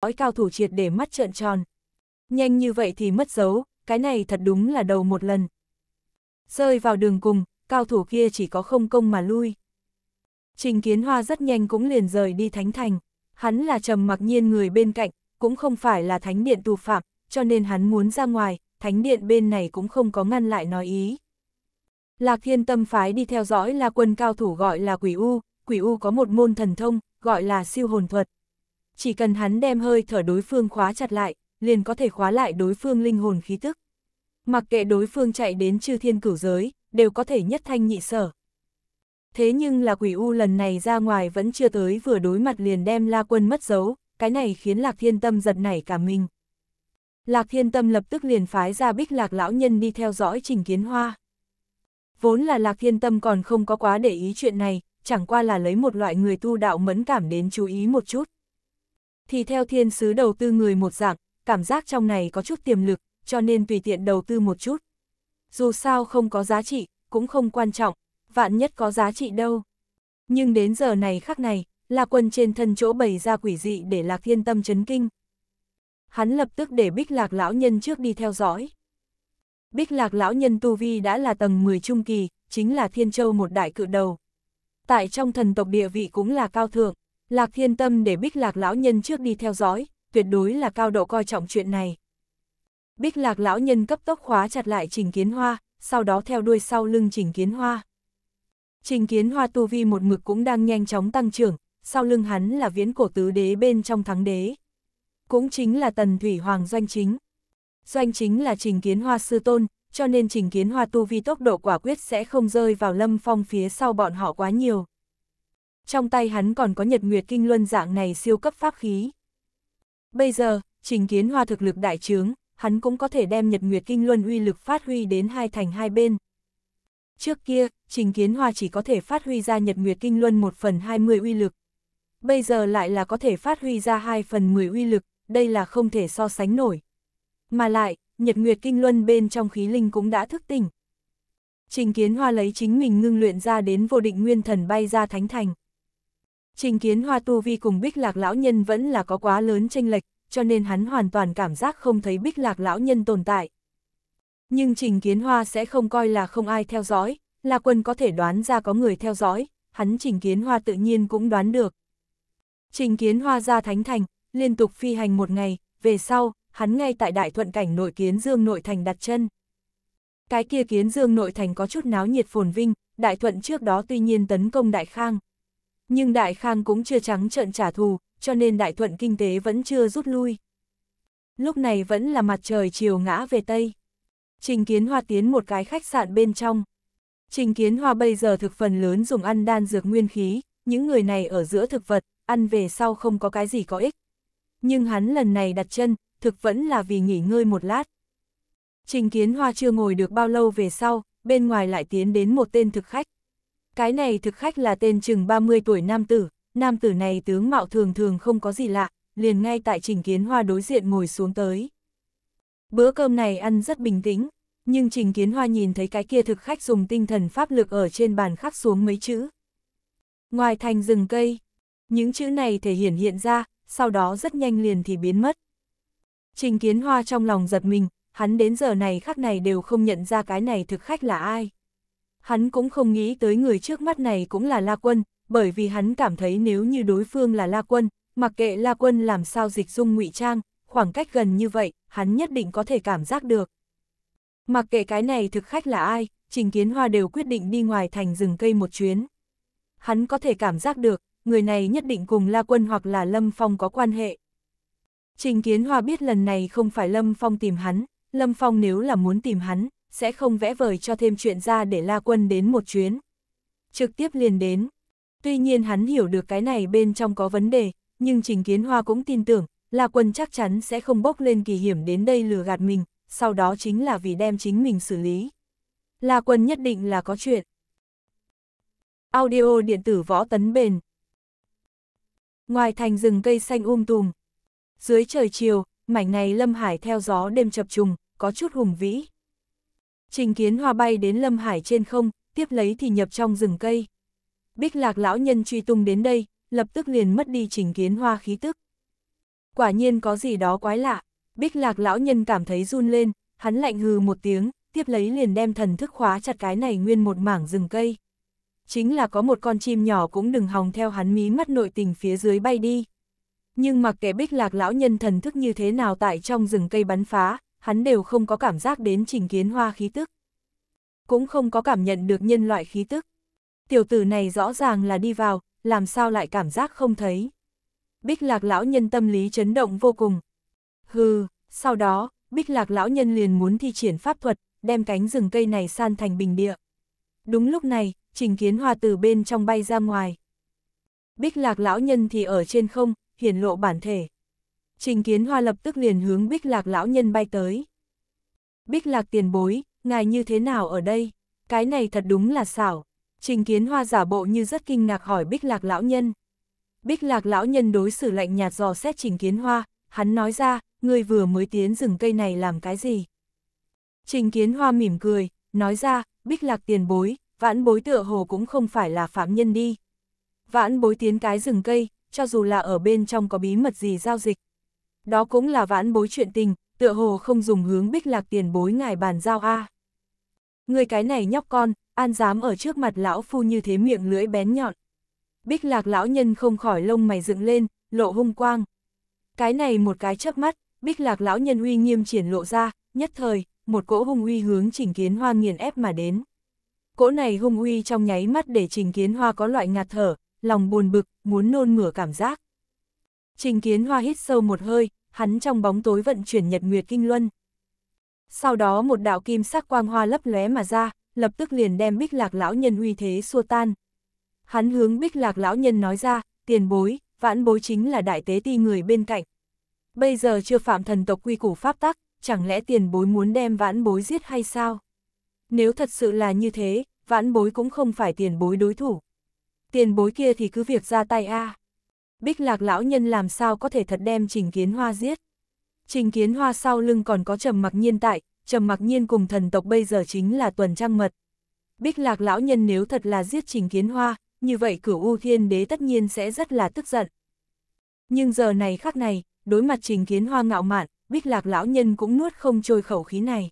Ói cao thủ triệt để mắt trợn tròn. Nhanh như vậy thì mất dấu, cái này thật đúng là đầu một lần. Rơi vào đường cùng, cao thủ kia chỉ có không công mà lui. Trình Kiến Hoa rất nhanh cũng liền rời đi Thánh Thành. Hắn là trầm mặc nhiên người bên cạnh, cũng không phải là Thánh Điện tù phạm, cho nên hắn muốn ra ngoài, Thánh Điện bên này cũng không có ngăn lại nói ý. Lạc Thiên Tâm phái đi theo dõi là quân cao thủ gọi là Quỷ U, Quỷ U có một môn thần thông, gọi là siêu hồn thuật chỉ cần hắn đem hơi thở đối phương khóa chặt lại, liền có thể khóa lại đối phương linh hồn khí tức. Mặc kệ đối phương chạy đến chư thiên cửu giới, đều có thể nhất thanh nhị sở. Thế nhưng là quỷ u lần này ra ngoài vẫn chưa tới vừa đối mặt liền đem la quân mất dấu, cái này khiến lạc thiên tâm giật nảy cả mình. Lạc thiên tâm lập tức liền phái ra bích lạc lão nhân đi theo dõi trình kiến hoa. Vốn là lạc thiên tâm còn không có quá để ý chuyện này, chẳng qua là lấy một loại người tu đạo mẫn cảm đến chú ý một chút thì theo thiên sứ đầu tư người một dạng, cảm giác trong này có chút tiềm lực, cho nên tùy tiện đầu tư một chút. Dù sao không có giá trị, cũng không quan trọng, vạn nhất có giá trị đâu. Nhưng đến giờ này khắc này, là Quân trên thân chỗ bày ra quỷ dị để Lạc Thiên Tâm chấn kinh. Hắn lập tức để Bích Lạc lão nhân trước đi theo dõi. Bích Lạc lão nhân tu vi đã là tầng 10 trung kỳ, chính là Thiên Châu một đại cự đầu. Tại trong thần tộc địa vị cũng là cao thượng. Lạc Thiên Tâm để Bích Lạc lão nhân trước đi theo dõi, tuyệt đối là cao độ coi trọng chuyện này. Bích Lạc lão nhân cấp tốc khóa chặt lại Trình Kiến Hoa, sau đó theo đuôi sau lưng Trình Kiến Hoa. Trình Kiến Hoa tu vi một mực cũng đang nhanh chóng tăng trưởng, sau lưng hắn là viễn cổ tứ đế bên trong thắng đế. Cũng chính là tần thủy hoàng doanh chính. Doanh chính là Trình Kiến Hoa sư tôn, cho nên Trình Kiến Hoa tu vi tốc độ quả quyết sẽ không rơi vào lâm phong phía sau bọn họ quá nhiều trong tay hắn còn có nhật nguyệt kinh luân dạng này siêu cấp pháp khí. Bây giờ, trình kiến hoa thực lực đại trướng, hắn cũng có thể đem nhật nguyệt kinh luân uy lực phát huy đến hai thành hai bên. Trước kia, trình kiến hoa chỉ có thể phát huy ra nhật nguyệt kinh luân một phần hai mươi uy lực. Bây giờ lại là có thể phát huy ra hai phần mười uy lực, đây là không thể so sánh nổi. Mà lại, nhật nguyệt kinh luân bên trong khí linh cũng đã thức tỉnh. Trình kiến hoa lấy chính mình ngưng luyện ra đến vô định nguyên thần bay ra thánh thành. Trình kiến hoa tu vi cùng bích lạc lão nhân vẫn là có quá lớn tranh lệch, cho nên hắn hoàn toàn cảm giác không thấy bích lạc lão nhân tồn tại. Nhưng trình kiến hoa sẽ không coi là không ai theo dõi, là quân có thể đoán ra có người theo dõi, hắn trình kiến hoa tự nhiên cũng đoán được. Trình kiến hoa ra thánh thành, liên tục phi hành một ngày, về sau, hắn ngay tại đại thuận cảnh nội kiến dương nội thành đặt chân. Cái kia kiến dương nội thành có chút náo nhiệt phồn vinh, đại thuận trước đó tuy nhiên tấn công đại khang, nhưng Đại Khang cũng chưa trắng trợn trả thù, cho nên Đại Thuận kinh tế vẫn chưa rút lui. Lúc này vẫn là mặt trời chiều ngã về Tây. Trình Kiến Hoa tiến một cái khách sạn bên trong. Trình Kiến Hoa bây giờ thực phần lớn dùng ăn đan dược nguyên khí, những người này ở giữa thực vật, ăn về sau không có cái gì có ích. Nhưng hắn lần này đặt chân, thực vẫn là vì nghỉ ngơi một lát. Trình Kiến Hoa chưa ngồi được bao lâu về sau, bên ngoài lại tiến đến một tên thực khách. Cái này thực khách là tên chừng 30 tuổi nam tử, nam tử này tướng mạo thường thường không có gì lạ, liền ngay tại Trình Kiến Hoa đối diện ngồi xuống tới. Bữa cơm này ăn rất bình tĩnh, nhưng Trình Kiến Hoa nhìn thấy cái kia thực khách dùng tinh thần pháp lực ở trên bàn khắc xuống mấy chữ. Ngoài thành rừng cây, những chữ này thể hiện hiện ra, sau đó rất nhanh liền thì biến mất. Trình Kiến Hoa trong lòng giật mình, hắn đến giờ này khắc này đều không nhận ra cái này thực khách là ai hắn cũng không nghĩ tới người trước mắt này cũng là La Quân, bởi vì hắn cảm thấy nếu như đối phương là La Quân, mặc kệ La Quân làm sao dịch dung ngụy trang, khoảng cách gần như vậy, hắn nhất định có thể cảm giác được. Mặc kệ cái này thực khách là ai, Trình Kiến Hoa đều quyết định đi ngoài thành rừng cây một chuyến. Hắn có thể cảm giác được, người này nhất định cùng La Quân hoặc là Lâm Phong có quan hệ. Trình Kiến Hoa biết lần này không phải Lâm Phong tìm hắn, Lâm Phong nếu là muốn tìm hắn, sẽ không vẽ vời cho thêm chuyện ra để La Quân đến một chuyến. Trực tiếp liền đến. Tuy nhiên hắn hiểu được cái này bên trong có vấn đề, nhưng Trình Kiến Hoa cũng tin tưởng, La Quân chắc chắn sẽ không bốc lên kỳ hiểm đến đây lừa gạt mình, sau đó chính là vì đem chính mình xử lý. La Quân nhất định là có chuyện. Audio điện tử võ tấn bền. Ngoài thành rừng cây xanh um tùm. Dưới trời chiều, mảnh này lâm hải theo gió đêm chập trùng, có chút hùng vĩ, Trình kiến hoa bay đến Lâm Hải trên không, tiếp lấy thì nhập trong rừng cây. Bích lạc lão nhân truy tung đến đây, lập tức liền mất đi trình kiến hoa khí tức. Quả nhiên có gì đó quái lạ, bích lạc lão nhân cảm thấy run lên, hắn lạnh hừ một tiếng, tiếp lấy liền đem thần thức khóa chặt cái này nguyên một mảng rừng cây. Chính là có một con chim nhỏ cũng đừng hòng theo hắn mí mắt nội tình phía dưới bay đi. Nhưng mặc kệ bích lạc lão nhân thần thức như thế nào tại trong rừng cây bắn phá, hắn đều không có cảm giác đến trình kiến hoa khí tức. Cũng không có cảm nhận được nhân loại khí tức. Tiểu tử này rõ ràng là đi vào, làm sao lại cảm giác không thấy. Bích lạc lão nhân tâm lý chấn động vô cùng. Hừ, sau đó, bích lạc lão nhân liền muốn thi triển pháp thuật, đem cánh rừng cây này san thành bình địa. Đúng lúc này, trình kiến hoa từ bên trong bay ra ngoài. Bích lạc lão nhân thì ở trên không, hiển lộ bản thể. Trình Kiến Hoa lập tức liền hướng Bích Lạc lão nhân bay tới. Bích Lạc tiền bối, ngài như thế nào ở đây? Cái này thật đúng là xảo. Trình Kiến Hoa giả bộ như rất kinh ngạc hỏi Bích Lạc lão nhân. Bích Lạc lão nhân đối xử lạnh nhạt dò xét Trình Kiến Hoa, hắn nói ra, ngươi vừa mới tiến rừng cây này làm cái gì? Trình Kiến Hoa mỉm cười, nói ra, Bích Lạc tiền bối, vãn bối tựa hồ cũng không phải là phạm nhân đi. Vãn bối tiến cái rừng cây, cho dù là ở bên trong có bí mật gì giao dịch, đó cũng là vãn bối chuyện tình, tựa hồ không dùng hướng bích lạc tiền bối ngài bàn giao a. Người cái này nhóc con, an dám ở trước mặt lão phu như thế miệng lưỡi bén nhọn. Bích lạc lão nhân không khỏi lông mày dựng lên, lộ hung quang. Cái này một cái chớp mắt, bích lạc lão nhân uy nghiêm triển lộ ra, nhất thời, một cỗ hung uy hướng trình kiến hoa nghiền ép mà đến. Cỗ này hung uy trong nháy mắt để trình kiến hoa có loại ngạt thở, lòng buồn bực, muốn nôn mửa cảm giác. Trình Kiến Hoa hít sâu một hơi, hắn trong bóng tối vận chuyển Nhật Nguyệt Kinh Luân. Sau đó một đạo kim sắc quang hoa lấp lóe mà ra, lập tức liền đem Bích Lạc lão nhân uy thế xua tan. Hắn hướng Bích Lạc lão nhân nói ra, tiền bối, vãn bối chính là đại tế ti người bên cạnh. Bây giờ chưa phạm thần tộc quy củ pháp tắc, chẳng lẽ tiền bối muốn đem vãn bối giết hay sao? Nếu thật sự là như thế, vãn bối cũng không phải tiền bối đối thủ. Tiền bối kia thì cứ việc ra tay a. À. Bích lạc lão nhân làm sao có thể thật đem trình kiến hoa giết. Trình kiến hoa sau lưng còn có trầm mặc nhiên tại, trầm mặc nhiên cùng thần tộc bây giờ chính là tuần trăng mật. Bích lạc lão nhân nếu thật là giết trình kiến hoa, như vậy cửu U Thiên Đế tất nhiên sẽ rất là tức giận. Nhưng giờ này khắc này, đối mặt trình kiến hoa ngạo mạn, bích lạc lão nhân cũng nuốt không trôi khẩu khí này.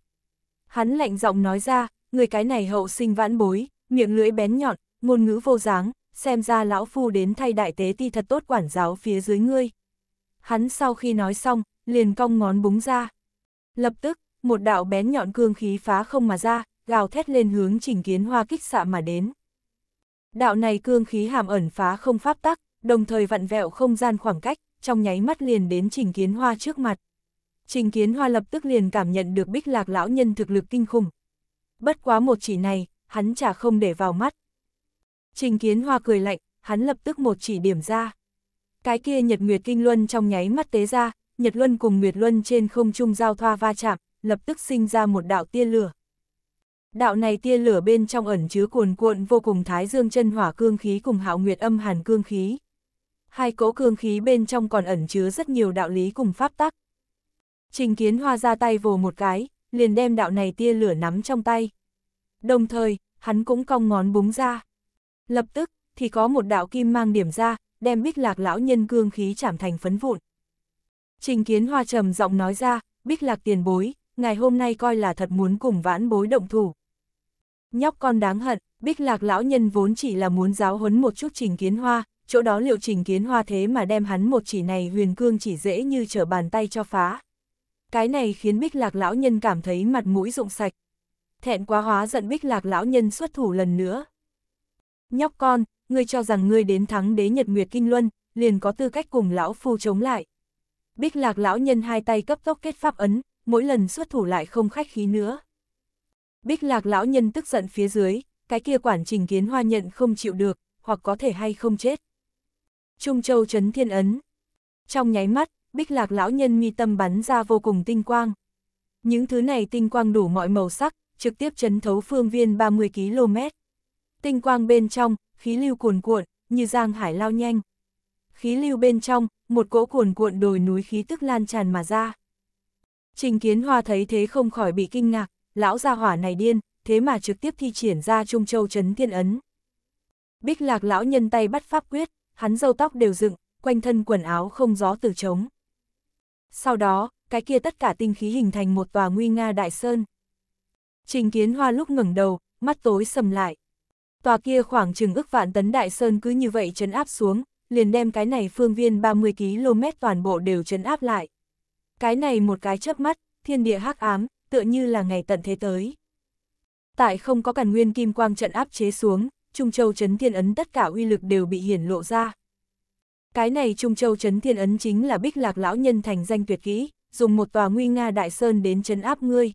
Hắn lạnh giọng nói ra, người cái này hậu sinh vãn bối, miệng lưỡi bén nhọn, ngôn ngữ vô dáng, xem ra lão phu đến thay đại tế ti thật tốt quản giáo phía dưới ngươi. Hắn sau khi nói xong, liền cong ngón búng ra. Lập tức, một đạo bén nhọn cương khí phá không mà ra, gào thét lên hướng trình kiến hoa kích xạ mà đến. Đạo này cương khí hàm ẩn phá không pháp tắc, đồng thời vặn vẹo không gian khoảng cách, trong nháy mắt liền đến trình kiến hoa trước mặt. Trình kiến hoa lập tức liền cảm nhận được bích lạc lão nhân thực lực kinh khủng. Bất quá một chỉ này, hắn chả không để vào mắt, Trình Kiến Hoa cười lạnh, hắn lập tức một chỉ điểm ra. Cái kia Nhật Nguyệt Kinh Luân trong nháy mắt tế ra, Nhật Luân cùng Nguyệt Luân trên không trung giao thoa va chạm, lập tức sinh ra một đạo tia lửa. Đạo này tia lửa bên trong ẩn chứa cuồn cuộn vô cùng thái dương chân hỏa cương khí cùng hạo nguyệt âm hàn cương khí. Hai cỗ cương khí bên trong còn ẩn chứa rất nhiều đạo lý cùng pháp tắc. Trình kiến hoa ra tay vồ một cái, liền đem đạo này tia lửa nắm trong tay. Đồng thời, hắn cũng cong ngón búng ra. Lập tức, thì có một đạo kim mang điểm ra, đem bích lạc lão nhân cương khí chảm thành phấn vụn. Trình kiến hoa trầm giọng nói ra, bích lạc tiền bối, ngày hôm nay coi là thật muốn cùng vãn bối động thủ. Nhóc con đáng hận, bích lạc lão nhân vốn chỉ là muốn giáo huấn một chút trình kiến hoa, chỗ đó liệu trình kiến hoa thế mà đem hắn một chỉ này huyền cương chỉ dễ như trở bàn tay cho phá. Cái này khiến bích lạc lão nhân cảm thấy mặt mũi rụng sạch. Thẹn quá hóa giận bích lạc lão nhân xuất thủ lần nữa, Nhóc con, ngươi cho rằng ngươi đến thắng đế Nhật Nguyệt Kinh Luân, liền có tư cách cùng lão phu chống lại. Bích lạc lão nhân hai tay cấp tốc kết pháp ấn, mỗi lần xuất thủ lại không khách khí nữa. Bích lạc lão nhân tức giận phía dưới, cái kia quản trình kiến hoa nhận không chịu được, hoặc có thể hay không chết. Trung châu chấn thiên ấn. Trong nháy mắt, bích lạc lão nhân mi tâm bắn ra vô cùng tinh quang. Những thứ này tinh quang đủ mọi màu sắc, trực tiếp chấn thấu phương viên 30 km. Tinh quang bên trong, khí lưu cuồn cuộn, như giang hải lao nhanh. Khí lưu bên trong, một cỗ cuồn cuộn đồi núi khí tức lan tràn mà ra. Trình Kiến Hoa thấy thế không khỏi bị kinh ngạc, lão gia hỏa này điên, thế mà trực tiếp thi triển ra Trung Châu Trấn Thiên Ấn. Bích lạc lão nhân tay bắt pháp quyết, hắn râu tóc đều dựng, quanh thân quần áo không gió từ trống. Sau đó, cái kia tất cả tinh khí hình thành một tòa nguy nga đại sơn. Trình Kiến Hoa lúc ngẩng đầu, mắt tối sầm lại, tòa kia khoảng chừng ức vạn tấn đại sơn cứ như vậy chấn áp xuống, liền đem cái này phương viên 30 km toàn bộ đều chấn áp lại. Cái này một cái chớp mắt, thiên địa hắc ám, tựa như là ngày tận thế tới. Tại không có cản nguyên kim quang trận áp chế xuống, Trung Châu Trấn Thiên Ấn tất cả uy lực đều bị hiển lộ ra. Cái này Trung Châu Trấn Thiên Ấn chính là bích lạc lão nhân thành danh tuyệt kỹ, dùng một tòa nguy nga đại sơn đến trấn áp ngươi.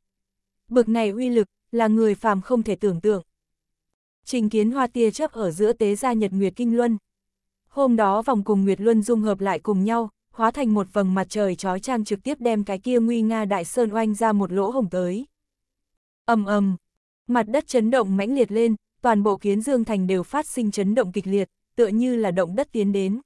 Bực này uy lực, là người phàm không thể tưởng tượng. Trình kiến hoa tia chớp ở giữa tế ra nhật nguyệt kinh luân. Hôm đó vòng cùng nguyệt luân dung hợp lại cùng nhau, hóa thành một vầng mặt trời trói trang trực tiếp đem cái kia nguy nga đại sơn oanh ra một lỗ hồng tới. ầm ầm, mặt đất chấn động mãnh liệt lên, toàn bộ kiến dương thành đều phát sinh chấn động kịch liệt, tựa như là động đất tiến đến.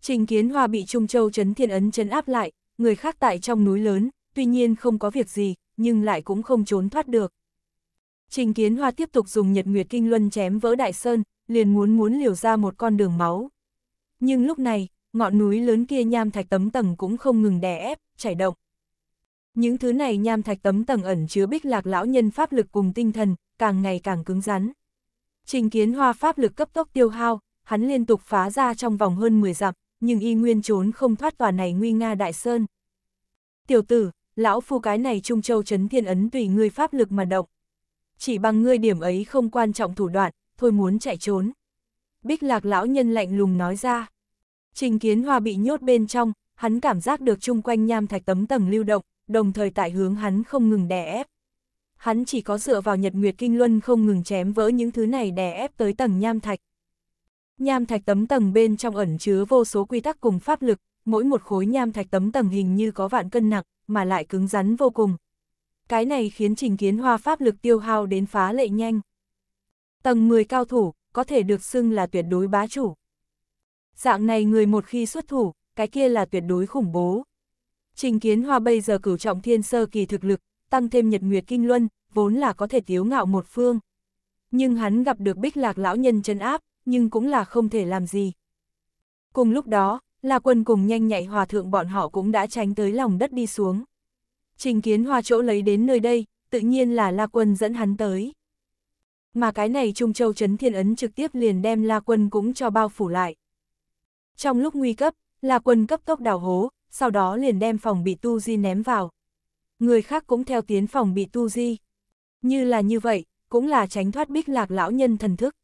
Trình kiến hoa bị Trung Châu chấn thiên ấn chấn áp lại, người khác tại trong núi lớn, tuy nhiên không có việc gì, nhưng lại cũng không trốn thoát được. Trình Kiến Hoa tiếp tục dùng Nhật Nguyệt Kinh Luân chém vỡ Đại Sơn, liền muốn muốn liều ra một con đường máu. Nhưng lúc này, ngọn núi lớn kia nham thạch tấm tầng cũng không ngừng đè ép, chảy động. Những thứ này nham thạch tấm tầng ẩn chứa bích lạc lão nhân pháp lực cùng tinh thần, càng ngày càng cứng rắn. Trình Kiến Hoa pháp lực cấp tốc tiêu hao, hắn liên tục phá ra trong vòng hơn 10 dặm, nhưng y nguyên trốn không thoát tòa này nguy nga đại sơn. Tiểu tử, lão phu cái này Trung Châu Trấn thiên ấn tùy ngươi pháp lực mà động chỉ bằng ngươi điểm ấy không quan trọng thủ đoạn, thôi muốn chạy trốn. Bích lạc lão nhân lạnh lùng nói ra. Trình kiến hòa bị nhốt bên trong, hắn cảm giác được chung quanh nham thạch tấm tầng lưu động, đồng thời tại hướng hắn không ngừng đè ép. Hắn chỉ có dựa vào nhật nguyệt kinh luân không ngừng chém vỡ những thứ này đè ép tới tầng nham thạch. Nham thạch tấm tầng bên trong ẩn chứa vô số quy tắc cùng pháp lực, mỗi một khối nham thạch tấm tầng hình như có vạn cân nặng, mà lại cứng rắn vô cùng, cái này khiến trình kiến hoa pháp lực tiêu hao đến phá lệ nhanh. Tầng 10 cao thủ, có thể được xưng là tuyệt đối bá chủ. Dạng này người một khi xuất thủ, cái kia là tuyệt đối khủng bố. Trình kiến hoa bây giờ cửu trọng thiên sơ kỳ thực lực, tăng thêm nhật nguyệt kinh luân, vốn là có thể tiếu ngạo một phương. Nhưng hắn gặp được bích lạc lão nhân chân áp, nhưng cũng là không thể làm gì. Cùng lúc đó, là quân cùng nhanh nhạy hòa thượng bọn họ cũng đã tránh tới lòng đất đi xuống. Trình Kiến Hoa chỗ lấy đến nơi đây, tự nhiên là La Quân dẫn hắn tới. Mà cái này Trung Châu Trấn Thiên Ấn trực tiếp liền đem La Quân cũng cho bao phủ lại. Trong lúc nguy cấp, La Quân cấp tốc đào hố, sau đó liền đem phòng bị Tu Di ném vào. Người khác cũng theo tiến phòng bị Tu Di. Như là như vậy, cũng là tránh thoát bích lạc lão nhân thần thức.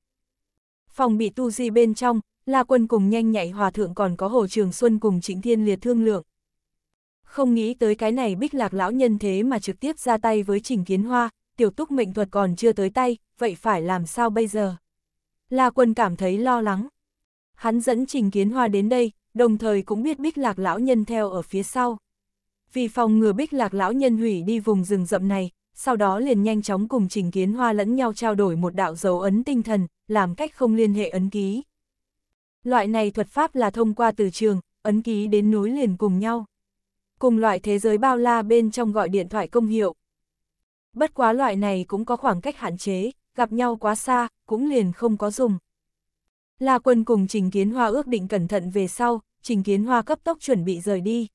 Phòng bị Tu Di bên trong, La Quân cùng nhanh nhạy hòa thượng còn có Hồ Trường Xuân cùng Trịnh Thiên Liệt thương lượng. Không nghĩ tới cái này bích lạc lão nhân thế mà trực tiếp ra tay với Trình Kiến Hoa, tiểu túc mệnh thuật còn chưa tới tay, vậy phải làm sao bây giờ? La quân cảm thấy lo lắng. Hắn dẫn Trình Kiến Hoa đến đây, đồng thời cũng biết bích lạc lão nhân theo ở phía sau. Vì phòng ngừa bích lạc lão nhân hủy đi vùng rừng rậm này, sau đó liền nhanh chóng cùng Trình Kiến Hoa lẫn nhau trao đổi một đạo dấu ấn tinh thần, làm cách không liên hệ ấn ký. Loại này thuật pháp là thông qua từ trường, ấn ký đến núi liền cùng nhau cùng loại thế giới bao la bên trong gọi điện thoại công hiệu. Bất quá loại này cũng có khoảng cách hạn chế, gặp nhau quá xa, cũng liền không có dùng. La Quân cùng Trình Kiến Hoa ước định cẩn thận về sau, Trình Kiến Hoa cấp tốc chuẩn bị rời đi.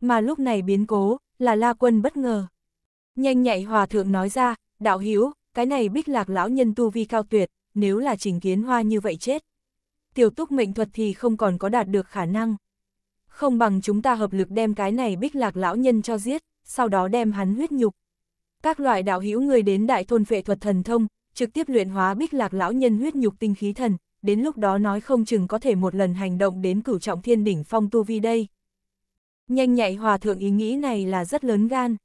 Mà lúc này biến cố, là La Quân bất ngờ. Nhanh nhạy hòa thượng nói ra, đạo hữu cái này bích lạc lão nhân tu vi cao tuyệt, nếu là Trình Kiến Hoa như vậy chết. Tiểu túc mệnh thuật thì không còn có đạt được khả năng không bằng chúng ta hợp lực đem cái này bích lạc lão nhân cho giết, sau đó đem hắn huyết nhục. Các loại đạo hữu người đến đại thôn phệ thuật thần thông, trực tiếp luyện hóa bích lạc lão nhân huyết nhục tinh khí thần, đến lúc đó nói không chừng có thể một lần hành động đến cửu trọng thiên đỉnh phong tu vi đây. Nhanh nhạy hòa thượng ý nghĩ này là rất lớn gan.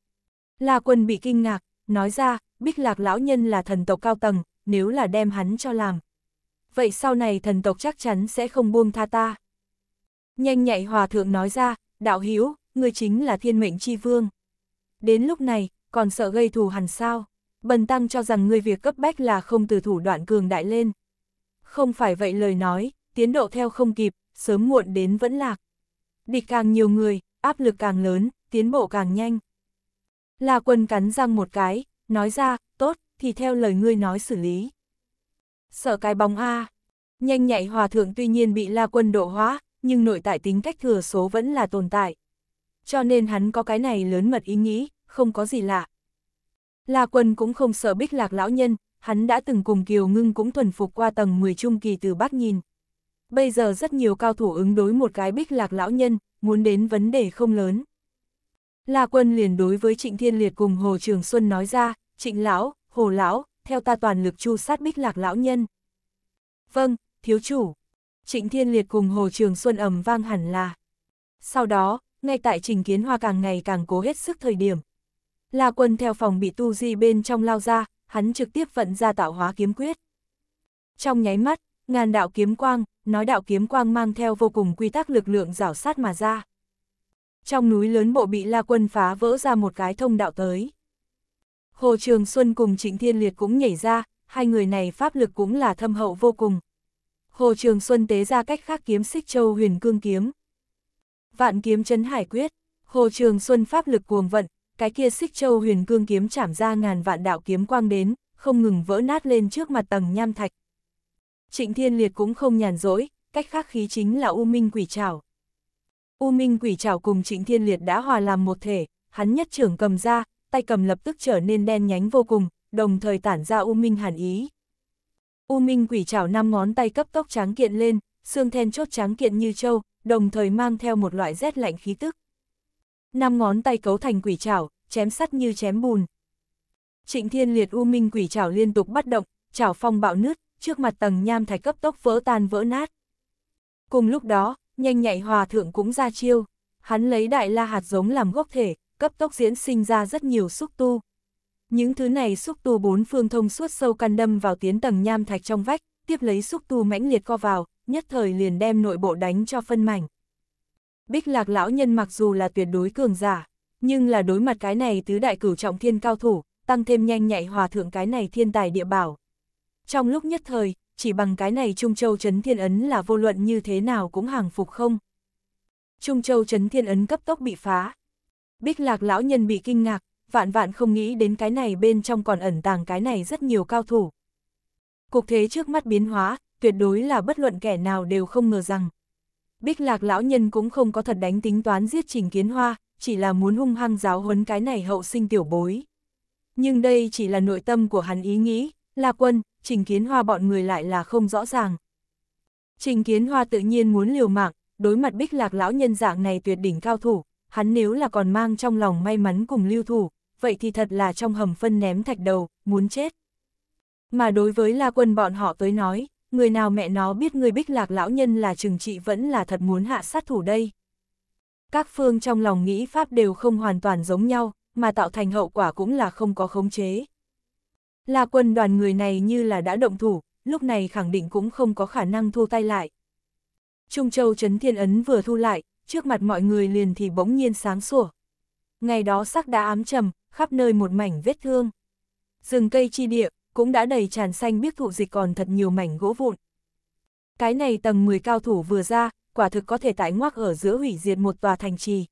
La quân bị kinh ngạc, nói ra, bích lạc lão nhân là thần tộc cao tầng, nếu là đem hắn cho làm. Vậy sau này thần tộc chắc chắn sẽ không buông tha ta. Nhanh nhạy hòa thượng nói ra, đạo hiếu, ngươi chính là thiên mệnh chi vương. Đến lúc này, còn sợ gây thù hằn sao? Bần tăng cho rằng ngươi việc cấp bách là không từ thủ đoạn cường đại lên. Không phải vậy lời nói, tiến độ theo không kịp, sớm muộn đến vẫn lạc. Địch càng nhiều người, áp lực càng lớn, tiến bộ càng nhanh. La quân cắn răng một cái, nói ra, tốt, thì theo lời ngươi nói xử lý. Sợ cái bóng A. Nhanh nhạy hòa thượng tuy nhiên bị La quân độ hóa, nhưng nội tại tính cách thừa số vẫn là tồn tại. Cho nên hắn có cái này lớn mật ý nghĩ, không có gì lạ. La Quân cũng không sợ bích lạc lão nhân, hắn đã từng cùng Kiều Ngưng cũng thuần phục qua tầng 10 trung kỳ từ bác nhìn. Bây giờ rất nhiều cao thủ ứng đối một cái bích lạc lão nhân, muốn đến vấn đề không lớn. La Quân liền đối với Trịnh Thiên Liệt cùng Hồ Trường Xuân nói ra, Trịnh Lão, Hồ Lão, theo ta toàn lực chu sát bích lạc lão nhân. Vâng, thiếu chủ. Trịnh Thiên Liệt cùng Hồ Trường Xuân ầm vang hẳn là. Sau đó, ngay tại Trình Kiến Hoa càng ngày càng cố hết sức thời điểm. La Quân theo phòng bị tu di bên trong lao ra, hắn trực tiếp vận ra tạo hóa kiếm quyết. Trong nháy mắt, ngàn đạo kiếm quang, nói đạo kiếm quang mang theo vô cùng quy tắc lực lượng rảo sát mà ra. Trong núi lớn bộ bị La Quân phá vỡ ra một cái thông đạo tới. Hồ Trường Xuân cùng Trịnh Thiên Liệt cũng nhảy ra, hai người này pháp lực cũng là thâm hậu vô cùng, Hồ Trường Xuân tế ra cách khác kiếm xích châu huyền cương kiếm. Vạn kiếm chấn hải quyết, Hồ Trường Xuân pháp lực cuồng vận, cái kia xích châu huyền cương kiếm chảm ra ngàn vạn đạo kiếm quang đến, không ngừng vỡ nát lên trước mặt tầng nham thạch. Trịnh Thiên Liệt cũng không nhàn rỗi, cách khác khí chính là U Minh Quỷ Trảo. U Minh Quỷ Trảo cùng Trịnh Thiên Liệt đã hòa làm một thể, hắn nhất trưởng cầm ra, tay cầm lập tức trở nên đen nhánh vô cùng, đồng thời tản ra U Minh hàn ý, U Minh quỷ chảo năm ngón tay cấp tốc tráng kiện lên, xương then chốt tráng kiện như trâu, đồng thời mang theo một loại rét lạnh khí tức. Năm ngón tay cấu thành quỷ chảo, chém sắt như chém bùn. Trịnh Thiên Liệt U Minh quỷ chảo liên tục bắt động, chảo phong bạo nứt, trước mặt tầng nham thạch cấp tốc vỡ tan vỡ nát. Cùng lúc đó, nhanh nhạy hòa thượng cũng ra chiêu, hắn lấy đại la hạt giống làm gốc thể, cấp tốc diễn sinh ra rất nhiều xúc tu. Những thứ này xúc tu bốn phương thông suốt sâu căn đâm vào tiến tầng nham thạch trong vách, tiếp lấy xúc tu mãnh liệt co vào, nhất thời liền đem nội bộ đánh cho phân mảnh. Bích lạc lão nhân mặc dù là tuyệt đối cường giả, nhưng là đối mặt cái này tứ đại cửu trọng thiên cao thủ, tăng thêm nhanh nhạy hòa thượng cái này thiên tài địa bảo. Trong lúc nhất thời, chỉ bằng cái này Trung Châu Trấn Thiên Ấn là vô luận như thế nào cũng hàng phục không. Trung Châu Trấn Thiên Ấn cấp tốc bị phá. Bích lạc lão nhân bị kinh ngạc, vạn vạn không nghĩ đến cái này bên trong còn ẩn tàng cái này rất nhiều cao thủ. Cục thế trước mắt biến hóa, tuyệt đối là bất luận kẻ nào đều không ngờ rằng. Bích lạc lão nhân cũng không có thật đánh tính toán giết trình kiến hoa, chỉ là muốn hung hăng giáo huấn cái này hậu sinh tiểu bối. Nhưng đây chỉ là nội tâm của hắn ý nghĩ, là quân, trình kiến hoa bọn người lại là không rõ ràng. Trình kiến hoa tự nhiên muốn liều mạng, đối mặt bích lạc lão nhân dạng này tuyệt đỉnh cao thủ, hắn nếu là còn mang trong lòng may mắn cùng lưu thủ, vậy thì thật là trong hầm phân ném thạch đầu, muốn chết. Mà đối với La Quân bọn họ tới nói, người nào mẹ nó biết người bích lạc lão nhân là trừng trị vẫn là thật muốn hạ sát thủ đây. Các phương trong lòng nghĩ pháp đều không hoàn toàn giống nhau, mà tạo thành hậu quả cũng là không có khống chế. La quân đoàn người này như là đã động thủ, lúc này khẳng định cũng không có khả năng thu tay lại. Trung Châu Trấn Thiên Ấn vừa thu lại, trước mặt mọi người liền thì bỗng nhiên sáng sủa. Ngày đó sắc đã ám trầm, khắp nơi một mảnh vết thương. Rừng cây chi địa, cũng đã đầy tràn xanh Biết thụ dịch còn thật nhiều mảnh gỗ vụn. Cái này tầng 10 cao thủ vừa ra, quả thực có thể tái ngoác ở giữa hủy diệt một tòa thành trì.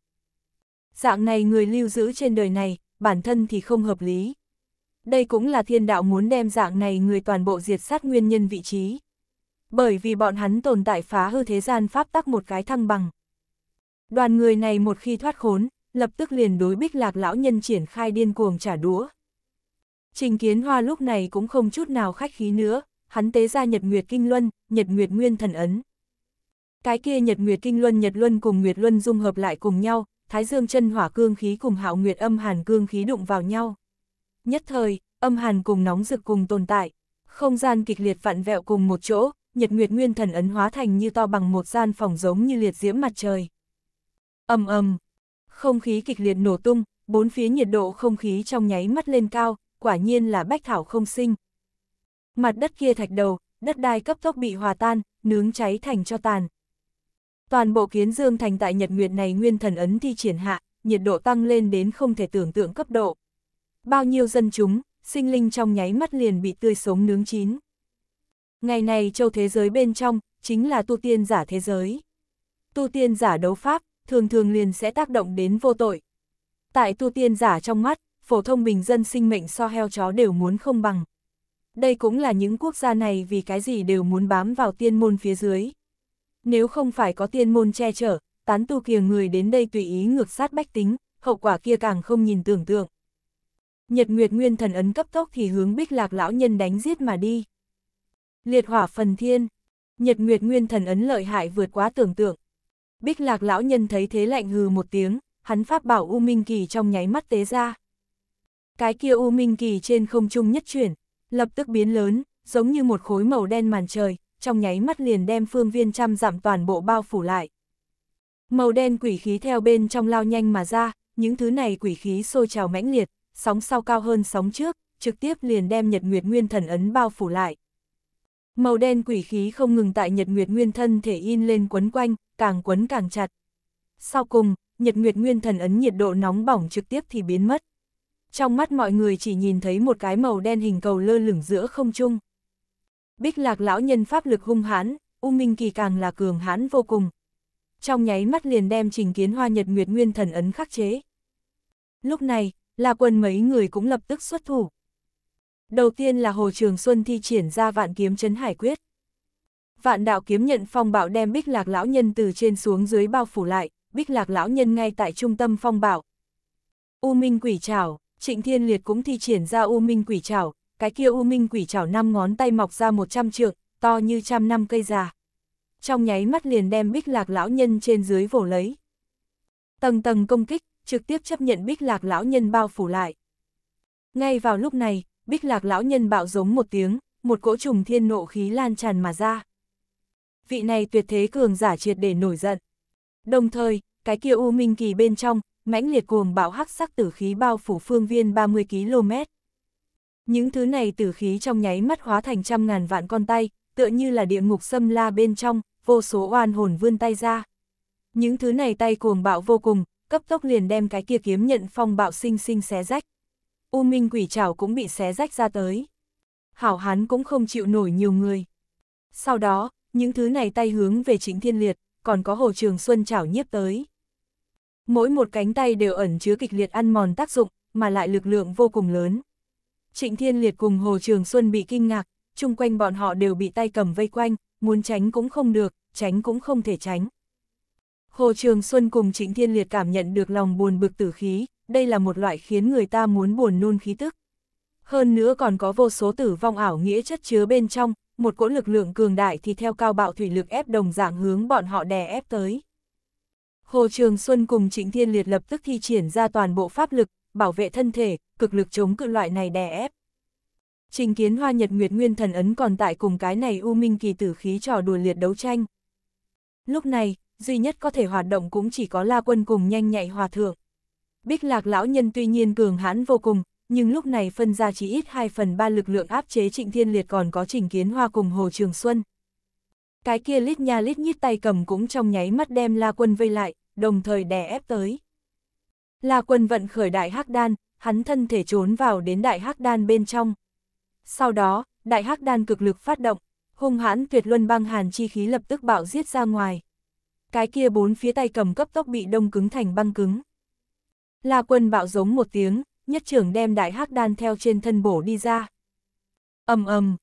Dạng này người lưu giữ trên đời này, bản thân thì không hợp lý. Đây cũng là thiên đạo muốn đem dạng này người toàn bộ diệt sát nguyên nhân vị trí. Bởi vì bọn hắn tồn tại phá hư thế gian pháp tắc một cái thăng bằng. Đoàn người này một khi thoát khốn, lập tức liền đối bích lạc lão nhân triển khai điên cuồng trả đũa. Trình kiến hoa lúc này cũng không chút nào khách khí nữa, hắn tế ra nhật nguyệt kinh luân, nhật nguyệt nguyên thần ấn. Cái kia nhật nguyệt kinh luân nhật luân cùng nguyệt luân dung hợp lại cùng nhau, thái dương chân hỏa cương khí cùng hạo nguyệt âm hàn cương khí đụng vào nhau. Nhất thời, âm hàn cùng nóng rực cùng tồn tại, không gian kịch liệt vặn vẹo cùng một chỗ, nhật nguyệt nguyên thần ấn hóa thành như to bằng một gian phòng giống như liệt diễm mặt trời. Âm âm, không khí kịch liệt nổ tung, bốn phía nhiệt độ không khí trong nháy mắt lên cao, quả nhiên là bách thảo không sinh. Mặt đất kia thạch đầu, đất đai cấp tốc bị hòa tan, nướng cháy thành cho tàn. Toàn bộ kiến dương thành tại nhật nguyệt này nguyên thần ấn thi triển hạ, nhiệt độ tăng lên đến không thể tưởng tượng cấp độ. Bao nhiêu dân chúng, sinh linh trong nháy mắt liền bị tươi sống nướng chín. Ngày này châu thế giới bên trong, chính là tu tiên giả thế giới. Tu tiên giả đấu pháp, thường thường liền sẽ tác động đến vô tội. Tại tu tiên giả trong mắt, phổ thông bình dân sinh mệnh so heo chó đều muốn không bằng. Đây cũng là những quốc gia này vì cái gì đều muốn bám vào tiên môn phía dưới. Nếu không phải có tiên môn che chở, tán tu kìa người đến đây tùy ý ngược sát bách tính, hậu quả kia càng không nhìn tưởng tượng. Nhật Nguyệt Nguyên thần ấn cấp tốc thì hướng bích lạc lão nhân đánh giết mà đi. Liệt hỏa phần thiên, Nhật Nguyệt Nguyên thần ấn lợi hại vượt quá tưởng tượng, Bích lạc lão nhân thấy thế lạnh hừ một tiếng, hắn pháp bảo U Minh Kỳ trong nháy mắt tế ra. Cái kia U Minh Kỳ trên không trung nhất chuyển, lập tức biến lớn, giống như một khối màu đen màn trời, trong nháy mắt liền đem phương viên trăm giảm toàn bộ bao phủ lại. Màu đen quỷ khí theo bên trong lao nhanh mà ra, những thứ này quỷ khí sôi trào mãnh liệt, sóng sau cao hơn sóng trước, trực tiếp liền đem Nhật Nguyệt Nguyên Thần ấn bao phủ lại. Màu đen quỷ khí không ngừng tại Nhật Nguyệt Nguyên thân thể in lên quấn quanh, càng quấn càng chặt. Sau cùng, nhật nguyệt nguyên thần ấn nhiệt độ nóng bỏng trực tiếp thì biến mất. Trong mắt mọi người chỉ nhìn thấy một cái màu đen hình cầu lơ lửng giữa không trung. Bích lạc lão nhân pháp lực hung hãn, U Minh Kỳ càng là cường hãn vô cùng. Trong nháy mắt liền đem trình kiến hoa nhật nguyệt nguyên thần ấn khắc chế. Lúc này, là quần mấy người cũng lập tức xuất thủ. Đầu tiên là Hồ Trường Xuân thi triển ra vạn kiếm chấn hải quyết. Vạn đạo kiếm nhận phong bạo đem bích lạc lão nhân từ trên xuống dưới bao phủ lại, bích lạc lão nhân ngay tại trung tâm phong bạo. U minh quỷ trảo, trịnh thiên liệt cũng thi triển ra u minh quỷ trảo, cái kia u minh quỷ trảo năm ngón tay mọc ra một trăm trượng, to như trăm năm cây già. Trong nháy mắt liền đem bích lạc lão nhân trên dưới vồ lấy. Tầng tầng công kích, trực tiếp chấp nhận bích lạc lão nhân bao phủ lại. Ngay vào lúc này, bích lạc lão nhân bạo giống một tiếng, một cỗ trùng thiên nộ khí lan tràn mà ra vị này tuyệt thế cường giả triệt để nổi giận. Đồng thời, cái kia U Minh Kỳ bên trong, mãnh liệt cuồng bạo hắc sắc tử khí bao phủ phương viên 30 km. Những thứ này tử khí trong nháy mắt hóa thành trăm ngàn vạn con tay, tựa như là địa ngục xâm la bên trong, vô số oan hồn vươn tay ra. Những thứ này tay cuồng bạo vô cùng, cấp tốc liền đem cái kia kiếm nhận phong bạo sinh sinh xé rách. U Minh quỷ trảo cũng bị xé rách ra tới. Hảo hán cũng không chịu nổi nhiều người. Sau đó, những thứ này tay hướng về chính thiên liệt, còn có Hồ Trường Xuân chảo nhiếp tới. Mỗi một cánh tay đều ẩn chứa kịch liệt ăn mòn tác dụng, mà lại lực lượng vô cùng lớn. Trịnh Thiên Liệt cùng Hồ Trường Xuân bị kinh ngạc, chung quanh bọn họ đều bị tay cầm vây quanh, muốn tránh cũng không được, tránh cũng không thể tránh. Hồ Trường Xuân cùng Trịnh Thiên Liệt cảm nhận được lòng buồn bực tử khí, đây là một loại khiến người ta muốn buồn nôn khí tức. Hơn nữa còn có vô số tử vong ảo nghĩa chất chứa bên trong, một cỗ lực lượng cường đại thì theo cao bạo thủy lực ép đồng dạng hướng bọn họ đè ép tới. Hồ Trường Xuân cùng Trịnh Thiên Liệt lập tức thi triển ra toàn bộ pháp lực, bảo vệ thân thể, cực lực chống cự loại này đè ép. Trình kiến hoa nhật nguyệt nguyên thần ấn còn tại cùng cái này u minh kỳ tử khí trò đùa liệt đấu tranh. Lúc này, duy nhất có thể hoạt động cũng chỉ có la quân cùng nhanh nhạy hòa thượng. Bích lạc lão nhân tuy nhiên cường hãn vô cùng, nhưng lúc này phân ra chỉ ít 2 phần 3 lực lượng áp chế Trịnh Thiên Liệt còn có Trình Kiến Hoa cùng Hồ Trường Xuân. Cái kia lít nha lít nhít tay cầm cũng trong nháy mắt đem La Quân vây lại, đồng thời đè ép tới. La Quân vận khởi đại hắc đan, hắn thân thể trốn vào đến đại hắc đan bên trong. Sau đó, đại hắc đan cực lực phát động, hung hãn tuyệt luân băng hàn chi khí lập tức bạo giết ra ngoài. Cái kia bốn phía tay cầm cấp tốc bị đông cứng thành băng cứng. La Quân bạo giống một tiếng, nhất trưởng đem đại hắc đan theo trên thân bổ đi ra. ầm ầm,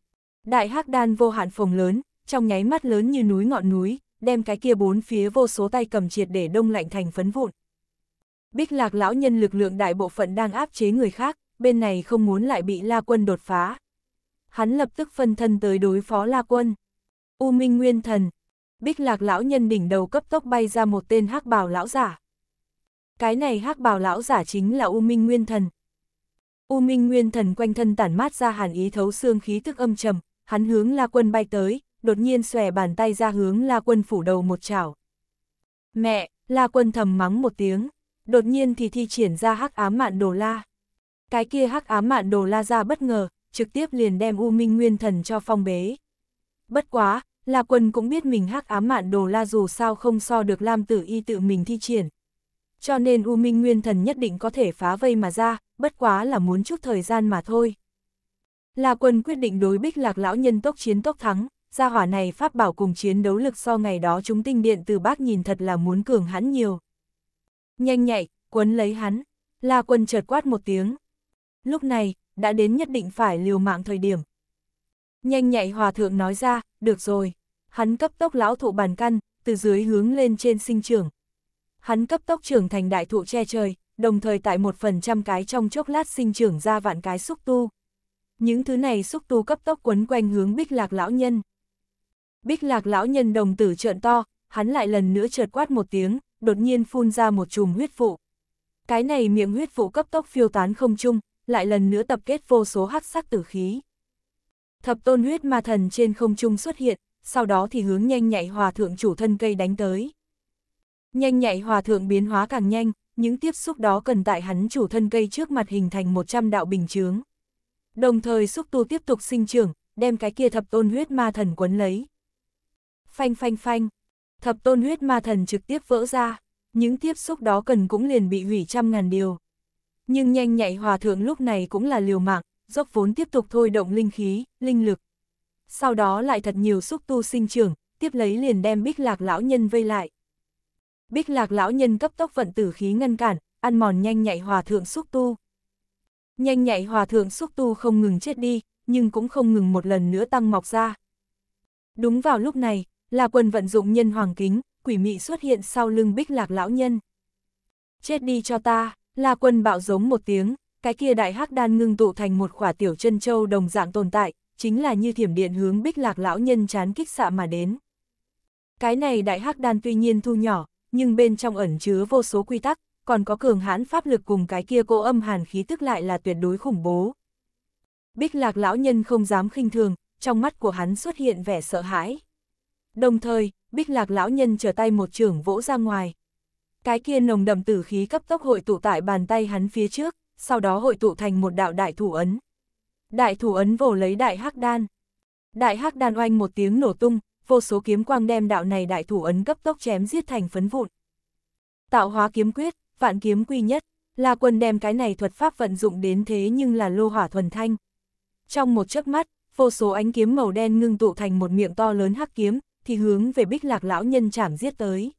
đại hắc đan vô hạn phồng lớn, trong nháy mắt lớn như núi ngọn núi, đem cái kia bốn phía vô số tay cầm triệt để đông lạnh thành phấn vụn. Bích lạc lão nhân lực lượng đại bộ phận đang áp chế người khác, bên này không muốn lại bị La Quân đột phá. Hắn lập tức phân thân tới đối phó La Quân. U Minh Nguyên Thần. Bích lạc lão nhân đỉnh đầu cấp tốc bay ra một tên hắc bào lão giả. Cái này hắc bào lão giả chính là U Minh Nguyên Thần, U Minh Nguyên Thần quanh thân tản mát ra hàn ý thấu xương khí tức âm trầm, hắn hướng La Quân bay tới, đột nhiên xòe bàn tay ra hướng La Quân phủ đầu một chảo. Mẹ, La Quân thầm mắng một tiếng, đột nhiên thì thi triển ra hắc ám mạn đồ la. Cái kia hắc ám mạn đồ la ra bất ngờ, trực tiếp liền đem U Minh Nguyên Thần cho phong bế. Bất quá, La Quân cũng biết mình hắc ám mạn đồ la dù sao không so được Lam Tử Y tự mình thi triển. Cho nên U Minh Nguyên Thần nhất định có thể phá vây mà ra, bất quá là muốn chút thời gian mà thôi. Là quân quyết định đối bích lạc lão nhân tốc chiến tốc thắng, gia hỏa này pháp bảo cùng chiến đấu lực so ngày đó chúng tinh điện từ bác nhìn thật là muốn cường hắn nhiều. Nhanh nhạy, quấn lấy hắn, la quân chợt quát một tiếng. Lúc này, đã đến nhất định phải liều mạng thời điểm. Nhanh nhạy hòa thượng nói ra, được rồi, hắn cấp tốc lão thụ bàn căn, từ dưới hướng lên trên sinh trưởng. Hắn cấp tốc trưởng thành đại thụ che trời, đồng thời tại một phần trăm cái trong chốc lát sinh trưởng ra vạn cái xúc tu. Những thứ này xúc tu cấp tốc quấn quanh hướng bích lạc lão nhân. Bích lạc lão nhân đồng tử trợn to, hắn lại lần nữa trượt quát một tiếng, đột nhiên phun ra một chùm huyết vụ. Cái này miệng huyết vụ cấp tốc phiêu tán không chung, lại lần nữa tập kết vô số hắc sắc tử khí. Thập tôn huyết ma thần trên không trung xuất hiện, sau đó thì hướng nhanh nhạy hòa thượng chủ thân cây đánh tới. Nhanh nhạy hòa thượng biến hóa càng nhanh, những tiếp xúc đó cần tại hắn chủ thân cây trước mặt hình thành 100 đạo bình chướng. Đồng thời xúc tu tiếp tục sinh trưởng, đem cái kia thập tôn huyết ma thần quấn lấy. Phanh phanh phanh, thập tôn huyết ma thần trực tiếp vỡ ra, những tiếp xúc đó cần cũng liền bị hủy trăm ngàn điều. Nhưng nhanh nhạy hòa thượng lúc này cũng là liều mạng, dốc vốn tiếp tục thôi động linh khí, linh lực. Sau đó lại thật nhiều xúc tu sinh trưởng, tiếp lấy liền đem bích lạc lão nhân vây lại. Bích lạc lão nhân cấp tốc vận tử khí ngăn cản, ăn mòn nhanh nhạy hòa thượng xúc tu. Nhanh nhạy hòa thượng xúc tu không ngừng chết đi, nhưng cũng không ngừng một lần nữa tăng mọc ra. Đúng vào lúc này, là quần vận dụng nhân hoàng kính, quỷ mị xuất hiện sau lưng bích lạc lão nhân. Chết đi cho ta, là quần bạo giống một tiếng, cái kia đại hắc đan ngưng tụ thành một quả tiểu chân châu đồng dạng tồn tại, chính là như thiểm điện hướng bích lạc lão nhân chán kích xạ mà đến. Cái này đại hắc đan tuy nhiên thu nhỏ, nhưng bên trong ẩn chứa vô số quy tắc, còn có cường hãn pháp lực cùng cái kia cô âm hàn khí tức lại là tuyệt đối khủng bố. Bích lạc lão nhân không dám khinh thường, trong mắt của hắn xuất hiện vẻ sợ hãi. Đồng thời, bích lạc lão nhân trở tay một trường vỗ ra ngoài. Cái kia nồng đậm tử khí cấp tốc hội tụ tại bàn tay hắn phía trước, sau đó hội tụ thành một đạo đại thủ ấn. Đại thủ ấn vồ lấy đại hắc đan. Đại hắc đan oanh một tiếng nổ tung, vô số kiếm quang đem đạo này đại thủ ấn cấp tốc chém giết thành phấn vụn. Tạo hóa kiếm quyết, vạn kiếm quy nhất, La Quân đem cái này thuật pháp vận dụng đến thế nhưng là lô hỏa thuần thanh. Trong một chớp mắt, vô số ánh kiếm màu đen ngưng tụ thành một miệng to lớn hắc kiếm, thì hướng về Bích Lạc lão nhân chảm giết tới.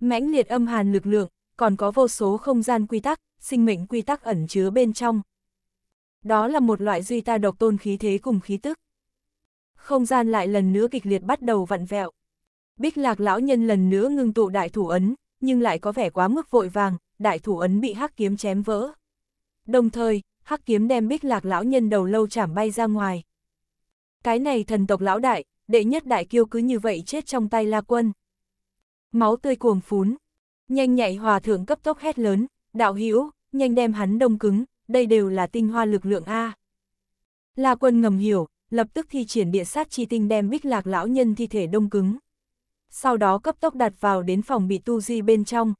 Mãnh liệt âm hàn lực lượng, còn có vô số không gian quy tắc, sinh mệnh quy tắc ẩn chứa bên trong. Đó là một loại duy ta độc tôn khí thế cùng khí tức không gian lại lần nữa kịch liệt bắt đầu vặn vẹo. Bích lạc lão nhân lần nữa ngưng tụ đại thủ ấn, nhưng lại có vẻ quá mức vội vàng, đại thủ ấn bị hắc kiếm chém vỡ. Đồng thời, hắc kiếm đem bích lạc lão nhân đầu lâu chảm bay ra ngoài. Cái này thần tộc lão đại, đệ nhất đại kiêu cứ như vậy chết trong tay la quân. Máu tươi cuồng phún, nhanh nhạy hòa thượng cấp tốc hét lớn, đạo hữu nhanh đem hắn đông cứng, đây đều là tinh hoa lực lượng A. La quân ngầm hiểu, lập tức thi triển địa sát chi tinh đem bích lạc lão nhân thi thể đông cứng. Sau đó cấp tốc đặt vào đến phòng bị tu di bên trong.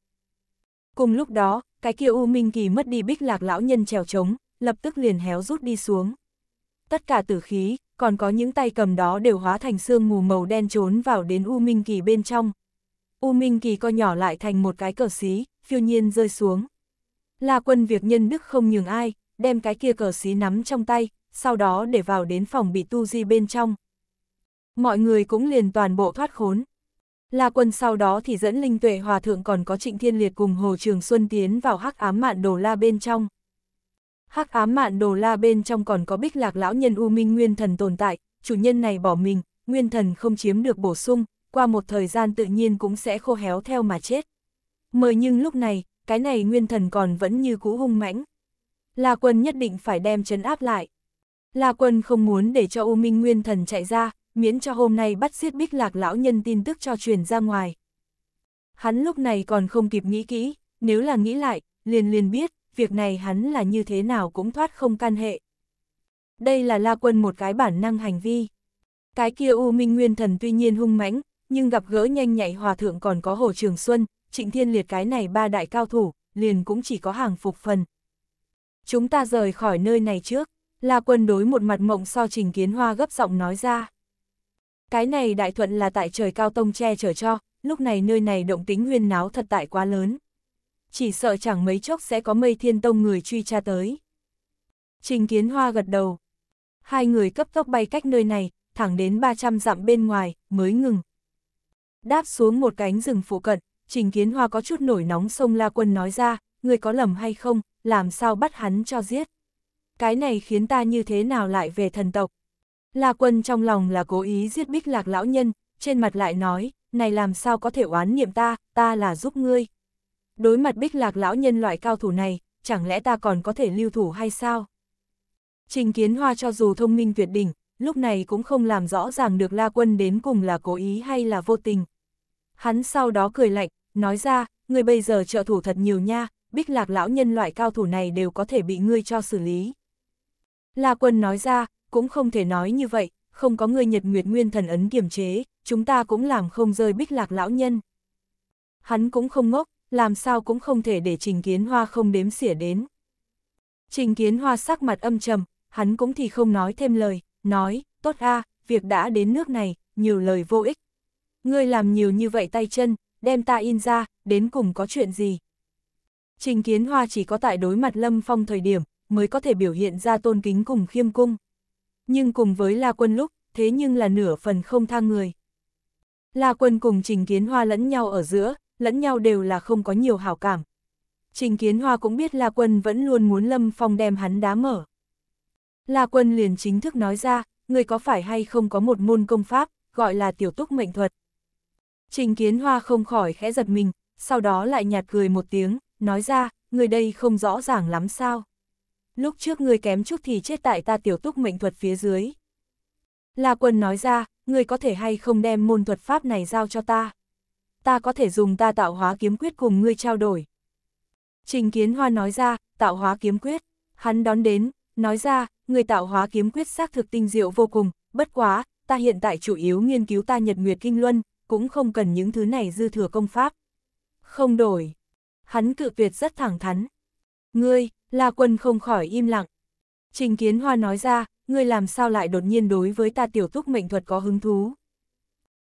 Cùng lúc đó, cái kia U Minh Kỳ mất đi bích lạc lão nhân trèo trống, lập tức liền héo rút đi xuống. Tất cả tử khí, còn có những tay cầm đó đều hóa thành xương mù màu đen trốn vào đến U Minh Kỳ bên trong. U Minh Kỳ co nhỏ lại thành một cái cờ xí, phiêu nhiên rơi xuống. La quân việc nhân đức không nhường ai, đem cái kia cờ xí nắm trong tay, sau đó để vào đến phòng bị tu di bên trong. Mọi người cũng liền toàn bộ thoát khốn. La quân sau đó thì dẫn Linh Tuệ Hòa Thượng còn có Trịnh Thiên Liệt cùng Hồ Trường Xuân tiến vào hắc ám mạn đồ la bên trong. Hắc ám mạn đồ la bên trong còn có bích lạc lão nhân U Minh Nguyên Thần tồn tại, chủ nhân này bỏ mình, Nguyên Thần không chiếm được bổ sung, qua một thời gian tự nhiên cũng sẽ khô héo theo mà chết. Mời nhưng lúc này, cái này Nguyên Thần còn vẫn như cũ hung mãnh. La quân nhất định phải đem chấn áp lại. La Quân không muốn để cho U Minh Nguyên Thần chạy ra, miễn cho hôm nay bắt giết bích lạc lão nhân tin tức cho truyền ra ngoài. Hắn lúc này còn không kịp nghĩ kỹ, nếu là nghĩ lại, liền liền biết, việc này hắn là như thế nào cũng thoát không can hệ. Đây là La Quân một cái bản năng hành vi. Cái kia U Minh Nguyên Thần tuy nhiên hung mãnh, nhưng gặp gỡ nhanh nhạy hòa thượng còn có Hồ Trường Xuân, Trịnh Thiên Liệt cái này ba đại cao thủ, liền cũng chỉ có hàng phục phần. Chúng ta rời khỏi nơi này trước. La quân đối một mặt mộng so trình kiến hoa gấp giọng nói ra. Cái này đại thuận là tại trời cao tông che chở cho, lúc này nơi này động tính huyên náo thật tại quá lớn. Chỉ sợ chẳng mấy chốc sẽ có mây thiên tông người truy tra tới. Trình kiến hoa gật đầu. Hai người cấp tốc bay cách nơi này, thẳng đến 300 dặm bên ngoài, mới ngừng. Đáp xuống một cánh rừng phụ cận, trình kiến hoa có chút nổi nóng sông La Quân nói ra, người có lầm hay không, làm sao bắt hắn cho giết cái này khiến ta như thế nào lại về thần tộc. La quân trong lòng là cố ý giết bích lạc lão nhân, trên mặt lại nói, này làm sao có thể oán niệm ta, ta là giúp ngươi. Đối mặt bích lạc lão nhân loại cao thủ này, chẳng lẽ ta còn có thể lưu thủ hay sao? Trình kiến hoa cho dù thông minh tuyệt đỉnh, lúc này cũng không làm rõ ràng được La Quân đến cùng là cố ý hay là vô tình. Hắn sau đó cười lạnh, nói ra, ngươi bây giờ trợ thủ thật nhiều nha, bích lạc lão nhân loại cao thủ này đều có thể bị ngươi cho xử lý. La Quân nói ra, cũng không thể nói như vậy, không có người nhật nguyệt nguyên thần ấn kiềm chế, chúng ta cũng làm không rơi bích lạc lão nhân. Hắn cũng không ngốc, làm sao cũng không thể để Trình Kiến Hoa không đếm xỉa đến. Trình Kiến Hoa sắc mặt âm trầm, hắn cũng thì không nói thêm lời, nói, tốt a, việc đã đến nước này, nhiều lời vô ích. Ngươi làm nhiều như vậy tay chân, đem ta in ra, đến cùng có chuyện gì? Trình Kiến Hoa chỉ có tại đối mặt Lâm Phong thời điểm, mới có thể biểu hiện ra tôn kính cùng khiêm cung. Nhưng cùng với La Quân lúc, thế nhưng là nửa phần không thang người. La Quân cùng Trình Kiến Hoa lẫn nhau ở giữa, lẫn nhau đều là không có nhiều hảo cảm. Trình Kiến Hoa cũng biết La Quân vẫn luôn muốn Lâm Phong đem hắn đá mở. La Quân liền chính thức nói ra, người có phải hay không có một môn công pháp, gọi là tiểu túc mệnh thuật. Trình Kiến Hoa không khỏi khẽ giật mình, sau đó lại nhạt cười một tiếng, nói ra, người đây không rõ ràng lắm sao lúc trước ngươi kém chút thì chết tại ta tiểu túc mệnh thuật phía dưới. La quân nói ra, ngươi có thể hay không đem môn thuật pháp này giao cho ta. Ta có thể dùng ta tạo hóa kiếm quyết cùng ngươi trao đổi. Trình Kiến Hoa nói ra, tạo hóa kiếm quyết, hắn đón đến, nói ra, người tạo hóa kiếm quyết xác thực tinh diệu vô cùng, bất quá, ta hiện tại chủ yếu nghiên cứu ta nhật nguyệt kinh luân, cũng không cần những thứ này dư thừa công pháp. Không đổi. Hắn cự tuyệt rất thẳng thắn, Ngươi, La Quân không khỏi im lặng. Trình Kiến Hoa nói ra, ngươi làm sao lại đột nhiên đối với ta tiểu túc mệnh thuật có hứng thú.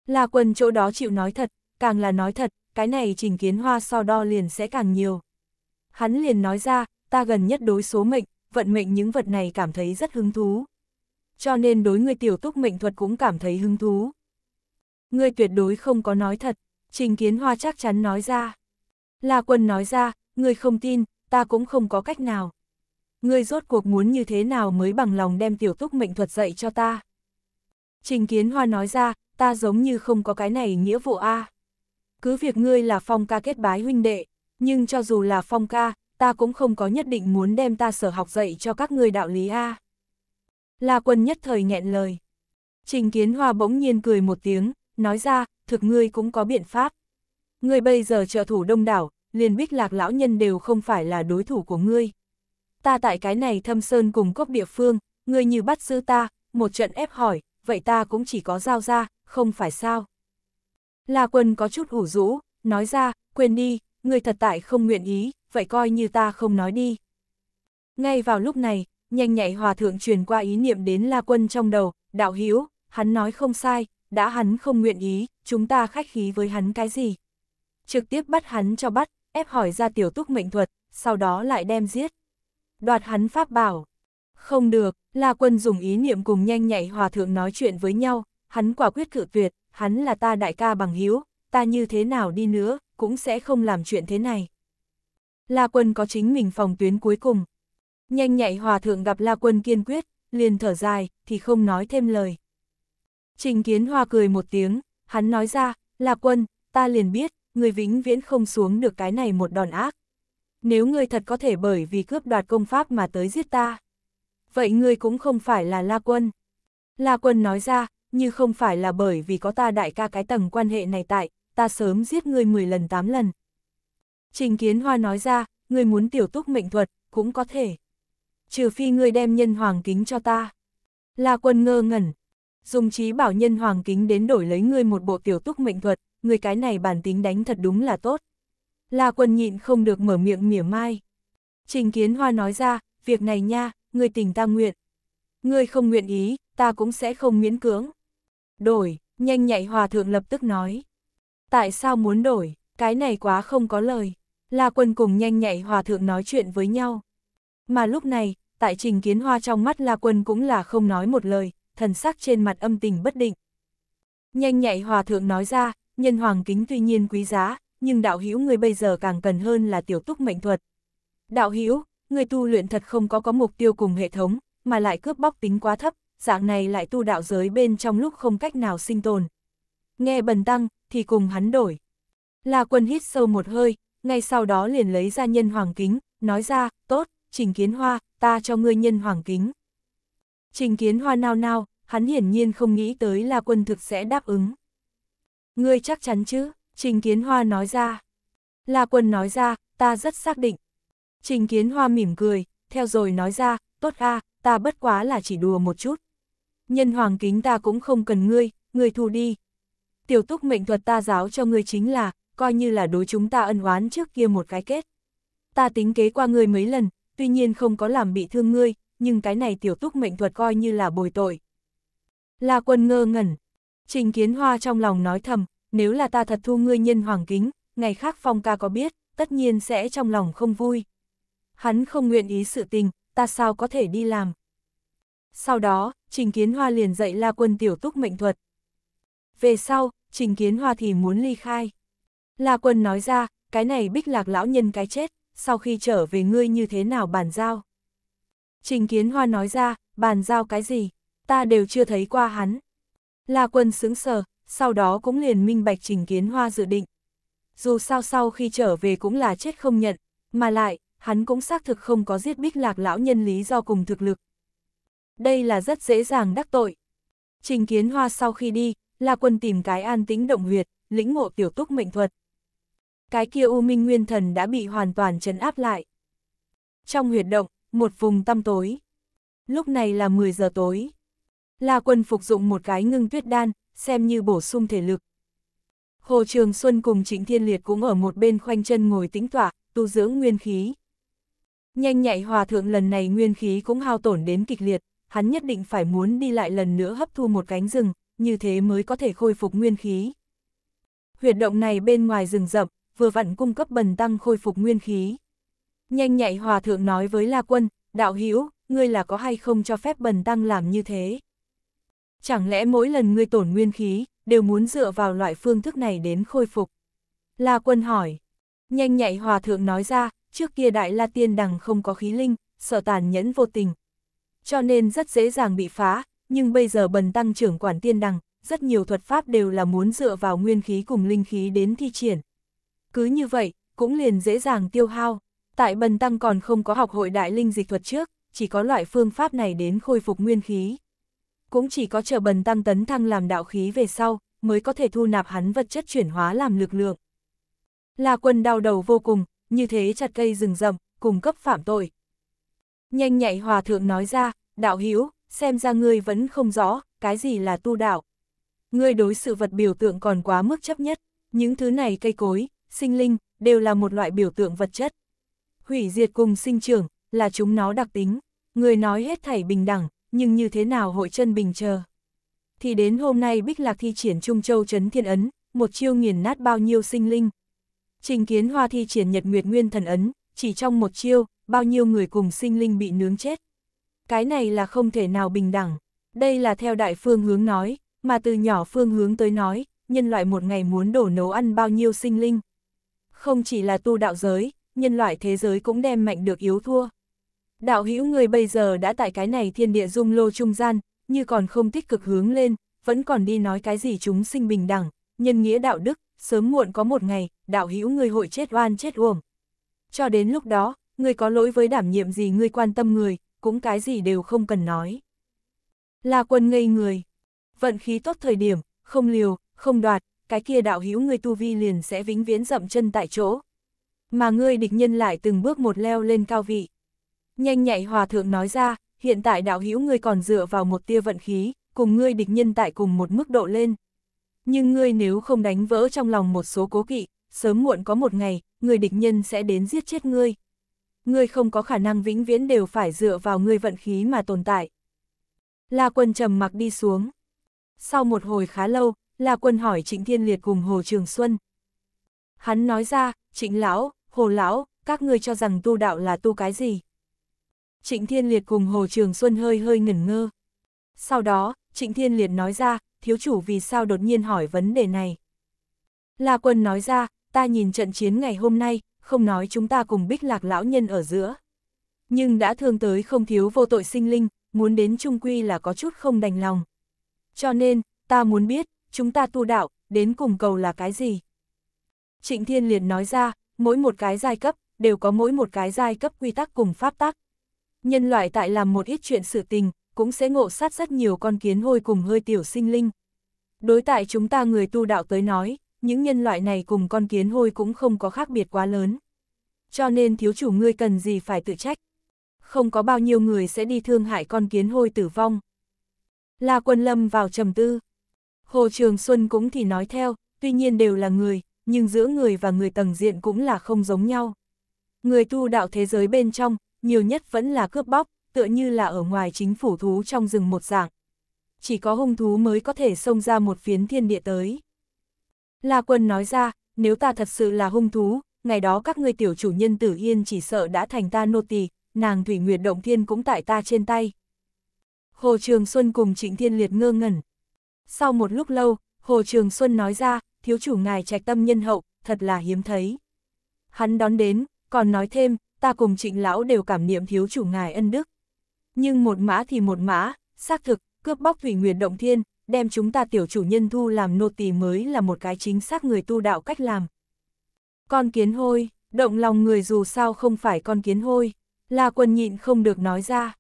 La Quân chỗ đó chịu nói thật, càng là nói thật, cái này Trình Kiến Hoa so đo liền sẽ càng nhiều. Hắn liền nói ra, ta gần nhất đối số mệnh, vận mệnh những vật này cảm thấy rất hứng thú. Cho nên đối người tiểu túc mệnh thuật cũng cảm thấy hứng thú. Ngươi tuyệt đối không có nói thật, Trình Kiến Hoa chắc chắn nói ra. La Quân nói ra, ngươi không tin, ta cũng không có cách nào. Ngươi rốt cuộc muốn như thế nào mới bằng lòng đem tiểu túc mệnh thuật dạy cho ta. Trình Kiến Hoa nói ra, ta giống như không có cái này nghĩa vụ A. Cứ việc ngươi là phong ca kết bái huynh đệ, nhưng cho dù là phong ca, ta cũng không có nhất định muốn đem ta sở học dạy cho các ngươi đạo lý A. À. La quân nhất thời nghẹn lời. Trình Kiến Hoa bỗng nhiên cười một tiếng, nói ra, thực ngươi cũng có biện pháp. Ngươi bây giờ trợ thủ đông đảo, liền bích lạc lão nhân đều không phải là đối thủ của ngươi. Ta tại cái này thâm sơn cùng cốc địa phương, ngươi như bắt giữ ta, một trận ép hỏi, vậy ta cũng chỉ có giao ra, không phải sao. La quân có chút ủ rũ, nói ra, quên đi, ngươi thật tại không nguyện ý, vậy coi như ta không nói đi. Ngay vào lúc này, nhanh nhạy hòa thượng truyền qua ý niệm đến La Quân trong đầu, đạo hiếu, hắn nói không sai, đã hắn không nguyện ý, chúng ta khách khí với hắn cái gì. Trực tiếp bắt hắn cho bắt, ép hỏi ra tiểu túc mệnh thuật, sau đó lại đem giết. Đoạt hắn pháp bảo. Không được, La Quân dùng ý niệm cùng nhanh nhạy hòa thượng nói chuyện với nhau, hắn quả quyết cự tuyệt, hắn là ta đại ca bằng hiếu, ta như thế nào đi nữa, cũng sẽ không làm chuyện thế này. La Quân có chính mình phòng tuyến cuối cùng. Nhanh nhạy hòa thượng gặp La Quân kiên quyết, liền thở dài, thì không nói thêm lời. Trình Kiến Hoa cười một tiếng, hắn nói ra, La Quân, ta liền biết, người vĩnh viễn không xuống được cái này một đòn ác. Nếu người thật có thể bởi vì cướp đoạt công pháp mà tới giết ta, vậy người cũng không phải là La Quân. La Quân nói ra, như không phải là bởi vì có ta đại ca cái tầng quan hệ này tại, ta sớm giết ngươi 10 lần 8 lần. Trình Kiến Hoa nói ra, ngươi muốn tiểu túc mệnh thuật, cũng có thể. Trừ phi ngươi đem nhân hoàng kính cho ta. La Quân ngơ ngẩn, dùng trí bảo nhân hoàng kính đến đổi lấy ngươi một bộ tiểu túc mệnh thuật, người cái này bản tính đánh thật đúng là tốt. La quân nhịn không được mở miệng mỉa mai. Trình kiến hoa nói ra, việc này nha, người tình ta nguyện. Người không nguyện ý, ta cũng sẽ không miễn cưỡng. Đổi, nhanh nhạy hòa thượng lập tức nói. Tại sao muốn đổi, cái này quá không có lời. La quân cùng nhanh nhạy hòa thượng nói chuyện với nhau. Mà lúc này, tại trình kiến hoa trong mắt La quân cũng là không nói một lời, thần sắc trên mặt âm tình bất định. Nhanh nhạy hòa thượng nói ra, nhân hoàng kính tuy nhiên quý giá, nhưng đạo hữu người bây giờ càng cần hơn là tiểu túc mệnh thuật. Đạo hữu, người tu luyện thật không có có mục tiêu cùng hệ thống, mà lại cướp bóc tính quá thấp, dạng này lại tu đạo giới bên trong lúc không cách nào sinh tồn. Nghe bần tăng, thì cùng hắn đổi. La quân hít sâu một hơi, ngay sau đó liền lấy ra nhân hoàng kính, nói ra, tốt, trình kiến hoa, ta cho ngươi nhân hoàng kính. Trình kiến hoa nao nao, hắn hiển nhiên không nghĩ tới là quân thực sẽ đáp ứng. Ngươi chắc chắn chứ, Trình Kiến Hoa nói ra. La Quân nói ra, ta rất xác định. Trình Kiến Hoa mỉm cười, theo rồi nói ra, tốt a, ta bất quá là chỉ đùa một chút. Nhân hoàng kính ta cũng không cần ngươi, ngươi thu đi. Tiểu túc mệnh thuật ta giáo cho ngươi chính là, coi như là đối chúng ta ân oán trước kia một cái kết. Ta tính kế qua ngươi mấy lần, tuy nhiên không có làm bị thương ngươi, nhưng cái này tiểu túc mệnh thuật coi như là bồi tội. La quân ngơ ngẩn, Trình Kiến Hoa trong lòng nói thầm, nếu là ta thật thu ngươi nhân hoàng kính, ngày khác Phong ca có biết, tất nhiên sẽ trong lòng không vui. Hắn không nguyện ý sự tình, ta sao có thể đi làm. Sau đó, Trình Kiến Hoa liền dạy La Quân tiểu túc mệnh thuật. Về sau, Trình Kiến Hoa thì muốn ly khai. La Quân nói ra, cái này bích lạc lão nhân cái chết, sau khi trở về ngươi như thế nào bàn giao. Trình Kiến Hoa nói ra, bàn giao cái gì, ta đều chưa thấy qua hắn. La Quân sững sờ, sau đó cũng liền minh bạch Trình Kiến Hoa dự định. Dù sao sau khi trở về cũng là chết không nhận, mà lại, hắn cũng xác thực không có giết bích lạc lão nhân lý do cùng thực lực. Đây là rất dễ dàng đắc tội. Trình Kiến Hoa sau khi đi, La Quân tìm cái an tĩnh động huyệt, lĩnh ngộ tiểu túc mệnh thuật. Cái kia U Minh Nguyên Thần đã bị hoàn toàn trấn áp lại. Trong huyệt động, một vùng tăm tối. Lúc này là 10 giờ tối. La Quân phục dụng một cái ngưng tuyết đan, xem như bổ sung thể lực. Hồ Trường Xuân cùng Trịnh Thiên Liệt cũng ở một bên khoanh chân ngồi tĩnh tỏa, tu dưỡng nguyên khí. Nhanh nhạy hòa thượng lần này nguyên khí cũng hao tổn đến kịch liệt, hắn nhất định phải muốn đi lại lần nữa hấp thu một cánh rừng, như thế mới có thể khôi phục nguyên khí. Huyệt động này bên ngoài rừng rậm, vừa vặn cung cấp bần tăng khôi phục nguyên khí. Nhanh nhạy hòa thượng nói với La Quân, đạo hữu ngươi là có hay không cho phép bần tăng làm như thế. Chẳng lẽ mỗi lần ngươi tổn nguyên khí, đều muốn dựa vào loại phương thức này đến khôi phục? La quân hỏi. Nhanh nhạy hòa thượng nói ra, trước kia đại la tiên đằng không có khí linh, sợ tàn nhẫn vô tình. Cho nên rất dễ dàng bị phá, nhưng bây giờ bần tăng trưởng quản tiên đằng, rất nhiều thuật pháp đều là muốn dựa vào nguyên khí cùng linh khí đến thi triển. Cứ như vậy, cũng liền dễ dàng tiêu hao. Tại bần tăng còn không có học hội đại linh dịch thuật trước, chỉ có loại phương pháp này đến khôi phục nguyên khí cũng chỉ có chờ bần tăng tấn thăng làm đạo khí về sau, mới có thể thu nạp hắn vật chất chuyển hóa làm lực lượng. Là quân đau đầu vô cùng, như thế chặt cây rừng rậm, cung cấp phạm tội. Nhanh nhạy hòa thượng nói ra, đạo hữu xem ra ngươi vẫn không rõ, cái gì là tu đạo. Ngươi đối sự vật biểu tượng còn quá mức chấp nhất, những thứ này cây cối, sinh linh, đều là một loại biểu tượng vật chất. Hủy diệt cùng sinh trưởng, là chúng nó đặc tính. Người nói hết thảy bình đẳng, nhưng như thế nào hội chân bình chờ. Thì đến hôm nay Bích Lạc thi triển Trung Châu Trấn Thiên Ấn, một chiêu nghiền nát bao nhiêu sinh linh. Trình kiến hoa thi triển Nhật Nguyệt Nguyên Thần Ấn, chỉ trong một chiêu, bao nhiêu người cùng sinh linh bị nướng chết. Cái này là không thể nào bình đẳng. Đây là theo đại phương hướng nói, mà từ nhỏ phương hướng tới nói, nhân loại một ngày muốn đổ nấu ăn bao nhiêu sinh linh. Không chỉ là tu đạo giới, nhân loại thế giới cũng đem mạnh được yếu thua. Đạo hữu người bây giờ đã tại cái này thiên địa dung lô trung gian, như còn không tích cực hướng lên, vẫn còn đi nói cái gì chúng sinh bình đẳng, nhân nghĩa đạo đức, sớm muộn có một ngày, đạo hữu người hội chết oan chết uổng. Cho đến lúc đó, người có lỗi với đảm nhiệm gì người quan tâm người, cũng cái gì đều không cần nói. Là quân ngây người, vận khí tốt thời điểm, không liều, không đoạt, cái kia đạo hữu người tu vi liền sẽ vĩnh viễn dậm chân tại chỗ. Mà ngươi địch nhân lại từng bước một leo lên cao vị. Nhanh nhạy hòa thượng nói ra, hiện tại đạo hữu ngươi còn dựa vào một tia vận khí, cùng ngươi địch nhân tại cùng một mức độ lên. Nhưng ngươi nếu không đánh vỡ trong lòng một số cố kỵ, sớm muộn có một ngày, người địch nhân sẽ đến giết chết ngươi. Ngươi không có khả năng vĩnh viễn đều phải dựa vào ngươi vận khí mà tồn tại. La quân trầm mặc đi xuống. Sau một hồi khá lâu, La quân hỏi Trịnh Thiên Liệt cùng Hồ Trường Xuân. Hắn nói ra, Trịnh Lão, Hồ Lão, các ngươi cho rằng tu đạo là tu cái gì? Trịnh Thiên Liệt cùng Hồ Trường Xuân hơi hơi ngẩn ngơ. Sau đó, Trịnh Thiên Liệt nói ra, thiếu chủ vì sao đột nhiên hỏi vấn đề này. La Quân nói ra, ta nhìn trận chiến ngày hôm nay, không nói chúng ta cùng bích lạc lão nhân ở giữa. Nhưng đã thương tới không thiếu vô tội sinh linh, muốn đến trung quy là có chút không đành lòng. Cho nên, ta muốn biết, chúng ta tu đạo, đến cùng cầu là cái gì? Trịnh Thiên Liệt nói ra, mỗi một cái giai cấp, đều có mỗi một cái giai cấp quy tắc cùng pháp tắc. Nhân loại tại làm một ít chuyện sự tình, cũng sẽ ngộ sát rất nhiều con kiến hôi cùng hơi tiểu sinh linh. Đối tại chúng ta người tu đạo tới nói, những nhân loại này cùng con kiến hôi cũng không có khác biệt quá lớn. Cho nên thiếu chủ ngươi cần gì phải tự trách. Không có bao nhiêu người sẽ đi thương hại con kiến hôi tử vong. La quân lâm vào trầm tư. Hồ Trường Xuân cũng thì nói theo, tuy nhiên đều là người, nhưng giữa người và người tầng diện cũng là không giống nhau. Người tu đạo thế giới bên trong, nhiều nhất vẫn là cướp bóc, tựa như là ở ngoài chính phủ thú trong rừng một dạng. Chỉ có hung thú mới có thể xông ra một phiến thiên địa tới. La quân nói ra, nếu ta thật sự là hung thú, ngày đó các ngươi tiểu chủ nhân tử yên chỉ sợ đã thành ta nô tỳ, nàng Thủy Nguyệt Động Thiên cũng tại ta trên tay. Hồ Trường Xuân cùng Trịnh Thiên Liệt ngơ ngẩn. Sau một lúc lâu, Hồ Trường Xuân nói ra, thiếu chủ ngài trạch tâm nhân hậu, thật là hiếm thấy. Hắn đón đến, còn nói thêm, ta cùng trịnh lão đều cảm niệm thiếu chủ ngài ân đức. Nhưng một mã thì một mã, xác thực, cướp bóc thủy nguyệt động thiên, đem chúng ta tiểu chủ nhân thu làm nô tỳ mới là một cái chính xác người tu đạo cách làm. Con kiến hôi, động lòng người dù sao không phải con kiến hôi, là quân nhịn không được nói ra.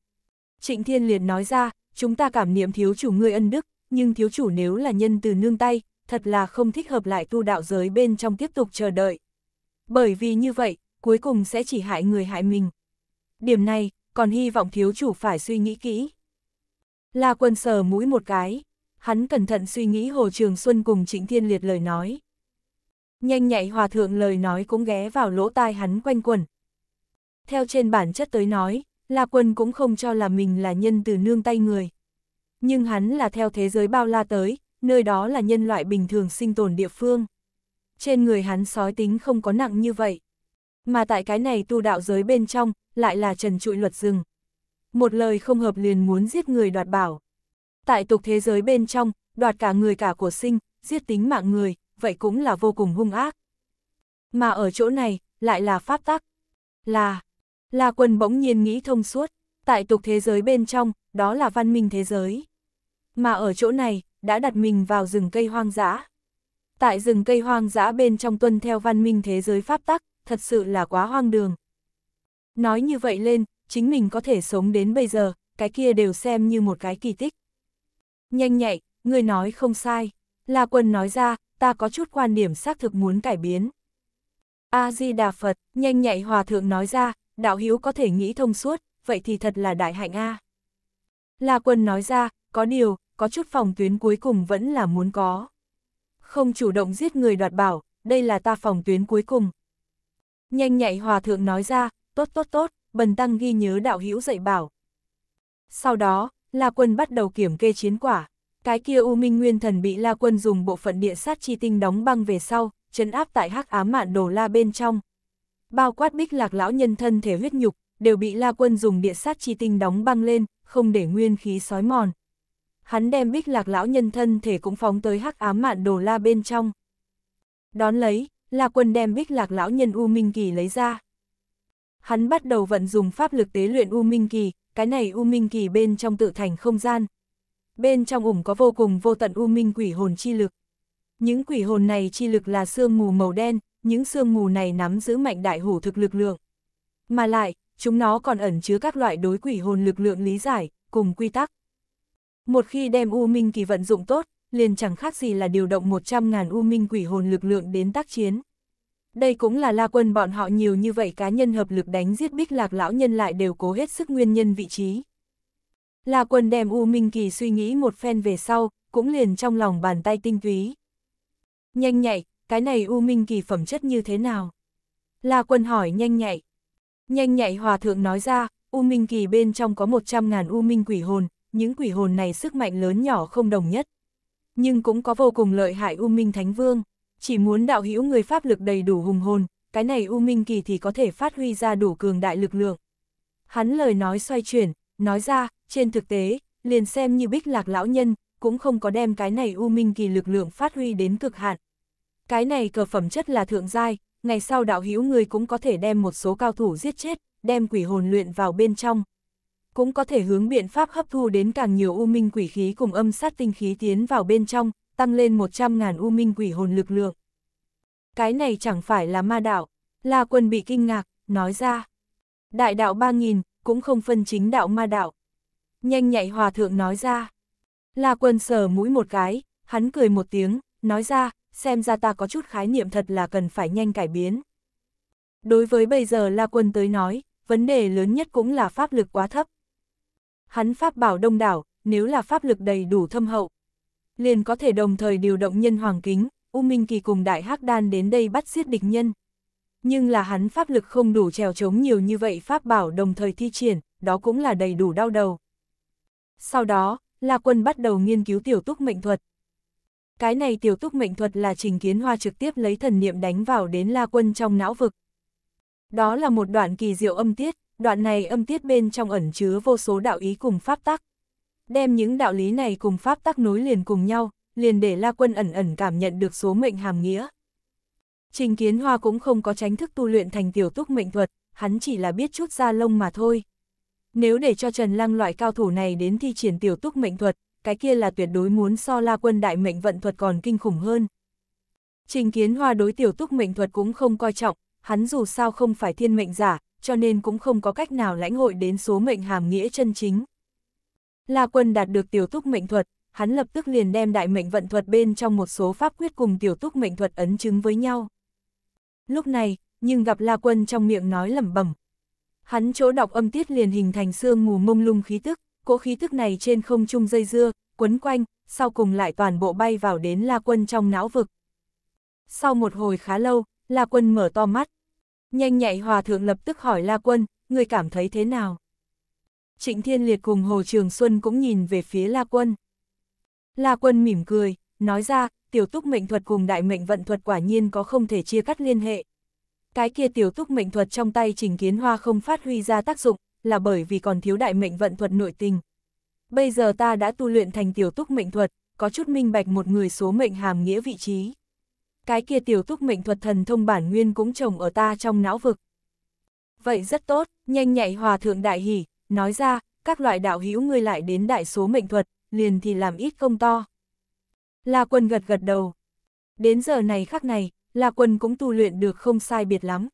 Trịnh Thiên liền nói ra, chúng ta cảm niệm thiếu chủ ngươi ân đức, nhưng thiếu chủ nếu là nhân từ nương tay, thật là không thích hợp lại tu đạo giới bên trong tiếp tục chờ đợi. Bởi vì như vậy, cuối cùng sẽ chỉ hại người hại mình. Điểm này, còn hy vọng thiếu chủ phải suy nghĩ kỹ. La quân sờ mũi một cái, hắn cẩn thận suy nghĩ Hồ Trường Xuân cùng Trịnh Thiên Liệt lời nói. Nhanh nhạy hòa thượng lời nói cũng ghé vào lỗ tai hắn quanh quần. Theo trên bản chất tới nói, La quân cũng không cho là mình là nhân từ nương tay người. Nhưng hắn là theo thế giới bao la tới, nơi đó là nhân loại bình thường sinh tồn địa phương. Trên người hắn sói tính không có nặng như vậy mà tại cái này tu đạo giới bên trong, lại là trần trụi luật rừng. Một lời không hợp liền muốn giết người đoạt bảo. Tại tục thế giới bên trong, đoạt cả người cả của sinh, giết tính mạng người, vậy cũng là vô cùng hung ác. Mà ở chỗ này, lại là pháp tắc. Là, là quần bỗng nhiên nghĩ thông suốt, tại tục thế giới bên trong, đó là văn minh thế giới. Mà ở chỗ này, đã đặt mình vào rừng cây hoang dã. Tại rừng cây hoang dã bên trong tuân theo văn minh thế giới pháp tắc, thật sự là quá hoang đường. Nói như vậy lên, chính mình có thể sống đến bây giờ, cái kia đều xem như một cái kỳ tích. Nhanh nhạy, người nói không sai. La Quân nói ra, ta có chút quan điểm xác thực muốn cải biến. A-di-đà Phật, nhanh nhạy hòa thượng nói ra, đạo hiếu có thể nghĩ thông suốt, vậy thì thật là đại hạnh A. La Quân nói ra, có điều, có chút phòng tuyến cuối cùng vẫn là muốn có. Không chủ động giết người đoạt bảo, đây là ta phòng tuyến cuối cùng, Nhanh nhạy hòa thượng nói ra, tốt tốt tốt, bần tăng ghi nhớ đạo hữu dạy bảo. Sau đó, La Quân bắt đầu kiểm kê chiến quả. Cái kia U Minh Nguyên Thần bị La Quân dùng bộ phận địa sát chi tinh đóng băng về sau, chấn áp tại hắc ám mạn đồ la bên trong. Bao quát bích lạc lão nhân thân thể huyết nhục, đều bị La Quân dùng địa sát chi tinh đóng băng lên, không để nguyên khí sói mòn. Hắn đem bích lạc lão nhân thân thể cũng phóng tới hắc ám mạn đồ la bên trong. Đón lấy, La Quân đem bích lạc lão nhân U Minh Kỳ lấy ra. Hắn bắt đầu vận dùng pháp lực tế luyện U Minh Kỳ, cái này U Minh Kỳ bên trong tự thành không gian. Bên trong ủng có vô cùng vô tận U Minh quỷ hồn chi lực. Những quỷ hồn này chi lực là sương mù màu đen, những sương mù này nắm giữ mạnh đại hủ thực lực lượng. Mà lại, chúng nó còn ẩn chứa các loại đối quỷ hồn lực lượng lý giải, cùng quy tắc. Một khi đem U Minh Kỳ vận dụng tốt, liền chẳng khác gì là điều động 100.000 u minh quỷ hồn lực lượng đến tác chiến. Đây cũng là la quân bọn họ nhiều như vậy cá nhân hợp lực đánh giết bích lạc lão nhân lại đều cố hết sức nguyên nhân vị trí. La quân đem U Minh Kỳ suy nghĩ một phen về sau, cũng liền trong lòng bàn tay tinh túy. Nhanh nhạy, cái này U Minh Kỳ phẩm chất như thế nào? La quân hỏi nhanh nhạy. Nhanh nhạy hòa thượng nói ra, U Minh Kỳ bên trong có 100.000 U Minh quỷ hồn, những quỷ hồn này sức mạnh lớn nhỏ không đồng nhất nhưng cũng có vô cùng lợi hại U Minh Thánh Vương. Chỉ muốn đạo hữu người pháp lực đầy đủ hùng hồn, cái này U Minh Kỳ thì có thể phát huy ra đủ cường đại lực lượng. Hắn lời nói xoay chuyển, nói ra, trên thực tế, liền xem như bích lạc lão nhân, cũng không có đem cái này U Minh Kỳ lực lượng phát huy đến cực hạn. Cái này cờ phẩm chất là thượng giai, ngày sau đạo hữu người cũng có thể đem một số cao thủ giết chết, đem quỷ hồn luyện vào bên trong, cũng có thể hướng biện pháp hấp thu đến càng nhiều u minh quỷ khí cùng âm sát tinh khí tiến vào bên trong, tăng lên 100.000 u minh quỷ hồn lực lượng. Cái này chẳng phải là ma đạo, La Quân bị kinh ngạc, nói ra. Đại đạo 3.000, cũng không phân chính đạo ma đạo. Nhanh nhạy hòa thượng nói ra. La Quân sờ mũi một cái, hắn cười một tiếng, nói ra, xem ra ta có chút khái niệm thật là cần phải nhanh cải biến. Đối với bây giờ La Quân tới nói, vấn đề lớn nhất cũng là pháp lực quá thấp hắn pháp bảo đông đảo, nếu là pháp lực đầy đủ thâm hậu, liền có thể đồng thời điều động nhân hoàng kính, U Minh Kỳ cùng Đại Hắc Đan đến đây bắt giết địch nhân. Nhưng là hắn pháp lực không đủ trèo chống nhiều như vậy pháp bảo đồng thời thi triển, đó cũng là đầy đủ đau đầu. Sau đó, La Quân bắt đầu nghiên cứu tiểu túc mệnh thuật. Cái này tiểu túc mệnh thuật là trình kiến hoa trực tiếp lấy thần niệm đánh vào đến La Quân trong não vực. Đó là một đoạn kỳ diệu âm tiết, đoạn này âm tiết bên trong ẩn chứa vô số đạo ý cùng pháp tắc. Đem những đạo lý này cùng pháp tắc nối liền cùng nhau, liền để La Quân ẩn ẩn cảm nhận được số mệnh hàm nghĩa. Trình Kiến Hoa cũng không có tránh thức tu luyện thành tiểu túc mệnh thuật, hắn chỉ là biết chút ra lông mà thôi. Nếu để cho Trần Lăng loại cao thủ này đến thi triển tiểu túc mệnh thuật, cái kia là tuyệt đối muốn so La Quân đại mệnh vận thuật còn kinh khủng hơn. Trình Kiến Hoa đối tiểu túc mệnh thuật cũng không coi trọng, hắn dù sao không phải thiên mệnh giả, cho nên cũng không có cách nào lãnh hội đến số mệnh hàm nghĩa chân chính. La Quân đạt được tiểu túc mệnh thuật, hắn lập tức liền đem đại mệnh vận thuật bên trong một số pháp quyết cùng tiểu túc mệnh thuật ấn chứng với nhau. Lúc này, nhưng gặp La Quân trong miệng nói lẩm bẩm. Hắn chỗ đọc âm tiết liền hình thành xương mù mông lung khí tức, cỗ khí tức này trên không trung dây dưa, quấn quanh, sau cùng lại toàn bộ bay vào đến La Quân trong não vực. Sau một hồi khá lâu, La Quân mở to mắt, Nhanh nhạy hòa thượng lập tức hỏi La Quân, người cảm thấy thế nào? Trịnh Thiên Liệt cùng Hồ Trường Xuân cũng nhìn về phía La Quân. La Quân mỉm cười, nói ra, tiểu túc mệnh thuật cùng đại mệnh vận thuật quả nhiên có không thể chia cắt liên hệ. Cái kia tiểu túc mệnh thuật trong tay trình kiến hoa không phát huy ra tác dụng, là bởi vì còn thiếu đại mệnh vận thuật nội tình. Bây giờ ta đã tu luyện thành tiểu túc mệnh thuật, có chút minh bạch một người số mệnh hàm nghĩa vị trí cái kia tiểu túc mệnh thuật thần thông bản nguyên cũng trồng ở ta trong não vực. Vậy rất tốt, nhanh nhạy hòa thượng đại hỉ, nói ra, các loại đạo hữu ngươi lại đến đại số mệnh thuật, liền thì làm ít công to. La quân gật gật đầu. Đến giờ này khắc này, La quân cũng tu luyện được không sai biệt lắm.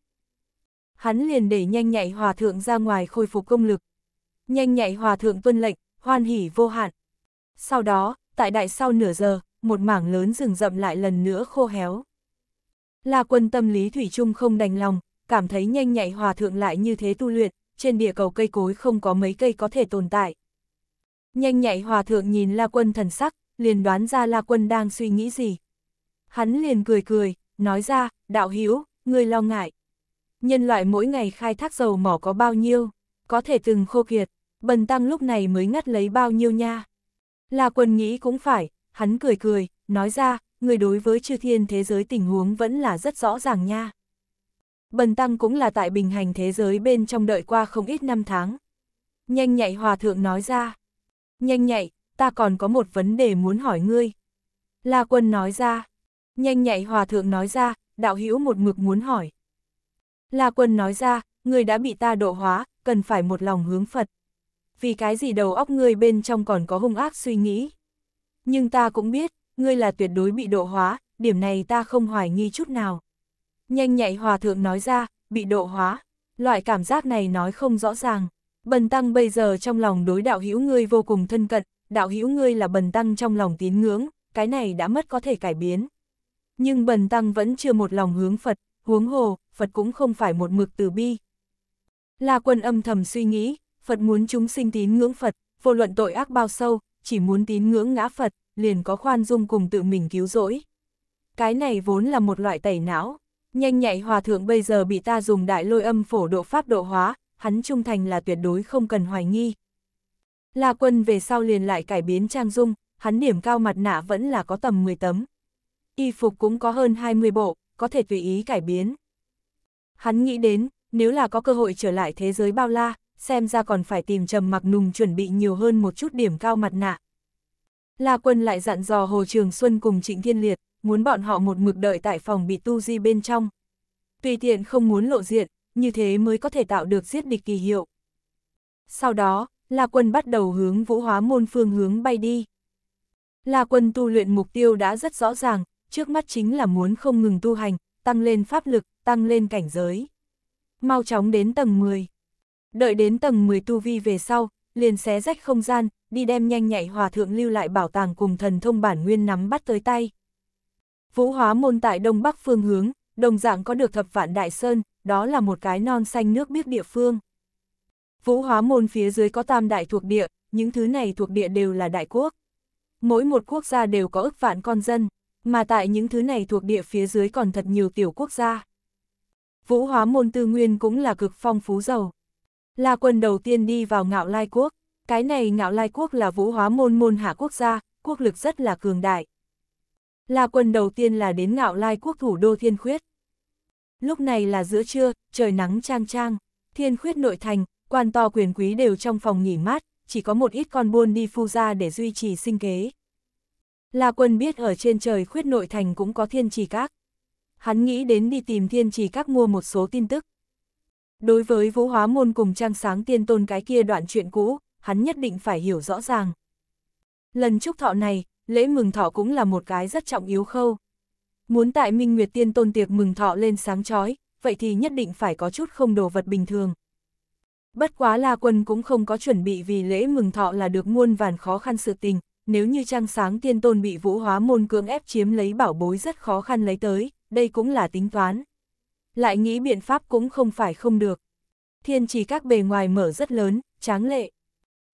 Hắn liền để nhanh nhạy hòa thượng ra ngoài khôi phục công lực. Nhanh nhạy hòa thượng tuân lệnh, hoan hỉ vô hạn. Sau đó, tại đại sau nửa giờ, một mảng lớn rừng rậm lại lần nữa khô héo. La quân tâm lý Thủy chung không đành lòng, cảm thấy nhanh nhạy hòa thượng lại như thế tu luyện, trên địa cầu cây cối không có mấy cây có thể tồn tại. Nhanh nhạy hòa thượng nhìn La Quân thần sắc, liền đoán ra La Quân đang suy nghĩ gì. Hắn liền cười cười, nói ra, đạo hữu người lo ngại. Nhân loại mỗi ngày khai thác dầu mỏ có bao nhiêu, có thể từng khô kiệt, bần tăng lúc này mới ngắt lấy bao nhiêu nha. La Quân nghĩ cũng phải, hắn cười cười, nói ra, người đối với chư thiên thế giới tình huống vẫn là rất rõ ràng nha. Bần tăng cũng là tại bình hành thế giới bên trong đợi qua không ít năm tháng. Nhanh nhạy hòa thượng nói ra. Nhanh nhạy, ta còn có một vấn đề muốn hỏi ngươi. La quân nói ra. Nhanh nhạy hòa thượng nói ra, đạo hữu một mực muốn hỏi. La quân nói ra, ngươi đã bị ta độ hóa, cần phải một lòng hướng Phật. Vì cái gì đầu óc ngươi bên trong còn có hung ác suy nghĩ? Nhưng ta cũng biết, ngươi là tuyệt đối bị độ hóa, điểm này ta không hoài nghi chút nào. Nhanh nhạy hòa thượng nói ra, bị độ hóa, loại cảm giác này nói không rõ ràng. Bần tăng bây giờ trong lòng đối đạo hữu ngươi vô cùng thân cận, đạo hữu ngươi là bần tăng trong lòng tín ngưỡng, cái này đã mất có thể cải biến. Nhưng bần tăng vẫn chưa một lòng hướng Phật, huống hồ, Phật cũng không phải một mực từ bi. là quân âm thầm suy nghĩ, Phật muốn chúng sinh tín ngưỡng Phật, vô luận tội ác bao sâu, chỉ muốn tín ngưỡng ngã Phật, liền có khoan dung cùng tự mình cứu rỗi. Cái này vốn là một loại tẩy não, nhanh nhạy hòa thượng bây giờ bị ta dùng đại lôi âm phổ độ pháp độ hóa, hắn trung thành là tuyệt đối không cần hoài nghi. La quân về sau liền lại cải biến trang dung, hắn điểm cao mặt nạ vẫn là có tầm 10 tấm. Y phục cũng có hơn 20 bộ, có thể tùy ý cải biến. Hắn nghĩ đến, nếu là có cơ hội trở lại thế giới bao la, xem ra còn phải tìm trầm mặc nùng chuẩn bị nhiều hơn một chút điểm cao mặt nạ. La Quân lại dặn dò Hồ Trường Xuân cùng Trịnh Thiên Liệt, muốn bọn họ một mực đợi tại phòng bị tu di bên trong. Tùy tiện không muốn lộ diện, như thế mới có thể tạo được giết địch kỳ hiệu. Sau đó, La Quân bắt đầu hướng vũ hóa môn phương hướng bay đi. La Quân tu luyện mục tiêu đã rất rõ ràng, trước mắt chính là muốn không ngừng tu hành, tăng lên pháp lực, tăng lên cảnh giới. Mau chóng đến tầng 10. Đợi đến tầng 10 tu vi về sau, liền xé rách không gian, đi đem nhanh nhạy hòa thượng lưu lại bảo tàng cùng thần thông bản nguyên nắm bắt tới tay. Vũ hóa môn tại đông bắc phương hướng, đồng dạng có được thập vạn đại sơn, đó là một cái non xanh nước biếc địa phương. Vũ hóa môn phía dưới có tam đại thuộc địa, những thứ này thuộc địa đều là đại quốc. Mỗi một quốc gia đều có ức vạn con dân, mà tại những thứ này thuộc địa phía dưới còn thật nhiều tiểu quốc gia. Vũ hóa môn tư nguyên cũng là cực phong phú giàu. La quân đầu tiên đi vào ngạo lai quốc, cái này ngạo lai quốc là vũ hóa môn môn hạ quốc gia, quốc lực rất là cường đại. La quân đầu tiên là đến ngạo lai quốc thủ đô Thiên Khuyết. Lúc này là giữa trưa, trời nắng trang trang, Thiên Khuyết nội thành, quan to quyền quý đều trong phòng nghỉ mát, chỉ có một ít con buôn đi phu ra để duy trì sinh kế. La quân biết ở trên trời khuyết nội thành cũng có thiên trì các. Hắn nghĩ đến đi tìm thiên trì các mua một số tin tức, Đối với vũ hóa môn cùng trang sáng tiên tôn cái kia đoạn chuyện cũ, hắn nhất định phải hiểu rõ ràng. Lần chúc thọ này, lễ mừng thọ cũng là một cái rất trọng yếu khâu. Muốn tại Minh Nguyệt Tiên Tôn tiệc mừng thọ lên sáng chói, vậy thì nhất định phải có chút không đồ vật bình thường. Bất quá La Quân cũng không có chuẩn bị vì lễ mừng thọ là được muôn vàn khó khăn sự tình, nếu như trang sáng tiên tôn bị vũ hóa môn cưỡng ép chiếm lấy bảo bối rất khó khăn lấy tới, đây cũng là tính toán lại nghĩ biện pháp cũng không phải không được. Thiên trì các bề ngoài mở rất lớn, tráng lệ.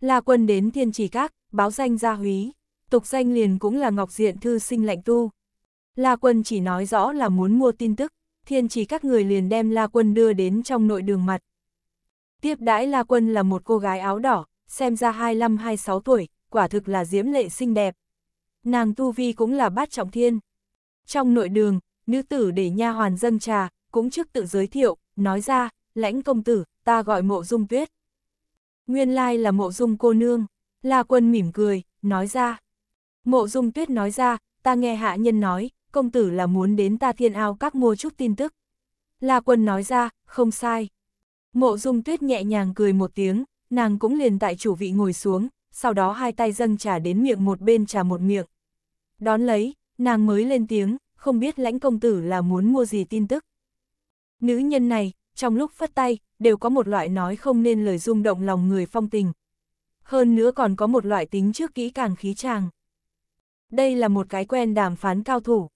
La quân đến thiên trì các, báo danh gia húy, tục danh liền cũng là ngọc diện thư sinh lạnh tu. La quân chỉ nói rõ là muốn mua tin tức, thiên trì các người liền đem La quân đưa đến trong nội đường mặt. Tiếp đãi La quân là một cô gái áo đỏ, xem ra 25-26 tuổi, quả thực là diễm lệ xinh đẹp. Nàng tu vi cũng là bát trọng thiên. Trong nội đường, nữ tử để nha hoàn dâng trà, cũng trước tự giới thiệu, nói ra, lãnh công tử, ta gọi mộ dung tuyết. Nguyên lai là mộ dung cô nương, La Quân mỉm cười, nói ra. Mộ dung tuyết nói ra, ta nghe hạ nhân nói, công tử là muốn đến ta thiên ao các mua chút tin tức. La Quân nói ra, không sai. Mộ dung tuyết nhẹ nhàng cười một tiếng, nàng cũng liền tại chủ vị ngồi xuống, sau đó hai tay dâng trà đến miệng một bên trà một miệng. Đón lấy, nàng mới lên tiếng, không biết lãnh công tử là muốn mua gì tin tức. Nữ nhân này, trong lúc phất tay, đều có một loại nói không nên lời rung động lòng người phong tình. Hơn nữa còn có một loại tính trước kỹ càng khí tràng. Đây là một cái quen đàm phán cao thủ.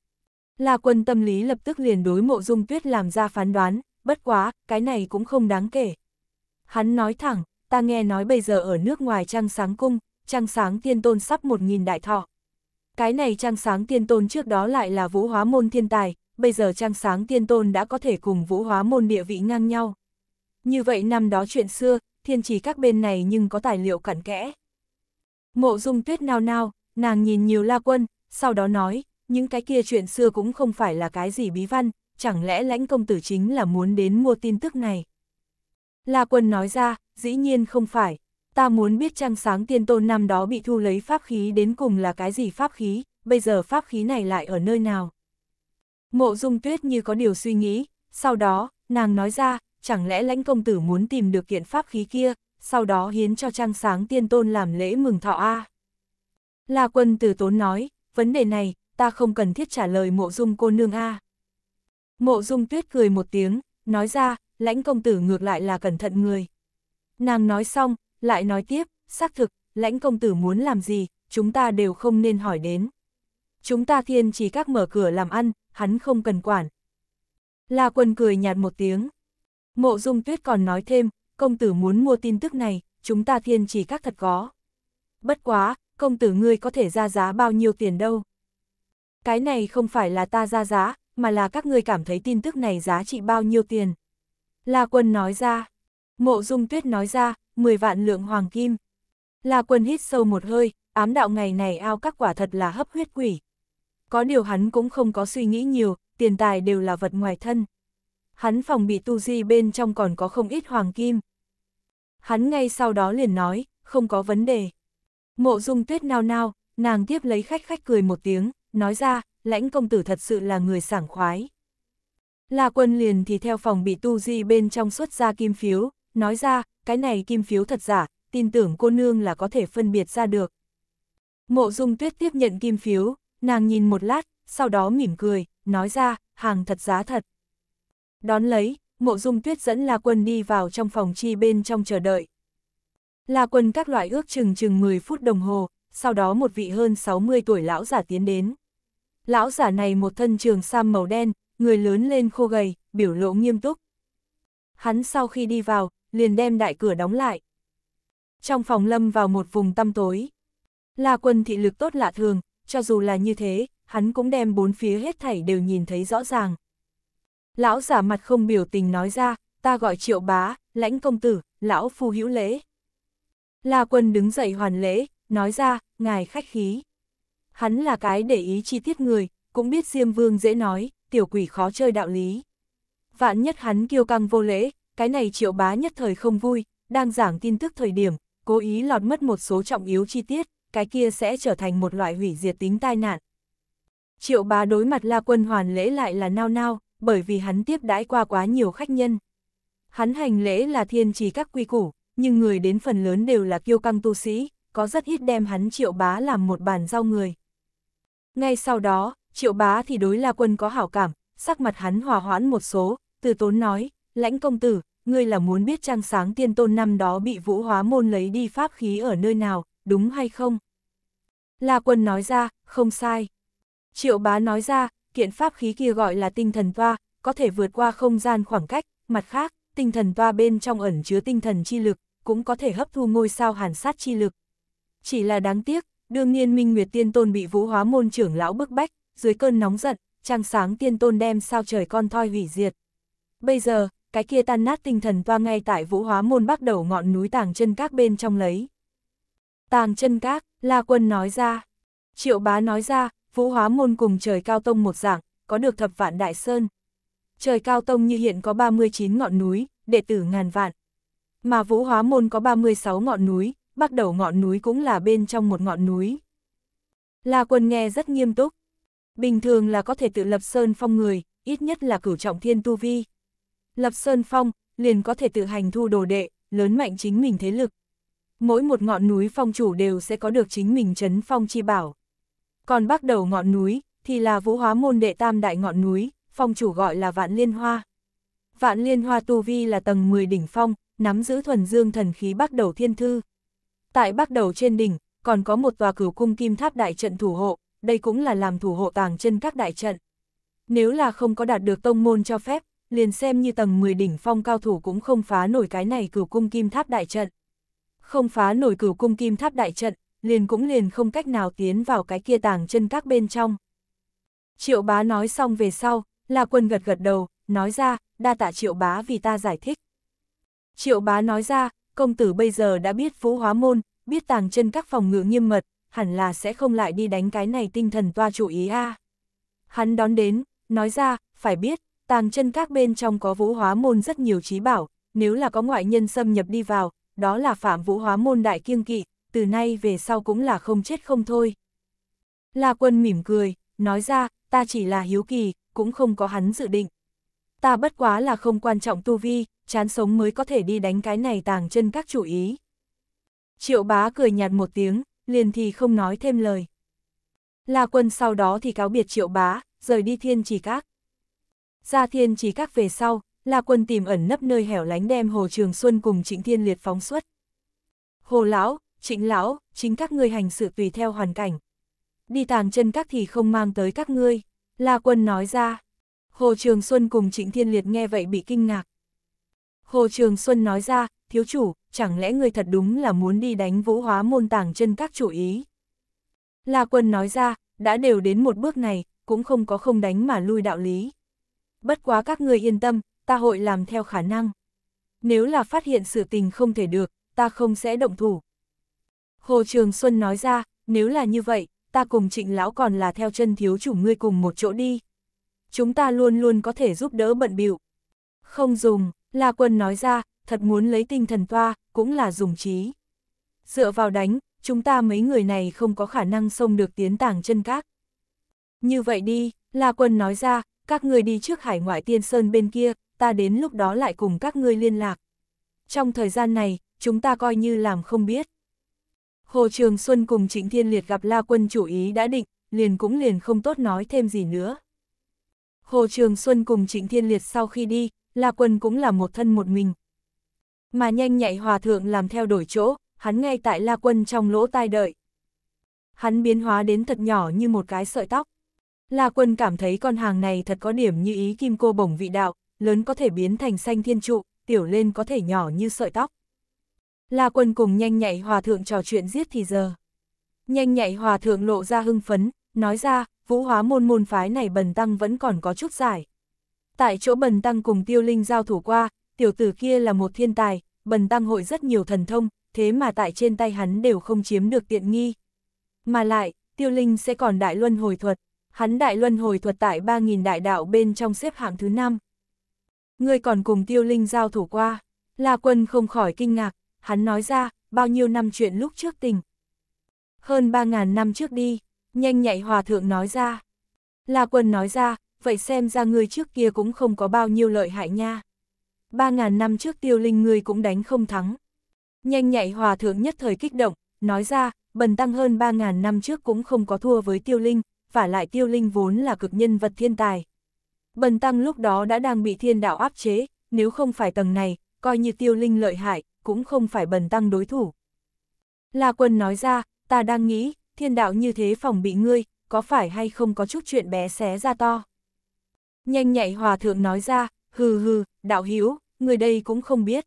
Là quân tâm lý lập tức liền đối mộ dung tuyết làm ra phán đoán, bất quá, cái này cũng không đáng kể. Hắn nói thẳng, ta nghe nói bây giờ ở nước ngoài trăng sáng cung, trăng sáng tiên tôn sắp một nghìn đại thọ. Cái này trăng sáng tiên tôn trước đó lại là vũ hóa môn thiên tài, bây giờ Trang Sáng Tiên Tôn đã có thể cùng vũ hóa môn địa vị ngang nhau. Như vậy năm đó chuyện xưa, thiên trì các bên này nhưng có tài liệu cặn kẽ. Mộ dung tuyết nao nao, nàng nhìn nhiều la quân, sau đó nói, những cái kia chuyện xưa cũng không phải là cái gì bí văn, chẳng lẽ lãnh công tử chính là muốn đến mua tin tức này. La quân nói ra, dĩ nhiên không phải, ta muốn biết trang sáng tiên tôn năm đó bị thu lấy pháp khí đến cùng là cái gì pháp khí, bây giờ pháp khí này lại ở nơi nào. Mộ dung tuyết như có điều suy nghĩ, sau đó, nàng nói ra, chẳng lẽ lãnh công tử muốn tìm được kiện pháp khí kia, sau đó hiến cho trang sáng tiên tôn làm lễ mừng thọ A. À. La quân tử tốn nói, vấn đề này, ta không cần thiết trả lời mộ dung cô nương A. Mộ dung tuyết cười một tiếng, nói ra, lãnh công tử ngược lại là cẩn thận người. Nàng nói xong, lại nói tiếp, xác thực, lãnh công tử muốn làm gì, chúng ta đều không nên hỏi đến chúng ta thiên chỉ các mở cửa làm ăn, hắn không cần quản. La quân cười nhạt một tiếng. Mộ dung tuyết còn nói thêm, công tử muốn mua tin tức này, chúng ta thiên chỉ các thật có. Bất quá, công tử ngươi có thể ra giá bao nhiêu tiền đâu. Cái này không phải là ta ra giá, mà là các ngươi cảm thấy tin tức này giá trị bao nhiêu tiền. La quân nói ra, mộ dung tuyết nói ra, 10 vạn lượng hoàng kim. La quân hít sâu một hơi, ám đạo ngày này ao các quả thật là hấp huyết quỷ có điều hắn cũng không có suy nghĩ nhiều, tiền tài đều là vật ngoài thân. Hắn phòng bị tu di bên trong còn có không ít hoàng kim. Hắn ngay sau đó liền nói, không có vấn đề. Mộ dung tuyết nao nao, nàng tiếp lấy khách khách cười một tiếng, nói ra, lãnh công tử thật sự là người sảng khoái. La quân liền thì theo phòng bị tu di bên trong xuất ra kim phiếu, nói ra, cái này kim phiếu thật giả, tin tưởng cô nương là có thể phân biệt ra được. Mộ dung tuyết tiếp nhận kim phiếu, Nàng nhìn một lát, sau đó mỉm cười, nói ra, hàng thật giá thật. Đón lấy, mộ dung tuyết dẫn La Quân đi vào trong phòng chi bên trong chờ đợi. La Quân các loại ước chừng chừng 10 phút đồng hồ, sau đó một vị hơn 60 tuổi lão giả tiến đến. Lão giả này một thân trường sam màu đen, người lớn lên khô gầy, biểu lộ nghiêm túc. Hắn sau khi đi vào, liền đem đại cửa đóng lại. Trong phòng lâm vào một vùng tăm tối. La Quân thị lực tốt lạ thường, cho dù là như thế, hắn cũng đem bốn phía hết thảy đều nhìn thấy rõ ràng. Lão giả mặt không biểu tình nói ra, ta gọi triệu bá, lãnh công tử, lão phu hữu lễ. La quân đứng dậy hoàn lễ, nói ra, ngài khách khí. Hắn là cái để ý chi tiết người, cũng biết Diêm Vương dễ nói, tiểu quỷ khó chơi đạo lý. Vạn nhất hắn kiêu căng vô lễ, cái này triệu bá nhất thời không vui, đang giảng tin tức thời điểm, cố ý lọt mất một số trọng yếu chi tiết cái kia sẽ trở thành một loại hủy diệt tính tai nạn. Triệu bá đối mặt La Quân Hoàn lễ lại là nao nao, bởi vì hắn tiếp đãi qua quá nhiều khách nhân. Hắn hành lễ là thiên trì các quy củ, nhưng người đến phần lớn đều là kiêu căng tu sĩ, có rất ít đem hắn triệu bá làm một bàn giao người. Ngay sau đó, triệu bá thì đối La Quân có hảo cảm, sắc mặt hắn hòa hoãn một số, từ tốn nói, lãnh công tử, ngươi là muốn biết trang sáng tiên tôn năm đó bị vũ hóa môn lấy đi pháp khí ở nơi nào, đúng hay không? La quân nói ra, không sai. Triệu bá nói ra, kiện pháp khí kia gọi là tinh thần toa, có thể vượt qua không gian khoảng cách, mặt khác, tinh thần toa bên trong ẩn chứa tinh thần chi lực, cũng có thể hấp thu ngôi sao hàn sát chi lực. Chỉ là đáng tiếc, đương nhiên Minh Nguyệt Tiên Tôn bị vũ hóa môn trưởng lão bức bách, dưới cơn nóng giận, trăng sáng Tiên Tôn đem sao trời con thoi hủy diệt. Bây giờ, cái kia tan nát tinh thần toa ngay tại vũ hóa môn bắt đầu ngọn núi tàng chân các bên trong lấy. Tàng chân các, La Quân nói ra. Triệu bá nói ra, vũ hóa môn cùng trời cao tông một dạng, có được thập vạn đại sơn. Trời cao tông như hiện có 39 ngọn núi, đệ tử ngàn vạn. Mà vũ hóa môn có 36 ngọn núi, bắt đầu ngọn núi cũng là bên trong một ngọn núi. La Quân nghe rất nghiêm túc. Bình thường là có thể tự lập sơn phong người, ít nhất là cửu trọng thiên tu vi. Lập sơn phong, liền có thể tự hành thu đồ đệ, lớn mạnh chính mình thế lực mỗi một ngọn núi phong chủ đều sẽ có được chính mình chấn phong chi bảo. Còn bắc đầu ngọn núi, thì là vũ hóa môn đệ tam đại ngọn núi, phong chủ gọi là vạn liên hoa. Vạn liên hoa tu vi là tầng 10 đỉnh phong, nắm giữ thuần dương thần khí bắc đầu thiên thư. Tại bắc đầu trên đỉnh, còn có một tòa cửu cung kim tháp đại trận thủ hộ, đây cũng là làm thủ hộ tàng chân các đại trận. Nếu là không có đạt được tông môn cho phép, liền xem như tầng 10 đỉnh phong cao thủ cũng không phá nổi cái này cửu cung kim tháp đại trận không phá nổi cửu cung kim tháp đại trận, liền cũng liền không cách nào tiến vào cái kia tàng chân các bên trong. Triệu bá nói xong về sau, là quân gật gật đầu, nói ra, đa tạ triệu bá vì ta giải thích. Triệu bá nói ra, công tử bây giờ đã biết phú hóa môn, biết tàng chân các phòng ngự nghiêm mật, hẳn là sẽ không lại đi đánh cái này tinh thần toa chủ ý a. Hắn đón đến, nói ra, phải biết, tàng chân các bên trong có vũ hóa môn rất nhiều trí bảo, nếu là có ngoại nhân xâm nhập đi vào, đó là phạm vũ hóa môn đại kiêng kỵ, từ nay về sau cũng là không chết không thôi. La quân mỉm cười, nói ra, ta chỉ là hiếu kỳ, cũng không có hắn dự định. Ta bất quá là không quan trọng tu vi, chán sống mới có thể đi đánh cái này tàng chân các chủ ý. Triệu bá cười nhạt một tiếng, liền thì không nói thêm lời. La quân sau đó thì cáo biệt triệu bá, rời đi thiên trì các. Ra thiên trì các về sau, La Quân tìm ẩn nấp nơi hẻo lánh đem Hồ Trường Xuân cùng Trịnh Thiên Liệt phóng xuất. Hồ Lão, Trịnh Lão, chính các ngươi hành sự tùy theo hoàn cảnh. Đi tàng chân các thì không mang tới các ngươi, La Quân nói ra. Hồ Trường Xuân cùng Trịnh Thiên Liệt nghe vậy bị kinh ngạc. Hồ Trường Xuân nói ra, thiếu chủ, chẳng lẽ ngươi thật đúng là muốn đi đánh vũ hóa môn tàng chân các chủ ý. La Quân nói ra, đã đều đến một bước này, cũng không có không đánh mà lui đạo lý. Bất quá các ngươi yên tâm, ta hội làm theo khả năng. Nếu là phát hiện sự tình không thể được, ta không sẽ động thủ. Hồ Trường Xuân nói ra, nếu là như vậy, ta cùng trịnh lão còn là theo chân thiếu chủ ngươi cùng một chỗ đi. Chúng ta luôn luôn có thể giúp đỡ bận bịu Không dùng, La Quân nói ra, thật muốn lấy tinh thần toa, cũng là dùng trí. Dựa vào đánh, chúng ta mấy người này không có khả năng xông được tiến tàng chân các. Như vậy đi, La Quân nói ra, các người đi trước hải ngoại tiên sơn bên kia, ta đến lúc đó lại cùng các ngươi liên lạc. Trong thời gian này, chúng ta coi như làm không biết. Hồ Trường Xuân cùng Trịnh Thiên Liệt gặp La Quân chủ ý đã định, liền cũng liền không tốt nói thêm gì nữa. Hồ Trường Xuân cùng Trịnh Thiên Liệt sau khi đi, La Quân cũng là một thân một mình. Mà nhanh nhạy hòa thượng làm theo đổi chỗ, hắn ngay tại La Quân trong lỗ tai đợi. Hắn biến hóa đến thật nhỏ như một cái sợi tóc. La Quân cảm thấy con hàng này thật có điểm như ý kim cô bổng vị đạo, lớn có thể biến thành xanh thiên trụ, tiểu lên có thể nhỏ như sợi tóc. La quân cùng nhanh nhạy hòa thượng trò chuyện giết thì giờ. Nhanh nhạy hòa thượng lộ ra hưng phấn, nói ra, vũ hóa môn môn phái này bần tăng vẫn còn có chút giải. Tại chỗ bần tăng cùng tiêu linh giao thủ qua, tiểu tử kia là một thiên tài, bần tăng hội rất nhiều thần thông, thế mà tại trên tay hắn đều không chiếm được tiện nghi. Mà lại, tiêu linh sẽ còn đại luân hồi thuật, hắn đại luân hồi thuật tại 3.000 đại đạo bên trong xếp hạng thứ 5 ngươi còn cùng tiêu linh giao thủ qua. La quân không khỏi kinh ngạc, hắn nói ra, bao nhiêu năm chuyện lúc trước tình. Hơn 3.000 năm trước đi, nhanh nhạy hòa thượng nói ra. La quân nói ra, vậy xem ra ngươi trước kia cũng không có bao nhiêu lợi hại nha. 3.000 năm trước tiêu linh ngươi cũng đánh không thắng. Nhanh nhạy hòa thượng nhất thời kích động, nói ra, bần tăng hơn 3.000 năm trước cũng không có thua với tiêu linh, và lại tiêu linh vốn là cực nhân vật thiên tài, Bần tăng lúc đó đã đang bị thiên đạo áp chế, nếu không phải tầng này, coi như tiêu linh lợi hại, cũng không phải bần tăng đối thủ. La quân nói ra, ta đang nghĩ, thiên đạo như thế phòng bị ngươi, có phải hay không có chút chuyện bé xé ra to. Nhanh nhạy hòa thượng nói ra, hừ hừ, đạo hiếu, người đây cũng không biết.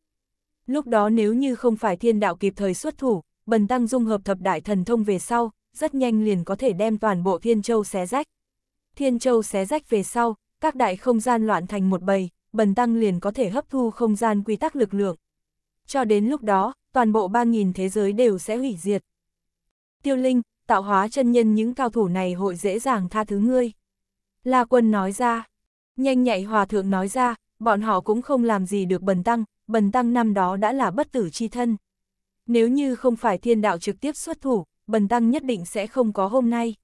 Lúc đó nếu như không phải thiên đạo kịp thời xuất thủ, bần tăng dung hợp thập đại thần thông về sau, rất nhanh liền có thể đem toàn bộ thiên châu xé rách. Thiên châu xé rách về sau, các đại không gian loạn thành một bầy, bần tăng liền có thể hấp thu không gian quy tắc lực lượng. Cho đến lúc đó, toàn bộ 3.000 thế giới đều sẽ hủy diệt. Tiêu Linh, tạo hóa chân nhân những cao thủ này hội dễ dàng tha thứ ngươi. La quân nói ra, nhanh nhạy hòa thượng nói ra, bọn họ cũng không làm gì được bần tăng, bần tăng năm đó đã là bất tử chi thân. Nếu như không phải thiên đạo trực tiếp xuất thủ, bần tăng nhất định sẽ không có hôm nay.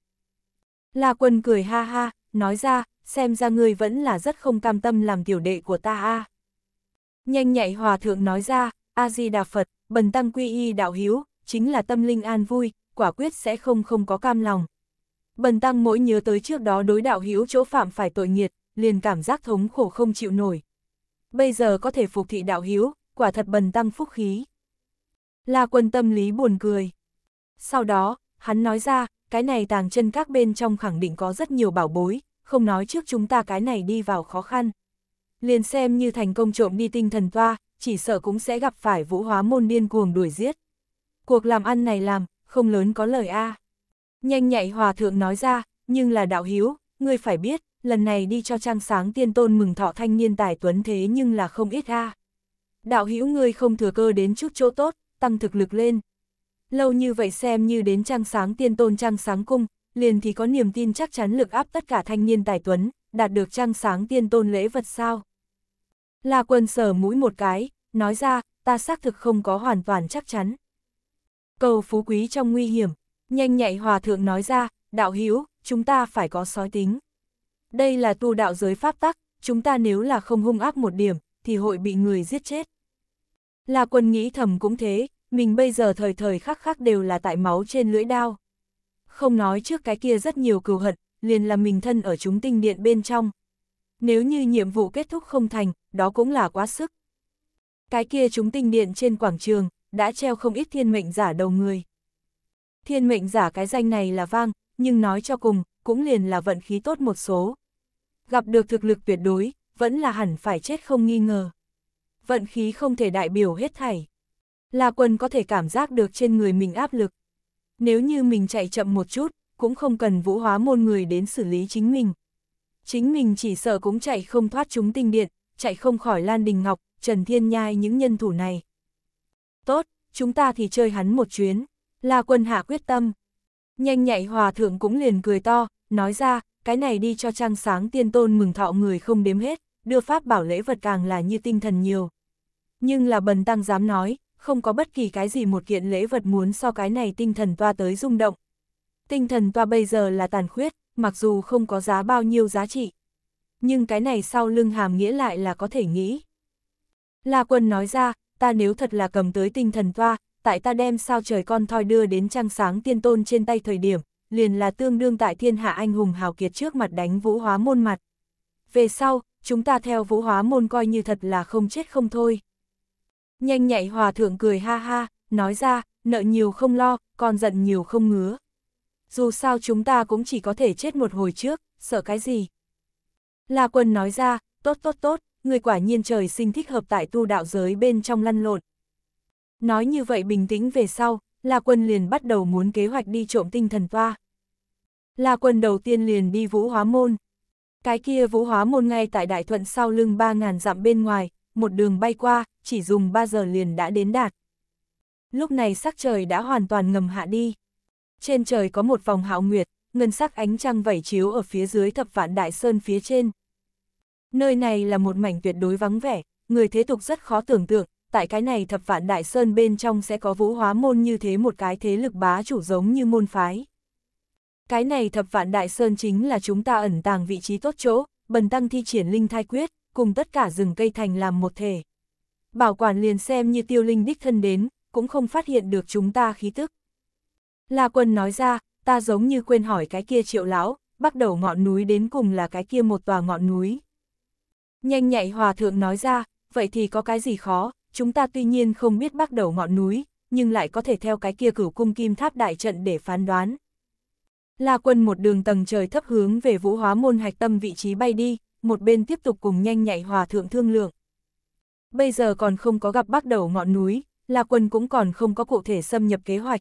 La quân cười ha ha, nói ra, xem ra ngươi vẫn là rất không cam tâm làm tiểu đệ của ta a. Nhanh nhạy hòa thượng nói ra, A-di-đà Phật, bần tăng quy y đạo hiếu, chính là tâm linh an vui, quả quyết sẽ không không có cam lòng. Bần tăng mỗi nhớ tới trước đó đối đạo hiếu chỗ phạm phải tội nghiệt, liền cảm giác thống khổ không chịu nổi. Bây giờ có thể phục thị đạo hiếu, quả thật bần tăng phúc khí. La quân tâm lý buồn cười. Sau đó, hắn nói ra, cái này tàng chân các bên trong khẳng định có rất nhiều bảo bối, không nói trước chúng ta cái này đi vào khó khăn. Liền xem như thành công trộm đi tinh thần toa, chỉ sợ cũng sẽ gặp phải vũ hóa môn điên cuồng đuổi giết. Cuộc làm ăn này làm, không lớn có lời a. Nhanh nhạy hòa thượng nói ra, nhưng là đạo hiếu, ngươi phải biết, lần này đi cho trang sáng tiên tôn mừng thọ thanh niên tài tuấn thế nhưng là không ít a. Đạo hiếu ngươi không thừa cơ đến chút chỗ tốt, tăng thực lực lên. Lâu như vậy xem như đến trang sáng tiên tôn trang sáng cung, liền thì có niềm tin chắc chắn lực áp tất cả thanh niên tài tuấn, đạt được trăng sáng tiên tôn lễ vật sao. La quân sờ mũi một cái, nói ra, ta xác thực không có hoàn toàn chắc chắn. Cầu phú quý trong nguy hiểm, nhanh nhạy hòa thượng nói ra, đạo hữu chúng ta phải có sói tính. Đây là tu đạo giới pháp tắc, chúng ta nếu là không hung ác một điểm, thì hội bị người giết chết. Là quân nghĩ thầm cũng thế, mình bây giờ thời thời khắc khắc đều là tại máu trên lưỡi đao không nói trước cái kia rất nhiều cừu hận, liền là mình thân ở chúng tinh điện bên trong. Nếu như nhiệm vụ kết thúc không thành, đó cũng là quá sức. Cái kia chúng tinh điện trên quảng trường, đã treo không ít thiên mệnh giả đầu người. Thiên mệnh giả cái danh này là vang, nhưng nói cho cùng, cũng liền là vận khí tốt một số. Gặp được thực lực tuyệt đối, vẫn là hẳn phải chết không nghi ngờ. Vận khí không thể đại biểu hết thảy. là quần có thể cảm giác được trên người mình áp lực. Nếu như mình chạy chậm một chút, cũng không cần vũ hóa môn người đến xử lý chính mình. Chính mình chỉ sợ cũng chạy không thoát chúng tinh điện, chạy không khỏi Lan Đình Ngọc, Trần Thiên Nhai những nhân thủ này. Tốt, chúng ta thì chơi hắn một chuyến. là quân hạ quyết tâm. Nhanh nhạy hòa thượng cũng liền cười to, nói ra, cái này đi cho trang sáng tiên tôn mừng thọ người không đếm hết, đưa pháp bảo lễ vật càng là như tinh thần nhiều. Nhưng là bần tăng dám nói, không có bất kỳ cái gì một kiện lễ vật muốn so cái này tinh thần toa tới rung động. Tinh thần toa bây giờ là tàn khuyết, mặc dù không có giá bao nhiêu giá trị. Nhưng cái này sau lưng hàm nghĩa lại là có thể nghĩ. La quân nói ra, ta nếu thật là cầm tới tinh thần toa, tại ta đem sao trời con thoi đưa đến trăng sáng tiên tôn trên tay thời điểm, liền là tương đương tại thiên hạ anh hùng hào kiệt trước mặt đánh vũ hóa môn mặt. Về sau, chúng ta theo vũ hóa môn coi như thật là không chết không thôi. Nhanh nhạy hòa thượng cười ha ha, nói ra, nợ nhiều không lo, còn giận nhiều không ngứa. Dù sao chúng ta cũng chỉ có thể chết một hồi trước, sợ cái gì? La quân nói ra, tốt tốt tốt, người quả nhiên trời sinh thích hợp tại tu đạo giới bên trong lăn lộn. Nói như vậy bình tĩnh về sau, La quân liền bắt đầu muốn kế hoạch đi trộm tinh thần toa. La quân đầu tiên liền đi vũ hóa môn. Cái kia vũ hóa môn ngay tại đại thuận sau lưng 3.000 dặm bên ngoài, một đường bay qua, chỉ dùng 3 giờ liền đã đến đạt. Lúc này sắc trời đã hoàn toàn ngầm hạ đi. Trên trời có một vòng hạo nguyệt, ngân sắc ánh trăng vẩy chiếu ở phía dưới thập vạn đại sơn phía trên. Nơi này là một mảnh tuyệt đối vắng vẻ, người thế tục rất khó tưởng tượng, tại cái này thập vạn đại sơn bên trong sẽ có vũ hóa môn như thế một cái thế lực bá chủ giống như môn phái. Cái này thập vạn đại sơn chính là chúng ta ẩn tàng vị trí tốt chỗ, bần tăng thi triển linh thai quyết, cùng tất cả rừng cây thành làm một thể bảo quản liền xem như tiêu linh đích thân đến, cũng không phát hiện được chúng ta khí tức. La quân nói ra, ta giống như quên hỏi cái kia triệu lão, bắt đầu ngọn núi đến cùng là cái kia một tòa ngọn núi. Nhanh nhạy hòa thượng nói ra, vậy thì có cái gì khó, chúng ta tuy nhiên không biết bắt đầu ngọn núi, nhưng lại có thể theo cái kia cửu cung kim tháp đại trận để phán đoán. La quân một đường tầng trời thấp hướng về vũ hóa môn hạch tâm vị trí bay đi, một bên tiếp tục cùng nhanh nhạy hòa thượng thương lượng bây giờ còn không có gặp bắt đầu ngọn núi, là quân cũng còn không có cụ thể xâm nhập kế hoạch.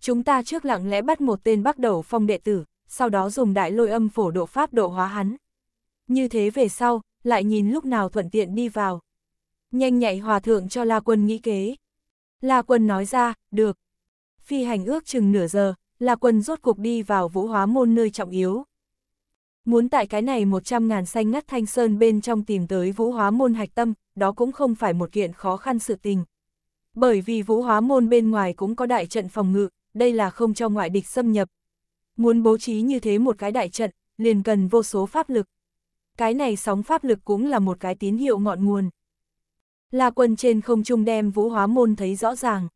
Chúng ta trước lặng lẽ bắt một tên bắt đầu phong đệ tử, sau đó dùng đại lôi âm phổ độ pháp độ hóa hắn. Như thế về sau, lại nhìn lúc nào thuận tiện đi vào. Nhanh nhạy hòa thượng cho La Quân nghĩ kế. La Quân nói ra, được. Phi hành ước chừng nửa giờ, La Quân rốt cục đi vào vũ hóa môn nơi trọng yếu. Muốn tại cái này 100.000 xanh ngắt thanh sơn bên trong tìm tới vũ hóa môn hạch tâm, đó cũng không phải một kiện khó khăn sự tình. Bởi vì vũ hóa môn bên ngoài cũng có đại trận phòng ngự, đây là không cho ngoại địch xâm nhập. Muốn bố trí như thế một cái đại trận, liền cần vô số pháp lực. Cái này sóng pháp lực cũng là một cái tín hiệu ngọn nguồn. La quân trên không trung đem vũ hóa môn thấy rõ ràng.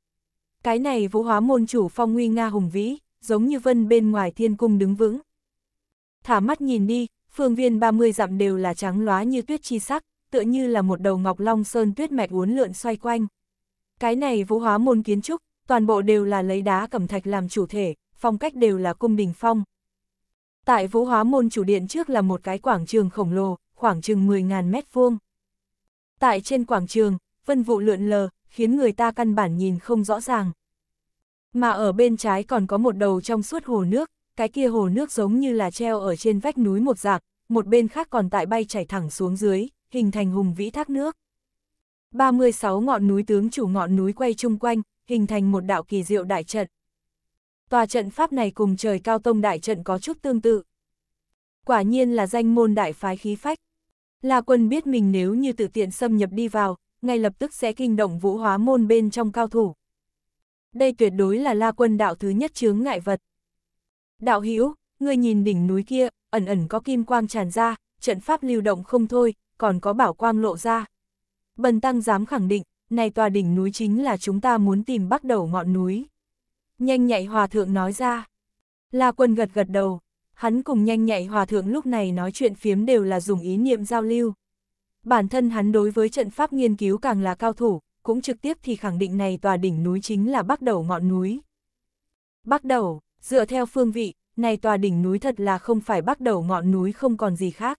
Cái này vũ hóa môn chủ phong nguy nga hùng vĩ, giống như vân bên ngoài thiên cung đứng vững. Thả mắt nhìn đi, phương viên 30 dặm đều là trắng lóa như tuyết chi sắc tựa như là một đầu ngọc long sơn tuyết mạch uốn lượn xoay quanh. Cái này vũ hóa môn kiến trúc, toàn bộ đều là lấy đá cẩm thạch làm chủ thể, phong cách đều là cung bình phong. Tại vũ hóa môn chủ điện trước là một cái quảng trường khổng lồ, khoảng chừng 10.000 mét vuông. Tại trên quảng trường, vân vụ lượn lờ, khiến người ta căn bản nhìn không rõ ràng. Mà ở bên trái còn có một đầu trong suốt hồ nước, cái kia hồ nước giống như là treo ở trên vách núi một dạng, một bên khác còn tại bay chảy thẳng xuống dưới, hình thành hùng vĩ thác nước. 36 ngọn núi tướng chủ ngọn núi quay chung quanh, hình thành một đạo kỳ diệu đại trận. Tòa trận pháp này cùng trời cao tông đại trận có chút tương tự. Quả nhiên là danh môn đại phái khí phách. La quân biết mình nếu như tự tiện xâm nhập đi vào, ngay lập tức sẽ kinh động vũ hóa môn bên trong cao thủ. Đây tuyệt đối là la quân đạo thứ nhất chướng ngại vật. Đạo hữu ngươi nhìn đỉnh núi kia, ẩn ẩn có kim quang tràn ra, trận pháp lưu động không thôi, còn có bảo quang lộ ra. Bần tăng dám khẳng định, này tòa đỉnh núi chính là chúng ta muốn tìm bắt đầu ngọn núi. Nhanh nhạy hòa thượng nói ra. La quân gật gật đầu, hắn cùng nhanh nhạy hòa thượng lúc này nói chuyện phiếm đều là dùng ý niệm giao lưu. Bản thân hắn đối với trận pháp nghiên cứu càng là cao thủ, cũng trực tiếp thì khẳng định này tòa đỉnh núi chính là bắt đầu ngọn núi. Bắt đầu, dựa theo phương vị, này tòa đỉnh núi thật là không phải bắt đầu ngọn núi không còn gì khác.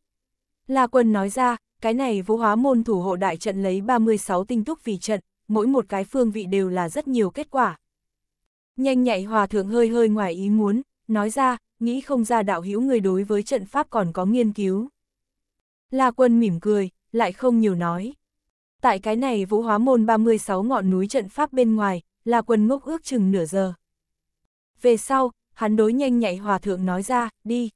La Quân nói ra, cái này vũ hóa môn thủ hộ đại trận lấy 36 tinh túc vì trận, mỗi một cái phương vị đều là rất nhiều kết quả. Nhanh nhạy hòa thượng hơi hơi ngoài ý muốn, nói ra, nghĩ không ra đạo hữu người đối với trận pháp còn có nghiên cứu. La quân mỉm cười, lại không nhiều nói. Tại cái này vũ hóa môn 36 ngọn núi trận pháp bên ngoài, La quân ngốc ước chừng nửa giờ. Về sau, hắn đối nhanh nhạy hòa thượng nói ra, đi.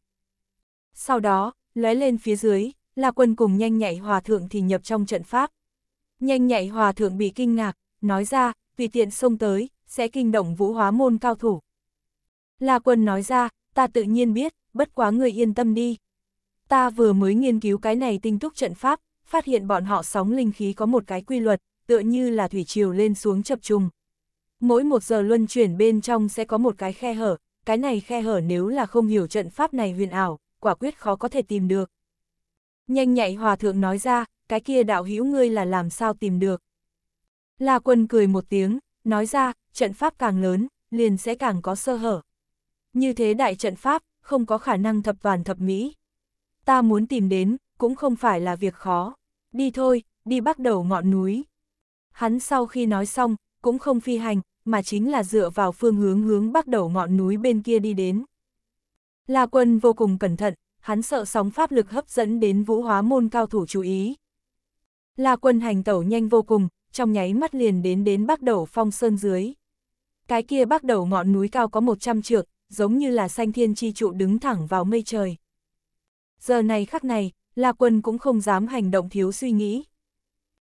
Sau đó, lóe lên phía dưới, La Quân cùng nhanh nhạy hòa thượng thì nhập trong trận pháp. Nhanh nhạy hòa thượng bị kinh ngạc, nói ra, tùy tiện xông tới, sẽ kinh động vũ hóa môn cao thủ. La Quân nói ra, ta tự nhiên biết, bất quá người yên tâm đi. Ta vừa mới nghiên cứu cái này tinh túc trận pháp, phát hiện bọn họ sóng linh khí có một cái quy luật, tựa như là thủy triều lên xuống chập trùng. Mỗi một giờ luân chuyển bên trong sẽ có một cái khe hở, cái này khe hở nếu là không hiểu trận pháp này huyền ảo, quả quyết khó có thể tìm được. Nhanh nhạy hòa thượng nói ra, cái kia đạo hữu ngươi là làm sao tìm được. La quân cười một tiếng, nói ra, trận pháp càng lớn, liền sẽ càng có sơ hở. Như thế đại trận pháp, không có khả năng thập toàn thập mỹ. Ta muốn tìm đến, cũng không phải là việc khó. Đi thôi, đi bắt đầu ngọn núi. Hắn sau khi nói xong, cũng không phi hành, mà chính là dựa vào phương hướng hướng bắt đầu ngọn núi bên kia đi đến. La quân vô cùng cẩn thận, hắn sợ sóng pháp lực hấp dẫn đến vũ hóa môn cao thủ chú ý. La quân hành tẩu nhanh vô cùng, trong nháy mắt liền đến đến bắc đầu phong sơn dưới. Cái kia bắc đầu ngọn núi cao có 100 trượng, giống như là xanh thiên chi trụ đứng thẳng vào mây trời. Giờ này khắc này, La quân cũng không dám hành động thiếu suy nghĩ.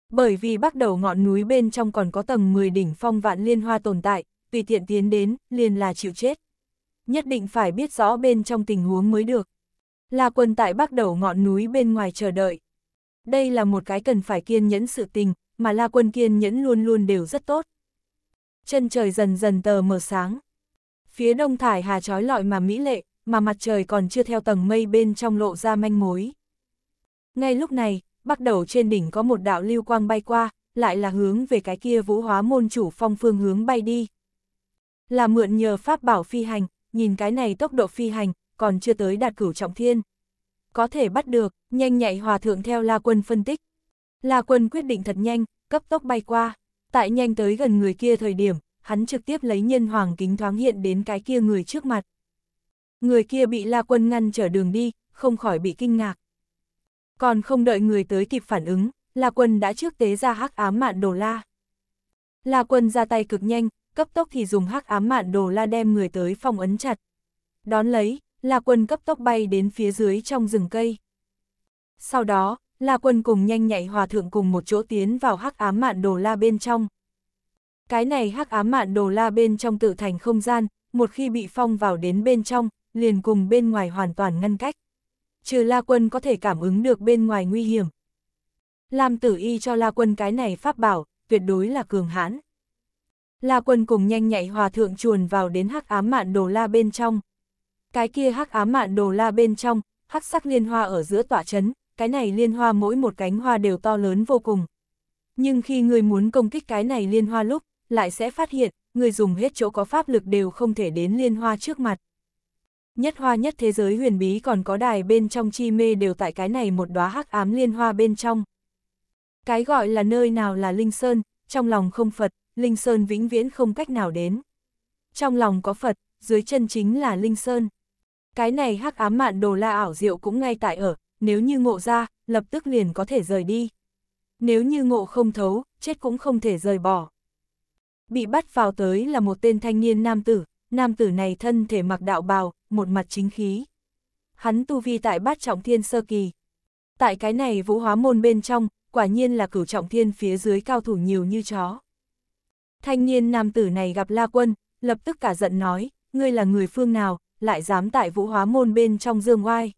Bởi vì bắc đầu ngọn núi bên trong còn có tầng 10 đỉnh phong vạn liên hoa tồn tại, tùy tiện tiến đến, liền là chịu chết. Nhất định phải biết rõ bên trong tình huống mới được. La Quân tại bắc đầu ngọn núi bên ngoài chờ đợi. Đây là một cái cần phải kiên nhẫn sự tình, mà La Quân kiên nhẫn luôn luôn đều rất tốt. Chân trời dần dần tờ mờ sáng. Phía đông thải hà trói lọi mà mỹ lệ, mà mặt trời còn chưa theo tầng mây bên trong lộ ra manh mối. Ngay lúc này, bắt đầu trên đỉnh có một đạo lưu quang bay qua, lại là hướng về cái kia vũ hóa môn chủ phong phương hướng bay đi. Là mượn nhờ pháp bảo phi hành, nhìn cái này tốc độ phi hành, còn chưa tới đạt cửu trọng thiên. Có thể bắt được, nhanh nhạy hòa thượng theo La Quân phân tích. La Quân quyết định thật nhanh, cấp tốc bay qua, tại nhanh tới gần người kia thời điểm, hắn trực tiếp lấy nhân hoàng kính thoáng hiện đến cái kia người trước mặt. Người kia bị La Quân ngăn trở đường đi, không khỏi bị kinh ngạc. Còn không đợi người tới kịp phản ứng, La Quân đã trước tế ra hắc ám mạn đồ la. La Quân ra tay cực nhanh, cấp tốc thì dùng hắc ám mạn đồ la đem người tới phòng ấn chặt. Đón lấy, La Quân cấp tốc bay đến phía dưới trong rừng cây. Sau đó, La Quân cùng nhanh nhạy hòa thượng cùng một chỗ tiến vào hắc ám mạn đồ la bên trong. Cái này hắc ám mạn đồ la bên trong tự thành không gian, một khi bị phong vào đến bên trong, liền cùng bên ngoài hoàn toàn ngăn cách. Trừ La Quân có thể cảm ứng được bên ngoài nguy hiểm. Lam tử y cho La Quân cái này pháp bảo, tuyệt đối là cường hãn. La Quân cùng nhanh nhạy hòa thượng chuồn vào đến hắc ám mạn đồ la bên trong. Cái kia hắc ám mạn đồ la bên trong, hắc sắc liên hoa ở giữa tỏa chấn, cái này liên hoa mỗi một cánh hoa đều to lớn vô cùng. Nhưng khi người muốn công kích cái này liên hoa lúc, lại sẽ phát hiện, người dùng hết chỗ có pháp lực đều không thể đến liên hoa trước mặt. Nhất hoa nhất thế giới huyền bí còn có đài bên trong chi mê đều tại cái này một đóa hắc ám liên hoa bên trong. Cái gọi là nơi nào là Linh Sơn, trong lòng không Phật, Linh Sơn vĩnh viễn không cách nào đến. Trong lòng có Phật, dưới chân chính là Linh Sơn. Cái này hắc ám mạn đồ la ảo diệu cũng ngay tại ở, nếu như ngộ ra, lập tức liền có thể rời đi. Nếu như ngộ không thấu, chết cũng không thể rời bỏ. Bị bắt vào tới là một tên thanh niên nam tử, nam tử này thân thể mặc đạo bào, một mặt chính khí. Hắn tu vi tại bát trọng thiên sơ kỳ. Tại cái này vũ hóa môn bên trong, quả nhiên là cửu trọng thiên phía dưới cao thủ nhiều như chó. Thanh niên nam tử này gặp La Quân, lập tức cả giận nói, ngươi là người phương nào, lại dám tại vũ hóa môn bên trong dương oai.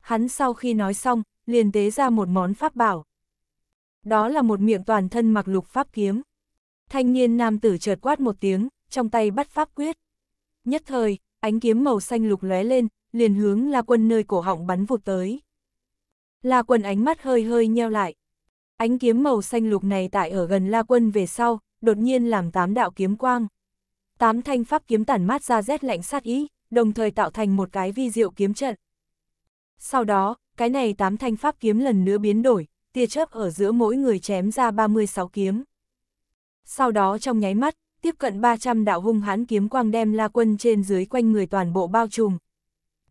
Hắn sau khi nói xong, liền tế ra một món pháp bảo. Đó là một miệng toàn thân mặc lục pháp kiếm. Thanh niên nam tử chợt quát một tiếng, trong tay bắt pháp quyết. Nhất thời, ánh kiếm màu xanh lục lóe lên, liền hướng La Quân nơi cổ họng bắn vụt tới. La Quân ánh mắt hơi hơi nheo lại. Ánh kiếm màu xanh lục này tại ở gần La Quân về sau, đột nhiên làm tám đạo kiếm quang. Tám thanh pháp kiếm tản mát ra rét lạnh sát ý đồng thời tạo thành một cái vi diệu kiếm trận. Sau đó, cái này tám thanh pháp kiếm lần nữa biến đổi, tia chớp ở giữa mỗi người chém ra 36 kiếm. Sau đó trong nháy mắt, tiếp cận 300 đạo hung hãn kiếm quang đem la quân trên dưới quanh người toàn bộ bao trùm.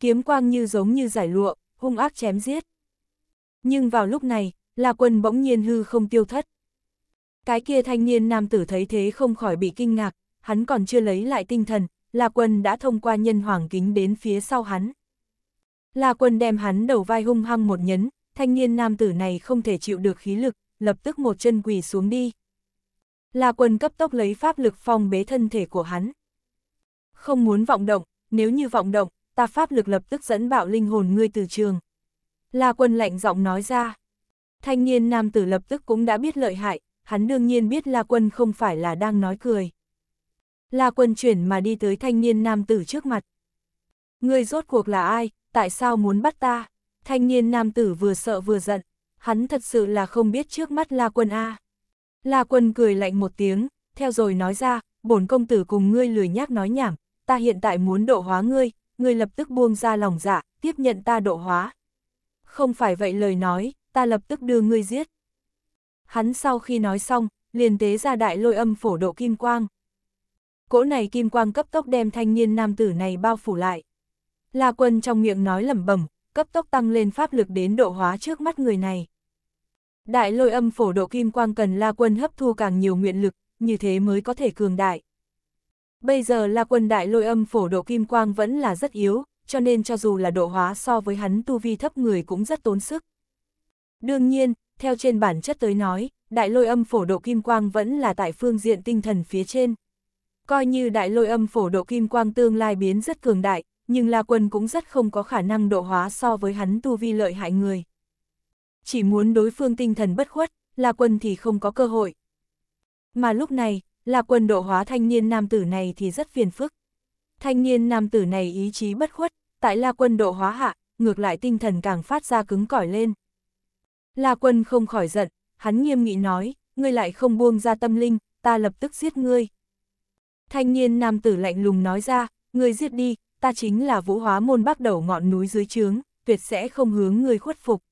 Kiếm quang như giống như giải lụa, hung ác chém giết. Nhưng vào lúc này, la quân bỗng nhiên hư không tiêu thất. Cái kia thanh niên nam tử thấy thế không khỏi bị kinh ngạc, hắn còn chưa lấy lại tinh thần, La Quân đã thông qua nhân hoàng kính đến phía sau hắn. La Quân đem hắn đầu vai hung hăng một nhấn, thanh niên nam tử này không thể chịu được khí lực, lập tức một chân quỳ xuống đi. La Quân cấp tốc lấy pháp lực phong bế thân thể của hắn. Không muốn vọng động, nếu như vọng động, ta pháp lực lập tức dẫn bạo linh hồn ngươi từ trường. La Quân lạnh giọng nói ra. Thanh niên nam tử lập tức cũng đã biết lợi hại, hắn đương nhiên biết La Quân không phải là đang nói cười. La Quân chuyển mà đi tới thanh niên nam tử trước mặt. Ngươi rốt cuộc là ai, tại sao muốn bắt ta? Thanh niên nam tử vừa sợ vừa giận, hắn thật sự là không biết trước mắt La Quân A. La Quân cười lạnh một tiếng, theo rồi nói ra, bổn công tử cùng ngươi lười nhác nói nhảm, ta hiện tại muốn độ hóa ngươi, ngươi lập tức buông ra lòng dạ, tiếp nhận ta độ hóa. Không phải vậy lời nói, ta lập tức đưa ngươi giết. Hắn sau khi nói xong, liền tế ra đại lôi âm phổ độ kim quang, cỗ này kim quang cấp tốc đem thanh niên nam tử này bao phủ lại. La quân trong miệng nói lẩm bẩm, cấp tốc tăng lên pháp lực đến độ hóa trước mắt người này. Đại lôi âm phổ độ kim quang cần La quân hấp thu càng nhiều nguyện lực, như thế mới có thể cường đại. Bây giờ La quân đại lôi âm phổ độ kim quang vẫn là rất yếu, cho nên cho dù là độ hóa so với hắn tu vi thấp người cũng rất tốn sức. Đương nhiên, theo trên bản chất tới nói, đại lôi âm phổ độ kim quang vẫn là tại phương diện tinh thần phía trên. Coi như đại lôi âm phổ độ kim quang tương lai biến rất cường đại, nhưng La Quân cũng rất không có khả năng độ hóa so với hắn tu vi lợi hại người. Chỉ muốn đối phương tinh thần bất khuất, La Quân thì không có cơ hội. Mà lúc này, La Quân độ hóa thanh niên nam tử này thì rất phiền phức. Thanh niên nam tử này ý chí bất khuất, tại La Quân độ hóa hạ, ngược lại tinh thần càng phát ra cứng cỏi lên. La Quân không khỏi giận, hắn nghiêm nghị nói, ngươi lại không buông ra tâm linh, ta lập tức giết ngươi. Thanh niên nam tử lạnh lùng nói ra, người giết đi, ta chính là vũ hóa môn bắt đầu ngọn núi dưới trướng, tuyệt sẽ không hướng người khuất phục.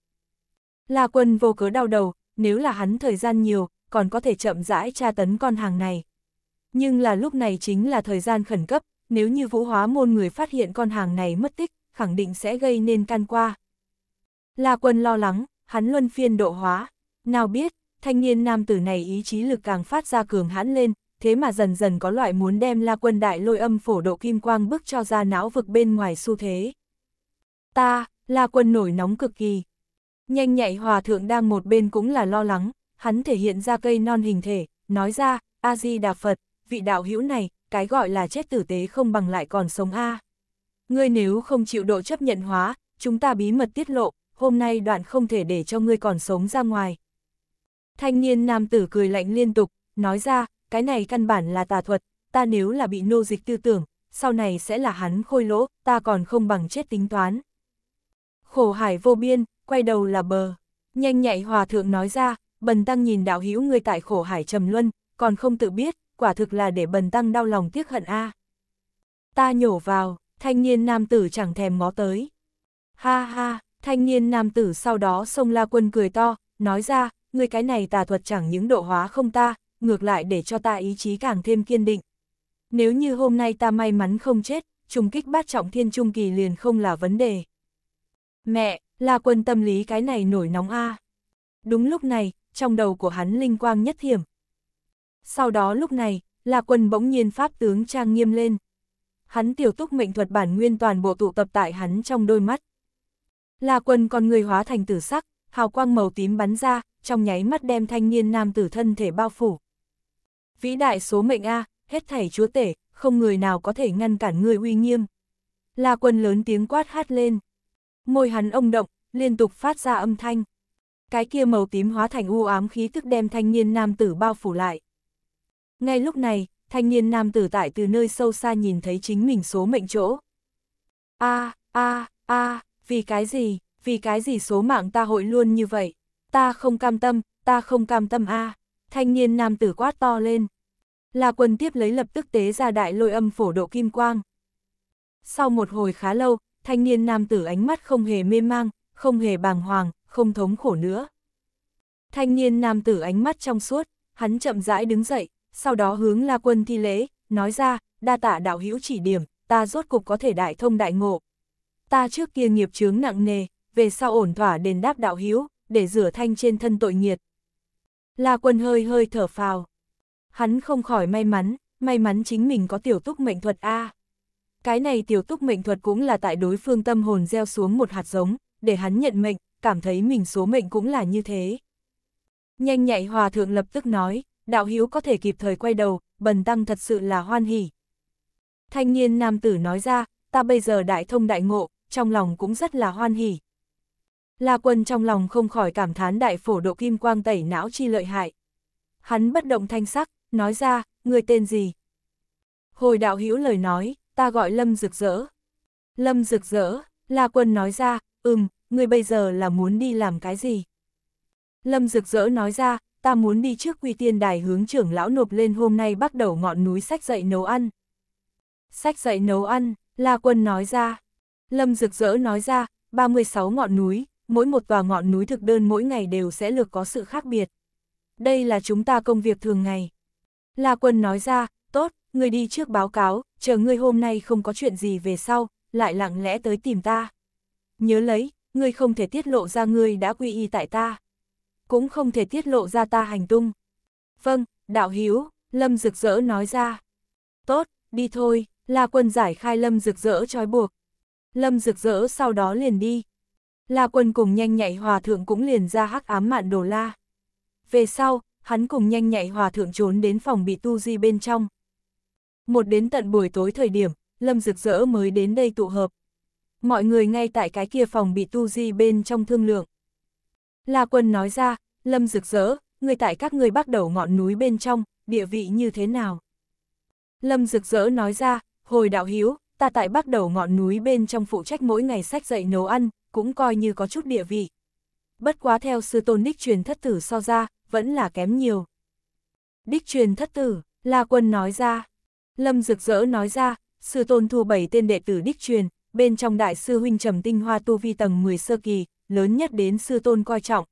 La quân vô cớ đau đầu, nếu là hắn thời gian nhiều, còn có thể chậm rãi tra tấn con hàng này. Nhưng là lúc này chính là thời gian khẩn cấp, nếu như vũ hóa môn người phát hiện con hàng này mất tích, khẳng định sẽ gây nên can qua. La quân lo lắng, hắn luân phiên độ hóa, nào biết, thanh niên nam tử này ý chí lực càng phát ra cường hãn lên, thế mà dần dần có loại muốn đem la quân đại lôi âm phổ độ kim quang bước cho ra não vực bên ngoài xu thế. Ta, la quân nổi nóng cực kỳ. Nhanh nhạy hòa thượng đang một bên cũng là lo lắng, hắn thể hiện ra cây non hình thể, nói ra, A-di-đà Phật, vị đạo hữu này, cái gọi là chết tử tế không bằng lại còn sống A. Ngươi nếu không chịu độ chấp nhận hóa, chúng ta bí mật tiết lộ, hôm nay đoạn không thể để cho ngươi còn sống ra ngoài. Thanh niên nam tử cười lạnh liên tục, nói ra, cái này căn bản là tà thuật, ta nếu là bị nô dịch tư tưởng, sau này sẽ là hắn khôi lỗ, ta còn không bằng chết tính toán. Khổ hải vô biên, quay đầu là bờ. Nhanh nhạy hòa thượng nói ra, bần tăng nhìn đạo hữu người tại khổ hải trầm luân, còn không tự biết, quả thực là để bần tăng đau lòng tiếc hận a. Ta nhổ vào, thanh niên nam tử chẳng thèm ngó tới. Ha ha, thanh niên nam tử sau đó sông la quân cười to, nói ra, người cái này tà thuật chẳng những độ hóa không ta, ngược lại để cho ta ý chí càng thêm kiên định. Nếu như hôm nay ta may mắn không chết, trùng kích bát trọng thiên trung kỳ liền không là vấn đề. Mẹ, là quân tâm lý cái này nổi nóng a. Đúng lúc này, trong đầu của hắn linh quang nhất thiểm. Sau đó lúc này, là quân bỗng nhiên pháp tướng trang nghiêm lên. Hắn tiểu túc mệnh thuật bản nguyên toàn bộ tụ tập tại hắn trong đôi mắt. Là quân con người hóa thành tử sắc, hào quang màu tím bắn ra, trong nháy mắt đem thanh niên nam tử thân thể bao phủ vĩ đại số mệnh A, hết thảy chúa tể, không người nào có thể ngăn cản người uy nghiêm. là quân lớn tiếng quát hát lên. Môi hắn ông động, liên tục phát ra âm thanh. Cái kia màu tím hóa thành u ám khí tức đem thanh niên nam tử bao phủ lại. Ngay lúc này, thanh niên nam tử tại từ nơi sâu xa nhìn thấy chính mình số mệnh chỗ. A, a, a, vì cái gì, vì cái gì số mạng ta hội luôn như vậy? Ta không cam tâm, ta không cam tâm a. À thanh niên nam tử quát to lên. Là quân tiếp lấy lập tức tế ra đại lôi âm phổ độ kim quang. Sau một hồi khá lâu, thanh niên nam tử ánh mắt không hề mê mang, không hề bàng hoàng, không thống khổ nữa. Thanh niên nam tử ánh mắt trong suốt, hắn chậm rãi đứng dậy, sau đó hướng La Quân thi lễ, nói ra, đa tạ đạo hữu chỉ điểm, ta rốt cục có thể đại thông đại ngộ. Ta trước kia nghiệp chướng nặng nề, về sau ổn thỏa đền đáp đạo hữu, để rửa thanh trên thân tội nghiệt, La Quân hơi hơi thở phào. Hắn không khỏi may mắn, may mắn chính mình có tiểu túc mệnh thuật A. Cái này tiểu túc mệnh thuật cũng là tại đối phương tâm hồn gieo xuống một hạt giống, để hắn nhận mệnh, cảm thấy mình số mệnh cũng là như thế. Nhanh nhạy hòa thượng lập tức nói, đạo hữu có thể kịp thời quay đầu, bần tăng thật sự là hoan hỉ. Thanh niên nam tử nói ra, ta bây giờ đại thông đại ngộ, trong lòng cũng rất là hoan hỉ. La quân trong lòng không khỏi cảm thán đại phổ độ kim quang tẩy não chi lợi hại. Hắn bất động thanh sắc, nói ra, người tên gì? Hồi đạo hữu lời nói, ta gọi Lâm rực rỡ. Lâm rực rỡ, La quân nói ra, ừm, ngươi bây giờ là muốn đi làm cái gì? Lâm rực rỡ nói ra, ta muốn đi trước quy tiên đài hướng trưởng lão nộp lên hôm nay bắt đầu ngọn núi sách dậy nấu ăn. Sách dậy nấu ăn, La Quân nói ra. Lâm rực rỡ nói ra, 36 ngọn núi, mỗi một tòa ngọn núi thực đơn mỗi ngày đều sẽ lược có sự khác biệt. Đây là chúng ta công việc thường ngày. La Quân nói ra, tốt, người đi trước báo cáo, chờ ngươi hôm nay không có chuyện gì về sau, lại lặng lẽ tới tìm ta. Nhớ lấy, ngươi không thể tiết lộ ra ngươi đã quy y tại ta. Cũng không thể tiết lộ ra ta hành tung. Vâng, đạo hiếu, Lâm rực rỡ nói ra. Tốt, đi thôi, La Quân giải khai Lâm rực rỡ trói buộc. Lâm rực rỡ sau đó liền đi, La Quân cùng nhanh nhạy hòa thượng cũng liền ra hắc ám mạn đồ la. Về sau, hắn cùng nhanh nhạy hòa thượng trốn đến phòng bị tu di bên trong. Một đến tận buổi tối thời điểm, Lâm Dực Dỡ mới đến đây tụ hợp. Mọi người ngay tại cái kia phòng bị tu di bên trong thương lượng. La Quân nói ra, Lâm Dực Dỡ, người tại các người bắt đầu ngọn núi bên trong, địa vị như thế nào? Lâm Dực Dỡ nói ra, hồi đạo hiếu, ta tại bắt đầu ngọn núi bên trong phụ trách mỗi ngày sách dậy nấu ăn, cũng coi như có chút địa vị. Bất quá theo sư tôn đích truyền thất tử so ra, vẫn là kém nhiều. Đích truyền thất tử, La Quân nói ra. Lâm rực rỡ nói ra, sư tôn thu bảy tên đệ tử đích truyền, bên trong đại sư huynh Trầm Tinh Hoa tu vi tầng 10 sơ kỳ, lớn nhất đến sư tôn coi trọng.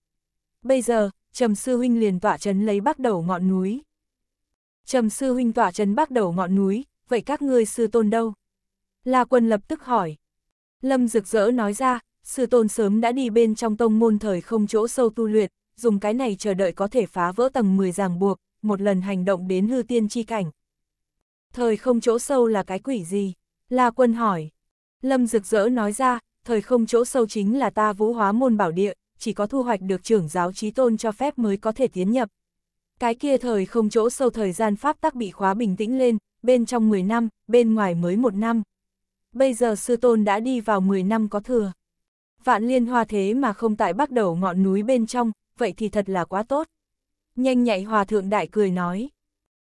Bây giờ, Trầm sư huynh liền tỏa trấn lấy bắt đầu ngọn núi. Trầm sư huynh tỏa trấn bắt đầu ngọn núi, vậy các ngươi sư tôn đâu? La Quân lập tức hỏi. Lâm rực rỡ nói ra, Sư tôn sớm đã đi bên trong tông môn thời không chỗ sâu tu luyện, dùng cái này chờ đợi có thể phá vỡ tầng 10 ràng buộc, một lần hành động đến hư tiên chi cảnh. Thời không chỗ sâu là cái quỷ gì? La quân hỏi. Lâm rực rỡ nói ra, thời không chỗ sâu chính là ta vũ hóa môn bảo địa, chỉ có thu hoạch được trưởng giáo trí tôn cho phép mới có thể tiến nhập. Cái kia thời không chỗ sâu thời gian pháp tắc bị khóa bình tĩnh lên, bên trong 10 năm, bên ngoài mới một năm. Bây giờ sư tôn đã đi vào 10 năm có thừa vạn liên hoa thế mà không tại bắt đầu ngọn núi bên trong, vậy thì thật là quá tốt. Nhanh nhạy hòa thượng đại cười nói.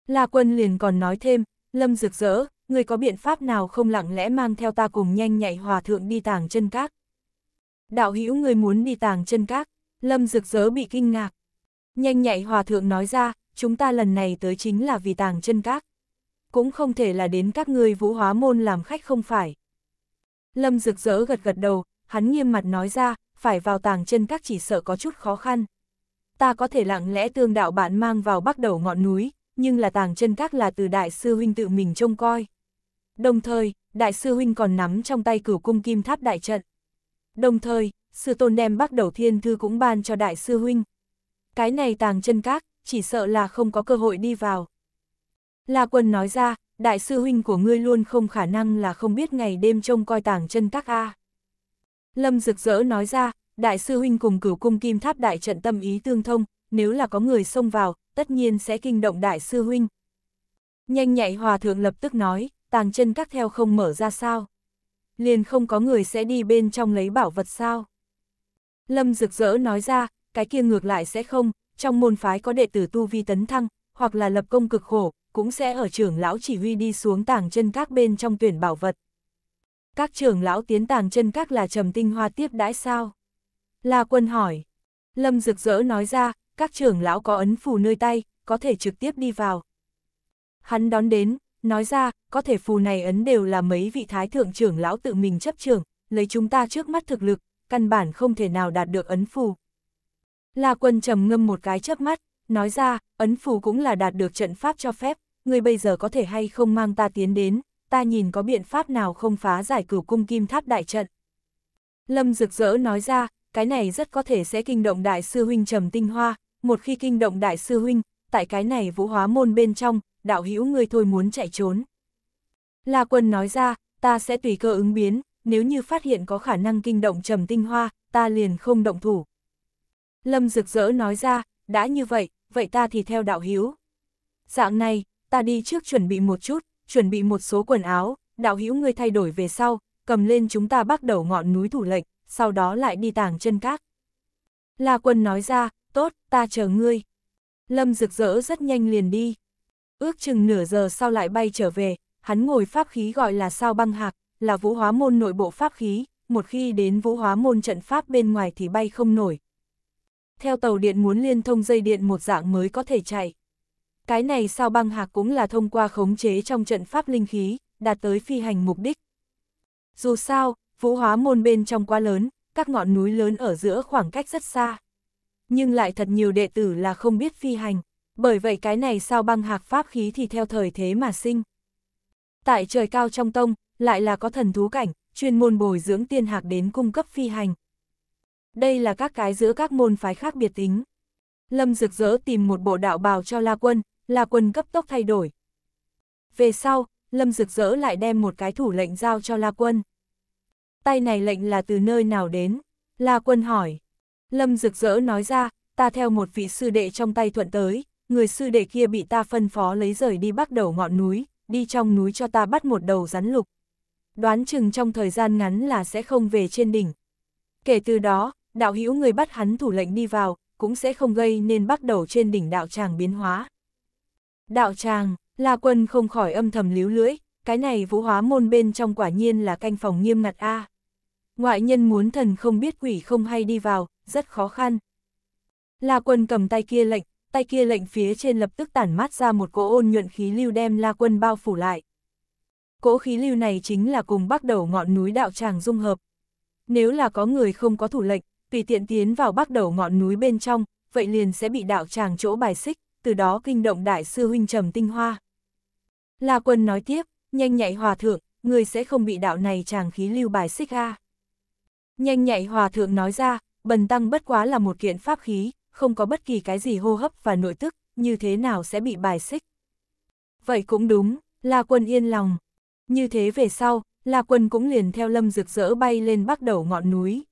La quân liền còn nói thêm, lâm rực rỡ, người có biện pháp nào không lặng lẽ mang theo ta cùng nhanh nhạy hòa thượng đi tàng chân các. Đạo hữu người muốn đi tàng chân các, lâm rực rỡ bị kinh ngạc. Nhanh nhạy hòa thượng nói ra, chúng ta lần này tới chính là vì tàng chân các. Cũng không thể là đến các ngươi vũ hóa môn làm khách không phải. Lâm rực rỡ gật gật đầu, hắn nghiêm mặt nói ra, phải vào tàng chân các chỉ sợ có chút khó khăn. Ta có thể lặng lẽ tương đạo bạn mang vào bắt đầu ngọn núi, nhưng là tàng chân các là từ đại sư huynh tự mình trông coi. Đồng thời, đại sư huynh còn nắm trong tay cửu cung kim tháp đại trận. Đồng thời, sư tôn đem bắt đầu thiên thư cũng ban cho đại sư huynh. Cái này tàng chân các, chỉ sợ là không có cơ hội đi vào. La quân nói ra, đại sư huynh của ngươi luôn không khả năng là không biết ngày đêm trông coi tàng chân các A. Lâm rực rỡ nói ra, đại sư huynh cùng cửu cung kim tháp đại trận tâm ý tương thông, nếu là có người xông vào, tất nhiên sẽ kinh động đại sư huynh. Nhanh nhạy hòa thượng lập tức nói, tàng chân các theo không mở ra sao. Liền không có người sẽ đi bên trong lấy bảo vật sao. Lâm rực rỡ nói ra, cái kia ngược lại sẽ không, trong môn phái có đệ tử tu vi tấn thăng, hoặc là lập công cực khổ, cũng sẽ ở trưởng lão chỉ huy đi xuống tàng chân các bên trong tuyển bảo vật các trưởng lão tiến tàng chân các là trầm tinh hoa tiếp đãi sao? La quân hỏi. Lâm rực rỡ nói ra, các trưởng lão có ấn phù nơi tay, có thể trực tiếp đi vào. Hắn đón đến, nói ra, có thể phù này ấn đều là mấy vị thái thượng trưởng lão tự mình chấp trưởng, lấy chúng ta trước mắt thực lực, căn bản không thể nào đạt được ấn phù. La quân trầm ngâm một cái chớp mắt, nói ra, ấn phù cũng là đạt được trận pháp cho phép, người bây giờ có thể hay không mang ta tiến đến, ta nhìn có biện pháp nào không phá giải cửu cung kim tháp đại trận. Lâm rực rỡ nói ra, cái này rất có thể sẽ kinh động đại sư huynh trầm tinh hoa, một khi kinh động đại sư huynh, tại cái này vũ hóa môn bên trong, đạo hữu người thôi muốn chạy trốn. La quân nói ra, ta sẽ tùy cơ ứng biến, nếu như phát hiện có khả năng kinh động trầm tinh hoa, ta liền không động thủ. Lâm rực rỡ nói ra, đã như vậy, vậy ta thì theo đạo hiếu. Dạng này, ta đi trước chuẩn bị một chút, chuẩn bị một số quần áo, đạo hữu ngươi thay đổi về sau, cầm lên chúng ta bắt đầu ngọn núi thủ lệnh, sau đó lại đi tàng chân cát. La quân nói ra, tốt, ta chờ ngươi. Lâm rực rỡ rất nhanh liền đi. Ước chừng nửa giờ sau lại bay trở về, hắn ngồi pháp khí gọi là sao băng hạc, là vũ hóa môn nội bộ pháp khí, một khi đến vũ hóa môn trận pháp bên ngoài thì bay không nổi. Theo tàu điện muốn liên thông dây điện một dạng mới có thể chạy. Cái này sao băng hạc cũng là thông qua khống chế trong trận pháp linh khí, đạt tới phi hành mục đích. Dù sao, vũ hóa môn bên trong quá lớn, các ngọn núi lớn ở giữa khoảng cách rất xa. Nhưng lại thật nhiều đệ tử là không biết phi hành, bởi vậy cái này sao băng hạc pháp khí thì theo thời thế mà sinh. Tại trời cao trong tông, lại là có thần thú cảnh, chuyên môn bồi dưỡng tiên hạc đến cung cấp phi hành. Đây là các cái giữa các môn phái khác biệt tính. Lâm rực rỡ tìm một bộ đạo bào cho La Quân, La Quân cấp tốc thay đổi. Về sau, Lâm Dực Dỡ lại đem một cái thủ lệnh giao cho La Quân. Tay này lệnh là từ nơi nào đến? La Quân hỏi. Lâm Dực Dỡ nói ra, ta theo một vị sư đệ trong tay thuận tới, người sư đệ kia bị ta phân phó lấy rời đi bắt đầu ngọn núi, đi trong núi cho ta bắt một đầu rắn lục. Đoán chừng trong thời gian ngắn là sẽ không về trên đỉnh. Kể từ đó, đạo hữu người bắt hắn thủ lệnh đi vào, cũng sẽ không gây nên bắt đầu trên đỉnh đạo tràng biến hóa. Đạo tràng, La Quân không khỏi âm thầm líu lưỡi, cái này vũ hóa môn bên trong quả nhiên là canh phòng nghiêm ngặt a. Ngoại nhân muốn thần không biết quỷ không hay đi vào, rất khó khăn. La Quân cầm tay kia lệnh, tay kia lệnh phía trên lập tức tản mát ra một cỗ ôn nhuận khí lưu đem La Quân bao phủ lại. Cỗ khí lưu này chính là cùng bắt đầu ngọn núi đạo tràng dung hợp. Nếu là có người không có thủ lệnh, tùy tiện tiến vào bắt đầu ngọn núi bên trong, vậy liền sẽ bị đạo tràng chỗ bài xích từ đó kinh động đại sư huynh trầm tinh hoa. La quân nói tiếp, nhanh nhạy hòa thượng, người sẽ không bị đạo này chàng khí lưu bài xích ha Nhanh nhạy hòa thượng nói ra, bần tăng bất quá là một kiện pháp khí, không có bất kỳ cái gì hô hấp và nội tức, như thế nào sẽ bị bài xích. Vậy cũng đúng, La Quân yên lòng. Như thế về sau, La Quân cũng liền theo Lâm Rực Rỡ bay lên bắc đầu ngọn núi.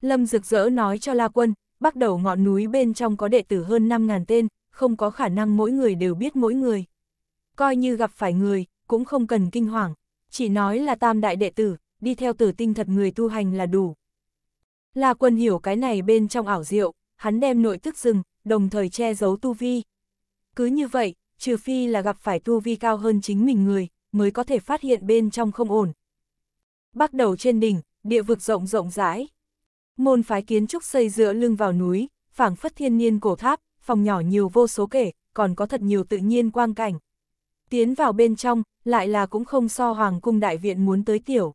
Lâm Rực Rỡ nói cho La Quân, bắc đầu ngọn núi bên trong có đệ tử hơn 5.000 tên, không có khả năng mỗi người đều biết mỗi người. Coi như gặp phải người, cũng không cần kinh hoàng, chỉ nói là tam đại đệ tử, đi theo tử tinh thật người tu hành là đủ. Là quân hiểu cái này bên trong ảo diệu, hắn đem nội tức rừng, đồng thời che giấu tu vi. Cứ như vậy, trừ phi là gặp phải tu vi cao hơn chính mình người, mới có thể phát hiện bên trong không ổn. Bắt đầu trên đỉnh, địa vực rộng rộng rãi. Môn phái kiến trúc xây dựa lưng vào núi, phảng phất thiên nhiên cổ tháp, phòng nhỏ nhiều vô số kể, còn có thật nhiều tự nhiên quang cảnh. Tiến vào bên trong, lại là cũng không so hoàng cung đại viện muốn tới tiểu.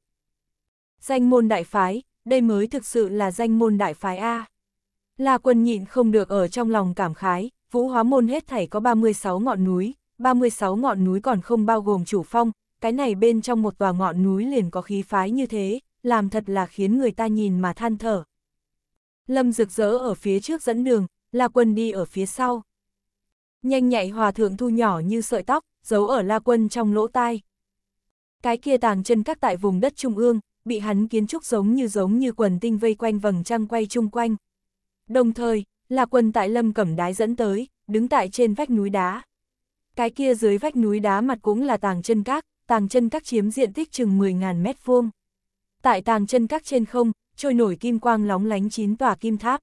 Danh môn đại phái, đây mới thực sự là danh môn đại phái A. La quân nhịn không được ở trong lòng cảm khái, vũ hóa môn hết thảy có 36 ngọn núi, 36 ngọn núi còn không bao gồm chủ phong, cái này bên trong một tòa ngọn núi liền có khí phái như thế, làm thật là khiến người ta nhìn mà than thở. Lâm rực rỡ ở phía trước dẫn đường, La Quân đi ở phía sau. Nhanh nhạy hòa thượng thu nhỏ như sợi tóc, giấu ở La Quân trong lỗ tai. Cái kia tàng chân các tại vùng đất trung ương, bị hắn kiến trúc giống như giống như quần tinh vây quanh vầng trăng quay chung quanh. Đồng thời, La Quân tại lâm cẩm đái dẫn tới, đứng tại trên vách núi đá. Cái kia dưới vách núi đá mặt cũng là tàng chân các, tàng chân các chiếm diện tích chừng 10.000 mét vuông. Tại tàng chân các trên không, trôi nổi kim quang lóng lánh chín tòa kim tháp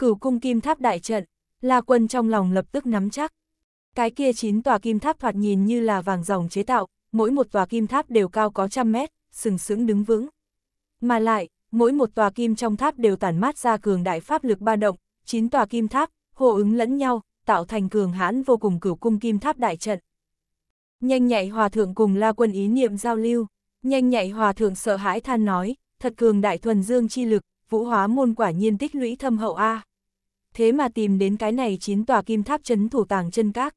cửu cung kim tháp đại trận, La Quân trong lòng lập tức nắm chắc. Cái kia chín tòa kim tháp thoạt nhìn như là vàng dòng chế tạo, mỗi một tòa kim tháp đều cao có trăm mét, sừng sững đứng vững. Mà lại, mỗi một tòa kim trong tháp đều tản mát ra cường đại pháp lực ba động, chín tòa kim tháp, hô ứng lẫn nhau, tạo thành cường hãn vô cùng cửu cung kim tháp đại trận. Nhanh nhạy hòa thượng cùng La Quân ý niệm giao lưu, nhanh nhạy hòa thượng sợ hãi than nói, thật cường đại thuần dương chi lực, vũ hóa môn quả nhiên tích lũy thâm hậu A thế mà tìm đến cái này chín tòa kim tháp chấn thủ tàng chân các.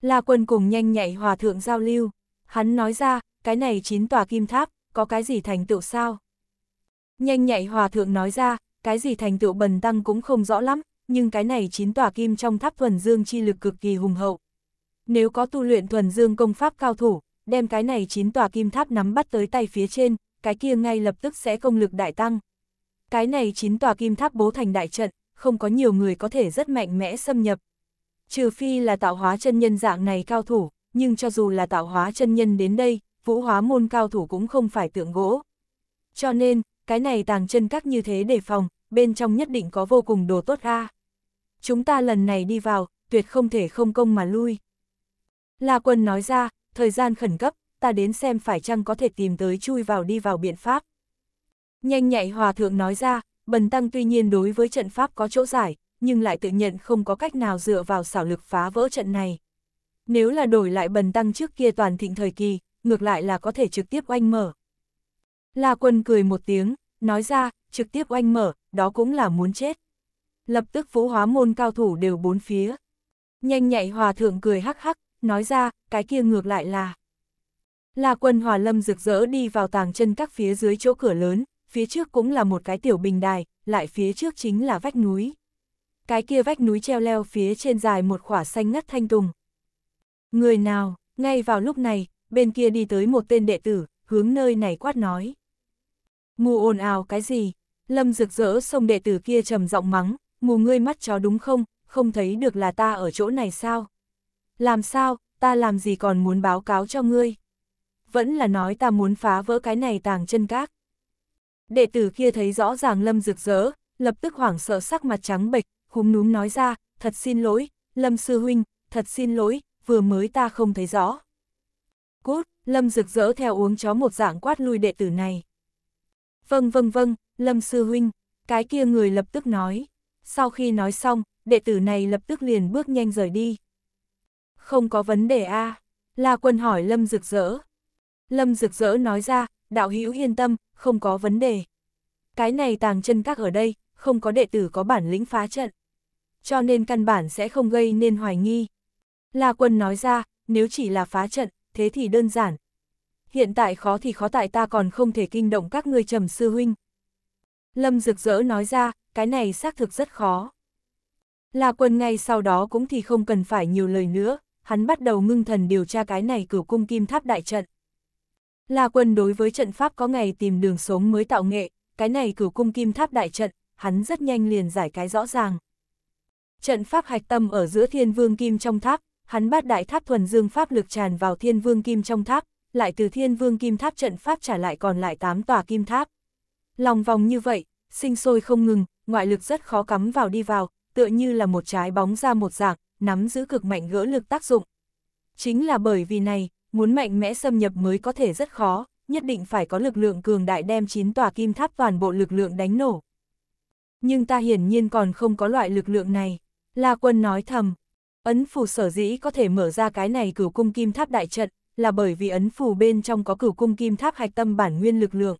La quân cùng nhanh nhạy hòa thượng giao lưu, hắn nói ra, cái này chín tòa kim tháp, có cái gì thành tựu sao? Nhanh nhạy hòa thượng nói ra, cái gì thành tựu bần tăng cũng không rõ lắm, nhưng cái này chín tòa kim trong tháp thuần dương chi lực cực kỳ hùng hậu. Nếu có tu luyện thuần dương công pháp cao thủ, đem cái này chín tòa kim tháp nắm bắt tới tay phía trên, cái kia ngay lập tức sẽ công lực đại tăng. Cái này chín tòa kim tháp bố thành đại trận, không có nhiều người có thể rất mạnh mẽ xâm nhập. Trừ phi là tạo hóa chân nhân dạng này cao thủ, nhưng cho dù là tạo hóa chân nhân đến đây, vũ hóa môn cao thủ cũng không phải tượng gỗ. Cho nên, cái này tàng chân các như thế để phòng, bên trong nhất định có vô cùng đồ tốt a. Chúng ta lần này đi vào, tuyệt không thể không công mà lui. La quân nói ra, thời gian khẩn cấp, ta đến xem phải chăng có thể tìm tới chui vào đi vào biện pháp. Nhanh nhạy hòa thượng nói ra, Bần tăng tuy nhiên đối với trận pháp có chỗ giải, nhưng lại tự nhận không có cách nào dựa vào xảo lực phá vỡ trận này. Nếu là đổi lại bần tăng trước kia toàn thịnh thời kỳ, ngược lại là có thể trực tiếp oanh mở. La quân cười một tiếng, nói ra, trực tiếp oanh mở, đó cũng là muốn chết. Lập tức vũ hóa môn cao thủ đều bốn phía. Nhanh nhạy hòa thượng cười hắc hắc, nói ra, cái kia ngược lại là. La quân hòa lâm rực rỡ đi vào tàng chân các phía dưới chỗ cửa lớn, phía trước cũng là một cái tiểu bình đài, lại phía trước chính là vách núi. Cái kia vách núi treo leo phía trên dài một khỏa xanh ngắt thanh tùng. Người nào, ngay vào lúc này, bên kia đi tới một tên đệ tử, hướng nơi này quát nói. Mù ồn ào cái gì? Lâm rực rỡ xông đệ tử kia trầm giọng mắng, mù ngươi mắt chó đúng không, không thấy được là ta ở chỗ này sao? Làm sao, ta làm gì còn muốn báo cáo cho ngươi? Vẫn là nói ta muốn phá vỡ cái này tàng chân các. Đệ tử kia thấy rõ ràng Lâm rực rỡ, lập tức hoảng sợ sắc mặt trắng bệch, húm núm nói ra, thật xin lỗi, Lâm sư huynh, thật xin lỗi, vừa mới ta không thấy rõ. Cút, Lâm rực rỡ theo uống chó một dạng quát lui đệ tử này. Vâng vâng vâng, Lâm sư huynh, cái kia người lập tức nói. Sau khi nói xong, đệ tử này lập tức liền bước nhanh rời đi. Không có vấn đề a à? La quân hỏi Lâm rực rỡ. Lâm rực rỡ nói ra, đạo hữu yên tâm, không có vấn đề. Cái này tàng chân các ở đây, không có đệ tử có bản lĩnh phá trận. Cho nên căn bản sẽ không gây nên hoài nghi. La quân nói ra, nếu chỉ là phá trận, thế thì đơn giản. Hiện tại khó thì khó tại ta còn không thể kinh động các người trầm sư huynh. Lâm rực rỡ nói ra, cái này xác thực rất khó. La quân ngay sau đó cũng thì không cần phải nhiều lời nữa, hắn bắt đầu ngưng thần điều tra cái này cửu cung kim tháp đại trận. La Quân đối với trận pháp có ngày tìm đường sống mới tạo nghệ, cái này cửu cung kim tháp đại trận, hắn rất nhanh liền giải cái rõ ràng. Trận pháp hạch tâm ở giữa thiên vương kim trong tháp, hắn bát đại tháp thuần dương pháp lực tràn vào thiên vương kim trong tháp, lại từ thiên vương kim tháp trận pháp trả lại còn lại 8 tòa kim tháp. Lòng vòng như vậy, sinh sôi không ngừng, ngoại lực rất khó cắm vào đi vào, tựa như là một trái bóng ra một dạng, nắm giữ cực mạnh gỡ lực tác dụng. Chính là bởi vì này, muốn mạnh mẽ xâm nhập mới có thể rất khó, nhất định phải có lực lượng cường đại đem chín tòa kim tháp toàn bộ lực lượng đánh nổ. Nhưng ta hiển nhiên còn không có loại lực lượng này, La Quân nói thầm. Ấn phù sở dĩ có thể mở ra cái này cửu cung kim tháp đại trận, là bởi vì ấn phù bên trong có cửu cung kim tháp hạch tâm bản nguyên lực lượng.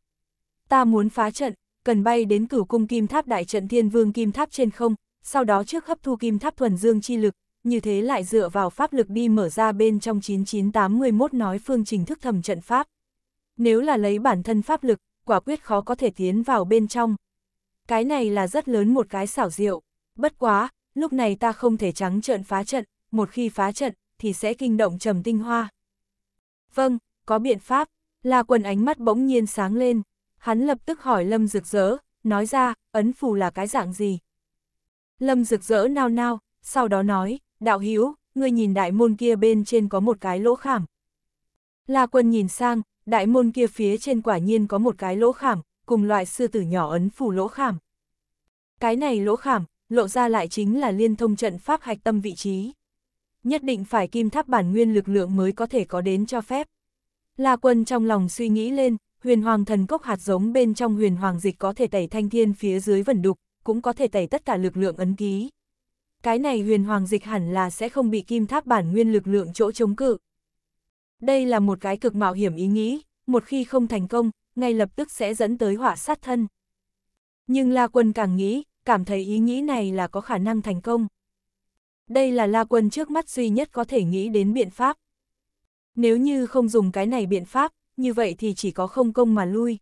Ta muốn phá trận, cần bay đến cửu cung kim tháp đại trận thiên vương kim tháp trên không, sau đó trước hấp thu kim tháp thuần dương chi lực, như thế lại dựa vào pháp lực đi mở ra bên trong 9981 nói phương trình thức thầm trận pháp. Nếu là lấy bản thân pháp lực, quả quyết khó có thể tiến vào bên trong. Cái này là rất lớn một cái xảo diệu. Bất quá, lúc này ta không thể trắng trợn phá trận, một khi phá trận, thì sẽ kinh động trầm tinh hoa. Vâng, có biện pháp, là quần ánh mắt bỗng nhiên sáng lên. Hắn lập tức hỏi Lâm rực rỡ, nói ra, ấn phù là cái dạng gì? Lâm rực rỡ nao nao, sau đó nói, đạo hữu ngươi nhìn đại môn kia bên trên có một cái lỗ khảm. La quân nhìn sang, đại môn kia phía trên quả nhiên có một cái lỗ khảm, cùng loại sư tử nhỏ ấn phủ lỗ khảm. Cái này lỗ khảm, lộ ra lại chính là liên thông trận pháp hạch tâm vị trí. Nhất định phải kim tháp bản nguyên lực lượng mới có thể có đến cho phép. La quân trong lòng suy nghĩ lên, huyền hoàng thần cốc hạt giống bên trong huyền hoàng dịch có thể tẩy thanh thiên phía dưới vần đục, cũng có thể tẩy tất cả lực lượng ấn ký cái này huyền hoàng dịch hẳn là sẽ không bị kim tháp bản nguyên lực lượng chỗ chống cự. Đây là một cái cực mạo hiểm ý nghĩ, một khi không thành công, ngay lập tức sẽ dẫn tới hỏa sát thân. Nhưng La Quân càng nghĩ, cảm thấy ý nghĩ này là có khả năng thành công. Đây là La Quân trước mắt duy nhất có thể nghĩ đến biện pháp. Nếu như không dùng cái này biện pháp, như vậy thì chỉ có không công mà lui.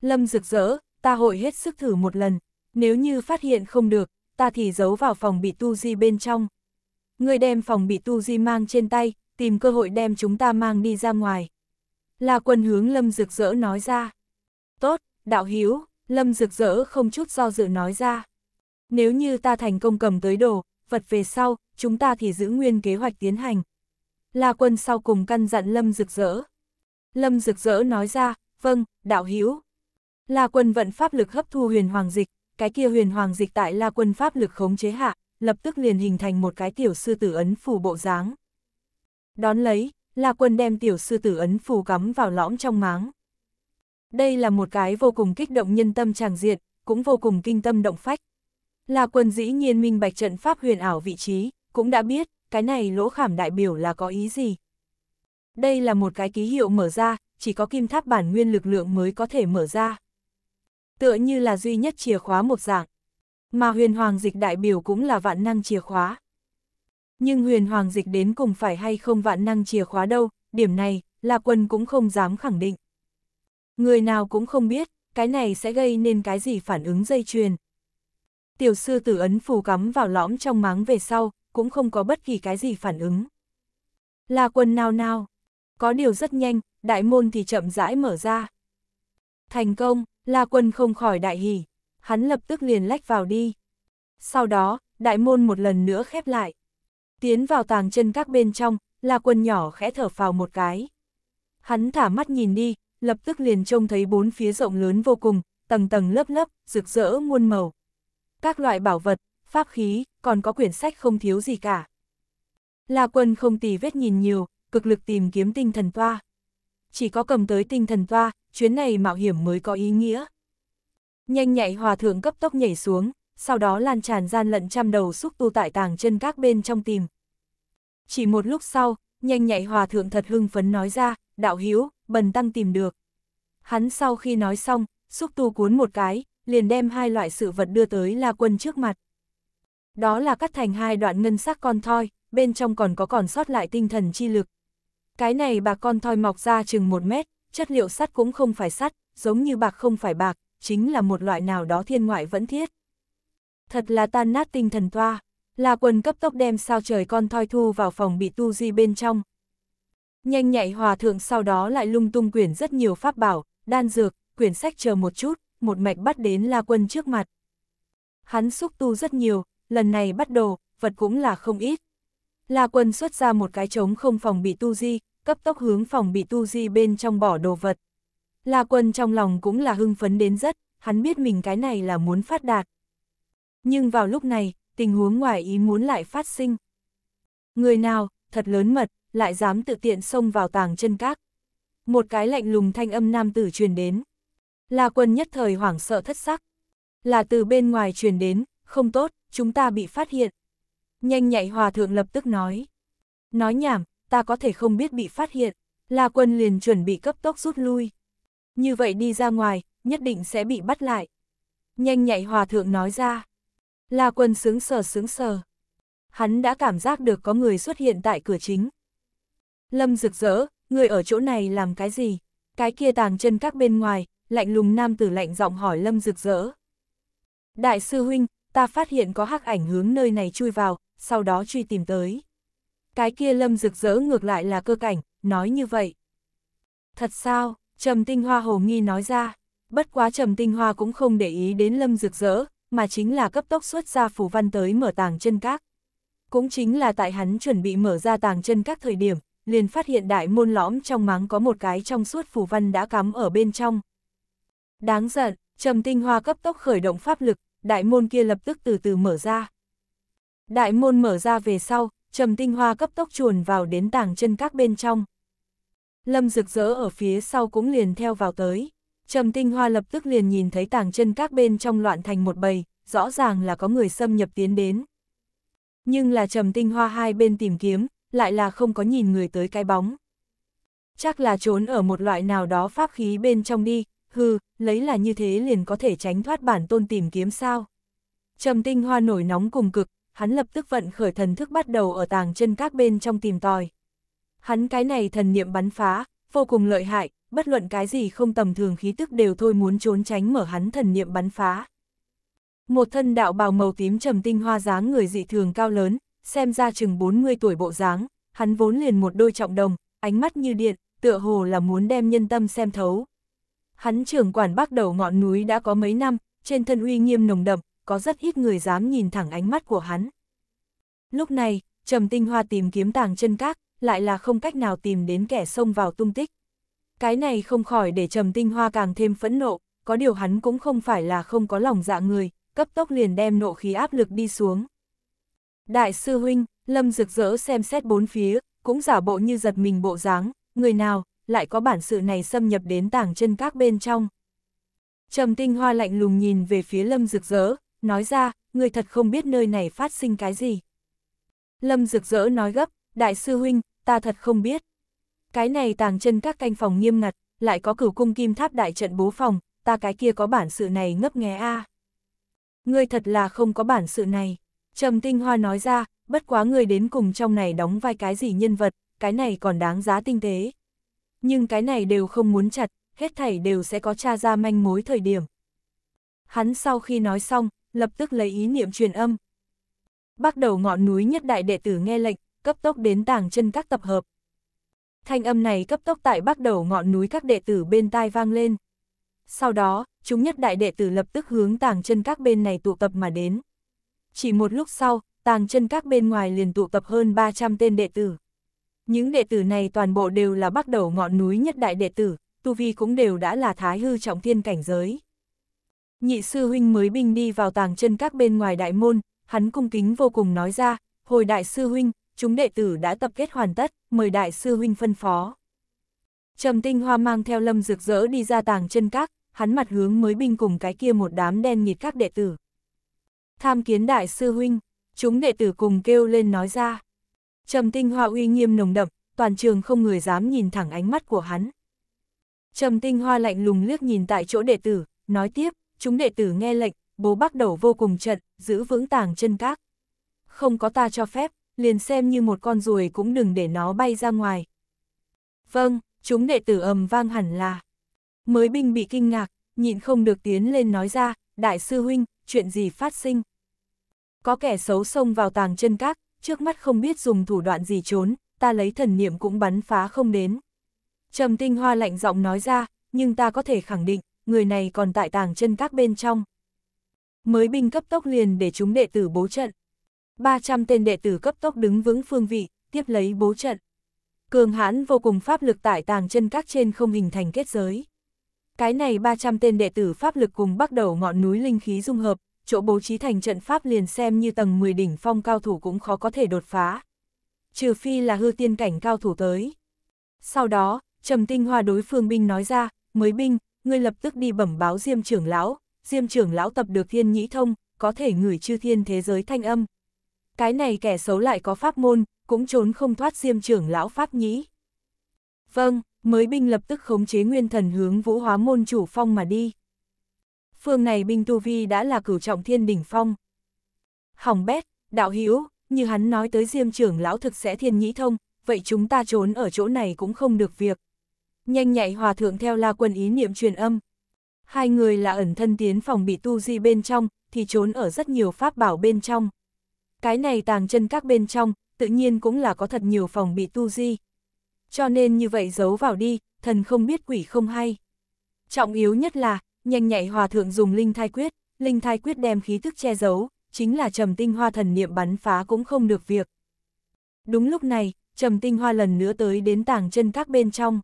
Lâm rực rỡ, ta hội hết sức thử một lần, nếu như phát hiện không được, ta thì giấu vào phòng bị tu di bên trong. Người đem phòng bị tu di mang trên tay, tìm cơ hội đem chúng ta mang đi ra ngoài. La quân hướng Lâm dược dỡ nói ra. Tốt, đạo hiếu, Lâm dược dỡ không chút do dự nói ra. Nếu như ta thành công cầm tới đồ, vật về sau, chúng ta thì giữ nguyên kế hoạch tiến hành. La quân sau cùng căn dặn Lâm dược dỡ. Lâm dược dỡ nói ra, vâng, đạo hiếu. La quân vận pháp lực hấp thu huyền hoàng dịch, cái kia huyền hoàng dịch tại la quân pháp lực khống chế hạ, lập tức liền hình thành một cái tiểu sư tử ấn phù bộ dáng. Đón lấy, la quân đem tiểu sư tử ấn phù cắm vào lõm trong máng. Đây là một cái vô cùng kích động nhân tâm tràng diệt cũng vô cùng kinh tâm động phách. La quân dĩ nhiên minh bạch trận pháp huyền ảo vị trí, cũng đã biết, cái này lỗ khảm đại biểu là có ý gì. Đây là một cái ký hiệu mở ra, chỉ có kim tháp bản nguyên lực lượng mới có thể mở ra tựa như là duy nhất chìa khóa một dạng. Mà huyền hoàng dịch đại biểu cũng là vạn năng chìa khóa. Nhưng huyền hoàng dịch đến cùng phải hay không vạn năng chìa khóa đâu, điểm này, là quân cũng không dám khẳng định. Người nào cũng không biết, cái này sẽ gây nên cái gì phản ứng dây chuyền. Tiểu sư tử ấn phù cắm vào lõm trong máng về sau, cũng không có bất kỳ cái gì phản ứng. Là quân nào nào, có điều rất nhanh, đại môn thì chậm rãi mở ra. Thành công, La quân không khỏi đại hỉ, hắn lập tức liền lách vào đi. Sau đó, đại môn một lần nữa khép lại. Tiến vào tàng chân các bên trong, La quân nhỏ khẽ thở phào một cái. Hắn thả mắt nhìn đi, lập tức liền trông thấy bốn phía rộng lớn vô cùng, tầng tầng lớp lớp, rực rỡ muôn màu. Các loại bảo vật, pháp khí, còn có quyển sách không thiếu gì cả. La quân không tì vết nhìn nhiều, cực lực tìm kiếm tinh thần toa chỉ có cầm tới tinh thần toa, chuyến này mạo hiểm mới có ý nghĩa. Nhanh nhạy hòa thượng cấp tốc nhảy xuống, sau đó lan tràn gian lận trăm đầu xúc tu tại tàng chân các bên trong tìm. Chỉ một lúc sau, nhanh nhạy hòa thượng thật hưng phấn nói ra, đạo hiếu, bần tăng tìm được. Hắn sau khi nói xong, xúc tu cuốn một cái, liền đem hai loại sự vật đưa tới La Quân trước mặt. Đó là cắt thành hai đoạn ngân sắc con thoi, bên trong còn có còn sót lại tinh thần chi lực, cái này bạc con thoi mọc ra chừng một mét, chất liệu sắt cũng không phải sắt, giống như bạc không phải bạc, chính là một loại nào đó thiên ngoại vẫn thiết. Thật là tan nát tinh thần toa, là quần cấp tốc đem sao trời con thoi thu vào phòng bị tu di bên trong. Nhanh nhạy hòa thượng sau đó lại lung tung quyển rất nhiều pháp bảo, đan dược, quyển sách chờ một chút, một mạch bắt đến la quân trước mặt. Hắn xúc tu rất nhiều, lần này bắt đồ, vật cũng là không ít. La quân xuất ra một cái trống không phòng bị tu di, cấp tốc hướng phòng bị tu di bên trong bỏ đồ vật. La Quân trong lòng cũng là hưng phấn đến rất, hắn biết mình cái này là muốn phát đạt. Nhưng vào lúc này, tình huống ngoài ý muốn lại phát sinh. Người nào, thật lớn mật, lại dám tự tiện xông vào tàng chân các. Một cái lạnh lùng thanh âm nam tử truyền đến. La Quân nhất thời hoảng sợ thất sắc. Là từ bên ngoài truyền đến, không tốt, chúng ta bị phát hiện. Nhanh nhạy hòa thượng lập tức nói. Nói nhảm, ta có thể không biết bị phát hiện, La Quân liền chuẩn bị cấp tốc rút lui. Như vậy đi ra ngoài, nhất định sẽ bị bắt lại. Nhanh nhạy hòa thượng nói ra. La Quân sướng sờ sướng sờ. Hắn đã cảm giác được có người xuất hiện tại cửa chính. Lâm rực rỡ, người ở chỗ này làm cái gì? Cái kia tàng chân các bên ngoài, lạnh lùng nam tử lạnh giọng hỏi Lâm rực rỡ. Đại sư huynh, ta phát hiện có hắc ảnh hướng nơi này chui vào, sau đó truy tìm tới cái kia lâm rực rỡ ngược lại là cơ cảnh, nói như vậy. Thật sao, Trầm Tinh Hoa hồ nghi nói ra, bất quá Trầm Tinh Hoa cũng không để ý đến lâm rực rỡ, mà chính là cấp tốc xuất ra phù văn tới mở tàng chân các. Cũng chính là tại hắn chuẩn bị mở ra tàng chân các thời điểm, liền phát hiện đại môn lõm trong máng có một cái trong suốt phù văn đã cắm ở bên trong. Đáng giận, Trầm Tinh Hoa cấp tốc khởi động pháp lực, đại môn kia lập tức từ từ mở ra. Đại môn mở ra về sau, trầm tinh hoa cấp tốc chuồn vào đến tảng chân các bên trong. Lâm rực rỡ ở phía sau cũng liền theo vào tới. Trầm tinh hoa lập tức liền nhìn thấy tảng chân các bên trong loạn thành một bầy, rõ ràng là có người xâm nhập tiến đến. Nhưng là trầm tinh hoa hai bên tìm kiếm, lại là không có nhìn người tới cái bóng. Chắc là trốn ở một loại nào đó pháp khí bên trong đi, Hừ, lấy là như thế liền có thể tránh thoát bản tôn tìm kiếm sao. Trầm tinh hoa nổi nóng cùng cực, hắn lập tức vận khởi thần thức bắt đầu ở tàng chân các bên trong tìm tòi. Hắn cái này thần niệm bắn phá, vô cùng lợi hại, bất luận cái gì không tầm thường khí tức đều thôi muốn trốn tránh mở hắn thần niệm bắn phá. Một thân đạo bào màu tím trầm tinh hoa dáng người dị thường cao lớn, xem ra chừng 40 tuổi bộ dáng, hắn vốn liền một đôi trọng đồng, ánh mắt như điện, tựa hồ là muốn đem nhân tâm xem thấu. Hắn trưởng quản bắt đầu ngọn núi đã có mấy năm, trên thân uy nghiêm nồng đậm, có rất ít người dám nhìn thẳng ánh mắt của hắn. Lúc này, Trầm Tinh Hoa tìm kiếm tàng chân các, lại là không cách nào tìm đến kẻ xông vào tung tích. Cái này không khỏi để Trầm Tinh Hoa càng thêm phẫn nộ, có điều hắn cũng không phải là không có lòng dạ người, cấp tốc liền đem nộ khí áp lực đi xuống. Đại sư huynh, Lâm rực rỡ xem xét bốn phía, cũng giả bộ như giật mình bộ dáng, người nào, lại có bản sự này xâm nhập đến tàng chân các bên trong. Trầm tinh hoa lạnh lùng nhìn về phía lâm rực rỡ, nói ra, người thật không biết nơi này phát sinh cái gì. Lâm rực rỡ nói gấp, đại sư huynh, ta thật không biết. Cái này tàng chân các canh phòng nghiêm ngặt, lại có cửu cung kim tháp đại trận bố phòng, ta cái kia có bản sự này ngấp nghé a. người thật là không có bản sự này. Trầm Tinh Hoa nói ra, bất quá người đến cùng trong này đóng vai cái gì nhân vật, cái này còn đáng giá tinh tế. Nhưng cái này đều không muốn chặt, hết thảy đều sẽ có tra ra manh mối thời điểm. Hắn sau khi nói xong, lập tức lấy ý niệm truyền âm. Bắt đầu ngọn núi nhất đại đệ tử nghe lệnh, cấp tốc đến tàng chân các tập hợp. Thanh âm này cấp tốc tại bắt đầu ngọn núi các đệ tử bên tai vang lên. Sau đó, chúng nhất đại đệ tử lập tức hướng tàng chân các bên này tụ tập mà đến. Chỉ một lúc sau, tàng chân các bên ngoài liền tụ tập hơn 300 tên đệ tử. Những đệ tử này toàn bộ đều là bắt đầu ngọn núi nhất đại đệ tử, tu vi cũng đều đã là thái hư trọng thiên cảnh giới. Nhị sư huynh mới bình đi vào tàng chân các bên ngoài đại môn, hắn cung kính vô cùng nói ra, hồi đại sư huynh, chúng đệ tử đã tập kết hoàn tất, mời đại sư huynh phân phó. Trầm tinh hoa mang theo lâm rực rỡ đi ra tàng chân các, hắn mặt hướng mới binh cùng cái kia một đám đen nghịt các đệ tử. Tham kiến đại sư huynh, chúng đệ tử cùng kêu lên nói ra. Trầm tinh hoa uy nghiêm nồng đậm, toàn trường không người dám nhìn thẳng ánh mắt của hắn. Trầm tinh hoa lạnh lùng liếc nhìn tại chỗ đệ tử, nói tiếp, chúng đệ tử nghe lệnh, bố bắt đầu vô cùng trận, giữ vững tàng chân các. Không có ta cho phép, liền xem như một con ruồi cũng đừng để nó bay ra ngoài. Vâng, chúng đệ tử ầm vang hẳn là. Mới binh bị kinh ngạc, nhịn không được tiến lên nói ra, đại sư huynh, chuyện gì phát sinh. Có kẻ xấu xông vào tàng chân các, trước mắt không biết dùng thủ đoạn gì trốn, ta lấy thần niệm cũng bắn phá không đến. Trầm tinh hoa lạnh giọng nói ra, nhưng ta có thể khẳng định, người này còn tại tàng chân các bên trong. Mới binh cấp tốc liền để chúng đệ tử bố trận. 300 tên đệ tử cấp tốc đứng vững phương vị, tiếp lấy bố trận. Cường hãn vô cùng pháp lực tại tàng chân các trên không hình thành kết giới. Cái này 300 tên đệ tử pháp lực cùng bắt đầu ngọn núi linh khí dung hợp, chỗ bố trí thành trận pháp liền xem như tầng 10 đỉnh phong cao thủ cũng khó có thể đột phá. Trừ phi là hư tiên cảnh cao thủ tới. Sau đó, Trầm Tinh Hoa đối phương binh nói ra, mới binh, ngươi lập tức đi bẩm báo Diêm trưởng lão, Diêm trưởng lão tập được thiên nhĩ thông, có thể ngửi chư thiên thế giới thanh âm. Cái này kẻ xấu lại có pháp môn, cũng trốn không thoát Diêm trưởng lão pháp nhĩ. Vâng, mới binh lập tức khống chế nguyên thần hướng vũ hóa môn chủ phong mà đi. Phương này binh tu vi đã là cửu trọng thiên đỉnh phong. Hỏng bét, đạo hữu như hắn nói tới diêm trưởng lão thực sẽ thiên nhĩ thông, vậy chúng ta trốn ở chỗ này cũng không được việc. Nhanh nhạy hòa thượng theo la quân ý niệm truyền âm. Hai người là ẩn thân tiến phòng bị tu di bên trong, thì trốn ở rất nhiều pháp bảo bên trong. Cái này tàng chân các bên trong, tự nhiên cũng là có thật nhiều phòng bị tu di. Cho nên như vậy giấu vào đi, thần không biết quỷ không hay. Trọng yếu nhất là, nhanh nhạy hòa thượng dùng linh thai quyết, linh thai quyết đem khí tức che giấu, chính là trầm tinh hoa thần niệm bắn phá cũng không được việc. Đúng lúc này, trầm tinh hoa lần nữa tới đến tàng chân các bên trong.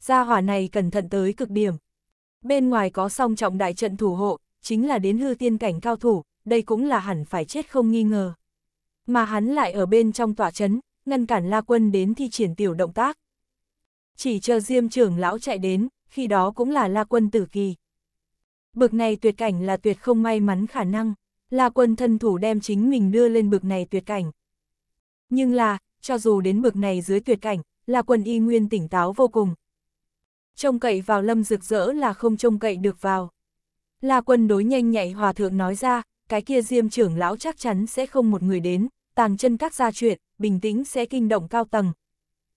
Gia hỏa này cẩn thận tới cực điểm. Bên ngoài có song trọng đại trận thủ hộ, chính là đến hư tiên cảnh cao thủ, đây cũng là hẳn phải chết không nghi ngờ. Mà hắn lại ở bên trong tòa chấn, ngăn cản La Quân đến thi triển tiểu động tác. Chỉ chờ Diêm trưởng lão chạy đến, khi đó cũng là La Quân tử kỳ. Bực này tuyệt cảnh là tuyệt không may mắn khả năng, La Quân thân thủ đem chính mình đưa lên bực này tuyệt cảnh. Nhưng là, cho dù đến bực này dưới tuyệt cảnh, La Quân y nguyên tỉnh táo vô cùng, trông cậy vào lâm rực rỡ là không trông cậy được vào. La quân đối nhanh nhạy hòa thượng nói ra, cái kia diêm trưởng lão chắc chắn sẽ không một người đến, tàng chân các gia chuyện, bình tĩnh sẽ kinh động cao tầng.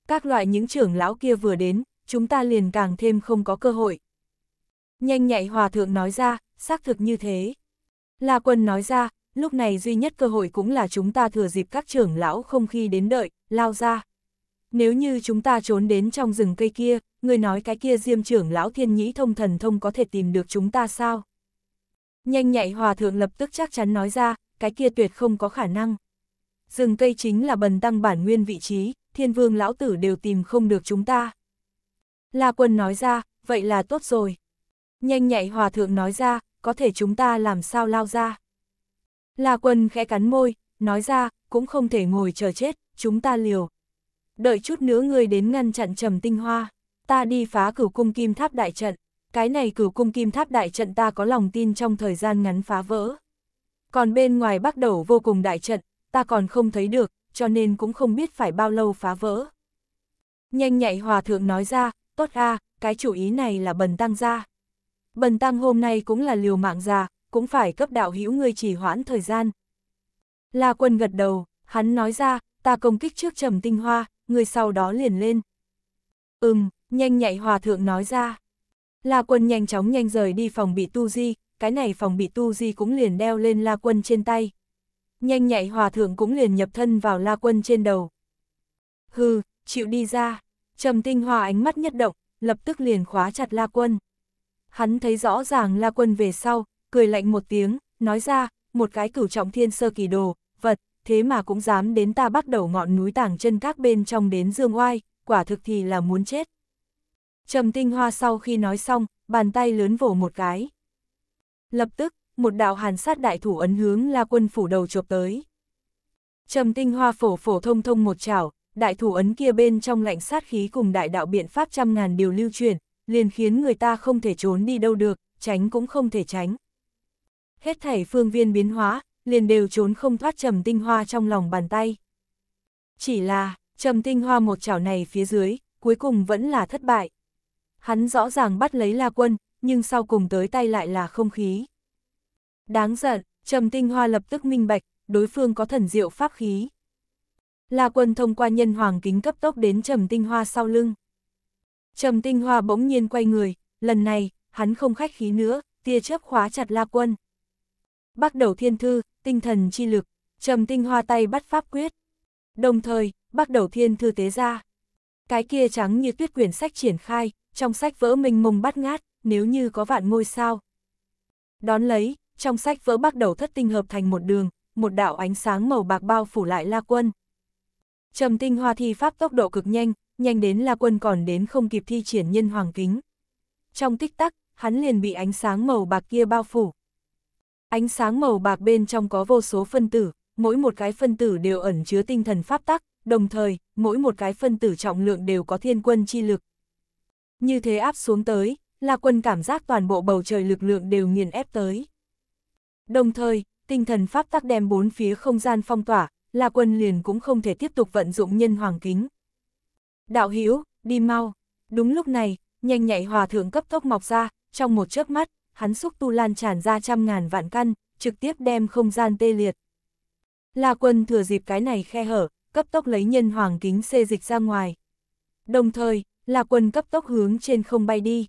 Các loại những trưởng lão kia vừa đến, chúng ta liền càng thêm không có cơ hội. Nhanh nhạy hòa thượng nói ra, xác thực như thế. La quân nói ra, lúc này duy nhất cơ hội cũng là chúng ta thừa dịp các trưởng lão không khi đến đợi, lao ra. Nếu như chúng ta trốn đến trong rừng cây kia, người nói cái kia diêm trưởng lão thiên nhĩ thông thần thông có thể tìm được chúng ta sao? Nhanh nhạy hòa thượng lập tức chắc chắn nói ra, cái kia tuyệt không có khả năng. Rừng cây chính là bần tăng bản nguyên vị trí, thiên vương lão tử đều tìm không được chúng ta. La quân nói ra, vậy là tốt rồi. Nhanh nhạy hòa thượng nói ra, có thể chúng ta làm sao lao ra. La quân khẽ cắn môi, nói ra, cũng không thể ngồi chờ chết, chúng ta liều, đợi chút nữa ngươi đến ngăn chặn trầm tinh hoa, ta đi phá cửu cung kim tháp đại trận, cái này cửu cung kim tháp đại trận ta có lòng tin trong thời gian ngắn phá vỡ. Còn bên ngoài bắt đầu vô cùng đại trận, ta còn không thấy được, cho nên cũng không biết phải bao lâu phá vỡ. Nhanh nhạy hòa thượng nói ra, tốt a cái chủ ý này là bần tăng ra. Bần tăng hôm nay cũng là liều mạng già, cũng phải cấp đạo hữu ngươi chỉ hoãn thời gian. La quân gật đầu, hắn nói ra, ta công kích trước trầm tinh hoa, người sau đó liền lên. Ừm, nhanh nhạy hòa thượng nói ra. La quân nhanh chóng nhanh rời đi phòng bị tu di, cái này phòng bị tu di cũng liền đeo lên la quân trên tay. Nhanh nhạy hòa thượng cũng liền nhập thân vào la quân trên đầu. Hừ, chịu đi ra, trầm tinh hòa ánh mắt nhất động, lập tức liền khóa chặt la quân. Hắn thấy rõ ràng la quân về sau, cười lạnh một tiếng, nói ra, một cái cửu trọng thiên sơ kỳ đồ, vật, thế mà cũng dám đến ta bắt đầu ngọn núi tàng chân các bên trong đến dương oai, quả thực thì là muốn chết. Trầm tinh hoa sau khi nói xong, bàn tay lớn vỗ một cái. Lập tức, một đạo hàn sát đại thủ ấn hướng la quân phủ đầu chộp tới. Trầm tinh hoa phổ phổ thông thông một chảo, đại thủ ấn kia bên trong lạnh sát khí cùng đại đạo biện pháp trăm ngàn điều lưu truyền, liền khiến người ta không thể trốn đi đâu được, tránh cũng không thể tránh. Hết thảy phương viên biến hóa, liền đều trốn không thoát trầm tinh hoa trong lòng bàn tay. Chỉ là, trầm tinh hoa một chảo này phía dưới, cuối cùng vẫn là thất bại. Hắn rõ ràng bắt lấy La Quân, nhưng sau cùng tới tay lại là không khí. Đáng giận, trầm tinh hoa lập tức minh bạch, đối phương có thần diệu pháp khí. La Quân thông qua nhân hoàng kính cấp tốc đến trầm tinh hoa sau lưng. Trầm tinh hoa bỗng nhiên quay người, lần này, hắn không khách khí nữa, tia chớp khóa chặt La Quân. Bắt đầu thiên thư, tinh thần chi lực, trầm tinh hoa tay bắt pháp quyết. Đồng thời, bắt đầu thiên thư tế ra. Cái kia trắng như tuyết quyển sách triển khai, trong sách vỡ mình mông bắt ngát, nếu như có vạn ngôi sao. Đón lấy, trong sách vỡ bắt đầu thất tinh hợp thành một đường, một đạo ánh sáng màu bạc bao phủ lại La Quân. Trầm tinh hoa thi pháp tốc độ cực nhanh, nhanh đến La Quân còn đến không kịp thi triển nhân hoàng kính. Trong tích tắc, hắn liền bị ánh sáng màu bạc kia bao phủ. Ánh sáng màu bạc bên trong có vô số phân tử, mỗi một cái phân tử đều ẩn chứa tinh thần pháp tắc, đồng thời, mỗi một cái phân tử trọng lượng đều có thiên quân chi lực. Như thế áp xuống tới, là quân cảm giác toàn bộ bầu trời lực lượng đều nghiền ép tới. Đồng thời, tinh thần pháp tắc đem bốn phía không gian phong tỏa, là quân liền cũng không thể tiếp tục vận dụng nhân hoàng kính. Đạo Hữu đi mau. Đúng lúc này, nhanh nhạy hòa thượng cấp tốc mọc ra, trong một chớp mắt, hắn xúc tu lan tràn ra trăm ngàn vạn căn, trực tiếp đem không gian tê liệt. La quân thừa dịp cái này khe hở, cấp tốc lấy nhân hoàng kính xê dịch ra ngoài. Đồng thời, La quân cấp tốc hướng trên không bay đi.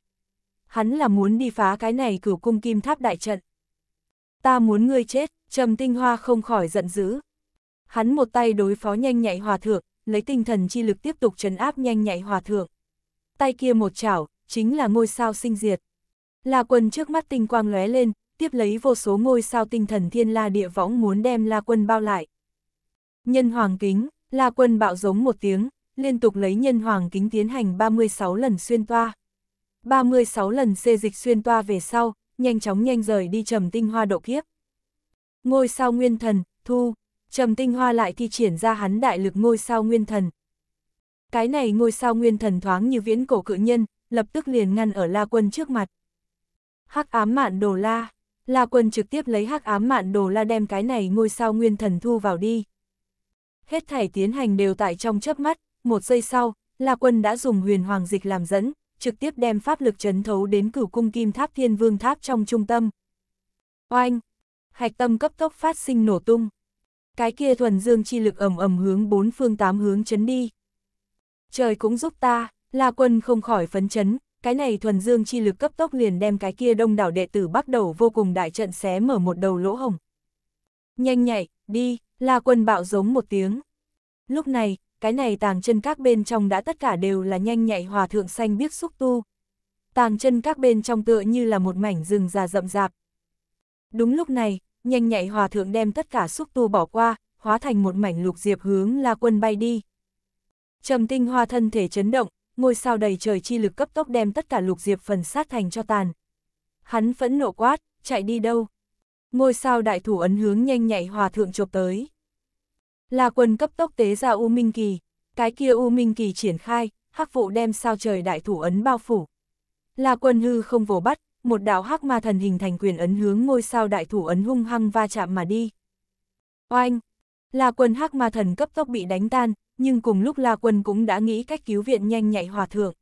Hắn là muốn đi phá cái này cửu cung kim tháp đại trận. Ta muốn ngươi chết, trầm tinh hoa không khỏi giận dữ. Hắn một tay đối phó nhanh nhạy hòa thượng, lấy tinh thần chi lực tiếp tục trấn áp nhanh nhạy hòa thượng. Tay kia một chảo, chính là ngôi sao sinh diệt. La Quân trước mắt tinh quang lóe lên, tiếp lấy vô số ngôi sao tinh thần thiên la địa võng muốn đem La Quân bao lại. Nhân hoàng kính, La Quân bạo giống một tiếng, liên tục lấy nhân hoàng kính tiến hành 36 lần xuyên toa. 36 lần xê dịch xuyên toa về sau, nhanh chóng nhanh rời đi trầm tinh hoa độ kiếp. Ngôi sao nguyên thần, thu, trầm tinh hoa lại thi triển ra hắn đại lực ngôi sao nguyên thần. Cái này ngôi sao nguyên thần thoáng như viễn cổ cự nhân, lập tức liền ngăn ở La Quân trước mặt. Hắc ám mạn đồ la, La Quân trực tiếp lấy hắc ám mạn đồ la đem cái này ngôi sao nguyên thần thu vào đi. Hết thảy tiến hành đều tại trong chớp mắt, một giây sau, La Quân đã dùng huyền hoàng dịch làm dẫn, trực tiếp đem pháp lực chấn thấu đến cửu cung kim tháp thiên vương tháp trong trung tâm. Oanh! Hạch tâm cấp tốc phát sinh nổ tung. Cái kia thuần dương chi lực ầm ầm hướng bốn phương tám hướng chấn đi. Trời cũng giúp ta, La Quân không khỏi phấn chấn, cái này thuần dương chi lực cấp tốc liền đem cái kia đông đảo đệ tử bắt đầu vô cùng đại trận xé mở một đầu lỗ hồng. Nhanh nhạy, đi, la quân bạo giống một tiếng. Lúc này, cái này tàng chân các bên trong đã tất cả đều là nhanh nhạy hòa thượng xanh biết xúc tu. Tàng chân các bên trong tựa như là một mảnh rừng già rậm rạp. Đúng lúc này, nhanh nhạy hòa thượng đem tất cả xúc tu bỏ qua, hóa thành một mảnh lục diệp hướng la quân bay đi. Trầm tinh hoa thân thể chấn động, ngôi sao đầy trời chi lực cấp tốc đem tất cả lục diệp phần sát thành cho tàn. Hắn phẫn nộ quát, chạy đi đâu? Ngôi sao đại thủ ấn hướng nhanh nhạy hòa thượng chộp tới. Là quân cấp tốc tế ra U Minh Kỳ, cái kia U Minh Kỳ triển khai, hắc vụ đem sao trời đại thủ ấn bao phủ. Là quân hư không vồ bắt, một đạo hắc ma thần hình thành quyền ấn hướng ngôi sao đại thủ ấn hung hăng va chạm mà đi. Oanh! La Quân hắc ma thần cấp tốc bị đánh tan, nhưng cùng lúc La Quân cũng đã nghĩ cách cứu viện nhanh nhạy hòa thượng.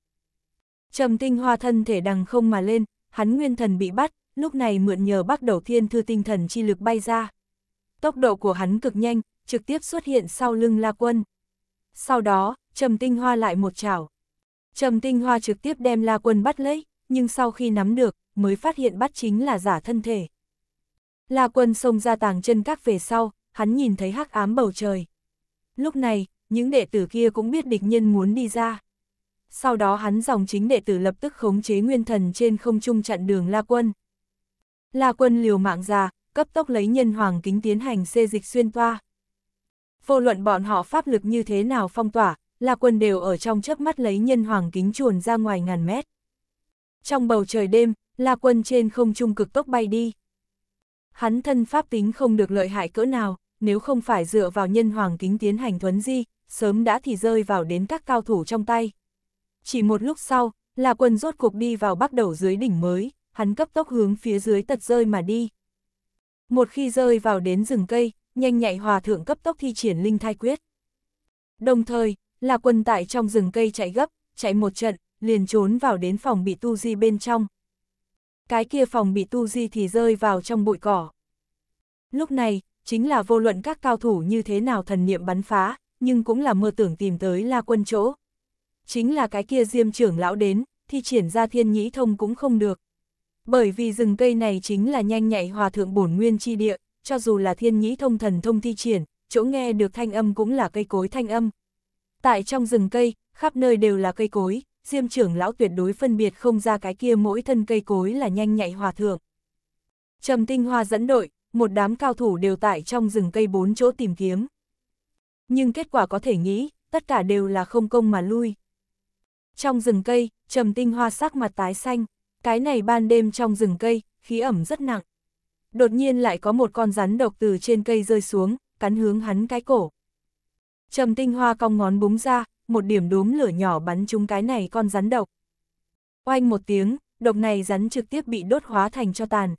Trầm tinh hoa thân thể đằng không mà lên, hắn nguyên thần bị bắt, lúc này mượn nhờ bác đầu thiên thư tinh thần chi lực bay ra. Tốc độ của hắn cực nhanh, trực tiếp xuất hiện sau lưng La Quân. Sau đó, Trầm tinh hoa lại một chảo. Trầm tinh hoa trực tiếp đem La Quân bắt lấy, nhưng sau khi nắm được, mới phát hiện bắt chính là giả thân thể. La Quân xông ra tàng chân các về sau, hắn nhìn thấy hắc ám bầu trời. Lúc này, những đệ tử kia cũng biết địch nhân muốn đi ra. Sau đó hắn dòng chính đệ tử lập tức khống chế nguyên thần trên không trung chặn đường La Quân. La Quân liều mạng ra, cấp tốc lấy nhân hoàng kính tiến hành xê dịch xuyên toa. Vô luận bọn họ pháp lực như thế nào phong tỏa, La Quân đều ở trong chớp mắt lấy nhân hoàng kính chuồn ra ngoài ngàn mét. Trong bầu trời đêm, La Quân trên không trung cực tốc bay đi. Hắn thân pháp tính không được lợi hại cỡ nào, nếu không phải dựa vào nhân hoàng kính tiến hành thuấn di, sớm đã thì rơi vào đến các cao thủ trong tay. Chỉ một lúc sau, là quân rốt cuộc đi vào bắt đầu dưới đỉnh mới, hắn cấp tốc hướng phía dưới tật rơi mà đi. Một khi rơi vào đến rừng cây, nhanh nhạy hòa thượng cấp tốc thi triển linh thai quyết. Đồng thời, là quân tại trong rừng cây chạy gấp, chạy một trận, liền trốn vào đến phòng bị tu di bên trong. Cái kia phòng bị tu di thì rơi vào trong bụi cỏ. Lúc này, chính là vô luận các cao thủ như thế nào thần niệm bắn phá, nhưng cũng là mơ tưởng tìm tới La Quân chỗ. Chính là cái kia diêm trưởng lão đến, thì triển ra thiên nhĩ thông cũng không được. Bởi vì rừng cây này chính là nhanh nhạy hòa thượng bổn nguyên chi địa, cho dù là thiên nhĩ thông thần thông thi triển, chỗ nghe được thanh âm cũng là cây cối thanh âm. Tại trong rừng cây, khắp nơi đều là cây cối, diêm trưởng lão tuyệt đối phân biệt không ra cái kia mỗi thân cây cối là nhanh nhạy hòa thượng. Trầm tinh hoa dẫn đội, một đám cao thủ đều tại trong rừng cây bốn chỗ tìm kiếm. Nhưng kết quả có thể nghĩ, tất cả đều là không công mà lui. Trong rừng cây, trầm tinh hoa sắc mặt tái xanh, cái này ban đêm trong rừng cây, khí ẩm rất nặng. Đột nhiên lại có một con rắn độc từ trên cây rơi xuống, cắn hướng hắn cái cổ. Trầm tinh hoa cong ngón búng ra, một điểm đốm lửa nhỏ bắn trúng cái này con rắn độc. Oanh một tiếng, độc này rắn trực tiếp bị đốt hóa thành cho tàn.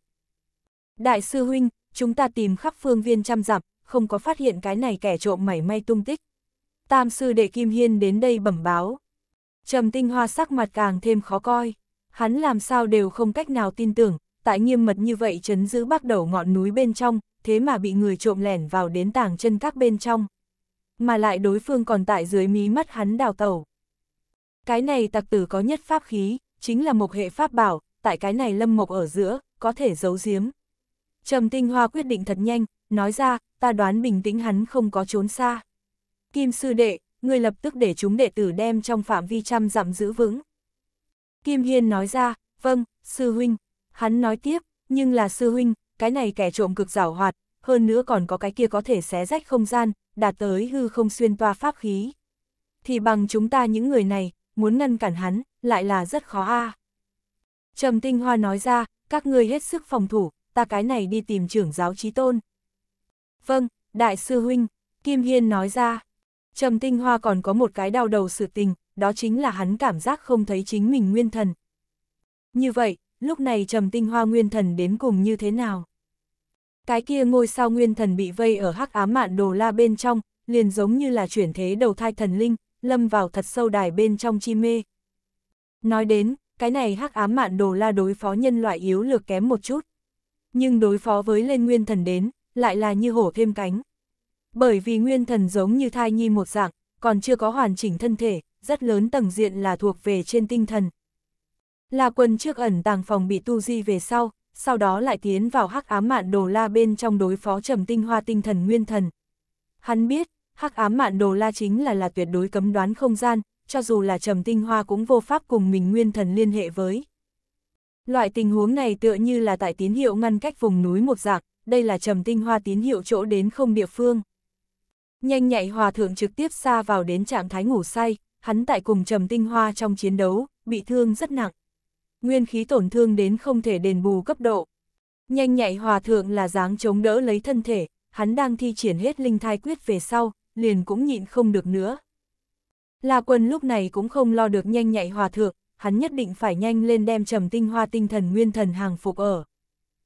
Đại sư huynh, chúng ta tìm khắp phương viên trăm dặm, không có phát hiện cái này kẻ trộm mảy may tung tích. Tam sư đệ Kim Hiên đến đây bẩm báo. Trầm tinh hoa sắc mặt càng thêm khó coi. Hắn làm sao đều không cách nào tin tưởng, tại nghiêm mật như vậy chấn giữ bắt đầu ngọn núi bên trong, thế mà bị người trộm lẻn vào đến tảng chân các bên trong. Mà lại đối phương còn tại dưới mí mắt hắn đào tẩu. Cái này tặc tử có nhất pháp khí, chính là một hệ pháp bảo, tại cái này lâm mộc ở giữa, có thể giấu giếm. Trầm Tinh Hoa quyết định thật nhanh, nói ra, ta đoán bình tĩnh hắn không có trốn xa. Kim sư đệ, người lập tức để chúng đệ tử đem trong phạm vi trăm dặm giữ vững. Kim Hiên nói ra, vâng, sư huynh. Hắn nói tiếp, nhưng là sư huynh, cái này kẻ trộm cực giảo hoạt, hơn nữa còn có cái kia có thể xé rách không gian, đạt tới hư không xuyên toa pháp khí. Thì bằng chúng ta những người này, muốn ngăn cản hắn, lại là rất khó a. Trầm Tinh Hoa nói ra, các ngươi hết sức phòng thủ, ta cái này đi tìm trưởng giáo trí tôn. Vâng, đại sư huynh, Kim Hiên nói ra. Trầm Tinh Hoa còn có một cái đau đầu sự tình, đó chính là hắn cảm giác không thấy chính mình nguyên thần. Như vậy, lúc này Trầm Tinh Hoa nguyên thần đến cùng như thế nào? Cái kia ngôi sao nguyên thần bị vây ở hắc ám mạn đồ la bên trong, liền giống như là chuyển thế đầu thai thần linh, lâm vào thật sâu đài bên trong chi mê. Nói đến, cái này hắc ám mạn đồ la đối phó nhân loại yếu lược kém một chút nhưng đối phó với lên nguyên thần đến, lại là như hổ thêm cánh. Bởi vì nguyên thần giống như thai nhi một dạng, còn chưa có hoàn chỉnh thân thể, rất lớn tầng diện là thuộc về trên tinh thần. Là quân trước ẩn tàng phòng bị tu di về sau, sau đó lại tiến vào hắc ám mạn đồ la bên trong đối phó trầm tinh hoa tinh thần nguyên thần. Hắn biết, hắc ám mạn đồ la chính là là tuyệt đối cấm đoán không gian, cho dù là trầm tinh hoa cũng vô pháp cùng mình nguyên thần liên hệ với. Loại tình huống này tựa như là tại tín hiệu ngăn cách vùng núi một giạc, đây là trầm tinh hoa tín hiệu chỗ đến không địa phương. Nhanh nhạy hòa thượng trực tiếp xa vào đến trạng thái ngủ say, hắn tại cùng trầm tinh hoa trong chiến đấu, bị thương rất nặng. Nguyên khí tổn thương đến không thể đền bù cấp độ. Nhanh nhạy hòa thượng là dáng chống đỡ lấy thân thể, hắn đang thi triển hết linh thai quyết về sau, liền cũng nhịn không được nữa. La quân lúc này cũng không lo được nhanh nhạy hòa thượng, hắn nhất định phải nhanh lên đem trầm tinh hoa tinh thần nguyên thần hàng phục ở.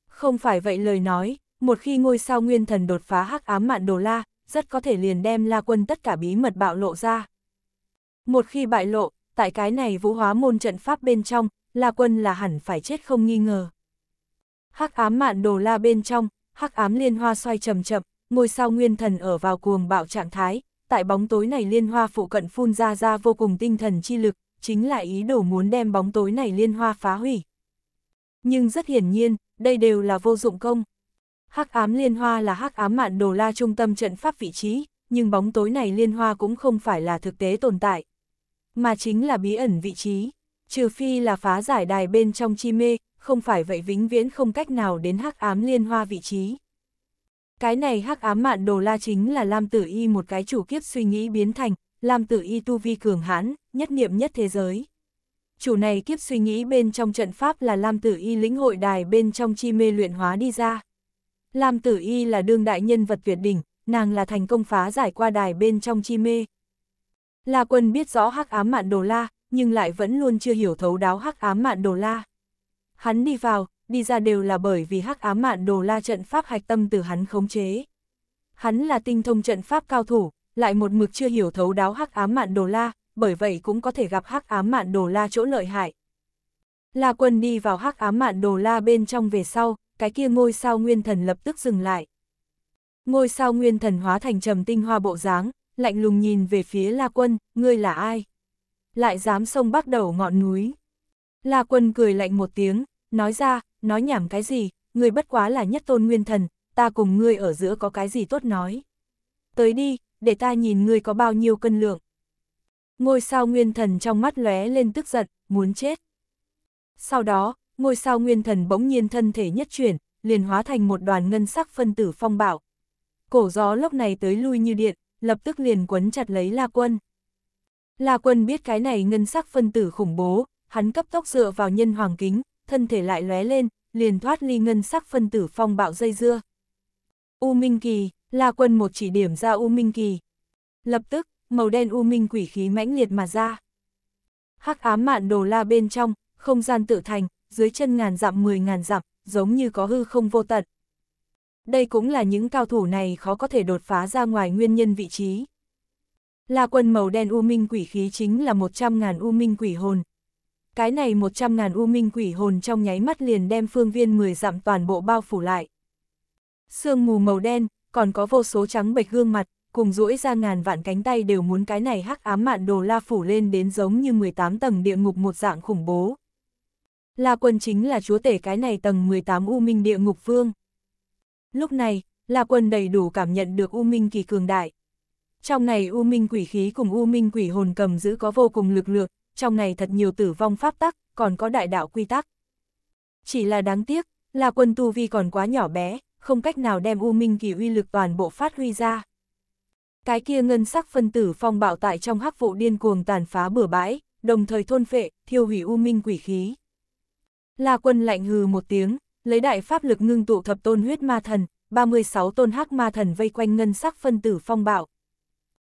Không phải vậy lời nói, một khi ngôi sao nguyên thần đột phá hắc ám mạn đồ la, rất có thể liền đem la quân tất cả bí mật bạo lộ ra. Một khi bại lộ, tại cái này vũ hóa môn trận pháp bên trong, la quân là hẳn phải chết không nghi ngờ. Hắc ám mạn đồ la bên trong, hắc ám liên hoa xoay chậm chậm, ngôi sao nguyên thần ở vào cuồng bạo trạng thái, tại bóng tối này liên hoa phụ cận phun ra ra vô cùng tinh thần chi lực, chính là ý đồ muốn đem bóng tối này liên hoa phá hủy. Nhưng rất hiển nhiên, đây đều là vô dụng công. Hắc ám liên hoa là hắc ám mạn đồ la trung tâm trận pháp vị trí, nhưng bóng tối này liên hoa cũng không phải là thực tế tồn tại, mà chính là bí ẩn vị trí, trừ phi là phá giải đài bên trong chi mê, không phải vậy vĩnh viễn không cách nào đến hắc ám liên hoa vị trí. Cái này hắc ám mạn đồ la chính là Lam Tử Y một cái chủ kiếp suy nghĩ biến thành, Lam Tử Y tu vi cường hãn, nhất niệm nhất thế giới. Chủ này kiếp suy nghĩ bên trong trận pháp là Lam Tử Y lĩnh hội đài bên trong chi mê luyện hóa đi ra. Lam Tử Y là đương đại nhân vật tuyệt đỉnh, nàng là thành công phá giải qua đài bên trong chi mê. La Quân biết rõ hắc ám mạn đồ la, nhưng lại vẫn luôn chưa hiểu thấu đáo hắc ám mạn đồ la. Hắn đi vào, đi ra đều là bởi vì hắc ám mạn đồ la trận pháp hạch tâm từ hắn khống chế. Hắn là tinh thông trận pháp cao thủ, lại một mực chưa hiểu thấu đáo hắc ám mạn đồ la, bởi vậy cũng có thể gặp hắc ám mạn đồ la chỗ lợi hại. La quân đi vào hắc ám mạn đồ la bên trong về sau, cái kia ngôi sao nguyên thần lập tức dừng lại. Ngôi sao nguyên thần hóa thành trầm tinh hoa bộ dáng, lạnh lùng nhìn về phía La quân, ngươi là ai? Lại dám xông bắt đầu ngọn núi. La quân cười lạnh một tiếng, nói ra, nói nhảm cái gì, ngươi bất quá là nhất tôn nguyên thần, ta cùng ngươi ở giữa có cái gì tốt nói. Tới đi, để ta nhìn ngươi có bao nhiêu cân lượng. Ngôi sao nguyên thần trong mắt lóe lên tức giận, muốn chết. Sau đó, ngôi sao nguyên thần bỗng nhiên thân thể nhất chuyển, liền hóa thành một đoàn ngân sắc phân tử phong bạo. Cổ gió lốc này tới lui như điện, lập tức liền quấn chặt lấy La Quân. La Quân biết cái này ngân sắc phân tử khủng bố, hắn cấp tốc dựa vào nhân hoàng kính, thân thể lại lóe lên, liền thoát ly ngân sắc phân tử phong bạo dây dưa. U Minh Kỳ La Quân một chỉ điểm ra U Minh Kỳ. Lập tức, màu đen U Minh quỷ khí mãnh liệt mà ra. Hắc ám mạn đồ la bên trong, không gian tự thành, dưới chân ngàn dặm mười ngàn dặm, giống như có hư không vô tận. Đây cũng là những cao thủ này khó có thể đột phá ra ngoài nguyên nhân vị trí. La quân màu đen U Minh quỷ khí chính là 100.000 U Minh quỷ hồn. Cái này 100.000 U Minh quỷ hồn trong nháy mắt liền đem phương viên 10 dặm toàn bộ bao phủ lại. Sương mù màu đen, còn có vô số trắng bệch gương mặt, cùng duỗi ra ngàn vạn cánh tay đều muốn cái này hắc ám mạn đồ la phủ lên đến giống như 18 tầng địa ngục một dạng khủng bố. La quân chính là chúa tể cái này tầng 18 U Minh địa ngục vương. Lúc này, La quân đầy đủ cảm nhận được U Minh kỳ cường đại. Trong này U Minh quỷ khí cùng U Minh quỷ hồn cầm giữ có vô cùng lực lượng, trong này thật nhiều tử vong pháp tắc, còn có đại đạo quy tắc. Chỉ là đáng tiếc, La quân tu vi còn quá nhỏ bé, không cách nào đem U Minh kỳ uy lực toàn bộ phát huy ra. Cái kia ngân sắc phân tử phong bạo tại trong hắc vụ điên cuồng tàn phá bừa bãi, đồng thời thôn phệ, thiêu hủy U Minh quỷ khí. La quân lạnh hừ một tiếng, lấy đại pháp lực ngưng tụ thập tôn huyết ma thần, 36 tôn hắc ma thần vây quanh ngân sắc phân tử phong bạo.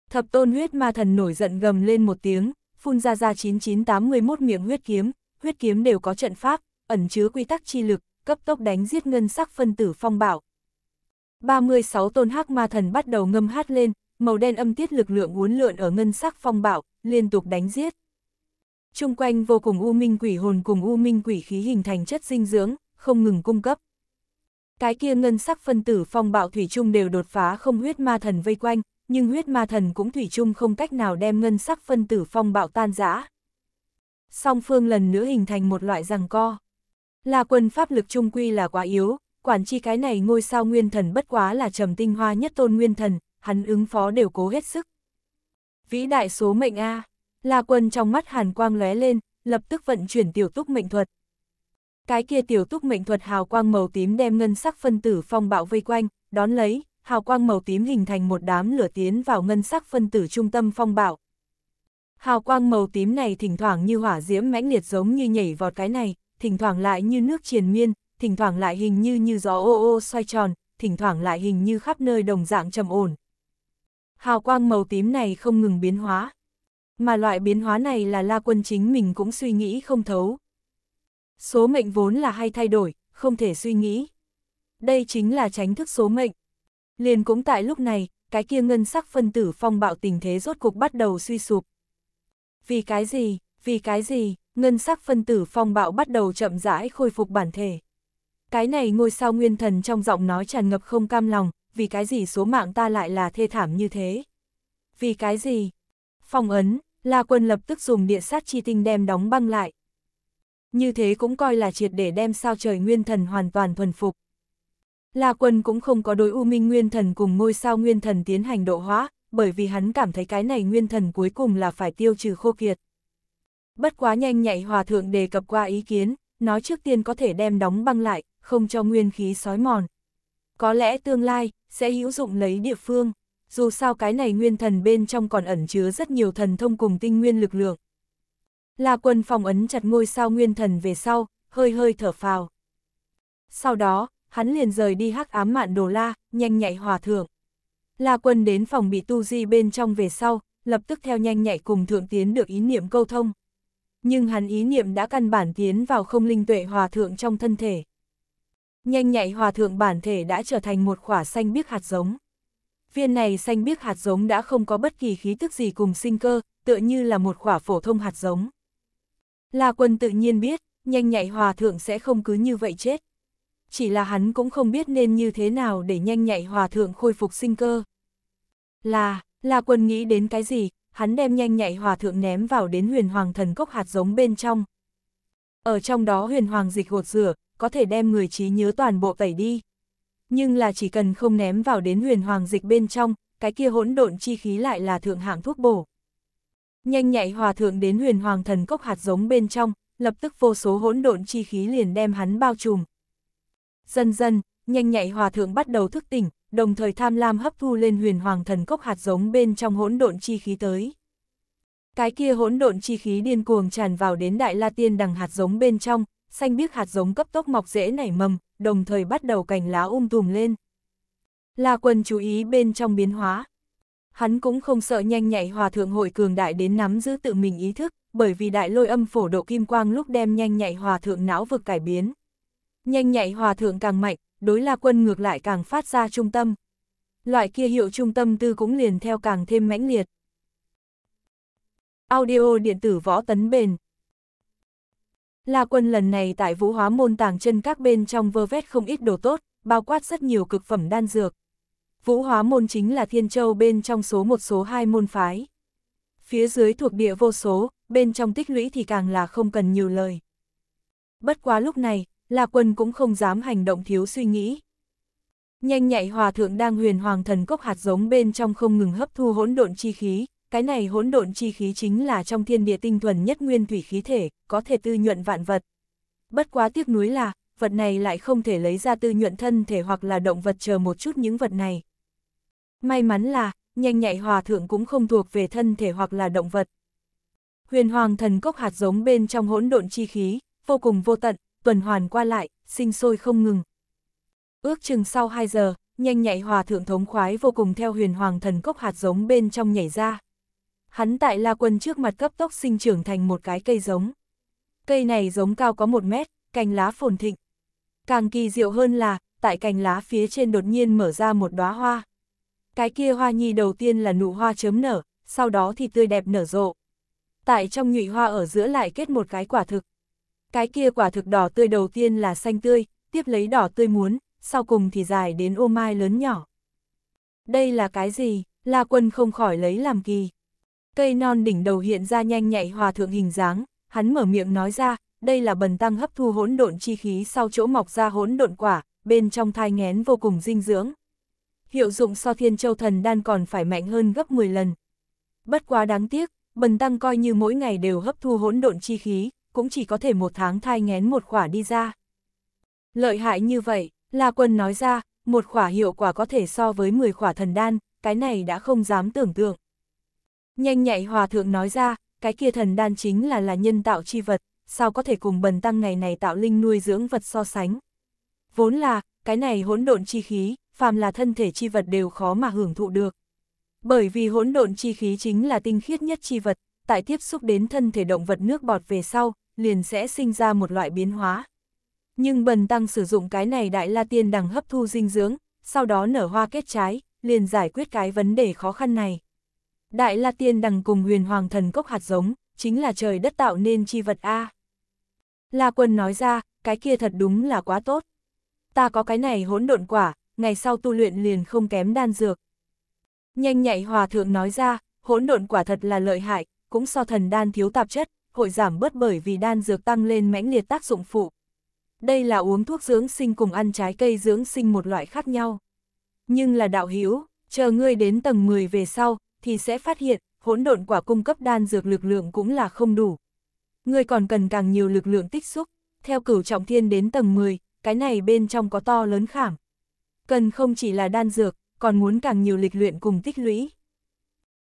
Thập tôn huyết ma thần nổi giận gầm lên một tiếng, phun ra ra 9981 miệng huyết kiếm, huyết kiếm đều có trận pháp, ẩn chứa quy tắc chi lực, cấp tốc đánh giết ngân sắc phân tử phong bảo. 36 tôn hắc ma thần bắt đầu ngâm hát lên, màu đen âm tiết lực lượng uốn lượn ở ngân sắc phong bảo, liên tục đánh giết. Trung quanh vô cùng u minh quỷ hồn cùng u minh quỷ khí hình thành chất dinh dưỡng, không ngừng cung cấp. Cái kia ngân sắc phân tử phong bạo thủy chung đều đột phá không huyết ma thần vây quanh, nhưng huyết ma thần cũng thủy chung không cách nào đem ngân sắc phân tử phong bạo tan rã. Song phương lần nữa hình thành một loại rằng co. La quân pháp lực trung quy là quá yếu, quản chi cái này ngôi sao nguyên thần bất quá là trầm tinh hoa nhất tôn nguyên thần, hắn ứng phó đều cố hết sức. Vĩ đại số mệnh A, La quân trong mắt hàn quang lóe lên, lập tức vận chuyển tiểu túc mệnh thuật. Cái kia tiểu túc mệnh thuật hào quang màu tím đem ngân sắc phân tử phong bạo vây quanh, đón lấy, hào quang màu tím hình thành một đám lửa tiến vào ngân sắc phân tử trung tâm phong bạo. Hào quang màu tím này thỉnh thoảng như hỏa diễm mãnh liệt giống như nhảy vọt cái này, thỉnh thoảng lại như nước triền miên, thỉnh thoảng lại hình như như gió ô ô xoay tròn, thỉnh thoảng lại hình như khắp nơi đồng dạng trầm ổn. Hào quang màu tím này không ngừng biến hóa. Mà loại biến hóa này là la quân chính mình cũng suy nghĩ không thấu. Số mệnh vốn là hay thay đổi, không thể suy nghĩ. Đây chính là tránh thức số mệnh. Liền cũng tại lúc này, cái kia ngân sắc phân tử phong bạo tình thế rốt cục bắt đầu suy sụp. Vì cái gì, vì cái gì, ngân sắc phân tử phong bạo bắt đầu chậm rãi khôi phục bản thể. Cái này ngôi sao nguyên thần trong giọng nói tràn ngập không cam lòng, vì cái gì số mạng ta lại là thê thảm như thế? Vì cái gì? Phong ấn, La Quân lập tức dùng địa sát chi tinh đem đóng băng lại. Như thế cũng coi là triệt để đem sao trời nguyên thần hoàn toàn thuần phục. La Quân cũng không có đối U Minh Nguyên Thần cùng ngôi sao Nguyên Thần tiến hành độ hóa, bởi vì hắn cảm thấy cái này Nguyên Thần cuối cùng là phải tiêu trừ khô kiệt bất quá nhanh nhạy hòa thượng đề cập qua ý kiến, nói trước tiên có thể đem đóng băng lại, không cho nguyên khí sói mòn. Có lẽ tương lai, sẽ hữu dụng lấy địa phương, dù sao cái này nguyên thần bên trong còn ẩn chứa rất nhiều thần thông cùng tinh nguyên lực lượng. Là quân phòng ấn chặt ngôi sao nguyên thần về sau, hơi hơi thở phào. Sau đó, hắn liền rời đi hắc ám mạn đồ la, nhanh nhạy hòa thượng. La quân đến phòng bị tu di bên trong về sau, lập tức theo nhanh nhạy cùng thượng tiến được ý niệm câu thông nhưng hắn ý niệm đã căn bản tiến vào không linh tuệ hòa thượng trong thân thể. Nhanh nhạy hòa thượng bản thể đã trở thành một quả xanh biếc hạt giống. Viên này xanh biếc hạt giống đã không có bất kỳ khí tức gì cùng sinh cơ, tựa như là một quả phổ thông hạt giống. La quân tự nhiên biết, nhanh nhạy hòa thượng sẽ không cứ như vậy chết. Chỉ là hắn cũng không biết nên như thế nào để nhanh nhạy hòa thượng khôi phục sinh cơ. Là, La quân nghĩ đến cái gì, hắn đem nhanh nhạy hòa thượng ném vào đến huyền hoàng thần cốc hạt giống bên trong. Ở trong đó huyền hoàng dịch gột rửa, có thể đem người trí nhớ toàn bộ tẩy đi. Nhưng là chỉ cần không ném vào đến huyền hoàng dịch bên trong, cái kia hỗn độn chi khí lại là thượng hạng thuốc bổ. Nhanh nhạy hòa thượng đến huyền hoàng thần cốc hạt giống bên trong, lập tức vô số hỗn độn chi khí liền đem hắn bao trùm. Dần dần, nhanh nhạy hòa thượng bắt đầu thức tỉnh, đồng thời tham lam hấp thu lên huyền hoàng thần cốc hạt giống bên trong hỗn độn chi khí tới. Cái kia hỗn độn chi khí điên cuồng tràn vào đến đại la tiên đằng hạt giống bên trong, xanh biếc hạt giống cấp tốc mọc rễ nảy mầm, đồng thời bắt đầu cành lá um tùm lên. La quân chú ý bên trong biến hóa. Hắn cũng không sợ nhanh nhạy hòa thượng hội cường đại đến nắm giữ tự mình ý thức, bởi vì đại lôi âm phổ độ kim quang lúc đem nhanh nhạy hòa thượng não vực cải biến. Nhanh nhạy hòa thượng càng mạnh, đối la quân ngược lại càng phát ra trung tâm. Loại kia hiệu trung tâm tư cũng liền theo càng thêm mãnh liệt. Audio điện tử võ tấn bền La quân lần này tại vũ hóa môn tàng chân các bên trong vơ vét không ít đồ tốt, bao quát rất nhiều cực phẩm đan dược. Vũ hóa môn chính là thiên châu bên trong số một số hai môn phái. Phía dưới thuộc địa vô số, bên trong tích lũy thì càng là không cần nhiều lời. Bất quá lúc này, La Quân cũng không dám hành động thiếu suy nghĩ. Nhanh nhạy hòa thượng đang huyền hoàng thần cốc hạt giống bên trong không ngừng hấp thu hỗn độn chi khí, cái này hỗn độn chi khí chính là trong thiên địa tinh thuần nhất nguyên thủy khí thể, có thể tư nhuận vạn vật. Bất quá tiếc nuối là, vật này lại không thể lấy ra tư nhuận thân thể hoặc là động vật chờ một chút những vật này. May mắn là, nhanh nhạy hòa thượng cũng không thuộc về thân thể hoặc là động vật. Huyền hoàng thần cốc hạt giống bên trong hỗn độn chi khí, vô cùng vô tận, tuần hoàn qua lại, sinh sôi không ngừng. Ước chừng sau 2 giờ, nhanh nhạy hòa thượng thống khoái vô cùng theo huyền hoàng thần cốc hạt giống bên trong nhảy ra. Hắn tại la quân trước mặt cấp tốc sinh trưởng thành một cái cây giống. Cây này giống cao có 1 mét, cành lá phồn thịnh. Càng kỳ diệu hơn là, tại cành lá phía trên đột nhiên mở ra một đóa hoa. Cái kia hoa nhi đầu tiên là nụ hoa chớm nở, sau đó thì tươi đẹp nở rộ. Tại trong nhụy hoa ở giữa lại kết một cái quả thực. Cái kia quả thực đỏ tươi đầu tiên là xanh tươi, tiếp lấy đỏ tươi muốn, sau cùng thì dài đến ô mai lớn nhỏ. Đây là cái gì? La quân không khỏi lấy làm kỳ. Cây non đỉnh đầu hiện ra nhanh nhạy hòa thượng hình dáng, hắn mở miệng nói ra, đây là bần tăng hấp thu hỗn độn chi khí sau chỗ mọc ra hỗn độn quả, bên trong thai ngén vô cùng dinh dưỡng. Hiệu dụng so thiên châu thần đan còn phải mạnh hơn gấp 10 lần. Bất quá đáng tiếc, bần tăng coi như mỗi ngày đều hấp thu hỗn độn chi khí, cũng chỉ có thể một tháng thai ngén một khỏa đi ra. Lợi hại như vậy, La Quân nói ra, một khỏa hiệu quả có thể so với 10 khỏa thần đan, cái này đã không dám tưởng tượng. Nhanh nhạy hòa thượng nói ra, cái kia thần đan chính là là nhân tạo chi vật, sao có thể cùng bần tăng ngày này tạo linh nuôi dưỡng vật so sánh. Vốn là, cái này hỗn độn chi khí, phàm là thân thể chi vật đều khó mà hưởng thụ được. Bởi vì hỗn độn chi khí chính là tinh khiết nhất chi vật, tại tiếp xúc đến thân thể động vật nước bọt về sau, liền sẽ sinh ra một loại biến hóa. Nhưng bần tăng sử dụng cái này đại la tiên đằng hấp thu dinh dưỡng, sau đó nở hoa kết trái, liền giải quyết cái vấn đề khó khăn này. Đại la tiên đằng cùng huyền hoàng thần cốc hạt giống, chính là trời đất tạo nên chi vật A. La quân nói ra, cái kia thật đúng là quá tốt. Ta có cái này hỗn độn quả, ngày sau tu luyện liền không kém đan dược. Nhanh nhạy hòa thượng nói ra, hỗn độn quả thật là lợi hại, cũng so thần đan thiếu tạp chất, hội giảm bớt bởi vì đan dược tăng lên mãnh liệt tác dụng phụ. Đây là uống thuốc dưỡng sinh cùng ăn trái cây dưỡng sinh một loại khác nhau. Nhưng là đạo hữu chờ ngươi đến tầng 10 về sau, thì sẽ phát hiện, hỗn độn quả cung cấp đan dược lực lượng cũng là không đủ. Ngươi còn cần càng nhiều lực lượng tích xúc, theo cửu trọng thiên đến tầng 10, cái này bên trong có to lớn khảm. Cần không chỉ là đan dược, còn muốn càng nhiều lịch luyện cùng tích lũy.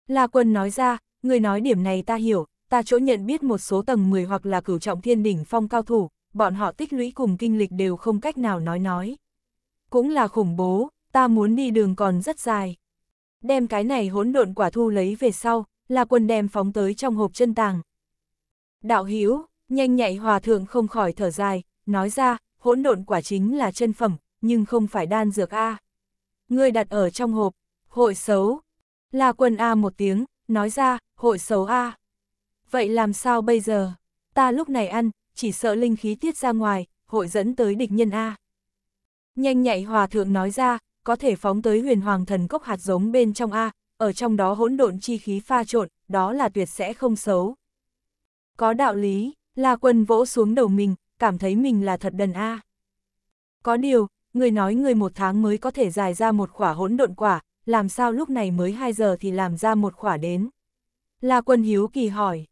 La quân nói ra, người nói điểm này ta hiểu, ta chỗ nhận biết một số tầng 10 hoặc là cửu trọng thiên đỉnh phong cao thủ, bọn họ tích lũy cùng kinh lịch đều không cách nào nói nói. Cũng là khủng bố, ta muốn đi đường còn rất dài. Đem cái này hỗn độn quả thu lấy về sau, là quân đem phóng tới trong hộp chân tàng. Đạo Hiếu, nhanh nhạy hòa thượng không khỏi thở dài, nói ra, hỗn độn quả chính là chân phẩm, nhưng không phải đan dược A. Ngươi đặt ở trong hộp, hội xấu. là quân A một tiếng, nói ra, hội xấu A. Vậy làm sao bây giờ? Ta lúc này ăn, chỉ sợ linh khí tiết ra ngoài, hội dẫn tới địch nhân A. Nhanh nhạy hòa thượng nói ra, có thể phóng tới huyền hoàng thần cốc hạt giống bên trong A, ở trong đó hỗn độn chi khí pha trộn, đó là tuyệt sẽ không xấu. Có đạo lý, La Quân vỗ xuống đầu mình, cảm thấy mình là thật đần A. Có điều, người nói người một tháng mới có thể dài ra một khỏa hỗn độn quả, làm sao lúc này mới 2 giờ thì làm ra một khỏa đến. La Quân Hiếu kỳ hỏi.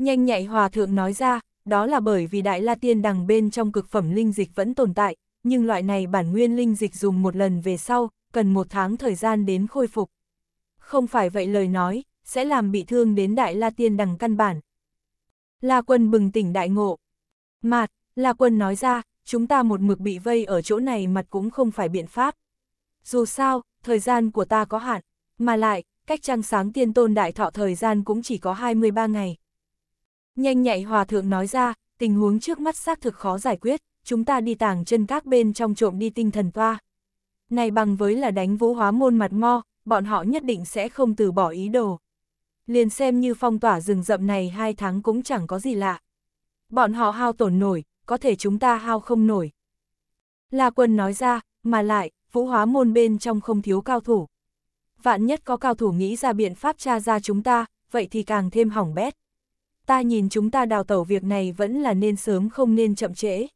Nhanh nhạy hòa thượng nói ra, đó là bởi vì đại la tiên đằng bên trong cực phẩm linh dịch vẫn tồn tại, nhưng loại này bản nguyên linh dịch dùng một lần về sau, cần một tháng thời gian đến khôi phục. Không phải vậy lời nói, sẽ làm bị thương đến đại la tiên đằng căn bản. La quân bừng tỉnh đại ngộ. Mạt, La quân nói ra, chúng ta một mực bị vây ở chỗ này mặt cũng không phải biện pháp. Dù sao, thời gian của ta có hạn, mà lại, cách trăng sáng tiên tôn đại thọ thời gian cũng chỉ có 23 ngày. Nhanh nhạy hòa thượng nói ra, tình huống trước mắt xác thực khó giải quyết, chúng ta đi tàng chân các bên trong trộm đi tinh thần toa. Này bằng với là đánh vũ hóa môn mặt mo, bọn họ nhất định sẽ không từ bỏ ý đồ. Liền xem như phong tỏa rừng rậm này hai tháng cũng chẳng có gì lạ. Bọn họ hao tổn nổi, có thể chúng ta hao không nổi. La quân nói ra, mà lại, vũ hóa môn bên trong không thiếu cao thủ. Vạn nhất có cao thủ nghĩ ra biện pháp tra ra chúng ta, vậy thì càng thêm hỏng bét ta nhìn chúng ta đào tẩu việc này vẫn là nên sớm không nên chậm trễ.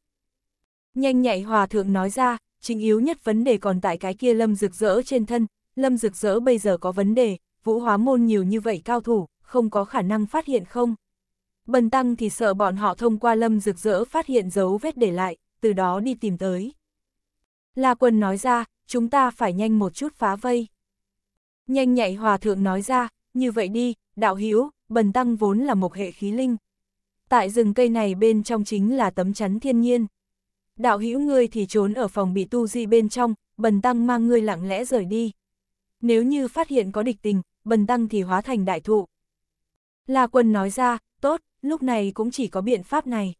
Nhanh nhạy hòa thượng nói ra, chính yếu nhất vấn đề còn tại cái kia lâm rực rỡ trên thân, lâm rực rỡ bây giờ có vấn đề, vũ hóa môn nhiều như vậy cao thủ, không có khả năng phát hiện không. Bần tăng thì sợ bọn họ thông qua lâm rực rỡ phát hiện dấu vết để lại, từ đó đi tìm tới. La quân nói ra, chúng ta phải nhanh một chút phá vây. Nhanh nhạy hòa thượng nói ra, như vậy đi, đạo hiếu bần tăng vốn là một hệ khí linh. Tại rừng cây này bên trong chính là tấm chắn thiên nhiên. Đạo hữu ngươi thì trốn ở phòng bị tu di bên trong, bần tăng mang ngươi lặng lẽ rời đi. Nếu như phát hiện có địch tình, bần tăng thì hóa thành đại thụ. La quân nói ra, tốt, lúc này cũng chỉ có biện pháp này.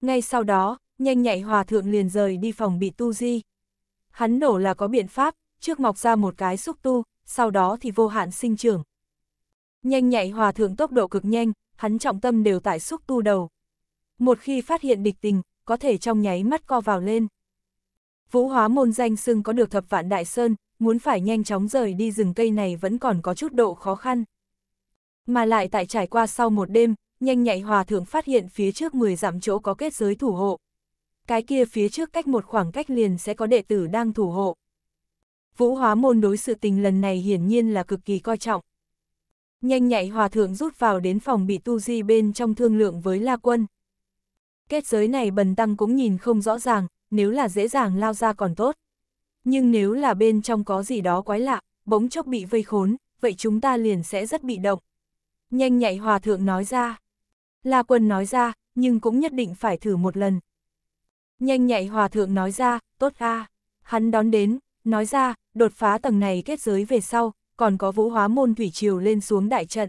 Ngay sau đó, nhanh nhạy hòa thượng liền rời đi phòng bị tu di. Hắn nổ là có biện pháp, trước mọc ra một cái xúc tu, sau đó thì vô hạn sinh trưởng, Nhanh nhạy hòa thượng tốc độ cực nhanh, hắn trọng tâm đều tại xúc tu đầu. Một khi phát hiện địch tình, có thể trong nháy mắt co vào lên. Vũ hóa môn danh xưng có được thập vạn đại sơn, muốn phải nhanh chóng rời đi rừng cây này vẫn còn có chút độ khó khăn. Mà lại tại trải qua sau một đêm, nhanh nhạy hòa thượng phát hiện phía trước 10 dặm chỗ có kết giới thủ hộ. Cái kia phía trước cách một khoảng cách liền sẽ có đệ tử đang thủ hộ. Vũ hóa môn đối sự tình lần này hiển nhiên là cực kỳ coi trọng. Nhanh nhạy hòa thượng rút vào đến phòng bị tu di bên trong thương lượng với La Quân. Kết giới này bần tăng cũng nhìn không rõ ràng, nếu là dễ dàng lao ra còn tốt. Nhưng nếu là bên trong có gì đó quái lạ, bỗng chốc bị vây khốn, vậy chúng ta liền sẽ rất bị động. Nhanh nhạy hòa thượng nói ra. La Quân nói ra, nhưng cũng nhất định phải thử một lần. Nhanh nhạy hòa thượng nói ra, tốt a Hắn đón đến, nói ra, đột phá tầng này kết giới về sau, còn có vũ hóa môn thủy triều lên xuống đại trận.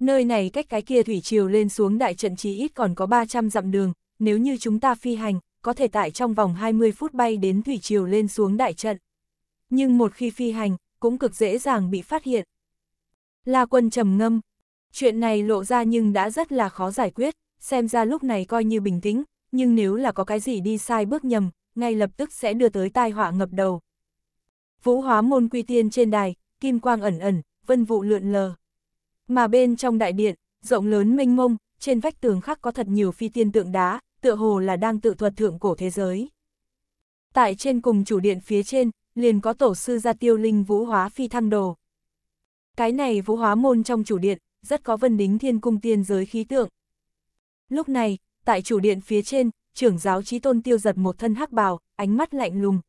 Nơi này cách cái kia thủy triều lên xuống đại trận chỉ ít còn có 300 dặm đường, nếu như chúng ta phi hành, có thể tại trong vòng 20 phút bay đến thủy triều lên xuống đại trận. Nhưng một khi phi hành, cũng cực dễ dàng bị phát hiện. La quân trầm ngâm, chuyện này lộ ra nhưng đã rất là khó giải quyết, xem ra lúc này coi như bình tĩnh, nhưng nếu là có cái gì đi sai bước nhầm, ngay lập tức sẽ đưa tới tai họa ngập đầu. Vũ hóa môn quy tiên trên đài, kim quang ẩn ẩn, vân vụ lượn lờ. Mà bên trong đại điện, rộng lớn mênh mông, trên vách tường khắc có thật nhiều phi tiên tượng đá, tựa hồ là đang tự thuật thượng cổ thế giới. Tại trên cùng chủ điện phía trên, liền có tổ sư gia tiêu linh vũ hóa phi thăng đồ. Cái này vũ hóa môn trong chủ điện, rất có vân đính thiên cung tiên giới khí tượng. Lúc này, tại chủ điện phía trên, trưởng giáo trí tôn tiêu giật một thân hắc bào, ánh mắt lạnh lùng,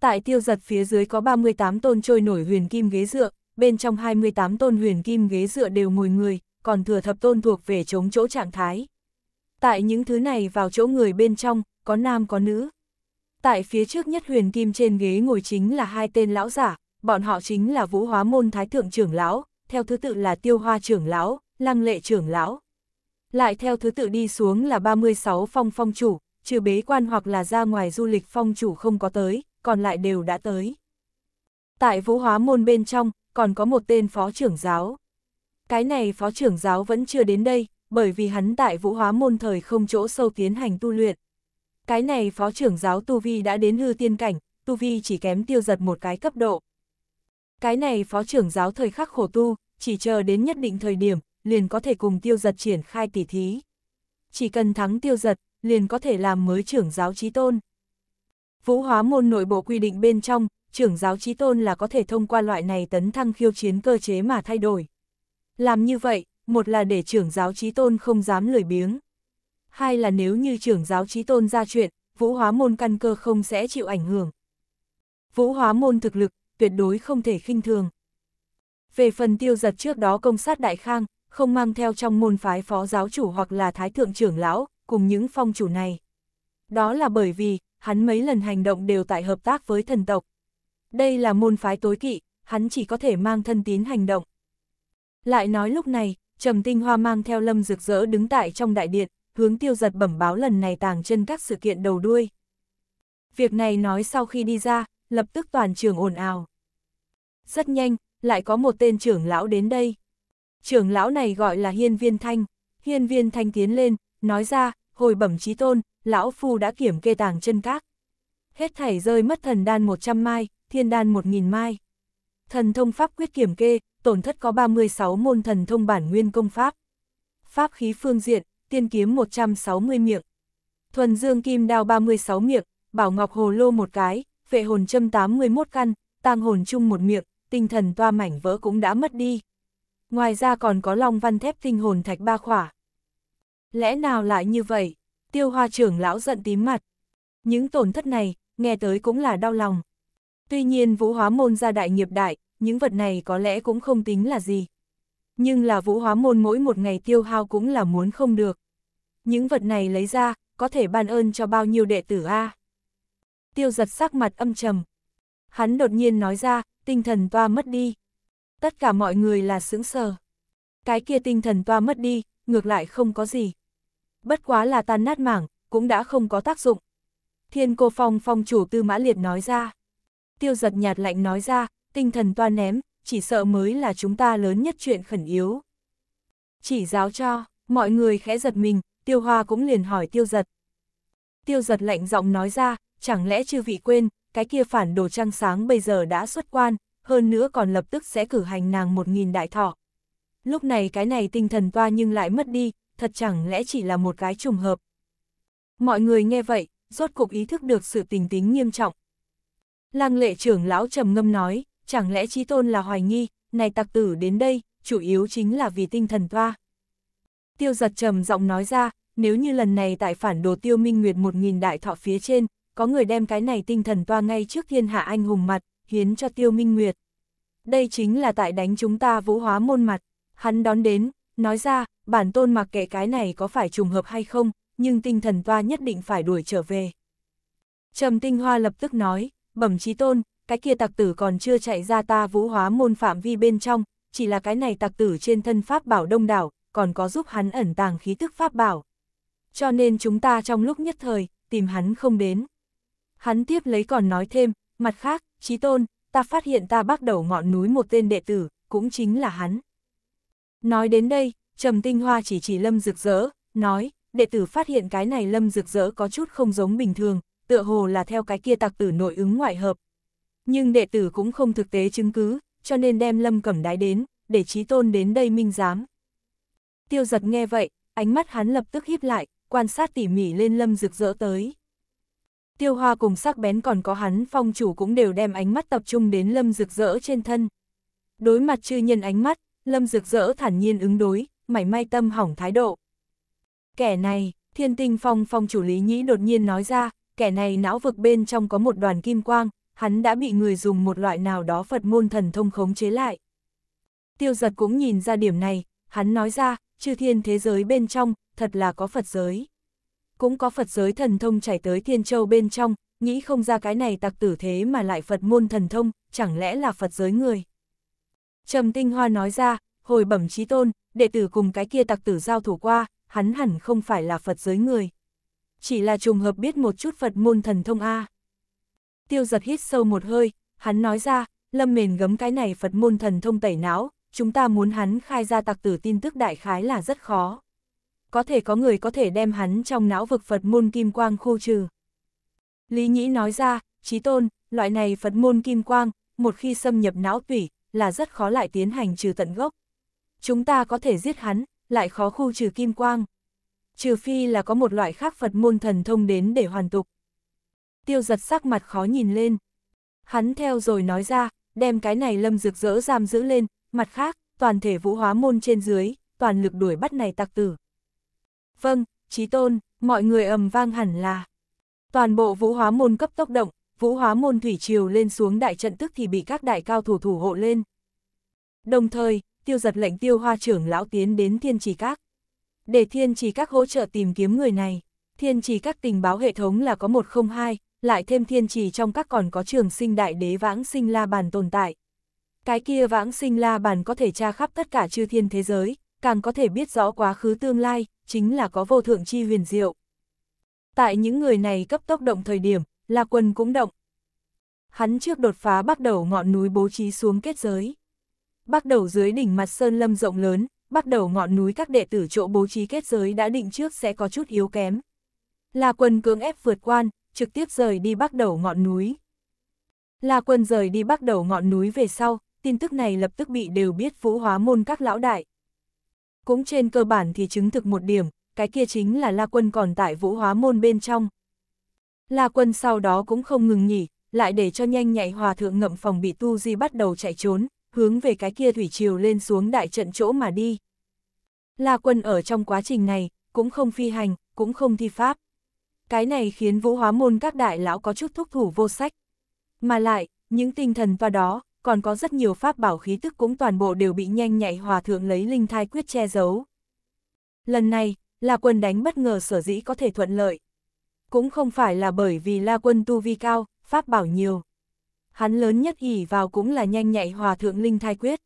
Tại tiêu giật phía dưới có 38 tôn trôi nổi huyền kim ghế dựa, bên trong 28 tôn huyền kim ghế dựa đều ngồi người, còn thừa thập tôn thuộc về chống chỗ trạng thái. Tại những thứ này vào chỗ người bên trong, có nam có nữ. Tại phía trước nhất huyền kim trên ghế ngồi chính là hai tên lão giả, bọn họ chính là Vũ Hóa Môn Thái Thượng trưởng lão, theo thứ tự là Tiêu Hoa trưởng lão, Lăng Lệ trưởng lão. Lại theo thứ tự đi xuống là 36 phong phong chủ, trừ bế quan hoặc là ra ngoài du lịch phong chủ không có tới, còn lại đều đã tới. Tại vũ hóa môn bên trong, còn có một tên phó trưởng giáo. Cái này phó trưởng giáo vẫn chưa đến đây, bởi vì hắn tại vũ hóa môn thời không chỗ sâu tiến hành tu luyện. Cái này phó trưởng giáo Tu Vi đã đến hư tiên cảnh, Tu Vi chỉ kém tiêu giật một cái cấp độ. Cái này phó trưởng giáo thời khắc khổ tu, chỉ chờ đến nhất định thời điểm, liền có thể cùng tiêu giật triển khai tỉ thí. Chỉ cần thắng tiêu giật, liền có thể làm mới trưởng giáo trí tôn. Vũ hóa môn nội bộ quy định bên trong, trưởng giáo trí tôn là có thể thông qua loại này tấn thăng khiêu chiến cơ chế mà thay đổi. Làm như vậy, một là để trưởng giáo trí tôn không dám lười biếng. Hai là nếu như trưởng giáo trí tôn ra chuyện, vũ hóa môn căn cơ không sẽ chịu ảnh hưởng. Vũ hóa môn thực lực, tuyệt đối không thể khinh thường. Về phần tiêu giật trước đó công sát đại khang, không mang theo trong môn phái phó giáo chủ hoặc là thái thượng trưởng lão, cùng những phong chủ này đó là bởi vì, hắn mấy lần hành động đều tại hợp tác với thần tộc. Đây là môn phái tối kỵ, hắn chỉ có thể mang thân tín hành động. Lại nói lúc này, Trầm Tinh Hoa mang theo Lâm Dực Dỡ đứng tại trong đại điện, hướng tiêu giật bẩm báo lần này tàng chân các sự kiện đầu đuôi. Việc này nói sau khi đi ra, lập tức toàn trường ồn ào. Rất nhanh, lại có một tên trưởng lão đến đây. Trưởng lão này gọi là Hiên Viên Thanh. Hiên Viên Thanh tiến lên, nói ra, hồi bẩm trí tôn, lão phu đã kiểm kê tàng chân các. Hết thảy rơi mất thần đan 100 mai, thiên đan 1.000 mai. Thần thông pháp quyết kiểm kê, tổn thất có 36 môn thần thông bản nguyên công pháp. Pháp khí phương diện, tiên kiếm 160 miệng. Thuần dương kim đao 36 miệng, bảo ngọc hồ lô một cái, vệ hồn châm 81 căn, tang hồn chung một miệng, tinh thần toa mảnh vỡ cũng đã mất đi. Ngoài ra còn có long văn thép tinh hồn thạch ba khỏa. Lẽ nào lại như vậy? tiêu hoa trưởng lão giận tím mặt. Những tổn thất này, nghe tới cũng là đau lòng. Tuy nhiên vũ hóa môn gia đại nghiệp đại, những vật này có lẽ cũng không tính là gì. Nhưng là vũ hóa môn mỗi một ngày tiêu hao cũng là muốn không được. Những vật này lấy ra, có thể ban ơn cho bao nhiêu đệ tử A. Tiêu giật sắc mặt âm trầm. Hắn đột nhiên nói ra, tinh thần toa mất đi. Tất cả mọi người là sững sờ. Cái kia tinh thần toa mất đi, ngược lại không có gì bất quá là tan nát mảng, cũng đã không có tác dụng. Thiên cô phong phong chủ tư mã liệt nói ra. Tiêu giật nhạt lạnh nói ra, tinh thần toan ném, chỉ sợ mới là chúng ta lớn nhất chuyện khẩn yếu. Chỉ giáo cho, mọi người khẽ giật mình, tiêu hoa cũng liền hỏi tiêu giật. Tiêu giật lạnh giọng nói ra, chẳng lẽ chưa vị quên, cái kia phản đồ trăng sáng bây giờ đã xuất quan, hơn nữa còn lập tức sẽ cử hành nàng một nghìn đại thọ. Lúc này cái này tinh thần toa nhưng lại mất đi, thật chẳng lẽ chỉ là một cái trùng hợp. Mọi người nghe vậy, rốt cục ý thức được sự tình tính nghiêm trọng. Lang lệ trưởng lão trầm ngâm nói, chẳng lẽ trí tôn là hoài nghi, này tặc tử đến đây, chủ yếu chính là vì tinh thần toa. Tiêu giật trầm giọng nói ra, nếu như lần này tại phản đồ tiêu minh nguyệt một nghìn đại thọ phía trên, có người đem cái này tinh thần toa ngay trước thiên hạ anh hùng mặt, hiến cho tiêu minh nguyệt. Đây chính là tại đánh chúng ta vũ hóa môn mặt, hắn đón đến, nói ra, bản tôn mặc kệ cái này có phải trùng hợp hay không, nhưng tinh thần toa nhất định phải đuổi trở về. Trầm tinh hoa lập tức nói, bẩm trí tôn, cái kia tặc tử còn chưa chạy ra ta vũ hóa môn phạm vi bên trong, chỉ là cái này tặc tử trên thân pháp bảo đông đảo, còn có giúp hắn ẩn tàng khí tức pháp bảo. Cho nên chúng ta trong lúc nhất thời, tìm hắn không đến. Hắn tiếp lấy còn nói thêm, mặt khác, trí tôn, ta phát hiện ta bắt đầu ngọn núi một tên đệ tử, cũng chính là hắn. Nói đến đây, Trầm Tinh Hoa chỉ chỉ Lâm dược dỡ nói, đệ tử phát hiện cái này Lâm dược dỡ có chút không giống bình thường, tựa hồ là theo cái kia tặc tử nội ứng ngoại hợp. Nhưng đệ tử cũng không thực tế chứng cứ, cho nên đem Lâm Cẩm Đái đến, để trí tôn đến đây minh giám. Tiêu giật nghe vậy, ánh mắt hắn lập tức híp lại, quan sát tỉ mỉ lên Lâm dược dỡ tới. Tiêu Hoa cùng sắc bén còn có hắn phong chủ cũng đều đem ánh mắt tập trung đến Lâm dược dỡ trên thân. Đối mặt chư nhân ánh mắt, Lâm dược dỡ thản nhiên ứng đối, mảy may tâm hỏng thái độ. Kẻ này, thiên tinh phong phong chủ lý nhĩ đột nhiên nói ra, kẻ này não vực bên trong có một đoàn kim quang, hắn đã bị người dùng một loại nào đó Phật môn thần thông khống chế lại. Tiêu giật cũng nhìn ra điểm này, hắn nói ra, chư thiên thế giới bên trong, thật là có Phật giới. Cũng có Phật giới thần thông chảy tới thiên châu bên trong, nghĩ không ra cái này tặc tử thế mà lại Phật môn thần thông, chẳng lẽ là Phật giới người. Trầm Tinh Hoa nói ra, hồi bẩm trí tôn, đệ tử cùng cái kia tặc tử giao thủ qua, hắn hẳn không phải là Phật giới người. Chỉ là trùng hợp biết một chút Phật môn thần thông A. Tiêu giật hít sâu một hơi, hắn nói ra, lâm mền gấm cái này Phật môn thần thông tẩy não, chúng ta muốn hắn khai ra tặc tử tin tức đại khái là rất khó. Có thể có người có thể đem hắn trong não vực Phật môn kim quang khu trừ. Lý Nhĩ nói ra, trí tôn, loại này Phật môn kim quang, một khi xâm nhập não tủy, là rất khó lại tiến hành trừ tận gốc chúng ta có thể giết hắn, lại khó khu trừ kim quang. Trừ phi là có một loại khác Phật môn thần thông đến để hoàn tục. Tiêu giật sắc mặt khó nhìn lên. Hắn theo rồi nói ra, đem cái này lâm rực rỡ giam giữ lên, mặt khác, toàn thể vũ hóa môn trên dưới, toàn lực đuổi bắt này tặc tử. Vâng, trí tôn, mọi người ầm vang hẳn là. Toàn bộ vũ hóa môn cấp tốc động, vũ hóa môn thủy triều lên xuống đại trận tức thì bị các đại cao thủ thủ hộ lên. Đồng thời, tiêu giật lệnh tiêu hoa trưởng lão tiến đến thiên trì các. Để thiên trì các hỗ trợ tìm kiếm người này, thiên trì các tình báo hệ thống là có 102, lại thêm thiên trì trong các còn có trường sinh đại đế vãng sinh la bàn tồn tại. Cái kia vãng sinh la bàn có thể tra khắp tất cả chư thiên thế giới, càng có thể biết rõ quá khứ tương lai, chính là có vô thượng chi huyền diệu. Tại những người này cấp tốc động thời điểm, là Quân cũng động. Hắn trước đột phá bắt đầu ngọn núi bố trí xuống kết giới bắt đầu dưới đỉnh mặt sơn lâm rộng lớn, bắt đầu ngọn núi các đệ tử chỗ bố trí kết giới đã định trước sẽ có chút yếu kém. là quân cưỡng ép vượt quan, trực tiếp rời đi bắt đầu ngọn núi. là quân rời đi bắt đầu ngọn núi về sau, tin tức này lập tức bị đều biết vũ hóa môn các lão đại. Cũng trên cơ bản thì chứng thực một điểm, cái kia chính là La quân còn tại vũ hóa môn bên trong. La quân sau đó cũng không ngừng nghỉ, lại để cho nhanh nhạy hòa thượng ngậm phòng bị tu di bắt đầu chạy trốn, hướng về cái kia thủy triều lên xuống đại trận chỗ mà đi. La quân ở trong quá trình này, cũng không phi hành, cũng không thi pháp. Cái này khiến vũ hóa môn các đại lão có chút thúc thủ vô sách. Mà lại, những tinh thần toa đó, còn có rất nhiều pháp bảo khí tức cũng toàn bộ đều bị nhanh nhạy hòa thượng lấy linh thai quyết che giấu. Lần này, La Quân đánh bất ngờ sở dĩ có thể thuận lợi. Cũng không phải là bởi vì La Quân tu vi cao, pháp bảo nhiều hắn lớn nhất ỉ vào cũng là nhanh nhạy hòa thượng linh thai quyết.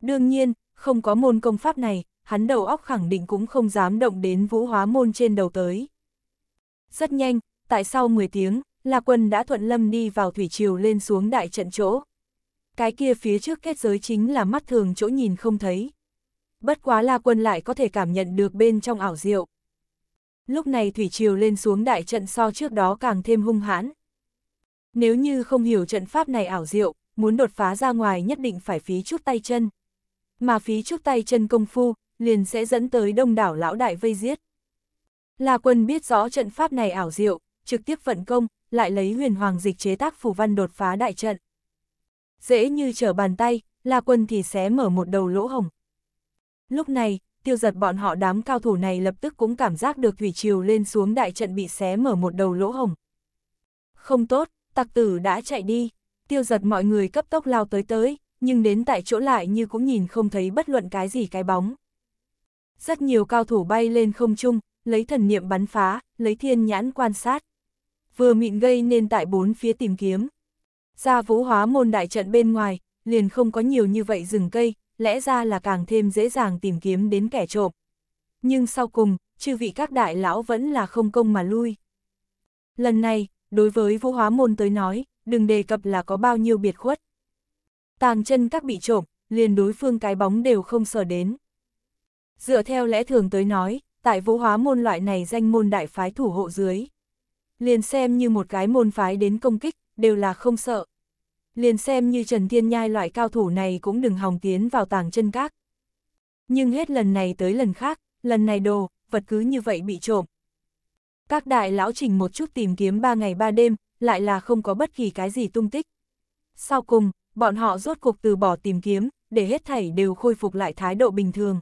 Đương nhiên, không có môn công pháp này, hắn đầu óc khẳng định cũng không dám động đến vũ hóa môn trên đầu tới. Rất nhanh, tại sau 10 tiếng, là Quân đã thuận lâm đi vào thủy triều lên xuống đại trận chỗ. Cái kia phía trước kết giới chính là mắt thường chỗ nhìn không thấy. Bất quá La Quân lại có thể cảm nhận được bên trong ảo diệu. Lúc này thủy triều lên xuống đại trận so trước đó càng thêm hung hãn, nếu như không hiểu trận pháp này ảo diệu, muốn đột phá ra ngoài nhất định phải phí chút tay chân. Mà phí chút tay chân công phu, liền sẽ dẫn tới đông đảo lão đại vây giết. La quân biết rõ trận pháp này ảo diệu, trực tiếp vận công, lại lấy huyền hoàng dịch chế tác phù văn đột phá đại trận. Dễ như trở bàn tay, La quân thì xé mở một đầu lỗ hồng. Lúc này, tiêu giật bọn họ đám cao thủ này lập tức cũng cảm giác được thủy chiều lên xuống đại trận bị xé mở một đầu lỗ hồng. Không tốt, tặc tử đã chạy đi, tiêu giật mọi người cấp tốc lao tới tới, nhưng đến tại chỗ lại như cũng nhìn không thấy bất luận cái gì cái bóng. Rất nhiều cao thủ bay lên không trung, lấy thần niệm bắn phá, lấy thiên nhãn quan sát. Vừa mịn gây nên tại bốn phía tìm kiếm. Ra vũ hóa môn đại trận bên ngoài, liền không có nhiều như vậy rừng cây, lẽ ra là càng thêm dễ dàng tìm kiếm đến kẻ trộm. Nhưng sau cùng, chư vị các đại lão vẫn là không công mà lui. Lần này, đối với vũ hóa môn tới nói, đừng đề cập là có bao nhiêu biệt khuất. Tàng chân các bị trộm, liền đối phương cái bóng đều không sở đến. Dựa theo lẽ thường tới nói, tại vũ hóa môn loại này danh môn đại phái thủ hộ dưới. Liền xem như một cái môn phái đến công kích, đều là không sợ. Liền xem như Trần Thiên Nhai loại cao thủ này cũng đừng hòng tiến vào tàng chân các. Nhưng hết lần này tới lần khác, lần này đồ, vật cứ như vậy bị trộm, các đại lão trình một chút tìm kiếm ba ngày ba đêm, lại là không có bất kỳ cái gì tung tích. Sau cùng, bọn họ rốt cuộc từ bỏ tìm kiếm, để hết thảy đều khôi phục lại thái độ bình thường.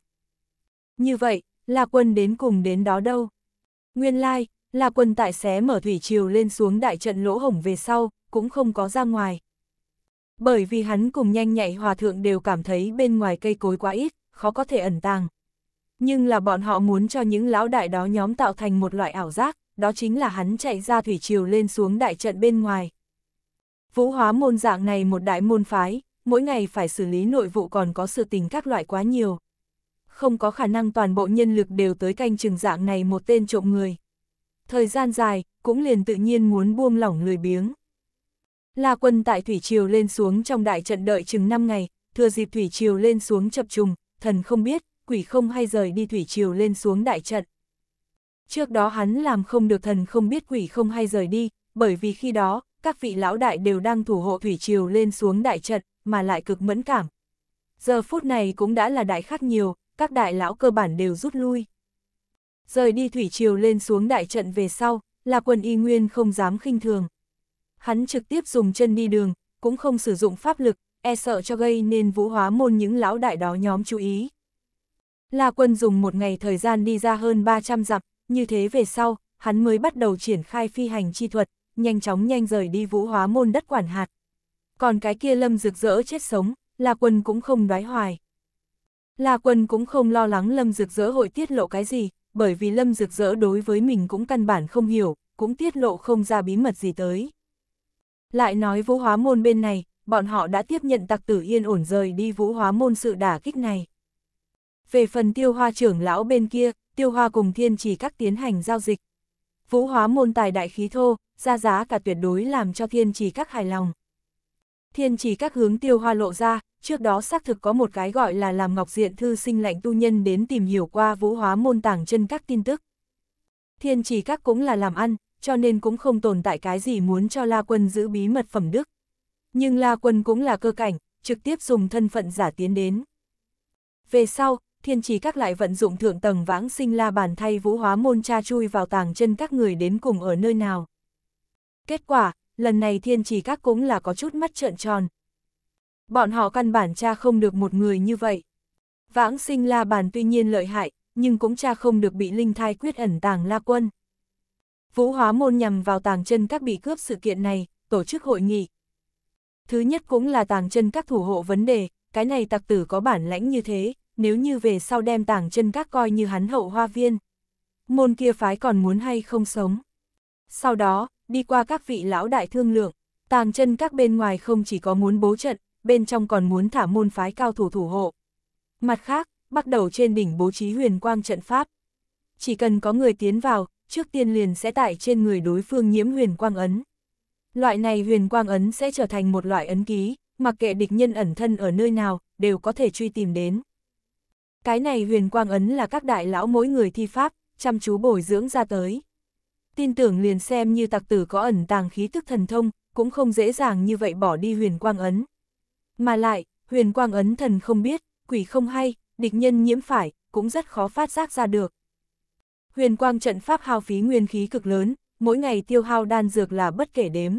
Như vậy, La Quân đến cùng đến đó đâu? Nguyên lai, like, La Quân tại xé mở thủy triều lên xuống đại trận lỗ hổng về sau, cũng không có ra ngoài. Bởi vì hắn cùng nhanh nhạy hòa thượng đều cảm thấy bên ngoài cây cối quá ít, khó có thể ẩn tàng. Nhưng là bọn họ muốn cho những lão đại đó nhóm tạo thành một loại ảo giác, đó chính là hắn chạy ra thủy triều lên xuống đại trận bên ngoài. Vũ hóa môn dạng này một đại môn phái, mỗi ngày phải xử lý nội vụ còn có sự tình các loại quá nhiều. Không có khả năng toàn bộ nhân lực đều tới canh chừng dạng này một tên trộm người. Thời gian dài, cũng liền tự nhiên muốn buông lỏng lười biếng. La quân tại thủy triều lên xuống trong đại trận đợi chừng 5 ngày, thừa dịp thủy triều lên xuống chập trùng, thần không biết, quỷ không hay rời đi thủy triều lên xuống đại trận. Trước đó hắn làm không được thần không biết quỷ không hay rời đi, bởi vì khi đó, các vị lão đại đều đang thủ hộ thủy triều lên xuống đại trận, mà lại cực mẫn cảm. Giờ phút này cũng đã là đại khác nhiều, các đại lão cơ bản đều rút lui. Rời đi thủy triều lên xuống đại trận về sau, là quần y nguyên không dám khinh thường. Hắn trực tiếp dùng chân đi đường, cũng không sử dụng pháp lực, e sợ cho gây nên vũ hóa môn những lão đại đó nhóm chú ý. La Quân dùng một ngày thời gian đi ra hơn 300 dặm, như thế về sau, hắn mới bắt đầu triển khai phi hành chi thuật, nhanh chóng nhanh rời đi vũ hóa môn đất quản hạt. Còn cái kia lâm rực rỡ chết sống, La Quân cũng không đoái hoài. La Quân cũng không lo lắng lâm rực rỡ hội tiết lộ cái gì, bởi vì lâm rực rỡ đối với mình cũng căn bản không hiểu, cũng tiết lộ không ra bí mật gì tới. Lại nói vũ hóa môn bên này, bọn họ đã tiếp nhận tặc tử yên ổn rời đi vũ hóa môn sự đả kích này. Về phần tiêu hoa trưởng lão bên kia, tiêu hoa cùng thiên chỉ các tiến hành giao dịch. Vũ hóa môn tài đại khí thô, ra giá cả tuyệt đối làm cho thiên chỉ các hài lòng. Thiên chỉ các hướng tiêu hoa lộ ra, trước đó xác thực có một cái gọi là làm ngọc diện thư sinh lạnh tu nhân đến tìm hiểu qua vũ hóa môn tảng chân các tin tức. Thiên chỉ các cũng là làm ăn, cho nên cũng không tồn tại cái gì muốn cho La Quân giữ bí mật phẩm đức. Nhưng La Quân cũng là cơ cảnh, trực tiếp dùng thân phận giả tiến đến. Về sau, thiên trì các lại vận dụng thượng tầng vãng sinh la bàn thay vũ hóa môn cha chui vào tàng chân các người đến cùng ở nơi nào. Kết quả, lần này thiên trì các cũng là có chút mắt trợn tròn. Bọn họ căn bản cha không được một người như vậy. Vãng sinh la bàn tuy nhiên lợi hại, nhưng cũng cha không được bị linh thai quyết ẩn tàng la quân. Vũ hóa môn nhằm vào tàng chân các bị cướp sự kiện này, tổ chức hội nghị. Thứ nhất cũng là tàng chân các thủ hộ vấn đề, cái này tặc tử có bản lãnh như thế, nếu như về sau đem tảng chân các coi như hắn hậu hoa viên. Môn kia phái còn muốn hay không sống. Sau đó, đi qua các vị lão đại thương lượng, tàng chân các bên ngoài không chỉ có muốn bố trận, bên trong còn muốn thả môn phái cao thủ thủ hộ. Mặt khác, bắt đầu trên đỉnh bố trí huyền quang trận pháp. Chỉ cần có người tiến vào, trước tiên liền sẽ tại trên người đối phương nhiễm huyền quang ấn. Loại này huyền quang ấn sẽ trở thành một loại ấn ký, mặc kệ địch nhân ẩn thân ở nơi nào, đều có thể truy tìm đến. Cái này huyền quang ấn là các đại lão mỗi người thi pháp, chăm chú bồi dưỡng ra tới. Tin tưởng liền xem như tặc tử có ẩn tàng khí tức thần thông, cũng không dễ dàng như vậy bỏ đi huyền quang ấn. Mà lại, huyền quang ấn thần không biết, quỷ không hay, địch nhân nhiễm phải, cũng rất khó phát giác ra được. Huyền quang trận pháp hao phí nguyên khí cực lớn, mỗi ngày tiêu hao đan dược là bất kể đếm.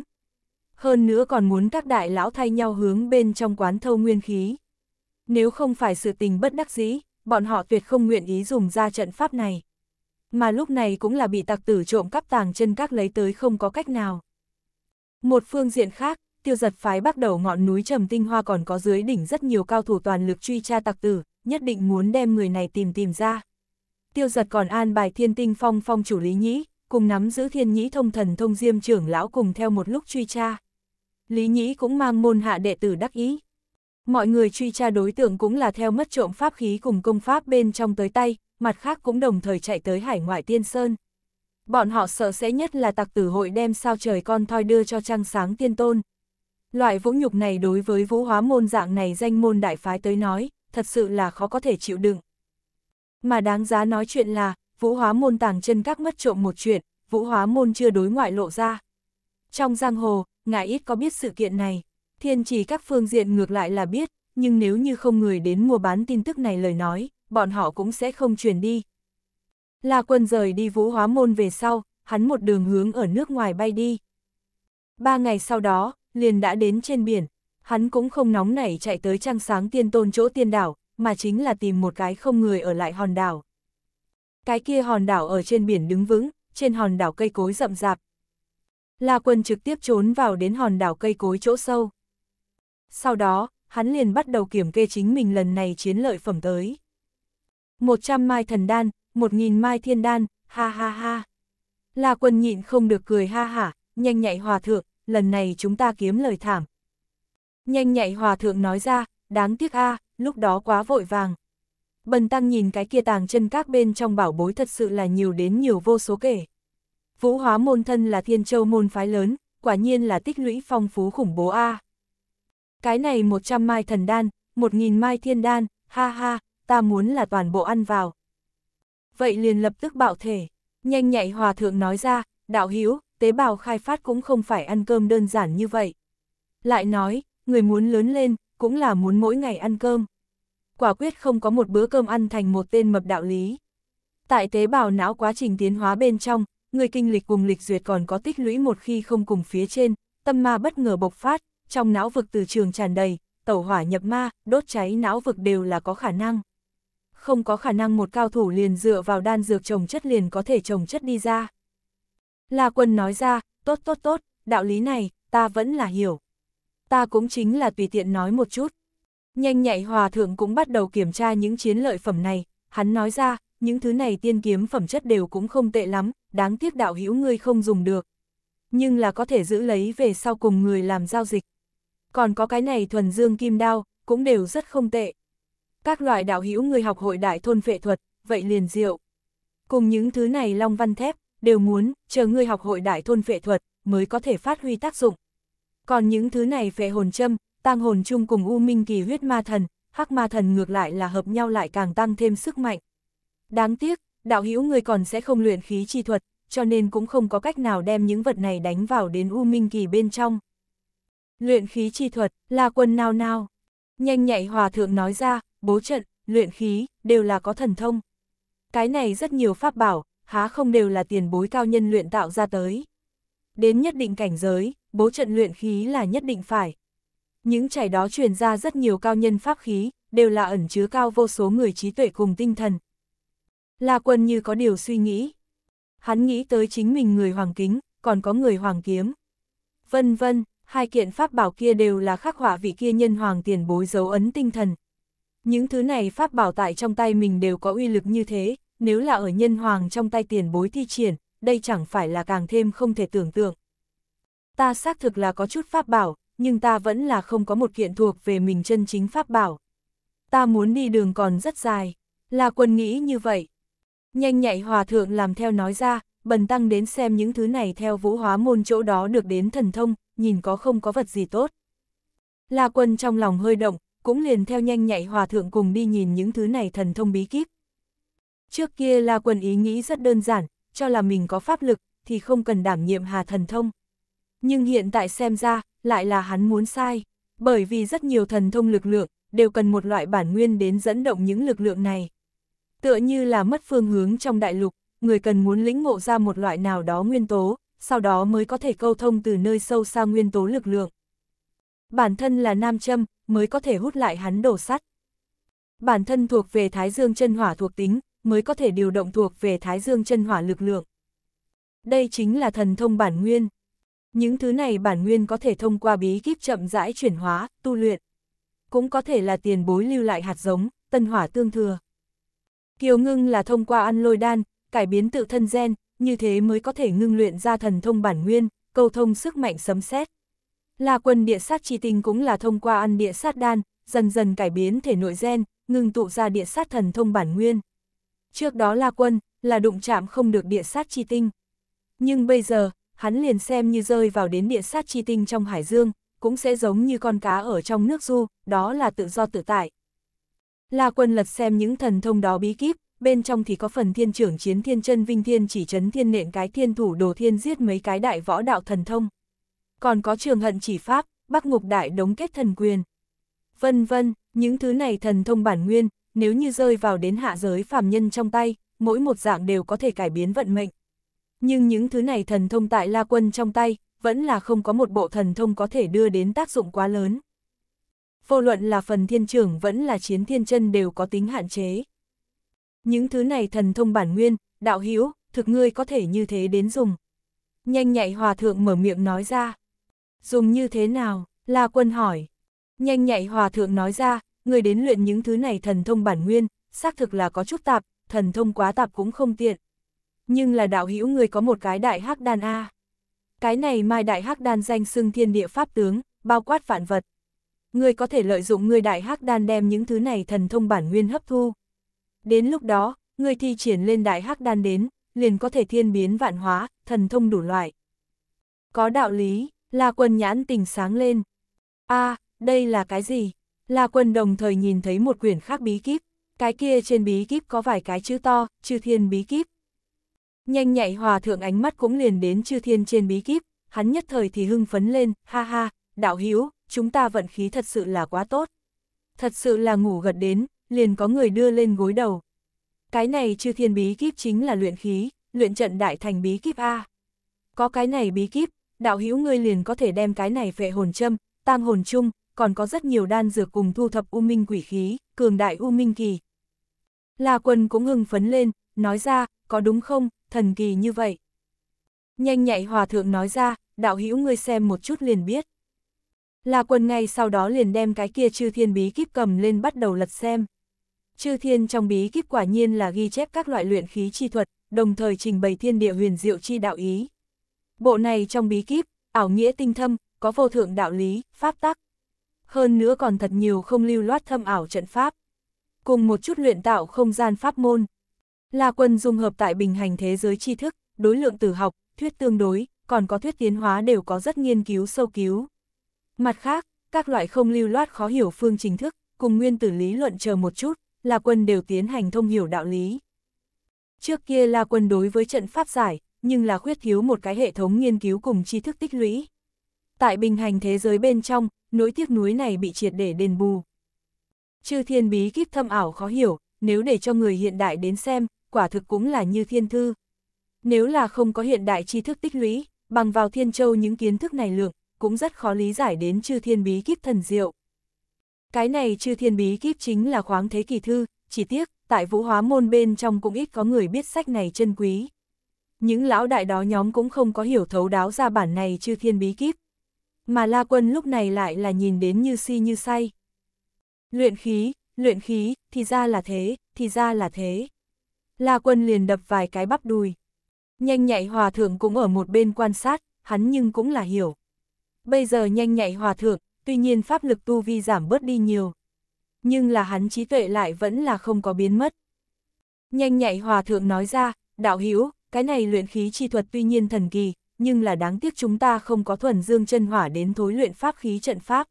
Hơn nữa còn muốn các đại lão thay nhau hướng bên trong quán thâu nguyên khí. Nếu không phải sự tình bất đắc dĩ, bọn họ tuyệt không nguyện ý dùng ra trận pháp này. Mà lúc này cũng là bị tặc tử trộm cắp tàng chân các lấy tới không có cách nào. Một phương diện khác, tiêu giật phái bắt đầu ngọn núi trầm tinh hoa còn có dưới đỉnh rất nhiều cao thủ toàn lực truy tra tặc tử, nhất định muốn đem người này tìm tìm ra. Tiêu giật còn an bài thiên tinh phong phong chủ lý nhĩ, cùng nắm giữ thiên nhĩ thông thần thông diêm trưởng lão cùng theo một lúc truy tra. Lý nhĩ cũng mang môn hạ đệ tử đắc ý. Mọi người truy tra đối tượng cũng là theo mất trộm pháp khí cùng công pháp bên trong tới tay, mặt khác cũng đồng thời chạy tới hải ngoại tiên sơn. Bọn họ sợ sẽ nhất là tặc tử hội đem sao trời con thoi đưa cho trăng sáng tiên tôn. Loại vũ nhục này đối với vũ hóa môn dạng này danh môn đại phái tới nói, thật sự là khó có thể chịu đựng. Mà đáng giá nói chuyện là, vũ hóa môn tàng chân các mất trộm một chuyện, vũ hóa môn chưa đối ngoại lộ ra. Trong giang hồ, ngại ít có biết sự kiện này thiên trì các phương diện ngược lại là biết, nhưng nếu như không người đến mua bán tin tức này lời nói, bọn họ cũng sẽ không truyền đi. La quân rời đi vũ hóa môn về sau, hắn một đường hướng ở nước ngoài bay đi. Ba ngày sau đó, liền đã đến trên biển, hắn cũng không nóng nảy chạy tới trăng sáng tiên tôn chỗ tiên đảo, mà chính là tìm một cái không người ở lại hòn đảo. Cái kia hòn đảo ở trên biển đứng vững, trên hòn đảo cây cối rậm rạp. La quân trực tiếp trốn vào đến hòn đảo cây cối chỗ sâu sau đó, hắn liền bắt đầu kiểm kê chính mình lần này chiến lợi phẩm tới. 100 mai thần đan, 1.000 mai thiên đan, ha ha ha. La quân nhịn không được cười ha hả, nhanh nhạy hòa thượng, lần này chúng ta kiếm lời thảm. Nhanh nhạy hòa thượng nói ra, đáng tiếc a lúc đó quá vội vàng. Bần tăng nhìn cái kia tàng chân các bên trong bảo bối thật sự là nhiều đến nhiều vô số kể. Vũ hóa môn thân là thiên châu môn phái lớn, quả nhiên là tích lũy phong phú khủng bố a à cái này 100 mai thần đan, 1.000 mai thiên đan, ha ha, ta muốn là toàn bộ ăn vào. Vậy liền lập tức bạo thể, nhanh nhạy hòa thượng nói ra, đạo hiếu tế bào khai phát cũng không phải ăn cơm đơn giản như vậy. Lại nói, người muốn lớn lên, cũng là muốn mỗi ngày ăn cơm. Quả quyết không có một bữa cơm ăn thành một tên mập đạo lý. Tại tế bào não quá trình tiến hóa bên trong, người kinh lịch cùng lịch duyệt còn có tích lũy một khi không cùng phía trên, tâm ma bất ngờ bộc phát, trong não vực từ trường tràn đầy, tẩu hỏa nhập ma, đốt cháy não vực đều là có khả năng. Không có khả năng một cao thủ liền dựa vào đan dược trồng chất liền có thể trồng chất đi ra. La quân nói ra, tốt tốt tốt, đạo lý này, ta vẫn là hiểu. Ta cũng chính là tùy tiện nói một chút. Nhanh nhạy hòa thượng cũng bắt đầu kiểm tra những chiến lợi phẩm này, hắn nói ra, những thứ này tiên kiếm phẩm chất đều cũng không tệ lắm, đáng tiếc đạo hữu ngươi không dùng được. Nhưng là có thể giữ lấy về sau cùng người làm giao dịch còn có cái này thuần dương kim đao, cũng đều rất không tệ. Các loại đạo hữu người học hội đại thôn phệ thuật, vậy liền diệu. Cùng những thứ này long văn thép, đều muốn, chờ người học hội đại thôn phệ thuật, mới có thể phát huy tác dụng. Còn những thứ này phệ hồn châm, tăng hồn chung cùng U Minh kỳ huyết ma thần, hắc ma thần ngược lại là hợp nhau lại càng tăng thêm sức mạnh. Đáng tiếc, đạo hữu người còn sẽ không luyện khí chi thuật, cho nên cũng không có cách nào đem những vật này đánh vào đến U Minh kỳ bên trong. Luyện khí chi thuật, là quân nào nào. Nhanh nhạy hòa thượng nói ra, bố trận, luyện khí, đều là có thần thông. Cái này rất nhiều pháp bảo, há không đều là tiền bối cao nhân luyện tạo ra tới. Đến nhất định cảnh giới, bố trận luyện khí là nhất định phải. Những trải đó truyền ra rất nhiều cao nhân pháp khí, đều là ẩn chứa cao vô số người trí tuệ cùng tinh thần. La quân như có điều suy nghĩ. Hắn nghĩ tới chính mình người hoàng kính, còn có người hoàng kiếm. Vân vân, hai kiện pháp bảo kia đều là khắc họa vị kia nhân hoàng tiền bối dấu ấn tinh thần. Những thứ này pháp bảo tại trong tay mình đều có uy lực như thế, nếu là ở nhân hoàng trong tay tiền bối thi triển, đây chẳng phải là càng thêm không thể tưởng tượng. Ta xác thực là có chút pháp bảo, nhưng ta vẫn là không có một kiện thuộc về mình chân chính pháp bảo. Ta muốn đi đường còn rất dài, là quân nghĩ như vậy. Nhanh nhạy hòa thượng làm theo nói ra, bần tăng đến xem những thứ này theo vũ hóa môn chỗ đó được đến thần thông, nhìn có không có vật gì tốt. La quân trong lòng hơi động, cũng liền theo nhanh nhạy hòa thượng cùng đi nhìn những thứ này thần thông bí kíp. Trước kia La quân ý nghĩ rất đơn giản, cho là mình có pháp lực, thì không cần đảm nhiệm hà thần thông. Nhưng hiện tại xem ra, lại là hắn muốn sai, bởi vì rất nhiều thần thông lực lượng, đều cần một loại bản nguyên đến dẫn động những lực lượng này. Tựa như là mất phương hướng trong đại lục, người cần muốn lĩnh ngộ ra một loại nào đó nguyên tố, sau đó mới có thể câu thông từ nơi sâu xa nguyên tố lực lượng. Bản thân là nam châm, mới có thể hút lại hắn đổ sắt. Bản thân thuộc về thái dương chân hỏa thuộc tính, mới có thể điều động thuộc về thái dương chân hỏa lực lượng. Đây chính là thần thông bản nguyên. Những thứ này bản nguyên có thể thông qua bí kíp chậm rãi chuyển hóa, tu luyện. Cũng có thể là tiền bối lưu lại hạt giống, tân hỏa tương thừa. Kiều ngưng là thông qua ăn lôi đan, cải biến tự thân gen, như thế mới có thể ngưng luyện ra thần thông bản nguyên, cầu thông sức mạnh sấm sét. La quân địa sát chi tinh cũng là thông qua ăn địa sát đan, dần dần cải biến thể nội gen, ngưng tụ ra địa sát thần thông bản nguyên. Trước đó La quân là đụng chạm không được địa sát chi tinh. Nhưng bây giờ, hắn liền xem như rơi vào đến địa sát chi tinh trong hải dương, cũng sẽ giống như con cá ở trong nước du, đó là tự do tự tại. La quân lật xem những thần thông đó bí kíp, bên trong thì có phần thiên trưởng chiến thiên chân vinh thiên chỉ chấn thiên nện cái thiên thủ đồ thiên giết mấy cái đại võ đạo thần thông. Còn có trường hận chỉ pháp, bắc ngục đại đống kết thần quyền. Vân vân, những thứ này thần thông bản nguyên, nếu như rơi vào đến hạ giới phàm nhân trong tay, mỗi một dạng đều có thể cải biến vận mệnh. Nhưng những thứ này thần thông tại La Quân trong tay, vẫn là không có một bộ thần thông có thể đưa đến tác dụng quá lớn. Vô luận là phần thiên trưởng vẫn là chiến thiên chân đều có tính hạn chế. Những thứ này thần thông bản nguyên, đạo hiếu thực ngươi có thể như thế đến dùng. Nhanh nhạy hòa thượng mở miệng nói ra. Dùng như thế nào? La quân hỏi. Nhanh nhạy hòa thượng nói ra, người đến luyện những thứ này thần thông bản nguyên, xác thực là có chút tạp, thần thông quá tạp cũng không tiện. Nhưng là đạo hữu người có một cái đại hắc đan A. Cái này mai đại hắc đan danh xưng thiên địa pháp tướng, bao quát vạn vật. Người có thể lợi dụng người đại hắc đan đem những thứ này thần thông bản nguyên hấp thu. Đến lúc đó, người thi triển lên đại hắc đan đến, liền có thể thiên biến vạn hóa, thần thông đủ loại. Có đạo lý, là quần nhãn tình sáng lên. a à, đây là cái gì? Là quần đồng thời nhìn thấy một quyển khác bí kíp, cái kia trên bí kíp có vài cái chữ to, chư thiên bí kíp. Nhanh nhạy hòa thượng ánh mắt cũng liền đến chư thiên trên bí kíp, hắn nhất thời thì hưng phấn lên, ha ha, đạo hiếu, chúng ta vận khí thật sự là quá tốt. Thật sự là ngủ gật đến, liền có người đưa lên gối đầu. Cái này chư thiên bí kíp chính là luyện khí, luyện trận đại thành bí kíp A. Có cái này bí kíp, đạo hữu ngươi liền có thể đem cái này phệ hồn châm, tam hồn chung, còn có rất nhiều đan dược cùng thu thập u minh quỷ khí, cường đại u minh kỳ. là quần cũng hưng phấn lên, nói ra, có đúng không, thần kỳ như vậy. Nhanh nhạy hòa thượng nói ra, đạo hữu ngươi xem một chút liền biết. là quần ngay sau đó liền đem cái kia chư thiên bí kíp cầm lên bắt đầu lật xem. Chư thiên trong bí kíp quả nhiên là ghi chép các loại luyện khí chi thuật, đồng thời trình bày thiên địa huyền diệu chi đạo ý. Bộ này trong bí kíp, ảo nghĩa tinh thâm, có vô thượng đạo lý, pháp tắc. Hơn nữa còn thật nhiều không lưu loát thâm ảo trận pháp. Cùng một chút luyện tạo không gian pháp môn. Là quân dung hợp tại bình hành thế giới tri thức, đối lượng tử học, thuyết tương đối, còn có thuyết tiến hóa đều có rất nghiên cứu sâu cứu. Mặt khác, các loại không lưu loát khó hiểu phương trình thức, cùng nguyên tử lý luận chờ một chút, La Quân đều tiến hành thông hiểu đạo lý. Trước kia La Quân đối với trận pháp giải, nhưng là khuyết thiếu một cái hệ thống nghiên cứu cùng tri thức tích lũy. Tại bình hành thế giới bên trong, nỗi tiếc núi này bị triệt để đền bù. Chư thiên bí kíp thâm ảo khó hiểu, nếu để cho người hiện đại đến xem, quả thực cũng là như thiên thư. Nếu là không có hiện đại tri thức tích lũy, bằng vào thiên châu những kiến thức này lượng, cũng rất khó lý giải đến chư thiên bí kíp thần diệu. Cái này chư thiên bí kíp chính là khoáng thế kỳ thư, chỉ tiếc, tại vũ hóa môn bên trong cũng ít có người biết sách này chân quý. Những lão đại đó nhóm cũng không có hiểu thấu đáo ra bản này chư thiên bí kíp. Mà La Quân lúc này lại là nhìn đến như si như say. Luyện khí, luyện khí, thì ra là thế, thì ra là thế. La Quân liền đập vài cái bắp đùi. Nhanh nhạy hòa thượng cũng ở một bên quan sát, hắn nhưng cũng là hiểu. Bây giờ nhanh nhạy hòa thượng, tuy nhiên pháp lực tu vi giảm bớt đi nhiều. Nhưng là hắn trí tuệ lại vẫn là không có biến mất. Nhanh nhạy hòa thượng nói ra, đạo hữu cái này luyện khí chi thuật tuy nhiên thần kỳ, nhưng là đáng tiếc chúng ta không có thuần dương chân hỏa đến thối luyện pháp khí trận pháp.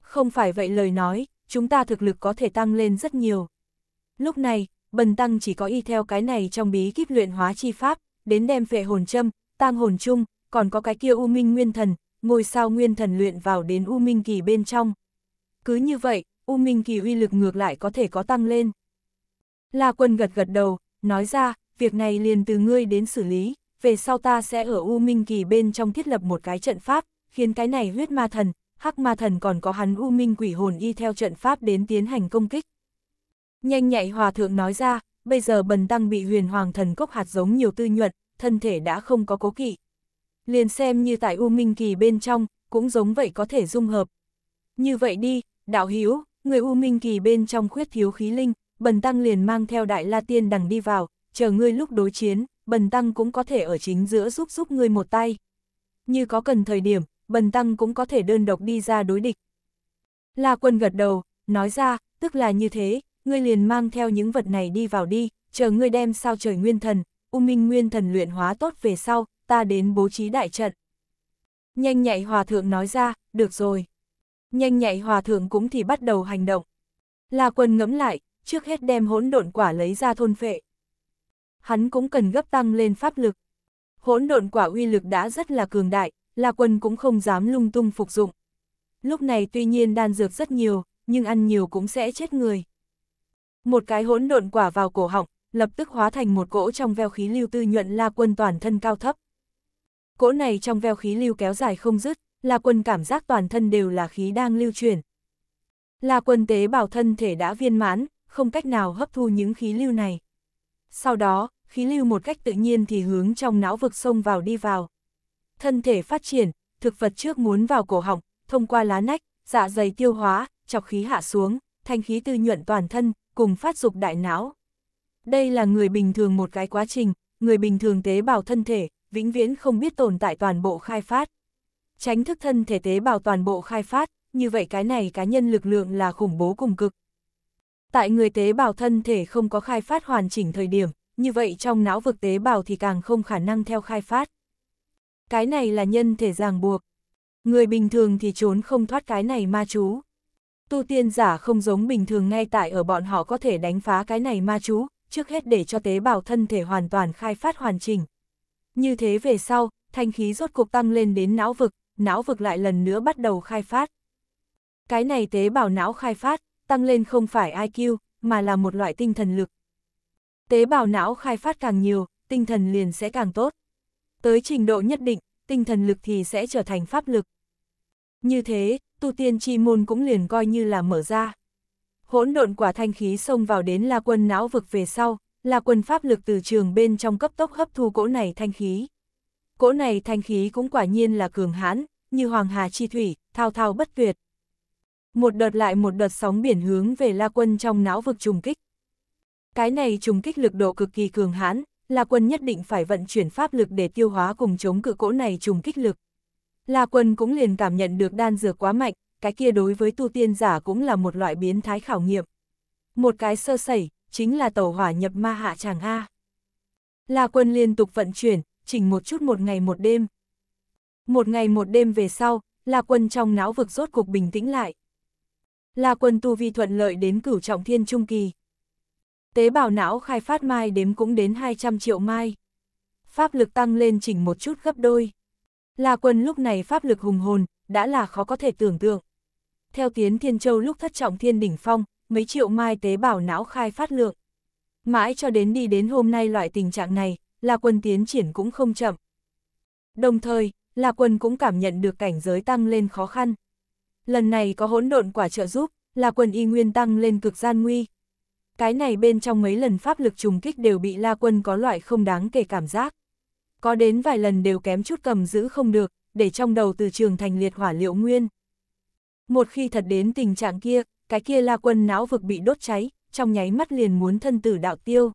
Không phải vậy lời nói, chúng ta thực lực có thể tăng lên rất nhiều. Lúc này, bần tăng chỉ có y theo cái này trong bí kíp luyện hóa chi pháp, đến đem phệ hồn châm, tang hồn chung, còn có cái kia u minh nguyên thần, ngôi sao nguyên thần luyện vào đến U Minh Kỳ bên trong. Cứ như vậy, U Minh Kỳ uy lực ngược lại có thể có tăng lên. La Quân gật gật đầu, nói ra, việc này liền từ ngươi đến xử lý, về sau ta sẽ ở U Minh Kỳ bên trong thiết lập một cái trận pháp, khiến cái này huyết ma thần, hắc ma thần còn có hắn U Minh quỷ hồn y theo trận pháp đến tiến hành công kích. Nhanh nhạy hòa thượng nói ra, bây giờ bần tăng bị huyền hoàng thần cốc hạt giống nhiều tư nhuận, thân thể đã không có cố kỵ liền xem như tại U Minh Kỳ bên trong, cũng giống vậy có thể dung hợp. Như vậy đi, đạo Hiếu người U Minh Kỳ bên trong khuyết thiếu khí linh, Bần Tăng liền mang theo Đại La Tiên Đằng đi vào, chờ ngươi lúc đối chiến, Bần Tăng cũng có thể ở chính giữa giúp giúp ngươi một tay. Như có cần thời điểm, Bần Tăng cũng có thể đơn độc đi ra đối địch. La Quân gật đầu, nói ra, tức là như thế, ngươi liền mang theo những vật này đi vào đi, chờ ngươi đem sao trời nguyên thần, U Minh nguyên thần luyện hóa tốt về sau, ta đến bố trí đại trận. Nhanh nhạy hòa thượng nói ra, được rồi. Nhanh nhạy hòa thượng cũng thì bắt đầu hành động. La quân ngẫm lại, trước hết đem hỗn độn quả lấy ra thôn phệ. Hắn cũng cần gấp tăng lên pháp lực. Hỗn độn quả uy lực đã rất là cường đại, La quân cũng không dám lung tung phục dụng. Lúc này tuy nhiên đan dược rất nhiều, nhưng ăn nhiều cũng sẽ chết người. Một cái hỗn độn quả vào cổ họng, lập tức hóa thành một cỗ trong veo khí lưu tư nhuận La Quân toàn thân cao thấp cỗ này trong veo khí lưu kéo dài không dứt, là quân cảm giác toàn thân đều là khí đang lưu chuyển. Là quân tế bào thân thể đã viên mãn, không cách nào hấp thu những khí lưu này. Sau đó, khí lưu một cách tự nhiên thì hướng trong não vực sông vào đi vào. Thân thể phát triển, thực vật trước muốn vào cổ họng, thông qua lá nách, dạ dày tiêu hóa, chọc khí hạ xuống, thanh khí tư nhuận toàn thân, cùng phát dục đại não. Đây là người bình thường một cái quá trình, người bình thường tế bào thân thể, vĩnh viễn không biết tồn tại toàn bộ khai phát. Tránh thức thân thể tế bào toàn bộ khai phát, như vậy cái này cá nhân lực lượng là khủng bố cùng cực. Tại người tế bào thân thể không có khai phát hoàn chỉnh thời điểm, như vậy trong não vực tế bào thì càng không khả năng theo khai phát. Cái này là nhân thể ràng buộc. Người bình thường thì trốn không thoát cái này ma chú. Tu tiên giả không giống bình thường ngay tại ở bọn họ có thể đánh phá cái này ma chú, trước hết để cho tế bào thân thể hoàn toàn khai phát hoàn chỉnh, như thế về sau, thanh khí rốt cuộc tăng lên đến não vực, não vực lại lần nữa bắt đầu khai phát. Cái này tế bào não khai phát, tăng lên không phải IQ, mà là một loại tinh thần lực. Tế bào não khai phát càng nhiều, tinh thần liền sẽ càng tốt. Tới trình độ nhất định, tinh thần lực thì sẽ trở thành pháp lực. Như thế, tu tiên chi môn cũng liền coi như là mở ra. Hỗn độn quả thanh khí xông vào đến la quân não vực về sau, là quân pháp lực từ trường bên trong cấp tốc hấp thu cỗ này thanh khí. Cỗ này thanh khí cũng quả nhiên là cường hãn, như hoàng hà chi thủy, thao thao bất tuyệt. Một đợt lại một đợt sóng biển hướng về La Quân trong não vực trùng kích. Cái này trùng kích lực độ cực kỳ cường hãn, La Quân nhất định phải vận chuyển pháp lực để tiêu hóa cùng chống cự cỗ này trùng kích lực. La Quân cũng liền cảm nhận được đan dược quá mạnh, cái kia đối với tu tiên giả cũng là một loại biến thái khảo nghiệm. Một cái sơ sẩy, chính là tàu hỏa nhập ma hạ tràng A. La quân liên tục vận chuyển, chỉnh một chút một ngày một đêm. Một ngày một đêm về sau, La quân trong não vực rốt cục bình tĩnh lại. La quân tu vi thuận lợi đến cửu trọng thiên trung kỳ. Tế bào não khai phát mai đếm cũng đến 200 triệu mai. Pháp lực tăng lên chỉnh một chút gấp đôi. La quân lúc này pháp lực hùng hồn, đã là khó có thể tưởng tượng. Theo tiến Thiên Châu lúc thất trọng thiên đỉnh phong, mấy triệu mai tế bào não khai phát lượng. Mãi cho đến đi đến hôm nay loại tình trạng này, là quân tiến triển cũng không chậm. Đồng thời, là quân cũng cảm nhận được cảnh giới tăng lên khó khăn. Lần này có hỗn độn quả trợ giúp, là quân y nguyên tăng lên cực gian nguy. Cái này bên trong mấy lần pháp lực trùng kích đều bị la quân có loại không đáng kể cảm giác. Có đến vài lần đều kém chút cầm giữ không được, để trong đầu từ trường thành liệt hỏa liệu nguyên. Một khi thật đến tình trạng kia, cái kia la quân não vực bị đốt cháy, trong nháy mắt liền muốn thân tử đạo tiêu.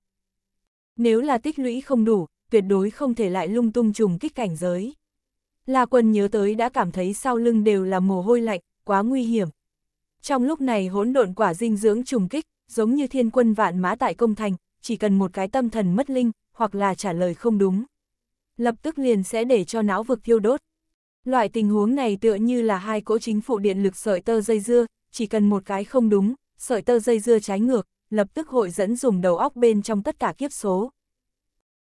Nếu là tích lũy không đủ, tuyệt đối không thể lại lung tung trùng kích cảnh giới. La quân nhớ tới đã cảm thấy sau lưng đều là mồ hôi lạnh, quá nguy hiểm. Trong lúc này hỗn độn quả dinh dưỡng trùng kích, giống như thiên quân vạn mã tại công thành, chỉ cần một cái tâm thần mất linh, hoặc là trả lời không đúng. Lập tức liền sẽ để cho não vực thiêu đốt. Loại tình huống này tựa như là hai cỗ chính phụ điện lực sợi tơ dây dưa, chỉ cần một cái không đúng, sợi tơ dây dưa trái ngược, lập tức hội dẫn dùng đầu óc bên trong tất cả kiếp số.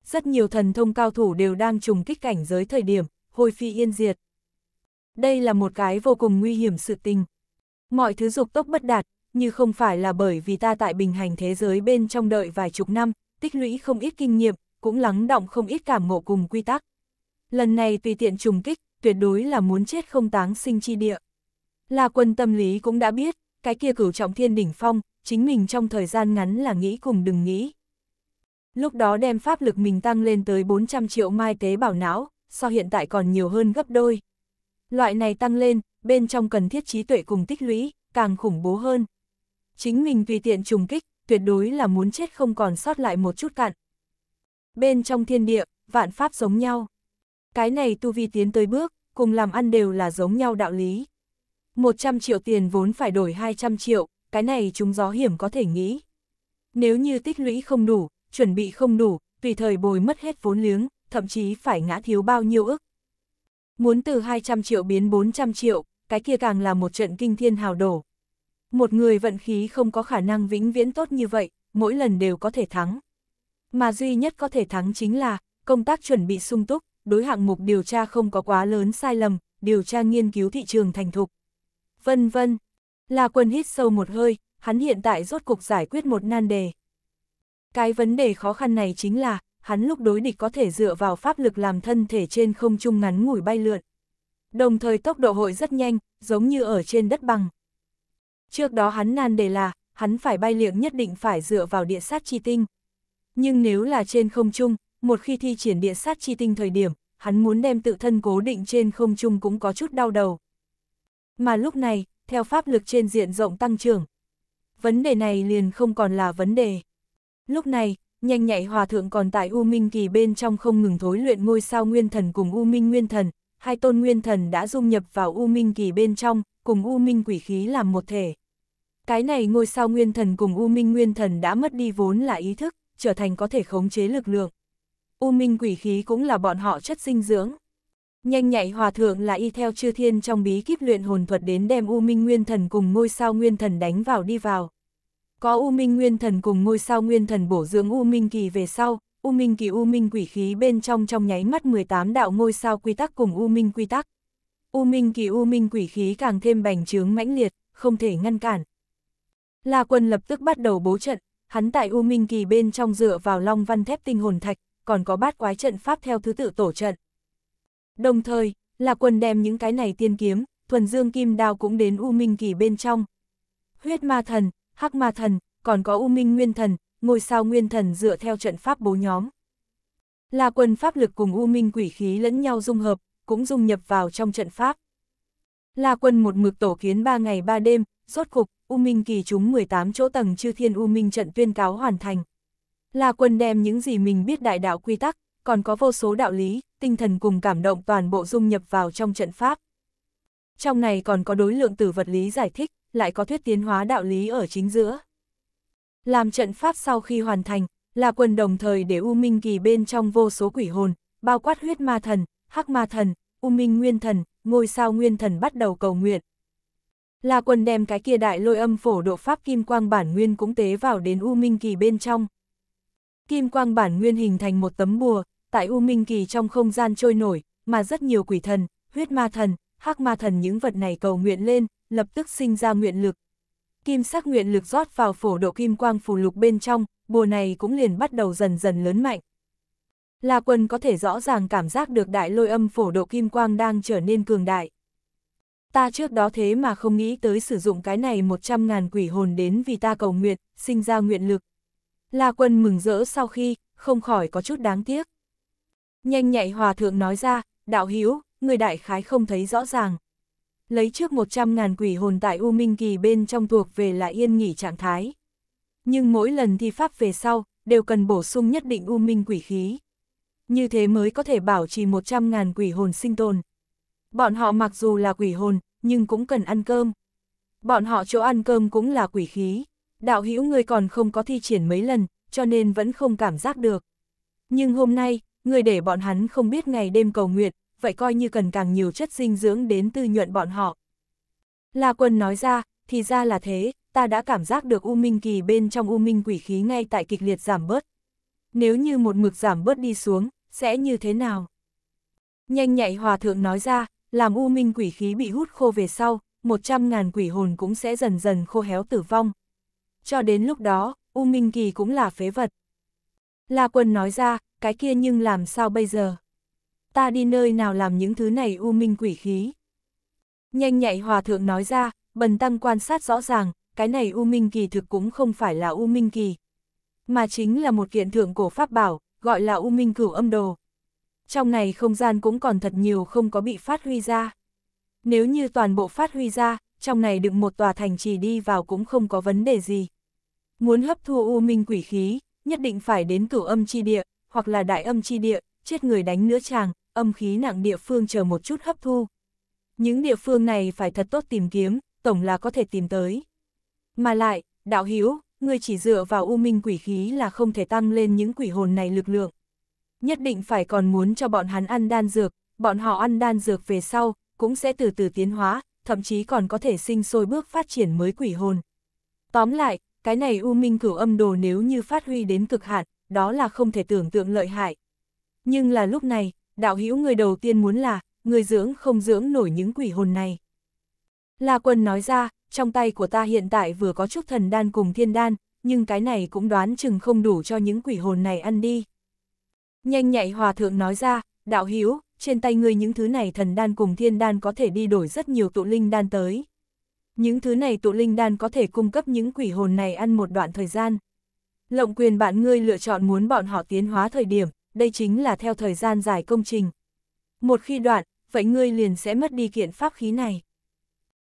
Rất nhiều thần thông cao thủ đều đang trùng kích cảnh giới thời điểm, hồi phi yên diệt. Đây là một cái vô cùng nguy hiểm sự tình. Mọi thứ dục tốc bất đạt, như không phải là bởi vì ta tại bình hành thế giới bên trong đợi vài chục năm, tích lũy không ít kinh nghiệm, cũng lắng động không ít cảm ngộ cùng quy tắc. Lần này tùy tiện trùng kích, tuyệt đối là muốn chết không táng sinh chi địa. La quân tâm lý cũng đã biết, cái kia cửu trọng thiên đỉnh phong, chính mình trong thời gian ngắn là nghĩ cùng đừng nghĩ. Lúc đó đem pháp lực mình tăng lên tới 400 triệu mai tế bảo não, so hiện tại còn nhiều hơn gấp đôi. Loại này tăng lên, bên trong cần thiết trí tuệ cùng tích lũy, càng khủng bố hơn. Chính mình tùy tiện trùng kích, tuyệt đối là muốn chết không còn sót lại một chút cạn. Bên trong thiên địa, vạn pháp giống nhau. Cái này tu vi tiến tới bước, cùng làm ăn đều là giống nhau đạo lý. 100 triệu tiền vốn phải đổi 200 triệu, cái này chúng gió hiểm có thể nghĩ. Nếu như tích lũy không đủ, chuẩn bị không đủ, tùy thời bồi mất hết vốn liếng, thậm chí phải ngã thiếu bao nhiêu ức. Muốn từ 200 triệu biến 400 triệu, cái kia càng là một trận kinh thiên hào đổ. Một người vận khí không có khả năng vĩnh viễn tốt như vậy, mỗi lần đều có thể thắng. Mà duy nhất có thể thắng chính là, công tác chuẩn bị sung túc, đối hạng mục điều tra không có quá lớn sai lầm, điều tra nghiên cứu thị trường thành thục vân vân. La Quân hít sâu một hơi, hắn hiện tại rốt cục giải quyết một nan đề. Cái vấn đề khó khăn này chính là, hắn lúc đối địch có thể dựa vào pháp lực làm thân thể trên không trung ngắn ngủi bay lượn. Đồng thời tốc độ hội rất nhanh, giống như ở trên đất bằng. Trước đó hắn nan đề là, hắn phải bay liệng nhất định phải dựa vào địa sát chi tinh. Nhưng nếu là trên không trung, một khi thi triển địa sát chi tinh thời điểm, hắn muốn đem tự thân cố định trên không trung cũng có chút đau đầu. Mà lúc này, theo pháp lực trên diện rộng tăng trưởng, vấn đề này liền không còn là vấn đề. Lúc này, nhanh nhạy hòa thượng còn tại U Minh Kỳ bên trong không ngừng thối luyện ngôi sao nguyên thần cùng U Minh nguyên thần, hai tôn nguyên thần đã dung nhập vào U Minh Kỳ bên trong, cùng U Minh quỷ khí làm một thể. Cái này ngôi sao nguyên thần cùng U Minh nguyên thần đã mất đi vốn là ý thức, trở thành có thể khống chế lực lượng. U Minh quỷ khí cũng là bọn họ chất dinh dưỡng. Nhanh nhạy hòa thượng là y theo chư thiên trong bí kíp luyện hồn thuật đến đem U Minh Nguyên Thần cùng ngôi sao Nguyên Thần đánh vào đi vào. Có U Minh Nguyên Thần cùng ngôi sao Nguyên Thần bổ dưỡng U Minh Kỳ về sau, U Minh Kỳ U Minh quỷ khí bên trong trong nháy mắt 18 đạo ngôi sao quy tắc cùng U Minh quy tắc. U Minh Kỳ U Minh quỷ khí càng thêm bành trướng mãnh liệt, không thể ngăn cản. La Quân lập tức bắt đầu bố trận, hắn tại U Minh Kỳ bên trong dựa vào Long Văn Thép Tinh Hồn Thạch, còn có bát quái trận pháp theo thứ tự tổ trận. Đồng thời, là quần đem những cái này tiên kiếm, thuần dương kim đao cũng đến U Minh Kỳ bên trong. Huyết ma thần, hắc ma thần, còn có U Minh Nguyên thần, ngôi sao Nguyên thần dựa theo trận pháp bố nhóm. Là quần pháp lực cùng U Minh quỷ khí lẫn nhau dung hợp, cũng dung nhập vào trong trận pháp. Là quần một mực tổ kiến ba ngày ba đêm, rốt cục, U Minh Kỳ chúng 18 chỗ tầng chư thiên U Minh trận tuyên cáo hoàn thành. Là quần đem những gì mình biết đại đạo quy tắc, còn có vô số đạo lý, tinh thần cùng cảm động toàn bộ dung nhập vào trong trận pháp. Trong này còn có đối lượng tử vật lý giải thích, lại có thuyết tiến hóa đạo lý ở chính giữa. Làm trận pháp sau khi hoàn thành, là quần đồng thời để U Minh Kỳ bên trong vô số quỷ hồn, bao quát huyết ma thần, hắc ma thần, U Minh Nguyên thần, ngôi sao Nguyên thần bắt đầu cầu nguyện. Là quần đem cái kia đại lôi âm phổ độ pháp kim quang bản nguyên cũng tế vào đến U Minh Kỳ bên trong. Kim quang bản nguyên hình thành một tấm bùa, tại U Minh Kỳ trong không gian trôi nổi, mà rất nhiều quỷ thần, huyết ma thần, hắc ma thần những vật này cầu nguyện lên, lập tức sinh ra nguyện lực. Kim sắc nguyện lực rót vào phổ độ kim quang phù lục bên trong, bùa này cũng liền bắt đầu dần dần lớn mạnh. La quân có thể rõ ràng cảm giác được đại lôi âm phổ độ kim quang đang trở nên cường đại. Ta trước đó thế mà không nghĩ tới sử dụng cái này 100.000 quỷ hồn đến vì ta cầu nguyện, sinh ra nguyện lực. La quân mừng rỡ sau khi, không khỏi có chút đáng tiếc. Nhanh nhạy hòa thượng nói ra, đạo hiếu, người đại khái không thấy rõ ràng. Lấy trước 100.000 quỷ hồn tại U Minh Kỳ bên trong thuộc về là yên nghỉ trạng thái. Nhưng mỗi lần thi pháp về sau, đều cần bổ sung nhất định U Minh quỷ khí. Như thế mới có thể bảo trì 100.000 quỷ hồn sinh tồn. Bọn họ mặc dù là quỷ hồn, nhưng cũng cần ăn cơm. Bọn họ chỗ ăn cơm cũng là quỷ khí. Đạo hữu người còn không có thi triển mấy lần, cho nên vẫn không cảm giác được. Nhưng hôm nay, người để bọn hắn không biết ngày đêm cầu nguyện, vậy coi như cần càng nhiều chất dinh dưỡng đến tư nhuận bọn họ. La Quân nói ra, thì ra là thế, ta đã cảm giác được U Minh Kỳ bên trong U Minh quỷ khí ngay tại kịch liệt giảm bớt. Nếu như một mực giảm bớt đi xuống, sẽ như thế nào? Nhanh nhạy hòa thượng nói ra, làm U Minh quỷ khí bị hút khô về sau, 100.000 quỷ hồn cũng sẽ dần dần khô héo tử vong. Cho đến lúc đó, U Minh Kỳ cũng là phế vật. La Quân nói ra, cái kia nhưng làm sao bây giờ? Ta đi nơi nào làm những thứ này u minh quỷ khí? Nhanh nhạy hòa thượng nói ra, bần tăng quan sát rõ ràng, cái này u minh kỳ thực cũng không phải là u minh kỳ, mà chính là một kiện thượng cổ pháp bảo, gọi là u minh cửu âm đồ. Trong này không gian cũng còn thật nhiều không có bị phát huy ra. Nếu như toàn bộ phát huy ra, trong này đựng một tòa thành trì đi vào cũng không có vấn đề gì. Muốn hấp thu u minh quỷ khí, nhất định phải đến cửu âm chi địa, hoặc là đại âm chi địa, chết người đánh nữa chàng, âm khí nặng địa phương chờ một chút hấp thu. Những địa phương này phải thật tốt tìm kiếm, tổng là có thể tìm tới. Mà lại, đạo hiếu người chỉ dựa vào u minh quỷ khí là không thể tăng lên những quỷ hồn này lực lượng. Nhất định phải còn muốn cho bọn hắn ăn đan dược, bọn họ ăn đan dược về sau, cũng sẽ từ từ tiến hóa, thậm chí còn có thể sinh sôi bước phát triển mới quỷ hồn. Tóm lại, cái này U Minh cửu âm đồ nếu như phát huy đến cực hạn, đó là không thể tưởng tượng lợi hại. Nhưng là lúc này, đạo hữu người đầu tiên muốn là, người dưỡng không dưỡng nổi những quỷ hồn này. La Quân nói ra, trong tay của ta hiện tại vừa có chút thần đan cùng thiên đan, nhưng cái này cũng đoán chừng không đủ cho những quỷ hồn này ăn đi. Nhanh nhạy hòa thượng nói ra, đạo hữu trên tay ngươi những thứ này thần đan cùng thiên đan có thể đi đổi rất nhiều tụ linh đan tới. Những thứ này tụ linh đan có thể cung cấp những quỷ hồn này ăn một đoạn thời gian. Lộng quyền bạn ngươi lựa chọn muốn bọn họ tiến hóa thời điểm, đây chính là theo thời gian dài công trình. Một khi đoạn, vậy ngươi liền sẽ mất đi kiện pháp khí này.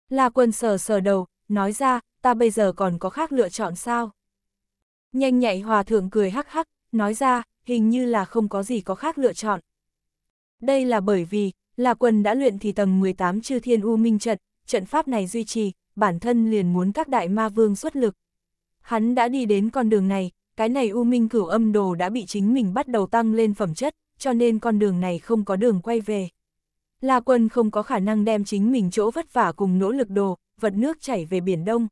La quân sờ sờ đầu, nói ra, ta bây giờ còn có khác lựa chọn sao? Nhanh nhạy hòa thượng cười hắc hắc, nói ra, hình như là không có gì có khác lựa chọn. Đây là bởi vì, La Quân đã luyện thì tầng 18 chư thiên u minh trận, trận pháp này duy trì, bản thân liền muốn các đại ma vương xuất lực. Hắn đã đi đến con đường này, cái này U Minh cửu âm đồ đã bị chính mình bắt đầu tăng lên phẩm chất, cho nên con đường này không có đường quay về. La quân không có khả năng đem chính mình chỗ vất vả cùng nỗ lực đồ, vật nước chảy về biển đông.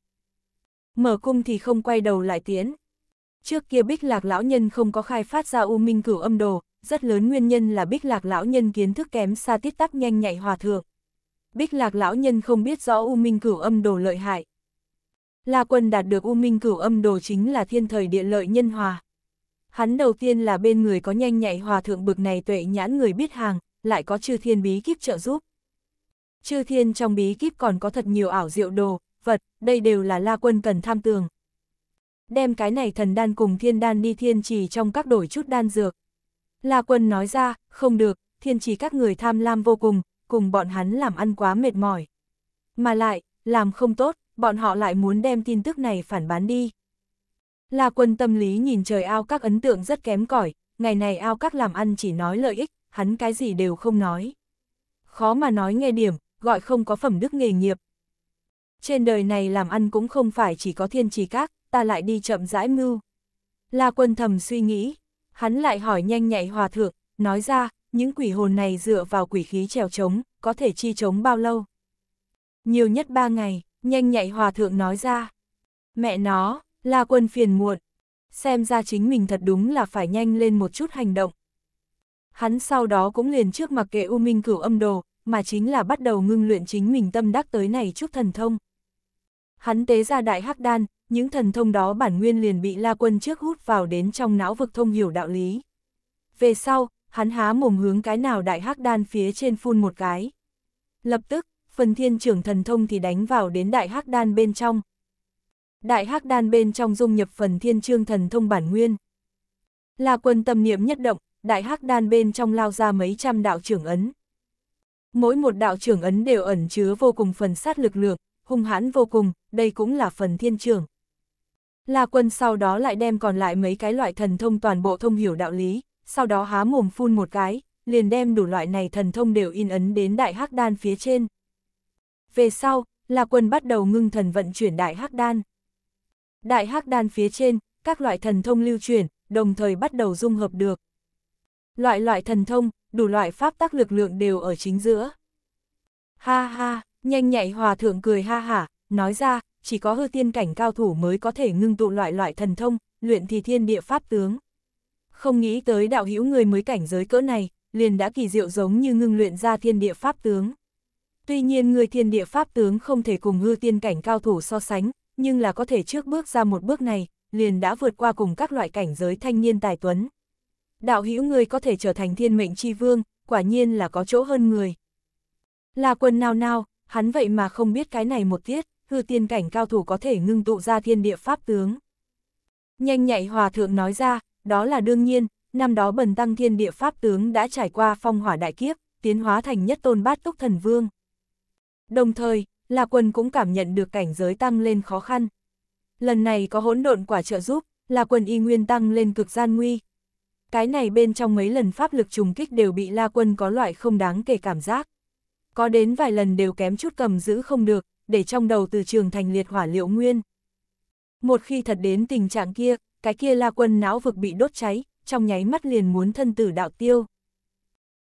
Mở cung thì không quay đầu lại tiến. Trước kia bích lạc lão nhân không có khai phát ra U Minh cửu âm đồ, rất lớn nguyên nhân là bích lạc lão nhân kiến thức kém xa tiết tắc nhanh nhạy hòa thượng. Bích Lạc lão nhân không biết rõ U Minh Cửu Âm Đồ lợi hại. La Quân đạt được U Minh Cửu Âm Đồ chính là thiên thời địa lợi nhân hòa. Hắn đầu tiên là bên người có nhanh nhạy hòa thượng bực này tuệ nhãn người biết hàng, lại có chư thiên bí kíp trợ giúp. Chư thiên trong bí kíp còn có thật nhiều ảo diệu đồ, vật, đây đều là La Quân cần tham tường. Đem cái này thần đan cùng thiên đan đi thiên trì trong các đổi chút đan dược. La Quân nói ra, không được, thiên trì các người tham lam vô cùng, cùng bọn hắn làm ăn quá mệt mỏi. Mà lại, làm không tốt, bọn họ lại muốn đem tin tức này phản bán đi. La quân tâm lý nhìn trời ao các ấn tượng rất kém cỏi ngày này ao các làm ăn chỉ nói lợi ích, hắn cái gì đều không nói. Khó mà nói nghe điểm, gọi không có phẩm đức nghề nghiệp. Trên đời này làm ăn cũng không phải chỉ có thiên trì các, ta lại đi chậm rãi mưu. La quân thầm suy nghĩ, hắn lại hỏi nhanh nhạy hòa thượng, nói ra, những quỷ hồn này dựa vào quỷ khí trèo trống, có thể chi trống bao lâu? Nhiều nhất ba ngày, nhanh nhạy hòa thượng nói ra. Mẹ nó, là quân phiền muộn. Xem ra chính mình thật đúng là phải nhanh lên một chút hành động. Hắn sau đó cũng liền trước mặc kệ U Minh cửu âm đồ, mà chính là bắt đầu ngưng luyện chính mình tâm đắc tới này chút thần thông. Hắn tế ra đại hắc đan, những thần thông đó bản nguyên liền bị La Quân trước hút vào đến trong não vực thông hiểu đạo lý. Về sau, hắn há mồm hướng cái nào đại hắc đan phía trên phun một cái. Lập tức, phần thiên trưởng thần thông thì đánh vào đến đại hắc đan bên trong. Đại hắc đan bên trong dung nhập phần thiên trương thần thông bản nguyên. Là quân tâm niệm nhất động, đại hắc đan bên trong lao ra mấy trăm đạo trưởng ấn. Mỗi một đạo trưởng ấn đều ẩn chứa vô cùng phần sát lực lượng, hung hãn vô cùng, đây cũng là phần thiên trưởng. là quân sau đó lại đem còn lại mấy cái loại thần thông toàn bộ thông hiểu đạo lý, sau đó há mồm phun một cái, liền đem đủ loại này thần thông đều in ấn đến đại hắc đan phía trên. Về sau, La Quân bắt đầu ngưng thần vận chuyển đại hắc đan. Đại hắc đan phía trên, các loại thần thông lưu chuyển, đồng thời bắt đầu dung hợp được. Loại loại thần thông, đủ loại pháp tác lực lượng đều ở chính giữa. Ha ha, nhanh nhạy hòa thượng cười ha hả, nói ra, chỉ có hư tiên cảnh cao thủ mới có thể ngưng tụ loại loại thần thông, luyện thì thiên địa pháp tướng. Không nghĩ tới đạo hữu người mới cảnh giới cỡ này, liền đã kỳ diệu giống như ngưng luyện ra thiên địa pháp tướng. Tuy nhiên người thiên địa pháp tướng không thể cùng hư tiên cảnh cao thủ so sánh, nhưng là có thể trước bước ra một bước này, liền đã vượt qua cùng các loại cảnh giới thanh niên tài tuấn. Đạo hữu người có thể trở thành thiên mệnh chi vương, quả nhiên là có chỗ hơn người. Là quân nào nào, hắn vậy mà không biết cái này một tiết, hư tiên cảnh cao thủ có thể ngưng tụ ra thiên địa pháp tướng. Nhanh nhạy hòa thượng nói ra, đó là đương nhiên, năm đó bần tăng thiên địa pháp tướng đã trải qua phong hỏa đại kiếp, tiến hóa thành nhất tôn bát túc thần vương. Đồng thời, là quần cũng cảm nhận được cảnh giới tăng lên khó khăn. Lần này có hỗn độn quả trợ giúp, là quần y nguyên tăng lên cực gian nguy. Cái này bên trong mấy lần pháp lực trùng kích đều bị La Quân có loại không đáng kể cảm giác. Có đến vài lần đều kém chút cầm giữ không được, để trong đầu từ trường thành liệt hỏa liệu nguyên. Một khi thật đến tình trạng kia, cái kia la quân não vực bị đốt cháy, trong nháy mắt liền muốn thân tử đạo tiêu.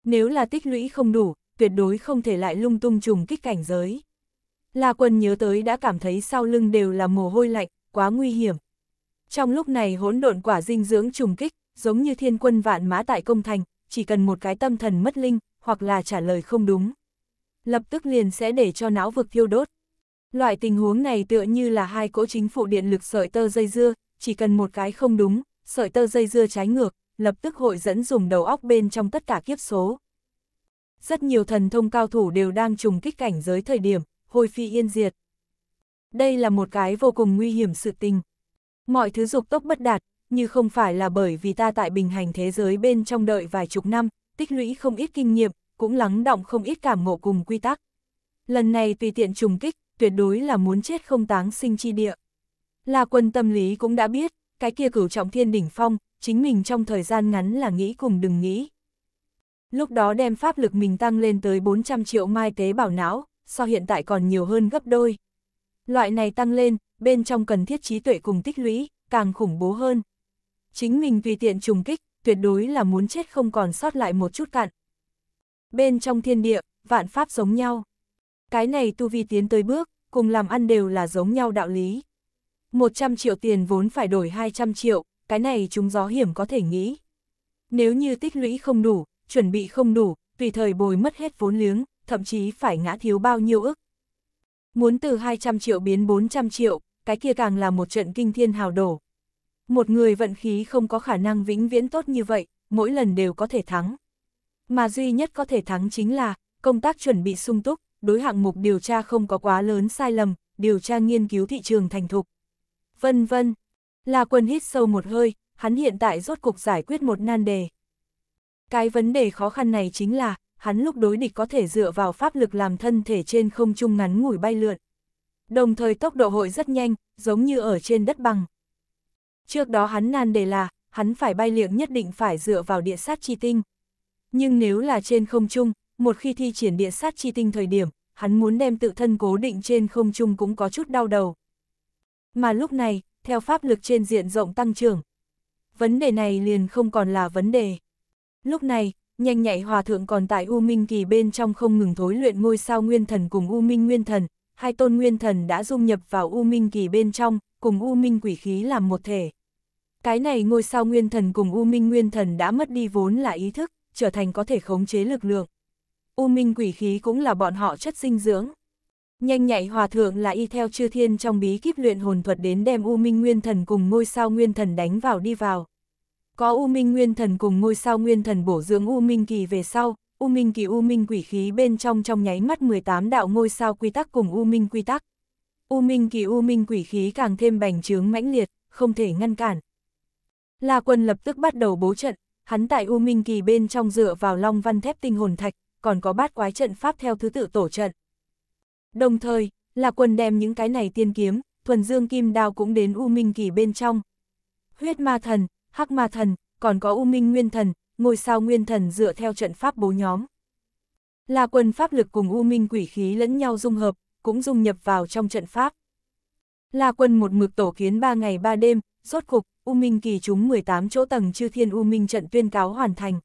Nếu là tích lũy không đủ, tuyệt đối không thể lại lung tung trùng kích cảnh giới. La quân nhớ tới đã cảm thấy sau lưng đều là mồ hôi lạnh, quá nguy hiểm. Trong lúc này hỗn độn quả dinh dưỡng trùng kích, giống như thiên quân vạn mã tại công thành, chỉ cần một cái tâm thần mất linh, hoặc là trả lời không đúng. Lập tức liền sẽ để cho não vực thiêu đốt. Loại tình huống này tựa như là hai cỗ chính phủ điện lực sợi tơ dây dưa, chỉ cần một cái không đúng, sợi tơ dây dưa trái ngược, lập tức hội dẫn dùng đầu óc bên trong tất cả kiếp số. Rất nhiều thần thông cao thủ đều đang trùng kích cảnh giới thời điểm, hồi phi yên diệt. Đây là một cái vô cùng nguy hiểm sự tình. Mọi thứ dục tốc bất đạt, như không phải là bởi vì ta tại bình hành thế giới bên trong đợi vài chục năm, tích lũy không ít kinh nghiệm, cũng lắng động không ít cảm ngộ cùng quy tắc. Lần này tùy tiện trùng kích, tuyệt đối là muốn chết không táng sinh chi địa. La quân tâm lý cũng đã biết, cái kia cửu trọng thiên đỉnh phong, chính mình trong thời gian ngắn là nghĩ cùng đừng nghĩ. Lúc đó đem pháp lực mình tăng lên tới 400 triệu mai tế bào não, so hiện tại còn nhiều hơn gấp đôi. Loại này tăng lên, bên trong cần thiết trí tuệ cùng tích lũy, càng khủng bố hơn. Chính mình tùy tiện trùng kích, tuyệt đối là muốn chết không còn sót lại một chút cạn. Bên trong thiên địa, vạn pháp giống nhau. Cái này tu vi tiến tới bước, cùng làm ăn đều là giống nhau đạo lý. 100 triệu tiền vốn phải đổi 200 triệu, cái này chúng gió hiểm có thể nghĩ. Nếu như tích lũy không đủ, chuẩn bị không đủ, tùy thời bồi mất hết vốn liếng, thậm chí phải ngã thiếu bao nhiêu ức. Muốn từ 200 triệu biến 400 triệu, cái kia càng là một trận kinh thiên hào đổ. Một người vận khí không có khả năng vĩnh viễn tốt như vậy, mỗi lần đều có thể thắng. Mà duy nhất có thể thắng chính là, công tác chuẩn bị sung túc, đối hạng mục điều tra không có quá lớn sai lầm, điều tra nghiên cứu thị trường thành thục vân vân. La Quân hít sâu một hơi, hắn hiện tại rốt cục giải quyết một nan đề. Cái vấn đề khó khăn này chính là, hắn lúc đối địch có thể dựa vào pháp lực làm thân thể trên không trung ngắn ngủi bay lượn. Đồng thời tốc độ hội rất nhanh, giống như ở trên đất bằng. Trước đó hắn nan đề là, hắn phải bay liệng nhất định phải dựa vào địa sát chi tinh. Nhưng nếu là trên không trung, một khi thi triển địa sát chi tinh thời điểm, hắn muốn đem tự thân cố định trên không trung cũng có chút đau đầu. Mà lúc này, theo pháp lực trên diện rộng tăng trưởng, vấn đề này liền không còn là vấn đề. Lúc này, nhanh nhạy hòa thượng còn tại U Minh Kỳ bên trong không ngừng thối luyện ngôi sao nguyên thần cùng U Minh nguyên thần, hai tôn nguyên thần đã dung nhập vào U Minh Kỳ bên trong, cùng U Minh quỷ khí làm một thể. Cái này ngôi sao nguyên thần cùng U Minh nguyên thần đã mất đi vốn là ý thức, trở thành có thể khống chế lực lượng. U Minh quỷ khí cũng là bọn họ chất dinh dưỡng. Nhanh nhạy hòa thượng là y theo chư thiên trong bí kíp luyện hồn thuật đến đem U Minh Nguyên Thần cùng ngôi sao Nguyên Thần đánh vào đi vào. Có U Minh Nguyên Thần cùng ngôi sao Nguyên Thần bổ dưỡng U Minh Kỳ về sau, U Minh Kỳ U Minh quỷ khí bên trong trong nháy mắt 18 đạo ngôi sao quy tắc cùng U Minh quy tắc. U Minh Kỳ U Minh quỷ khí càng thêm bành trướng mãnh liệt, không thể ngăn cản. La Quân lập tức bắt đầu bố trận, hắn tại U Minh Kỳ bên trong dựa vào Long Văn Thép Tinh Hồn Thạch, còn có bát quái trận pháp theo thứ tự tổ trận. Đồng thời, là quần đem những cái này tiên kiếm, thuần dương kim đao cũng đến U Minh Kỳ bên trong. Huyết ma thần, hắc ma thần, còn có U Minh Nguyên thần, ngôi sao Nguyên thần dựa theo trận pháp bố nhóm. Là quần pháp lực cùng U Minh quỷ khí lẫn nhau dung hợp, cũng dung nhập vào trong trận pháp. Là quần một mực tổ kiến ba ngày ba đêm, rốt cục, U Minh Kỳ chúng 18 chỗ tầng chư thiên U Minh trận tuyên cáo hoàn thành.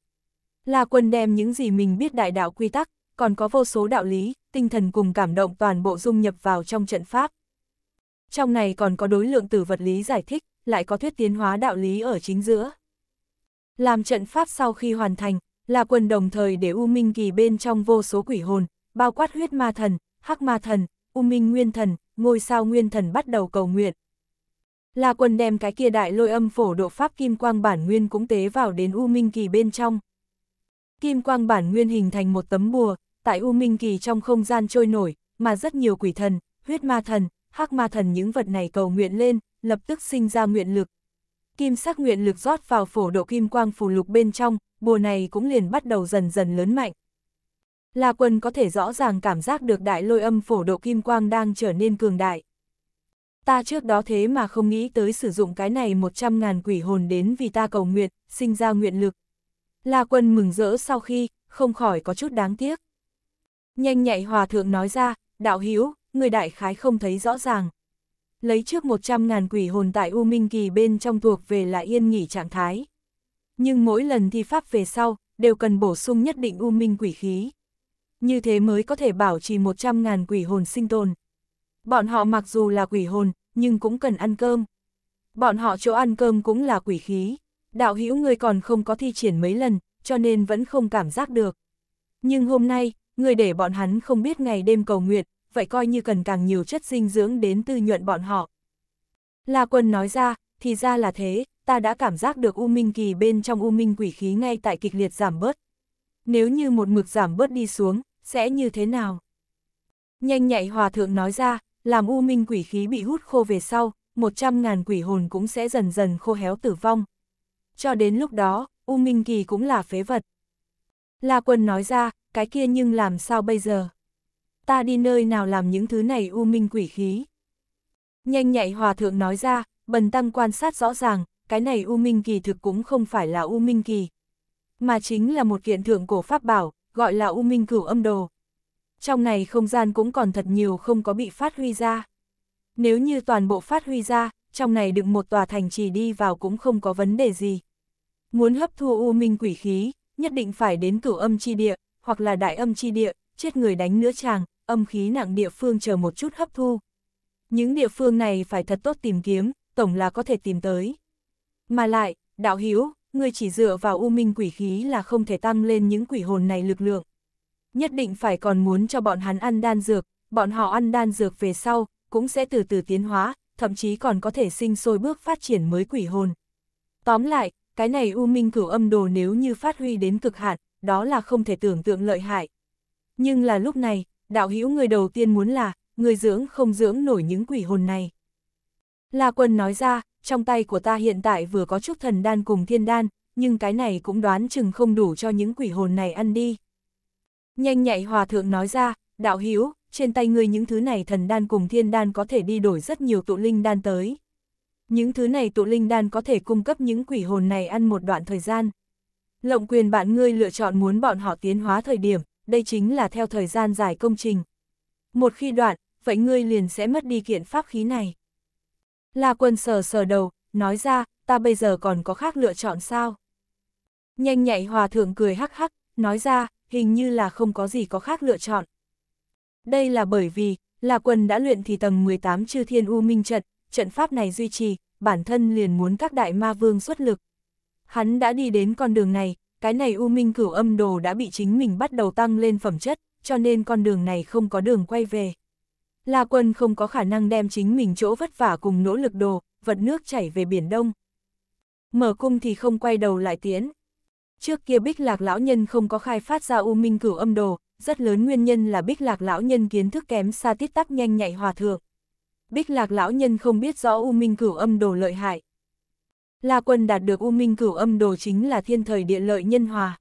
Là quần đem những gì mình biết đại đạo quy tắc, còn có vô số đạo lý, tinh thần cùng cảm động toàn bộ dung nhập vào trong trận pháp. Trong này còn có đối lượng tử vật lý giải thích, lại có thuyết tiến hóa đạo lý ở chính giữa. Làm trận pháp sau khi hoàn thành, là quần đồng thời để U Minh Kỳ bên trong vô số quỷ hồn, bao quát huyết ma thần, hắc ma thần, U Minh Nguyên Thần, ngôi sao Nguyên Thần bắt đầu cầu nguyện. Là quần đem cái kia đại lôi âm phổ độ pháp kim quang bản nguyên cũng tế vào đến U Minh Kỳ bên trong. Kim quang bản nguyên hình thành một tấm bùa, tại U Minh Kỳ trong không gian trôi nổi, mà rất nhiều quỷ thần, huyết ma thần, hắc ma thần những vật này cầu nguyện lên, lập tức sinh ra nguyện lực. Kim sắc nguyện lực rót vào phổ độ kim quang phù lục bên trong, bùa này cũng liền bắt đầu dần dần lớn mạnh. La quân có thể rõ ràng cảm giác được đại lôi âm phổ độ kim quang đang trở nên cường đại. Ta trước đó thế mà không nghĩ tới sử dụng cái này 100.000 quỷ hồn đến vì ta cầu nguyện, sinh ra nguyện lực. La quân mừng rỡ sau khi, không khỏi có chút đáng tiếc. Nhanh nhạy hòa thượng nói ra, đạo hiếu, người đại khái không thấy rõ ràng. Lấy trước 100.000 quỷ hồn tại U Minh Kỳ bên trong thuộc về là yên nghỉ trạng thái. Nhưng mỗi lần thi pháp về sau, đều cần bổ sung nhất định U Minh quỷ khí. Như thế mới có thể bảo trì 100.000 quỷ hồn sinh tồn. Bọn họ mặc dù là quỷ hồn, nhưng cũng cần ăn cơm. Bọn họ chỗ ăn cơm cũng là quỷ khí. Đạo hữu người còn không có thi triển mấy lần, cho nên vẫn không cảm giác được. Nhưng hôm nay, người để bọn hắn không biết ngày đêm cầu nguyện, vậy coi như cần càng nhiều chất dinh dưỡng đến tư nhuận bọn họ. La Quân nói ra, thì ra là thế, ta đã cảm giác được U Minh Kỳ bên trong U Minh quỷ khí ngay tại kịch liệt giảm bớt. Nếu như một mực giảm bớt đi xuống, sẽ như thế nào? Nhanh nhạy hòa thượng nói ra, làm U Minh quỷ khí bị hút khô về sau, 100.000 quỷ hồn cũng sẽ dần dần khô héo tử vong. Cho đến lúc đó, U Minh Kỳ cũng là phế vật. La Quân nói ra, cái kia nhưng làm sao bây giờ? Ta đi nơi nào làm những thứ này u minh quỷ khí? Nhanh nhạy hòa thượng nói ra, bần tăng quan sát rõ ràng, cái này u minh kỳ thực cũng không phải là u minh kỳ, mà chính là một kiện thượng cổ pháp bảo, gọi là u minh cửu âm đồ. Trong này không gian cũng còn thật nhiều không có bị phát huy ra. Nếu như toàn bộ phát huy ra, trong này đựng một tòa thành trì đi vào cũng không có vấn đề gì. Muốn hấp thu u minh quỷ khí, nhất định phải đến cửu âm chi địa, hoặc là đại âm chi địa, chết người đánh nữa chàng, âm khí nặng địa phương chờ một chút hấp thu. Những địa phương này phải thật tốt tìm kiếm, tổng là có thể tìm tới. Mà lại, đạo hiếu người chỉ dựa vào u minh quỷ khí là không thể tăng lên những quỷ hồn này lực lượng. Nhất định phải còn muốn cho bọn hắn ăn đan dược, bọn họ ăn đan dược về sau, cũng sẽ từ từ tiến hóa, thậm chí còn có thể sinh sôi bước phát triển mới quỷ hồn. Tóm lại, cái này u minh cửu âm đồ nếu như phát huy đến cực hạn, đó là không thể tưởng tượng lợi hại. Nhưng là lúc này, đạo hữu người đầu tiên muốn là, người dưỡng không dưỡng nổi những quỷ hồn này. La quân nói ra, trong tay của ta hiện tại vừa có chút thần đan cùng thiên đan, nhưng cái này cũng đoán chừng không đủ cho những quỷ hồn này ăn đi. Nhanh nhạy hòa thượng nói ra, đạo hữu trên tay ngươi những thứ này thần đan cùng thiên đan có thể đi đổi rất nhiều tụ linh đan tới. Những thứ này tụ linh đan có thể cung cấp những quỷ hồn này ăn một đoạn thời gian. Lộng quyền bạn ngươi lựa chọn muốn bọn họ tiến hóa thời điểm, đây chính là theo thời gian dài công trình. Một khi đoạn, vậy ngươi liền sẽ mất đi kiện pháp khí này. La quân sờ sờ đầu, nói ra, ta bây giờ còn có khác lựa chọn sao? Nhanh nhạy hòa thượng cười hắc hắc, nói ra, hình như là không có gì có khác lựa chọn. Đây là bởi vì, La Quân đã luyện thì tầng 18 chư thiên u minh trận, trận pháp này duy trì, bản thân liền muốn các đại ma vương xuất lực. Hắn đã đi đến con đường này, cái này U Minh cửu âm đồ đã bị chính mình bắt đầu tăng lên phẩm chất, cho nên con đường này không có đường quay về. La quân không có khả năng đem chính mình chỗ vất vả cùng nỗ lực đồ, vật nước chảy về biển đông. Mở cung thì không quay đầu lại tiến. Trước kia bích lạc lão nhân không có khai phát ra U Minh cửu âm đồ, rất lớn nguyên nhân là bích lạc lão nhân kiến thức kém xa tiết tắc nhanh nhạy hòa thượng. Bích lạc lão nhân không biết rõ U Minh cửu âm đồ lợi hại, La Quân đạt được U Minh Cửu Âm Đồ chính là thiên thời địa lợi nhân hòa.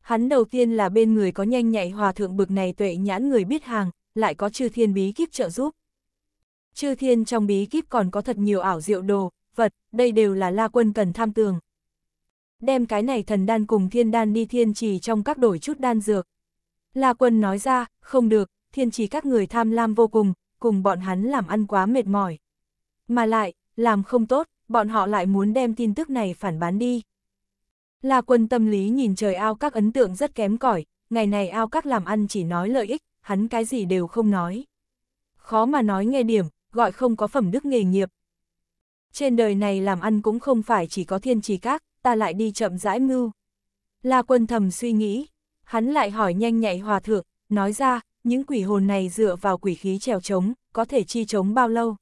Hắn đầu tiên là bên người có nhanh nhạy hòa thượng bực này tuệ nhãn người biết hàng, lại có chư thiên bí kíp trợ giúp. Chư thiên trong bí kíp còn có thật nhiều ảo diệu đồ, vật, đây đều là La Quân cần tham tường. Đem cái này thần đan cùng thiên đan đi thiên trì trong các đổi chút đan dược. La Quân nói ra, không được, thiên trì các người tham lam vô cùng, cùng bọn hắn làm ăn quá mệt mỏi. Mà lại, làm không tốt, bọn họ lại muốn đem tin tức này phản bán đi. La quân tâm lý nhìn trời ao các ấn tượng rất kém cỏi ngày này ao các làm ăn chỉ nói lợi ích, hắn cái gì đều không nói. Khó mà nói nghe điểm, gọi không có phẩm đức nghề nghiệp. Trên đời này làm ăn cũng không phải chỉ có thiên trì các, ta lại đi chậm rãi mưu. La quân thầm suy nghĩ, hắn lại hỏi nhanh nhạy hòa thượng, nói ra, những quỷ hồn này dựa vào quỷ khí trèo trống, có thể chi trống bao lâu?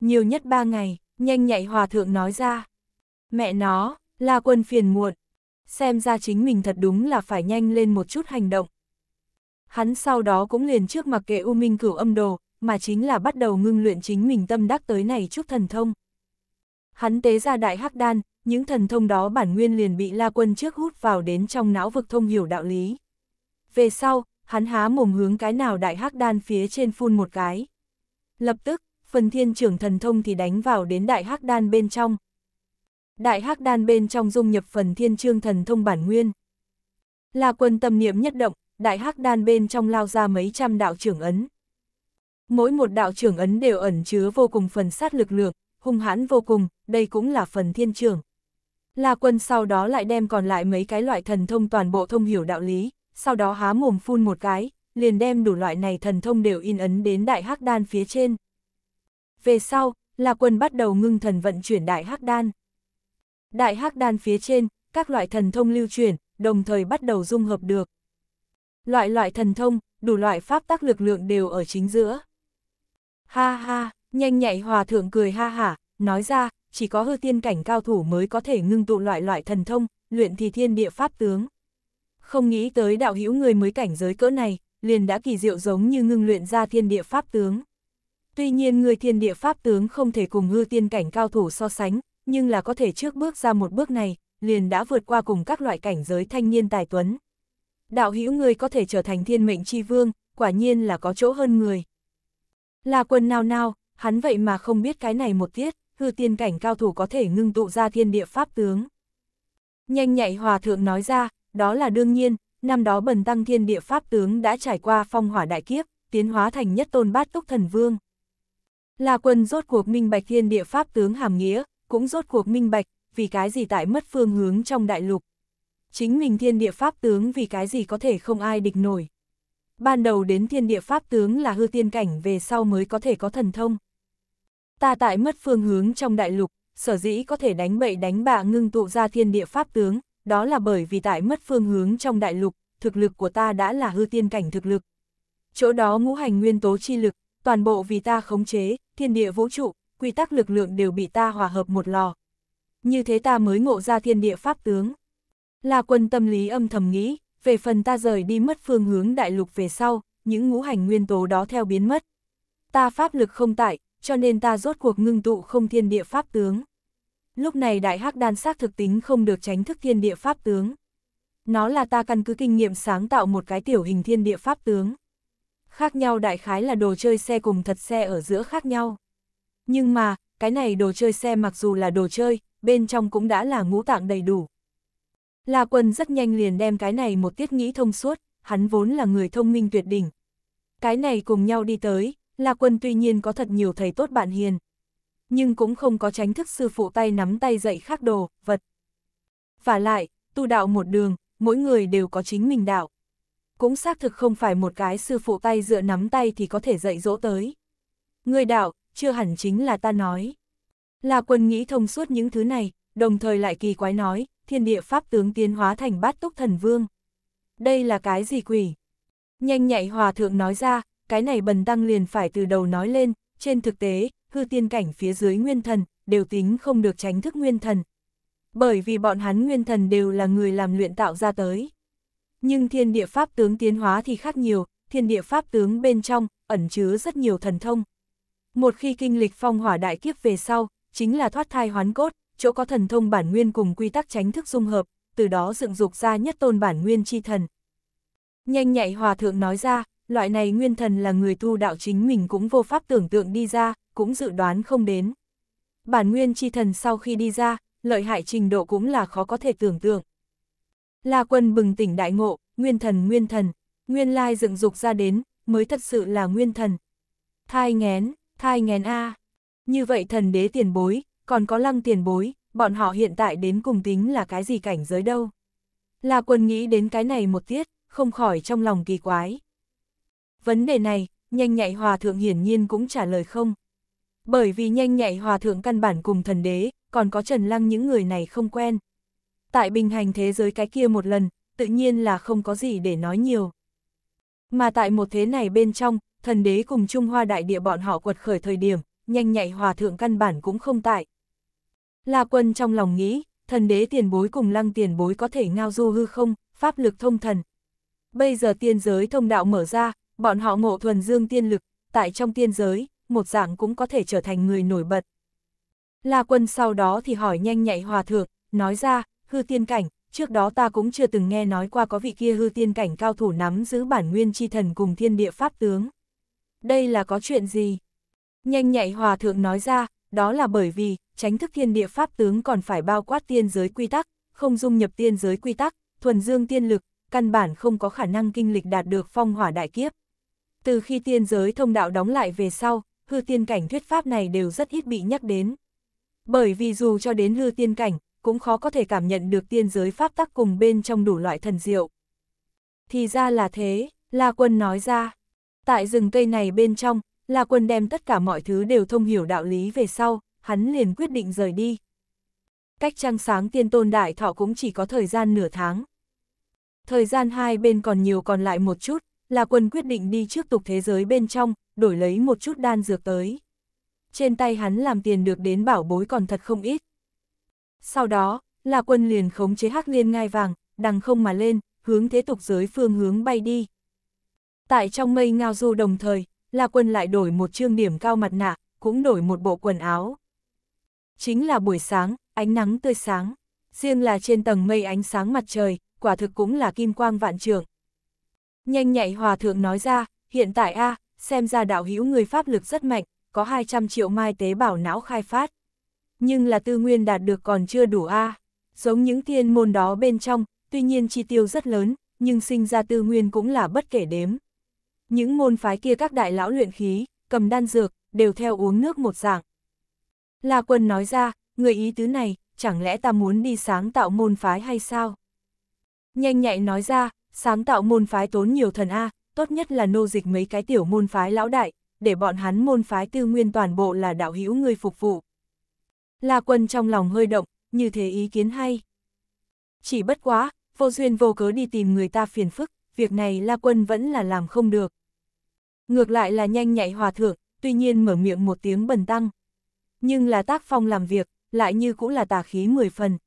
Nhiều nhất ba ngày, nhanh nhạy hòa thượng nói ra. Mẹ nó, là quân phiền muộn. Xem ra chính mình thật đúng là phải nhanh lên một chút hành động. Hắn sau đó cũng liền trước mặc kệ U Minh cửu âm đồ, mà chính là bắt đầu ngưng luyện chính mình tâm đắc tới này chút thần thông. Hắn tế ra đại hắc đan, những thần thông đó bản nguyên liền bị La Quân trước hút vào đến trong não vực thông hiểu đạo lý. Về sau, hắn há mồm hướng cái nào đại hắc đan phía trên phun một cái. Lập tức, phần thiên trưởng thần thông thì đánh vào đến đại hắc đan bên trong. Đại hắc đan bên trong dung nhập phần thiên trương thần thông bản nguyên. Là quân tâm niệm nhất động, đại hắc đan bên trong lao ra mấy trăm đạo trưởng ấn. Mỗi một đạo trưởng ấn đều ẩn chứa vô cùng phần sát lực lượng, hung hãn vô cùng, đây cũng là phần thiên trưởng. La quân sau đó lại đem còn lại mấy cái loại thần thông toàn bộ thông hiểu đạo lý, sau đó há mồm phun một cái, liền đem đủ loại này thần thông đều in ấn đến đại hắc đan phía trên về sau, là quân bắt đầu ngưng thần vận chuyển đại hắc đan. Đại hắc đan phía trên, các loại thần thông lưu chuyển, đồng thời bắt đầu dung hợp được. Loại loại thần thông, đủ loại pháp tác lực lượng đều ở chính giữa. Ha ha, nhanh nhạy hòa thượng cười ha hả, nói ra, chỉ có hư tiên cảnh cao thủ mới có thể ngưng tụ loại loại thần thông, luyện thì thiên địa pháp tướng. Không nghĩ tới đạo hữu người mới cảnh giới cỡ này, liền đã kỳ diệu giống như ngưng luyện ra thiên địa pháp tướng. Tuy nhiên người thiên địa pháp tướng không thể cùng hư tiên cảnh cao thủ so sánh, nhưng là có thể trước bước ra một bước này, liền đã vượt qua cùng các loại cảnh giới thanh niên tài tuấn. Đạo hữu người có thể trở thành thiên mệnh chi vương, quả nhiên là có chỗ hơn người. Là quần nào nào, hắn vậy mà không biết cái này một tiết, hư tiên cảnh cao thủ có thể ngưng tụ ra thiên địa pháp tướng. Nhanh nhạy hòa thượng nói ra, đó là đương nhiên, năm đó bần tăng thiên địa pháp tướng đã trải qua phong hỏa đại kiếp, tiến hóa thành nhất tôn bát túc thần vương. La quân rốt cuộc minh bạch thiên địa pháp tướng hàm nghĩa, cũng rốt cuộc minh bạch, vì cái gì tại mất phương hướng trong đại lục. Chính mình thiên địa pháp tướng vì cái gì có thể không ai địch nổi. Ban đầu đến thiên địa pháp tướng là hư tiên cảnh về sau mới có thể có thần thông. Ta tại mất phương hướng trong đại lục, sở dĩ có thể đánh bậy đánh bạ ngưng tụ ra thiên địa pháp tướng, đó là bởi vì tại mất phương hướng trong đại lục, thực lực của ta đã là hư tiên cảnh thực lực. Chỗ đó ngũ hành nguyên tố chi lực, toàn bộ vì ta khống chế, thiên địa vũ trụ, quy tắc lực lượng đều bị ta hòa hợp một lò. Như thế ta mới ngộ ra thiên địa pháp tướng. là quân tâm lý âm thầm nghĩ, về phần ta rời đi mất phương hướng đại lục về sau, những ngũ hành nguyên tố đó theo biến mất. Ta pháp lực không tại, cho nên ta rốt cuộc ngưng tụ không thiên địa pháp tướng. Lúc này đại hắc đan xác thực tính không được tránh thức thiên địa pháp tướng. Nó là ta căn cứ kinh nghiệm sáng tạo một cái tiểu hình thiên địa pháp tướng khác nhau đại khái là đồ chơi xe cùng thật xe ở giữa khác nhau. Nhưng mà, cái này đồ chơi xe mặc dù là đồ chơi, bên trong cũng đã là ngũ tạng đầy đủ. La Quân rất nhanh liền đem cái này một tiết nghĩ thông suốt, hắn vốn là người thông minh tuyệt đỉnh. Cái này cùng nhau đi tới, La Quân tuy nhiên có thật nhiều thầy tốt bạn hiền, nhưng cũng không có tránh thức sư phụ tay nắm tay dạy khác đồ, vật. Và lại, tu đạo một đường, mỗi người đều có chính mình đạo cũng xác thực không phải một cái sư phụ tay dựa nắm tay thì có thể dạy dỗ tới. Người đạo, chưa hẳn chính là ta nói. Là quân nghĩ thông suốt những thứ này, đồng thời lại kỳ quái nói, thiên địa pháp tướng tiến hóa thành bát túc thần vương. Đây là cái gì quỷ? Nhanh nhạy hòa thượng nói ra, cái này bần tăng liền phải từ đầu nói lên, trên thực tế, hư tiên cảnh phía dưới nguyên thần, đều tính không được tránh thức nguyên thần. Bởi vì bọn hắn nguyên thần đều là người làm luyện tạo ra tới. Nhưng thiên địa pháp tướng tiến hóa thì khác nhiều, thiên địa pháp tướng bên trong, ẩn chứa rất nhiều thần thông. Một khi kinh lịch phong hỏa đại kiếp về sau, chính là thoát thai hoán cốt, chỗ có thần thông bản nguyên cùng quy tắc tránh thức dung hợp, từ đó dựng dục ra nhất tôn bản nguyên chi thần. Nhanh nhạy hòa thượng nói ra, loại này nguyên thần là người tu đạo chính mình cũng vô pháp tưởng tượng đi ra, cũng dự đoán không đến. Bản nguyên chi thần sau khi đi ra, lợi hại trình độ cũng là khó có thể tưởng tượng. La quân bừng tỉnh đại ngộ, nguyên thần nguyên thần, nguyên lai dựng dục ra đến, mới thật sự là nguyên thần. Thai ngén, thai ngén A. Như vậy thần đế tiền bối, còn có lăng tiền bối, bọn họ hiện tại đến cùng tính là cái gì cảnh giới đâu. La quân nghĩ đến cái này một tiết, không khỏi trong lòng kỳ quái. Vấn đề này, nhanh nhạy hòa thượng hiển nhiên cũng trả lời không. Bởi vì nhanh nhạy hòa thượng căn bản cùng thần đế, còn có Trần Lăng những người này không quen, tại bình hành thế giới cái kia một lần, tự nhiên là không có gì để nói nhiều. Mà tại một thế này bên trong, thần đế cùng Trung Hoa đại địa bọn họ quật khởi thời điểm, nhanh nhạy hòa thượng căn bản cũng không tại. La quân trong lòng nghĩ, thần đế tiền bối cùng lăng tiền bối có thể ngao du hư không, pháp lực thông thần. Bây giờ tiên giới thông đạo mở ra, bọn họ ngộ thuần dương tiên lực, tại trong tiên giới, một dạng cũng có thể trở thành người nổi bật. La quân sau đó thì hỏi nhanh nhạy hòa thượng, nói ra, hư tiên cảnh, trước đó ta cũng chưa từng nghe nói qua có vị kia hư tiên cảnh cao thủ nắm giữ bản nguyên chi thần cùng thiên địa pháp tướng. Đây là có chuyện gì? Nhanh nhạy hòa thượng nói ra, đó là bởi vì, tránh thức thiên địa pháp tướng còn phải bao quát tiên giới quy tắc, không dung nhập tiên giới quy tắc, thuần dương tiên lực, căn bản không có khả năng kinh lịch đạt được phong hỏa đại kiếp. Từ khi tiên giới thông đạo đóng lại về sau, hư tiên cảnh thuyết pháp này đều rất ít bị nhắc đến. Bởi vì dù cho đến hư tiên cảnh, cũng khó có thể cảm nhận được tiên giới pháp tắc cùng bên trong đủ loại thần diệu. Thì ra là thế, La Quân nói ra. Tại rừng cây này bên trong, La Quân đem tất cả mọi thứ đều thông hiểu đạo lý về sau, hắn liền quyết định rời đi. Cách trăng sáng tiên tôn đại thọ cũng chỉ có thời gian nửa tháng. Thời gian hai bên còn nhiều còn lại một chút, La Quân quyết định đi trước tục thế giới bên trong, đổi lấy một chút đan dược tới. Trên tay hắn làm tiền được đến bảo bối còn thật không ít. Sau đó, la quân liền khống chế hắc liên ngai vàng, đằng không mà lên, hướng thế tục giới phương hướng bay đi. Tại trong mây ngao du đồng thời, la quân lại đổi một trương điểm cao mặt nạ, cũng đổi một bộ quần áo. Chính là buổi sáng, ánh nắng tươi sáng, riêng là trên tầng mây ánh sáng mặt trời, quả thực cũng là kim quang vạn trường. Nhanh nhạy hòa thượng nói ra, hiện tại a xem ra đạo hữu người pháp lực rất mạnh, có 200 triệu mai tế bào não khai phát nhưng là tư nguyên đạt được còn chưa đủ a à. Giống những thiên môn đó bên trong, tuy nhiên chi tiêu rất lớn, nhưng sinh ra tư nguyên cũng là bất kể đếm. Những môn phái kia các đại lão luyện khí, cầm đan dược, đều theo uống nước một dạng. La quân nói ra, người ý tứ này, chẳng lẽ ta muốn đi sáng tạo môn phái hay sao? Nhanh nhạy nói ra, sáng tạo môn phái tốn nhiều thần A, tốt nhất là nô dịch mấy cái tiểu môn phái lão đại, để bọn hắn môn phái tư nguyên toàn bộ là đạo hữu người phục vụ. La Quân trong lòng hơi động, như thế ý kiến hay. Chỉ bất quá, vô duyên vô cớ đi tìm người ta phiền phức, việc này La Quân vẫn là làm không được. Ngược lại là nhanh nhạy hòa thượng, tuy nhiên mở miệng một tiếng bần tăng. Nhưng là tác phong làm việc, lại như cũng là tà khí mười phần.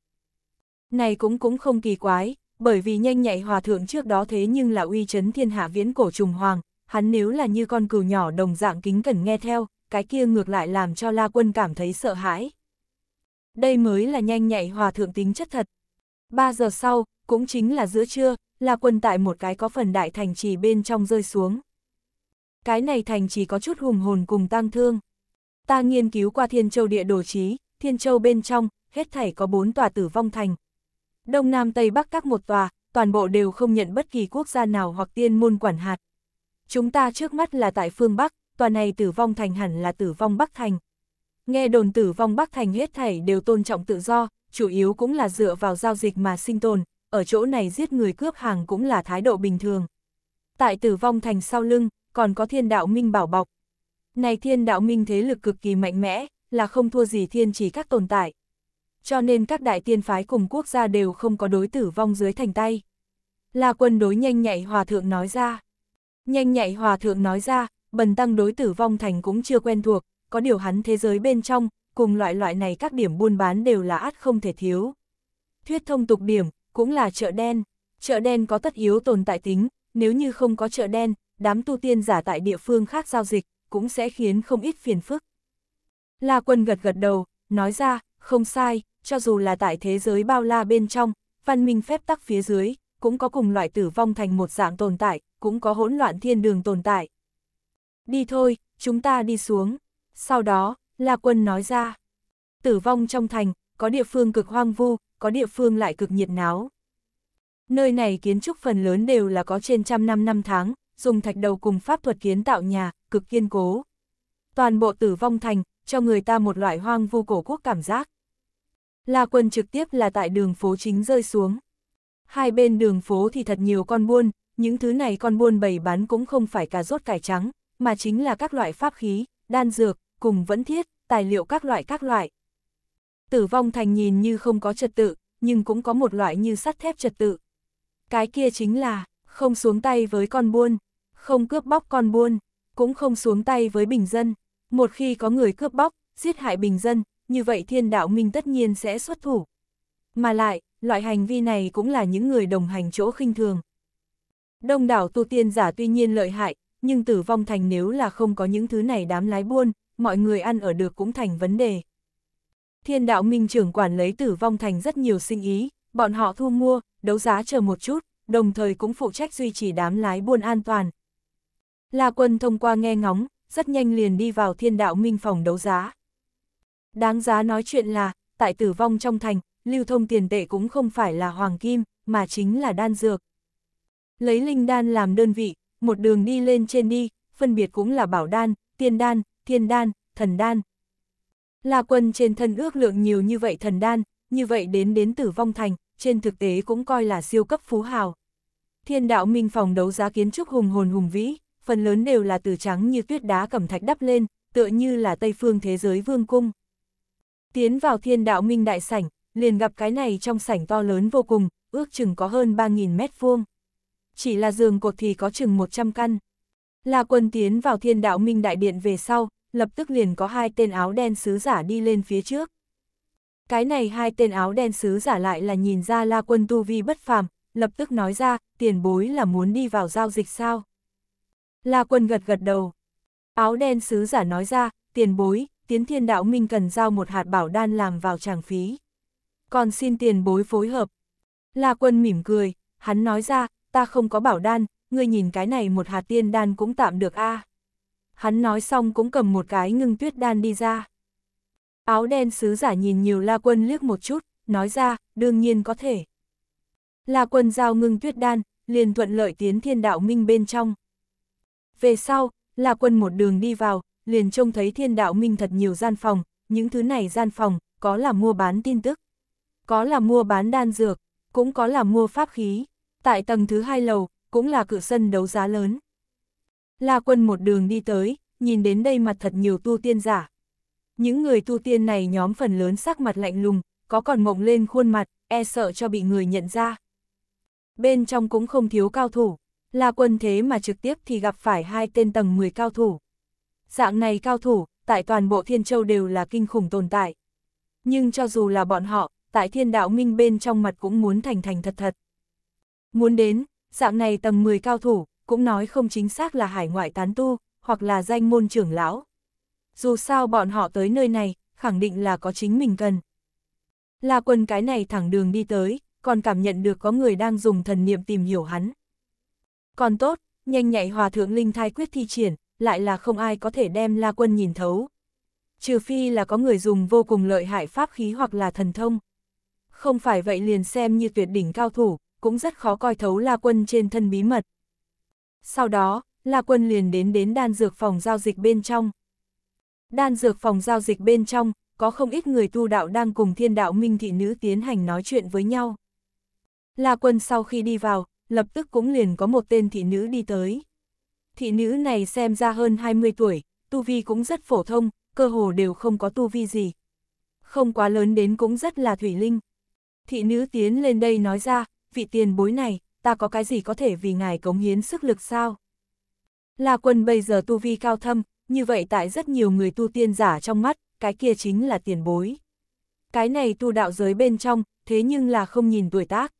Này cũng cũng không kỳ quái, bởi vì nhanh nhạy hòa thượng trước đó thế nhưng là uy chấn thiên hạ viễn cổ trùng hoàng, hắn nếu là như con cừu nhỏ đồng dạng kính cẩn nghe theo, cái kia ngược lại làm cho La Quân cảm thấy sợ hãi đây mới là nhanh nhạy hòa thượng tính chất thật. ba giờ sau, cũng chính là giữa trưa, là quân tại một cái có phần đại thành trì bên trong rơi xuống. Cái này thành trì có chút hùng hồn cùng tăng thương. Ta nghiên cứu qua Thiên Châu địa đồ trí, Thiên Châu bên trong, hết thảy có bốn tòa tử vong thành. Đông Nam Tây Bắc các một tòa, toàn bộ đều không nhận bất kỳ quốc gia nào hoặc tiên môn quản hạt. Chúng ta trước mắt là tại phương Bắc, tòa này tử vong thành hẳn là tử vong Bắc thành, Nghe đồn tử vong Bắc Thành huyết thảy đều tôn trọng tự do, chủ yếu cũng là dựa vào giao dịch mà sinh tồn, ở chỗ này giết người cướp hàng cũng là thái độ bình thường. Tại tử vong thành sau lưng, còn có thiên đạo minh bảo bọc. Này thiên đạo minh thế lực cực kỳ mạnh mẽ, là không thua gì thiên chỉ các tồn tại. Cho nên các đại tiên phái cùng quốc gia đều không có đối tử vong dưới thành tay. Là quân đối nhanh nhạy hòa thượng nói ra. Nhanh nhạy hòa thượng nói ra, bần tăng đối tử vong thành cũng chưa quen thuộc, có điều hắn thế giới bên trong, cùng loại loại này các điểm buôn bán đều là át không thể thiếu. Thuyết thông tục điểm, cũng là chợ đen. Chợ đen có tất yếu tồn tại tính, nếu như không có chợ đen, đám tu tiên giả tại địa phương khác giao dịch, cũng sẽ khiến không ít phiền phức. La quân gật gật đầu, nói ra, không sai, cho dù là tại thế giới bao la bên trong, văn minh phép tắc phía dưới, cũng có cùng loại tử vong thành một dạng tồn tại, cũng có hỗn loạn thiên đường tồn tại. Đi thôi, chúng ta đi xuống. Sau đó, La Quân nói ra, tử vong trong thành, có địa phương cực hoang vu, có địa phương lại cực nhiệt náo. Nơi này kiến trúc phần lớn đều là có trên trăm năm năm tháng, dùng thạch đầu cùng pháp thuật kiến tạo nhà, cực kiên cố. Toàn bộ tử vong thành, cho người ta một loại hoang vu cổ quốc cảm giác. La Quân trực tiếp là tại đường phố chính rơi xuống. Hai bên đường phố thì thật nhiều con buôn, những thứ này con buôn bày bán cũng không phải cà rốt cải trắng, mà chính là các loại pháp khí, đan dược, cùng vẫn thiết, tài liệu các loại các loại. Tử vong thành nhìn như không có trật tự, nhưng cũng có một loại như sắt thép trật tự. Cái kia chính là, không xuống tay với con buôn, không cướp bóc con buôn, cũng không xuống tay với bình dân. Một khi có người cướp bóc, giết hại bình dân, như vậy thiên đạo minh tất nhiên sẽ xuất thủ. Mà lại, loại hành vi này cũng là những người đồng hành chỗ khinh thường. Đông đảo tu tiên giả tuy nhiên lợi hại, nhưng tử vong thành nếu là không có những thứ này đám lái buôn, mọi người ăn ở được cũng thành vấn đề. Thiên đạo minh trưởng quản lấy tử vong thành rất nhiều sinh ý, bọn họ thu mua, đấu giá chờ một chút, đồng thời cũng phụ trách duy trì đám lái buôn an toàn. La quân thông qua nghe ngóng, rất nhanh liền đi vào thiên đạo minh phòng đấu giá. Đáng giá nói chuyện là, tại tử vong trong thành, lưu thông tiền tệ cũng không phải là hoàng kim, mà chính là đan dược. Lấy linh đan làm đơn vị, một đường đi lên trên đi, phân biệt cũng là bảo đan, tiên đan, thiên đan, thần đan. La quân trên thân ước lượng nhiều như vậy thần đan, như vậy đến đến tử vong thành, trên thực tế cũng coi là siêu cấp phú hào. Thiên đạo minh phòng đấu giá kiến trúc hùng hồn hùng vĩ, phần lớn đều là từ trắng như tuyết đá cẩm thạch đắp lên, tựa như là Tây phương thế giới vương cung. Tiến vào thiên đạo minh đại sảnh, liền gặp cái này trong sảnh to lớn vô cùng, ước chừng có hơn 3.000 mét vuông. Chỉ là giường cột thì có chừng 100 căn. Là quân tiến vào thiên đạo minh đại điện về sau, lập tức liền có hai tên áo đen sứ giả đi lên phía trước. Cái này hai tên áo đen sứ giả lại là nhìn ra La Quân Tu Vi bất phàm, lập tức nói ra, tiền bối là muốn đi vào giao dịch sao? La Quân gật gật đầu. Áo đen sứ giả nói ra, tiền bối, tiến thiên đạo minh cần giao một hạt bảo đan làm vào tràng phí. Còn xin tiền bối phối hợp. La Quân mỉm cười, hắn nói ra, ta không có bảo đan, ngươi nhìn cái này một hạt tiên đan cũng tạm được a. À hắn nói xong cũng cầm một cái ngưng tuyết đan đi ra. Áo đen sứ giả nhìn nhiều La Quân liếc một chút, nói ra, đương nhiên có thể. La Quân giao ngưng tuyết đan, liền thuận lợi tiến thiên đạo minh bên trong. Về sau, La Quân một đường đi vào, liền trông thấy thiên đạo minh thật nhiều gian phòng, những thứ này gian phòng, có là mua bán tin tức, có là mua bán đan dược, cũng có là mua pháp khí. Tại tầng thứ hai lầu, cũng là cửa sân đấu giá lớn. La quân một đường đi tới, nhìn đến đây mặt thật nhiều tu tiên giả. Những người tu tiên này nhóm phần lớn sắc mặt lạnh lùng, có còn mộng lên khuôn mặt, e sợ cho bị người nhận ra. Bên trong cũng không thiếu cao thủ, La quân thế mà trực tiếp thì gặp phải hai tên tầng 10 cao thủ. Dạng này cao thủ, tại toàn bộ thiên châu đều là kinh khủng tồn tại. Nhưng cho dù là bọn họ, tại thiên đạo minh bên trong mặt cũng muốn thành thành thật thật. Muốn đến, dạng này tầng 10 cao thủ, cũng nói không chính xác là hải ngoại tán tu, hoặc là danh môn trưởng lão. Dù sao bọn họ tới nơi này, khẳng định là có chính mình cần. La quân cái này thẳng đường đi tới, còn cảm nhận được có người đang dùng thần niệm tìm hiểu hắn. Còn tốt, nhanh nhạy hòa thượng linh thai quyết thi triển, lại là không ai có thể đem la quân nhìn thấu. Trừ phi là có người dùng vô cùng lợi hại pháp khí hoặc là thần thông. Không phải vậy liền xem như tuyệt đỉnh cao thủ, cũng rất khó coi thấu la quân trên thân bí mật. Sau đó, La Quân liền đến đến đan dược phòng giao dịch bên trong. Đan dược phòng giao dịch bên trong, có không ít người tu đạo đang cùng thiên đạo minh thị nữ tiến hành nói chuyện với nhau. La Quân sau khi đi vào, lập tức cũng liền có một tên thị nữ đi tới. Thị nữ này xem ra hơn 20 tuổi, tu vi cũng rất phổ thông, cơ hồ đều không có tu vi gì. Không quá lớn đến cũng rất là thủy linh. Thị nữ tiến lên đây nói ra, vị tiền bối này, ta có cái gì có thể vì ngài cống hiến sức lực sao? La quân bây giờ tu vi cao thâm, như vậy tại rất nhiều người tu tiên giả trong mắt, cái kia chính là tiền bối. Cái này tu đạo giới bên trong, thế nhưng là không nhìn tuổi tác.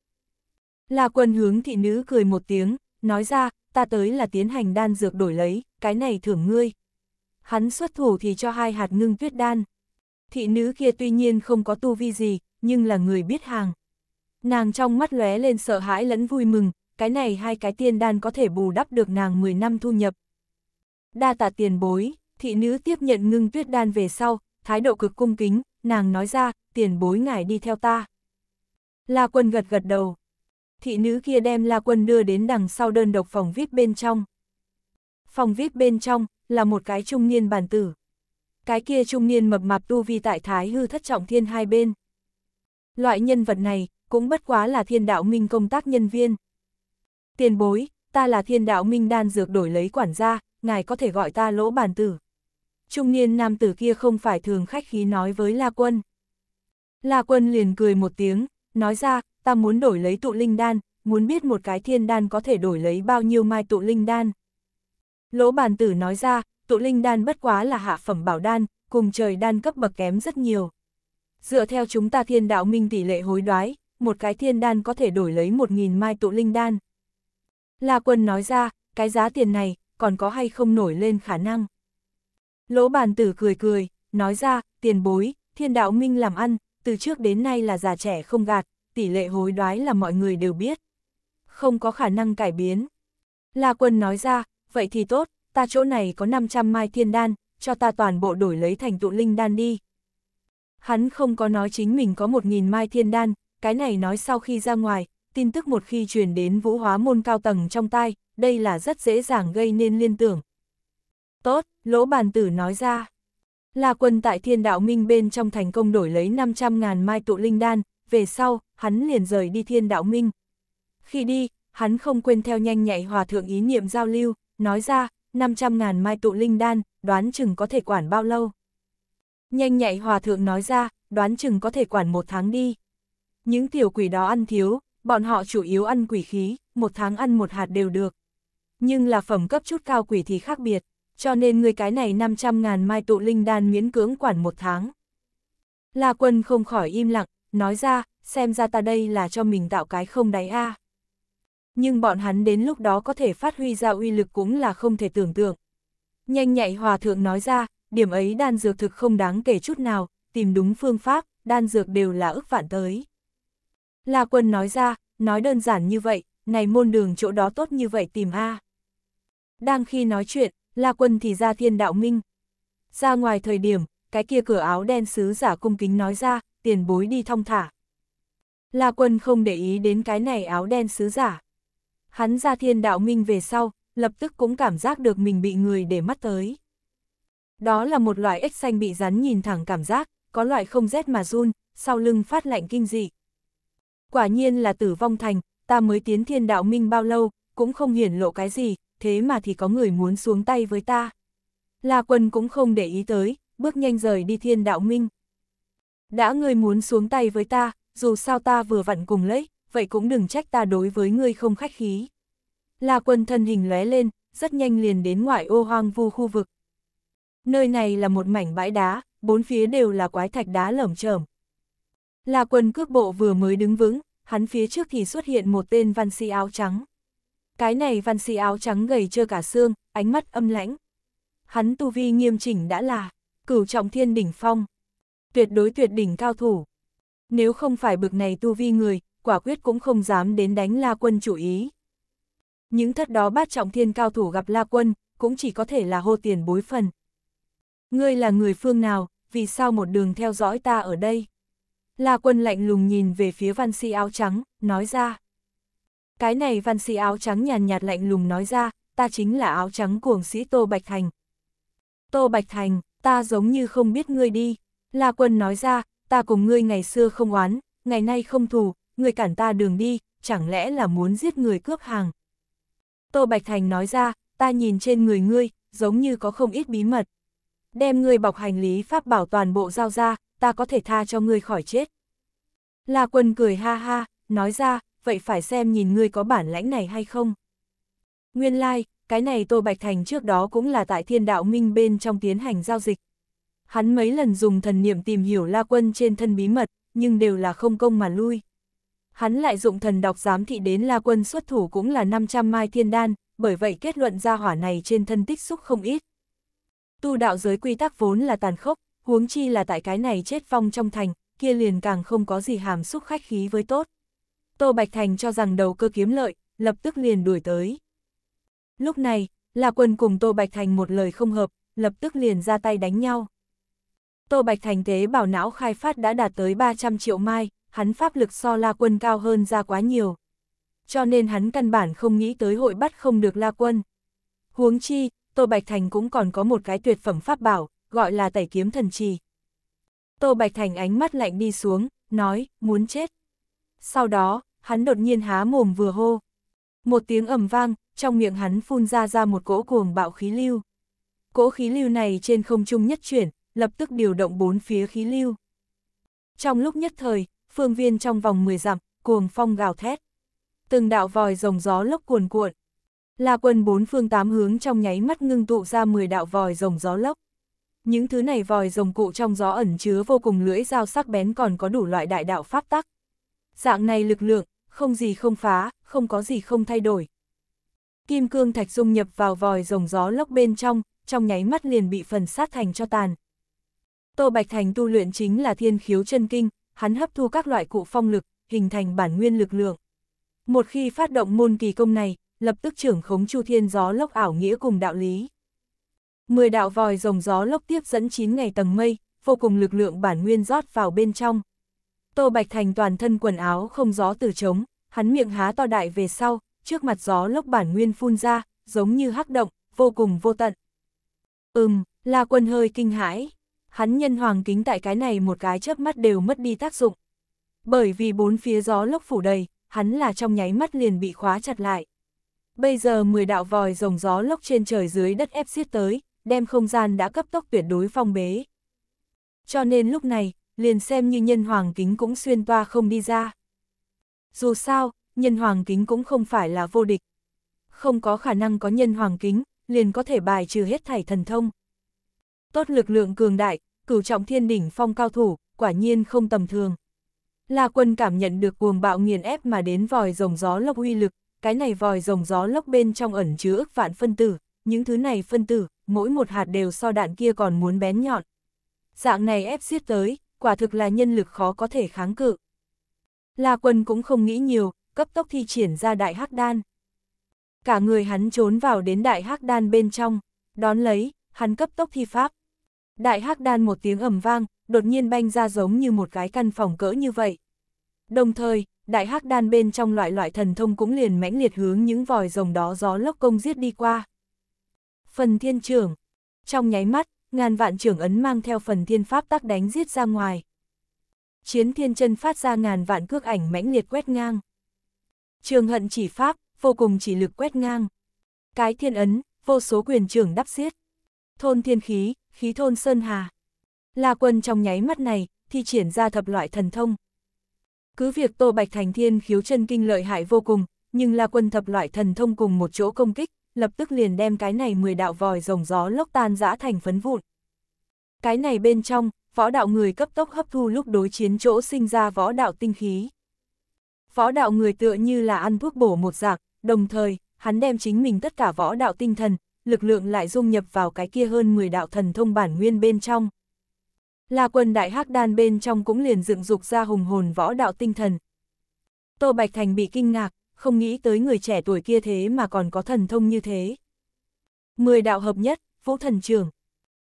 La quân hướng thị nữ cười một tiếng, nói ra, ta tới là tiến hành đan dược đổi lấy, cái này thưởng ngươi. Hắn xuất thủ thì cho hai hạt ngưng tuyết đan. Thị nữ kia tuy nhiên không có tu vi gì, nhưng là người biết hàng. Nàng trong mắt lóe lên sợ hãi lẫn vui mừng, cái này hai cái tiên đan có thể bù đắp được nàng 10 năm thu nhập. Đa tạ tiền bối, thị nữ tiếp nhận ngưng tuyết đan về sau, thái độ cực cung kính, nàng nói ra, tiền bối ngài đi theo ta. La quân gật gật đầu. Thị nữ kia đem La quân đưa đến đằng sau đơn độc phòng VIP bên trong. Phòng VIP bên trong, là một cái trung niên bàn tử. Cái kia trung niên mập mạp tu vi tại thái hư thất trọng thiên hai bên. Loại nhân vật này, cũng bất quá là thiên đạo minh công tác nhân viên. Tiền bối, ta là thiên đạo minh đan dược đổi lấy quản gia, ngài có thể gọi ta lỗ bàn tử. Trung niên nam tử kia không phải thường khách khí nói với La Quân. La Quân liền cười một tiếng, nói ra, ta muốn đổi lấy tụ linh đan, muốn biết một cái thiên đan có thể đổi lấy bao nhiêu mai tụ linh đan. Lỗ bàn tử nói ra, tụ linh đan bất quá là hạ phẩm bảo đan, cùng trời đan cấp bậc kém rất nhiều. Dựa theo chúng ta thiên đạo minh tỷ lệ hối đoái, một cái thiên đan có thể đổi lấy một nghìn mai tụ linh đan. La Quân nói ra, cái giá tiền này, còn có hay không nổi lên khả năng. Lỗ bàn tử cười cười, nói ra, tiền bối, thiên đạo minh làm ăn, từ trước đến nay là già trẻ không gạt, tỷ lệ hối đoái là mọi người đều biết. Không có khả năng cải biến. La Quân nói ra, vậy thì tốt, ta chỗ này có 500 mai thiên đan, cho ta toàn bộ đổi lấy thành tụ linh đan đi. Hắn không có nói chính mình có 1.000 mai thiên đan, cái này nói sau khi ra ngoài, tin tức một khi truyền đến vũ hóa môn cao tầng trong tai, đây là rất dễ dàng gây nên liên tưởng. Tốt, lỗ bàn tử nói ra. Là quân tại thiên đạo minh bên trong thành công đổi lấy 500.000 mai tụ linh đan, về sau, hắn liền rời đi thiên đạo minh. Khi đi, hắn không quên theo nhanh nhạy hòa thượng ý niệm giao lưu, nói ra, 500.000 mai tụ linh đan, đoán chừng có thể quản bao lâu. Nhanh nhạy hòa thượng nói ra, đoán chừng có thể quản một tháng đi. Những tiểu quỷ đó ăn thiếu, bọn họ chủ yếu ăn quỷ khí, một tháng ăn một hạt đều được. Nhưng là phẩm cấp chút cao quỷ thì khác biệt, cho nên người cái này 500.000 mai tụ linh đan miễn cưỡng quản một tháng. La quân không khỏi im lặng, nói ra, xem ra ta đây là cho mình tạo cái không đáy a. Nhưng bọn hắn đến lúc đó có thể phát huy ra uy lực cũng là không thể tưởng tượng. Nhanh nhạy hòa thượng nói ra, điểm ấy đan dược thực không đáng kể chút nào, tìm đúng phương pháp, đan dược đều là ức vạn tới. La Quân nói ra, nói đơn giản như vậy, này môn đường chỗ đó tốt như vậy tìm A. Đang khi nói chuyện, La Quân thì ra thiên đạo minh. Ra ngoài thời điểm, cái kia cửa áo đen sứ giả cung kính nói ra, tiền bối đi thong thả. La Quân không để ý đến cái này áo đen sứ giả. Hắn ra thiên đạo minh về sau, lập tức cũng cảm giác được mình bị người để mắt tới. Đó là một loại ếch xanh bị rắn nhìn thẳng cảm giác, có loại không rét mà run, sau lưng phát lạnh kinh dị quả nhiên là tử vong thành, ta mới tiến thiên đạo minh bao lâu, cũng không hiển lộ cái gì, thế mà thì có người muốn xuống tay với ta. La quân cũng không để ý tới, bước nhanh rời đi thiên đạo minh. Đã ngươi muốn xuống tay với ta, dù sao ta vừa vặn cùng lấy, vậy cũng đừng trách ta đối với ngươi không khách khí. La quân thân hình lóe lên, rất nhanh liền đến ngoại ô hoang vu khu vực. Nơi này là một mảnh bãi đá, bốn phía đều là quái thạch đá lởm chởm. La quân cước bộ vừa mới đứng vững, hắn phía trước thì xuất hiện một tên văn sĩ áo trắng. Cái này văn sĩ áo trắng gầy trơ cả xương, ánh mắt âm lãnh. Hắn tu vi nghiêm chỉnh đã là cửu trọng thiên đỉnh phong. Tuyệt đối tuyệt đỉnh cao thủ. Nếu không phải bực này tu vi người, quả quyết cũng không dám đến đánh La Quân chủ ý. Những thất đó bát trọng thiên cao thủ gặp La Quân, cũng chỉ có thể là hô tiền bối phần. Ngươi là người phương nào, vì sao một đường theo dõi ta ở đây? La quân lạnh lùng nhìn về phía văn sĩ si áo trắng, nói ra. Cái này văn sĩ si áo trắng nhàn nhạt lạnh lùng nói ra, ta chính là áo trắng cuồng sĩ Tô Bạch Thành. Tô Bạch Thành, ta giống như không biết ngươi đi. La quân nói ra, ta cùng ngươi ngày xưa không oán, ngày nay không thù, ngươi cản ta đường đi, chẳng lẽ là muốn giết người cướp hàng. Tô Bạch Thành nói ra, ta nhìn trên người ngươi, giống như có không ít bí mật. Đem ngươi bọc hành lý pháp bảo toàn bộ giao ra, ta có thể tha cho ngươi khỏi chết. La quân cười ha ha, nói ra, vậy phải xem nhìn ngươi có bản lãnh này hay không. Nguyên lai, like, cái này Tô Bạch Thành trước đó cũng là tại thiên đạo minh bên trong tiến hành giao dịch. Hắn mấy lần dùng thần niệm tìm hiểu La Quân trên thân bí mật, nhưng đều là không công mà lui. Hắn lại dụng thần đọc giám thị đến La Quân xuất thủ cũng là 500 mai thiên đan, bởi vậy kết luận ra hỏa này trên thân tích xúc không ít. Tu đạo giới quy tắc vốn là tàn khốc, huống chi là tại cái này chết phong trong thành, kia liền càng không có gì hàm xúc khách khí với tốt. Tô Bạch Thành cho rằng đầu cơ kiếm lợi, lập tức liền đuổi tới. Lúc này, là quân cùng Tô Bạch Thành một lời không hợp, lập tức liền ra tay đánh nhau. Tô Bạch Thành tế bảo não khai phát đã đạt tới 300 triệu mai, hắn pháp lực so La Quân cao hơn ra quá nhiều. Cho nên hắn căn bản không nghĩ tới hội bắt không được La Quân. Huống chi, Tô Bạch Thành cũng còn có một cái tuyệt phẩm pháp bảo, gọi là tẩy kiếm thần trì. Tô Bạch Thành ánh mắt lạnh đi xuống, nói, muốn chết. Sau đó, hắn đột nhiên há mồm vừa hô. Một tiếng ầm vang, trong miệng hắn phun ra ra một cỗ cuồng bạo khí lưu. Cỗ khí lưu này trên không trung nhất chuyển, lập tức điều động bốn phía khí lưu. Trong lúc nhất thời, phương viên trong vòng 10 dặm, cuồng phong gào thét. Từng đạo vòi rồng gió lốc cuồn cuộn. La quân bốn phương tám hướng trong nháy mắt ngưng tụ ra 10 đạo vòi rồng gió lốc. Những thứ này vòi rồng cụ trong gió ẩn chứa vô cùng lưỡi dao sắc bén còn có đủ loại đại đạo pháp tắc. Dạng này lực lượng, không gì không phá, không có gì không thay đổi. Kim cương thạch dung nhập vào vòi rồng gió lốc bên trong, trong nháy mắt liền bị phần sát thành cho tàn. Tô Bạch Thành tu luyện chính là thiên khiếu chân kinh, hắn hấp thu các loại cụ phong lực, hình thành bản nguyên lực lượng. Một khi phát động môn kỳ công này, lập tức trưởng khống chu thiên gió lốc ảo nghĩa cùng đạo lý. Mười đạo vòi rồng gió lốc tiếp dẫn 9 ngày tầng mây, vô cùng lực lượng bản nguyên rót vào bên trong. Tô Bạch Thành toàn thân quần áo không gió từ trống, hắn miệng há to đại về sau, trước mặt gió lốc bản nguyên phun ra, giống như hắc động, vô cùng vô tận. Ừm, La Quân hơi kinh hãi, hắn nhân hoàng kính tại cái này một cái chớp mắt đều mất đi tác dụng. Bởi vì bốn phía gió lốc phủ đầy, hắn là trong nháy mắt liền bị khóa chặt lại. Bây giờ 10 đạo vòi rồng gió lốc trên trời dưới đất ép xiết tới, đem không gian đã cấp tốc tuyệt đối phong bế. Cho nên lúc này, liền xem như nhân hoàng kính cũng xuyên toa không đi ra. Dù sao, nhân hoàng kính cũng không phải là vô địch. Không có khả năng có nhân hoàng kính, liền có thể bài trừ hết thảy thần thông. Tốt lực lượng cường đại, cửu trọng thiên đỉnh phong cao thủ, quả nhiên không tầm thường. La quân cảm nhận được cuồng bạo nghiền ép mà đến vòi rồng gió lốc uy lực, cái này vòi rồng gió lốc bên trong ẩn chứa ức vạn phân tử, những thứ này phân tử, mỗi một hạt đều so đạn kia còn muốn bén nhọn. Dạng này ép giết tới, quả thực là nhân lực khó có thể kháng cự. La quân cũng không nghĩ nhiều, cấp tốc thi triển ra đại hắc đan. Cả người hắn trốn vào đến đại hắc đan bên trong, đón lấy, hắn cấp tốc thi pháp. Đại hắc đan một tiếng ầm vang, đột nhiên banh ra giống như một cái căn phòng cỡ như vậy. Đồng thời, đại hắc đan bên trong loại loại thần thông cũng liền mãnh liệt hướng những vòi rồng đó gió lốc công giết đi qua phần thiên trưởng. Trong nháy mắt, ngàn vạn trưởng ấn mang theo phần thiên pháp tắc đánh giết ra ngoài. Chiến thiên chân phát ra ngàn vạn cước ảnh mãnh liệt quét ngang. Trường hận chỉ pháp, vô cùng chỉ lực quét ngang. Cái thiên ấn, vô số quyền trưởng đắp xiết. Thôn thiên khí, khí thôn sơn hà. La quân trong nháy mắt này, thì triển ra thập loại thần thông. Cứ việc Tô Bạch Thành Thiên khiếu chân kinh lợi hại vô cùng, nhưng là quân thập loại thần thông cùng một chỗ công kích, lập tức liền đem cái này 10 đạo vòi rồng gió lốc tan giã thành phấn vụn. Cái này bên trong, võ đạo người cấp tốc hấp thu lúc đối chiến chỗ sinh ra võ đạo tinh khí. Võ đạo người tựa như là ăn thuốc bổ một dạng, đồng thời, hắn đem chính mình tất cả võ đạo tinh thần, lực lượng lại dung nhập vào cái kia hơn 10 đạo thần thông bản nguyên bên trong. Là quần đại hắc đan bên trong cũng liền dựng dục ra hùng hồn võ đạo tinh thần. Tô Bạch Thành bị kinh ngạc, không nghĩ tới người trẻ tuổi kia thế mà còn có thần thông như thế. Mười đạo hợp nhất, vũ thần trưởng.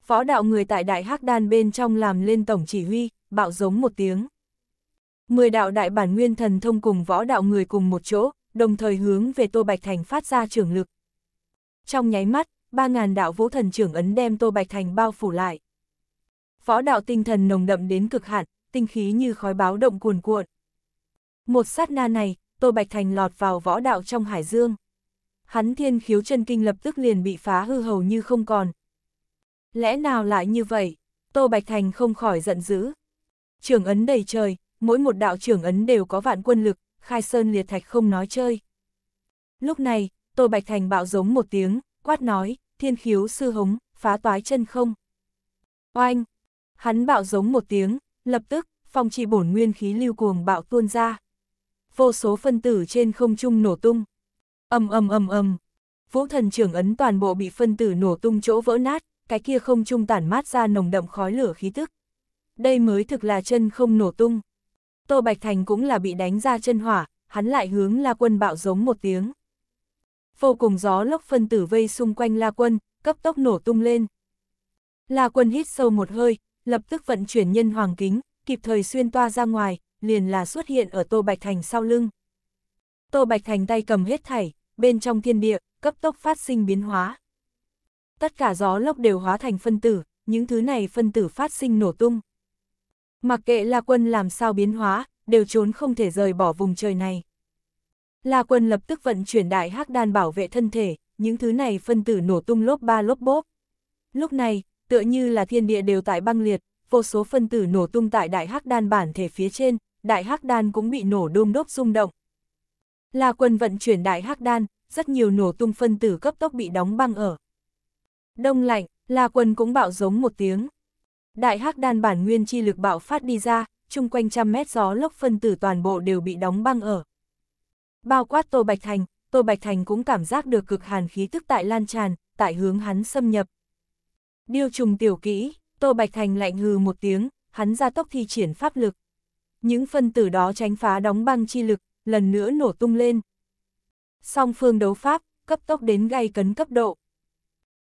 Phó đạo người tại đại hắc đan bên trong làm lên tổng chỉ huy, bạo giống một tiếng. Mười đạo đại bản nguyên thần thông cùng võ đạo người cùng một chỗ, đồng thời hướng về Tô Bạch Thành phát ra trưởng lực. Trong nháy mắt, ba ngàn đạo vũ thần trưởng ấn đem Tô Bạch Thành bao phủ lại. Võ đạo tinh thần nồng đậm đến cực hạn, tinh khí như khói báo động cuồn cuộn. Một sát na này, Tô Bạch Thành lọt vào võ đạo trong hải dương. Hắn thiên khiếu chân kinh lập tức liền bị phá hư hầu như không còn. Lẽ nào lại như vậy? Tô Bạch Thành không khỏi giận dữ. Trường ấn đầy trời, mỗi một đạo trưởng ấn đều có vạn quân lực, khai sơn liệt thạch không nói chơi. Lúc này, Tô Bạch Thành bạo giống một tiếng, quát nói, thiên khiếu sư hống, phá toái chân không. Oanh! Hắn bạo giống một tiếng, lập tức, phong trì bổn nguyên khí lưu cuồng bạo tuôn ra vô số phân tử trên không trung nổ tung. Âm âm âm âm, vũ thần trưởng ấn toàn bộ bị phân tử nổ tung chỗ vỡ nát, cái kia không trung tản mát ra nồng đậm khói lửa khí tức. Đây mới thực là chân không nổ tung. Tô Bạch Thành cũng là bị đánh ra chân hỏa, hắn lại hướng La Quân bạo giống một tiếng. Vô cùng gió lốc phân tử vây xung quanh La Quân, cấp tốc nổ tung lên. La Quân hít sâu một hơi, lập tức vận chuyển nhân hoàng kính, kịp thời xuyên toa ra ngoài, liền là xuất hiện ở Tô Bạch Thành sau lưng. Tô Bạch Thành tay cầm hết thảy, bên trong thiên địa, cấp tốc phát sinh biến hóa. Tất cả gió lốc đều hóa thành phân tử, những thứ này phân tử phát sinh nổ tung. Mặc kệ La Quân làm sao biến hóa, đều trốn không thể rời bỏ vùng trời này. La Quân lập tức vận chuyển đại hắc đan bảo vệ thân thể, những thứ này phân tử nổ tung lốp ba lốp bốp. Lúc này, tựa như là thiên địa đều tại băng liệt, vô số phân tử nổ tung tại đại hắc đan bản thể phía trên, đại hắc đan cũng bị nổ đôm đốc rung động. Là quân vận chuyển đại hắc đan, rất nhiều nổ tung phân tử cấp tốc bị đóng băng ở. Đông lạnh, là quân cũng bạo giống một tiếng. Đại hắc đan bản nguyên chi lực bạo phát đi ra, chung quanh trăm mét gió lốc phân tử toàn bộ đều bị đóng băng ở. Bao quát Tô Bạch Thành, Tô Bạch Thành cũng cảm giác được cực hàn khí tức tại lan tràn, tại hướng hắn xâm nhập. Điêu trùng tiểu kỹ, Tô Bạch Thành lạnh hừ một tiếng, hắn ra tốc thi triển pháp lực những phân tử đó tránh phá đóng băng chi lực, lần nữa nổ tung lên. Song phương đấu pháp, cấp tốc đến gay cấn cấp độ.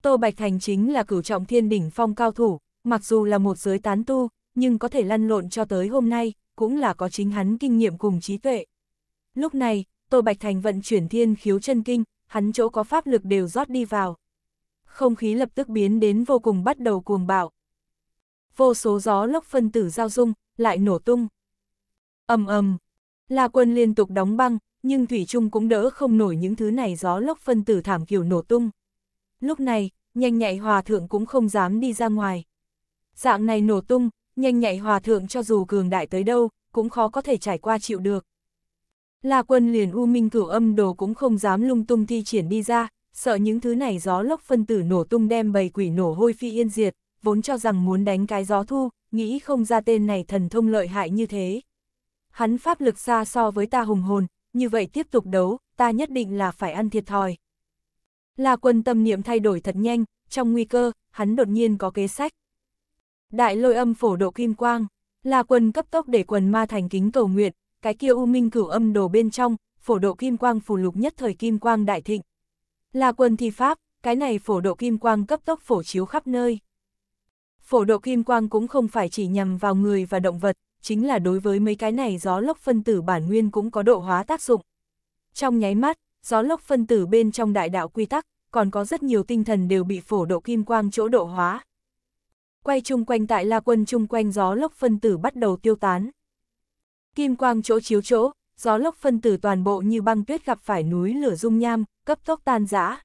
Tô Bạch Thành chính là cửu trọng thiên đỉnh phong cao thủ, mặc dù là một giới tán tu, nhưng có thể lăn lộn cho tới hôm nay, cũng là có chính hắn kinh nghiệm cùng trí tuệ. Lúc này, Tô Bạch Thành vận chuyển thiên khiếu chân kinh, hắn chỗ có pháp lực đều rót đi vào. Không khí lập tức biến đến vô cùng bắt đầu cuồng bạo. Vô số gió lốc phân tử giao dung, lại nổ tung ầm ầm, La Quân liên tục đóng băng, nhưng Thủy Trung cũng đỡ không nổi những thứ này gió lốc phân tử thảm kiểu nổ tung. Lúc này, nhanh nhạy hòa thượng cũng không dám đi ra ngoài. Dạng này nổ tung, nhanh nhạy hòa thượng cho dù cường đại tới đâu, cũng khó có thể trải qua chịu được. La quân liền u minh cửu âm đồ cũng không dám lung tung thi triển đi ra, sợ những thứ này gió lốc phân tử nổ tung đem bầy quỷ nổ hôi phi yên diệt, vốn cho rằng muốn đánh cái gió thu, nghĩ không ra tên này thần thông lợi hại như thế hắn pháp lực xa so với ta hùng hồn, như vậy tiếp tục đấu, ta nhất định là phải ăn thiệt thòi. là quân tâm niệm thay đổi thật nhanh, trong nguy cơ, hắn đột nhiên có kế sách. Đại lôi âm phổ độ kim quang, là quân cấp tốc để quần ma thành kính cầu nguyện, cái kia u minh cửu âm đồ bên trong, phổ độ kim quang phù lục nhất thời kim quang đại thịnh. là quân thi pháp, cái này phổ độ kim quang cấp tốc phổ chiếu khắp nơi. Phổ độ kim quang cũng không phải chỉ nhằm vào người và động vật, chính là đối với mấy cái này gió lốc phân tử bản nguyên cũng có độ hóa tác dụng. Trong nháy mắt, gió lốc phân tử bên trong đại đạo quy tắc, còn có rất nhiều tinh thần đều bị phổ độ kim quang chỗ độ hóa. Quay chung quanh tại La Quân chung quanh gió lốc phân tử bắt đầu tiêu tán. Kim quang chỗ chiếu chỗ, gió lốc phân tử toàn bộ như băng tuyết gặp phải núi lửa dung nham, cấp tốc tan rã.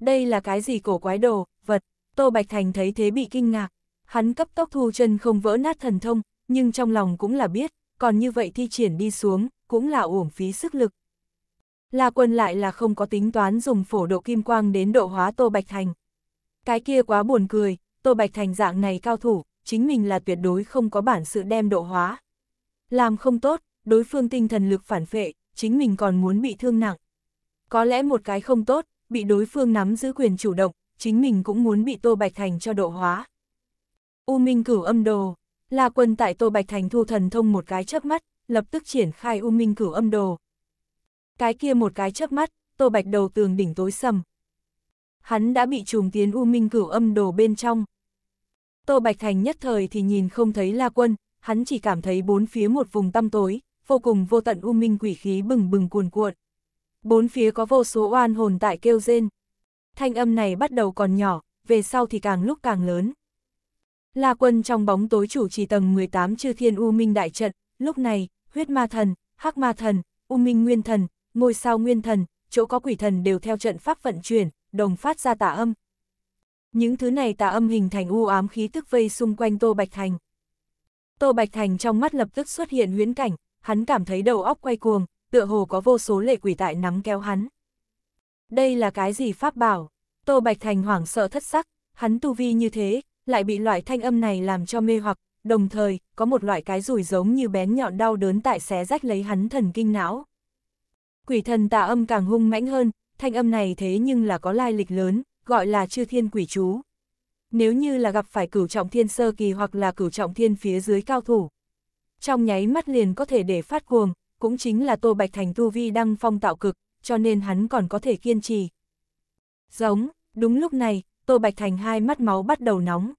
Đây là cái gì cổ quái đồ, vật, Tô Bạch Thành thấy thế bị kinh ngạc, hắn cấp tốc thu chân không vỡ nát thần thông, nhưng trong lòng cũng là biết, còn như vậy thi triển đi xuống, cũng là uổng phí sức lực. La quân lại là không có tính toán dùng phổ độ kim quang đến độ hóa Tô Bạch Thành. Cái kia quá buồn cười, Tô Bạch Thành dạng này cao thủ, chính mình là tuyệt đối không có bản sự đem độ hóa. Làm không tốt, đối phương tinh thần lực phản phệ, chính mình còn muốn bị thương nặng. Có lẽ một cái không tốt, bị đối phương nắm giữ quyền chủ động, chính mình cũng muốn bị Tô Bạch Thành cho độ hóa. U Minh cửu âm đồ, La quân tại Tô Bạch Thành thu thần thông một cái chớp mắt, lập tức triển khai u minh cửu âm đồ. Cái kia một cái chớp mắt, Tô Bạch đầu tường đỉnh tối sầm. Hắn đã bị trùng tiến u minh cửu âm đồ bên trong. Tô Bạch Thành nhất thời thì nhìn không thấy La quân, hắn chỉ cảm thấy bốn phía một vùng tăm tối, vô cùng vô tận u minh quỷ khí bừng bừng cuồn cuộn. Bốn phía có vô số oan hồn tại kêu rên. Thanh âm này bắt đầu còn nhỏ, về sau thì càng lúc càng lớn. La Quân trong bóng tối chủ trì tầng 18 chư thiên U Minh Đại Trận, lúc này, huyết ma thần, hắc ma thần, U Minh Nguyên Thần, ngôi sao Nguyên Thần, chỗ có quỷ thần đều theo trận pháp vận chuyển, đồng phát ra tà âm. Những thứ này tà âm hình thành u ám khí tức vây xung quanh Tô Bạch Thành. Tô Bạch Thành trong mắt lập tức xuất hiện huyễn cảnh, hắn cảm thấy đầu óc quay cuồng, tựa hồ có vô số lệ quỷ tại nắm kéo hắn. Đây là cái gì pháp bảo? Tô Bạch Thành hoảng sợ thất sắc, hắn tu vi như thế, lại bị loại thanh âm này làm cho mê hoặc, đồng thời, có một loại cái rủi giống như bén nhọn đau đớn tại xé rách lấy hắn thần kinh não. Quỷ thần tà âm càng hung mãnh hơn, thanh âm này thế nhưng là có lai lịch lớn, gọi là chư thiên quỷ chú. Nếu như là gặp phải cửu trọng thiên sơ kỳ hoặc là cửu trọng thiên phía dưới cao thủ, trong nháy mắt liền có thể để phát cuồng, cũng chính là Tô Bạch Thành tu vi đang phong tạo cực, cho nên hắn còn có thể kiên trì. Giống, đúng lúc này, Tô Bạch Thành hai mắt máu bắt đầu nóng.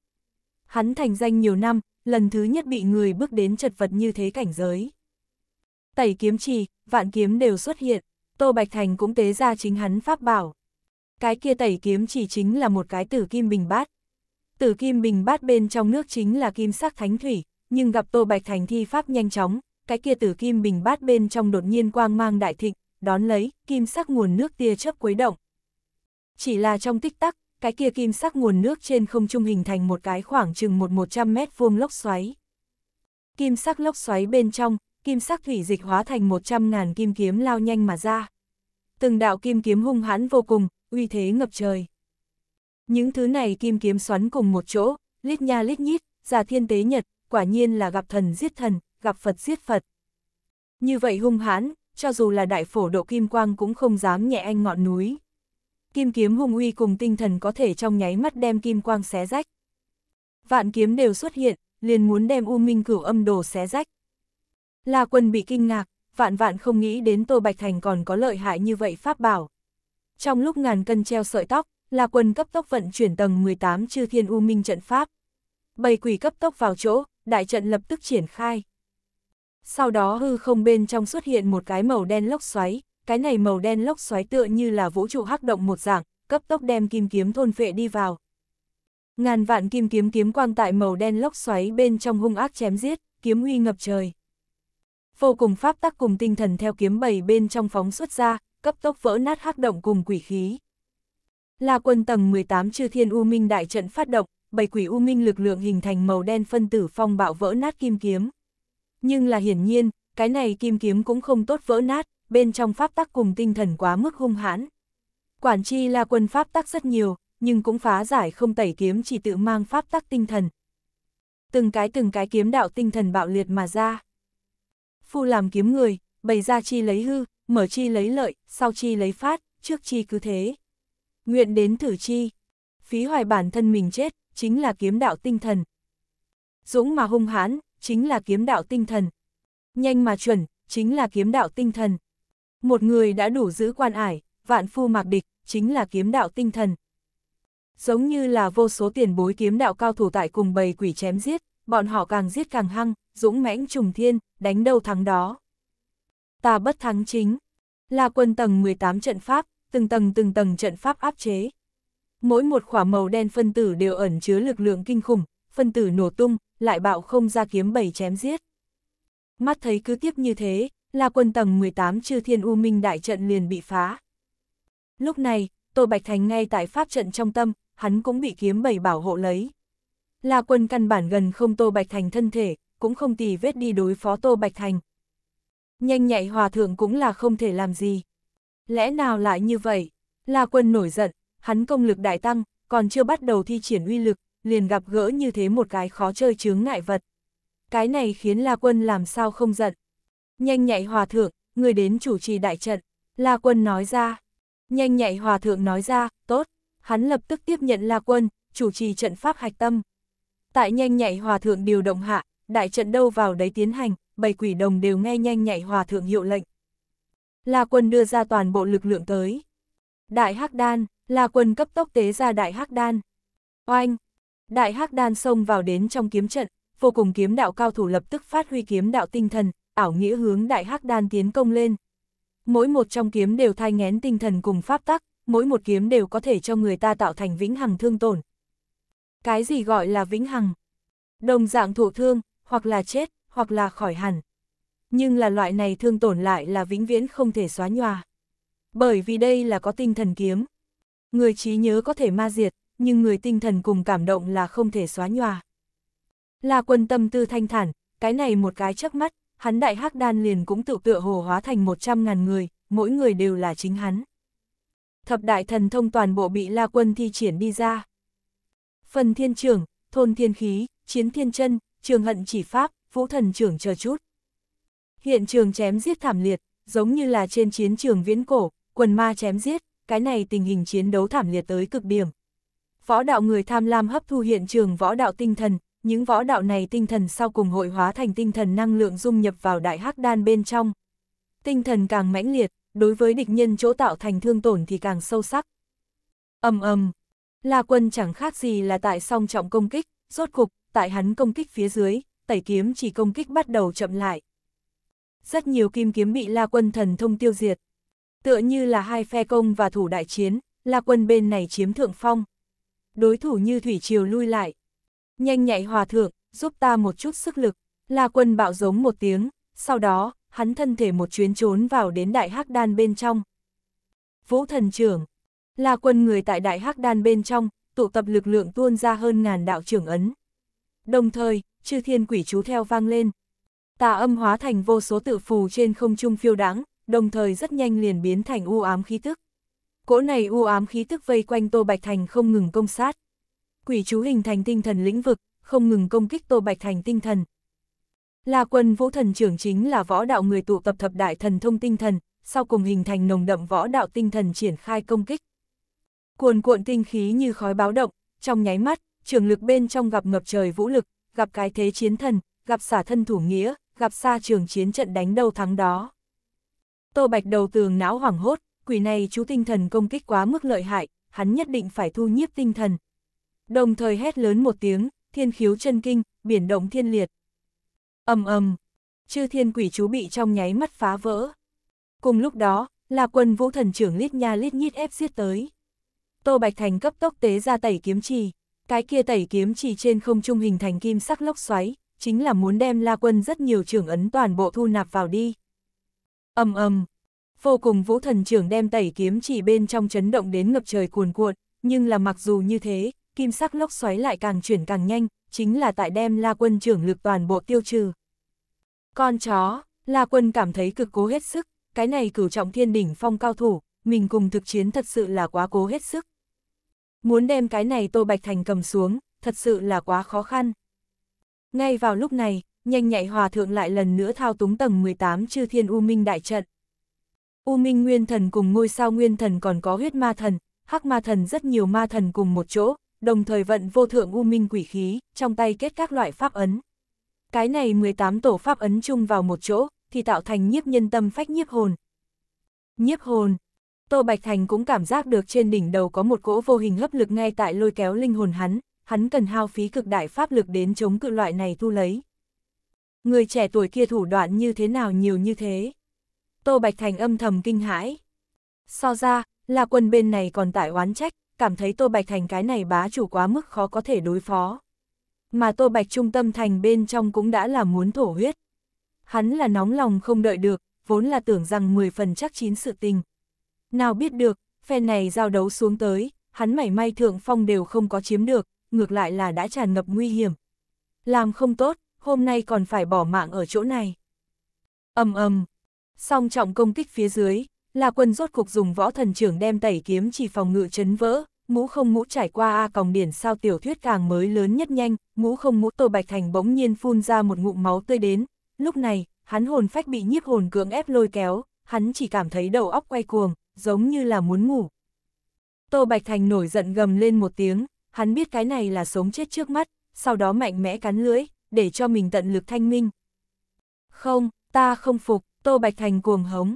Hắn thành danh nhiều năm, lần thứ nhất bị người bước đến chật vật như thế cảnh giới. Tẩy kiếm trì, vạn kiếm đều xuất hiện, Tô Bạch Thành cũng tế ra chính hắn pháp bảo. Cái kia tẩy kiếm chỉ chính là một cái tử kim bình bát. Tử kim bình bát bên trong nước chính là kim sắc thánh thủy, nhưng gặp Tô Bạch Thành thi pháp nhanh chóng, cái kia tử kim bình bát bên trong đột nhiên quang mang đại thịnh, đón lấy, kim sắc nguồn nước tia chớp quấy động. Chỉ là trong tích tắc, cái kia kim sắc nguồn nước trên không trung hình thành một cái khoảng chừng một 100 mét vuông lốc xoáy. Kim sắc lốc xoáy bên trong, kim sắc thủy dịch hóa thành 100.000 kim kiếm lao nhanh mà ra. Từng đạo kim kiếm hung hãn vô cùng, uy thế ngập trời. Những thứ này kim kiếm xoắn cùng một chỗ, lít nha lít nhít, giả thiên tế nhật, quả nhiên là gặp thần giết thần, gặp Phật giết Phật. Như vậy hung hãn, cho dù là đại phổ độ kim quang cũng không dám nhẹ anh ngọn núi kim kiếm hùng uy cùng tinh thần có thể trong nháy mắt đem kim quang xé rách. Vạn kiếm đều xuất hiện, liền muốn đem U Minh cửu âm đồ xé rách. La quân bị kinh ngạc, vạn vạn không nghĩ đến Tô Bạch Thành còn có lợi hại như vậy pháp bảo. Trong lúc ngàn cân treo sợi tóc, La quân cấp tốc vận chuyển tầng 18 chư thiên U Minh trận pháp. Bầy quỷ cấp tốc vào chỗ, đại trận lập tức triển khai. Sau đó hư không bên trong xuất hiện một cái màu đen lốc xoáy, cái này màu đen lốc xoáy tựa như là vũ trụ hắc động một dạng, cấp tốc đem kim kiếm thôn phệ đi vào. Ngàn vạn kim kiếm kiếm quang tại màu đen lốc xoáy bên trong hung ác chém giết, kiếm uy ngập trời. Vô cùng pháp tắc cùng tinh thần theo kiếm bầy bên trong phóng xuất ra, cấp tốc vỡ nát hắc động cùng quỷ khí. Là quân tầng 18 chư thiên U Minh đại trận phát động, bảy quỷ U Minh lực lượng hình thành màu đen phân tử phong bạo vỡ nát kim kiếm. Nhưng là hiển nhiên, cái này kim kiếm cũng không tốt vỡ nát, bên trong pháp tắc cùng tinh thần quá mức hung hãn. Quản chi là quân pháp tắc rất nhiều, nhưng cũng phá giải không tẩy kiếm chỉ tự mang pháp tắc tinh thần. Từng cái từng cái kiếm đạo tinh thần bạo liệt mà ra. Phu làm kiếm người, bày ra chi lấy hư, mở chi lấy lợi, sau chi lấy phát, trước chi cứ thế. Nguyện đến thử chi. Phí hoài bản thân mình chết, chính là kiếm đạo tinh thần. Dũng mà hung hãn, chính là kiếm đạo tinh thần. Nhanh mà chuẩn, chính là kiếm đạo tinh thần. Một người đã đủ giữ quan ải, vạn phu mạc địch, chính là kiếm đạo tinh thần. Giống như là vô số tiền bối kiếm đạo cao thủ tại cùng bầy quỷ chém giết, bọn họ càng giết càng hăng, dũng mãnh trùng thiên, đánh đâu thắng đó. Ta bất thắng chính, là quân tầng 18 trận pháp, từng tầng từng tầng trận pháp áp chế. Mỗi một khỏa màu đen phân tử đều ẩn chứa lực lượng kinh khủng, phân tử nổ tung, lại bạo không ra kiếm bầy chém giết. Mắt thấy cứ tiếp như thế, La Quân tầng 18 chư thiên u minh đại trận liền bị phá. Lúc này, Tô Bạch Thành ngay tại pháp trận trong tâm, hắn cũng bị kiếm bảy bảo hộ lấy. La Quân căn bản gần không Tô Bạch Thành thân thể, cũng không tì vết đi đối phó Tô Bạch Thành. Nhanh nhạy hòa thượng cũng là không thể làm gì. Lẽ nào lại như vậy? La Quân nổi giận, hắn công lực đại tăng, còn chưa bắt đầu thi triển uy lực, liền gặp gỡ như thế một cái khó chơi chướng ngại vật. Cái này khiến La Quân làm sao không giận. Nhanh nhạy hòa thượng, người đến chủ trì đại trận, La Quân nói ra. Nhanh nhạy hòa thượng nói ra, tốt, hắn lập tức tiếp nhận La Quân, chủ trì trận pháp hạch tâm. Tại nhanh nhạy hòa thượng điều động hạ, đại trận đâu vào đấy tiến hành, bầy quỷ đồng đều nghe nhanh nhạy hòa thượng hiệu lệnh. La Quân đưa ra toàn bộ lực lượng tới. Đại Hắc Đan, La Quân cấp tốc tế ra Đại Hắc Đan. Oanh! Đại Hắc Đan xông vào đến trong kiếm trận, vô cùng kiếm đạo cao thủ lập tức phát huy kiếm đạo tinh thần, ảo nghĩa hướng đại hắc đan tiến công lên. Mỗi một trong kiếm đều thai ngén tinh thần cùng pháp tắc, mỗi một kiếm đều có thể cho người ta tạo thành vĩnh hằng thương tổn. Cái gì gọi là vĩnh hằng? Đồng dạng thụ thương, hoặc là chết, hoặc là khỏi hẳn. Nhưng là loại này thương tổn lại là vĩnh viễn không thể xóa nhòa. Bởi vì đây là có tinh thần kiếm. Người trí nhớ có thể ma diệt, nhưng người tinh thần cùng cảm động là không thể xóa nhòa. Là quân tâm tư thanh thản, cái này một cái chớp mắt, hắn đại hắc đan liền cũng tự tựa hồ hóa thành 100.000 người, mỗi người đều là chính hắn. Thập đại thần thông toàn bộ bị La Quân thi triển đi ra. Phần thiên trưởng, thôn thiên khí, chiến thiên chân, trường hận chỉ pháp, vũ thần trưởng chờ chút. Hiện trường chém giết thảm liệt, giống như là trên chiến trường viễn cổ, quần ma chém giết, cái này tình hình chiến đấu thảm liệt tới cực điểm. Võ đạo người tham lam hấp thu hiện trường võ đạo tinh thần, những võ đạo này tinh thần sau cùng hội hóa thành tinh thần năng lượng dung nhập vào đại hắc đan bên trong. Tinh thần càng mãnh liệt, đối với địch nhân chỗ tạo thành thương tổn thì càng sâu sắc. Ầm ầm, La Quân chẳng khác gì là tại song trọng công kích, rốt cục, tại hắn công kích phía dưới, tẩy kiếm chỉ công kích bắt đầu chậm lại. Rất nhiều kim kiếm bị La Quân thần thông tiêu diệt. Tựa như là hai phe công và thủ đại chiến, La Quân bên này chiếm thượng phong. Đối thủ như thủy triều lui lại, Nhanh nhạy hòa thượng, giúp ta một chút sức lực. La quân bạo giống một tiếng, sau đó, hắn thân thể một chuyến trốn vào đến đại hắc đan bên trong. Vũ thần trưởng, La quân người tại đại hắc đan bên trong, tụ tập lực lượng tuôn ra hơn ngàn đạo trưởng ấn. Đồng thời, chư thiên quỷ chú theo vang lên. Tà âm hóa thành vô số tự phù trên không trung phiêu đáng, đồng thời rất nhanh liền biến thành u ám khí tức. Cỗ này u ám khí tức vây quanh Tô Bạch Thành không ngừng công sát quỷ chú hình thành tinh thần lĩnh vực, không ngừng công kích Tô Bạch thành tinh thần. La quân vũ thần trưởng chính là võ đạo người tụ tập thập đại thần thông tinh thần, sau cùng hình thành nồng đậm võ đạo tinh thần triển khai công kích. Cuồn cuộn tinh khí như khói báo động, trong nháy mắt, trường lực bên trong gặp ngập trời vũ lực, gặp cái thế chiến thần, gặp xả thân thủ nghĩa, gặp xa trường chiến trận đánh đâu thắng đó. Tô Bạch đầu tường não hoảng hốt, quỷ này chú tinh thần công kích quá mức lợi hại, hắn nhất định phải thu nhiếp tinh thần, đồng thời hét lớn một tiếng, thiên khiếu chân kinh, biển động thiên liệt. ầm ầm, chư thiên quỷ chú bị trong nháy mắt phá vỡ. Cùng lúc đó, là quân vũ thần trưởng lít nha lít nhít ép giết tới. Tô Bạch Thành cấp tốc tế ra tẩy kiếm trì, cái kia tẩy kiếm trì trên không trung hình thành kim sắc lốc xoáy, chính là muốn đem La Quân rất nhiều trưởng ấn toàn bộ thu nạp vào đi. Ầm ầm, vô cùng vũ thần trưởng đem tẩy kiếm trì bên trong chấn động đến ngập trời cuồn cuộn, nhưng là mặc dù như thế, kim sắc lốc xoáy lại càng chuyển càng nhanh, chính là tại đem La Quân trưởng lực toàn bộ tiêu trừ. Con chó, La Quân cảm thấy cực cố hết sức, cái này cửu trọng thiên đỉnh phong cao thủ, mình cùng thực chiến thật sự là quá cố hết sức. Muốn đem cái này Tô Bạch Thành cầm xuống, thật sự là quá khó khăn. Ngay vào lúc này, nhanh nhạy hòa thượng lại lần nữa thao túng tầng 18 chư thiên U Minh đại trận. U Minh Nguyên Thần cùng ngôi sao Nguyên Thần còn có huyết ma thần, hắc ma thần rất nhiều ma thần cùng một chỗ, đồng thời vận vô thượng u minh quỷ khí, trong tay kết các loại pháp ấn. Cái này 18 tổ pháp ấn chung vào một chỗ, thì tạo thành nhiếp nhân tâm phách nhiếp hồn. Nhiếp hồn. Tô Bạch Thành cũng cảm giác được trên đỉnh đầu có một cỗ vô hình hấp lực ngay tại lôi kéo linh hồn hắn, hắn cần hao phí cực đại pháp lực đến chống cự loại này thu lấy. Người trẻ tuổi kia thủ đoạn như thế nào nhiều như thế? Tô Bạch Thành âm thầm kinh hãi. So ra, là quân bên này còn tại oán trách, cảm thấy Tô Bạch Thành cái này bá chủ quá mức khó có thể đối phó. Mà Tô Bạch trung tâm thành bên trong cũng đã là muốn thổ huyết. Hắn là nóng lòng không đợi được, vốn là tưởng rằng 10 phần chắc chín sự tình. Nào biết được, phe này giao đấu xuống tới, hắn mảy may thượng phong đều không có chiếm được, ngược lại là đã tràn ngập nguy hiểm. Làm không tốt, hôm nay còn phải bỏ mạng ở chỗ này. ầm ầm, song trọng công kích phía dưới, La Quân rốt cục dùng võ thần trưởng đem tẩy kiếm chỉ phòng ngự chấn vỡ, ngũ không ngũ trải qua A còng điển sao tiểu thuyết càng mới lớn nhất nhanh, ngũ không ngũ tô bạch thành bỗng nhiên phun ra một ngụm máu tươi đến, lúc này, hắn hồn phách bị nhiếp hồn cưỡng ép lôi kéo, hắn chỉ cảm thấy đầu óc quay cuồng, giống như là muốn ngủ. Tô Bạch Thành nổi giận gầm lên một tiếng, hắn biết cái này là sống chết trước mắt, sau đó mạnh mẽ cắn lưỡi, để cho mình tận lực thanh minh. Không, ta không phục, Tô Bạch Thành cuồng hống.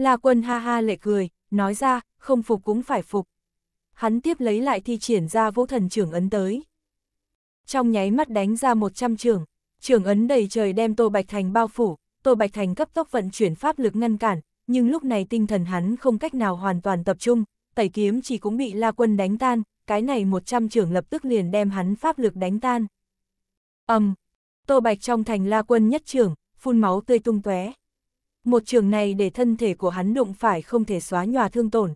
La quân ha ha lệ cười, nói ra, không phục cũng phải phục. Hắn tiếp lấy lại thi triển ra vũ thần trưởng ấn tới. Trong nháy mắt đánh ra 100 trưởng, trưởng ấn đầy trời đem Tô Bạch Thành bao phủ, Tô Bạch Thành cấp tốc vận chuyển pháp lực ngăn cản, nhưng lúc này tinh thần hắn không cách nào hoàn toàn tập trung, tẩy kiếm chỉ cũng bị La Quân đánh tan, cái này 100 trưởng lập tức liền đem hắn pháp lực đánh tan. Ầm, um, Tô Bạch trong thành La Quân nhất trưởng, phun máu tươi tung tóe một trường này để thân thể của hắn đụng phải không thể xóa nhòa thương tổn.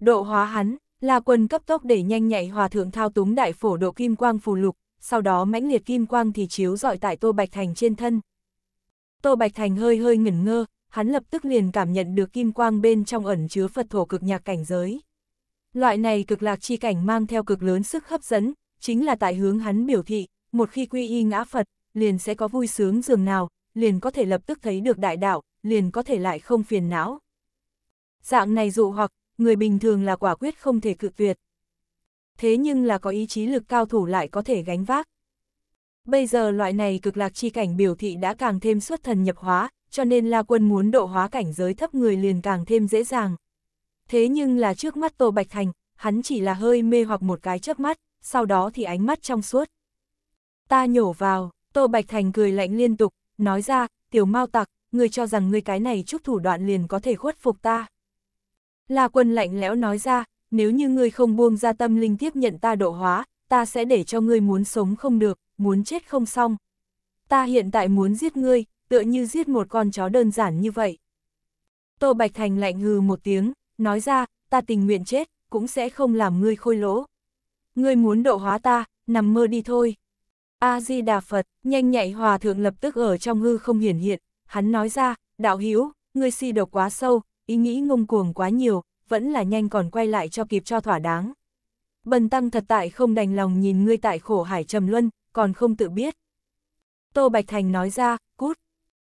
Độ hóa hắn, là quân cấp tốc để nhanh nhạy hòa thượng thao túng đại phổ độ kim quang phù lục, sau đó mãnh liệt kim quang thì chiếu dọi tại Tô Bạch Thành trên thân. Tô Bạch Thành hơi hơi ngẩn ngơ, hắn lập tức liền cảm nhận được kim quang bên trong ẩn chứa Phật thổ cực nhạc cảnh giới. Loại này cực lạc chi cảnh mang theo cực lớn sức hấp dẫn, chính là tại hướng hắn biểu thị, một khi quy y ngã Phật, liền sẽ có vui sướng dường nào, liền có thể lập tức thấy được đại đạo, liền có thể lại không phiền não. Dạng này dụ hoặc, người bình thường là quả quyết không thể cự tuyệt. Thế nhưng là có ý chí lực cao thủ lại có thể gánh vác. Bây giờ loại này cực lạc chi cảnh biểu thị đã càng thêm xuất thần nhập hóa, cho nên La Quân muốn độ hóa cảnh giới thấp người liền càng thêm dễ dàng. Thế nhưng là trước mắt Tô Bạch Thành, hắn chỉ là hơi mê hoặc một cái chớp mắt, sau đó thì ánh mắt trong suốt. Ta nhổ vào, Tô Bạch Thành cười lạnh liên tục, nói ra, tiểu mau tặc, ngươi cho rằng ngươi cái này chút thủ đoạn liền có thể khuất phục ta. La quân lạnh lẽo nói ra, nếu như ngươi không buông ra tâm linh tiếp nhận ta độ hóa, ta sẽ để cho ngươi muốn sống không được, muốn chết không xong. Ta hiện tại muốn giết ngươi, tựa như giết một con chó đơn giản như vậy. Tô Bạch Thành lạnh hừ một tiếng, nói ra, ta tình nguyện chết, cũng sẽ không làm ngươi khôi lỗ. Ngươi muốn độ hóa ta, nằm mơ đi thôi. A-di-đà Phật, nhanh nhạy hòa thượng lập tức ở trong hư không hiển hiện, hắn nói ra, đạo Hiếu, ngươi si độc quá sâu, ý nghĩ ngông cuồng quá nhiều, vẫn là nhanh còn quay lại cho kịp cho thỏa đáng. Bần tăng thật tại không đành lòng nhìn ngươi tại khổ hải trầm luân, còn không tự biết. Tô Bạch Thành nói ra, cút.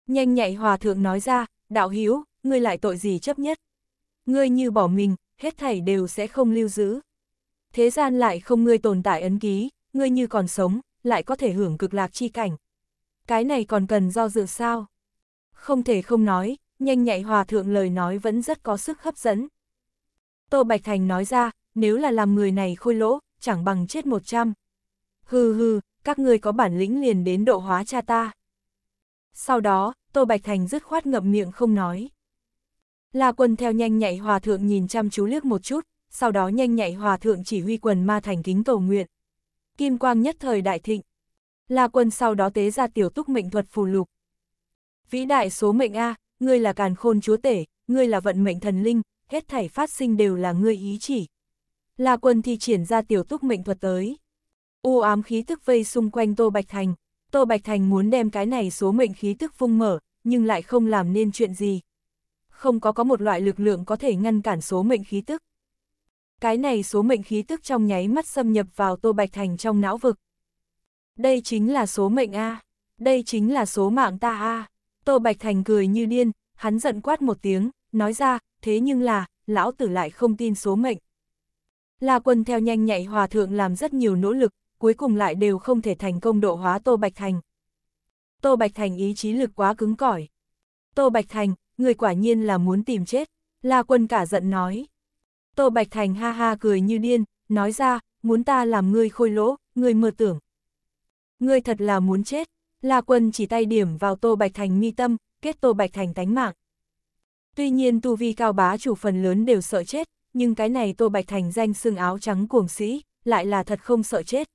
Nhanh nhạy hòa thượng nói ra, đạo Hiếu, ngươi lại tội gì chấp nhất. Ngươi như bỏ mình, hết thảy đều sẽ không lưu giữ. Thế gian lại không ngươi tồn tại ấn ký, ngươi như còn sống, lại có thể hưởng cực lạc chi cảnh. Cái này còn cần do dự sao? Không thể không nói, nhanh nhạy hòa thượng lời nói vẫn rất có sức hấp dẫn. Tô Bạch Thành nói ra, nếu là làm người này khôi lỗ, chẳng bằng chết một trăm. Hừ hừ, các ngươi có bản lĩnh liền đến độ hóa cha ta. Sau đó, Tô Bạch Thành dứt khoát ngậm miệng không nói. La quân theo nhanh nhạy hòa thượng nhìn chăm chú liếc một chút, sau đó nhanh nhạy hòa thượng chỉ huy quần ma thành kính cầu nguyện kim quang nhất thời đại thịnh. La quân sau đó tế ra tiểu túc mệnh thuật phù lục. Vĩ đại số mệnh A, ngươi là càn khôn chúa tể, ngươi là vận mệnh thần linh, hết thảy phát sinh đều là ngươi ý chỉ. La quân thì triển ra tiểu túc mệnh thuật tới. U ám khí tức vây xung quanh Tô Bạch Thành. Tô Bạch Thành muốn đem cái này số mệnh khí tức phung mở, nhưng lại không làm nên chuyện gì. Không có có một loại lực lượng có thể ngăn cản số mệnh khí tức cái này số mệnh khí tức trong nháy mắt xâm nhập vào Tô Bạch Thành trong não vực. Đây chính là số mệnh A, đây chính là số mạng ta A. Tô Bạch Thành cười như điên, hắn giận quát một tiếng, nói ra, thế nhưng là, lão tử lại không tin số mệnh. La quân theo nhanh nhạy hòa thượng làm rất nhiều nỗ lực, cuối cùng lại đều không thể thành công độ hóa Tô Bạch Thành. Tô Bạch Thành ý chí lực quá cứng cỏi. Tô Bạch Thành, người quả nhiên là muốn tìm chết. La quân cả giận nói. Tô Bạch Thành ha ha cười như điên, nói ra, muốn ta làm ngươi khôi lỗ, ngươi mơ tưởng. Ngươi thật là muốn chết, La Quân chỉ tay điểm vào Tô Bạch Thành mi tâm, kết Tô Bạch Thành tánh mạng. Tuy nhiên tu vi cao bá chủ phần lớn đều sợ chết, nhưng cái này Tô Bạch Thành danh xương áo trắng cuồng sĩ, lại là thật không sợ chết.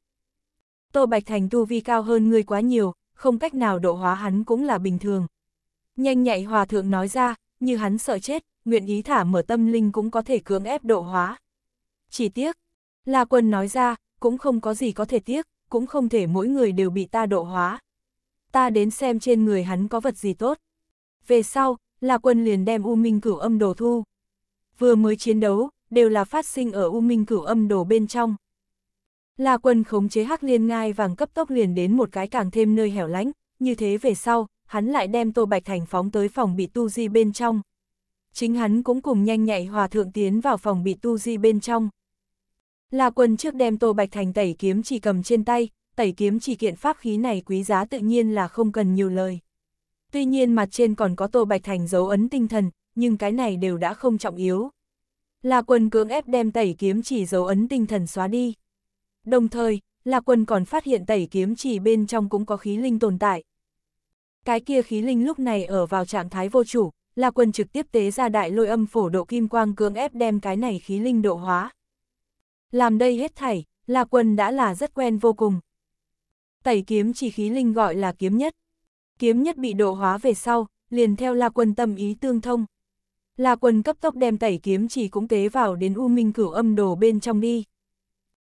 Tô Bạch Thành tu vi cao hơn ngươi quá nhiều, không cách nào độ hóa hắn cũng là bình thường. Nhanh nhạy hòa thượng nói ra, như hắn sợ chết, nguyện ý thả mở tâm linh cũng có thể cưỡng ép độ hóa. Chỉ tiếc, La Quân nói ra, cũng không có gì có thể tiếc, cũng không thể mỗi người đều bị ta độ hóa. Ta đến xem trên người hắn có vật gì tốt. Về sau, La Quân liền đem U Minh Cửu Âm Đồ thu. Vừa mới chiến đấu, đều là phát sinh ở U Minh Cửu Âm Đồ bên trong. La Quân khống chế Hắc Liên Ngai vàng cấp tốc liền đến một cái càng thêm nơi hẻo lánh, như thế về sau, hắn lại đem Tô Bạch Thành phóng tới phòng bị tu di bên trong. Chính hắn cũng cùng nhanh nhạy hòa thượng tiến vào phòng bị tu di bên trong. Là quân trước đem Tô Bạch Thành tẩy kiếm chỉ cầm trên tay, tẩy kiếm chỉ kiện pháp khí này quý giá tự nhiên là không cần nhiều lời. Tuy nhiên mặt trên còn có Tô Bạch Thành dấu ấn tinh thần, nhưng cái này đều đã không trọng yếu. Là quân cưỡng ép đem tẩy kiếm chỉ dấu ấn tinh thần xóa đi. Đồng thời, là quân còn phát hiện tẩy kiếm chỉ bên trong cũng có khí linh tồn tại. Cái kia khí linh lúc này ở vào trạng thái vô chủ, là quân trực tiếp tế ra đại lôi âm phổ độ kim quang cưỡng ép đem cái này khí linh độ hóa. Làm đây hết thảy, là quân đã là rất quen vô cùng. Tẩy kiếm chỉ khí linh gọi là kiếm nhất. Kiếm nhất bị độ hóa về sau, liền theo la quân tâm ý tương thông. La quân cấp tốc đem tẩy kiếm chỉ cũng tế vào đến U Minh cửu âm đồ bên trong đi.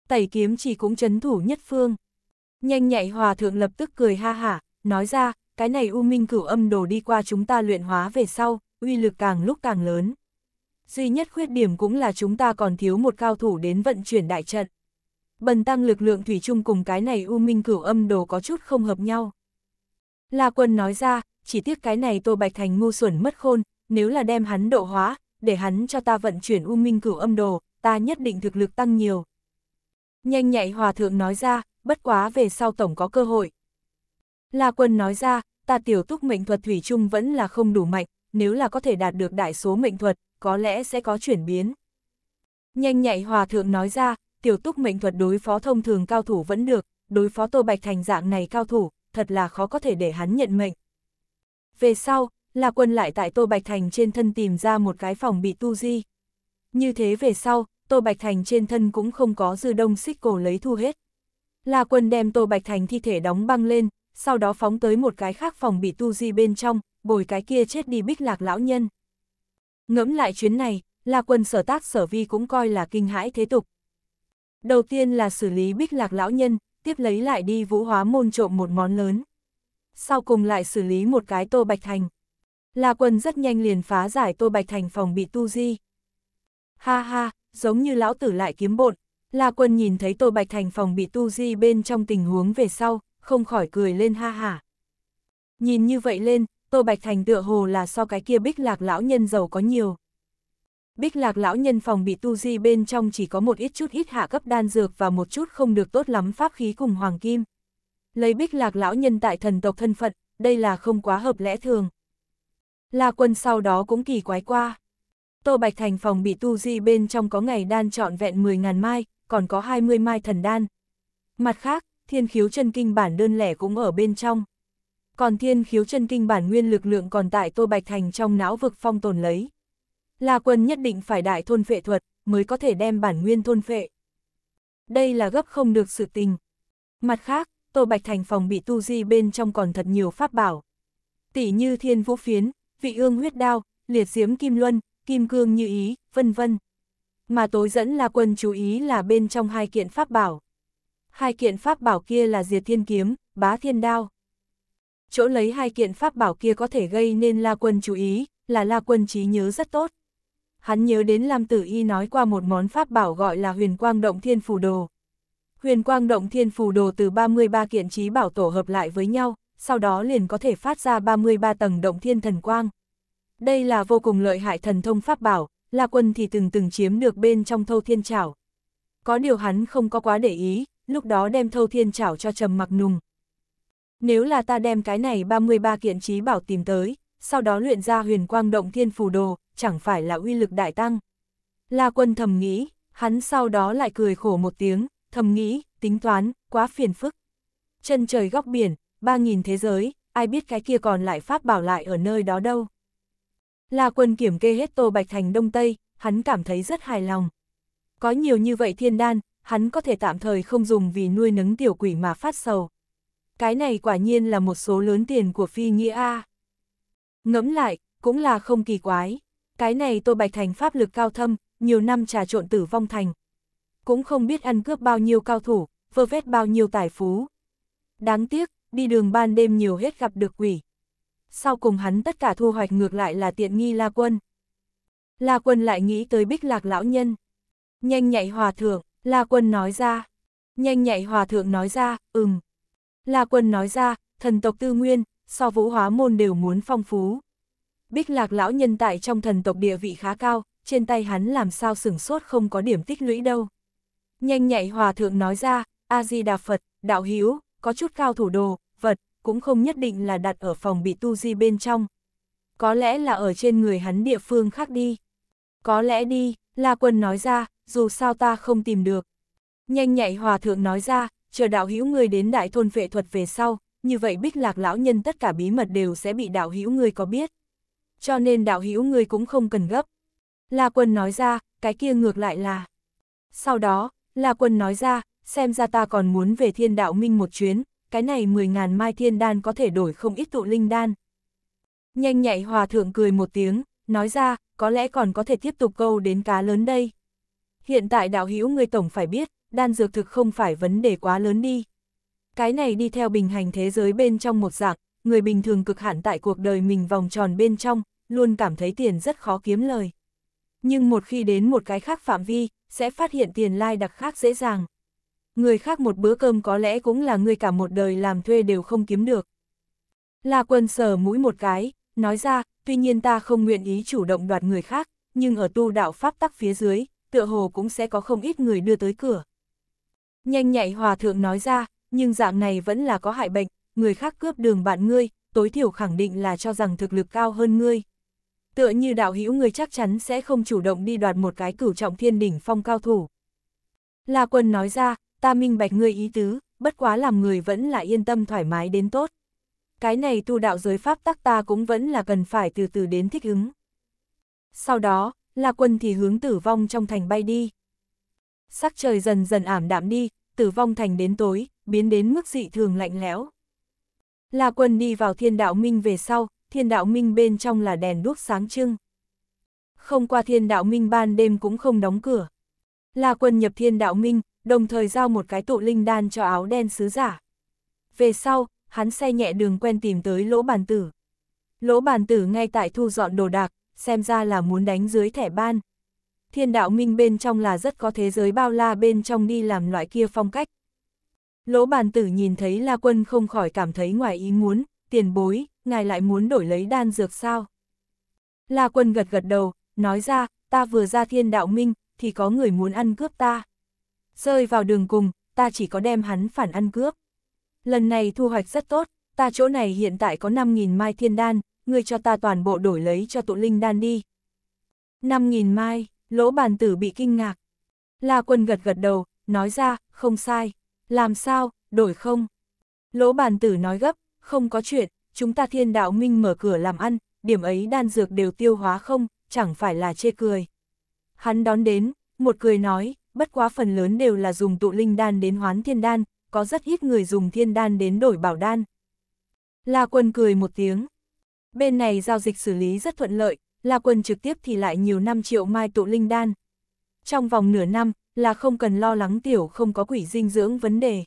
Tẩy kiếm chỉ cũng chấn thủ nhất phương. Nhanh nhạy hòa thượng lập tức cười ha hả, nói ra, cái này U Minh cửu âm đồ đi qua chúng ta luyện hóa về sau, uy lực càng lúc càng lớn. Duy nhất khuyết điểm cũng là chúng ta còn thiếu một cao thủ đến vận chuyển đại trận. Bần tăng lực lượng thủy chung cùng cái này U Minh cửu âm đồ có chút không hợp nhau. La quân nói ra, chỉ tiếc cái này Tô Bạch Thành ngu xuẩn mất khôn, nếu là đem hắn độ hóa, để hắn cho ta vận chuyển U Minh cửu âm đồ, ta nhất định thực lực tăng nhiều. Nhanh nhạy hòa thượng nói ra, bất quá về sau tổng có cơ hội. La Quân nói ra, ta tiểu túc mệnh thuật thủy chung vẫn là không đủ mạnh, nếu là có thể đạt được đại số mệnh thuật, có lẽ sẽ có chuyển biến. Nhanh nhạy hòa thượng nói ra, tiểu túc mệnh thuật đối phó thông thường cao thủ vẫn được, đối phó Tô Bạch Thành dạng này cao thủ, thật là khó có thể để hắn nhận mệnh. Về sau, La Quân lại tại Tô Bạch Thành trên thân tìm ra một cái phòng bị tu di. Như thế về sau, Tô Bạch Thành trên thân cũng không có dư đông xích cổ lấy thu hết. La Quân đem Tô Bạch Thành thi thể đóng băng lên, sau đó phóng tới một cái khác phòng bị tu di bên trong, bồi cái kia chết đi bích lạc lão nhân. Ngẫm lại chuyến này, La Quân sở tác sở vi cũng coi là kinh hãi thế tục. Đầu tiên là xử lý bích lạc lão nhân, tiếp lấy lại đi vũ hóa môn trộm một món lớn. Sau cùng lại xử lý một cái Tô Bạch Thành. La Quân rất nhanh liền phá giải Tô Bạch Thành phòng bị tu di. Ha ha, giống như lão tử lại kiếm bộn. La Quân nhìn thấy Tô Bạch Thành phòng bị tu di bên trong tình huống về sau, không khỏi cười lên ha hả. Nhìn như vậy lên, Tô Bạch Thành tựa hồ là so cái kia bích lạc lão nhân giàu có nhiều. Bích lạc lão nhân phòng bị tu di bên trong chỉ có một ít chút ít hạ cấp đan dược và một chút không được tốt lắm pháp khí cùng hoàng kim. Lấy bích lạc lão nhân tại thần tộc thân phận, đây là không quá hợp lẽ thường. La quân sau đó cũng kỳ quái qua. Tô Bạch Thành phòng bị tu di bên trong có ngày đan trọn vẹn 10.000 mai, còn có 20 mai thần đan. Mặt khác, thiên khiếu chân kinh bản đơn lẻ cũng ở bên trong. Còn thiên khiếu chân kinh bản nguyên lực lượng còn tại Tô Bạch Thành trong não vực phong tồn lấy. La quân nhất định phải đại thôn phệ thuật, mới có thể đem bản nguyên thôn phệ. Đây là gấp không được sự tình. Mặt khác, Tô Bạch Thành phòng bị tu di bên trong còn thật nhiều pháp bảo. Tỷ như thiên vũ phiến, vị ương huyết đao, liệt diếm kim luân, kim cương như ý, vân vân. Mà tối dẫn la quân chú ý là bên trong hai kiện pháp bảo hai kiện pháp bảo kia là diệt thiên kiếm, bá thiên đao. Chỗ lấy hai kiện pháp bảo kia có thể gây nên La Quân chú ý, là La Quân trí nhớ rất tốt. Hắn nhớ đến Lam Tử Y nói qua một món pháp bảo gọi là huyền quang động thiên phù đồ. Huyền quang động thiên phù đồ từ 33 kiện trí bảo tổ hợp lại với nhau, sau đó liền có thể phát ra 33 tầng động thiên thần quang. Đây là vô cùng lợi hại thần thông pháp bảo, La Quân thì từng từng chiếm được bên trong thâu thiên trảo. Có điều hắn không có quá để ý, lúc đó đem thâu thiên chảo cho trầm mặc nùng. Nếu là ta đem cái này 33 kiện trí bảo tìm tới, sau đó luyện ra huyền quang động thiên phù đồ, chẳng phải là uy lực đại tăng. La quân thầm nghĩ, hắn sau đó lại cười khổ một tiếng, thầm nghĩ, tính toán, quá phiền phức. Chân trời góc biển, 3.000 thế giới, ai biết cái kia còn lại pháp bảo lại ở nơi đó đâu. La quân kiểm kê hết Tô Bạch Thành Đông Tây, hắn cảm thấy rất hài lòng. Có nhiều như vậy thiên đan, hắn có thể tạm thời không dùng vì nuôi nấng tiểu quỷ mà phát sầu. Cái này quả nhiên là một số lớn tiền của phi nghĩa A. Ngẫm lại, cũng là không kỳ quái. Cái này tôi Bạch Thành pháp lực cao thâm, nhiều năm trà trộn tử vong thành. Cũng không biết ăn cướp bao nhiêu cao thủ, vơ vét bao nhiêu tài phú. Đáng tiếc, đi đường ban đêm nhiều hết gặp được quỷ. Sau cùng hắn tất cả thu hoạch ngược lại là tiện nghi La Quân. La Quân lại nghĩ tới bích lạc lão nhân. Nhanh nhạy hòa thượng, La quân nói ra. Nhanh nhạy hòa thượng nói ra, ừm. La quân nói ra, thần tộc tư nguyên, so vũ hóa môn đều muốn phong phú. Bích lạc lão nhân tại trong thần tộc địa vị khá cao, trên tay hắn làm sao sửng sốt không có điểm tích lũy đâu. Nhanh nhạy hòa thượng nói ra, A-di-đà Phật, đạo hiếu, có chút cao thủ đồ, vật, cũng không nhất định là đặt ở phòng bị tu di bên trong. Có lẽ là ở trên người hắn địa phương khác đi. Có lẽ đi, La Quân nói ra, dù sao ta không tìm được. Nhanh nhạy hòa thượng nói ra, chờ đạo hữu người đến đại thôn vệ thuật về sau, như vậy bích lạc lão nhân tất cả bí mật đều sẽ bị đạo hữu người có biết. Cho nên đạo hữu người cũng không cần gấp. La quân nói ra, cái kia ngược lại là. Sau đó, La quân nói ra, xem ra ta còn muốn về thiên đạo minh một chuyến, cái này 10.000 mai thiên đan có thể đổi không ít tụ linh đan. Nhanh nhạy hòa thượng cười một tiếng, nói ra, có lẽ còn có thể tiếp tục câu đến cá lớn đây. Hiện tại đạo hữu người tổng phải biết, đan dược thực không phải vấn đề quá lớn đi. Cái này đi theo bình hành thế giới bên trong một dạng, người bình thường cực hạn tại cuộc đời mình vòng tròn bên trong, luôn cảm thấy tiền rất khó kiếm lời. Nhưng một khi đến một cái khác phạm vi, sẽ phát hiện tiền lai đặc khác dễ dàng. Người khác một bữa cơm có lẽ cũng là người cả một đời làm thuê đều không kiếm được. là quân sờ mũi một cái, nói ra, tuy nhiên ta không nguyện ý chủ động đoạt người khác, nhưng ở tu đạo pháp tắc phía dưới, tựa hồ cũng sẽ có không ít người đưa tới cửa. Nhanh nhạy hòa thượng nói ra, nhưng dạng này vẫn là có hại bệnh, người khác cướp đường bạn ngươi, tối thiểu khẳng định là cho rằng thực lực cao hơn ngươi. Tựa như đạo hữu ngươi chắc chắn sẽ không chủ động đi đoạt một cái cửu trọng thiên đỉnh phong cao thủ. La quân nói ra, ta minh bạch ngươi ý tứ, bất quá làm người vẫn là yên tâm thoải mái đến tốt. Cái này tu đạo giới pháp tắc ta cũng vẫn là cần phải từ từ đến thích ứng. Sau đó, La Quân thì hướng tử vong trong thành bay đi. Sắc trời dần dần ảm đạm đi, tử vong thành đến tối, biến đến mức dị thường lạnh lẽo. La Quân đi vào thiên đạo minh về sau, thiên đạo minh bên trong là đèn đuốc sáng trưng. Không qua thiên đạo minh ban đêm cũng không đóng cửa. La Quân nhập thiên đạo minh, đồng thời giao một cái tụ linh đan cho áo đen sứ giả. Về sau, hắn xe nhẹ đường quen tìm tới lỗ bàn tử. Lỗ bàn tử ngay tại thu dọn đồ đạc, xem ra là muốn đánh dưới thẻ ban. Thiên đạo minh bên trong là rất có thế giới bao la bên trong đi làm loại kia phong cách. Lỗ bàn tử nhìn thấy La Quân không khỏi cảm thấy ngoài ý muốn, tiền bối, ngài lại muốn đổi lấy đan dược sao? La Quân gật gật đầu, nói ra, ta vừa ra thiên đạo minh, thì có người muốn ăn cướp ta. Rơi vào đường cùng, ta chỉ có đem hắn phản ăn cướp. Lần này thu hoạch rất tốt, ta chỗ này hiện tại có 5.000 mai thiên đan, ngươi cho ta toàn bộ đổi lấy cho tụ linh đan đi. 5.000 mai, lỗ bàn tử bị kinh ngạc. La quân gật gật đầu, nói ra, không sai. Làm sao, đổi không? Lỗ bàn tử nói gấp, không có chuyện, chúng ta thiên đạo minh mở cửa làm ăn, điểm ấy đan dược đều tiêu hóa không, chẳng phải là chê cười. Hắn đón đến, một cười nói, bất quá phần lớn đều là dùng tụ linh đan đến hoán thiên đan, có rất ít người dùng thiên đan đến đổi bảo đan. La quân cười một tiếng, Bên này giao dịch xử lý rất thuận lợi, La Quân trực tiếp thì lại nhiều 5 triệu mai tụ linh đan. Trong vòng nửa năm, là không cần lo lắng tiểu không có quỷ dinh dưỡng vấn đề.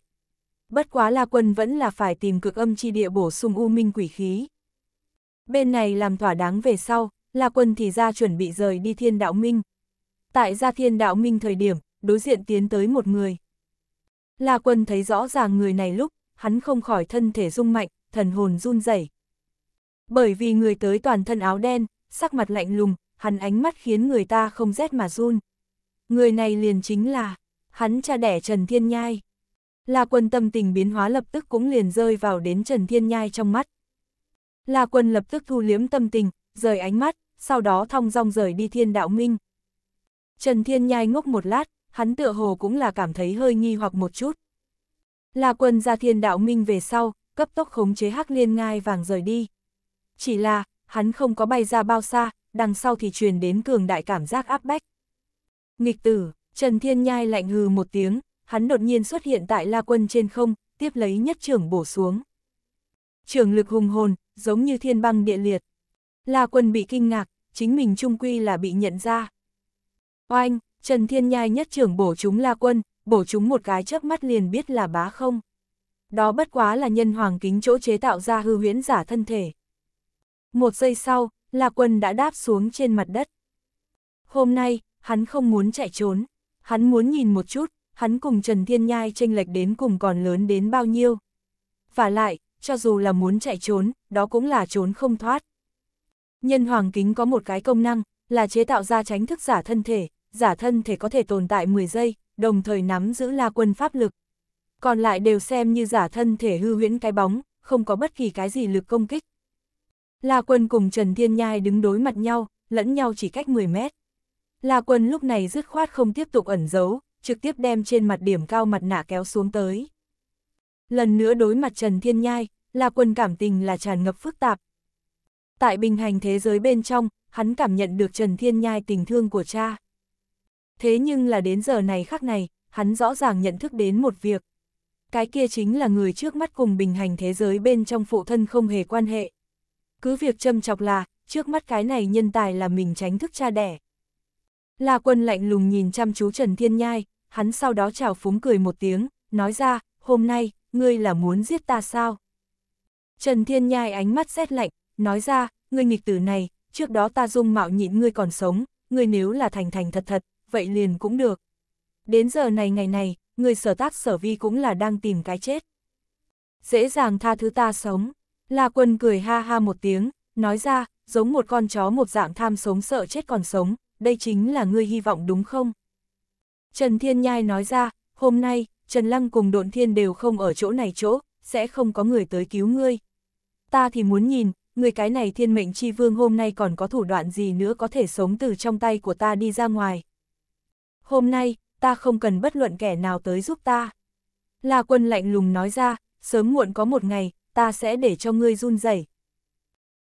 Bất quá La Quân vẫn là phải tìm cực âm chi địa bổ sung u minh quỷ khí. Bên này làm thỏa đáng về sau, La Quân thì ra chuẩn bị rời đi thiên đạo minh. Tại gia thiên đạo minh thời điểm, đối diện tiến tới một người. La Quân thấy rõ ràng người này lúc, hắn không khỏi thân thể rung mạnh, thần hồn run rẩy bởi vì người tới toàn thân áo đen, sắc mặt lạnh lùng, hắn ánh mắt khiến người ta không rét mà run. Người này liền chính là, hắn cha đẻ Trần Thiên Nhai. là quân tâm tình biến hóa lập tức cũng liền rơi vào đến Trần Thiên Nhai trong mắt. là quân lập tức thu liếm tâm tình, rời ánh mắt, sau đó thong dong rời đi thiên đạo minh. Trần Thiên Nhai ngốc một lát, hắn tựa hồ cũng là cảm thấy hơi nghi hoặc một chút. là quân ra thiên đạo minh về sau, cấp tốc khống chế hắc liên ngai vàng rời đi chỉ là, hắn không có bay ra bao xa, đằng sau thì truyền đến cường đại cảm giác áp bách. Nghịch tử, Trần Thiên Nhai lạnh hừ một tiếng, hắn đột nhiên xuất hiện tại La Quân trên không, tiếp lấy nhất trưởng bổ xuống. Trường lực hùng hồn, giống như thiên băng địa liệt. La Quân bị kinh ngạc, chính mình trung quy là bị nhận ra. Oanh, Trần Thiên Nhai nhất trưởng bổ chúng La Quân, bổ chúng một cái chớp mắt liền biết là bá không. Đó bất quá là nhân hoàng kính chỗ chế tạo ra hư huyễn giả thân thể. Một giây sau, Lạc Quân đã đáp xuống trên mặt đất. Hôm nay, hắn không muốn chạy trốn, hắn muốn nhìn một chút, hắn cùng Trần Thiên Nhai tranh lệch đến cùng còn lớn đến bao nhiêu. Và lại, cho dù là muốn chạy trốn, đó cũng là trốn không thoát. Nhân hoàng kính có một cái công năng, là chế tạo ra tránh thức giả thân thể, giả thân thể có thể tồn tại 10 giây, đồng thời nắm giữ la quân pháp lực. Còn lại đều xem như giả thân thể hư huyễn cái bóng, không có bất kỳ cái gì lực công kích. La Quân cùng Trần Thiên Nhai đứng đối mặt nhau, lẫn nhau chỉ cách 10 mét. La Quân lúc này dứt khoát không tiếp tục ẩn giấu, trực tiếp đem trên mặt điểm cao mặt nạ kéo xuống tới. Lần nữa đối mặt Trần Thiên Nhai, La Quân cảm tình là tràn ngập phức tạp. Tại bình hành thế giới bên trong, hắn cảm nhận được Trần Thiên Nhai tình thương của cha. Thế nhưng là đến giờ này khắc này, hắn rõ ràng nhận thức đến một việc. Cái kia chính là người trước mắt cùng bình hành thế giới bên trong phụ thân không hề quan hệ cứ việc châm chọc là, trước mắt cái này nhân tài là mình tránh thức cha đẻ. La quân lạnh lùng nhìn chăm chú Trần Thiên Nhai, hắn sau đó chào phúng cười một tiếng, nói ra, hôm nay, ngươi là muốn giết ta sao? Trần Thiên Nhai ánh mắt rét lạnh, nói ra, ngươi nghịch tử này, trước đó ta dung mạo nhịn ngươi còn sống, ngươi nếu là thành thành thật thật, vậy liền cũng được. Đến giờ này ngày này, ngươi sở tác sở vi cũng là đang tìm cái chết. Dễ dàng tha thứ ta sống. La Quân cười ha ha một tiếng, nói ra, giống một con chó một dạng tham sống sợ chết còn sống, đây chính là ngươi hy vọng đúng không? Trần Thiên Nhai nói ra, hôm nay, Trần Lăng cùng Độn Thiên đều không ở chỗ này chỗ, sẽ không có người tới cứu ngươi. Ta thì muốn nhìn, người cái này thiên mệnh chi vương hôm nay còn có thủ đoạn gì nữa có thể sống từ trong tay của ta đi ra ngoài. Hôm nay, ta không cần bất luận kẻ nào tới giúp ta. La quân lạnh lùng nói ra, sớm muộn có một ngày, ta sẽ để cho ngươi run rẩy.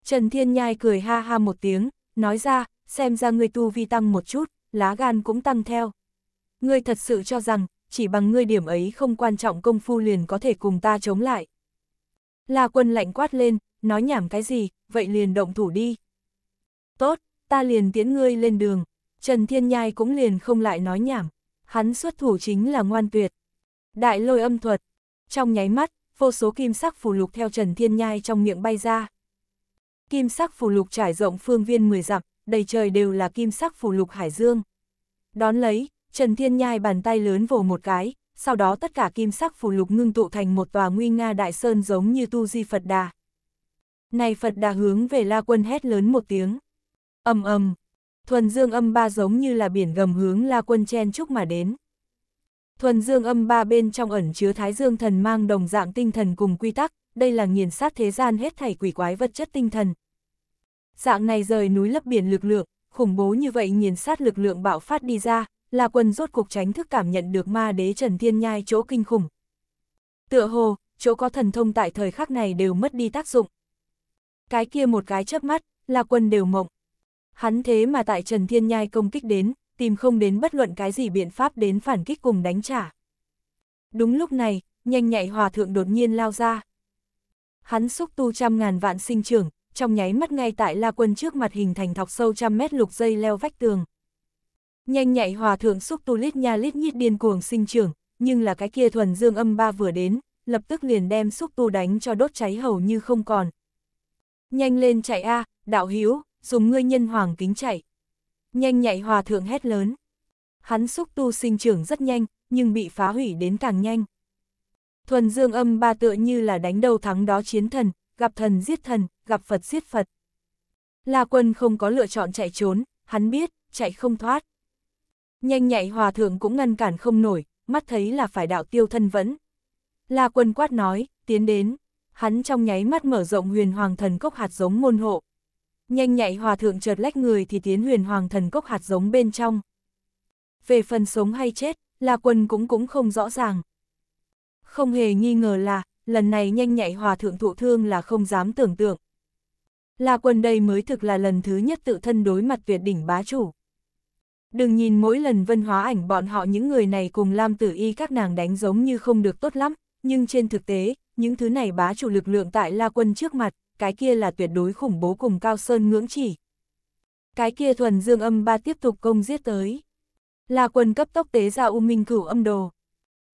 Trần Thiên Nhai cười ha ha một tiếng, nói ra, xem ra ngươi tu vi tăng một chút, lá gan cũng tăng theo. Ngươi thật sự cho rằng, chỉ bằng ngươi điểm ấy không quan trọng công phu liền có thể cùng ta chống lại. La quân lạnh quát lên, nói nhảm cái gì, vậy liền động thủ đi. Tốt, ta liền tiến ngươi lên đường, Trần Thiên Nhai cũng liền không lại nói nhảm, hắn xuất thủ chính là ngoan tuyệt. Đại lôi âm thuật, trong nháy mắt, vô số kim sắc phù lục theo Trần Thiên Nhai trong miệng bay ra. Kim sắc phù lục trải rộng phương viên 10 dặm, đầy trời đều là kim sắc phù lục hải dương. Đón lấy, Trần Thiên Nhai bàn tay lớn vồ một cái, sau đó tất cả kim sắc phù lục ngưng tụ thành một tòa nguy nga đại sơn giống như tu di Phật Đà. Này Phật Đà hướng về La Quân hét lớn một tiếng. ầm ầm, thuần dương âm ba giống như là biển gầm hướng La Quân chen chúc mà đến. Thuần dương âm ba bên trong ẩn chứa thái dương thần mang đồng dạng tinh thần cùng quy tắc, đây là nghiền sát thế gian hết thảy quỷ quái vật chất tinh thần. Dạng này rời núi lấp biển lực lượng, khủng bố như vậy nghiền sát lực lượng bạo phát đi ra, là quân rốt cuộc tránh thức cảm nhận được ma đế Trần Thiên Nhai chỗ kinh khủng. Tựa hồ, chỗ có thần thông tại thời khắc này đều mất đi tác dụng. Cái kia một cái chớp mắt, là quân đều mộng. Hắn thế mà tại Trần Thiên Nhai công kích đến, tìm không đến bất luận cái gì biện pháp đến phản kích cùng đánh trả. Đúng lúc này, nhanh nhạy hòa thượng đột nhiên lao ra. Hắn xúc tu trăm ngàn vạn sinh trưởng, trong nháy mắt ngay tại La Quân trước mặt hình thành thọc sâu trăm mét lục dây leo vách tường. Nhanh nhạy hòa thượng xúc tu lít nha lít nhít điên cuồng sinh trưởng, nhưng là cái kia thuần dương âm ba vừa đến, lập tức liền đem xúc tu đánh cho đốt cháy hầu như không còn. Nhanh lên chạy a, đạo hiếu, dùng ngươi nhân hoàng kính chạy. Nhanh nhạy hòa thượng hét lớn. Hắn xúc tu sinh trưởng rất nhanh, nhưng bị phá hủy đến càng nhanh. Thuần dương âm ba tựa như là đánh đầu thắng đó chiến thần, gặp thần giết thần, gặp Phật giết Phật. La quân không có lựa chọn chạy trốn, hắn biết, chạy không thoát. Nhanh nhạy hòa thượng cũng ngăn cản không nổi, mắt thấy là phải đạo tiêu thân vẫn. La quân quát nói, tiến đến, hắn trong nháy mắt mở rộng huyền hoàng thần cốc hạt giống môn hộ, Nhanh nhạy hòa thượng chợt lách người thì tiến huyền hoàng thần cốc hạt giống bên trong. Về phần sống hay chết, La Quân cũng cũng không rõ ràng. Không hề nghi ngờ là, lần này nhanh nhạy hòa thượng thụ thương là không dám tưởng tượng. La Quân đây mới thực là lần thứ nhất tự thân đối mặt tuyệt đỉnh bá chủ. Đừng nhìn mỗi lần vân hóa ảnh bọn họ những người này cùng Lam Tử Y các nàng đánh giống như không được tốt lắm, nhưng trên thực tế, những thứ này bá chủ lực lượng tại La Quân trước mặt, cái kia là tuyệt đối khủng bố cùng cao sơn ngưỡng chỉ. Cái kia thuần dương âm ba tiếp tục công giết tới. Là quần cấp tốc tế ra U Minh cửu âm đồ.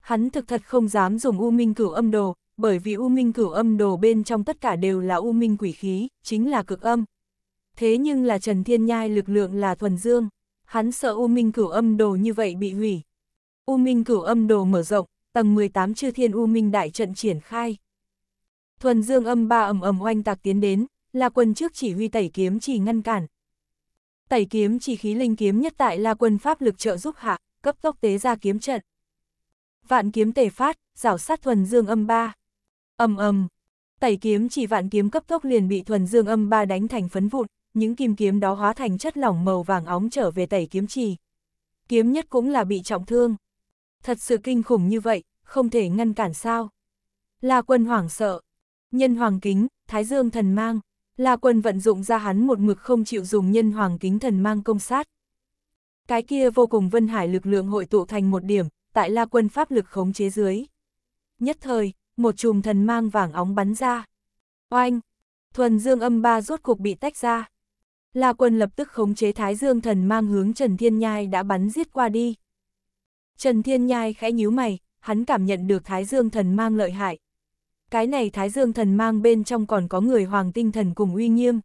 Hắn thực thật không dám dùng U Minh cửu âm đồ, bởi vì U Minh cửu âm đồ bên trong tất cả đều là U Minh quỷ khí, chính là cực âm. Thế nhưng là Trần Thiên Nhai lực lượng là thuần dương, hắn sợ U Minh cửu âm đồ như vậy bị hủy. U Minh cửu âm đồ mở rộng, tầng 18 chư thiên U Minh đại trận triển khai thuần dương âm ba ầm ầm oanh tạc tiến đến, La Quân trước chỉ huy tẩy kiếm chỉ ngăn cản. Tẩy kiếm chỉ khí linh kiếm nhất tại La Quân pháp lực trợ giúp hạ, cấp tốc tế ra kiếm trận. Vạn kiếm tề phát, rảo sát thuần dương âm ba. Ầm ầm, tẩy kiếm chỉ vạn kiếm cấp tốc liền bị thuần dương âm ba đánh thành phấn vụn, những kim kiếm đó hóa thành chất lỏng màu vàng óng trở về tẩy kiếm chỉ. Kiếm nhất cũng là bị trọng thương. Thật sự kinh khủng như vậy, không thể ngăn cản sao? La Quân hoảng sợ, Nhân hoàng kính, thái dương thần mang, là quân vận dụng ra hắn một mực không chịu dùng nhân hoàng kính thần mang công sát. Cái kia vô cùng vân hải lực lượng hội tụ thành một điểm, tại la quân pháp lực khống chế dưới. Nhất thời, một chùm thần mang vàng óng bắn ra. Oanh! Thuần dương âm ba rốt cục bị tách ra. La quân lập tức khống chế thái dương thần mang hướng Trần Thiên Nhai đã bắn giết qua đi. Trần Thiên Nhai khẽ nhíu mày, hắn cảm nhận được thái dương thần mang lợi hại, cái này thái dương thần mang bên trong còn có người hoàng tinh thần cùng uy nghiêm.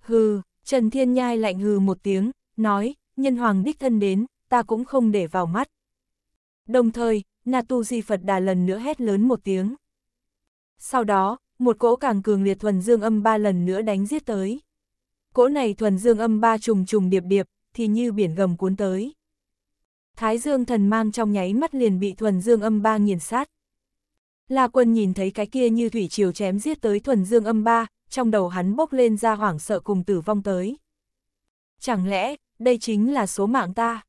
Hừ, Trần Thiên Nhai lạnh hừ một tiếng, nói, nhân hoàng đích thân đến, ta cũng không để vào mắt. Đồng thời, Na Tu Di Phật Đà lần nữa hét lớn một tiếng. Sau đó, một cỗ càng cường liệt thuần dương âm ba lần nữa đánh giết tới. Cỗ này thuần dương âm ba trùng trùng điệp điệp, thì như biển gầm cuốn tới. Thái dương thần mang trong nháy mắt liền bị thuần dương âm ba nghiền sát. La Quân nhìn thấy cái kia như thủy triều chém giết tới thuần dương âm ba, trong đầu hắn bốc lên ra hoảng sợ cùng tử vong tới. Chẳng lẽ, đây chính là số mạng ta?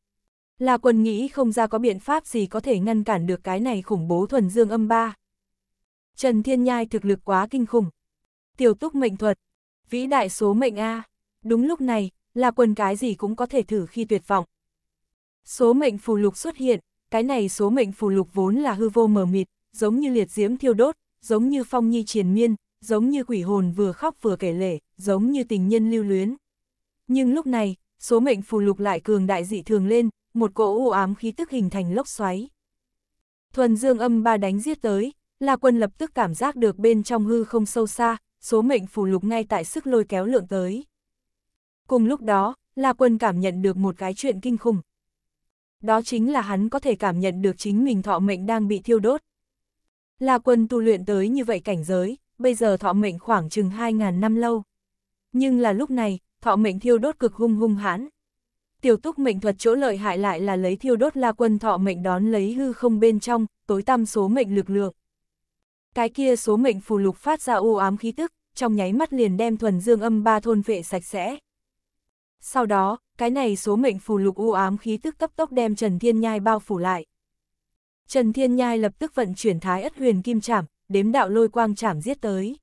La Quân nghĩ không ra có biện pháp gì có thể ngăn cản được cái này khủng bố thuần dương âm ba. Trần Thiên Nhai thực lực quá kinh khủng. Tiểu túc mệnh thuật, vĩ đại số mệnh A. Đúng lúc này, La Quân cái gì cũng có thể thử khi tuyệt vọng. Số mệnh phù lục xuất hiện, cái này số mệnh phù lục vốn là hư vô mờ mịt, giống như liệt diễm thiêu đốt, giống như phong nhi triền miên, giống như quỷ hồn vừa khóc vừa kể lể, giống như tình nhân lưu luyến. Nhưng lúc này, số mệnh phù lục lại cường đại dị thường lên, một cỗ u ám khí tức hình thành lốc xoáy. Thuần dương âm ba đánh giết tới, La Quân lập tức cảm giác được bên trong hư không sâu xa, số mệnh phù lục ngay tại sức lôi kéo lượng tới. Cùng lúc đó, La Quân cảm nhận được một cái chuyện kinh khủng. Đó chính là hắn có thể cảm nhận được chính mình thọ mệnh đang bị thiêu đốt. La Quân tu luyện tới như vậy cảnh giới, bây giờ thọ mệnh khoảng chừng 2.000 năm lâu. Nhưng là lúc này, thọ mệnh thiêu đốt cực hung hung hãn. Tiểu túc mệnh thuật chỗ lợi hại lại là lấy thiêu đốt La Quân thọ mệnh đón lấy hư không bên trong, tối tăm số mệnh lực lượng. Cái kia số mệnh phù lục phát ra u ám khí tức, trong nháy mắt liền đem thuần dương âm ba thôn vệ sạch sẽ. Sau đó, cái này số mệnh phù lục u ám khí tức cấp tốc đem Trần Thiên Nhai bao phủ lại. Trần Thiên Nhai lập tức vận chuyển thái ất huyền kim chảm, đếm đạo lôi quang chảm giết tới.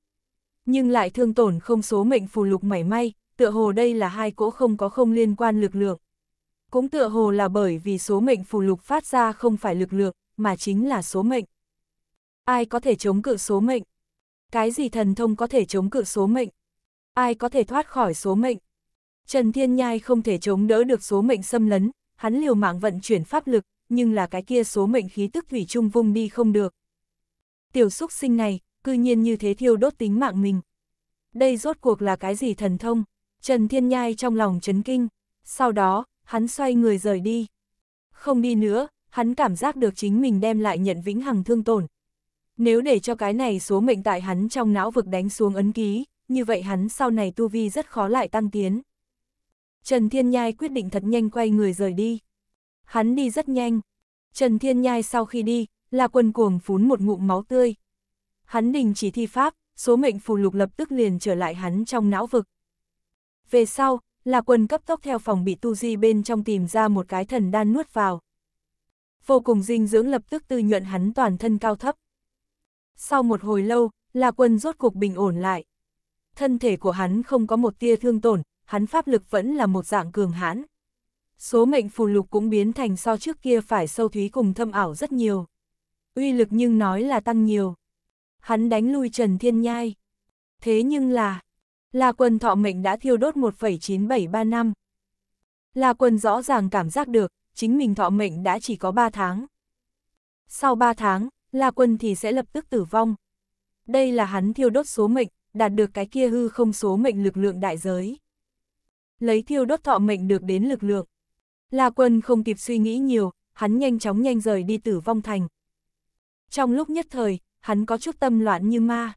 Nhưng lại thương tổn không số mệnh phù lục mảy may, tựa hồ đây là hai cỗ không có không liên quan lực lượng. Cũng tựa hồ là bởi vì số mệnh phù lục phát ra không phải lực lượng, mà chính là số mệnh. Ai có thể chống cự số mệnh? Cái gì thần thông có thể chống cự số mệnh? Ai có thể thoát khỏi số mệnh? Trần Thiên Nhai không thể chống đỡ được số mệnh xâm lấn, hắn liều mạng vận chuyển pháp lực, nhưng là cái kia số mệnh khí tức thủy chung vung đi không được. Tiểu xúc sinh này, cư nhiên như thế thiêu đốt tính mạng mình. Đây rốt cuộc là cái gì thần thông? Trần Thiên Nhai trong lòng chấn kinh, sau đó, hắn xoay người rời đi. Không đi nữa, hắn cảm giác được chính mình đem lại nhận vĩnh hằng thương tổn. Nếu để cho cái này số mệnh tại hắn trong não vực đánh xuống ấn ký, như vậy hắn sau này tu vi rất khó lại tăng tiến. Trần Thiên Nhai quyết định thật nhanh quay người rời đi hắn đi rất nhanh. Trần Thiên Nhai sau khi đi, là quần cuồng phún một ngụm máu tươi. Hắn đình chỉ thi pháp, số mệnh phù lục lập tức liền trở lại hắn trong não vực. Về sau, là quần cấp tốc theo phòng bị tu di bên trong tìm ra một cái thần đan nuốt vào. Vô cùng dinh dưỡng lập tức tư nhuận hắn toàn thân cao thấp. Sau một hồi lâu, là quân rốt cuộc bình ổn lại. Thân thể của hắn không có một tia thương tổn, hắn pháp lực vẫn là một dạng cường hãn số mệnh phù lục cũng biến thành so trước kia phải sâu thúy cùng thâm ảo rất nhiều. Uy lực nhưng nói là tăng nhiều. Hắn đánh lui Trần Thiên Nhai. Thế nhưng là, là quần thọ mệnh đã thiêu đốt 1,9735 năm. là quần rõ ràng cảm giác được, chính mình thọ mệnh đã chỉ có 3 tháng. Sau 3 tháng, là quần thì sẽ lập tức tử vong. Đây là hắn thiêu đốt số mệnh, đạt được cái kia hư không số mệnh lực lượng đại giới. Lấy thiêu đốt thọ mệnh được đến lực lượng, La Quân không kịp suy nghĩ nhiều, hắn nhanh chóng nhanh rời đi tử vong thành. Trong lúc nhất thời, hắn có chút tâm loạn như ma.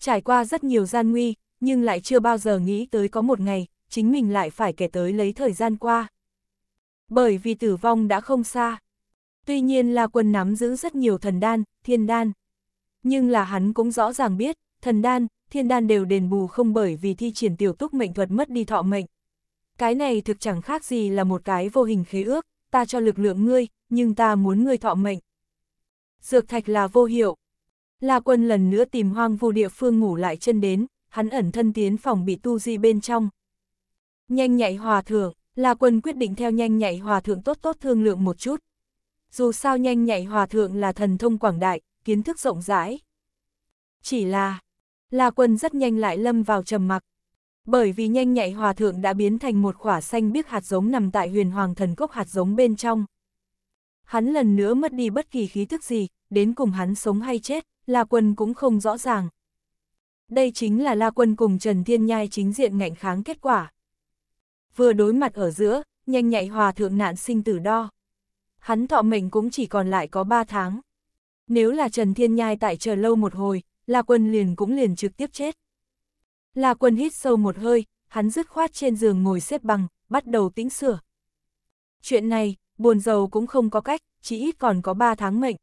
Trải qua rất nhiều gian nguy, nhưng lại chưa bao giờ nghĩ tới có một ngày, chính mình lại phải kể tới lấy thời gian qua. Bởi vì tử vong đã không xa. Tuy nhiên La Quân nắm giữ rất nhiều thần đan, thiên đan. Nhưng là hắn cũng rõ ràng biết, thần đan, thiên đan đều đền bù không bởi vì thi triển tiểu túc mệnh thuật mất đi thọ mệnh, cái này thực chẳng khác gì là một cái vô hình khế ước, ta cho lực lượng ngươi, nhưng ta muốn ngươi thọ mệnh. Dược thạch là vô hiệu. La quân lần nữa tìm hoang vu địa phương ngủ lại chân đến, hắn ẩn thân tiến phòng bị tu di bên trong. Nhanh nhạy hòa thượng, La quân quyết định theo nhanh nhạy hòa thượng tốt tốt thương lượng một chút. Dù sao nhanh nhạy hòa thượng là thần thông quảng đại, kiến thức rộng rãi. Chỉ là, La quân rất nhanh lại lâm vào trầm mặc. Bởi vì nhanh nhạy hòa thượng đã biến thành một quả xanh biếc hạt giống nằm tại huyền hoàng thần cốc hạt giống bên trong. Hắn lần nữa mất đi bất kỳ khí thức gì, đến cùng hắn sống hay chết, La Quân cũng không rõ ràng. Đây chính là La Quân cùng Trần Thiên Nhai chính diện ngạnh kháng kết quả. Vừa đối mặt ở giữa, nhanh nhạy hòa thượng nạn sinh tử đo. Hắn thọ mệnh cũng chỉ còn lại có 3 tháng. Nếu là Trần Thiên Nhai tại chờ lâu một hồi, La Quân liền cũng liền trực tiếp chết. La Quân hít sâu một hơi, hắn dứt khoát trên giường ngồi xếp bằng, bắt đầu tĩnh sửa. Chuyện này, buồn giàu cũng không có cách, chỉ ít còn có 3 tháng mệnh.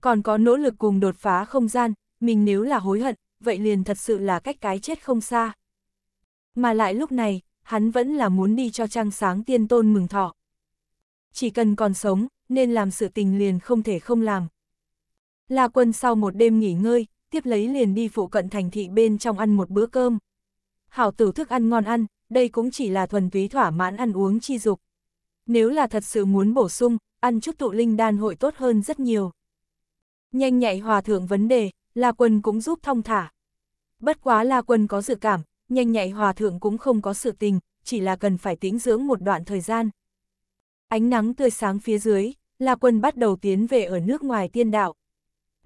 Còn có nỗ lực cùng đột phá không gian, mình nếu là hối hận, vậy liền thật sự là cách cái chết không xa. Mà lại lúc này, hắn vẫn là muốn đi cho trăng sáng tiên tôn mừng thọ. Chỉ cần còn sống, nên làm sự tình liền không thể không làm. La quân sau một đêm nghỉ ngơi, tiếp lấy liền đi phụ cận thành thị bên trong ăn một bữa cơm. Hảo tử thức ăn ngon ăn, đây cũng chỉ là thuần túy thỏa mãn ăn uống chi dục. Nếu là thật sự muốn bổ sung, ăn chút tụ linh đan hội tốt hơn rất nhiều. Nhanh nhạy hòa thượng vấn đề, La Quân cũng giúp thông thả. Bất quá La Quân có dự cảm, nhanh nhạy hòa thượng cũng không có sự tình, chỉ là cần phải tĩnh dưỡng một đoạn thời gian. Ánh nắng tươi sáng phía dưới, La Quân bắt đầu tiến về ở nước ngoài tiên đạo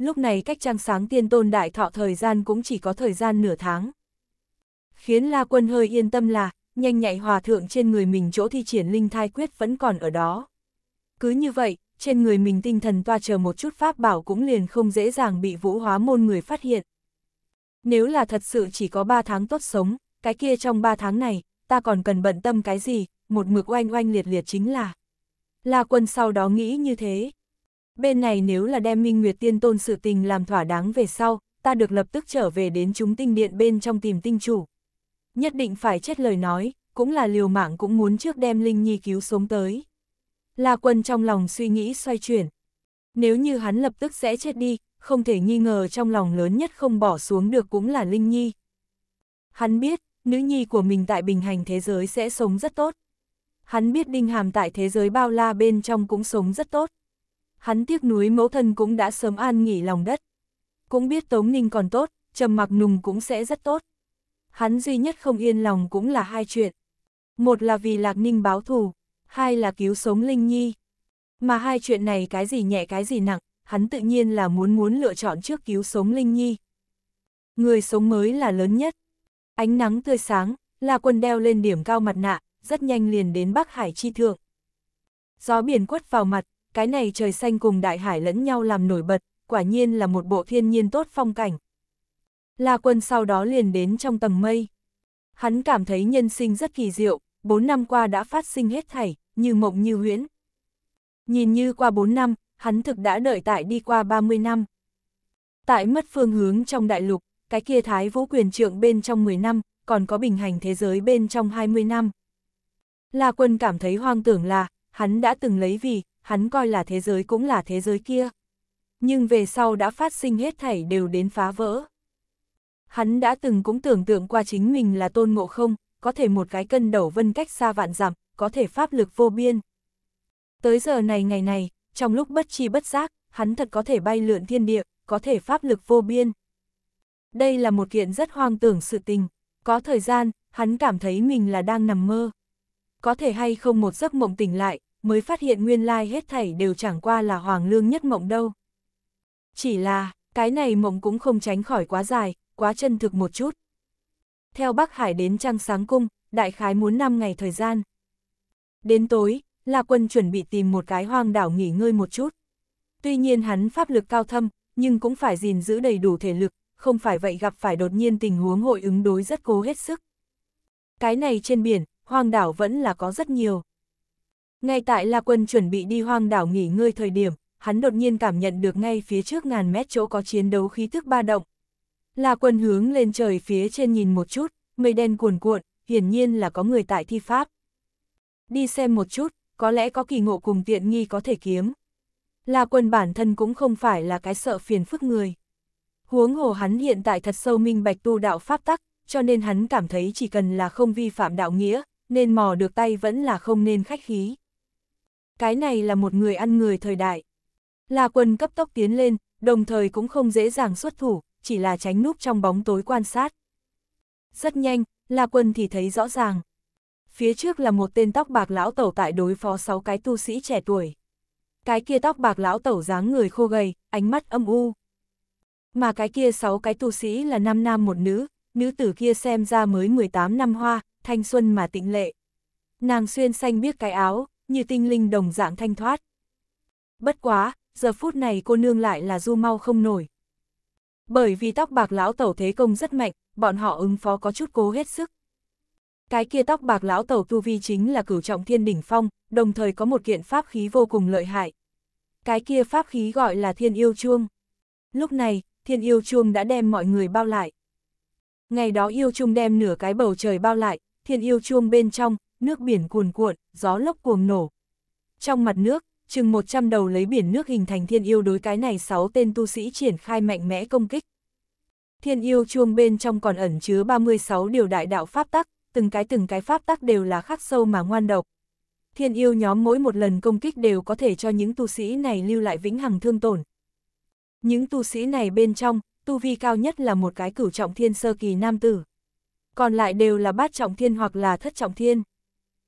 lúc này cách trang sáng tiên tôn đại thọ thời gian cũng chỉ có thời gian nửa tháng. Khiến La Quân hơi yên tâm là, nhanh nhạy hòa thượng trên người mình chỗ thi triển linh thai quyết vẫn còn ở đó. Cứ như vậy, trên người mình tinh thần toa chờ một chút pháp bảo cũng liền không dễ dàng bị vũ hóa môn người phát hiện. Nếu là thật sự chỉ có 3 tháng tốt sống, cái kia trong 3 tháng này, ta còn cần bận tâm cái gì, một mực oanh oanh liệt liệt chính là. La quân sau đó nghĩ như thế. Bên này nếu là đem Minh Nguyệt Tiên Tôn sự tình làm thỏa đáng về sau, ta được lập tức trở về đến chúng tinh điện bên trong tìm tinh chủ. Nhất định phải chết lời nói, cũng là liều mạng cũng muốn trước đem Linh Nhi cứu sống tới. La Quân trong lòng suy nghĩ xoay chuyển. Nếu như hắn lập tức sẽ chết đi, không thể nghi ngờ trong lòng lớn nhất không bỏ xuống được cũng là Linh Nhi. Hắn biết, nữ nhi của mình tại bình hành thế giới sẽ sống rất tốt. Hắn biết Đinh Hàm tại thế giới bao la bên trong cũng sống rất tốt hắn tiếc núi mẫu thân cũng đã sớm an nghỉ lòng đất. Cũng biết Tống Ninh còn tốt, trầm mặc nùng cũng sẽ rất tốt. Hắn duy nhất không yên lòng cũng là hai chuyện. Một là vì Lạc Ninh báo thù, hai là cứu sống Linh Nhi. Mà hai chuyện này cái gì nhẹ cái gì nặng, hắn tự nhiên là muốn muốn lựa chọn trước cứu sống Linh Nhi. Người sống mới là lớn nhất. Ánh nắng tươi sáng, là quần đeo lên điểm cao mặt nạ, rất nhanh liền đến Bắc Hải chi thượng. Gió biển quất vào mặt, cái này trời xanh cùng đại hải lẫn nhau làm nổi bật, quả nhiên là một bộ thiên nhiên tốt phong cảnh. La quân sau đó liền đến trong tầng mây. Hắn cảm thấy nhân sinh rất kỳ diệu, bốn năm qua đã phát sinh hết thảy, như mộng như huyễn. Nhìn như qua bốn năm, hắn thực đã đợi tại đi qua ba mươi năm. Tại mất phương hướng trong đại lục, cái kia thái vũ quyền trượng bên trong 10 năm, còn có bình hành thế giới bên trong 20 năm. La quân cảm thấy hoang tưởng là, hắn đã từng lấy vì, hắn coi là thế giới cũng là thế giới kia. Nhưng về sau đã phát sinh hết thảy đều đến phá vỡ. Hắn đã từng cũng tưởng tượng qua chính mình là tôn ngộ không, có thể một cái cân đầu vân cách xa vạn dặm, có thể pháp lực vô biên. Tới giờ này ngày này, trong lúc bất chi bất giác, hắn thật có thể bay lượn thiên địa, có thể pháp lực vô biên. Đây là một kiện rất hoang tưởng sự tình, có thời gian, hắn cảm thấy mình là đang nằm mơ. Có thể hay không một giấc mộng tỉnh lại, mới phát hiện nguyên lai hết thảy đều chẳng qua là hoàng lương nhất mộng đâu. Chỉ là, cái này mộng cũng không tránh khỏi quá dài, quá chân thực một chút. Theo Bắc Hải đến trăng sáng cung, đại khái muốn 5 ngày thời gian. Đến tối, La Quân chuẩn bị tìm một cái hoang đảo nghỉ ngơi một chút. Tuy nhiên hắn pháp lực cao thâm, nhưng cũng phải gìn giữ đầy đủ thể lực, không phải vậy gặp phải đột nhiên tình huống hội ứng đối rất cố hết sức. Cái này trên biển, hoang đảo vẫn là có rất nhiều. Ngay tại La Quân chuẩn bị đi hoang đảo nghỉ ngơi thời điểm, hắn đột nhiên cảm nhận được ngay phía trước ngàn mét chỗ có chiến đấu khí thức ba động. La Quân hướng lên trời phía trên nhìn một chút, mây đen cuồn cuộn, hiển nhiên là có người tại thi pháp. Đi xem một chút, có lẽ có kỳ ngộ cùng tiện nghi có thể kiếm. La Quân bản thân cũng không phải là cái sợ phiền phức người. Huống hồ hắn hiện tại thật sâu minh bạch tu đạo pháp tắc, cho nên hắn cảm thấy chỉ cần là không vi phạm đạo nghĩa, nên mò được tay vẫn là không nên khách khí cái này là một người ăn người thời đại. La quân cấp tốc tiến lên, đồng thời cũng không dễ dàng xuất thủ, chỉ là tránh núp trong bóng tối quan sát. Rất nhanh, La quân thì thấy rõ ràng. Phía trước là một tên tóc bạc lão tẩu tại đối phó 6 cái tu sĩ trẻ tuổi. Cái kia tóc bạc lão tẩu dáng người khô gầy, ánh mắt âm u. Mà cái kia 6 cái tu sĩ là 5 nam một nữ, nữ tử kia xem ra mới 18 năm hoa, thanh xuân mà tịnh lệ. Nàng xuyên xanh biết cái áo, như tinh linh đồng dạng thanh thoát. Bất quá, giờ phút này cô nương lại là du mau không nổi. Bởi vì tóc bạc lão tẩu thế công rất mạnh, bọn họ ứng phó có chút cố hết sức. Cái kia tóc bạc lão tẩu tu vi chính là cửu trọng thiên đỉnh phong, đồng thời có một kiện pháp khí vô cùng lợi hại. Cái kia pháp khí gọi là thiên yêu chuông. Lúc này, thiên yêu chuông đã đem mọi người bao lại. Ngày đó yêu chuông đem nửa cái bầu trời bao lại, thiên yêu chuông bên trong, nước biển cuồn cuộn, gió lốc cuồng nổ. Trong mặt nước, chừng 100 đầu lấy biển nước hình thành thiên yêu đối cái này 6 tên tu sĩ triển khai mạnh mẽ công kích. Thiên yêu chuông bên trong còn ẩn chứa 36 điều đại đạo pháp tắc, từng cái từng cái pháp tắc đều là khắc sâu mà ngoan độc. Thiên yêu nhóm mỗi một lần công kích đều có thể cho những tu sĩ này lưu lại vĩnh hằng thương tổn. Những tu sĩ này bên trong, tu vi cao nhất là một cái cửu trọng thiên sơ kỳ nam tử. Còn lại đều là bát trọng thiên hoặc là thất trọng thiên.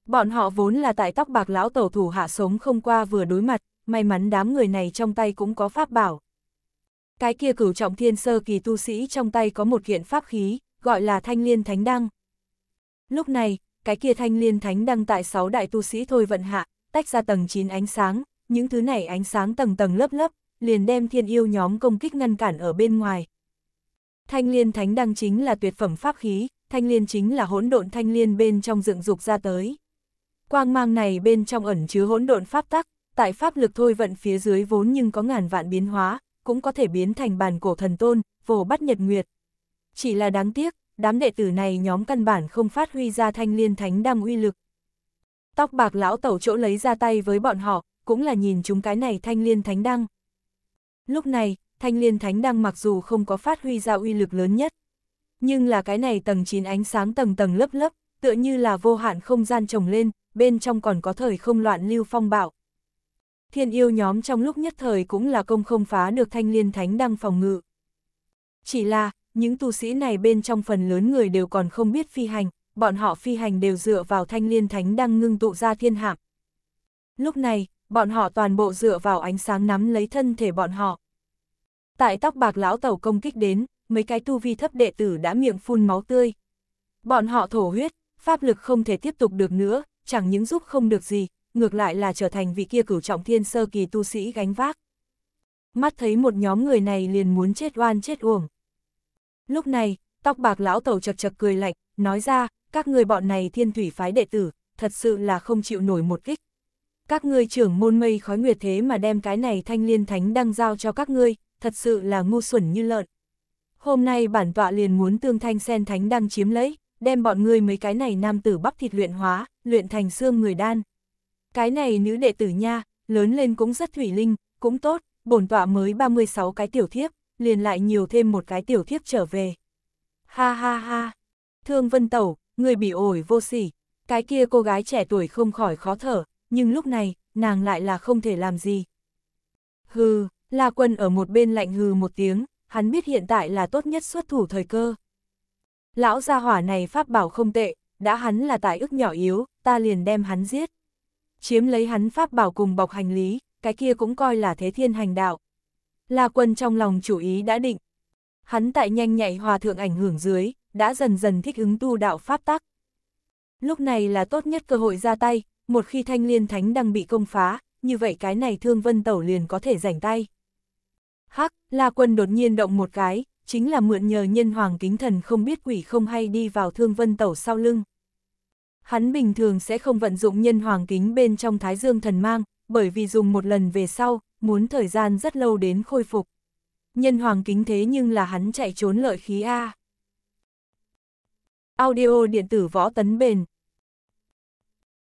Bọn họ vốn là tại tóc bạc lão tổ thủ hạ sống không qua vừa đối mặt, may mắn đám người này trong tay cũng có pháp bảo. Cái kia cửu trọng thiên sơ kỳ tu sĩ trong tay có một kiện pháp khí, gọi là thanh liên thánh đăng. Lúc này, cái kia thanh liên thánh đăng tại sáu đại tu sĩ thôi vận hạ, tách ra tầng 9 ánh sáng, những thứ này ánh sáng tầng tầng lớp lớp, liền đem thiên yêu nhóm công kích ngăn cản ở bên ngoài. Thanh liên thánh đăng chính là tuyệt phẩm pháp khí, thanh liên chính là hỗn độn thanh liên bên trong dựng dục ra tới. Quang mang này bên trong ẩn chứa hỗn độn pháp tắc, tại pháp lực thôi vận phía dưới vốn nhưng có ngàn vạn biến hóa, cũng có thể biến thành bàn cổ thần tôn, vồ bắt nhật nguyệt. Chỉ là đáng tiếc, đám đệ tử này nhóm căn bản không phát huy ra thanh liên thánh đăng uy lực. Tóc bạc lão tẩu chỗ lấy ra tay với bọn họ, cũng là nhìn chúng cái này thanh liên thánh đăng. Lúc này, thanh liên thánh đăng mặc dù không có phát huy ra uy lực lớn nhất, nhưng là cái này tầng 9 ánh sáng tầng tầng lớp lớp, tựa như là vô hạn không gian trồng lên, bên trong còn có thời không loạn lưu phong bạo. Thiên yêu nhóm trong lúc nhất thời cũng là công không phá được thanh liên thánh đăng phòng ngự. Chỉ là, những tu sĩ này bên trong phần lớn người đều còn không biết phi hành, bọn họ phi hành đều dựa vào thanh liên thánh đăng ngưng tụ ra thiên hạm. Lúc này, bọn họ toàn bộ dựa vào ánh sáng nắm lấy thân thể bọn họ. Tại tóc bạc lão tàu công kích đến, mấy cái tu vi thấp đệ tử đã miệng phun máu tươi. Bọn họ thổ huyết, pháp lực không thể tiếp tục được nữa, chẳng những giúp không được gì, ngược lại là trở thành vị kia cửu trọng thiên sơ kỳ tu sĩ gánh vác. Mắt thấy một nhóm người này liền muốn chết oan chết uổng. Lúc này, tóc bạc lão tẩu chật chật cười lạnh, nói ra, các người bọn này thiên thủy phái đệ tử, thật sự là không chịu nổi một kích. Các ngươi trưởng môn mây khói nguyệt thế mà đem cái này thanh liên thánh đăng giao cho các ngươi, thật sự là ngu xuẩn như lợn. Hôm nay bản tọa liền muốn tương thanh sen thánh đăng chiếm lấy đem bọn ngươi mấy cái này nam tử bắp thịt luyện hóa, luyện thành xương người đan. Cái này nữ đệ tử nha, lớn lên cũng rất thủy linh, cũng tốt, bổn tọa mới 36 cái tiểu thiếp, liền lại nhiều thêm một cái tiểu thiếp trở về. Ha ha ha, thương vân tẩu, người bị ổi vô sỉ, cái kia cô gái trẻ tuổi không khỏi khó thở, nhưng lúc này, nàng lại là không thể làm gì. Hừ, La Quân ở một bên lạnh hừ một tiếng, hắn biết hiện tại là tốt nhất xuất thủ thời cơ. Lão gia hỏa này pháp bảo không tệ, đã hắn là tại ức nhỏ yếu, ta liền đem hắn giết. Chiếm lấy hắn pháp bảo cùng bọc hành lý, cái kia cũng coi là thế thiên hành đạo. La quân trong lòng chủ ý đã định. Hắn tại nhanh nhạy hòa thượng ảnh hưởng dưới, đã dần dần thích ứng tu đạo pháp tắc. Lúc này là tốt nhất cơ hội ra tay, một khi thanh liên thánh đang bị công phá, như vậy cái này thương vân tẩu liền có thể rảnh tay. Hắc, La Quân đột nhiên động một cái, chính là mượn nhờ nhân hoàng kính thần không biết quỷ không hay đi vào thương vân tẩu sau lưng. Hắn bình thường sẽ không vận dụng nhân hoàng kính bên trong thái dương thần mang, bởi vì dùng một lần về sau, muốn thời gian rất lâu đến khôi phục. Nhân hoàng kính thế nhưng là hắn chạy trốn lợi khí A. Audio điện tử võ tấn bền.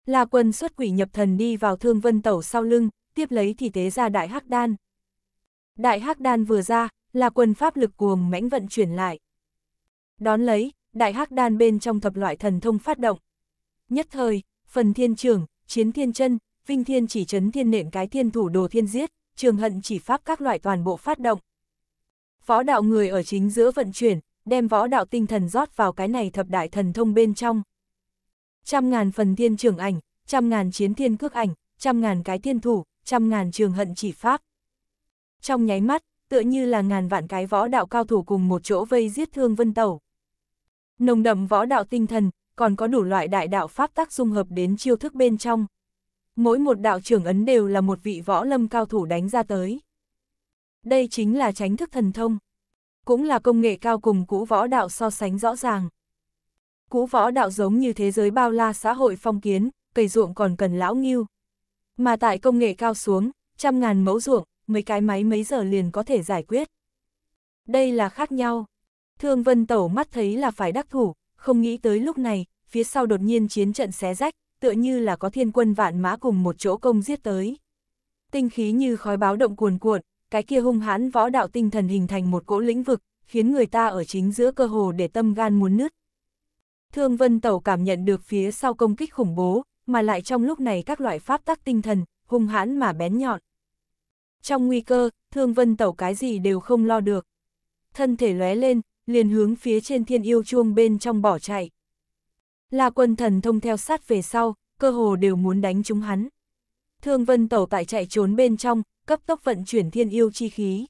La quân xuất quỷ nhập thần đi vào thương vân tẩu sau lưng, tiếp lấy thì tế ra đại hắc đan đại hắc đan vừa ra, là quần pháp lực cuồng mãnh vận chuyển lại. Đón lấy, đại hắc đan bên trong thập loại thần thông phát động. Nhất thời, phần thiên trường, chiến thiên chân, vinh thiên chỉ trấn thiên nện cái thiên thủ đồ thiên giết, trường hận chỉ pháp các loại toàn bộ phát động. Võ đạo người ở chính giữa vận chuyển, đem võ đạo tinh thần rót vào cái này thập đại thần thông bên trong. Trăm ngàn phần thiên trường ảnh, trăm ngàn chiến thiên cước ảnh, trăm ngàn cái thiên thủ, trăm ngàn trường hận chỉ pháp, trong nháy mắt, tựa như là ngàn vạn cái võ đạo cao thủ cùng một chỗ vây giết thương vân tẩu. Nồng đậm võ đạo tinh thần, còn có đủ loại đại đạo pháp tác dung hợp đến chiêu thức bên trong. Mỗi một đạo trưởng ấn đều là một vị võ lâm cao thủ đánh ra tới. Đây chính là tránh thức thần thông. Cũng là công nghệ cao cùng cũ võ đạo so sánh rõ ràng. Cũ võ đạo giống như thế giới bao la xã hội phong kiến, cây ruộng còn cần lão nghiêu. Mà tại công nghệ cao xuống, trăm ngàn mẫu ruộng, mấy cái máy mấy giờ liền có thể giải quyết. Đây là khác nhau. Thương Vân Tẩu mắt thấy là phải đắc thủ, không nghĩ tới lúc này, phía sau đột nhiên chiến trận xé rách, tựa như là có thiên quân vạn mã cùng một chỗ công giết tới. Tinh khí như khói báo động cuồn cuộn, cái kia hung hãn võ đạo tinh thần hình thành một cỗ lĩnh vực, khiến người ta ở chính giữa cơ hồ để tâm gan muốn nứt. Thương Vân Tẩu cảm nhận được phía sau công kích khủng bố, mà lại trong lúc này các loại pháp tắc tinh thần, hung hãn mà bén nhọn. Trong nguy cơ, thương vân tẩu cái gì đều không lo được. Thân thể lóe lên, liền hướng phía trên thiên yêu chuông bên trong bỏ chạy. là quân thần thông theo sát về sau, cơ hồ đều muốn đánh chúng hắn. Thương vân tẩu tại chạy trốn bên trong, cấp tốc vận chuyển thiên yêu chi khí.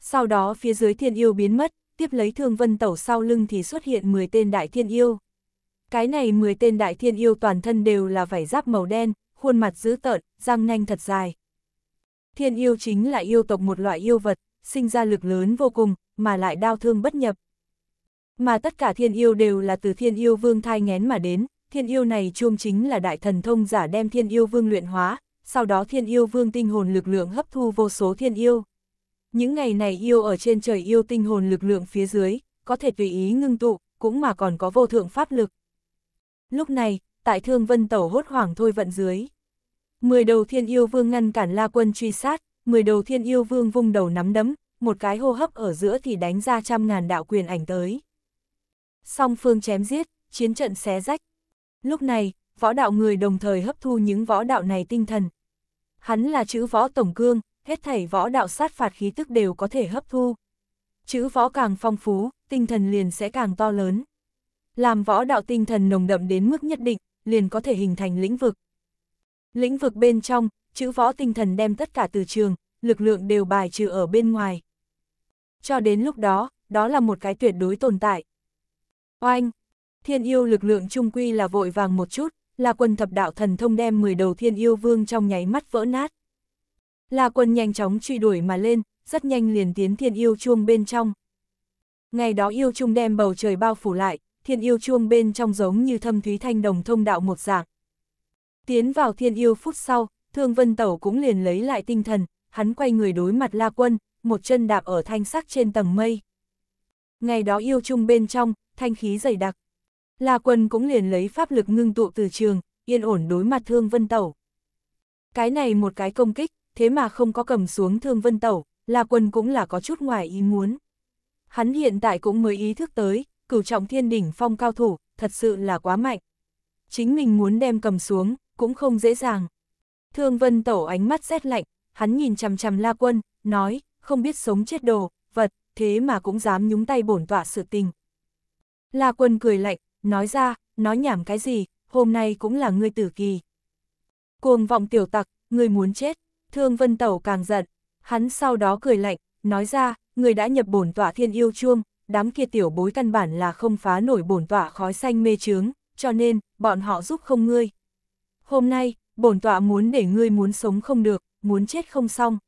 Sau đó phía dưới thiên yêu biến mất, tiếp lấy thương vân tẩu sau lưng thì xuất hiện 10 tên đại thiên yêu. Cái này 10 tên đại thiên yêu toàn thân đều là vảy giáp màu đen, khuôn mặt dữ tợn, răng nanh thật dài. Thiên yêu chính là yêu tộc một loại yêu vật, sinh ra lực lớn vô cùng, mà lại đau thương bất nhập. Mà tất cả thiên yêu đều là từ thiên yêu vương thai ngén mà đến, thiên yêu này chuông chính là đại thần thông giả đem thiên yêu vương luyện hóa, sau đó thiên yêu vương tinh hồn lực lượng hấp thu vô số thiên yêu. Những ngày này yêu ở trên trời yêu tinh hồn lực lượng phía dưới, có thể tùy ý ngưng tụ, cũng mà còn có vô thượng pháp lực. Lúc này, tại thương vân tẩu hốt hoảng thôi vận dưới. Mười đầu thiên yêu vương ngăn cản la quân truy sát, mười đầu thiên yêu vương vung đầu nắm đấm, một cái hô hấp ở giữa thì đánh ra trăm ngàn đạo quyền ảnh tới. Song phương chém giết, chiến trận xé rách. Lúc này, võ đạo người đồng thời hấp thu những võ đạo này tinh thần. Hắn là chữ võ tổng cương, hết thảy võ đạo sát phạt khí tức đều có thể hấp thu. Chữ võ càng phong phú, tinh thần liền sẽ càng to lớn. Làm võ đạo tinh thần nồng đậm đến mức nhất định, liền có thể hình thành lĩnh vực. Lĩnh vực bên trong, chữ võ tinh thần đem tất cả từ trường, lực lượng đều bài trừ ở bên ngoài. Cho đến lúc đó, đó là một cái tuyệt đối tồn tại. Oanh! Thiên yêu lực lượng trung quy là vội vàng một chút, là quân thập đạo thần thông đem 10 đầu thiên yêu vương trong nháy mắt vỡ nát. Là quân nhanh chóng truy đuổi mà lên, rất nhanh liền tiến thiên yêu chuông bên trong. Ngày đó yêu trung đem bầu trời bao phủ lại, thiên yêu chuông bên trong giống như thâm thúy thanh đồng thông đạo một dạng, Tiến vào thiên yêu phút sau, thương vân tẩu cũng liền lấy lại tinh thần, hắn quay người đối mặt la quân, một chân đạp ở thanh sắc trên tầng mây. Ngày đó yêu chung bên trong, thanh khí dày đặc. La quân cũng liền lấy pháp lực ngưng tụ từ trường, yên ổn đối mặt thương vân tẩu. Cái này một cái công kích, thế mà không có cầm xuống thương vân tẩu, La Quân cũng là có chút ngoài ý muốn. Hắn hiện tại cũng mới ý thức tới, cửu trọng thiên đỉnh phong cao thủ, thật sự là quá mạnh. Chính mình muốn đem cầm xuống, cũng không dễ dàng. Thương Vân Tẩu ánh mắt rét lạnh, hắn nhìn chằm chằm La Quân, nói, không biết sống chết đồ, vật, thế mà cũng dám nhúng tay bổn tọa sự tình. La Quân cười lạnh, nói ra, nói nhảm cái gì, hôm nay cũng là ngươi tử kỳ. Cuồng vọng tiểu tặc, ngươi muốn chết, Thương Vân Tẩu càng giận, hắn sau đó cười lạnh, nói ra, người đã nhập bổn tọa thiên yêu chuông, đám kia tiểu bối căn bản là không phá nổi bổn tọa khói xanh mê trướng, cho nên, bọn họ giúp không ngươi, hôm nay, bổn tọa muốn để ngươi muốn sống không được, muốn chết không xong.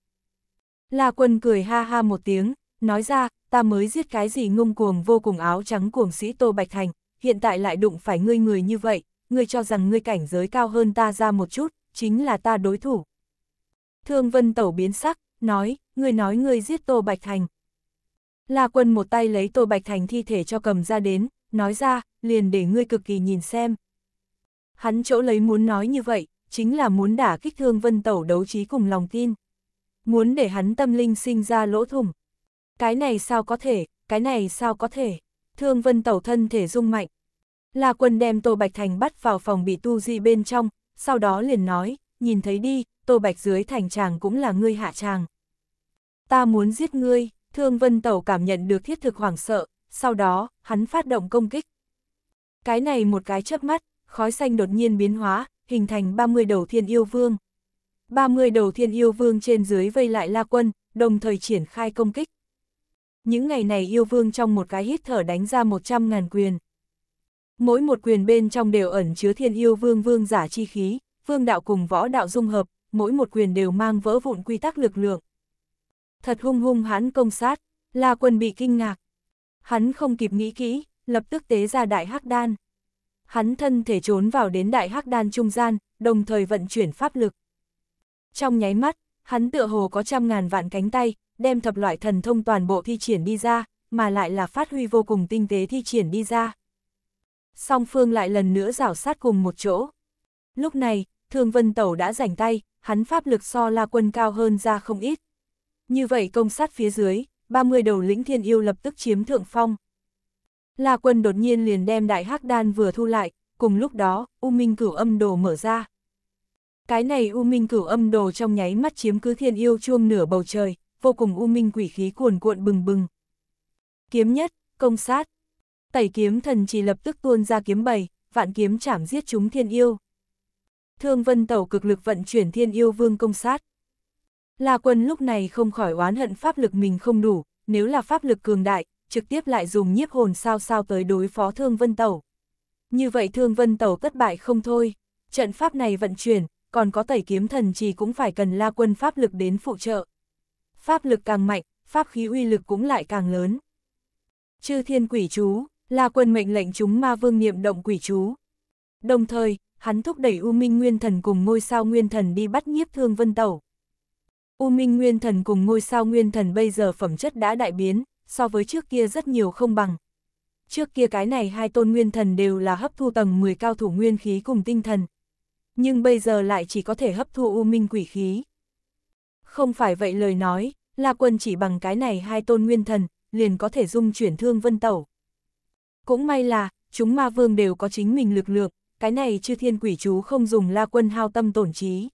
La quân cười ha ha một tiếng, nói ra, ta mới giết cái gì ngông cuồng vô cùng áo trắng cuồng sĩ Tô Bạch Thành, hiện tại lại đụng phải ngươi người như vậy, ngươi cho rằng ngươi cảnh giới cao hơn ta ra một chút, chính là ta đối thủ. Thương Vân Tẩu biến sắc, nói, ngươi nói ngươi giết Tô Bạch Thành. La quân một tay lấy Tô Bạch Thành thi thể cho cầm ra đến, nói ra, liền để ngươi cực kỳ nhìn xem, Hắn chỗ lấy muốn nói như vậy, chính là muốn đả kích thương vân tẩu đấu trí cùng lòng tin. Muốn để hắn tâm linh sinh ra lỗ thủng. Cái này sao có thể, cái này sao có thể. Thương vân tẩu thân thể rung mạnh. là quân đem Tô Bạch Thành bắt vào phòng bị tu di bên trong, sau đó liền nói, nhìn thấy đi, Tô Bạch dưới thành chàng cũng là ngươi hạ chàng. Ta muốn giết ngươi, thương vân tẩu cảm nhận được thiết thực hoảng sợ, sau đó, hắn phát động công kích. Cái này một cái chớp mắt, khói xanh đột nhiên biến hóa, hình thành 30 đầu thiên yêu vương. 30 đầu thiên yêu vương trên dưới vây lại La Quân, đồng thời triển khai công kích. Những ngày này yêu vương trong một cái hít thở đánh ra 100.000 quyền. Mỗi một quyền bên trong đều ẩn chứa thiên yêu vương vương giả chi khí, vương đạo cùng võ đạo dung hợp, mỗi một quyền đều mang vỡ vụn quy tắc lực lượng. Thật hung hung hắn công sát, La Quân bị kinh ngạc. Hắn không kịp nghĩ kỹ, lập tức tế ra đại hắc đan hắn thân thể trốn vào đến đại hắc đan trung gian, đồng thời vận chuyển pháp lực. Trong nháy mắt, hắn tựa hồ có trăm ngàn vạn cánh tay, đem thập loại thần thông toàn bộ thi triển đi ra, mà lại là phát huy vô cùng tinh tế thi triển đi ra. Song phương lại lần nữa rảo sát cùng một chỗ. Lúc này, Thương Vân Tẩu đã rảnh tay, hắn pháp lực so la quân cao hơn ra không ít. Như vậy công sát phía dưới, 30 đầu lĩnh thiên yêu lập tức chiếm thượng phong. La Quân đột nhiên liền đem đại hắc đan vừa thu lại, cùng lúc đó, U Minh Cửu Âm Đồ mở ra. Cái này U Minh Cửu Âm Đồ trong nháy mắt chiếm cứ thiên yêu chuông nửa bầu trời, vô cùng U Minh quỷ khí cuồn cuộn bừng bừng. Kiếm nhất, công sát. Tẩy kiếm thần chỉ lập tức tuôn ra kiếm bầy, vạn kiếm chảm giết chúng thiên yêu. Thương Vân Tẩu cực lực vận chuyển thiên yêu vương công sát. La Quân lúc này không khỏi oán hận pháp lực mình không đủ, nếu là pháp lực cường đại, trực tiếp lại dùng nhiếp hồn sao sao tới đối phó Thương Vân Tẩu. Như vậy Thương Vân Tẩu thất bại không thôi, trận pháp này vận chuyển, còn có tẩy kiếm thần chỉ cũng phải cần la quân pháp lực đến phụ trợ. Pháp lực càng mạnh, pháp khí uy lực cũng lại càng lớn. Chư thiên quỷ chú, la quân mệnh lệnh chúng ma vương niệm động quỷ chú. Đồng thời, hắn thúc đẩy U Minh Nguyên Thần cùng ngôi sao Nguyên Thần đi bắt nhiếp thương vân tẩu. U Minh Nguyên Thần cùng ngôi sao Nguyên Thần bây giờ phẩm chất đã đại biến, so với trước kia rất nhiều không bằng. Trước kia cái này hai tôn nguyên thần đều là hấp thu tầng 10 cao thủ nguyên khí cùng tinh thần. Nhưng bây giờ lại chỉ có thể hấp thu u minh quỷ khí. Không phải vậy lời nói, La Quân chỉ bằng cái này hai tôn nguyên thần, liền có thể dung chuyển thương vân tẩu. Cũng may là, chúng ma vương đều có chính mình lực lượng, cái này chư thiên quỷ chú không dùng La Quân hao tâm tổn trí.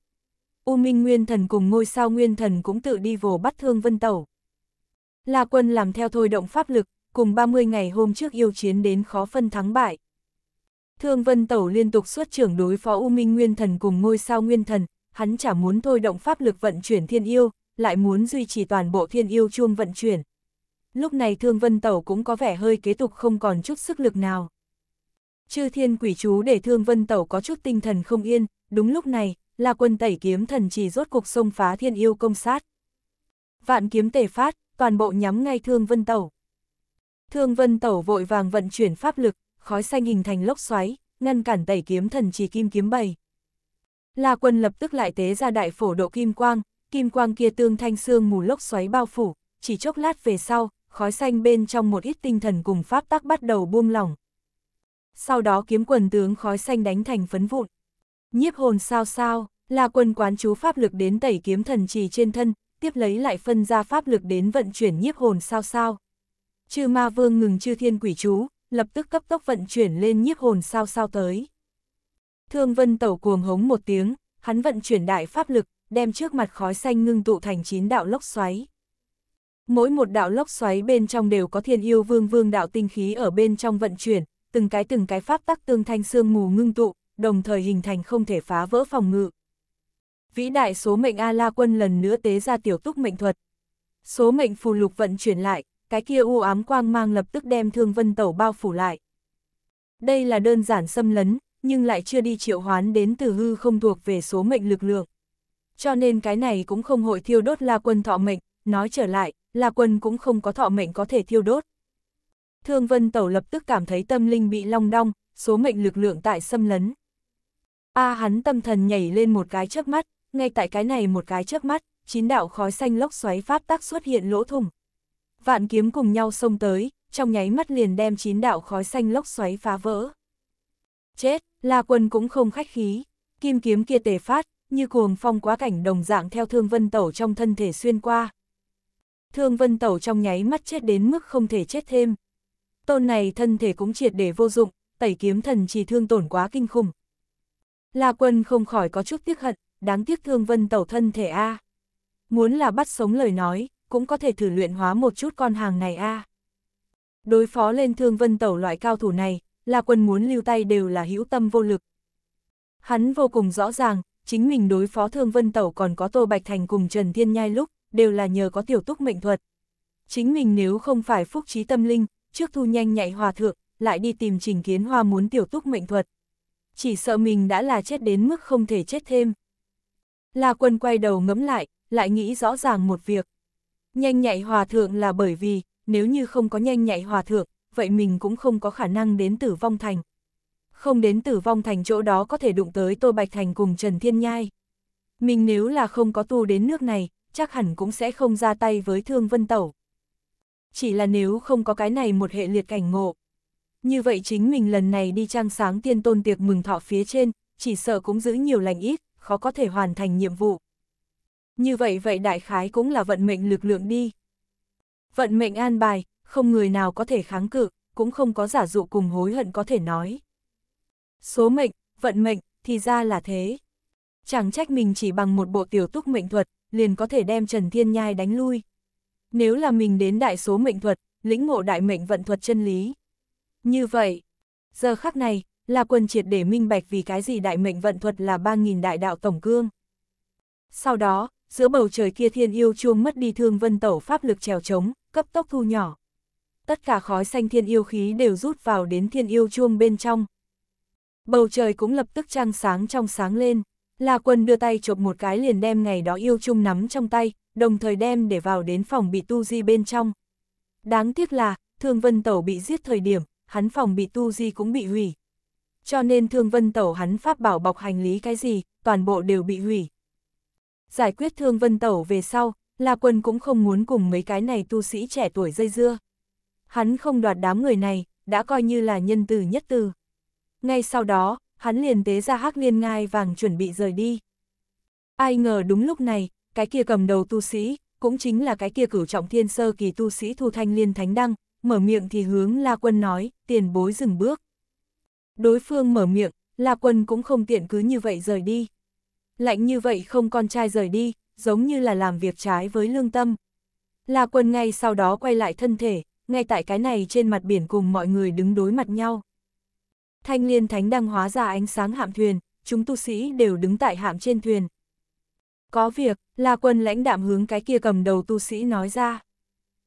U Minh Nguyên Thần cùng ngôi sao Nguyên Thần cũng tự đi vồ bắt thương vân tẩu. La quân làm theo thôi động pháp lực, cùng 30 ngày hôm trước yêu chiến đến khó phân thắng bại. Thương Vân Tẩu liên tục xuất trưởng đối phó U Minh Nguyên Thần cùng ngôi sao Nguyên Thần, hắn chả muốn thôi động pháp lực vận chuyển thiên yêu, lại muốn duy trì toàn bộ thiên yêu chuông vận chuyển. Lúc này Thương Vân Tẩu cũng có vẻ hơi kế tục không còn chút sức lực nào. Chư thiên quỷ chú để Thương Vân Tẩu có chút tinh thần không yên, đúng lúc này, La quân tẩy kiếm thần chỉ rốt cục xông phá thiên yêu công sát. Vạn kiếm tề phát, toàn bộ nhắm ngay Thương Vân Tẩu. Thương Vân Tẩu vội vàng vận chuyển pháp lực, khói xanh hình thành lốc xoáy, ngăn cản tẩy kiếm thần chỉ kim kiếm bầy. La quân lập tức lại tế ra đại phổ độ kim quang, kim quang kia tương thanh xương mù lốc xoáy bao phủ, chỉ chốc lát về sau, khói xanh bên trong một ít tinh thần cùng pháp tắc bắt đầu buông lỏng. Sau đó kiếm quần tướng khói xanh đánh thành phấn vụn. Nhiếp hồn sao sao, la quân quán chú pháp lực đến tẩy kiếm thần trì trên thân, tiếp lấy lại phân ra pháp lực đến vận chuyển nhiếp hồn sao sao. Chư ma vương ngừng chư thiên quỷ chú, lập tức cấp tốc vận chuyển lên nhiếp hồn sao sao tới. Thương vân tẩu cuồng hống một tiếng, hắn vận chuyển đại pháp lực, đem trước mặt khói xanh ngưng tụ thành chín đạo lốc xoáy. Mỗi một đạo lốc xoáy bên trong đều có thiên yêu vương vương đạo tinh khí ở bên trong vận chuyển, từng cái từng cái pháp tắc tương thanh xương mù ngưng tụ, đồng thời hình thành không thể phá vỡ phòng ngự vĩ đại số mệnh A-La Quân lần nữa tế ra tiểu túc mệnh thuật. Số mệnh phù lục vận chuyển lại, cái kia u ám quang mang lập tức đem thương vân tẩu bao phủ lại. Đây là đơn giản xâm lấn, nhưng lại chưa đi triệu hoán đến từ hư không thuộc về số mệnh lực lượng. Cho nên cái này cũng không hội thiêu đốt La Quân thọ mệnh, nói trở lại, La Quân cũng không có thọ mệnh có thể thiêu đốt. Thương Vân Tẩu lập tức cảm thấy tâm linh bị long đong, số mệnh lực lượng tại xâm lấn. A hắn tâm thần nhảy lên một cái chớp mắt, ngay tại cái này một cái trước mắt, chín đạo khói xanh lốc xoáy pháp tắc xuất hiện lỗ thủng. Vạn kiếm cùng nhau xông tới, trong nháy mắt liền đem chín đạo khói xanh lốc xoáy phá vỡ. Chết, La Quân cũng không khách khí, kim kiếm kia tề phát, như cuồng phong quá cảnh đồng dạng theo thương vân tẩu trong thân thể xuyên qua. Thương vân tẩu trong nháy mắt chết đến mức không thể chết thêm. Tôn này thân thể cũng triệt để vô dụng, tẩy kiếm thần chỉ thương tổn quá kinh khủng. La Quân không khỏi có chút tiếc hận, đáng tiếc thương vân tẩu thân thể a. Muốn là bắt sống lời nói, cũng có thể thử luyện hóa một chút con hàng này a. Đối phó lên thương vân tẩu loại cao thủ này, là quân muốn lưu tay đều là hữu tâm vô lực. Hắn vô cùng rõ ràng, chính mình đối phó thương vân tẩu còn có Tô Bạch Thành cùng Trần Thiên Nhai lúc, đều là nhờ có tiểu túc mệnh thuật. Chính mình nếu không phải phúc trí tâm linh, trước thu nhanh nhạy hòa thượng, lại đi tìm trình kiến hoa muốn tiểu túc mệnh thuật. Chỉ sợ mình đã là chết đến mức không thể chết thêm. La Quân quay đầu ngẫm lại, lại nghĩ rõ ràng một việc. Nhanh nhạy hòa thượng là bởi vì, nếu như không có nhanh nhạy hòa thượng, vậy mình cũng không có khả năng đến tử vong thành. Không đến tử vong thành chỗ đó có thể đụng tới Tô Bạch Thành cùng Trần Thiên Nhai. Mình nếu là không có tu đến nước này, chắc hẳn cũng sẽ không ra tay với Thương Vân Tẩu. Chỉ là nếu không có cái này một hệ liệt cảnh ngộ. Như vậy chính mình lần này đi trang sáng tiên tôn tiệc mừng thọ phía trên, chỉ sợ cũng giữ nhiều lành ít khó có thể hoàn thành nhiệm vụ. Như vậy vậy đại khái cũng là vận mệnh lực lượng đi. Vận mệnh an bài, không người nào có thể kháng cự, cũng không có giả dụ cùng hối hận có thể nói. Số mệnh, vận mệnh, thì ra là thế. Chẳng trách mình chỉ bằng một bộ tiểu túc mệnh thuật, liền có thể đem Trần Thiên Nhai đánh lui. Nếu là mình đến đại số mệnh thuật, lĩnh ngộ đại mệnh vận thuật chân lý. Như vậy, giờ khắc này, La Quân triệt để minh bạch vì cái gì đại mệnh vận thuật là 3.000 đại đạo tổng cương. Sau đó, giữa bầu trời kia thiên yêu chuông mất đi thương vân tẩu pháp lực trèo trống, cấp tốc thu nhỏ. Tất cả khói xanh thiên yêu khí đều rút vào đến thiên yêu chuông bên trong. Bầu trời cũng lập tức trăng sáng trong sáng lên, La Quân đưa tay chụp một cái liền đem ngày đó yêu chung nắm trong tay, đồng thời đem để vào đến phòng bị tu di bên trong. Đáng tiếc là, Thương Vân Tẩu bị giết thời điểm, hắn phòng bị tu di cũng bị hủy, cho nên thương vân tẩu hắn pháp bảo bọc hành lý cái gì, toàn bộ đều bị hủy. Giải quyết thương vân tẩu về sau, La Quân cũng không muốn cùng mấy cái này tu sĩ trẻ tuổi dây dưa. Hắn không đoạt đám người này, đã coi như là nhân từ nhất từ. Ngay sau đó, hắn liền tế ra hắc liên ngai vàng chuẩn bị rời đi. Ai ngờ đúng lúc này, cái kia cầm đầu tu sĩ, cũng chính là cái kia cửu trọng thiên sơ kỳ tu sĩ thu thanh liên thánh đăng, mở miệng thì hướng La Quân nói, tiền bối dừng bước. Đối phương mở miệng, La Quân cũng không tiện cứ như vậy rời đi. Lạnh như vậy không con trai rời đi, giống như là làm việc trái với lương tâm. La Quân ngay sau đó quay lại thân thể, ngay tại cái này trên mặt biển cùng mọi người đứng đối mặt nhau. Thanh liên thánh đang hóa ra ánh sáng hạm thuyền, chúng tu sĩ đều đứng tại hạm trên thuyền. Có việc, La Quân lãnh đạm hướng cái kia cầm đầu tu sĩ nói ra.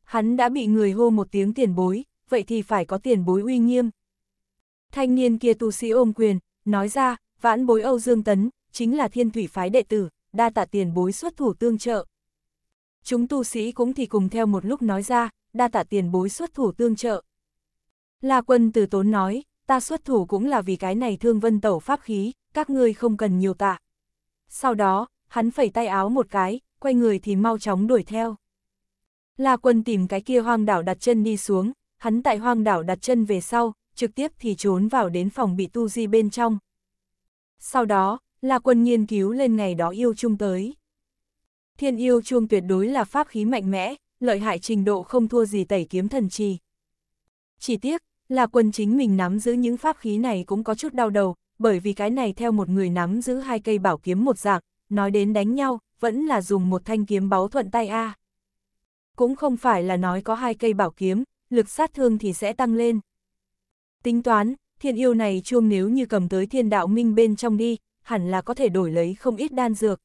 Hắn đã bị người hô một tiếng tiền bối, vậy thì phải có tiền bối uy nghiêm, Thanh niên kia tu sĩ ôm quyền, nói ra, vãn bối Âu Dương Tấn, chính là thiên thủy phái đệ tử, đa tạ tiền bối xuất thủ tương trợ. Chúng tu sĩ cũng thì cùng theo một lúc nói ra, đa tạ tiền bối xuất thủ tương trợ. La quân từ tốn nói, ta xuất thủ cũng là vì cái này thương vân tẩu pháp khí, các ngươi không cần nhiều tạ. Sau đó, hắn phẩy tay áo một cái, quay người thì mau chóng đuổi theo. La quân tìm cái kia hoang đảo đặt chân đi xuống, hắn tại hoang đảo đặt chân về sau, trực tiếp thì trốn vào đến phòng bị tu di bên trong. Sau đó, là quân nghiên cứu lên ngày đó yêu chung tới. Thiên yêu chuông tuyệt đối là pháp khí mạnh mẽ, lợi hại trình độ không thua gì tẩy kiếm thần trì. Chỉ tiếc, là quân chính mình nắm giữ những pháp khí này cũng có chút đau đầu, bởi vì cái này theo một người nắm giữ hai cây bảo kiếm một dạng, nói đến đánh nhau, vẫn là dùng một thanh kiếm báu thuận tay A. Cũng không phải là nói có hai cây bảo kiếm, lực sát thương thì sẽ tăng lên. Tính toán, thiên yêu này chuông nếu như cầm tới thiên đạo minh bên trong đi, hẳn là có thể đổi lấy không ít đan dược.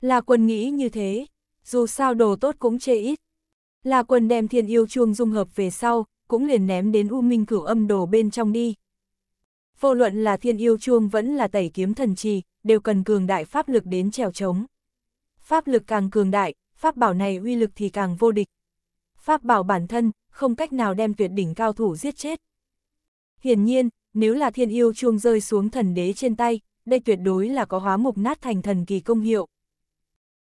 Là quân nghĩ như thế, dù sao đồ tốt cũng chê ít. Là quân đem thiên yêu chuông dung hợp về sau, cũng liền ném đến U Minh cửu âm đồ bên trong đi. Vô luận là thiên yêu chuông vẫn là tẩy kiếm thần trì, đều cần cường đại pháp lực đến trèo chống Pháp lực càng cường đại, pháp bảo này uy lực thì càng vô địch. Pháp bảo bản thân, không cách nào đem tuyệt đỉnh cao thủ giết chết. Hiển nhiên, nếu là thiên yêu chuông rơi xuống thần đế trên tay, đây tuyệt đối là có hóa mục nát thành thần kỳ công hiệu.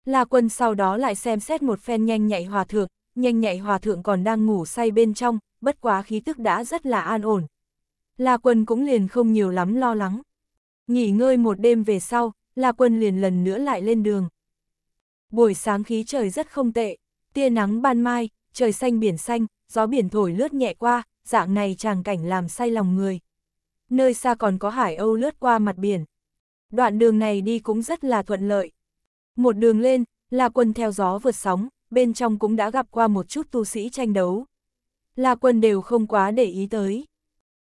La quân sau đó lại xem xét một phen nhanh nhạy hòa thượng, nhanh nhạy hòa thượng còn đang ngủ say bên trong, bất quá khí tức đã rất là an ổn. La quân cũng liền không nhiều lắm lo lắng. Nghỉ ngơi một đêm về sau, La quân liền lần nữa lại lên đường. Buổi sáng khí trời rất không tệ, tia nắng ban mai, trời xanh biển xanh, gió biển thổi lướt nhẹ qua, dạng này chàng cảnh làm say lòng người. Nơi xa còn có hải âu lướt qua mặt biển. Đoạn đường này đi cũng rất là thuận lợi. Một đường lên, là quân theo gió vượt sóng, bên trong cũng đã gặp qua một chút tu sĩ tranh đấu. La quân đều không quá để ý tới.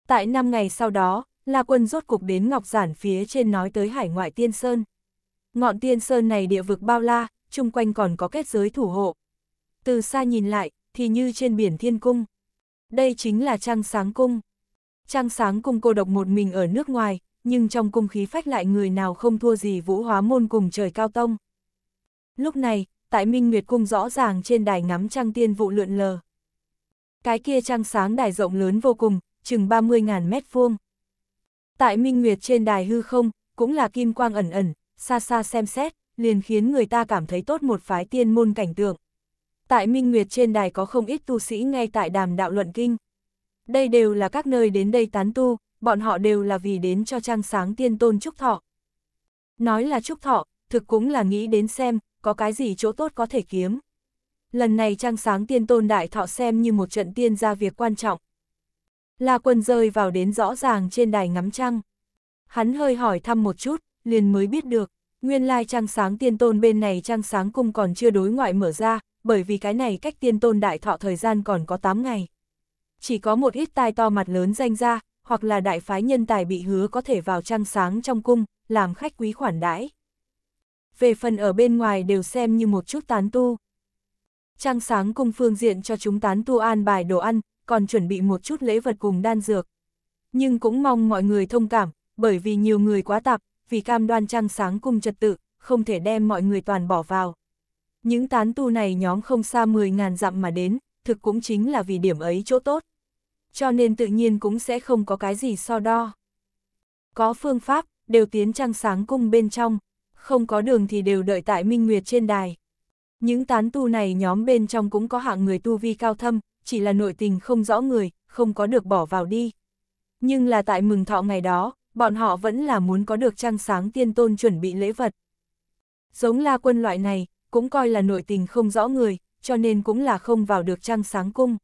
Tại năm ngày sau đó, La quân rốt cục đến Ngọc Giản phía trên nói tới hải ngoại Tiên Sơn. Ngọn Tiên Sơn này địa vực bao la, chung quanh còn có kết giới thủ hộ. Từ xa nhìn lại, thì như trên biển Thiên Cung. Đây chính là Trăng Sáng Cung. Trăng Sáng Cung cô độc một mình ở nước ngoài, nhưng trong cung khí phách lại người nào không thua gì vũ hóa môn cùng trời cao tông. Lúc này, tại Minh Nguyệt Cung rõ ràng trên đài ngắm trăng tiên vụ lượn lờ. Cái kia trăng sáng đài rộng lớn vô cùng, chừng 30.000 mét vuông. Tại Minh Nguyệt trên đài hư không, cũng là kim quang ẩn ẩn, xa xa xem xét, liền khiến người ta cảm thấy tốt một phái tiên môn cảnh tượng. Tại Minh Nguyệt trên đài có không ít tu sĩ ngay tại đàm đạo luận kinh. Đây đều là các nơi đến đây tán tu, bọn họ đều là vì đến cho trang sáng tiên tôn trúc thọ. Nói là trúc thọ, thực cũng là nghĩ đến xem, có cái gì chỗ tốt có thể kiếm. Lần này trang sáng tiên tôn đại thọ xem như một trận tiên ra việc quan trọng. là quần rơi vào đến rõ ràng trên đài ngắm trăng. Hắn hơi hỏi thăm một chút, liền mới biết được, nguyên lai trang sáng tiên tôn bên này trang sáng cung còn chưa đối ngoại mở ra, bởi vì cái này cách tiên tôn đại thọ thời gian còn có 8 ngày. Chỉ có một ít tai to mặt lớn danh ra, hoặc là đại phái nhân tài bị hứa có thể vào trăng sáng trong cung, làm khách quý khoản đãi. Về phần ở bên ngoài đều xem như một chút tán tu. Trăng sáng cung phương diện cho chúng tán tu an bài đồ ăn, còn chuẩn bị một chút lễ vật cùng đan dược. Nhưng cũng mong mọi người thông cảm, bởi vì nhiều người quá tạp, vì cam đoan trăng sáng cung trật tự, không thể đem mọi người toàn bỏ vào. Những tán tu này nhóm không xa 10.000 dặm mà đến, thực cũng chính là vì điểm ấy chỗ tốt. Cho nên tự nhiên cũng sẽ không có cái gì so đo. Có phương pháp, đều tiến trăng sáng cung bên trong, không có đường thì đều đợi tại minh nguyệt trên đài. Những tán tu này nhóm bên trong cũng có hạng người tu vi cao thâm, chỉ là nội tình không rõ người, không có được bỏ vào đi. Nhưng là tại mừng thọ ngày đó, bọn họ vẫn là muốn có được trăng sáng tiên tôn chuẩn bị lễ vật. Giống la quân loại này, cũng coi là nội tình không rõ người, cho nên cũng là không vào được trăng sáng cung.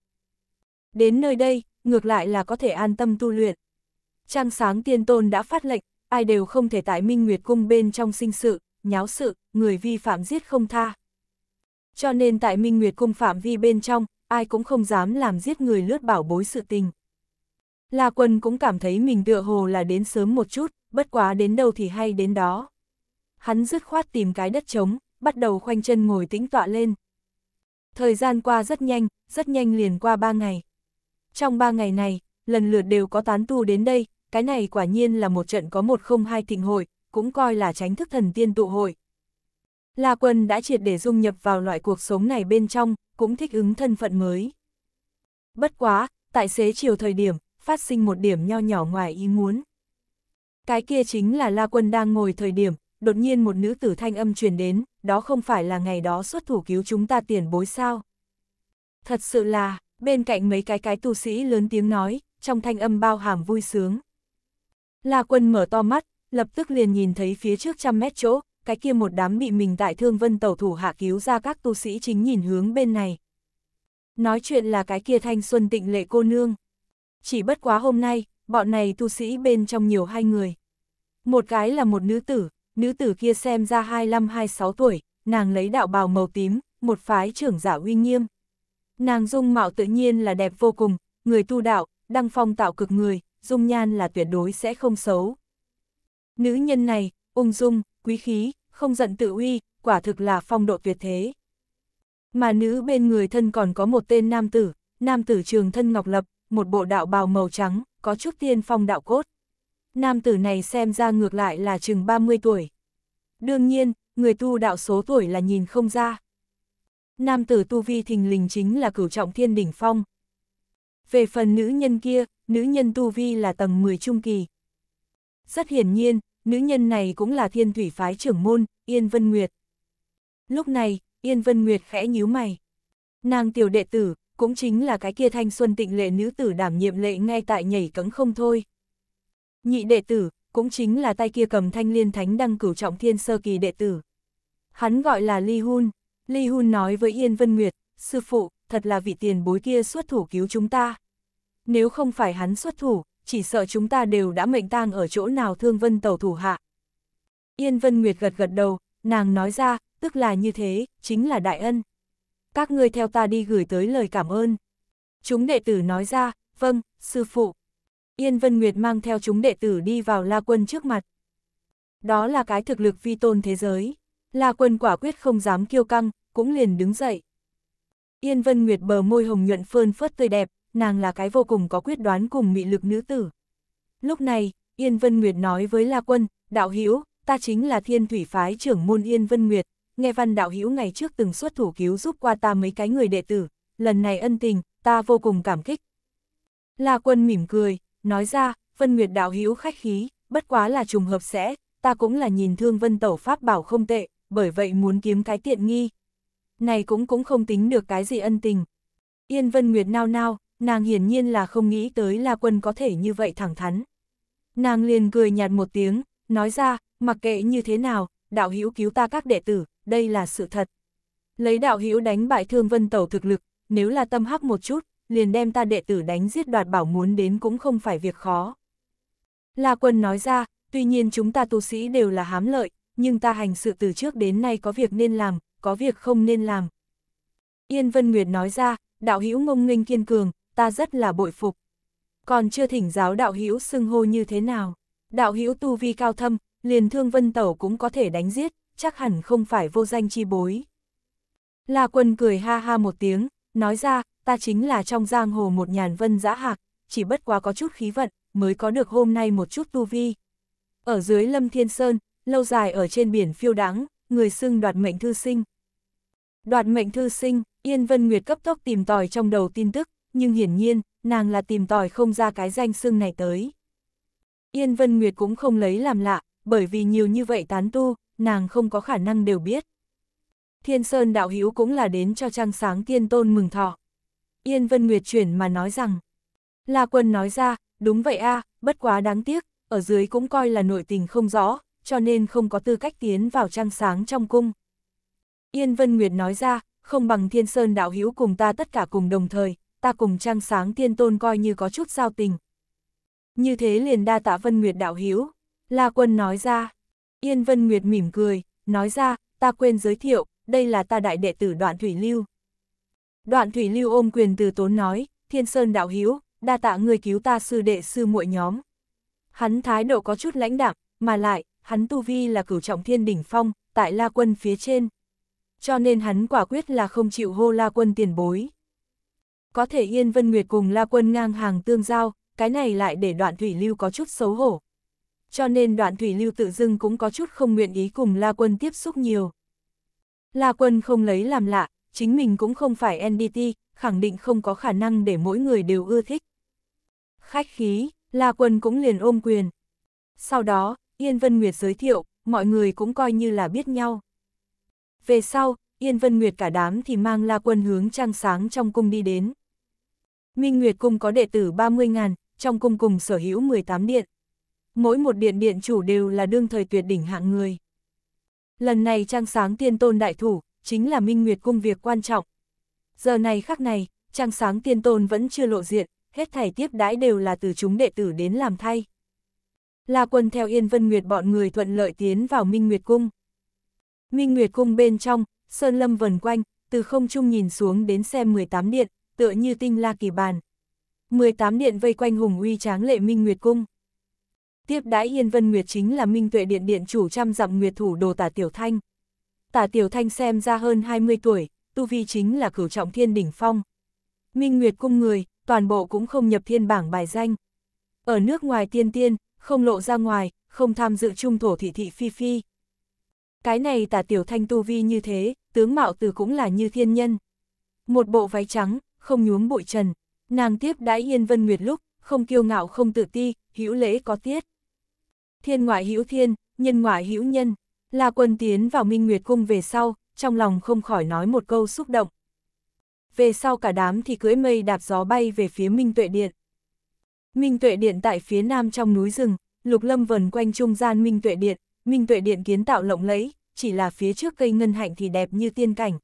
Đến nơi đây, ngược lại là có thể an tâm tu luyện. Trăng sáng tiên tôn đã phát lệnh, ai đều không thể tại Minh Nguyệt Cung bên trong sinh sự, nháo sự, người vi phạm giết không tha. Cho nên tại Minh Nguyệt Cung phạm vi bên trong, ai cũng không dám làm giết người lướt bảo bối sự tình. La Quân cũng cảm thấy mình tựa hồ là đến sớm một chút, bất quá đến đâu thì hay đến đó. Hắn dứt khoát tìm cái đất trống, bắt đầu khoanh chân ngồi tĩnh tọa lên. Thời gian qua rất nhanh, rất nhanh liền qua ba ngày. Trong ba ngày này, lần lượt đều có tán tu đến đây, cái này quả nhiên là một trận có một không hai thịnh hội, cũng coi là tránh thức thần tiên tụ hội. La Quân đã triệt để dung nhập vào loại cuộc sống này bên trong, cũng thích ứng thân phận mới. Bất quá, tại xế chiều thời điểm, phát sinh một điểm nho nhỏ ngoài ý muốn. Cái kia chính là La Quân đang ngồi thời điểm, đột nhiên một nữ tử thanh âm truyền đến, đó không phải là ngày đó xuất thủ cứu chúng ta tiền bối sao. Thật sự là, bên cạnh mấy cái cái tu sĩ lớn tiếng nói, trong thanh âm bao hàm vui sướng. La quân mở to mắt, lập tức liền nhìn thấy phía trước trăm mét chỗ, cái kia một đám bị mình tại thương vân tẩu thủ hạ cứu ra các tu sĩ chính nhìn hướng bên này. Nói chuyện là cái kia thanh xuân tịnh lệ cô nương. Chỉ bất quá hôm nay, bọn này tu sĩ bên trong nhiều hai người. Một cái là một nữ tử, nữ tử kia xem ra 25-26 tuổi, nàng lấy đạo bào màu tím, một phái trưởng giả uy nghiêm. Nàng dung mạo tự nhiên là đẹp vô cùng, người tu đạo, đăng phong tạo cực người, dung nhan là tuyệt đối sẽ không xấu. Nữ nhân này, ung dung, quý khí, không giận tự uy, quả thực là phong độ tuyệt thế. Mà nữ bên người thân còn có một tên nam tử, nam tử trường thân ngọc lập, một bộ đạo bào màu trắng, có chút tiên phong đạo cốt nam tử này xem ra ngược lại là chừng 30 tuổi. Đương nhiên, người tu đạo số tuổi là nhìn không ra. Nam tử tu vi thình lình chính là cửu trọng thiên đỉnh phong. Về phần nữ nhân kia, nữ nhân tu vi là tầng 10 trung kỳ. Rất hiển nhiên, nữ nhân này cũng là thiên thủy phái trưởng môn, Yên Vân Nguyệt. Lúc này, Yên Vân Nguyệt khẽ nhíu mày. Nàng tiểu đệ tử, cũng chính là cái kia thanh xuân tịnh lệ nữ tử đảm nhiệm lệ ngay tại nhảy cẫng không thôi. Nhị đệ tử, cũng chính là tay kia cầm thanh liên thánh đăng cửu trọng thiên sơ kỳ đệ tử. Hắn gọi là Ly Hun. Ly Hun nói với Yên Vân Nguyệt, sư phụ, thật là vị tiền bối kia xuất thủ cứu chúng ta. Nếu không phải hắn xuất thủ, chỉ sợ chúng ta đều đã mệnh tang ở chỗ nào thương vân tàu thủ hạ. Yên Vân Nguyệt gật gật đầu, nàng nói ra, tức là như thế, chính là đại ân. Các ngươi theo ta đi gửi tới lời cảm ơn. Chúng đệ tử nói ra, vâng, sư phụ. Yên Vân Nguyệt mang theo chúng đệ tử đi vào La Quân trước mặt. Đó là cái thực lực vi tôn thế giới. La Quân quả quyết không dám kiêu căng, cũng liền đứng dậy. Yên Vân Nguyệt bờ môi hồng nhuận phơn phớt tươi đẹp, nàng là cái vô cùng có quyết đoán cùng mị lực nữ tử. Lúc này, Yên Vân Nguyệt nói với La Quân, đạo hữu ta chính là thiên thủy phái trưởng môn Yên Vân Nguyệt, nghe văn đạo hữu ngày trước từng xuất thủ cứu giúp qua ta mấy cái người đệ tử, lần này ân tình, ta vô cùng cảm kích. La Quân mỉm cười, nói ra, Vân Nguyệt đạo hữu khách khí, bất quá là trùng hợp sẽ, ta cũng là nhìn thương Vân Tẩu Pháp bảo không tệ, bởi vậy muốn kiếm cái tiện nghi. Này cũng cũng không tính được cái gì ân tình. Yên Vân Nguyệt nao nao, nàng hiển nhiên là không nghĩ tới là quân có thể như vậy thẳng thắn. Nàng liền cười nhạt một tiếng, nói ra, mặc kệ như thế nào, đạo hữu cứu ta các đệ tử, đây là sự thật. Lấy đạo hữu đánh bại thương Vân Tẩu thực lực, nếu là tâm hắc một chút, liền đem ta đệ tử đánh giết đoạt bảo muốn đến cũng không phải việc khó. La quân nói ra, tuy nhiên chúng ta tu sĩ đều là hám lợi, nhưng ta hành sự từ trước đến nay có việc nên làm, có việc không nên làm. Yên Vân Nguyệt nói ra, đạo hữu ngông nghênh kiên cường, ta rất là bội phục. Còn chưa thỉnh giáo đạo hữu xưng hô như thế nào. Đạo hữu tu vi cao thâm, liền thương vân tẩu cũng có thể đánh giết, chắc hẳn không phải vô danh chi bối. La quân cười ha ha một tiếng, nói ra, ta chính là trong giang hồ một nhàn vân giã hạc, chỉ bất quá có chút khí vận, mới có được hôm nay một chút tu vi. Ở dưới Lâm Thiên Sơn, lâu dài ở trên biển phiêu đắng người xưng đoạt mệnh thư sinh. Đoạt mệnh thư sinh, Yên Vân Nguyệt cấp tốc tìm tòi trong đầu tin tức, nhưng hiển nhiên, nàng là tìm tòi không ra cái danh xưng này tới. Yên Vân Nguyệt cũng không lấy làm lạ, bởi vì nhiều như vậy tán tu, nàng không có khả năng đều biết. Thiên Sơn đạo hữu cũng là đến cho Trăng Sáng Tiên Tôn mừng thọ. Yên Vân Nguyệt chuyển mà nói rằng, La Quân nói ra, đúng vậy a, bất quá đáng tiếc, ở dưới cũng coi là nội tình không rõ, cho nên không có tư cách tiến vào Trăng Sáng trong cung. Yên Vân Nguyệt nói ra, không bằng Thiên Sơn đạo hữu cùng ta tất cả cùng đồng thời, ta cùng Trăng Sáng Tiên Tôn coi như có chút giao tình. Như thế liền đa tạ Vân Nguyệt đạo hữu, La Quân nói ra. Yên Vân Nguyệt mỉm cười, nói ra, ta quên giới thiệu, đây là ta đại đệ tử đoạn thủy lưu. Đoạn thủy lưu ôm quyền từ tốn nói, thiên sơn đạo hiếu, đa tạ người cứu ta sư đệ sư muội nhóm. Hắn thái độ có chút lãnh đạm, mà lại, hắn tu vi là cửu trọng thiên đỉnh phong, tại la quân phía trên. Cho nên hắn quả quyết là không chịu hô la quân tiền bối. Có thể Yên Vân Nguyệt cùng la quân ngang hàng tương giao, cái này lại để đoạn thủy lưu có chút xấu hổ. Cho nên đoạn thủy lưu tự dưng cũng có chút không nguyện ý cùng la quân tiếp xúc nhiều. La Quân không lấy làm lạ, chính mình cũng không phải NDT, khẳng định không có khả năng để mỗi người đều ưa thích. Khách khí, La Quân cũng liền ôm quyền. Sau đó, Yên Vân Nguyệt giới thiệu, mọi người cũng coi như là biết nhau. Về sau, Yên Vân Nguyệt cả đám thì mang La Quân hướng trang sáng trong cung đi đến. Minh Nguyệt cung có đệ tử 30.000, trong cung cùng sở hữu 18 điện. Mỗi một điện điện chủ đều là đương thời tuyệt đỉnh hạng người. Lần này Trang Sáng Tiên Tôn đại thủ, chính là Minh Nguyệt Cung việc quan trọng. Giờ này khắc này, Trang Sáng Tiên Tôn vẫn chưa lộ diện, hết thảy tiếp đãi đều là từ chúng đệ tử đến làm thay. La quân theo Yên Vân Nguyệt bọn người thuận lợi tiến vào Minh Nguyệt Cung. Minh Nguyệt Cung bên trong, Sơn Lâm vần quanh, từ không trung nhìn xuống đến xem 18 điện, tựa như tinh la kỳ bàn. 18 điện vây quanh hùng uy tráng lệ Minh Nguyệt Cung. Tiếp đãi Yên Vân Nguyệt chính là Minh Tuệ Điện Điện chủ trăm dặm Nguyệt thủ đồ Tả Tiểu Thanh. Tả Tiểu Thanh xem ra hơn 20 tuổi, tu vi chính là cửu trọng thiên đỉnh phong. Minh Nguyệt cung người, toàn bộ cũng không nhập thiên bảng bài danh. Ở nước ngoài tiên tiên, không lộ ra ngoài, không tham dự trung thổ thị thị phi phi. Cái này tả tiểu thanh tu vi như thế, tướng mạo từ cũng là như thiên nhân. Một bộ váy trắng, không nhuốm bụi trần, nàng tiếp đãi Yên Vân Nguyệt lúc, không kiêu ngạo không tự ti, hữu lễ có tiết thiên ngoại hữu thiên, nhân ngoại hữu nhân. La Quân tiến vào Minh Nguyệt Cung về sau, trong lòng không khỏi nói một câu xúc động. Về sau cả đám thì cưỡi mây đạp gió bay về phía Minh Tuệ Điện. Minh Tuệ Điện tại phía nam trong núi rừng, Lục Lâm vần quanh trung gian Minh Tuệ Điện, Minh Tuệ Điện kiến tạo lộng lẫy, chỉ là phía trước cây ngân hạnh thì đẹp như tiên cảnh.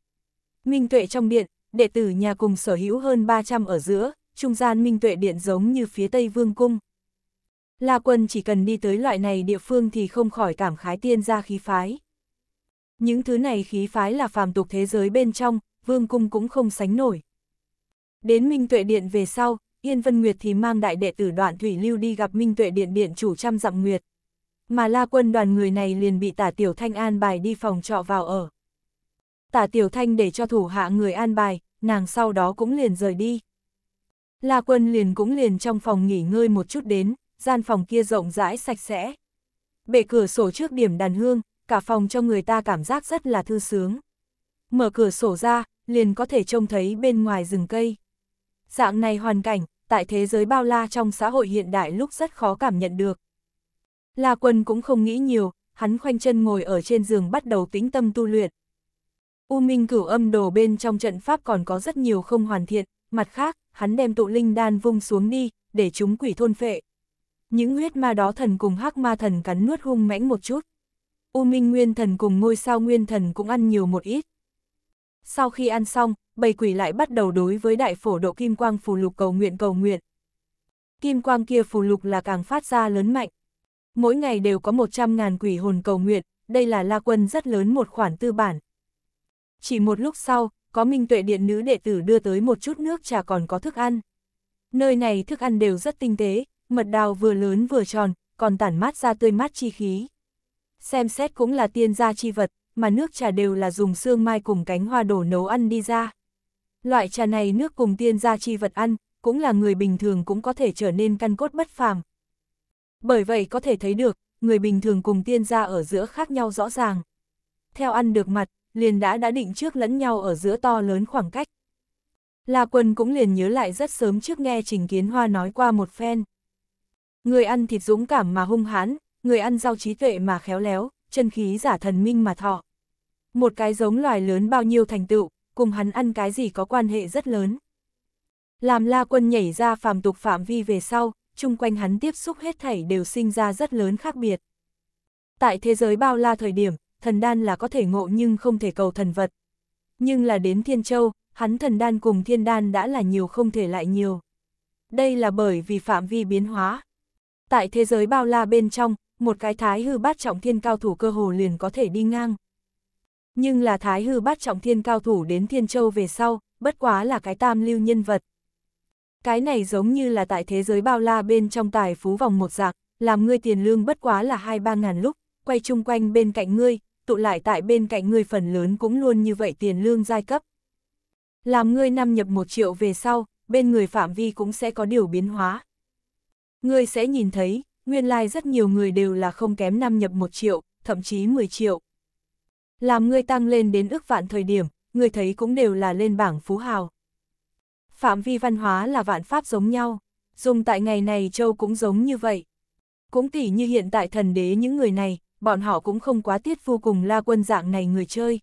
Minh Tuệ trong điện, đệ tử nhà cùng sở hữu hơn 300 ở giữa, trung gian Minh Tuệ Điện giống như phía Tây Vương Cung. La Quân chỉ cần đi tới loại này địa phương thì không khỏi cảm khái tiên gia khí phái. Những thứ này khí phái là phàm tục thế giới bên trong, vương cung cũng không sánh nổi. Đến Minh Tuệ Điện về sau, Yên Vân Nguyệt thì mang đại đệ tử đoạn Thủy Lưu đi gặp Minh Tuệ Điện Điện chủ trăm dặm Nguyệt. Mà la quân đoàn người này liền bị tả Tiểu Thanh an bài đi phòng trọ vào ở. Tả Tiểu Thanh để cho thủ hạ người an bài, nàng sau đó cũng liền rời đi. La quân liền cũng liền trong phòng nghỉ ngơi một chút đến, gian phòng kia rộng rãi sạch sẽ. Bệ cửa sổ trước điểm đàn hương, cả phòng cho người ta cảm giác rất là thư sướng. Mở cửa sổ ra, liền có thể trông thấy bên ngoài rừng cây. Dạng này hoàn cảnh, tại thế giới bao la trong xã hội hiện đại lúc rất khó cảm nhận được. La Quân cũng không nghĩ nhiều, hắn khoanh chân ngồi ở trên giường bắt đầu tĩnh tâm tu luyện. U Minh cửu âm đồ bên trong trận pháp còn có rất nhiều không hoàn thiện, mặt khác, hắn đem tụ linh đan vung xuống đi, để chúng quỷ thôn phệ, những huyết ma đó thần cùng hắc ma thần cắn nuốt hung mãnh một chút. U Minh Nguyên Thần cùng ngôi sao Nguyên Thần cũng ăn nhiều một ít. Sau khi ăn xong, bầy quỷ lại bắt đầu đối với đại phổ độ kim quang phù lục cầu nguyện cầu nguyện. Kim quang kia phù lục là càng phát ra lớn mạnh. Mỗi ngày đều có 100.000 quỷ hồn cầu nguyện, đây là la quân rất lớn một khoản tư bản. Chỉ một lúc sau, có minh tuệ điện nữ đệ tử đưa tới một chút nước trà còn có thức ăn. Nơi này thức ăn đều rất tinh tế, mật đào vừa lớn vừa tròn, còn tản mát ra tươi mát chi khí. Xem xét cũng là tiên gia chi vật, mà nước trà đều là dùng xương mai cùng cánh hoa đổ nấu ăn đi ra. Loại trà này nước cùng tiên gia chi vật ăn, cũng là người bình thường cũng có thể trở nên căn cốt bất phàm. Bởi vậy có thể thấy được, người bình thường cùng tiên gia ở giữa khác nhau rõ ràng. Theo ăn được mặt, liền đã đã định trước lẫn nhau ở giữa to lớn khoảng cách. La Quân cũng liền nhớ lại rất sớm trước nghe Trình Kiến Hoa nói qua một phen. Người ăn thịt dũng cảm mà hung hãn, người ăn rau trí tuệ mà khéo léo, chân khí giả thần minh mà thọ. Một cái giống loài lớn bao nhiêu thành tựu, cùng hắn ăn cái gì có quan hệ rất lớn. Làm la quân nhảy ra phàm tục phạm vi về sau, chung quanh hắn tiếp xúc hết thảy đều sinh ra rất lớn khác biệt. Tại thế giới bao la thời điểm, thần đan là có thể ngộ nhưng không thể cầu thần vật. Nhưng là đến Thiên Châu, hắn thần đan cùng thiên đan đã là nhiều không thể lại nhiều. Đây là bởi vì phạm vi biến hóa, Tại thế giới bao la bên trong, một cái thái hư bát trọng thiên cao thủ cơ hồ liền có thể đi ngang. Nhưng là thái hư bát trọng thiên cao thủ đến Thiên Châu về sau, bất quá là cái tam lưu nhân vật. Cái này giống như là tại thế giới bao la bên trong tài phú vòng một dạng, làm ngươi tiền lương bất quá là hai ba ngàn lúc, quay chung quanh bên cạnh ngươi, tụ lại tại bên cạnh ngươi phần lớn cũng luôn như vậy tiền lương giai cấp. Làm ngươi năm nhập một triệu về sau, bên người phạm vi cũng sẽ có điều biến hóa. Ngươi sẽ nhìn thấy, nguyên lai like rất nhiều người đều là không kém năm nhập 1 triệu, thậm chí 10 triệu. Làm ngươi tăng lên đến ước vạn thời điểm, ngươi thấy cũng đều là lên bảng phú hào. Phạm vi văn hóa là vạn pháp giống nhau, dùng tại ngày này châu cũng giống như vậy. Cũng tỉ như hiện tại thần đế những người này, bọn họ cũng không quá tiết vô cùng la quân dạng này người chơi.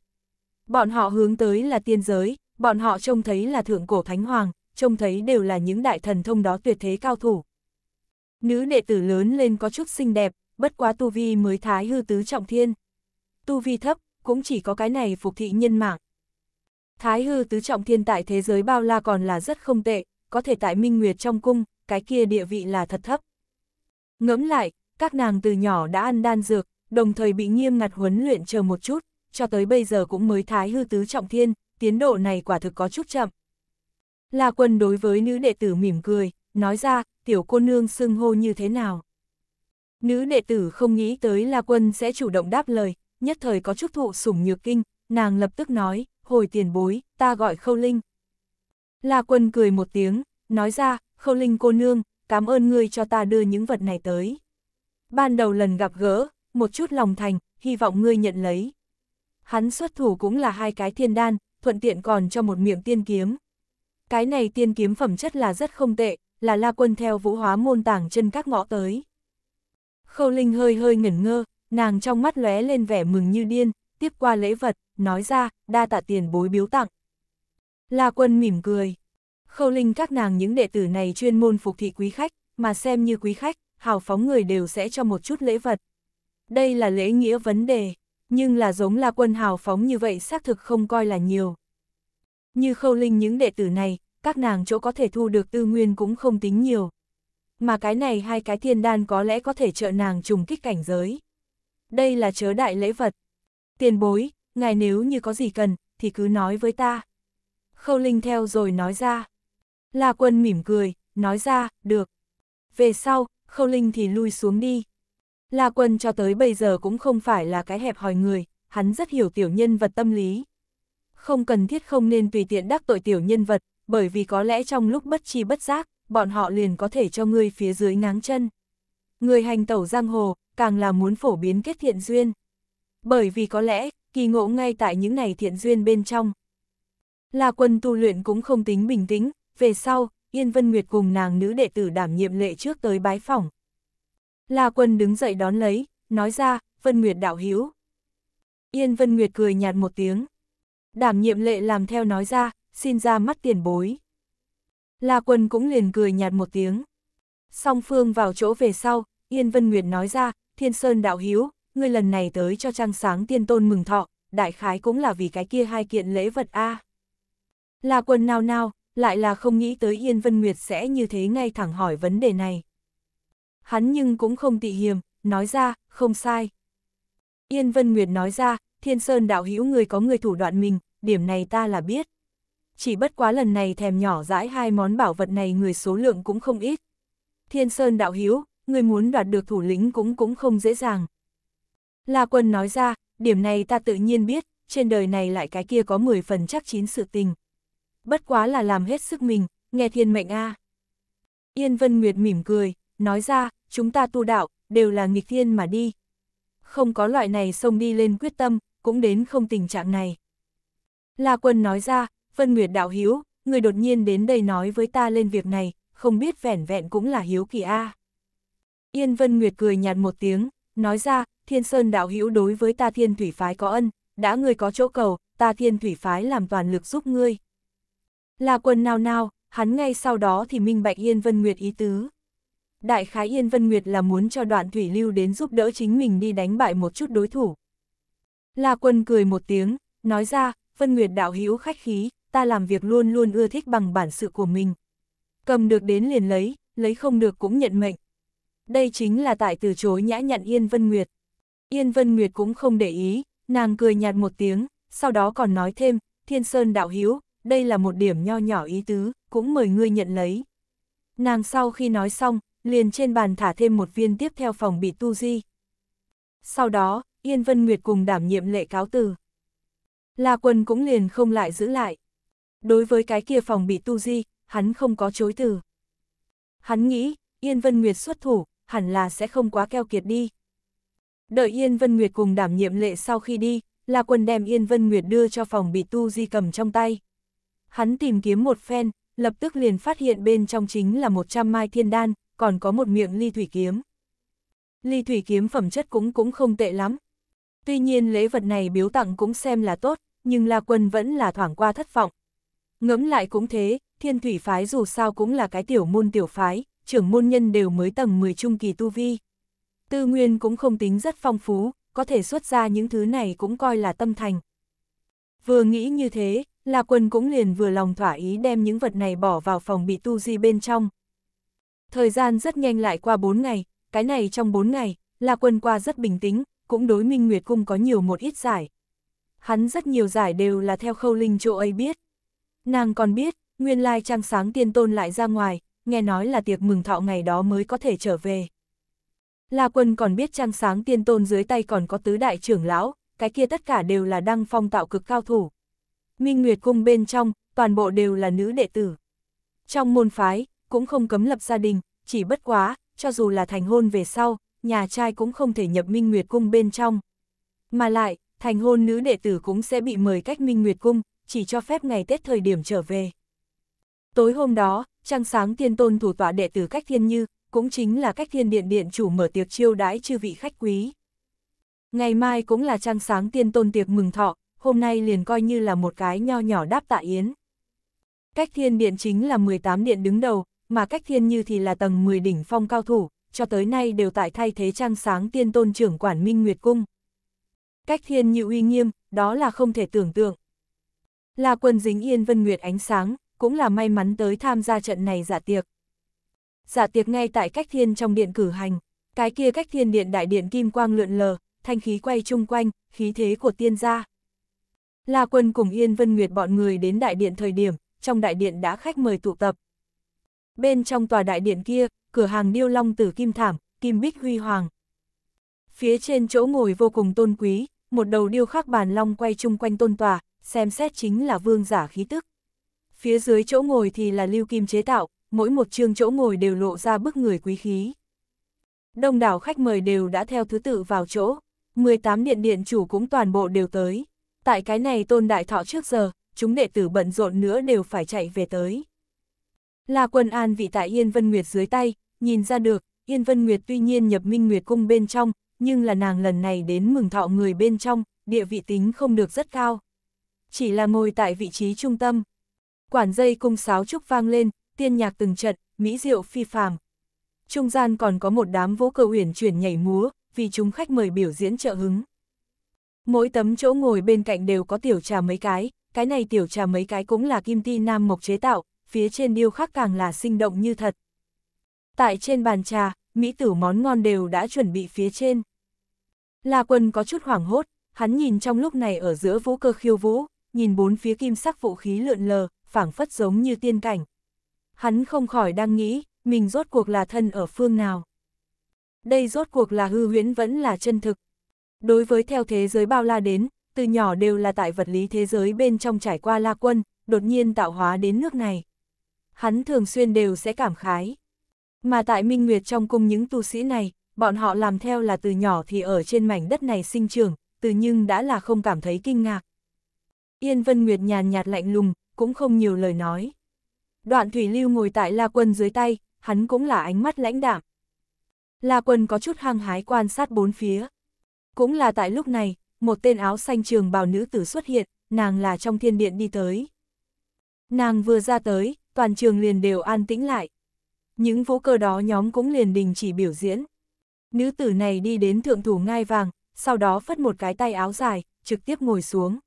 Bọn họ hướng tới là tiên giới, bọn họ trông thấy là thượng cổ thánh hoàng, trông thấy đều là những đại thần thông đó tuyệt thế cao thủ. Nữ đệ tử lớn lên có chút xinh đẹp, bất quá tu vi mới thái hư tứ trọng thiên. Tu vi thấp, cũng chỉ có cái này phục thị nhân mạng. Thái hư tứ trọng thiên tại thế giới bao la còn là rất không tệ, có thể tại minh nguyệt trong cung, cái kia địa vị là thật thấp. Ngẫm lại, các nàng từ nhỏ đã ăn đan dược, đồng thời bị nghiêm ngặt huấn luyện chờ một chút, cho tới bây giờ cũng mới thái hư tứ trọng thiên, tiến độ này quả thực có chút chậm. La quân đối với nữ đệ tử mỉm cười, nói ra, tiểu cô nương xưng hô như thế nào. Nữ đệ tử không nghĩ tới La Quân sẽ chủ động đáp lời, nhất thời có chút thụ sủng nhược kinh, nàng lập tức nói, hồi tiền bối, ta gọi Khâu Linh. La Quân cười một tiếng, nói ra, Khâu Linh cô nương, cảm ơn ngươi cho ta đưa những vật này tới. Ban đầu lần gặp gỡ, một chút lòng thành, hy vọng ngươi nhận lấy. Hắn xuất thủ cũng là hai cái thiên đan, thuận tiện còn cho một miệng tiên kiếm. Cái này tiên kiếm phẩm chất là rất không tệ, là la quân theo vũ hóa môn tảng chân các ngõ tới. Khâu Linh hơi hơi ngẩn ngơ, nàng trong mắt lóe lên vẻ mừng như điên, tiếp qua lễ vật, nói ra, đa tạ tiền bối biếu tặng. La quân mỉm cười. Khâu Linh các nàng những đệ tử này chuyên môn phục thị quý khách, mà xem như quý khách, hào phóng người đều sẽ cho một chút lễ vật. Đây là lễ nghĩa vấn đề, nhưng là giống La quân hào phóng như vậy xác thực không coi là nhiều. Như khâu linh những đệ tử này, các nàng chỗ có thể thu được tư nguyên cũng không tính nhiều. Mà cái này hai cái thiên đan có lẽ có thể trợ nàng trùng kích cảnh giới. Đây là chớ đại lễ vật. Tiền bối, ngài nếu như có gì cần, thì cứ nói với ta. Khâu Linh theo rồi nói ra. La quân mỉm cười, nói ra, được. Về sau, Khâu Linh thì lui xuống đi. La quân cho tới bây giờ cũng không phải là cái hẹp hòi người, hắn rất hiểu tiểu nhân vật tâm lý. Không cần thiết không nên tùy tiện đắc tội tiểu nhân vật, bởi vì có lẽ trong lúc bất chi bất giác, bọn họ liền có thể cho ngươi phía dưới ngáng chân. Người hành tẩu giang hồ, càng là muốn phổ biến kết thiện duyên. Bởi vì có lẽ, kỳ ngộ ngay tại những này thiện duyên bên trong. Là quân tu luyện cũng không tính bình tĩnh, về sau, Yên Vân Nguyệt cùng nàng nữ đệ tử đảm nhiệm lệ trước tới bái phỏng. là quân đứng dậy đón lấy, nói ra, Vân Nguyệt đạo hiếu. Yên Vân Nguyệt cười nhạt một tiếng. Đảm nhiệm lệ làm theo nói ra, xin ra mắt tiền bối. La Quân cũng liền cười nhạt một tiếng. Song Phương vào chỗ về sau, Yên Vân Nguyệt nói ra, Thiên Sơn đạo hiếu, ngươi lần này tới cho trang Sáng Tiên Tôn mừng thọ, đại khái cũng là vì cái kia hai kiện lễ vật a. À. La Quân nao nao, lại là không nghĩ tới Yên Vân Nguyệt sẽ như thế ngay thẳng hỏi vấn đề này. Hắn nhưng cũng không tị hiềm, nói ra, không sai. Yên Vân Nguyệt nói ra, Thiên Sơn đạo hữu người có người thủ đoạn mình, điểm này ta là biết chỉ bất quá lần này thèm nhỏ dãi hai món bảo vật này người số lượng cũng không ít. Thiên Sơn đạo hiếu, người muốn đoạt được thủ lĩnh cũng cũng không dễ dàng. La Quân nói ra, điểm này ta tự nhiên biết, trên đời này lại cái kia có 10 phần chắc chín sự tình. Bất quá là làm hết sức mình, nghe thiên mệnh a. Yên Vân Nguyệt mỉm cười, nói ra, chúng ta tu đạo, đều là nghịch thiên mà đi. Không có loại này xông đi lên quyết tâm, cũng đến không tình trạng này. La Quân nói ra, Vân Nguyệt đạo hiếu, người đột nhiên đến đây nói với ta lên việc này, không biết vẻn vẹn cũng là hiếu kỳ a. Yên Vân Nguyệt cười nhạt một tiếng, nói ra, Thiên Sơn đạo Hiếu đối với ta Thiên Thủy Phái có ân, đã ngươi có chỗ cầu, ta Thiên Thủy Phái làm toàn lực giúp ngươi. Là quân nào nào, hắn ngay sau đó thì minh bạch Yên Vân Nguyệt ý tứ. Đại khái Yên Vân Nguyệt là muốn cho đoạn thủy lưu đến giúp đỡ chính mình đi đánh bại một chút đối thủ. La quân cười một tiếng, nói ra, Vân Nguyệt đạo hữu khách khí, ta làm việc luôn luôn ưa thích bằng bản sự của mình. Cầm được đến liền lấy, lấy không được cũng nhận mệnh. Đây chính là tại từ chối nhã nhặn Yên Vân Nguyệt. Yên Vân Nguyệt cũng không để ý, nàng cười nhạt một tiếng, sau đó còn nói thêm, Thiên Sơn đạo hiếu, đây là một điểm nho nhỏ ý tứ, cũng mời ngươi nhận lấy. Nàng sau khi nói xong, liền trên bàn thả thêm một viên tiếp theo phòng bị tu di. Sau đó, Yên Vân Nguyệt cùng đảm nhiệm lệ cáo từ. La quân cũng liền không lại giữ lại đối với cái kia phòng bị tu di, hắn không có chối từ. Hắn nghĩ, Yên Vân Nguyệt xuất thủ, hẳn là sẽ không quá keo kiệt đi. Đợi Yên Vân Nguyệt cùng đảm nhiệm lệ sau khi đi, là quần đem Yên Vân Nguyệt đưa cho phòng bị tu di cầm trong tay. Hắn tìm kiếm một phen, lập tức liền phát hiện bên trong chính là 100 mai thiên đan, còn có một miệng ly thủy kiếm. Ly thủy kiếm phẩm chất cũng cũng không tệ lắm. Tuy nhiên lễ vật này biếu tặng cũng xem là tốt, nhưng là quần vẫn là thoảng qua thất vọng, Ngẫm lại cũng thế, thiên thủy phái dù sao cũng là cái tiểu môn tiểu phái, trưởng môn nhân đều mới tầng 10 trung kỳ tu vi. Tư nguyên cũng không tính rất phong phú, có thể xuất ra những thứ này cũng coi là tâm thành. Vừa nghĩ như thế, La Quân cũng liền vừa lòng thỏa ý đem những vật này bỏ vào phòng bị tu di bên trong. Thời gian rất nhanh lại qua 4 ngày, cái này trong 4 ngày, La Quân qua rất bình tĩnh, cũng đối Minh Nguyệt Cung có nhiều một ít giải. Hắn rất nhiều giải đều là theo khâu linh chỗ ấy biết. Nàng còn biết, nguyên lai trang sáng tiên tôn lại ra ngoài, nghe nói là tiệc mừng thọ ngày đó mới có thể trở về. La quân còn biết trang sáng tiên tôn dưới tay còn có tứ đại trưởng lão, cái kia tất cả đều là đăng phong tạo cực cao thủ. Minh Nguyệt Cung bên trong, toàn bộ đều là nữ đệ tử. Trong môn phái, cũng không cấm lập gia đình, chỉ bất quá, cho dù là thành hôn về sau, nhà trai cũng không thể nhập Minh Nguyệt Cung bên trong. Mà lại, thành hôn nữ đệ tử cũng sẽ bị mời cách Minh Nguyệt Cung, chỉ cho phép ngày Tết thời điểm trở về. Tối hôm đó, trăng sáng tiên tôn thủ tọa đệ tử Cách Thiên Như, cũng chính là Cách Thiên Điện Điện chủ mở tiệc chiêu đãi chư vị khách quý. Ngày mai cũng là trăng sáng tiên tôn tiệc mừng thọ, hôm nay liền coi như là một cái nho nhỏ đáp tạ yến. Cách Thiên Điện chính là 18 điện đứng đầu, mà Cách Thiên Như thì là tầng 10 đỉnh phong cao thủ, cho tới nay đều tại thay thế trăng sáng tiên tôn trưởng quản Minh Nguyệt Cung. Cách Thiên Như uy nghiêm, đó là không thể tưởng tượng. Là quân dính yên Vân Nguyệt ánh sáng, cũng là may mắn tới tham gia trận này giả tiệc. Giả tiệc ngay tại cách thiên trong điện cử hành, cái kia cách thiên điện đại điện kim quang lượn lờ, thanh khí quay chung quanh, khí thế của tiên gia. là quân cùng Yên Vân Nguyệt bọn người đến đại điện thời điểm, trong đại điện đã khách mời tụ tập. Bên trong tòa đại điện kia, cửa hàng điêu long tử kim thảm, kim bích huy hoàng. Phía trên chỗ ngồi vô cùng tôn quý, một đầu điêu khắc bàn long quay chung quanh tôn tòa, xem xét chính là vương giả khí tức. Phía dưới chỗ ngồi thì là lưu kim chế tạo, mỗi một chương chỗ ngồi đều lộ ra bức người quý khí. Đông đảo khách mời đều đã theo thứ tự vào chỗ, 18 điện điện chủ cũng toàn bộ đều tới. Tại cái này tôn đại thọ trước giờ, chúng đệ tử bận rộn nữa đều phải chạy về tới. là Quân An vị tại Yên Vân Nguyệt dưới tay, nhìn ra được, Yên Vân Nguyệt tuy nhiên nhập Minh Nguyệt cung bên trong, nhưng là nàng lần này đến mừng thọ người bên trong, địa vị tính không được rất cao chỉ là ngồi tại vị trí trung tâm. Quản dây cung sáo trúc vang lên, tiên nhạc từng trận, mỹ diệu phi phàm. Trung gian còn có một đám vũ cơ uyển chuyển nhảy múa, vì chúng khách mời biểu diễn trợ hứng. Mỗi tấm chỗ ngồi bên cạnh đều có tiểu trà mấy cái, cái này tiểu trà mấy cái cũng là kim ti nam mộc chế tạo, phía trên điêu khắc càng là sinh động như thật. Tại trên bàn trà, mỹ tử món ngon đều đã chuẩn bị phía trên. La quân có chút hoảng hốt, hắn nhìn trong lúc này ở giữa vũ cơ khiêu vũ, nhìn bốn phía kim sắc vũ khí lượn lờ, phảng phất giống như tiên cảnh. Hắn không khỏi đang nghĩ, mình rốt cuộc là thân ở phương nào. Đây rốt cuộc là hư huyễn vẫn là chân thực. Đối với theo thế giới bao la đến, từ nhỏ đều là tại vật lý thế giới bên trong trải qua la quân, đột nhiên tạo hóa đến nước này. Hắn thường xuyên đều sẽ cảm khái. Mà tại Minh Nguyệt trong cung những tu sĩ này, bọn họ làm theo là từ nhỏ thì ở trên mảnh đất này sinh trưởng, từ nhưng đã là không cảm thấy kinh ngạc. Yên Vân Nguyệt nhàn nhạt lạnh lùng, cũng không nhiều lời nói. Đoạn Thủy Lưu ngồi tại La Quân dưới tay, hắn cũng là ánh mắt lãnh đạm. La Quân có chút hăng hái quan sát bốn phía. Cũng là tại lúc này, một tên áo xanh trường bào nữ tử xuất hiện, nàng là trong thiên điện đi tới. Nàng vừa ra tới, toàn trường liền đều an tĩnh lại. Những vũ cơ đó nhóm cũng liền đình chỉ biểu diễn. Nữ tử này đi đến thượng thủ ngai vàng, sau đó phất một cái tay áo dài, trực tiếp ngồi xuống.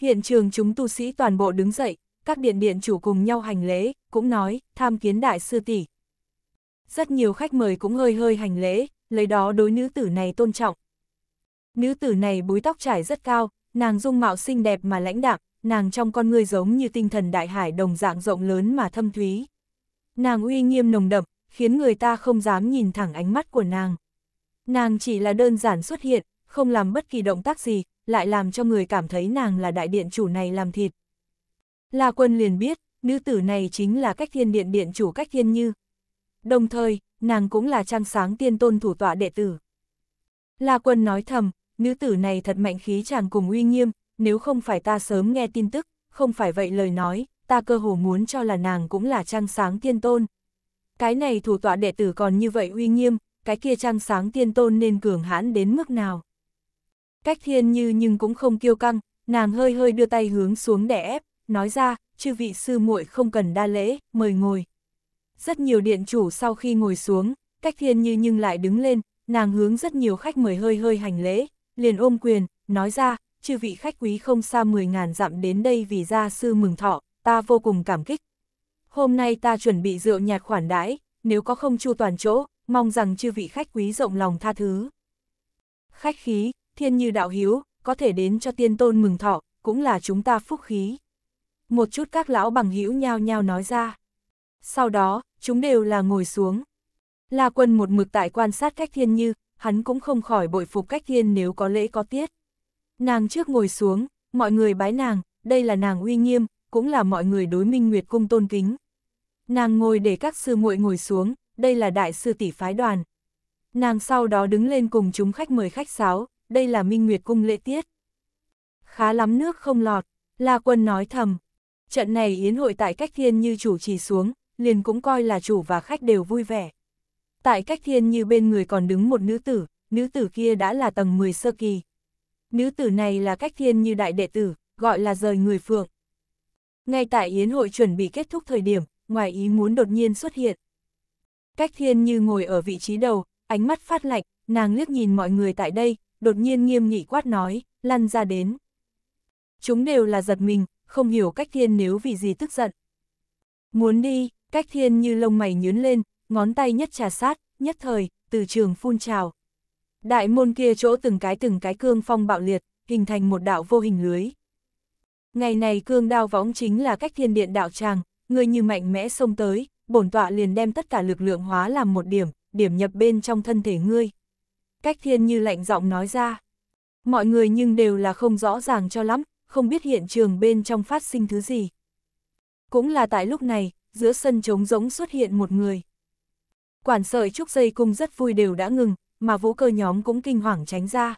Hiện trường chúng tu sĩ toàn bộ đứng dậy, các điện điện chủ cùng nhau hành lễ, cũng nói, tham kiến đại sư tỷ. Rất nhiều khách mời cũng hơi hơi hành lễ, lấy đó đối nữ tử này tôn trọng. Nữ tử này búi tóc trải rất cao, nàng dung mạo xinh đẹp mà lãnh đạm, nàng trong con người giống như tinh thần đại hải đồng dạng rộng lớn mà thâm thúy. Nàng uy nghiêm nồng đậm, khiến người ta không dám nhìn thẳng ánh mắt của nàng. Nàng chỉ là đơn giản xuất hiện, không làm bất kỳ động tác gì, lại làm cho người cảm thấy nàng là đại điện chủ này làm thịt. La Quân liền biết, nữ tử này chính là cách thiên điện điện chủ cách thiên như. Đồng thời, nàng cũng là trang sáng tiên tôn thủ tọa đệ tử. La Quân nói thầm, nữ tử này thật mạnh khí chàng cùng uy nghiêm, nếu không phải ta sớm nghe tin tức, không phải vậy lời nói, ta cơ hồ muốn cho là nàng cũng là trang sáng tiên tôn. Cái này thủ tọa đệ tử còn như vậy uy nghiêm, cái kia trang sáng tiên tôn nên cường hãn đến mức nào. Cách thiên như nhưng cũng không kiêu căng, nàng hơi hơi đưa tay hướng xuống đẻ ép, nói ra, chư vị sư muội không cần đa lễ, mời ngồi. Rất nhiều điện chủ sau khi ngồi xuống, cách thiên như nhưng lại đứng lên, nàng hướng rất nhiều khách mời hơi hơi hành lễ, liền ôm quyền, nói ra, chư vị khách quý không xa 10.000 dặm đến đây vì gia sư mừng thọ, ta vô cùng cảm kích. Hôm nay ta chuẩn bị rượu nhạt khoản đãi, nếu có không chu toàn chỗ, mong rằng chư vị khách quý rộng lòng tha thứ. Khách khí, thiên như đạo hiếu, có thể đến cho tiên tôn mừng thọ, cũng là chúng ta phúc khí. Một chút các lão bằng hữu nhao nhao nói ra. Sau đó, chúng đều là ngồi xuống. La quân một mực tại quan sát cách thiên như, hắn cũng không khỏi bội phục cách thiên nếu có lễ có tiết. Nàng trước ngồi xuống, mọi người bái nàng, đây là nàng uy nghiêm, cũng là mọi người đối minh nguyệt cung tôn kính. Nàng ngồi để các sư muội ngồi xuống, đây là đại sư tỷ phái đoàn. Nàng sau đó đứng lên cùng chúng khách mời khách sáo, đây là minh nguyệt cung lễ tiết. Khá lắm nước không lọt, La Quân nói thầm. Trận này yến hội tại cách thiên như chủ trì xuống, liền cũng coi là chủ và khách đều vui vẻ. Tại cách thiên như bên người còn đứng một nữ tử, nữ tử kia đã là tầng 10 sơ kỳ. Nữ tử này là cách thiên như đại đệ tử, gọi là rời người phượng. Ngay tại yến hội chuẩn bị kết thúc thời điểm, ngoài ý muốn đột nhiên xuất hiện. Cách thiên như ngồi ở vị trí đầu, ánh mắt phát lạnh, nàng liếc nhìn mọi người tại đây, đột nhiên nghiêm nghị quát nói, lăn ra đến. Chúng đều là giật mình, không hiểu cách thiên nếu vì gì tức giận. Muốn đi, cách thiên như lông mày nhướn lên, ngón tay nhất trà sát, nhất thời, từ trường phun trào. Đại môn kia chỗ từng cái từng cái cương phong bạo liệt, hình thành một đạo vô hình lưới. Ngày này cương đao võng chính là cách thiên điện đạo tràng, người như mạnh mẽ xông tới, bổn tọa liền đem tất cả lực lượng hóa làm một điểm, điểm nhập bên trong thân thể ngươi. Cách thiên như lạnh giọng nói ra. Mọi người nhưng đều là không rõ ràng cho lắm, không biết hiện trường bên trong phát sinh thứ gì. Cũng là tại lúc này, giữa sân trống rỗng xuất hiện một người. Quản sợi trúc dây cung rất vui đều đã ngừng, mà vũ cơ nhóm cũng kinh hoàng tránh ra.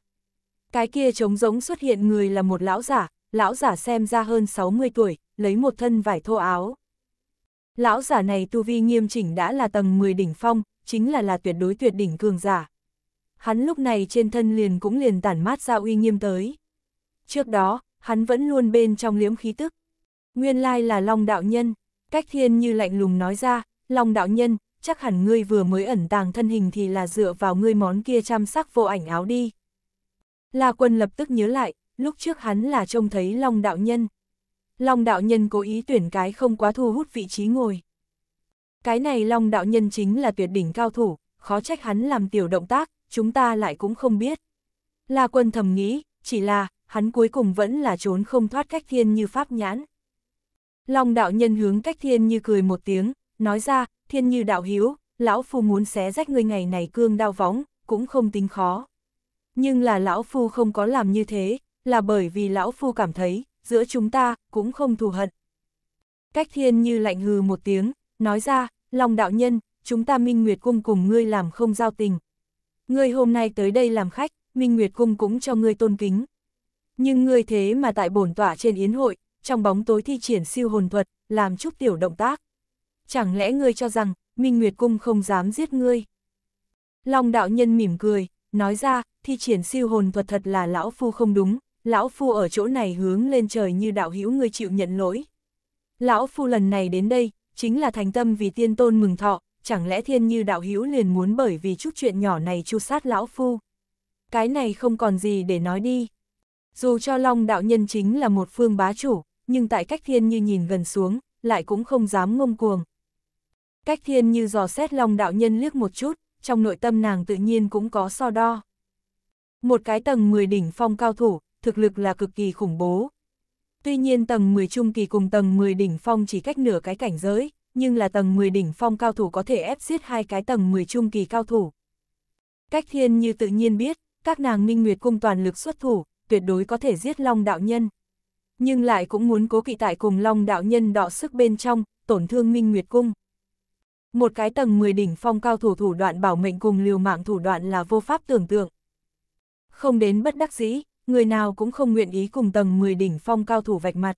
Cái kia trống rỗng xuất hiện người là một lão giả, lão giả xem ra hơn 60 tuổi, lấy một thân vải thô áo. Lão giả này tu vi nghiêm chỉnh đã là tầng 10 đỉnh phong, chính là là tuyệt đối tuyệt đỉnh cường giả hắn lúc này trên thân liền cũng liền tản mát ra uy nghiêm tới. Trước đó, hắn vẫn luôn bên trong liếm khí tức. Nguyên lai là Long Đạo Nhân, cách thiên như lạnh lùng nói ra, Long Đạo Nhân, chắc hẳn ngươi vừa mới ẩn tàng thân hình thì là dựa vào ngươi món kia chăm sắc vô ảnh áo đi. La quân lập tức nhớ lại, lúc trước hắn là trông thấy Long Đạo Nhân. Long Đạo Nhân cố ý tuyển cái không quá thu hút vị trí ngồi. Cái này Long Đạo Nhân chính là tuyệt đỉnh cao thủ, khó trách hắn làm tiểu động tác, chúng ta lại cũng không biết. La quân thầm nghĩ, chỉ là, hắn cuối cùng vẫn là trốn không thoát cách thiên như pháp nhãn. Long đạo nhân hướng cách thiên như cười một tiếng, nói ra, thiên như đạo hiếu, lão phu muốn xé rách ngươi ngày này cương đau võng, cũng không tính khó. Nhưng là lão phu không có làm như thế, là bởi vì lão phu cảm thấy, giữa chúng ta, cũng không thù hận. Cách thiên như lạnh hừ một tiếng, nói ra, long đạo nhân, chúng ta minh nguyệt cung cùng ngươi làm không giao tình, ngươi hôm nay tới đây làm khách, Minh Nguyệt Cung cũng cho ngươi tôn kính. Nhưng ngươi thế mà tại bổn tỏa trên yến hội, trong bóng tối thi triển siêu hồn thuật, làm chút tiểu động tác. Chẳng lẽ ngươi cho rằng, Minh Nguyệt Cung không dám giết ngươi? Long đạo nhân mỉm cười, nói ra, thi triển siêu hồn thuật thật là lão phu không đúng, lão phu ở chỗ này hướng lên trời như đạo hữu ngươi chịu nhận lỗi. Lão phu lần này đến đây, chính là thành tâm vì tiên tôn mừng thọ, chẳng lẽ thiên như đạo hữu liền muốn bởi vì chút chuyện nhỏ này chu sát lão phu. Cái này không còn gì để nói đi. Dù cho Long đạo nhân chính là một phương bá chủ, nhưng tại cách thiên như nhìn gần xuống, lại cũng không dám ngông cuồng. Cách thiên như dò xét Long đạo nhân liếc một chút, trong nội tâm nàng tự nhiên cũng có so đo. Một cái tầng 10 đỉnh phong cao thủ, thực lực là cực kỳ khủng bố. Tuy nhiên tầng 10 trung kỳ cùng tầng 10 đỉnh phong chỉ cách nửa cái cảnh giới, nhưng là tầng 10 đỉnh phong cao thủ có thể ép giết hai cái tầng 10 trung kỳ cao thủ. Cách thiên như tự nhiên biết, các nàng minh nguyệt cung toàn lực xuất thủ, tuyệt đối có thể giết Long Đạo Nhân. Nhưng lại cũng muốn cố kỵ tại cùng Long Đạo Nhân đọ sức bên trong, tổn thương minh nguyệt cung. Một cái tầng 10 đỉnh phong cao thủ thủ đoạn bảo mệnh cùng liều mạng thủ đoạn là vô pháp tưởng tượng. Không đến bất đắc dĩ, người nào cũng không nguyện ý cùng tầng 10 đỉnh phong cao thủ vạch mặt.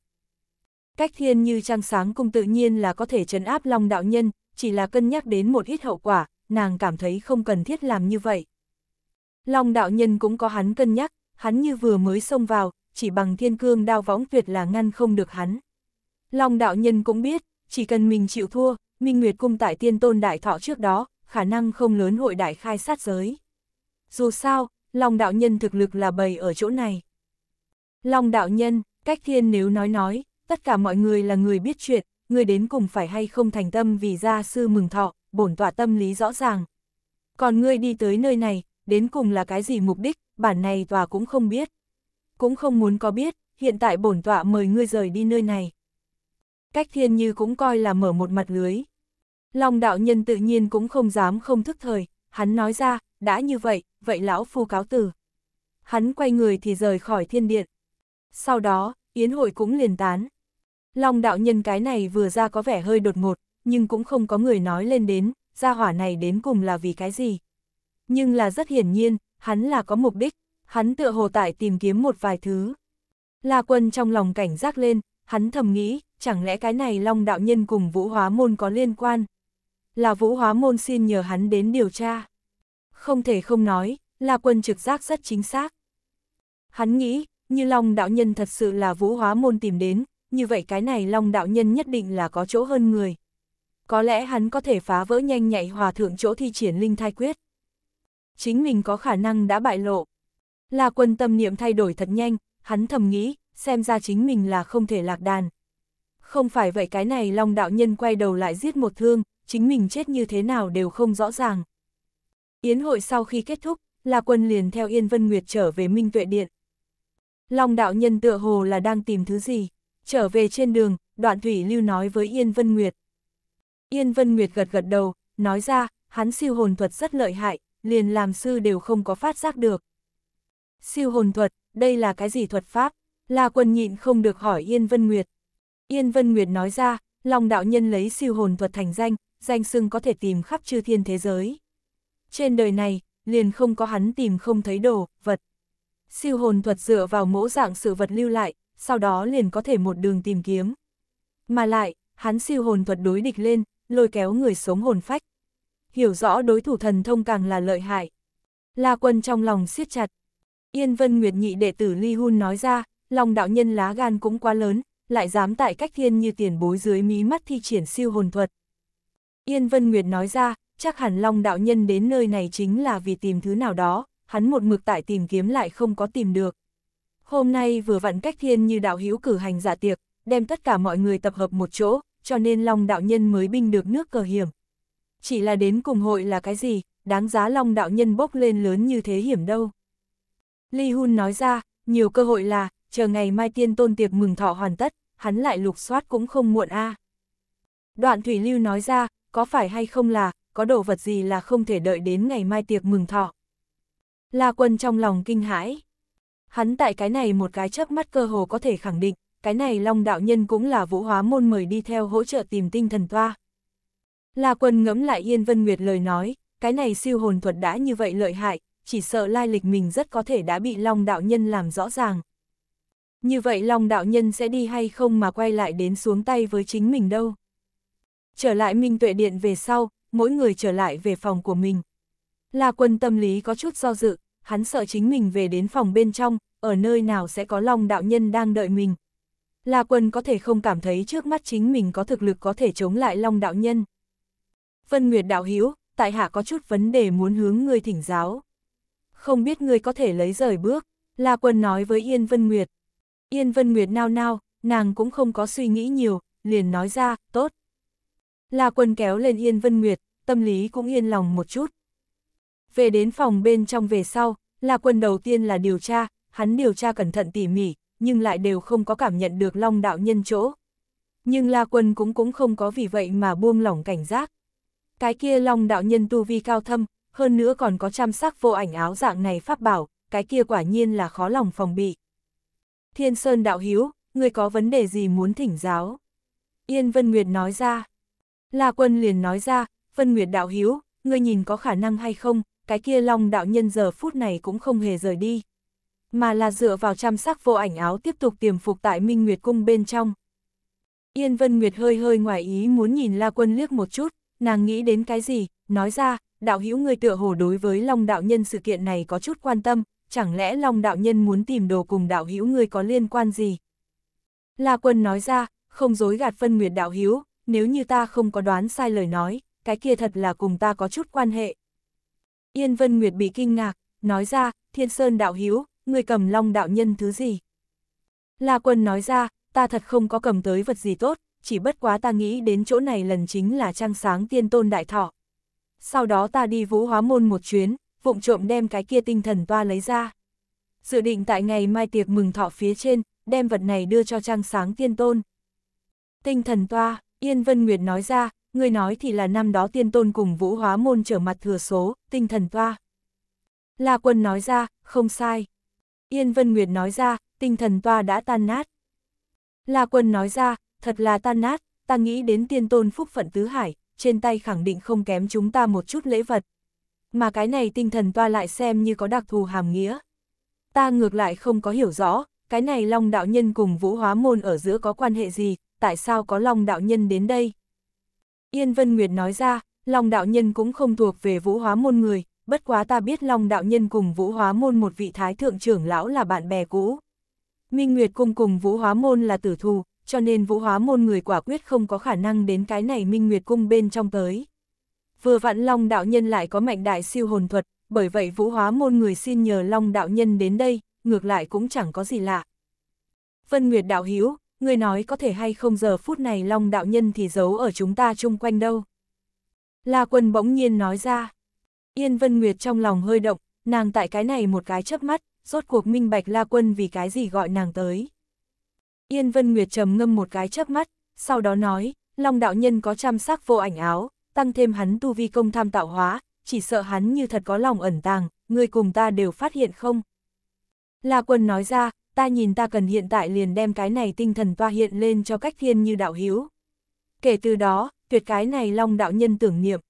Cách thiên như trăng sáng cung tự nhiên là có thể trấn áp long đạo nhân, chỉ là cân nhắc đến một ít hậu quả, nàng cảm thấy không cần thiết làm như vậy. Long đạo nhân cũng có hắn cân nhắc, hắn như vừa mới xông vào, chỉ bằng thiên cương đao võng tuyệt là ngăn không được hắn. Long đạo nhân cũng biết, chỉ cần mình chịu thua, Minh Nguyệt cung tại tiên tôn đại thọ trước đó, khả năng không lớn hội đại khai sát giới. Dù sao, Long đạo nhân thực lực là bầy ở chỗ này. Long đạo nhân, cách thiên nếu nói nói, tất cả mọi người là người biết chuyện, người đến cùng phải hay không thành tâm vì gia sư mừng thọ, bổn tọa tâm lý rõ ràng. Còn ngươi đi tới nơi này, đến cùng là cái gì mục đích, bản này tòa cũng không biết. Cũng không muốn có biết, hiện tại bổn tọa mời ngươi rời đi nơi này. Cách thiên như cũng coi là mở một mặt lưới. Long đạo nhân tự nhiên cũng không dám không thức thời, hắn nói ra, đã như vậy, vậy lão phu cáo từ. Hắn quay người thì rời khỏi thiên điện. Sau đó, yến hội cũng liền tán. Long đạo nhân cái này vừa ra có vẻ hơi đột ngột, nhưng cũng không có người nói lên đến, gia hỏa này đến cùng là vì cái gì. Nhưng là rất hiển nhiên, hắn là có mục đích, hắn tựa hồ tại tìm kiếm một vài thứ. La quân trong lòng cảnh giác lên, hắn thầm nghĩ, chẳng lẽ cái này Long đạo nhân cùng vũ hóa môn có liên quan. Là vũ hóa môn xin nhờ hắn đến điều tra. Không thể không nói, La quân trực giác rất chính xác. Hắn nghĩ, như Long Đạo Nhân thật sự là vũ hóa môn tìm đến, như vậy cái này Long Đạo Nhân nhất định là có chỗ hơn người. Có lẽ hắn có thể phá vỡ nhanh nhạy hòa thượng chỗ thi triển linh thai quyết. Chính mình có khả năng đã bại lộ. Là quân tâm niệm thay đổi thật nhanh, hắn thầm nghĩ, xem ra chính mình là không thể lạc đàn. Không phải vậy cái này Long Đạo Nhân quay đầu lại giết một thương, chính mình chết như thế nào đều không rõ ràng. Yến hội sau khi kết thúc, là quân liền theo Yên Vân Nguyệt trở về Minh Tuệ Điện. Long đạo nhân tựa hồ là đang tìm thứ gì. Trở về trên đường, đoạn thủy lưu nói với Yên Vân Nguyệt. Yên Vân Nguyệt gật gật đầu, nói ra, hắn siêu hồn thuật rất lợi hại, liền làm sư đều không có phát giác được. Siêu hồn thuật, đây là cái gì thuật pháp? La quân nhịn không được hỏi Yên Vân Nguyệt. Yên Vân Nguyệt nói ra, Long đạo nhân lấy siêu hồn thuật thành danh, danh xưng có thể tìm khắp chư thiên thế giới. Trên đời này, liền không có hắn tìm không thấy đồ, vật siêu hồn thuật dựa vào mẫu dạng sự vật lưu lại, sau đó liền có thể một đường tìm kiếm. Mà lại, hắn siêu hồn thuật đối địch lên, lôi kéo người sống hồn phách. Hiểu rõ đối thủ thần thông càng là lợi hại. La quân trong lòng siết chặt. Yên Vân Nguyệt nhị đệ tử Ly Hun nói ra, lòng đạo nhân lá gan cũng quá lớn, lại dám tại cách thiên như tiền bối dưới mí mắt thi triển siêu hồn thuật. Yên Vân Nguyệt nói ra, chắc hẳn Long đạo nhân đến nơi này chính là vì tìm thứ nào đó, hắn một mực tại tìm kiếm lại không có tìm được. Hôm nay vừa vặn cách thiên như đạo hữu cử hành giả dạ tiệc, đem tất cả mọi người tập hợp một chỗ, cho nên Long đạo nhân mới binh được nước cờ hiểm. Chỉ là đến cùng hội là cái gì, đáng giá Long đạo nhân bốc lên lớn như thế hiểm đâu. li Hun nói ra, nhiều cơ hội là, chờ ngày mai tiên tôn tiệc mừng thọ hoàn tất, hắn lại lục soát cũng không muộn a. Đoạn Thủy Lưu nói ra, có phải hay không là, có đồ vật gì là không thể đợi đến ngày mai tiệc mừng thọ. La Quân trong lòng kinh hãi. Hắn tại cái này một cái chớp mắt cơ hồ có thể khẳng định, cái này Long Đạo Nhân cũng là vũ hóa môn mời đi theo hỗ trợ tìm tinh thần toa. La Quân ngẫm lại Yên Vân Nguyệt lời nói, cái này siêu hồn thuật đã như vậy lợi hại, chỉ sợ lai lịch mình rất có thể đã bị Long Đạo Nhân làm rõ ràng. Như vậy Long Đạo Nhân sẽ đi hay không mà quay lại đến xuống tay với chính mình đâu. Trở lại Minh Tuệ Điện về sau, mỗi người trở lại về phòng của mình. La Quân tâm lý có chút do dự, hắn sợ chính mình về đến phòng bên trong, ở nơi nào sẽ có Long đạo nhân đang đợi mình. La Quân có thể không cảm thấy trước mắt chính mình có thực lực có thể chống lại Long đạo nhân. Vân Nguyệt đạo hiếu tại hạ có chút vấn đề muốn hướng ngươi thỉnh giáo. Không biết ngươi có thể lấy rời bước, La Quân nói với Yên Vân Nguyệt. Yên Vân Nguyệt nao nao, nàng cũng không có suy nghĩ nhiều, liền nói ra, tốt. La Quân kéo lên Yên Vân Nguyệt, tâm lý cũng yên lòng một chút, về đến phòng bên trong về sau, là quân đầu tiên là điều tra, hắn điều tra cẩn thận tỉ mỉ, nhưng lại đều không có cảm nhận được long đạo nhân chỗ. Nhưng La Quân cũng cũng không có vì vậy mà buông lỏng cảnh giác. Cái kia long đạo nhân tu vi cao thâm, hơn nữa còn có chăm sắc vô ảnh áo dạng này pháp bảo, cái kia quả nhiên là khó lòng phòng bị. Thiên Sơn đạo hiếu, người có vấn đề gì muốn thỉnh giáo? Yên Vân Nguyệt nói ra. La Quân liền nói ra, Vân Nguyệt đạo hiếu, ngươi nhìn có khả năng hay không, cái kia long đạo nhân giờ phút này cũng không hề rời đi. Mà là dựa vào chăm sóc vô ảnh áo tiếp tục tiềm phục tại Minh Nguyệt Cung bên trong. Yên Vân Nguyệt hơi hơi ngoài ý muốn nhìn La Quân liếc một chút, nàng nghĩ đến cái gì, nói ra, đạo hữu người tựa hồ đối với Long đạo nhân sự kiện này có chút quan tâm, chẳng lẽ Long đạo nhân muốn tìm đồ cùng đạo hữu người có liên quan gì? La Quân nói ra, không dối gạt Vân Nguyệt đạo hữu, nếu như ta không có đoán sai lời nói, cái kia thật là cùng ta có chút quan hệ. Yên Vân Nguyệt bị kinh ngạc, nói ra, Thiên Sơn đạo hữu người cầm long đạo nhân thứ gì? La quân nói ra, ta thật không có cầm tới vật gì tốt, chỉ bất quá ta nghĩ đến chỗ này lần chính là trang sáng tiên tôn đại thọ. Sau đó ta đi vũ hóa môn một chuyến, vụng trộm đem cái kia tinh thần toa lấy ra. Dự định tại ngày mai tiệc mừng thọ phía trên, đem vật này đưa cho trang sáng tiên tôn. Tinh thần toa, Yên Vân Nguyệt nói ra, người nói thì là năm đó tiên tôn cùng vũ hóa môn trở mặt thừa số, tinh thần toa. La quân nói ra, không sai. Yên Vân Nguyệt nói ra, tinh thần toa đã tan nát. La quân nói ra, thật là tan nát, ta nghĩ đến tiên tôn phúc phận tứ hải, trên tay khẳng định không kém chúng ta một chút lễ vật. Mà cái này tinh thần toa lại xem như có đặc thù hàm nghĩa. Ta ngược lại không có hiểu rõ, cái này Long Đạo Nhân cùng Vũ Hóa Môn ở giữa có quan hệ gì, tại sao có Long Đạo Nhân đến đây? Yên Vân Nguyệt nói ra, Long Đạo Nhân cũng không thuộc về vũ hóa môn người, bất quá ta biết Long Đạo Nhân cùng vũ hóa môn một vị thái thượng trưởng lão là bạn bè cũ. Minh Nguyệt cung cùng vũ hóa môn là tử thù, cho nên vũ hóa môn người quả quyết không có khả năng đến cái này Minh Nguyệt cung bên trong tới. Vừa vặn Long Đạo Nhân lại có mạnh đại siêu hồn thuật, bởi vậy vũ hóa môn người xin nhờ Long Đạo Nhân đến đây, ngược lại cũng chẳng có gì lạ. Vân Nguyệt Đạo Hiếu, người nói có thể hay không giờ phút này Long Đạo Nhân thì giấu ở chúng ta chung quanh đâu. La Quân bỗng nhiên nói ra. Yên Vân Nguyệt trong lòng hơi động, nàng tại cái này một cái chớp mắt, rốt cuộc minh bạch La Quân vì cái gì gọi nàng tới. Yên Vân Nguyệt trầm ngâm một cái chớp mắt, sau đó nói, Long Đạo Nhân có chăm sắc vô ảnh áo, tăng thêm hắn tu vi công tham tạo hóa, chỉ sợ hắn như thật có lòng ẩn tàng, người cùng ta đều phát hiện không. La Quân nói ra, ta nhìn ta cần hiện tại liền đem cái này tinh thần toa hiện lên cho cách thiên như đạo hiếu. Kể từ đó, tuyệt cái này long đạo nhân tưởng niệm.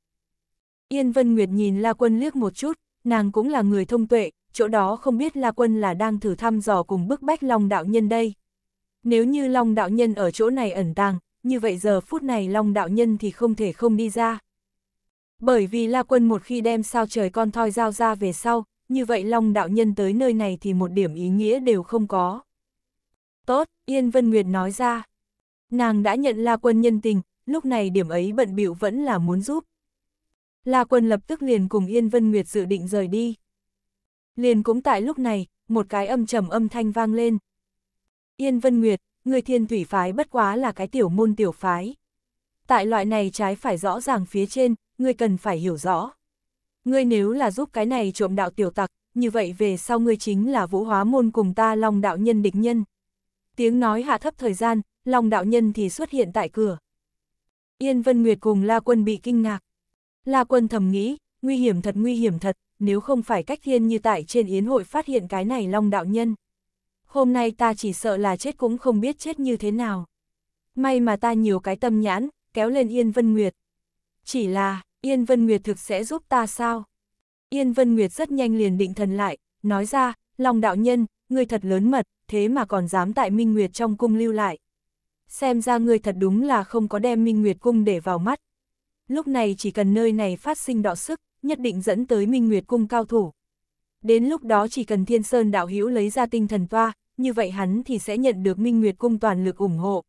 Yên Vân Nguyệt nhìn La Quân liếc một chút, nàng cũng là người thông tuệ, chỗ đó không biết La Quân là đang thử thăm dò cùng bức bách long đạo nhân đây. Nếu như long đạo nhân ở chỗ này ẩn tàng, như vậy giờ phút này long đạo nhân thì không thể không đi ra. Bởi vì La Quân một khi đem sao trời con thoi giao ra về sau, như vậy Long Đạo Nhân tới nơi này thì một điểm ý nghĩa đều không có. Tốt, Yên Vân Nguyệt nói ra. Nàng đã nhận La Quân nhân tình, lúc này điểm ấy bận bịu vẫn là muốn giúp. La Quân lập tức liền cùng Yên Vân Nguyệt dự định rời đi. Liền cũng tại lúc này, một cái âm trầm âm thanh vang lên. Yên Vân Nguyệt, người thiên thủy phái bất quá là cái tiểu môn tiểu phái. Tại loại này trái phải rõ ràng phía trên, người cần phải hiểu rõ ngươi nếu là giúp cái này trộm đạo tiểu tặc, như vậy về sau ngươi chính là vũ hóa môn cùng ta long đạo nhân địch nhân. Tiếng nói hạ thấp thời gian, long đạo nhân thì xuất hiện tại cửa. Yên Vân Nguyệt cùng La Quân bị kinh ngạc. La Quân thầm nghĩ, nguy hiểm thật nguy hiểm thật, nếu không phải cách thiên như tại trên yến hội phát hiện cái này long đạo nhân. Hôm nay ta chỉ sợ là chết cũng không biết chết như thế nào. May mà ta nhiều cái tâm nhãn, kéo lên Yên Vân Nguyệt. Chỉ là, Yên Vân Nguyệt thực sẽ giúp ta sao? Yên Vân Nguyệt rất nhanh liền định thần lại, nói ra, Lòng đạo nhân, ngươi thật lớn mật, thế mà còn dám tại Minh Nguyệt trong cung lưu lại. Xem ra ngươi thật đúng là không có đem Minh Nguyệt cung để vào mắt. Lúc này chỉ cần nơi này phát sinh đọ sức, nhất định dẫn tới Minh Nguyệt cung cao thủ. Đến lúc đó chỉ cần Thiên Sơn đạo hữu lấy ra tinh thần toa, như vậy hắn thì sẽ nhận được Minh Nguyệt cung toàn lực ủng hộ.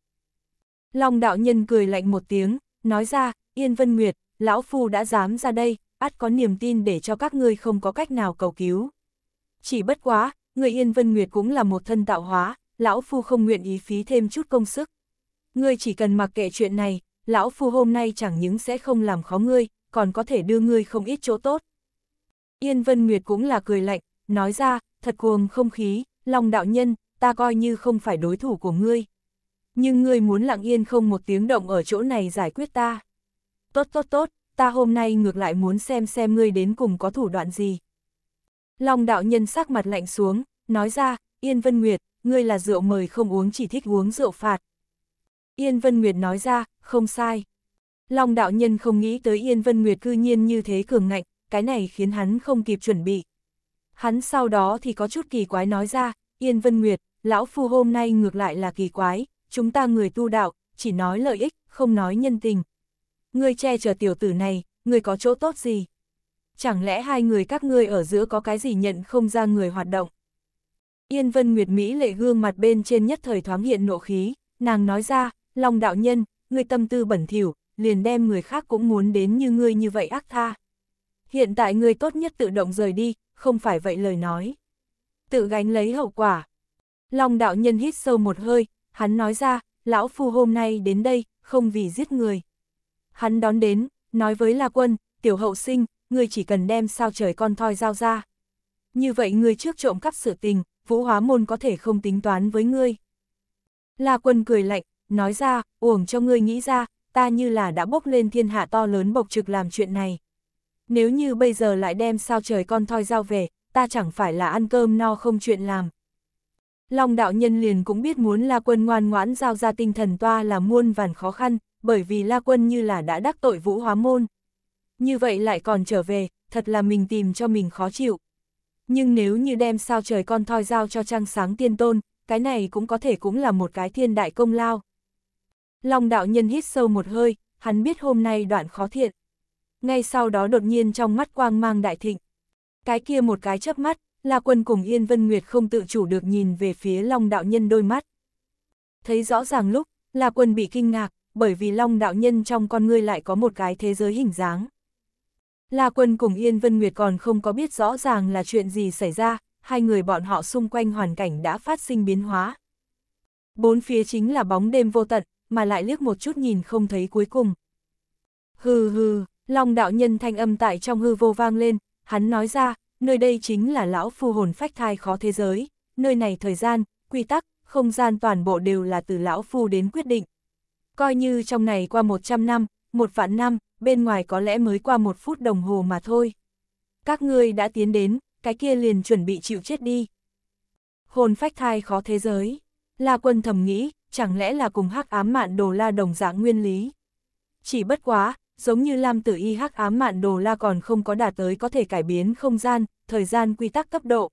Long đạo nhân cười lạnh một tiếng, nói ra, Yên Vân Nguyệt, lão phu đã dám ra đây, ắt có niềm tin để cho các ngươi không có cách nào cầu cứu. Chỉ bất quá, người Yên Vân Nguyệt cũng là một thân tạo hóa, lão phu không nguyện ý phí thêm chút công sức. Ngươi chỉ cần mặc kệ chuyện này, lão phu hôm nay chẳng những sẽ không làm khó ngươi, còn có thể đưa ngươi không ít chỗ tốt. Yên Vân Nguyệt cũng là cười lạnh, nói ra, thật cuồng không khí, lòng đạo nhân, ta coi như không phải đối thủ của ngươi. Nhưng ngươi muốn lặng yên không một tiếng động ở chỗ này giải quyết ta tốt tốt tốt, ta hôm nay ngược lại muốn xem xem ngươi đến cùng có thủ đoạn gì. Long đạo nhân sắc mặt lạnh xuống, nói ra, Yên Vân Nguyệt, ngươi là rượu mời không uống chỉ thích uống rượu phạt. Yên Vân Nguyệt nói ra, không sai. Long đạo nhân không nghĩ tới Yên Vân Nguyệt cư nhiên như thế cường ngạnh, cái này khiến hắn không kịp chuẩn bị. Hắn sau đó thì có chút kỳ quái nói ra, Yên Vân Nguyệt, lão phu hôm nay ngược lại là kỳ quái, chúng ta người tu đạo, chỉ nói lợi ích, không nói nhân tình, ngươi che chở tiểu tử này, ngươi có chỗ tốt gì? Chẳng lẽ hai người các ngươi ở giữa có cái gì nhận không ra người hoạt động? Yên Vân Nguyệt Mỹ lệ gương mặt bên trên nhất thời thoáng hiện nộ khí, nàng nói ra, lòng đạo nhân, ngươi tâm tư bẩn thỉu, liền đem người khác cũng muốn đến như ngươi như vậy ác tha. Hiện tại ngươi tốt nhất tự động rời đi, không phải vậy lời nói. Tự gánh lấy hậu quả. Long đạo nhân hít sâu một hơi, hắn nói ra, lão phu hôm nay đến đây, không vì giết người, Hắn đón đến, nói với La Quân, tiểu hậu sinh, ngươi chỉ cần đem sao trời con thoi giao ra. Như vậy ngươi trước trộm cắp sự tình, vũ hóa môn có thể không tính toán với ngươi. La Quân cười lạnh, nói ra, uổng cho ngươi nghĩ ra, ta như là đã bốc lên thiên hạ to lớn bộc trực làm chuyện này. Nếu như bây giờ lại đem sao trời con thoi giao về, ta chẳng phải là ăn cơm no không chuyện làm. Long đạo nhân liền cũng biết muốn La Quân ngoan ngoãn giao ra tinh thần toa là muôn vàn khó khăn, bởi vì La Quân như là đã đắc tội vũ hóa môn. Như vậy lại còn trở về, thật là mình tìm cho mình khó chịu. Nhưng nếu như đem sao trời con thoi giao cho trăng sáng tiên tôn, cái này cũng có thể cũng là một cái thiên đại công lao. Long đạo nhân hít sâu một hơi, hắn biết hôm nay đoạn khó thiện. Ngay sau đó đột nhiên trong mắt quang mang đại thịnh. Cái kia một cái chớp mắt, La Quân cùng Yên Vân Nguyệt không tự chủ được nhìn về phía Long đạo nhân đôi mắt. Thấy rõ ràng lúc, La Quân bị kinh ngạc, bởi vì Long đạo nhân trong con ngươi lại có một cái thế giới hình dáng. La Quân cùng Yên Vân Nguyệt còn không có biết rõ ràng là chuyện gì xảy ra, hai người bọn họ xung quanh hoàn cảnh đã phát sinh biến hóa. Bốn phía chính là bóng đêm vô tận, mà lại liếc một chút nhìn không thấy cuối cùng. Hừ hừ, Long đạo nhân thanh âm tại trong hư vô vang lên, hắn nói ra, nơi đây chính là lão phu hồn phách thai khó thế giới, nơi này thời gian, quy tắc, không gian toàn bộ đều là từ lão phu đến quyết định. Coi như trong này qua 100 năm, một vạn năm, bên ngoài có lẽ mới qua một phút đồng hồ mà thôi. Các ngươi đã tiến đến, cái kia liền chuẩn bị chịu chết đi. Hồn phách thai khó thế giới. La quân thầm nghĩ, chẳng lẽ là cùng hắc ám mạn đồ la đồng dạng nguyên lý. Chỉ bất quá, giống như Lam Tử Y hắc ám mạn đồ la còn không có đạt tới có thể cải biến không gian, thời gian quy tắc cấp độ.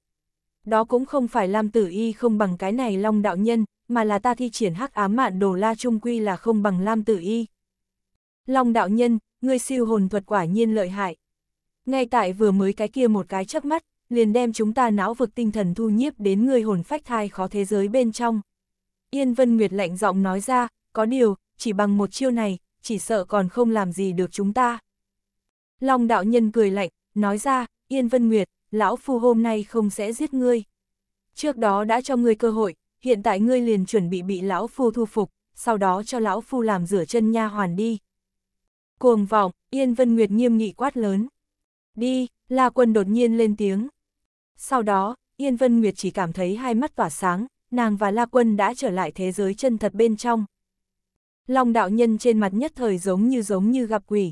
Đó cũng không phải Lam Tử Y không bằng cái này Long Đạo Nhân, mà là ta thi triển hắc ám mạn đồ la trung quy là không bằng lam tử y. Long đạo nhân, ngươi siêu hồn thuật quả nhiên lợi hại. Ngay tại vừa mới cái kia một cái chớp mắt, liền đem chúng ta não vực tinh thần thu nhiếp đến người hồn phách thai khó thế giới bên trong. Yên Vân Nguyệt lạnh giọng nói ra, có điều, chỉ bằng một chiêu này, chỉ sợ còn không làm gì được chúng ta. Long đạo nhân cười lạnh, nói ra, Yên Vân Nguyệt, lão phu hôm nay không sẽ giết ngươi. Trước đó đã cho ngươi cơ hội, hiện tại ngươi liền chuẩn bị bị lão phu thu phục, sau đó cho lão phu làm rửa chân nha hoàn đi. Cuồng vọng, Yên Vân Nguyệt nghiêm nghị quát lớn. Đi, La Quân đột nhiên lên tiếng. Sau đó, Yên Vân Nguyệt chỉ cảm thấy hai mắt tỏa sáng, nàng và La Quân đã trở lại thế giới chân thật bên trong. Long đạo nhân trên mặt nhất thời giống như giống như gặp quỷ.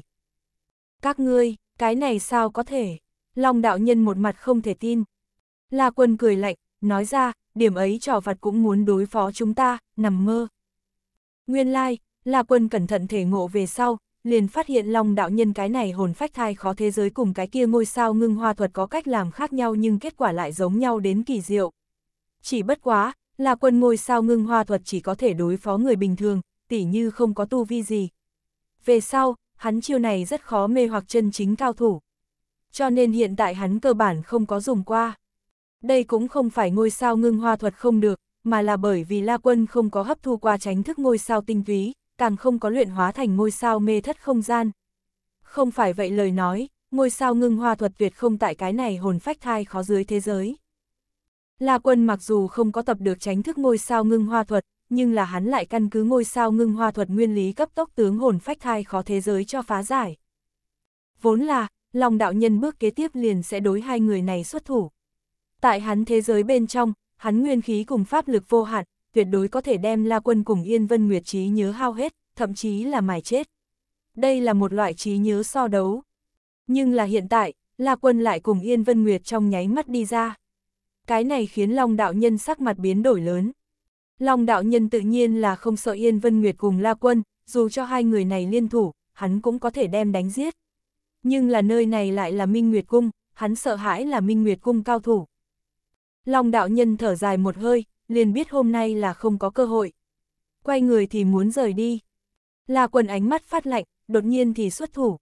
Các ngươi, cái này sao có thể? Long đạo nhân một mặt không thể tin. La Quân cười lạnh, nói ra, điểm ấy trò vặt cũng muốn đối phó chúng ta, nằm mơ. Nguyên lai, like, là quân cẩn thận thể ngộ về sau, liền phát hiện Long đạo nhân cái này hồn phách thai khó thế giới cùng cái kia ngôi sao ngưng hoa thuật có cách làm khác nhau nhưng kết quả lại giống nhau đến kỳ diệu. Chỉ bất quá, là quân ngôi sao ngưng hoa thuật chỉ có thể đối phó người bình thường, tỉ như không có tu vi gì. Về sau, hắn chiêu này rất khó mê hoặc chân chính cao thủ. Cho nên hiện tại hắn cơ bản không có dùng qua. Đây cũng không phải ngôi sao ngưng hoa thuật không được, mà là bởi vì La Quân không có hấp thu qua tránh thức ngôi sao tinh túy, càng không có luyện hóa thành ngôi sao mê thất không gian. Không phải vậy lời nói, ngôi sao ngưng hoa thuật tuyệt không tại cái này hồn phách thai khó dưới thế giới. La Quân mặc dù không có tập được tránh thức ngôi sao ngưng hoa thuật, nhưng là hắn lại căn cứ ngôi sao ngưng hoa thuật nguyên lý cấp tốc tướng hồn phách thai khó thế giới cho phá giải. Vốn là, lòng đạo nhân bước kế tiếp liền sẽ đối hai người này xuất thủ. Tại hắn thế giới bên trong, hắn nguyên khí cùng pháp lực vô hạn, tuyệt đối có thể đem La Quân cùng Yên Vân Nguyệt trí nhớ hao hết, thậm chí là mài chết. Đây là một loại trí nhớ so đấu. Nhưng là hiện tại, La Quân lại cùng Yên Vân Nguyệt trong nháy mắt đi ra. Cái này khiến Long Đạo Nhân sắc mặt biến đổi lớn. Long Đạo Nhân tự nhiên là không sợ Yên Vân Nguyệt cùng La Quân, dù cho hai người này liên thủ, hắn cũng có thể đem đánh giết. Nhưng là nơi này lại là Minh Nguyệt Cung, hắn sợ hãi là Minh Nguyệt Cung cao thủ, Long đạo nhân thở dài một hơi, liền biết hôm nay là không có cơ hội. Quay người thì muốn rời đi. La quần ánh mắt phát lạnh, đột nhiên thì xuất thủ.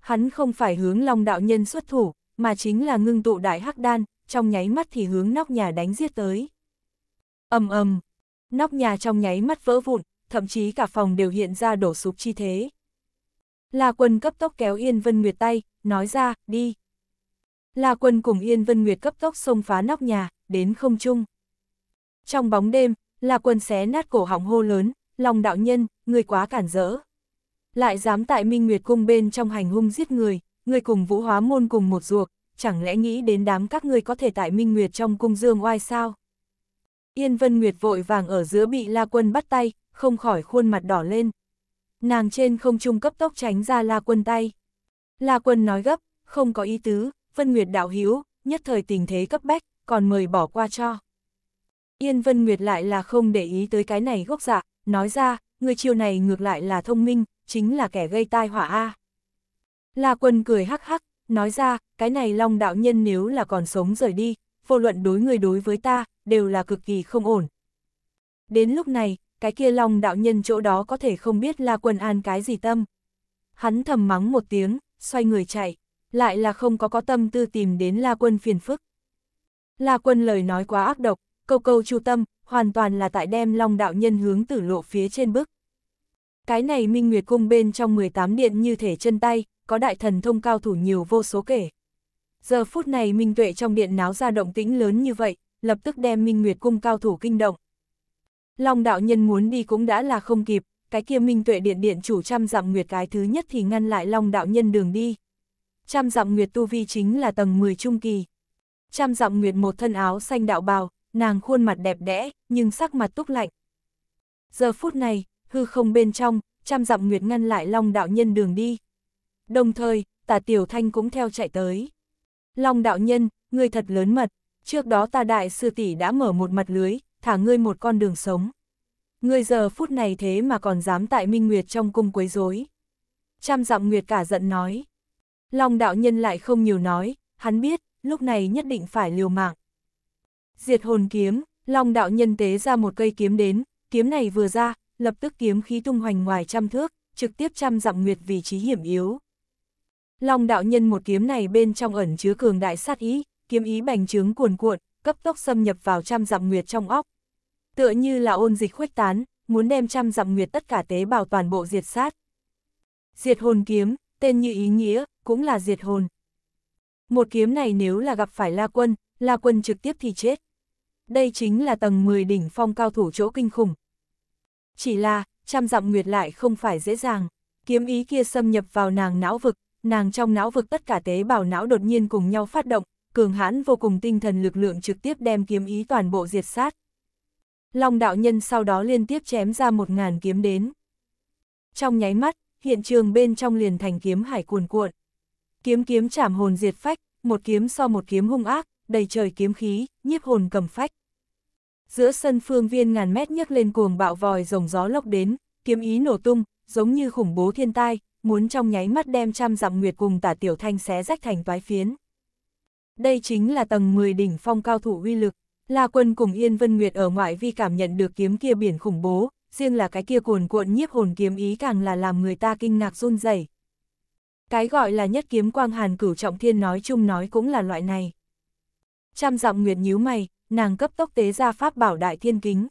Hắn không phải hướng Long đạo nhân xuất thủ, mà chính là ngưng tụ đại hắc đan, trong nháy mắt thì hướng nóc nhà đánh giết tới. Ầm ầm, nóc nhà trong nháy mắt vỡ vụn, thậm chí cả phòng đều hiện ra đổ sụp chi thế. La Quân cấp tốc kéo Yên Vân Nguyệt tay, nói ra, đi. La Quân cùng Yên Vân Nguyệt cấp tốc xông phá nóc nhà, đến không trung. Trong bóng đêm, La Quân xé nát cổ họng hô lớn, lòng đạo nhân, người quá cản rỡ. Lại dám tại Minh Nguyệt cung bên trong hành hung giết người, người cùng vũ hóa môn cùng một ruột, chẳng lẽ nghĩ đến đám các người có thể tại Minh Nguyệt trong cung dương oai sao? Yên Vân Nguyệt vội vàng ở giữa bị La Quân bắt tay, không khỏi khuôn mặt đỏ lên. Nàng trên không trung cấp tốc tránh ra La Quân tay. La Quân nói gấp, không có ý tứ, Vân Nguyệt đạo hiếu, nhất thời tình thế cấp bách, còn mời bỏ qua cho. Yên Vân Nguyệt lại là không để ý tới cái này gốc dạ, nói ra, người chiều này ngược lại là thông minh, chính là kẻ gây tai họa A. La quân cười hắc hắc, nói ra, cái này long đạo nhân nếu là còn sống rời đi, vô luận đối người đối với ta, đều là cực kỳ không ổn. Đến lúc này, cái kia long đạo nhân chỗ đó có thể không biết La quân an cái gì tâm. Hắn thầm mắng một tiếng, xoay người chạy lại là không có có tâm tư tìm đến La Quân phiền phức. La Quân lời nói quá ác độc, câu câu chu tâm, hoàn toàn là tại đem Long Đạo Nhân hướng tử lộ phía trên bức. Cái này Minh Nguyệt Cung bên trong 18 điện như thể chân tay, có đại thần thông cao thủ nhiều vô số kể. Giờ phút này Minh Tuệ trong điện náo ra động tĩnh lớn như vậy, lập tức đem Minh Nguyệt Cung cao thủ kinh động. Long Đạo Nhân muốn đi cũng đã là không kịp, cái kia Minh Tuệ điện điện chủ trăm dặm Nguyệt cái thứ nhất thì ngăn lại Long Đạo Nhân đường đi. Trăm dặm nguyệt tu vi chính là tầng 10 trung kỳ. Trăm dặm nguyệt một thân áo xanh đạo bào, nàng khuôn mặt đẹp đẽ, nhưng sắc mặt túc lạnh. Giờ phút này, hư không bên trong, trăm dặm nguyệt ngăn lại long đạo nhân đường đi. Đồng thời, tả tiểu thanh cũng theo chạy tới. Long đạo nhân, người thật lớn mật, trước đó ta đại sư tỷ đã mở một mặt lưới, thả ngươi một con đường sống. Ngươi giờ phút này thế mà còn dám tại minh nguyệt trong cung quấy rối. Trăm dặm nguyệt cả giận nói. Long đạo nhân lại không nhiều nói, hắn biết, lúc này nhất định phải liều mạng. Diệt hồn kiếm, Long đạo nhân tế ra một cây kiếm đến, kiếm này vừa ra, lập tức kiếm khí tung hoành ngoài trăm thước, trực tiếp trăm dặm nguyệt vị trí hiểm yếu. Long đạo nhân một kiếm này bên trong ẩn chứa cường đại sát ý, kiếm ý bành trướng cuồn cuộn, cấp tốc xâm nhập vào trăm dặm nguyệt trong óc. Tựa như là ôn dịch khuếch tán, muốn đem trăm dặm nguyệt tất cả tế bào toàn bộ diệt sát. Diệt hồn kiếm, tên như ý nghĩa, cũng là diệt hồn. Một kiếm này nếu là gặp phải La Quân, La Quân trực tiếp thì chết. Đây chính là tầng 10 đỉnh phong cao thủ chỗ kinh khủng. Chỉ là, trăm dặm nguyệt lại không phải dễ dàng, kiếm ý kia xâm nhập vào nàng não vực, nàng trong não vực tất cả tế bào não đột nhiên cùng nhau phát động, cường hãn vô cùng tinh thần lực lượng trực tiếp đem kiếm ý toàn bộ diệt sát. Long đạo nhân sau đó liên tiếp chém ra một ngàn kiếm đến. Trong nháy mắt, hiện trường bên trong liền thành kiếm hải cuồn cuộn. Kiếm kiếm chảm hồn diệt phách, một kiếm so một kiếm hung ác, đầy trời kiếm khí, nhiếp hồn cầm phách. Giữa sân phương viên ngàn mét nhấc lên cuồng bạo vòi rồng gió lốc đến, kiếm ý nổ tung, giống như khủng bố thiên tai, muốn trong nháy mắt đem trăm dặm nguyệt cùng tả tiểu thanh xé rách thành toái phiến. Đây chính là tầng 10 đỉnh phong cao thủ uy lực, La Quân cùng Yên Vân Nguyệt ở ngoại vi cảm nhận được kiếm kia biển khủng bố, riêng là cái kia cuồn cuộn nhiếp hồn kiếm ý càng là làm người ta kinh ngạc run rẩy. Cái gọi là nhất kiếm quang hàn cửu trọng thiên nói chung nói cũng là loại này. Trăm dặm nguyệt nhíu mày, nàng cấp tốc tế ra pháp bảo đại thiên kính.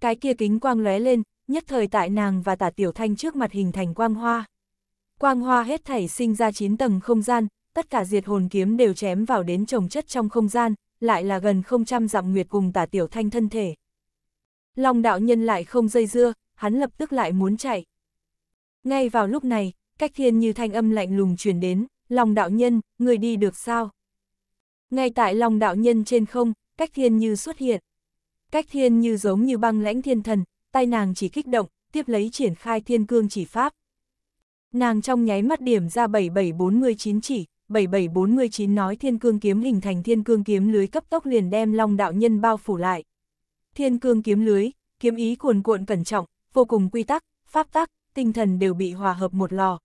Cái kia kính quang lóe lên, nhất thời tại nàng và tả tiểu thanh trước mặt hình thành quang hoa. Quang hoa hết thảy sinh ra 9 tầng không gian, tất cả diệt hồn kiếm đều chém vào đến trồng chất trong không gian, lại là gần không trăm dặm nguyệt cùng tả tiểu thanh thân thể. Long đạo nhân lại không dây dưa, hắn lập tức lại muốn chạy. Ngay vào lúc này, cách thiên như thanh âm lạnh lùng truyền đến, lòng đạo nhân, người đi được sao? Ngay tại lòng đạo nhân trên không, cách thiên như xuất hiện. Cách thiên như giống như băng lãnh thiên thần, tay nàng chỉ kích động, tiếp lấy triển khai thiên cương chỉ pháp. Nàng trong nháy mắt điểm ra 7749 chỉ, 7749 nói thiên cương kiếm hình thành thiên cương kiếm lưới cấp tốc liền đem lòng đạo nhân bao phủ lại. Thiên cương kiếm lưới, kiếm ý cuồn cuộn cẩn trọng, vô cùng quy tắc, pháp tắc, tinh thần đều bị hòa hợp một lò,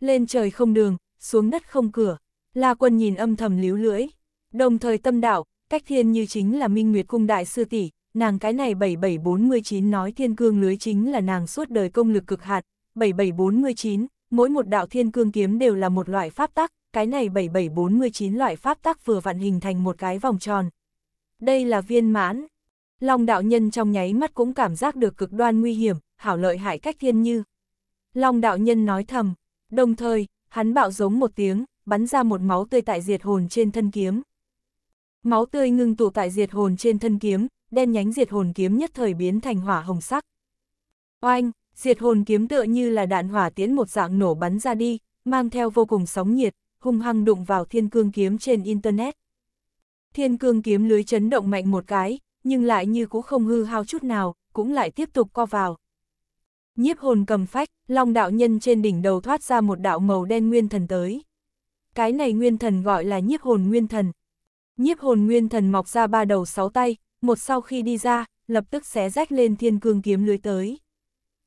lên trời không đường, xuống đất không cửa. La quân nhìn âm thầm líu lưỡi. Đồng thời tâm đạo, cách thiên như chính là minh nguyệt cung đại sư tỷ nàng cái này 77449 nói thiên cương lưới chính là nàng suốt đời công lực cực hạt. 77449, mỗi một đạo thiên cương kiếm đều là một loại pháp tắc, cái này 77449 loại pháp tắc vừa vặn hình thành một cái vòng tròn. Đây là viên mãn. Long đạo nhân trong nháy mắt cũng cảm giác được cực đoan nguy hiểm, hảo lợi hại cách thiên như. Long đạo nhân nói thầm, Đồng thời, hắn bạo giống một tiếng, bắn ra một máu tươi tại diệt hồn trên thân kiếm. Máu tươi ngưng tụ tại diệt hồn trên thân kiếm, đen nhánh diệt hồn kiếm nhất thời biến thành hỏa hồng sắc. Oanh, diệt hồn kiếm tựa như là đạn hỏa tiễn một dạng nổ bắn ra đi, mang theo vô cùng sóng nhiệt, hung hăng đụng vào thiên cương kiếm trên Internet. Thiên cương kiếm lưới chấn động mạnh một cái, nhưng lại như cũ không hư hao chút nào, cũng lại tiếp tục co vào. Nhiếp hồn cầm phách, long đạo nhân trên đỉnh đầu thoát ra một đạo màu đen nguyên thần tới. Cái này nguyên thần gọi là nhiếp hồn nguyên thần. Nhiếp hồn nguyên thần mọc ra ba đầu sáu tay, một sau khi đi ra, lập tức xé rách lên thiên cương kiếm lưới tới.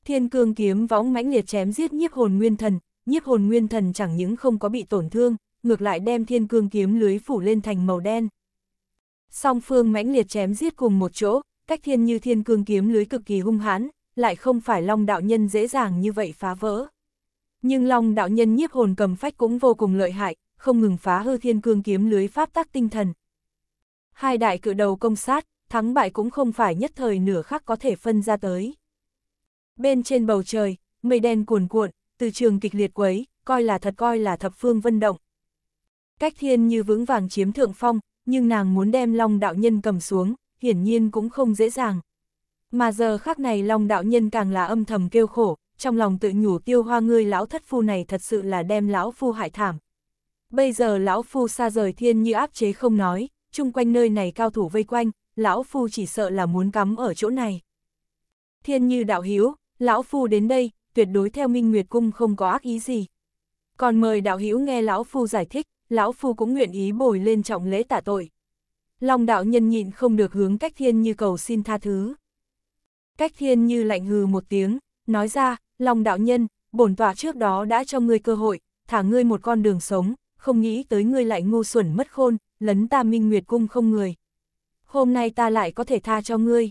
Thiên cương kiếm võng mãnh liệt chém giết nhiếp hồn nguyên thần, nhiếp hồn nguyên thần chẳng những không có bị tổn thương, ngược lại đem thiên cương kiếm lưới phủ lên thành màu đen. Song phương mãnh liệt chém giết cùng một chỗ, cách thiên như thiên cương kiếm lưới cực kỳ hung hãn, lại không phải Long Đạo Nhân dễ dàng như vậy phá vỡ. Nhưng Long Đạo Nhân nhiếp hồn cầm phách cũng vô cùng lợi hại, không ngừng phá hư thiên cương kiếm lưới pháp tác tinh thần. Hai đại cự đầu công sát, thắng bại cũng không phải nhất thời nửa khắc có thể phân ra tới. Bên trên bầu trời, mây đen cuồn cuộn, từ trường kịch liệt quấy, coi là thật coi là thập phương vân động. Cách thiên như vững vàng chiếm thượng phong, nhưng nàng muốn đem long đạo nhân cầm xuống, hiển nhiên cũng không dễ dàng. Mà giờ khác này Long đạo nhân càng là âm thầm kêu khổ, trong lòng tự nhủ tiêu hoa ngươi lão thất phu này thật sự là đem lão phu hại thảm. Bây giờ lão phu xa rời thiên như áp chế không nói, chung quanh nơi này cao thủ vây quanh, lão phu chỉ sợ là muốn cắm ở chỗ này. Thiên như đạo hiếu, lão phu đến đây, tuyệt đối theo minh nguyệt cung không có ác ý gì. Còn mời đạo hiếu nghe lão phu giải thích, lão phu cũng nguyện ý bồi lên trọng lễ tạ tội. Long đạo nhân nhịn không được hướng cách thiên như cầu xin tha thứ. Cách thiên như lạnh hừ một tiếng, nói ra, lòng đạo nhân, bổn tọa trước đó đã cho ngươi cơ hội, thả ngươi một con đường sống, không nghĩ tới ngươi lại ngu xuẩn mất khôn, lấn ta minh nguyệt cung không người. Hôm nay ta lại có thể tha cho ngươi.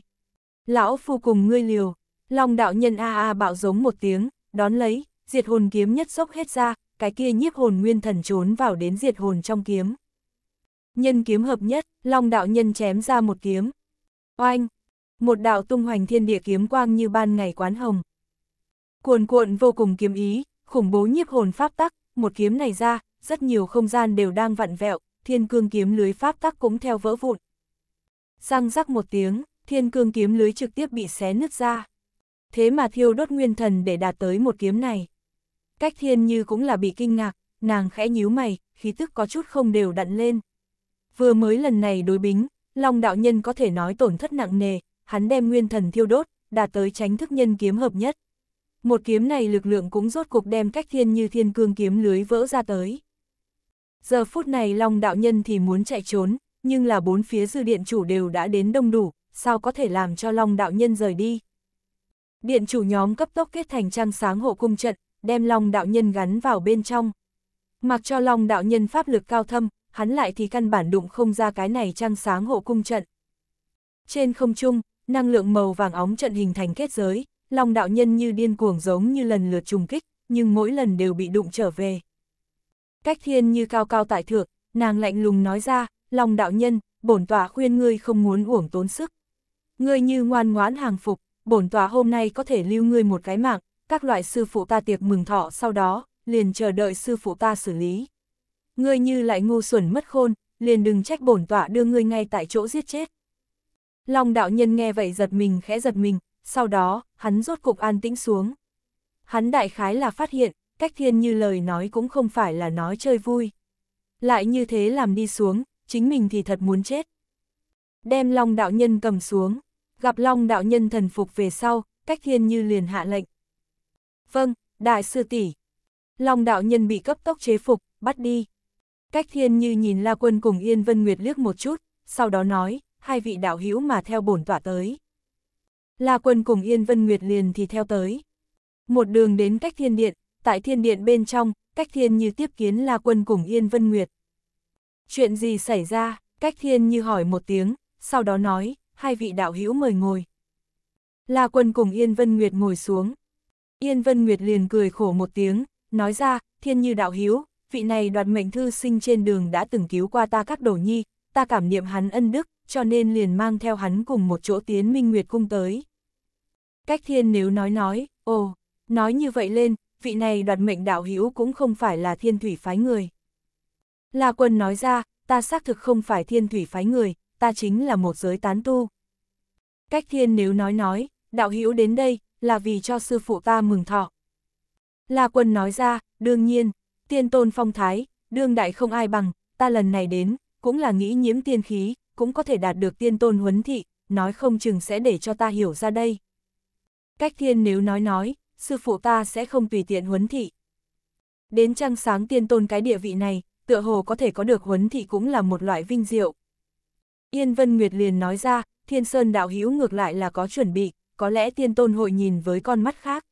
Lão phu cùng ngươi liều, lòng đạo nhân a a bạo giống một tiếng, đón lấy, diệt hồn kiếm nhất sốc hết ra, cái kia nhiếp hồn nguyên thần trốn vào đến diệt hồn trong kiếm. Nhân kiếm hợp nhất, long đạo nhân chém ra một kiếm. Oanh, một đạo tung hoành thiên địa kiếm quang như ban ngày quán hồng. Cuồn cuộn vô cùng kiếm ý, khủng bố nhiếp hồn pháp tắc, một kiếm này ra, rất nhiều không gian đều đang vặn vẹo, thiên cương kiếm lưới pháp tắc cũng theo vỡ vụn. Răng rắc một tiếng, thiên cương kiếm lưới trực tiếp bị xé nứt ra. Thế mà thiêu đốt nguyên thần để đạt tới một kiếm này. Cách thiên như cũng là bị kinh ngạc, nàng khẽ nhíu mày, khí tức có chút không đều đặn lên. Vừa mới lần này đối bính, Long đạo nhân có thể nói tổn thất nặng nề, hắn đem nguyên thần thiêu đốt, đạt tới tránh thức nhân kiếm hợp nhất. Một kiếm này lực lượng cũng rốt cục đem cách thiên như thiên cương kiếm lưới vỡ ra tới. Giờ phút này Long đạo nhân thì muốn chạy trốn, nhưng là bốn phía dư điện chủ đều đã đến đông đủ, sao có thể làm cho Long đạo nhân rời đi. Điện chủ nhóm cấp tốc kết thành trang sáng hộ cung trận, đem Long đạo nhân gắn vào bên trong. Mặc cho Long đạo nhân pháp lực cao thâm, hắn lại thì căn bản đụng không ra cái này trang sáng hộ cung trận. Trên không trung, năng lượng màu vàng óng trận hình thành kết giới, Long đạo nhân như điên cuồng giống như lần lượt trùng kích, nhưng mỗi lần đều bị đụng trở về. Cách thiên như cao cao tại thượng, nàng lạnh lùng nói ra, Long đạo nhân, bổn tòa khuyên ngươi không muốn uổng tốn sức. Ngươi như ngoan ngoãn hàng phục, bổn tòa hôm nay có thể lưu ngươi một cái mạng, các loại sư phụ ta tiệc mừng thọ sau đó, liền chờ đợi sư phụ ta xử lý. Ngươi như lại ngu xuẩn mất khôn, liền đừng trách bổn tọa đưa ngươi ngay tại chỗ giết chết. Long đạo nhân nghe vậy giật mình khẽ giật mình, sau đó, hắn rốt cục an tĩnh xuống. Hắn đại khái là phát hiện, cách thiên như lời nói cũng không phải là nói chơi vui. Lại như thế làm đi xuống, chính mình thì thật muốn chết. Đem Long đạo nhân cầm xuống, gặp Long đạo nhân thần phục về sau, cách thiên như liền hạ lệnh. Vâng, đại sư tỷ. Long đạo nhân bị cấp tốc chế phục, bắt đi. Cách thiên như nhìn La Quân cùng Yên Vân Nguyệt liếc một chút, sau đó nói, hai vị đạo hữu mà theo bổn tỏa tới. La Quân cùng Yên Vân Nguyệt liền thì theo tới. Một đường đến cách thiên điện, tại thiên điện bên trong, cách thiên như tiếp kiến La Quân cùng Yên Vân Nguyệt. Chuyện gì xảy ra, cách thiên như hỏi một tiếng, sau đó nói, hai vị đạo hữu mời ngồi. La Quân cùng Yên Vân Nguyệt ngồi xuống. Yên Vân Nguyệt liền cười khổ một tiếng, nói ra, thiên như đạo hữu vị này đoạt mệnh thư sinh trên đường đã từng cứu qua ta các đồ nhi, ta cảm niệm hắn ân đức, cho nên liền mang theo hắn cùng một chỗ tiến minh nguyệt cung tới. Cách thiên nếu nói nói, ồ, nói như vậy lên, vị này đoạt mệnh đạo hữu cũng không phải là thiên thủy phái người. La quân nói ra, ta xác thực không phải thiên thủy phái người, ta chính là một giới tán tu. Cách thiên nếu nói nói, đạo hữu đến đây, là vì cho sư phụ ta mừng thọ. La quân nói ra, đương nhiên, tiên tôn phong thái, đương đại không ai bằng, ta lần này đến, cũng là nghĩ nhiễm tiên khí, cũng có thể đạt được tiên tôn huấn thị, nói không chừng sẽ để cho ta hiểu ra đây. Cách thiên nếu nói nói, sư phụ ta sẽ không tùy tiện huấn thị. Đến trăng sáng tiên tôn cái địa vị này, tựa hồ có thể có được huấn thị cũng là một loại vinh diệu. Yên Vân Nguyệt liền nói ra, thiên sơn đạo hữu ngược lại là có chuẩn bị, có lẽ tiên tôn hội nhìn với con mắt khác.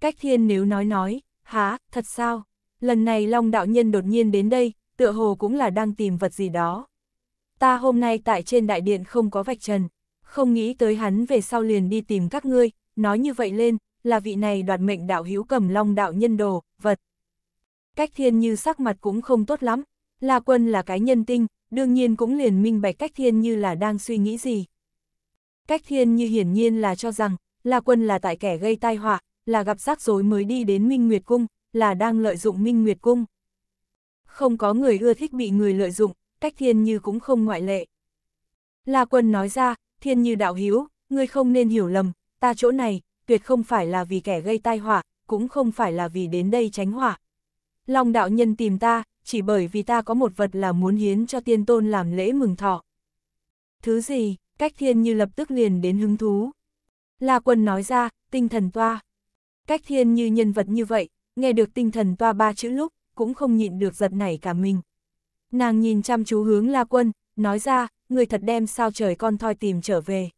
Cách thiên nếu nói nói, há, thật sao? Lần này Long đạo nhân đột nhiên đến đây, tựa hồ cũng là đang tìm vật gì đó ta hôm nay tại trên đại điện không có vạch trần, không nghĩ tới hắn về sau liền đi tìm các ngươi, nói như vậy lên, là vị này đoạt mệnh đạo hữu cầm long đạo nhân đồ, vật. Cách thiên như sắc mặt cũng không tốt lắm, là quân là cái nhân tinh, đương nhiên cũng liền minh bạch cách thiên như là đang suy nghĩ gì. Cách thiên như hiển nhiên là cho rằng, là quân là tại kẻ gây tai họa, là gặp rắc rối mới đi đến Minh Nguyệt Cung, là đang lợi dụng Minh Nguyệt Cung. Không có người ưa thích bị người lợi dụng, cách Thiên Như cũng không ngoại lệ. La Quân nói ra, Thiên Như đạo hiếu, ngươi không nên hiểu lầm, ta chỗ này, tuyệt không phải là vì kẻ gây tai họa, cũng không phải là vì đến đây tránh họa. Long đạo nhân tìm ta, chỉ bởi vì ta có một vật là muốn hiến cho tiên tôn làm lễ mừng thọ. Thứ gì, cách thiên như lập tức liền đến hứng thú. La quân nói ra, tinh thần toa. Cách thiên như nhân vật như vậy, nghe được tinh thần toa ba chữ lúc, cũng không nhịn được giật nảy cả mình. Nàng nhìn chăm chú hướng La Quân, nói ra, người thật đem sao trời con thoi tìm trở về.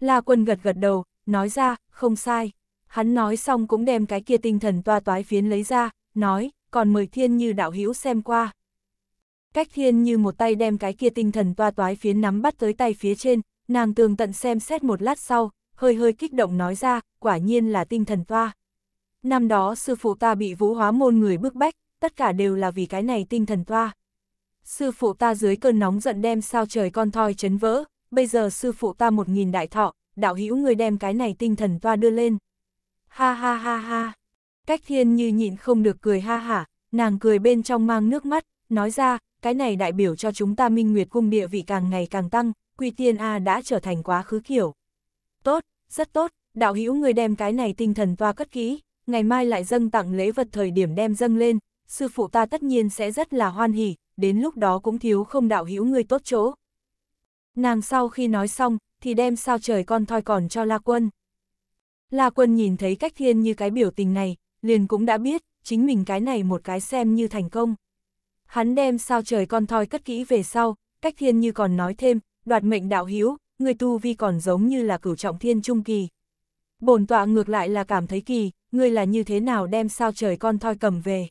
La Quân gật gật đầu, nói ra, không sai. Hắn nói xong cũng đem cái kia tinh thần toa toái phiến lấy ra, nói, còn mời thiên như đạo hữu xem qua. Cách thiên như một tay đem cái kia tinh thần toa toái phiến nắm bắt tới tay phía trên, nàng tường tận xem xét một lát sau, hơi hơi kích động nói ra, quả nhiên là tinh thần toa. Năm đó sư phụ ta bị vũ hóa môn người bức bách, tất cả đều là vì cái này tinh thần toa sư phụ ta dưới cơn nóng giận đem sao trời con thoi chấn vỡ, bây giờ sư phụ ta một nghìn đại thọ, đạo hữu người đem cái này tinh thần toa đưa lên. Ha ha ha ha, cách thiên như nhịn không được cười ha hả, nàng cười bên trong mang nước mắt, nói ra, cái này đại biểu cho chúng ta minh nguyệt cung địa vị càng ngày càng tăng, quy tiên A đã trở thành quá khứ kiểu. Tốt, rất tốt, đạo hữu người đem cái này tinh thần toa cất kỹ, ngày mai lại dâng tặng lễ vật thời điểm đem dâng lên, sư phụ ta tất nhiên sẽ rất là hoan hỉ, đến lúc đó cũng thiếu không đạo hữu người tốt chỗ. Nàng sau khi nói xong, thì đem sao trời con thoi còn cho La Quân. La Quân nhìn thấy cách thiên như cái biểu tình này, liền cũng đã biết, chính mình cái này một cái xem như thành công. Hắn đem sao trời con thoi cất kỹ về sau, cách thiên như còn nói thêm, đoạt mệnh đạo hữu người tu vi còn giống như là cửu trọng thiên trung kỳ. Bồn tọa ngược lại là cảm thấy kỳ, người là như thế nào đem sao trời con thoi cầm về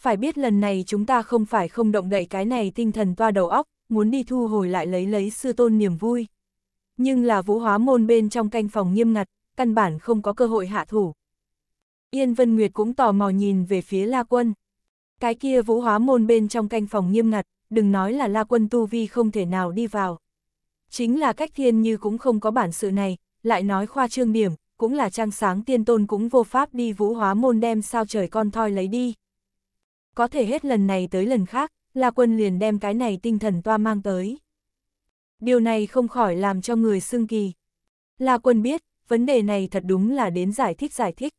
phải biết lần này chúng ta không phải không động đậy cái này tinh thần toa đầu óc, muốn đi thu hồi lại lấy lấy sư tôn niềm vui. Nhưng là vũ hóa môn bên trong canh phòng nghiêm ngặt, căn bản không có cơ hội hạ thủ. Yên Vân Nguyệt cũng tò mò nhìn về phía La Quân. Cái kia vũ hóa môn bên trong canh phòng nghiêm ngặt, đừng nói là La Quân Tu Vi không thể nào đi vào. Chính là cách thiên như cũng không có bản sự này, lại nói khoa trương điểm, cũng là trang sáng tiên tôn cũng vô pháp đi vũ hóa môn đem sao trời con thoi lấy đi có thể hết lần này tới lần khác, La Quân liền đem cái này tinh thần toa mang tới. Điều này không khỏi làm cho người xưng kỳ. La Quân biết, vấn đề này thật đúng là đến giải thích giải thích.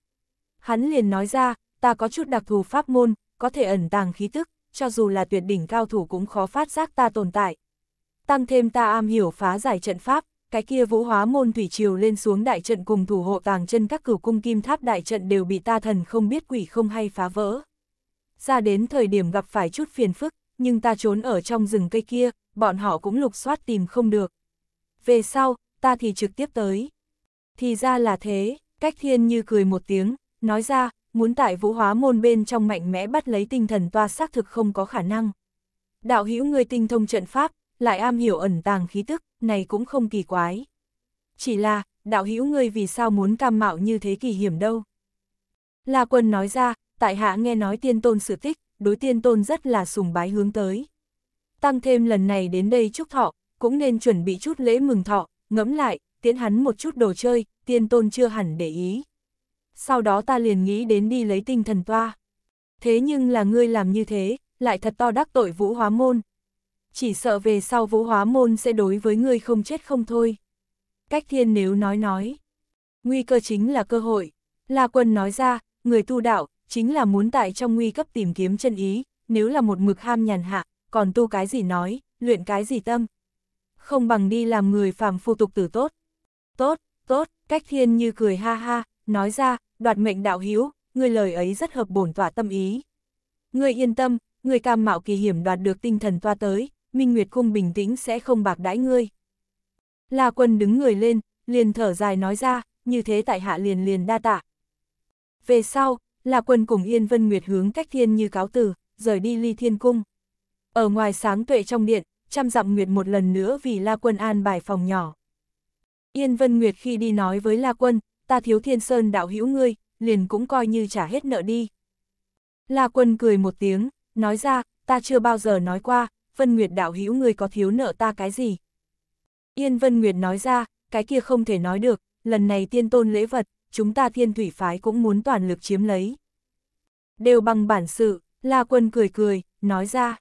Hắn liền nói ra, ta có chút đặc thù pháp môn, có thể ẩn tàng khí tức, cho dù là tuyệt đỉnh cao thủ cũng khó phát giác ta tồn tại. Tăng thêm ta am hiểu phá giải trận pháp, cái kia vũ hóa môn thủy triều lên xuống đại trận cùng thủ hộ tàng chân các cửu cung kim tháp đại trận đều bị ta thần không biết quỷ không hay phá vỡ ra đến thời điểm gặp phải chút phiền phức, nhưng ta trốn ở trong rừng cây kia, bọn họ cũng lục soát tìm không được. Về sau, ta thì trực tiếp tới. Thì ra là thế, cách thiên như cười một tiếng, nói ra, muốn tại vũ hóa môn bên trong mạnh mẽ bắt lấy tinh thần toa xác thực không có khả năng. Đạo hữu người tinh thông trận pháp, lại am hiểu ẩn tàng khí tức, này cũng không kỳ quái. Chỉ là, đạo hữu người vì sao muốn cam mạo như thế kỳ hiểm đâu? La quân nói ra, tại hạ nghe nói tiên tôn sự tích, đối tiên tôn rất là sùng bái hướng tới. Tăng thêm lần này đến đây chúc thọ, cũng nên chuẩn bị chút lễ mừng thọ, ngẫm lại, tiễn hắn một chút đồ chơi, tiên tôn chưa hẳn để ý. Sau đó ta liền nghĩ đến đi lấy tinh thần toa. Thế nhưng là ngươi làm như thế, lại thật to đắc tội vũ hóa môn. Chỉ sợ về sau vũ hóa môn sẽ đối với ngươi không chết không thôi. Cách thiên nếu nói nói. Nguy cơ chính là cơ hội. La quân nói ra, người tu đạo, chính là muốn tại trong nguy cấp tìm kiếm chân ý, nếu là một mực ham nhàn hạ, còn tu cái gì nói, luyện cái gì tâm. Không bằng đi làm người phàm phu tục tử tốt. Tốt, tốt, cách thiên như cười ha ha, nói ra, đoạt mệnh đạo hiếu, người lời ấy rất hợp bổn tỏa tâm ý. Người yên tâm, người cam mạo kỳ hiểm đoạt được tinh thần toa tới, Minh Nguyệt Cung bình tĩnh sẽ không bạc đãi ngươi. La quân đứng người lên, liền thở dài nói ra, như thế tại hạ liền liền đa tạ. Về sau, La Quân cùng Yên Vân Nguyệt hướng cách thiên như cáo từ, rời đi ly thiên cung. Ở ngoài sáng tuệ trong điện, chăm dặm Nguyệt một lần nữa vì La Quân an bài phòng nhỏ. Yên Vân Nguyệt khi đi nói với La Quân, ta thiếu thiên sơn đạo hữu ngươi, liền cũng coi như trả hết nợ đi. La Quân cười một tiếng, nói ra, ta chưa bao giờ nói qua, Vân Nguyệt đạo hữu ngươi có thiếu nợ ta cái gì. Yên Vân Nguyệt nói ra, cái kia không thể nói được, lần này tiên tôn lễ vật, chúng ta thiên thủy phái cũng muốn toàn lực chiếm lấy. Đều bằng bản sự, La Quân cười cười, nói ra.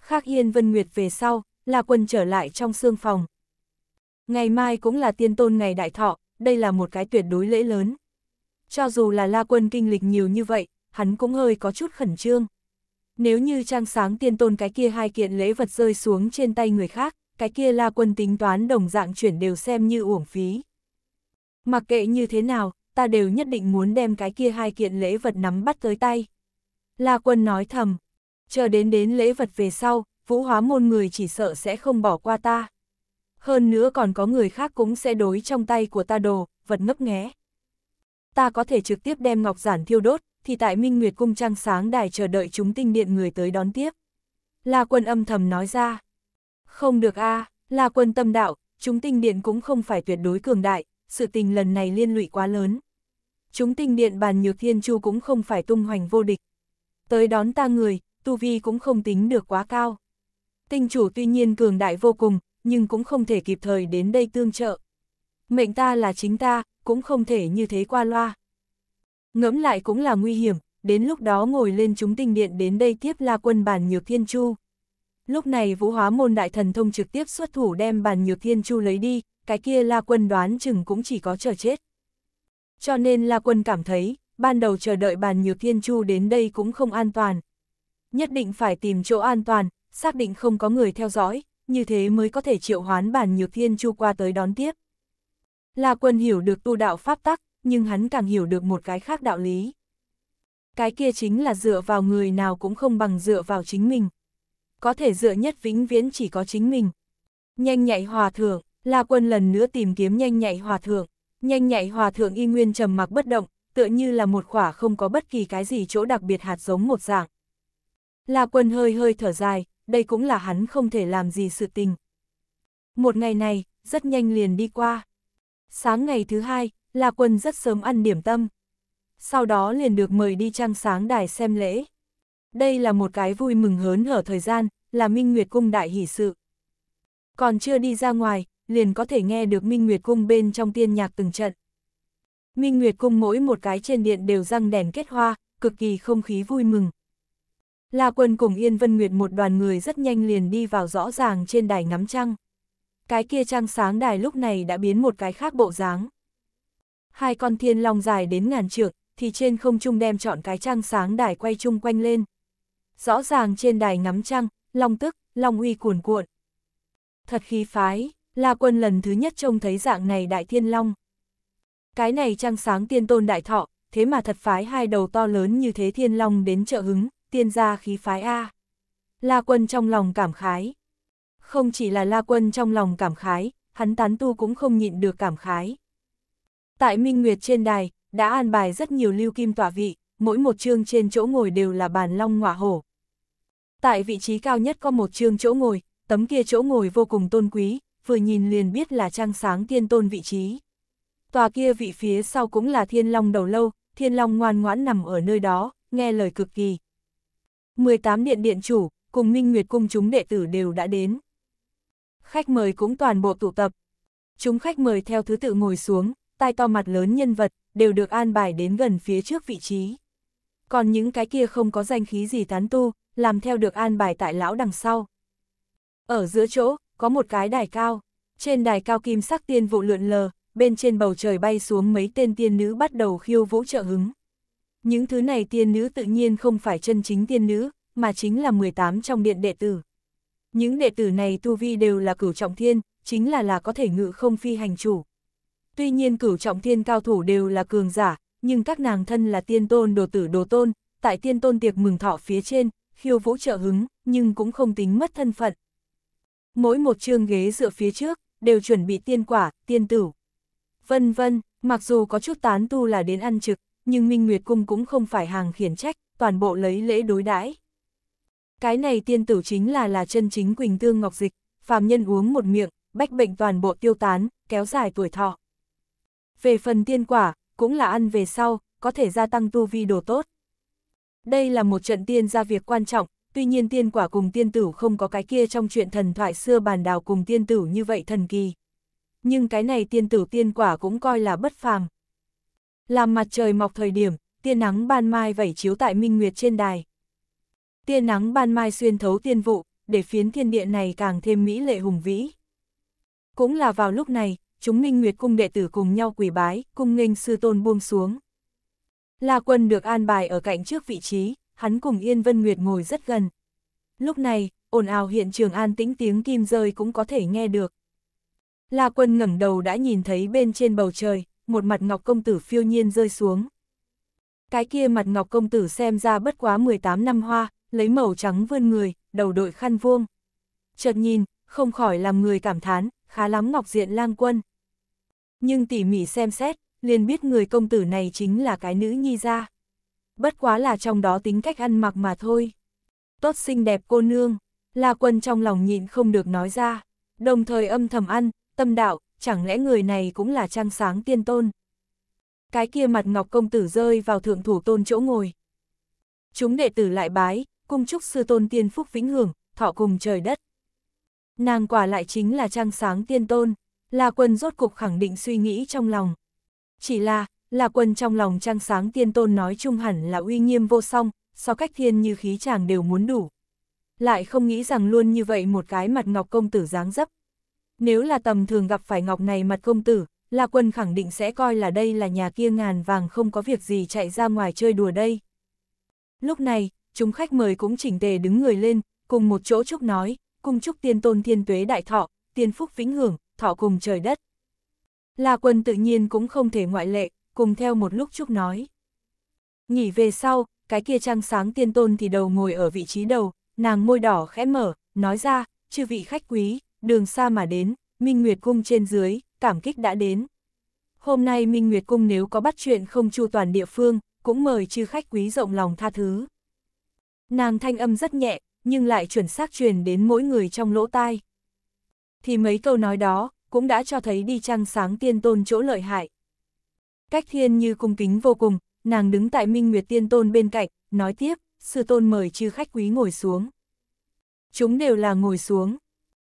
Khác Yên Vân Nguyệt về sau, La Quân trở lại trong xương phòng. Ngày mai cũng là tiên tôn ngày đại thọ, đây là một cái tuyệt đối lễ lớn. Cho dù là La Quân kinh lịch nhiều như vậy, hắn cũng hơi có chút khẩn trương. Nếu như trang sáng tiên tôn cái kia hai kiện lễ vật rơi xuống trên tay người khác, cái kia La Quân tính toán đồng dạng chuyển đều xem như uổng phí. Mặc kệ như thế nào, ta đều nhất định muốn đem cái kia hai kiện lễ vật nắm bắt tới tay. La quân nói thầm, chờ đến đến lễ vật về sau, vũ hóa môn người chỉ sợ sẽ không bỏ qua ta. Hơn nữa còn có người khác cũng sẽ đối trong tay của ta đồ, vật ngấp nghé. Ta có thể trực tiếp đem ngọc giản thiêu đốt, thì tại Minh Nguyệt Cung Trăng Sáng Đài chờ đợi chúng tinh điện người tới đón tiếp. La quân âm thầm nói ra. Không được a à, La quân tâm đạo, chúng tinh điện cũng không phải tuyệt đối cường đại, sự tình lần này liên lụy quá lớn. Chúng tinh điện bàn nhược thiên chu cũng không phải tung hoành vô địch. Tới đón ta người, tu vi cũng không tính được quá cao. Tinh chủ tuy nhiên cường đại vô cùng, nhưng cũng không thể kịp thời đến đây tương trợ. Mệnh ta là chính ta, cũng không thể như thế qua loa. Ngẫm lại cũng là nguy hiểm, đến lúc đó ngồi lên chúng tinh điện đến đây tiếp la quân bàn nhược thiên chu. Lúc này vũ hóa môn đại thần thông trực tiếp xuất thủ đem bàn nhược thiên chu lấy đi, cái kia La Quân đoán chừng cũng chỉ có chờ chết. Cho nên La Quân cảm thấy, ban đầu chờ đợi bàn nhược thiên chu đến đây cũng không an toàn. Nhất định phải tìm chỗ an toàn, xác định không có người theo dõi, như thế mới có thể triệu hoán bàn nhược thiên chu qua tới đón tiếp. La Quân hiểu được tu đạo pháp tắc, nhưng hắn càng hiểu được một cái khác đạo lý. Cái kia chính là dựa vào người nào cũng không bằng dựa vào chính mình. Có thể dựa nhất vĩnh viễn chỉ có chính mình. Nhanh nhạy hòa thượng, La Quân lần nữa tìm kiếm nhanh nhạy hòa thượng, nhanh nhạy hòa thượng y nguyên trầm mặc bất động, tựa như là một khỏa không có bất kỳ cái gì chỗ đặc biệt hạt giống một dạng. La Quân hơi hơi thở dài, đây cũng là hắn không thể làm gì sự tình. Một ngày này, rất nhanh liền đi qua. Sáng ngày thứ hai, La Quân rất sớm ăn điểm tâm. Sau đó liền được mời đi trăng sáng đài xem lễ. Đây là một cái vui mừng hớn hở thời gian, là minh nguyệt cung đại hỷ sự. Còn chưa đi ra ngoài, liền có thể nghe được Minh Nguyệt Cung bên trong tiên nhạc từng trận. Minh Nguyệt Cung mỗi một cái trên điện đều răng đèn kết hoa, cực kỳ không khí vui mừng. La Quân cùng Yên Vân Nguyệt một đoàn người rất nhanh liền đi vào rõ ràng trên đài ngắm trăng. Cái kia trăng sáng đài lúc này đã biến một cái khác bộ dáng. Hai con thiên long dài đến ngàn trượng, thì trên không trung đem chọn cái trăng sáng đài quay chung quanh lên. Rõ ràng trên đài ngắm trăng, long tức, long uy cuồn cuộn. Thật khí phái. La Quân lần thứ nhất trông thấy dạng này đại thiên long. Cái này trăng sáng tiên tôn đại thọ, thế mà thật phái hai đầu to lớn như thế thiên long đến trợ hứng, tiên gia khí phái A. La Quân trong lòng cảm khái. Không chỉ là La Quân trong lòng cảm khái, hắn tán tu cũng không nhịn được cảm khái. Tại Minh Nguyệt trên đài, đã an bài rất nhiều lưu kim tỏa vị, mỗi một chương trên chỗ ngồi đều là bàn long ngọa hổ. Tại vị trí cao nhất có một chương chỗ ngồi, tấm kia chỗ ngồi vô cùng tôn quý, vừa nhìn liền biết là trang sáng thiên tôn vị trí. Tòa kia vị phía sau cũng là thiên long đầu lâu, thiên long ngoan ngoãn nằm ở nơi đó, nghe lời cực kỳ. 18 điện điện chủ, cùng Minh Nguyệt cung chúng đệ tử đều đã đến. Khách mời cũng toàn bộ tụ tập. Chúng khách mời theo thứ tự ngồi xuống, tai to mặt lớn nhân vật, đều được an bài đến gần phía trước vị trí. Còn những cái kia không có danh khí gì tán tu, làm theo được an bài tại lão đằng sau. Ở giữa chỗ, có một cái đài cao, trên đài cao kim sắc tiên vụ lượn lờ, bên trên bầu trời bay xuống mấy tên tiên nữ bắt đầu khiêu vũ trợ hứng. Những thứ này tiên nữ tự nhiên không phải chân chính tiên nữ, mà chính là 18 trong điện đệ tử. Những đệ tử này tu vi đều là cửu trọng thiên, chính là là có thể ngự không phi hành chủ. Tuy nhiên cửu trọng thiên cao thủ đều là cường giả, nhưng các nàng thân là tiên tôn đồ tử đồ tôn, tại tiên tôn tiệc mừng thọ phía trên, khiêu vũ trợ hứng, nhưng cũng không tính mất thân phận, Mỗi một chương ghế dựa phía trước, đều chuẩn bị tiên quả, tiên tử. Vân vân, mặc dù có chút tán tu là đến ăn trực, nhưng Minh Nguyệt Cung cũng không phải hàng khiển trách, toàn bộ lấy lễ đối đãi. Cái này tiên tử chính là là chân chính Quỳnh Tương Ngọc Dịch, phàm nhân uống một miệng, bách bệnh toàn bộ tiêu tán, kéo dài tuổi thọ. Về phần tiên quả, cũng là ăn về sau, có thể gia tăng tu vi đồ tốt. Đây là một trận tiên ra việc quan trọng, tuy nhiên tiên quả cùng tiên tử không có cái kia trong chuyện thần thoại xưa bàn đào cùng tiên tử như vậy thần kỳ. Nhưng cái này tiên tử tiên quả cũng coi là bất phàm. Làm mặt trời mọc thời điểm, tiên nắng ban mai vẩy chiếu tại minh nguyệt trên đài. tiên nắng ban mai xuyên thấu tiên vụ, để phiến thiên địa này càng thêm mỹ lệ hùng vĩ. Cũng là vào lúc này, chúng Minh Nguyệt cung đệ tử cùng nhau quỳ bái, cung nghênh sư tôn buông xuống. La Quân được an bài ở cạnh trước vị trí, hắn cùng Yên Vân Nguyệt ngồi rất gần. Lúc này, ồn ào hiện trường an tĩnh tiếng kim rơi cũng có thể nghe được. La quân ngẩng đầu đã nhìn thấy bên trên bầu trời, một mặt ngọc công tử phiêu nhiên rơi xuống. Cái kia mặt ngọc công tử xem ra bất quá 18 năm hoa, lấy màu trắng vươn người, đầu đội khăn vuông. Chợt nhìn, không khỏi làm người cảm thán, khá lắm ngọc diện lang quân. Nhưng tỉ mỉ xem xét, liền biết người công tử này chính là cái nữ nhi gia bất quá là trong đó tính cách ăn mặc mà thôi. Tốt xinh đẹp cô nương, La Quân trong lòng nhịn không được nói ra, đồng thời âm thầm ăn, tâm đạo, chẳng lẽ người này cũng là trang sáng tiên tôn. Cái kia mặt ngọc công tử rơi vào thượng thủ tôn chỗ ngồi. Chúng đệ tử lại bái, cung chúc sư tôn tiên phúc vĩnh hưởng, thọ cùng trời đất. Nàng quả lại chính là trang sáng tiên tôn, là quân rốt cục khẳng định suy nghĩ trong lòng. Chỉ là, là quân trong lòng trang sáng tiên tôn nói chung hẳn là uy nghiêm vô song, so cách thiên như khí chàng đều muốn đủ. Lại không nghĩ rằng luôn như vậy một cái mặt ngọc công tử dáng dấp. Nếu là tầm thường gặp phải ngọc này mặt công tử, là quân khẳng định sẽ coi là đây là nhà kia ngàn vàng không có việc gì chạy ra ngoài chơi đùa đây. Lúc này, chúng khách mời cũng chỉnh tề đứng người lên, cùng một chỗ chúc nói, cùng chúc tiên tôn thiên tuế đại thọ, tiên phúc vĩnh hưởng, thọ cùng trời đất. Là quân tự nhiên cũng không thể ngoại lệ, cùng theo một lúc Trúc nói. Nghỉ về sau, cái kia trăng sáng tiên tôn thì đầu ngồi ở vị trí đầu, nàng môi đỏ khẽ mở, nói ra, chư vị khách quý, đường xa mà đến, Minh Nguyệt Cung trên dưới, cảm kích đã đến. Hôm nay Minh Nguyệt Cung nếu có bắt chuyện không chu toàn địa phương, cũng mời chư khách quý rộng lòng tha thứ. Nàng thanh âm rất nhẹ, nhưng lại chuẩn xác truyền đến mỗi người trong lỗ tai. Thì mấy câu nói đó, cũng đã cho thấy đi trăng sáng tiên tôn chỗ lợi hại. Cách thiên như cung kính vô cùng, nàng đứng tại Minh Nguyệt Tiên Tôn bên cạnh, nói tiếp, sư tôn mời chư khách quý ngồi xuống. Chúng đều là ngồi xuống.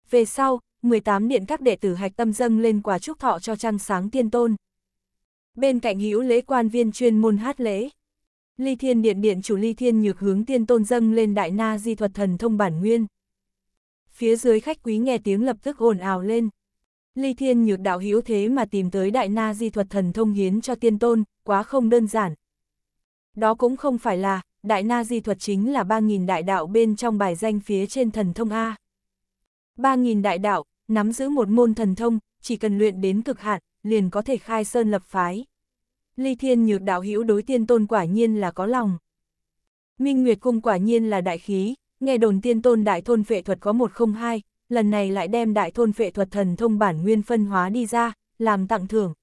Về sau, 18 điện các đệ tử hạch tâm dâng lên quả chúc thọ cho trăng sáng tiên tôn. Bên cạnh hữu lễ quan viên chuyên môn hát lễ. Ly Thiên Điện Điện chủ Ly Thiên Nhược hướng tiên tôn dâng lên đại na di thuật thần thông bản nguyên. Phía dưới khách quý nghe tiếng lập tức ồn ào lên. Ly Thiên Nhược đạo hiếu thế mà tìm tới đại na di thuật thần thông hiến cho tiên tôn, quá không đơn giản. Đó cũng không phải là, đại na di thuật chính là 3.000 đại đạo bên trong bài danh phía trên thần thông A. 3.000 đại đạo, nắm giữ một môn thần thông, chỉ cần luyện đến cực hạn, liền có thể khai sơn lập phái. Ly Thiên Nhược đạo hiếu đối tiên tôn quả nhiên là có lòng. Minh Nguyệt Cung quả nhiên là đại khí, nghe đồn tiên tôn đại thôn Vệ thuật có một không hai lần này lại đem đại thôn phệ thuật thần thông bản nguyên phân hóa đi ra, làm tặng thưởng.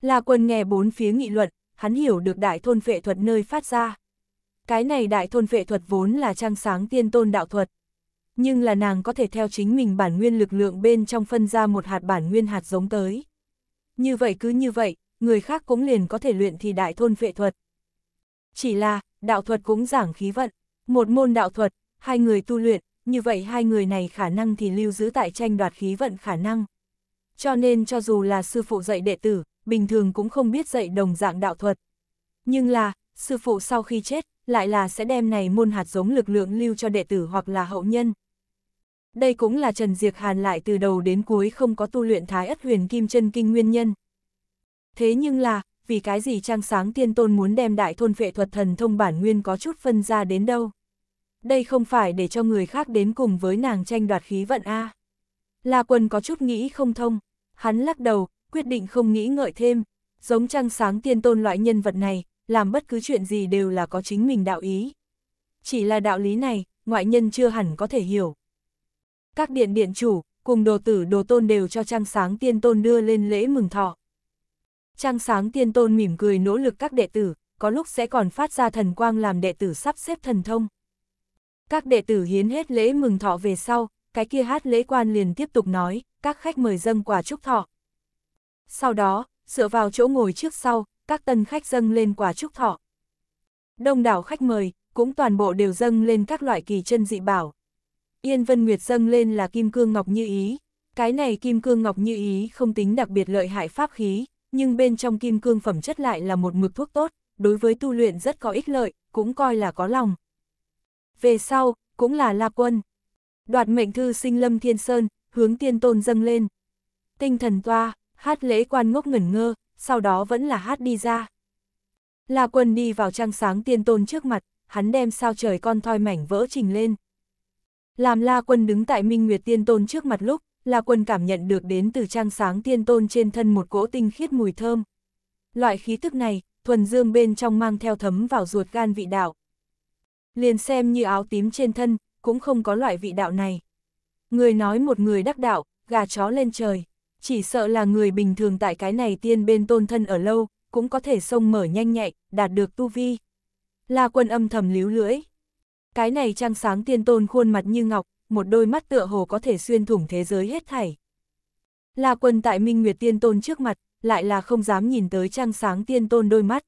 La quân nghe bốn phía nghị luận, hắn hiểu được đại thôn phệ thuật nơi phát ra. Cái này đại thôn phệ thuật vốn là trang sáng tiên tôn đạo thuật. Nhưng là nàng có thể theo chính mình bản nguyên lực lượng bên trong phân ra một hạt bản nguyên hạt giống tới. Như vậy cứ như vậy, người khác cũng liền có thể luyện thì đại thôn phệ thuật. Chỉ là, đạo thuật cũng giảng khí vận. Một môn đạo thuật, hai người tu luyện, như vậy hai người này khả năng thì lưu giữ tại tranh đoạt khí vận khả năng. Cho nên cho dù là sư phụ dạy đệ tử, bình thường cũng không biết dạy đồng dạng đạo thuật. Nhưng là, sư phụ sau khi chết, lại là sẽ đem này môn hạt giống lực lượng lưu cho đệ tử hoặc là hậu nhân. Đây cũng là Trần Diệc Hàn lại từ đầu đến cuối không có tu luyện thái ất huyền kim chân kinh nguyên nhân. Thế nhưng là, vì cái gì trang sáng tiên tôn muốn đem đại thôn phệ thuật thần thông bản nguyên có chút phân ra đến đâu? đây không phải để cho người khác đến cùng với nàng tranh đoạt khí vận a. À. La Quân có chút nghĩ không thông, hắn lắc đầu, quyết định không nghĩ ngợi thêm, giống trăng sáng tiên tôn loại nhân vật này, làm bất cứ chuyện gì đều là có chính mình đạo ý. Chỉ là đạo lý này, ngoại nhân chưa hẳn có thể hiểu. Các điện điện chủ, cùng đồ tử đồ tôn đều cho trăng sáng tiên tôn đưa lên lễ mừng thọ. Trăng sáng tiên tôn mỉm cười nỗ lực các đệ tử, có lúc sẽ còn phát ra thần quang làm đệ tử sắp xếp thần thông. Các đệ tử hiến hết lễ mừng thọ về sau, cái kia hát lễ quan liền tiếp tục nói, các khách mời dâng quả chúc thọ. Sau đó, dựa vào chỗ ngồi trước sau, các tân khách dâng lên quả chúc thọ. Đông đảo khách mời, cũng toàn bộ đều dâng lên các loại kỳ chân dị bảo. Yên Vân Nguyệt dâng lên là kim cương ngọc như ý. Cái này kim cương ngọc như ý không tính đặc biệt lợi hại pháp khí, nhưng bên trong kim cương phẩm chất lại là một mực thuốc tốt, đối với tu luyện rất có ích lợi, cũng coi là có lòng về sau, cũng là La Quân. Đoạt mệnh thư sinh Lâm Thiên Sơn, hướng tiên tôn dâng lên. Tinh thần toa, hát lễ quan ngốc ngẩn ngơ, sau đó vẫn là hát đi ra. La Quân đi vào trang sáng tiên tôn trước mặt, hắn đem sao trời con thoi mảnh vỡ trình lên. Làm La Quân đứng tại Minh Nguyệt Tiên Tôn trước mặt lúc, La Quân cảm nhận được đến từ trang sáng Tiên Tôn trên thân một cỗ tinh khiết mùi thơm. Loại khí tức này, thuần dương bên trong mang theo thấm vào ruột gan vị đạo. Liền xem như áo tím trên thân, cũng không có loại vị đạo này. Người nói một người đắc đạo, gà chó lên trời, chỉ sợ là người bình thường tại cái này tiên bên tôn thân ở lâu, cũng có thể sông mở nhanh nhạy, đạt được tu vi. La quân âm thầm líu lưỡi. Cái này trang sáng tiên tôn khuôn mặt như ngọc, một đôi mắt tựa hồ có thể xuyên thủng thế giới hết thảy. La quân tại Minh Nguyệt tiên tôn trước mặt, lại là không dám nhìn tới trang sáng tiên tôn đôi mắt.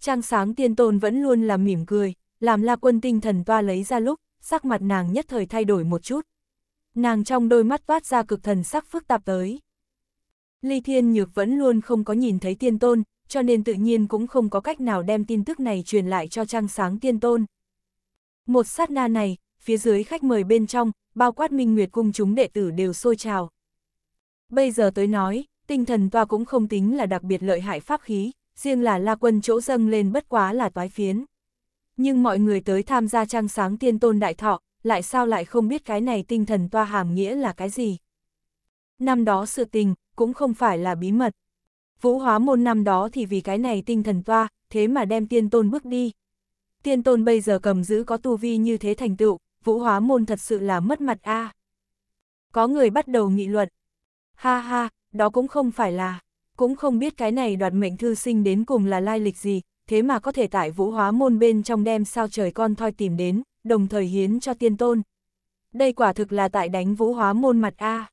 Trang sáng tiên tôn vẫn luôn là mỉm cười, làm la quân tinh thần toa lấy ra lúc, sắc mặt nàng nhất thời thay đổi một chút. Nàng trong đôi mắt toát ra cực thần sắc phức tạp tới. Ly Thiên Nhược vẫn luôn không có nhìn thấy tiên tôn, cho nên tự nhiên cũng không có cách nào đem tin tức này truyền lại cho trang sáng tiên tôn. Một sát na này, phía dưới khách mời bên trong, bao quát minh nguyệt cung chúng đệ tử đều sôi trào. Bây giờ tới nói, tinh thần toa cũng không tính là đặc biệt lợi hại pháp khí, riêng là la quân chỗ dâng lên bất quá là toái phiến nhưng mọi người tới tham gia trang sáng tiên tôn đại thọ, lại sao lại không biết cái này tinh thần toa hàm nghĩa là cái gì. Năm đó sự tình, cũng không phải là bí mật. Vũ hóa môn năm đó thì vì cái này tinh thần toa, thế mà đem tiên tôn bước đi. Tiên tôn bây giờ cầm giữ có tu vi như thế thành tựu, vũ hóa môn thật sự là mất mặt a. À. Có người bắt đầu nghị luận. Ha ha, đó cũng không phải là, cũng không biết cái này đoạt mệnh thư sinh đến cùng là lai lịch gì, thế mà có thể tại vũ hóa môn bên trong đem sao trời con thoi tìm đến, đồng thời hiến cho tiên tôn. Đây quả thực là tại đánh vũ hóa môn mặt A.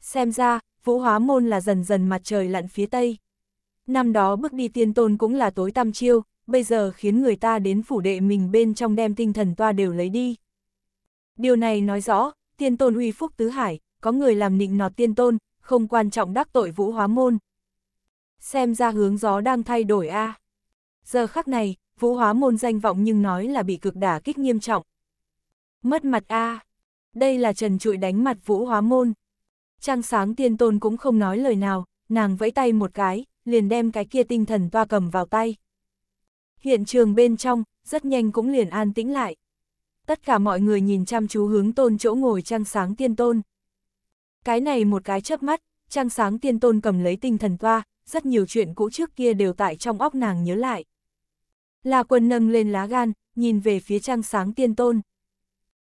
Xem ra, vũ hóa môn là dần dần mặt trời lặn phía tây. Năm đó bước đi tiên tôn cũng là tối tăm chiêu, bây giờ khiến người ta đến phủ đệ mình bên trong đem tinh thần toa đều lấy đi. Điều này nói rõ, tiên tôn uy phúc tứ hải, có người làm nịnh nọt tiên tôn, không quan trọng đắc tội vũ hóa môn. Xem ra hướng gió đang thay đổi a à. Giờ khắc này, vũ hóa môn danh vọng nhưng nói là bị cực đả kích nghiêm trọng. Mất mặt a Đây là trần trụi đánh mặt vũ hóa môn. Trang sáng tiên tôn cũng không nói lời nào, nàng vẫy tay một cái, liền đem cái kia tinh thần toa cầm vào tay. Hiện trường bên trong, rất nhanh cũng liền an tĩnh lại. Tất cả mọi người nhìn chăm chú hướng tôn chỗ ngồi trang sáng tiên tôn. Cái này một cái chớp mắt, trang sáng tiên tôn cầm lấy tinh thần toa, rất nhiều chuyện cũ trước kia đều tại trong óc nàng nhớ lại. La Quân nâng lên lá gan, nhìn về phía trăng sáng tiên tôn.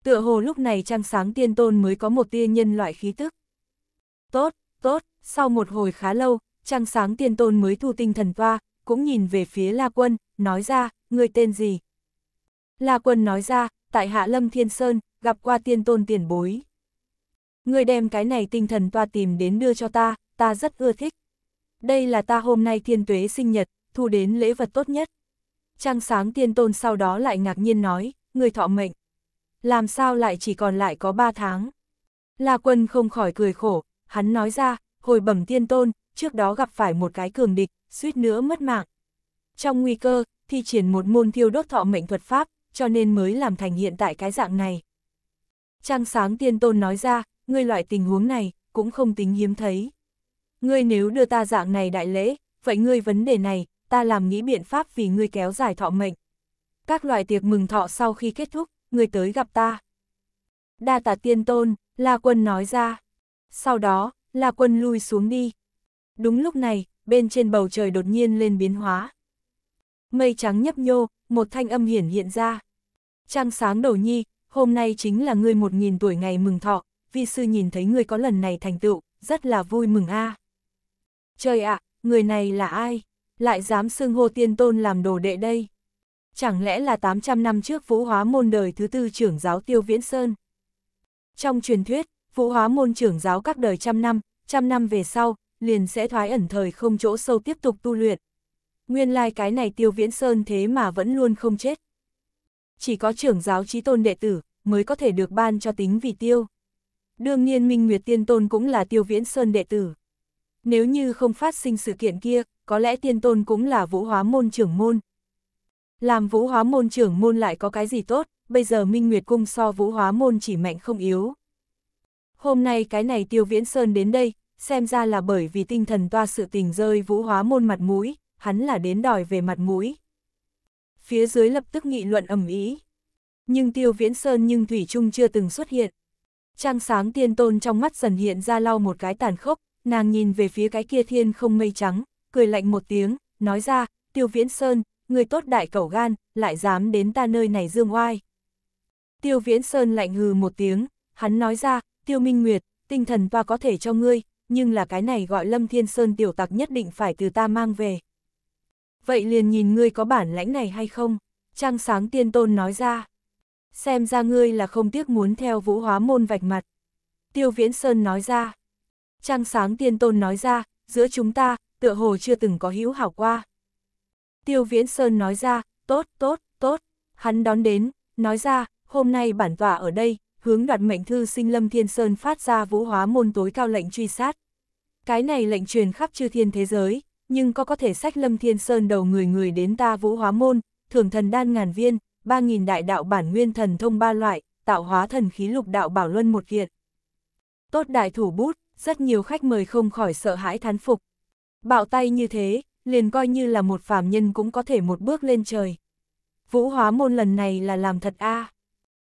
Tựa hồ lúc này trăng sáng tiên tôn mới có một tia nhân loại khí tức. Tốt, tốt, sau một hồi khá lâu, trăng sáng tiên tôn mới thu tinh thần toa, cũng nhìn về phía La Quân, nói ra, người tên gì? La Quân nói ra, tại Hạ Lâm Thiên Sơn, gặp qua tiên tôn tiền bối. Người đem cái này tinh thần toa tìm đến đưa cho ta, ta rất ưa thích. Đây là ta hôm nay thiên tuế sinh nhật, thu đến lễ vật tốt nhất. Trăng sáng tiên tôn sau đó lại ngạc nhiên nói, người thọ mệnh. Làm sao lại chỉ còn lại có ba tháng? La quân không khỏi cười khổ, hắn nói ra, hồi bẩm tiên tôn, trước đó gặp phải một cái cường địch, suýt nữa mất mạng. Trong nguy cơ, thi triển một môn thiêu đốt thọ mệnh thuật pháp, cho nên mới làm thành hiện tại cái dạng này. Trăng sáng tiên tôn nói ra, ngươi loại tình huống này, cũng không tính hiếm thấy. Ngươi nếu đưa ta dạng này đại lễ, vậy ngươi vấn đề này, ta làm nghĩ biện pháp vì ngươi kéo dài thọ mệnh. Các loại tiệc mừng thọ sau khi kết thúc, ngươi tới gặp ta. Đa tạ tiên tôn, La Quân nói ra. Sau đó, La Quân lui xuống đi. Đúng lúc này, bên trên bầu trời đột nhiên lên biến hóa. Mây trắng nhấp nhô, một thanh âm hiển hiện ra. Trăng sáng đầu nhi, hôm nay chính là ngươi một nghìn tuổi ngày mừng thọ, vi sư nhìn thấy ngươi có lần này thành tựu, rất là vui mừng a. À. Trời ạ, à, người này là ai? lại dám xưng hô tiên tôn làm đồ đệ đây. Chẳng lẽ là 800 năm trước vũ hóa môn đời thứ tư trưởng giáo Tiêu Viễn Sơn? Trong truyền thuyết, vũ hóa môn trưởng giáo các đời trăm năm, trăm năm về sau, liền sẽ thoái ẩn thời không chỗ sâu tiếp tục tu luyện. Nguyên lai like cái này Tiêu Viễn Sơn thế mà vẫn luôn không chết. Chỉ có trưởng giáo trí tôn đệ tử mới có thể được ban cho tính vì tiêu. Đương nhiên Minh Nguyệt Tiên Tôn cũng là Tiêu Viễn Sơn đệ tử. Nếu như không phát sinh sự kiện kia, có lẽ tiên tôn cũng là vũ hóa môn trưởng môn. Làm vũ hóa môn trưởng môn lại có cái gì tốt, bây giờ Minh Nguyệt Cung so vũ hóa môn chỉ mạnh không yếu. Hôm nay cái này Tiêu Viễn Sơn đến đây, xem ra là bởi vì tinh thần toa sự tình rơi vũ hóa môn mặt mũi, hắn là đến đòi về mặt mũi. Phía dưới lập tức nghị luận ầm ý. Nhưng Tiêu Viễn Sơn nhưng Thủy Trung chưa từng xuất hiện. trăng sáng tiên tôn trong mắt dần hiện ra lau một cái tàn khốc, nàng nhìn về phía cái kia thiên không mây trắng, cười lạnh một tiếng, nói ra, Tiêu Viễn Sơn, người tốt đại cẩu gan, lại dám đến ta nơi này dương oai. Tiêu Viễn Sơn lạnh hừ một tiếng, hắn nói ra, Tiêu Minh Nguyệt, tinh thần ta có thể cho ngươi, nhưng là cái này gọi Lâm Thiên Sơn tiểu tặc nhất định phải từ ta mang về. Vậy liền nhìn ngươi có bản lãnh này hay không? Trang sáng tiên tôn nói ra. Xem ra ngươi là không tiếc muốn theo vũ hóa môn vạch mặt. Tiêu Viễn Sơn nói ra. Trang sáng tiên tôn nói ra, giữa chúng ta, tựa hồ chưa từng có hữu hảo qua. Tiêu Viễn Sơn nói ra, tốt, tốt, tốt, hắn đón đến, nói ra, hôm nay bản tòa ở đây, hướng đoạt mệnh thư sinh Lâm Thiên Sơn phát ra vũ hóa môn tối cao lệnh truy sát. Cái này lệnh truyền khắp chư thiên thế giới, nhưng có có thể sách Lâm Thiên Sơn đầu người người đến ta vũ hóa môn, thưởng thần đan ngàn viên, ba nghìn đại đạo bản nguyên thần thông ba loại, tạo hóa thần khí lục đạo bảo luân một kiện. Tốt đại thủ bút, rất nhiều khách mời không khỏi sợ hãi thán phục, Bạo tay như thế, liền coi như là một phàm nhân cũng có thể một bước lên trời. Vũ hóa môn lần này là làm thật a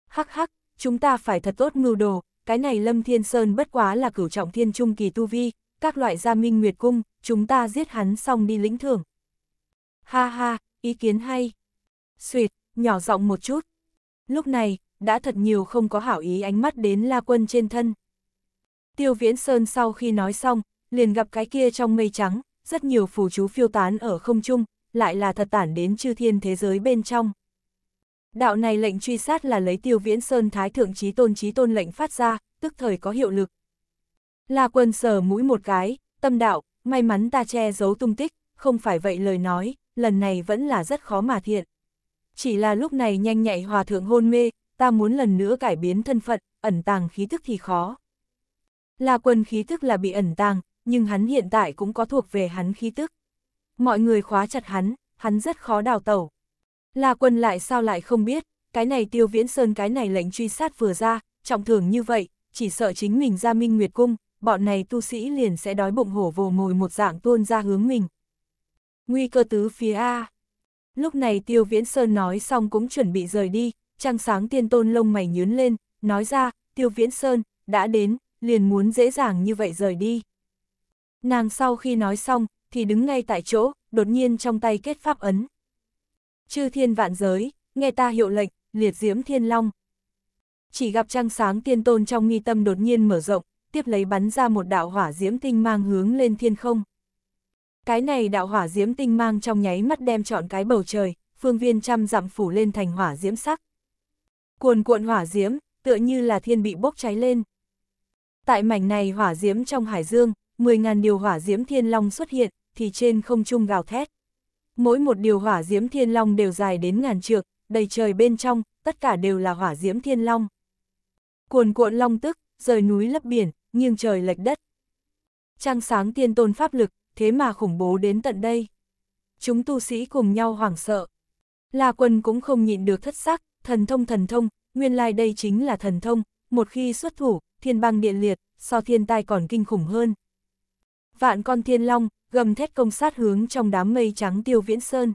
Hắc hắc, chúng ta phải thật tốt ngưu đồ, cái này Lâm Thiên Sơn bất quá là cửu trọng thiên trung kỳ tu vi, các loại gia minh nguyệt cung, chúng ta giết hắn xong đi lĩnh thưởng. Ha ha, ý kiến hay. Xuyệt, nhỏ giọng một chút. Lúc này, đã thật nhiều không có hảo ý ánh mắt đến La Quân trên thân. Tiêu Viễn Sơn sau khi nói xong, liền gặp cái kia trong mây trắng, rất nhiều phù chú phiêu tán ở không trung, lại là thật tản đến chư thiên thế giới bên trong. Đạo này lệnh truy sát là lấy tiêu viễn sơn thái thượng trí tôn trí tôn lệnh phát ra, tức thời có hiệu lực. La quân sờ mũi một cái, tâm đạo, may mắn ta che giấu tung tích, không phải vậy lời nói, lần này vẫn là rất khó mà thiện. Chỉ là lúc này nhanh nhạy hòa thượng hôn mê, ta muốn lần nữa cải biến thân phận, ẩn tàng khí thức thì khó. La quân khí thức là bị ẩn tàng, nhưng hắn hiện tại cũng có thuộc về hắn khí tức. Mọi người khóa chặt hắn, hắn rất khó đào tẩu. La quân lại sao lại không biết, cái này tiêu viễn sơn cái này lệnh truy sát vừa ra, trọng thường như vậy, chỉ sợ chính mình ra minh nguyệt cung, bọn này tu sĩ liền sẽ đói bụng hổ vồ mồi một dạng tuôn ra hướng mình. Nguy cơ tứ phía A. Lúc này tiêu viễn sơn nói xong cũng chuẩn bị rời đi, trăng sáng tiên tôn lông mày nhướn lên, nói ra, tiêu viễn sơn, đã đến, liền muốn dễ dàng như vậy rời đi. Nàng sau khi nói xong, thì đứng ngay tại chỗ, đột nhiên trong tay kết pháp ấn. Chư thiên vạn giới, nghe ta hiệu lệnh, liệt diễm thiên long. Chỉ gặp trăng sáng tiên tôn trong nghi tâm đột nhiên mở rộng, tiếp lấy bắn ra một đạo hỏa diễm tinh mang hướng lên thiên không. Cái này đạo hỏa diễm tinh mang trong nháy mắt đem trọn cái bầu trời, phương viên trăm dặm phủ lên thành hỏa diễm sắc. Cuồn cuộn hỏa diễm, tựa như là thiên bị bốc cháy lên. Tại mảnh này hỏa diễm trong hải dương, 10.000 điều hỏa diễm thiên long xuất hiện, thì trên không trung gào thét. Mỗi một điều hỏa diễm thiên long đều dài đến ngàn trượng, đầy trời bên trong, tất cả đều là hỏa diễm thiên long. Cuồn cuộn long tức, rời núi lấp biển, nghiêng trời lệch đất. Trăng sáng tiên tôn pháp lực, thế mà khủng bố đến tận đây. Chúng tu sĩ cùng nhau hoảng sợ. La quân cũng không nhịn được thất sắc, thần thông thần thông, nguyên lai like đây chính là thần thông, một khi xuất thủ, thiên băng điện liệt, so thiên tai còn kinh khủng hơn vạn con thiên long, gầm thét công sát hướng trong đám mây trắng tiêu viễn sơn.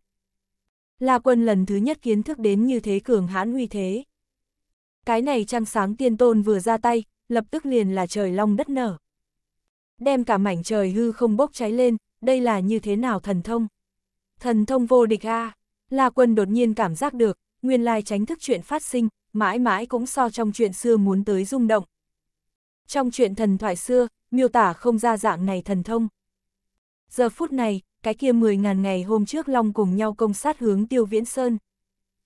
La quân lần thứ nhất kiến thức đến như thế cường hãn uy thế. Cái này trăng sáng tiên tôn vừa ra tay, lập tức liền là trời long đất nở. Đem cả mảnh trời hư không bốc cháy lên, đây là như thế nào thần thông? Thần thông vô địch a à? La quân đột nhiên cảm giác được, nguyên lai tránh thức chuyện phát sinh, mãi mãi cũng so trong chuyện xưa muốn tới rung động, trong chuyện thần thoại xưa, miêu tả không ra dạng này thần thông. Giờ phút này, cái kia 10.000 ngày hôm trước Long cùng nhau công sát hướng Tiêu Viễn Sơn.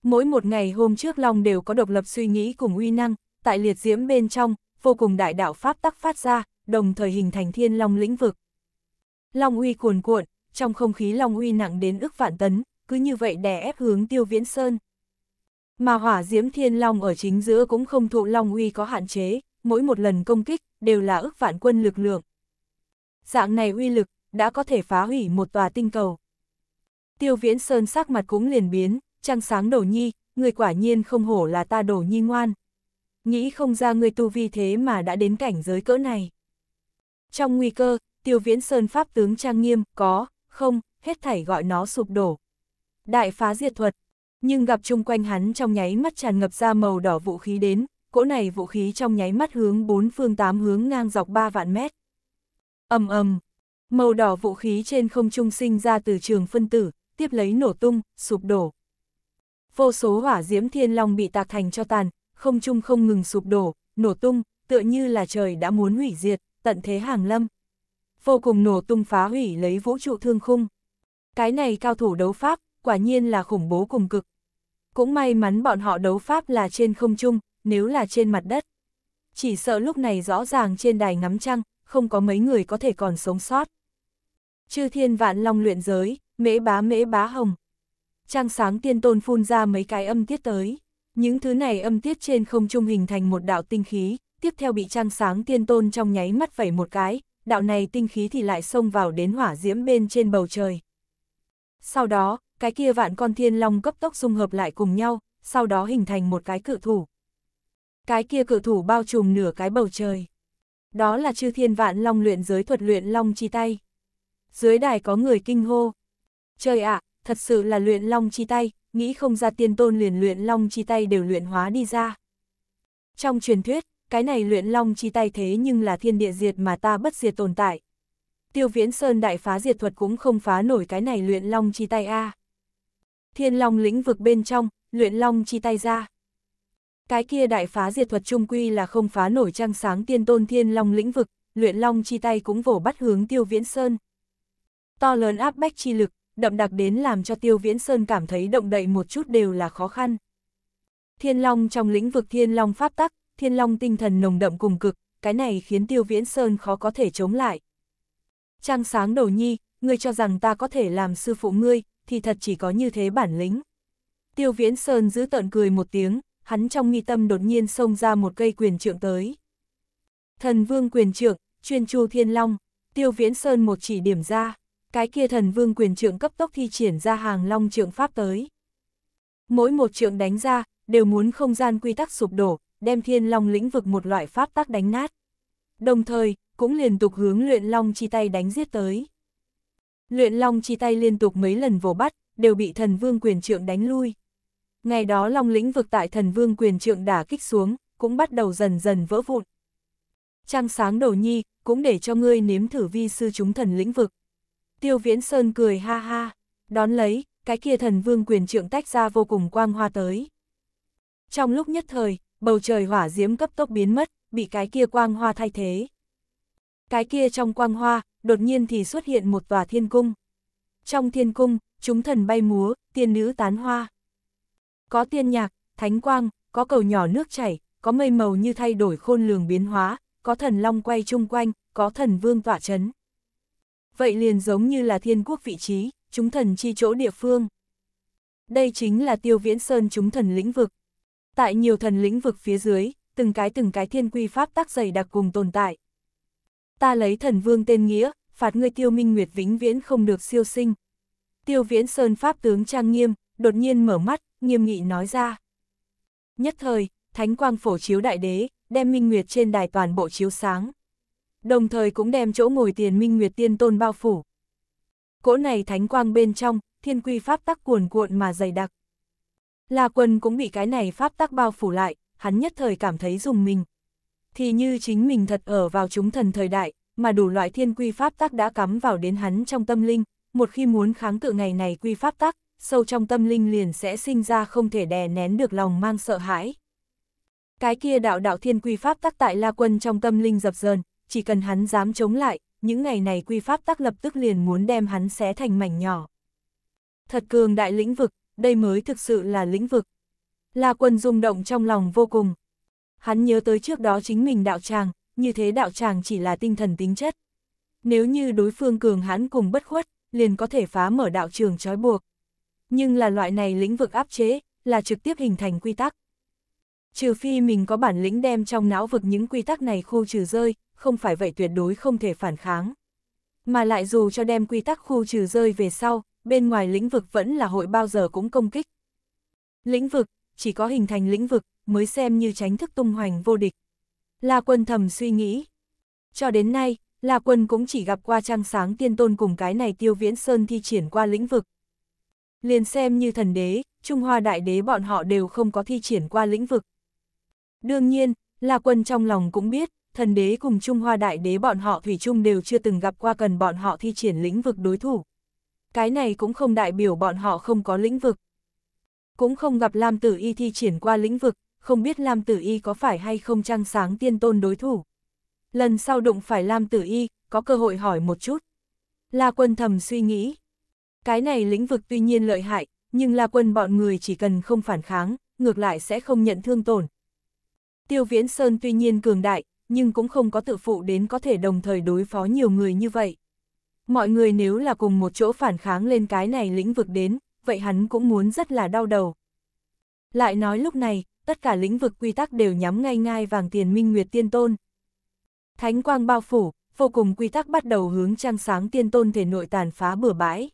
Mỗi một ngày hôm trước Long đều có độc lập suy nghĩ cùng uy năng, tại liệt diễm bên trong, vô cùng đại đạo Pháp tắc phát ra, đồng thời hình thành thiên Long lĩnh vực. Long uy cuồn cuộn, trong không khí Long uy nặng đến ước vạn tấn, cứ như vậy đè ép hướng Tiêu Viễn Sơn. Mà hỏa diễm thiên Long ở chính giữa cũng không thụ Long uy có hạn chế, mỗi một lần công kích đều là ước vạn quân lực lượng. Dạng này uy lực đã có thể phá hủy một tòa tinh cầu. Tiêu Viễn Sơn sắc mặt cũng liền biến, trăng sáng đổ nhi, người quả nhiên không hổ là ta đổ nhi ngoan. Nghĩ không ra người tu vi thế mà đã đến cảnh giới cỡ này. Trong nguy cơ, Tiêu Viễn Sơn pháp tướng trang nghiêm, có, không, hết thảy gọi nó sụp đổ. Đại phá diệt thuật, nhưng gặp chung quanh hắn trong nháy mắt tràn ngập ra màu đỏ vũ khí đến, cỗ này vũ khí trong nháy mắt hướng bốn phương tám hướng ngang dọc ba vạn mét. ầm ầm, màu đỏ vũ khí trên không trung sinh ra từ trường phân tử, tiếp lấy nổ tung, sụp đổ. Vô số hỏa diễm thiên long bị tạc thành cho tàn, không trung không ngừng sụp đổ, nổ tung, tựa như là trời đã muốn hủy diệt, tận thế hàng lâm. Vô cùng nổ tung phá hủy lấy vũ trụ thương khung. Cái này cao thủ đấu pháp, quả nhiên là khủng bố cùng cực. Cũng may mắn bọn họ đấu pháp là trên không trung, nếu là trên mặt đất. Chỉ sợ lúc này rõ ràng trên đài ngắm trăng, không có mấy người có thể còn sống sót. Chư thiên vạn long luyện giới, mễ bá mễ bá hồng. Trăng sáng tiên tôn phun ra mấy cái âm tiết tới. Những thứ này âm tiết trên không trung hình thành một đạo tinh khí, tiếp theo bị trăng sáng tiên tôn trong nháy mắt vẩy một cái, đạo này tinh khí thì lại xông vào đến hỏa diễm bên trên bầu trời. Sau đó, cái kia vạn con thiên long cấp tốc dung hợp lại cùng nhau, sau đó hình thành một cái cự thủ cái kia cự thủ bao trùm nửa cái bầu trời. Đó là chư thiên vạn long luyện giới thuật luyện long chi tay. Dưới đài có người kinh hô. Trời ạ, thật sự là luyện long chi tay, nghĩ không ra tiên tôn liền luyện long chi tay đều luyện hóa đi ra. Trong truyền thuyết, cái này luyện long chi tay thế nhưng là thiên địa diệt mà ta bất diệt tồn tại. Tiêu viễn sơn đại phá diệt thuật cũng không phá nổi cái này luyện long chi tay a. À. Thiên long lĩnh vực bên trong, luyện long chi tay ra. Cái kia đại phá diệt thuật trung quy là không phá nổi trăng sáng tiên tôn thiên long lĩnh vực, luyện long chi tay cũng vổ bắt hướng tiêu viễn sơn. To lớn áp bách chi lực, đậm đặc đến làm cho tiêu viễn sơn cảm thấy động đậy một chút đều là khó khăn. Thiên long trong lĩnh vực thiên long pháp tắc, thiên long tinh thần nồng đậm cùng cực, cái này khiến tiêu viễn sơn khó có thể chống lại. Trăng sáng đầu nhi, ngươi cho rằng ta có thể làm sư phụ ngươi, thì thật chỉ có như thế bản lĩnh. Tiêu Viễn Sơn giữ tợn cười một tiếng, hắn trong nghi tâm đột nhiên xông ra một cây quyền trượng tới. Thần vương quyền trượng, chuyên chu thiên long, tiêu viễn sơn một chỉ điểm ra, cái kia thần vương quyền trượng cấp tốc thi triển ra hàng long trượng pháp tới. Mỗi một trượng đánh ra, đều muốn không gian quy tắc sụp đổ, đem thiên long lĩnh vực một loại pháp tắc đánh nát. Đồng thời, cũng liên tục hướng luyện long chi tay đánh giết tới. Luyện long chi tay liên tục mấy lần vồ bắt, đều bị thần vương quyền trượng đánh lui, Ngày đó Long lĩnh vực tại thần vương quyền trượng đả kích xuống, cũng bắt đầu dần dần vỡ vụn. Trăng sáng đầu nhi, cũng để cho ngươi nếm thử vi sư chúng thần lĩnh vực. Tiêu Viễn Sơn cười ha ha, đón lấy, cái kia thần vương quyền trượng tách ra vô cùng quang hoa tới. Trong lúc nhất thời, bầu trời hỏa diễm cấp tốc biến mất, bị cái kia quang hoa thay thế. Cái kia trong quang hoa, đột nhiên thì xuất hiện một tòa thiên cung. Trong thiên cung, chúng thần bay múa, tiên nữ tán hoa. Có tiên nhạc, thánh quang, có cầu nhỏ nước chảy, có mây màu như thay đổi khôn lường biến hóa, có thần long quay chung quanh, có thần vương tỏa chấn. Vậy liền giống như là thiên quốc vị trí, chúng thần chi chỗ địa phương. Đây chính là tiêu viễn sơn chúng thần lĩnh vực. Tại nhiều thần lĩnh vực phía dưới, từng cái từng cái thiên quy pháp tác dày đặc cùng tồn tại. Ta lấy thần vương tên nghĩa, phạt ngươi tiêu minh nguyệt vĩnh viễn không được siêu sinh. Tiêu viễn sơn pháp tướng trang nghiêm, đột nhiên mở mắt, nghiêm nghị nói ra. Nhất thời, thánh quang phổ chiếu đại đế, đem minh nguyệt trên đài toàn bộ chiếu sáng. Đồng thời cũng đem chỗ ngồi tiền minh nguyệt tiên tôn bao phủ. Cỗ này thánh quang bên trong, thiên quy pháp tắc cuồn cuộn mà dày đặc. là quân cũng bị cái này pháp tắc bao phủ lại, hắn nhất thời cảm thấy dùng mình. Thì như chính mình thật ở vào chúng thần thời đại, mà đủ loại thiên quy pháp tắc đã cắm vào đến hắn trong tâm linh, một khi muốn kháng cự ngày này quy pháp tắc, sâu trong tâm linh liền sẽ sinh ra không thể đè nén được lòng mang sợ hãi. Cái kia đạo đạo thiên quy pháp tắc tại La Quân trong tâm linh dập dờn, chỉ cần hắn dám chống lại, những ngày này quy pháp tắc lập tức liền muốn đem hắn xé thành mảnh nhỏ. Thật cường đại lĩnh vực, đây mới thực sự là lĩnh vực. La Quân rung động trong lòng vô cùng. Hắn nhớ tới trước đó chính mình đạo tràng, như thế đạo tràng chỉ là tinh thần tính chất. Nếu như đối phương cường hãn cùng bất khuất, liền có thể phá mở đạo trường trói buộc. Nhưng là loại này lĩnh vực áp chế, là trực tiếp hình thành quy tắc. Trừ phi mình có bản lĩnh đem trong não vực những quy tắc này khu trừ rơi, không phải vậy tuyệt đối không thể phản kháng. Mà lại dù cho đem quy tắc khu trừ rơi về sau, bên ngoài lĩnh vực vẫn là hội bao giờ cũng công kích. Lĩnh vực, chỉ có hình thành lĩnh vực, mới xem như tránh thức tung hoành vô địch. La quân thầm suy nghĩ. Cho đến nay, La quân cũng chỉ gặp qua trang sáng tiên tôn cùng cái này tiêu viễn sơn thi triển qua lĩnh vực, liền xem như thần đế, Trung Hoa đại đế bọn họ đều không có thi triển qua lĩnh vực. Đương nhiên, La Quân trong lòng cũng biết, thần đế cùng Trung Hoa đại đế bọn họ Thủy chung đều chưa từng gặp qua cần bọn họ thi triển lĩnh vực đối thủ. Cái này cũng không đại biểu bọn họ không có lĩnh vực. Cũng không gặp Lam Tử Y thi triển qua lĩnh vực, không biết Lam Tử Y có phải hay không trăng sáng tiên tôn đối thủ. Lần sau đụng phải Lam Tử Y, có cơ hội hỏi một chút. La Quân thầm suy nghĩ, cái này lĩnh vực tuy nhiên lợi hại, nhưng La Quân bọn người chỉ cần không phản kháng, ngược lại sẽ không nhận thương tổn. Tiêu Viễn Sơn tuy nhiên cường đại, nhưng cũng không có tự phụ đến có thể đồng thời đối phó nhiều người như vậy. Mọi người nếu là cùng một chỗ phản kháng lên cái này lĩnh vực đến, vậy hắn cũng muốn rất là đau đầu. Lại nói lúc này, tất cả lĩnh vực quy tắc đều nhắm ngay ngay vàng tiền minh nguyệt tiên tôn. Thánh quang bao phủ, vô cùng quy tắc bắt đầu hướng trang sáng tiên tôn thể nội tàn phá bừa bãi.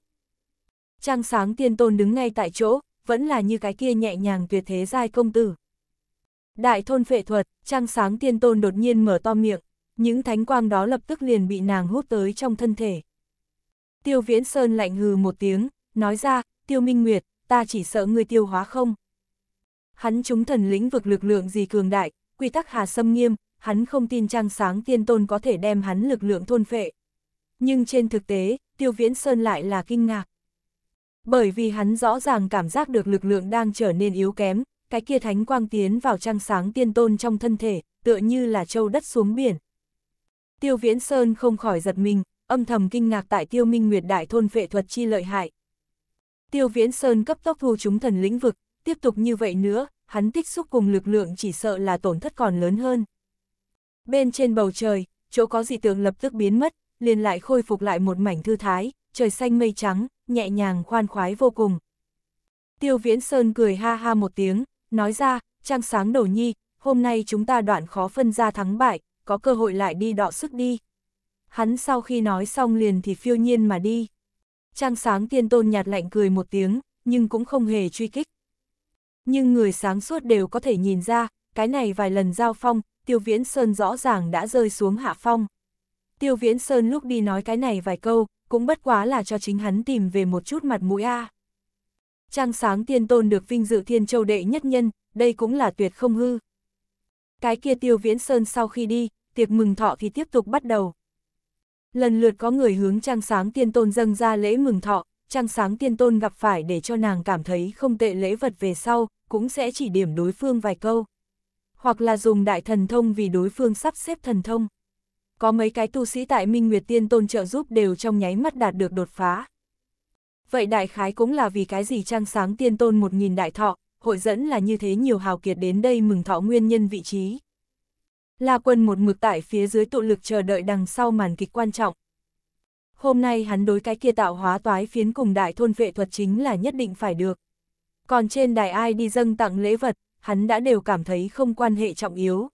Trang sáng tiên tôn đứng ngay tại chỗ, vẫn là như cái kia nhẹ nhàng tuyệt thế giai công tử. Đại thôn phệ thuật, trang sáng tiên tôn đột nhiên mở to miệng, những thánh quang đó lập tức liền bị nàng hút tới trong thân thể. Tiêu viễn sơn lạnh hừ một tiếng, nói ra, tiêu minh nguyệt, ta chỉ sợ người tiêu hóa không. Hắn chúng thần lĩnh vực lực lượng gì cường đại, quy tắc hà xâm nghiêm, hắn không tin trang sáng tiên tôn có thể đem hắn lực lượng thôn phệ. Nhưng trên thực tế, tiêu viễn sơn lại là kinh ngạc. Bởi vì hắn rõ ràng cảm giác được lực lượng đang trở nên yếu kém, cái kia thánh quang tiến vào trăng sáng tiên tôn trong thân thể, tựa như là châu đất xuống biển. Tiêu Viễn Sơn không khỏi giật mình, âm thầm kinh ngạc tại Tiêu Minh Nguyệt đại thôn vệ thuật chi lợi hại. Tiêu Viễn Sơn cấp tốc thu chúng thần lĩnh vực, tiếp tục như vậy nữa, hắn tích xúc cùng lực lượng chỉ sợ là tổn thất còn lớn hơn. Bên trên bầu trời, chỗ có dị tượng lập tức biến mất, liền lại khôi phục lại một mảnh thư thái, trời xanh mây trắng, nhẹ nhàng khoan khoái vô cùng. Tiêu Viễn Sơn cười ha ha một tiếng, nói ra, trang sáng đầu nhi, hôm nay chúng ta đoạn khó phân ra thắng bại, có cơ hội lại đi đọ sức đi. Hắn sau khi nói xong liền thì phiêu nhiên mà đi. Trang sáng tiên tôn nhạt lạnh cười một tiếng, nhưng cũng không hề truy kích. Nhưng người sáng suốt đều có thể nhìn ra, cái này vài lần giao phong, Tiêu Viễn Sơn rõ ràng đã rơi xuống hạ phong. Tiêu Viễn Sơn lúc đi nói cái này vài câu, cũng bất quá là cho chính hắn tìm về một chút mặt mũi a. Trang sáng tiên tôn được vinh dự thiên châu đệ nhất nhân, đây cũng là tuyệt không hư. Cái kia tiêu viễn sơn sau khi đi, tiệc mừng thọ thì tiếp tục bắt đầu. Lần lượt có người hướng trang sáng tiên tôn dâng ra lễ mừng thọ, trang sáng tiên tôn gặp phải để cho nàng cảm thấy không tệ lễ vật về sau, cũng sẽ chỉ điểm đối phương vài câu. Hoặc là dùng đại thần thông vì đối phương sắp xếp thần thông có mấy cái tu sĩ tại Minh Nguyệt Tiên Tôn trợ giúp đều trong nháy mắt đạt được đột phá. Vậy đại khái cũng là vì cái gì trang sáng Tiên Tôn một nghìn đại thọ, hội dẫn là như thế nhiều hào kiệt đến đây mừng thọ nguyên nhân vị trí. La quân một mực tại phía dưới tụ lực chờ đợi đằng sau màn kịch quan trọng. Hôm nay hắn đối cái kia tạo hóa toái phiến cùng đại thôn vệ thuật chính là nhất định phải được. Còn trên đài ai đi dâng tặng lễ vật, hắn đã đều cảm thấy không quan hệ trọng yếu.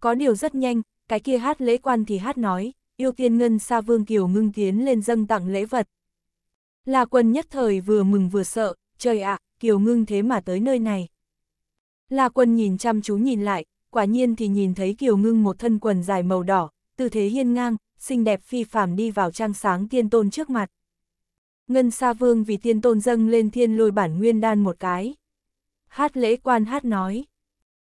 Có điều rất nhanh, cái kia hát lễ quan thì hát nói, yêu tiên ngân xa vương kiều ngưng tiến lên dâng tặng lễ vật. Là quần nhất thời vừa mừng vừa sợ, trời ạ, kiều ngưng thế mà tới nơi này. Là quần nhìn chăm chú nhìn lại, quả nhiên thì nhìn thấy kiều ngưng một thân quần dài màu đỏ, tư thế hiên ngang, xinh đẹp phi phàm đi vào trang sáng tiên tôn trước mặt. Ngân Sa Vương vì tiên tôn dâng lên thiên lôi bản nguyên đan một cái. Hát lễ quan hát nói.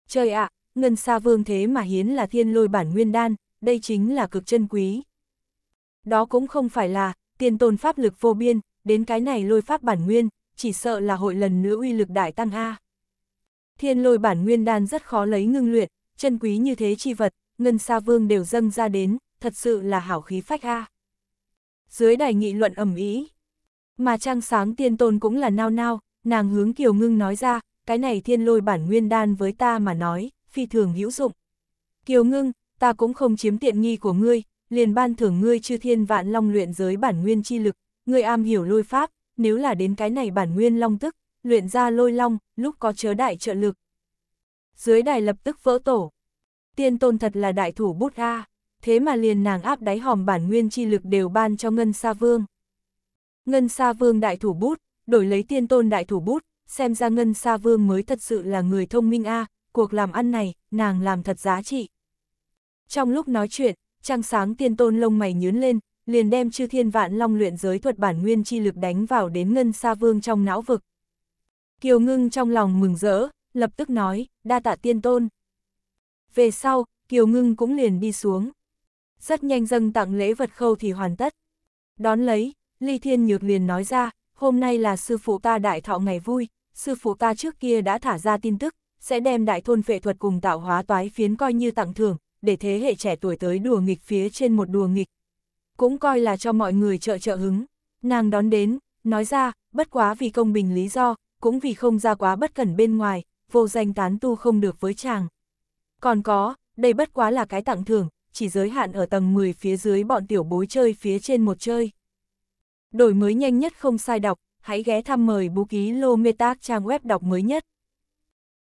Trời ạ, ngân xa vương thế mà hiến là thiên lôi bản nguyên đan, đây chính là cực chân quý. Đó cũng không phải là, tiền tồn pháp lực vô biên, đến cái này lôi pháp bản nguyên, chỉ sợ là hội lần nữa uy lực đại tăng A. Thiên lôi bản nguyên đan rất khó lấy ngưng luyện, chân quý như thế chi vật, ngân xa vương đều dâng ra đến, thật sự là hảo khí phách A. Dưới đài nghị luận ẩm ý, mà trang sáng tiên tôn cũng là nao nao, nàng hướng kiều ngưng nói ra, cái này thiên lôi bản nguyên đan với ta mà nói, phi thường hữu dụng. Kiều ngưng, ta cũng không chiếm tiện nghi của ngươi, liền ban thưởng ngươi chư thiên vạn long luyện giới bản nguyên chi lực, ngươi am hiểu lôi pháp, nếu là đến cái này bản nguyên long tức, luyện ra lôi long, lúc có chớ đại trợ lực. Dưới đài lập tức vỡ tổ. Tiên tôn thật là đại thủ bút ra, thế mà liền nàng áp đáy hòm bản nguyên chi lực đều ban cho Ngân Sa Vương. Ngân Sa Vương đại thủ bút, đổi lấy tiên tôn đại thủ bút, xem ra Ngân Sa Vương mới thật sự là người thông minh a, à, cuộc làm ăn này, nàng làm thật giá trị. Trong lúc nói chuyện, trăng sáng tiên tôn lông mày nhướn lên, liền đem chư thiên vạn long luyện giới thuật bản nguyên chi lực đánh vào đến ngân sa vương trong não vực. Kiều ngưng trong lòng mừng rỡ, lập tức nói, đa tạ tiên tôn. Về sau, Kiều ngưng cũng liền đi xuống. Rất nhanh dâng tặng lễ vật khâu thì hoàn tất. Đón lấy, Ly Thiên Nhược liền nói ra, hôm nay là sư phụ ta đại thọ ngày vui, sư phụ ta trước kia đã thả ra tin tức, sẽ đem đại thôn phệ thuật cùng tạo hóa toái phiến coi như tặng thưởng, để thế hệ trẻ tuổi tới đùa nghịch phía trên một đùa nghịch. Cũng coi là cho mọi người trợ trợ hứng. Nàng đón đến, nói ra, bất quá vì công bình lý do, cũng vì không ra quá bất cẩn bên ngoài, vô danh tán tu không được với chàng. Còn có, đây bất quá là cái tặng thưởng, chỉ giới hạn ở tầng 10 phía dưới bọn tiểu bối chơi phía trên một chơi. Đổi mới nhanh nhất không sai đọc, hãy ghé thăm mời bú ký Lô Metac trang web đọc mới nhất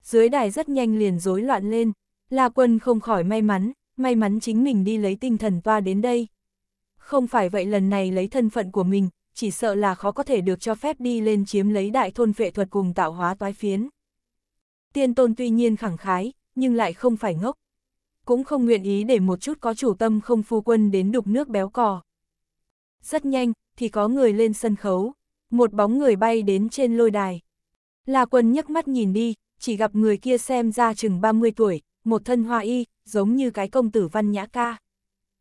dưới đài rất nhanh liền rối loạn lên, La Quân không khỏi may mắn, may mắn chính mình đi lấy tinh thần toa đến đây. Không phải vậy lần này lấy thân phận của mình, chỉ sợ là khó có thể được cho phép đi lên chiếm lấy đại thôn vệ thuật cùng tạo hóa toái phiến. Tiên tôn tuy nhiên khẳng khái, nhưng lại không phải ngốc. Cũng không nguyện ý để một chút có chủ tâm không phu quân đến đục nước béo cò. Rất nhanh, thì có người lên sân khấu, một bóng người bay đến trên lôi đài. La quân nhấc mắt nhìn đi, chỉ gặp người kia xem ra chừng 30 tuổi, một thân hoa y, giống như cái công tử văn nhã ca.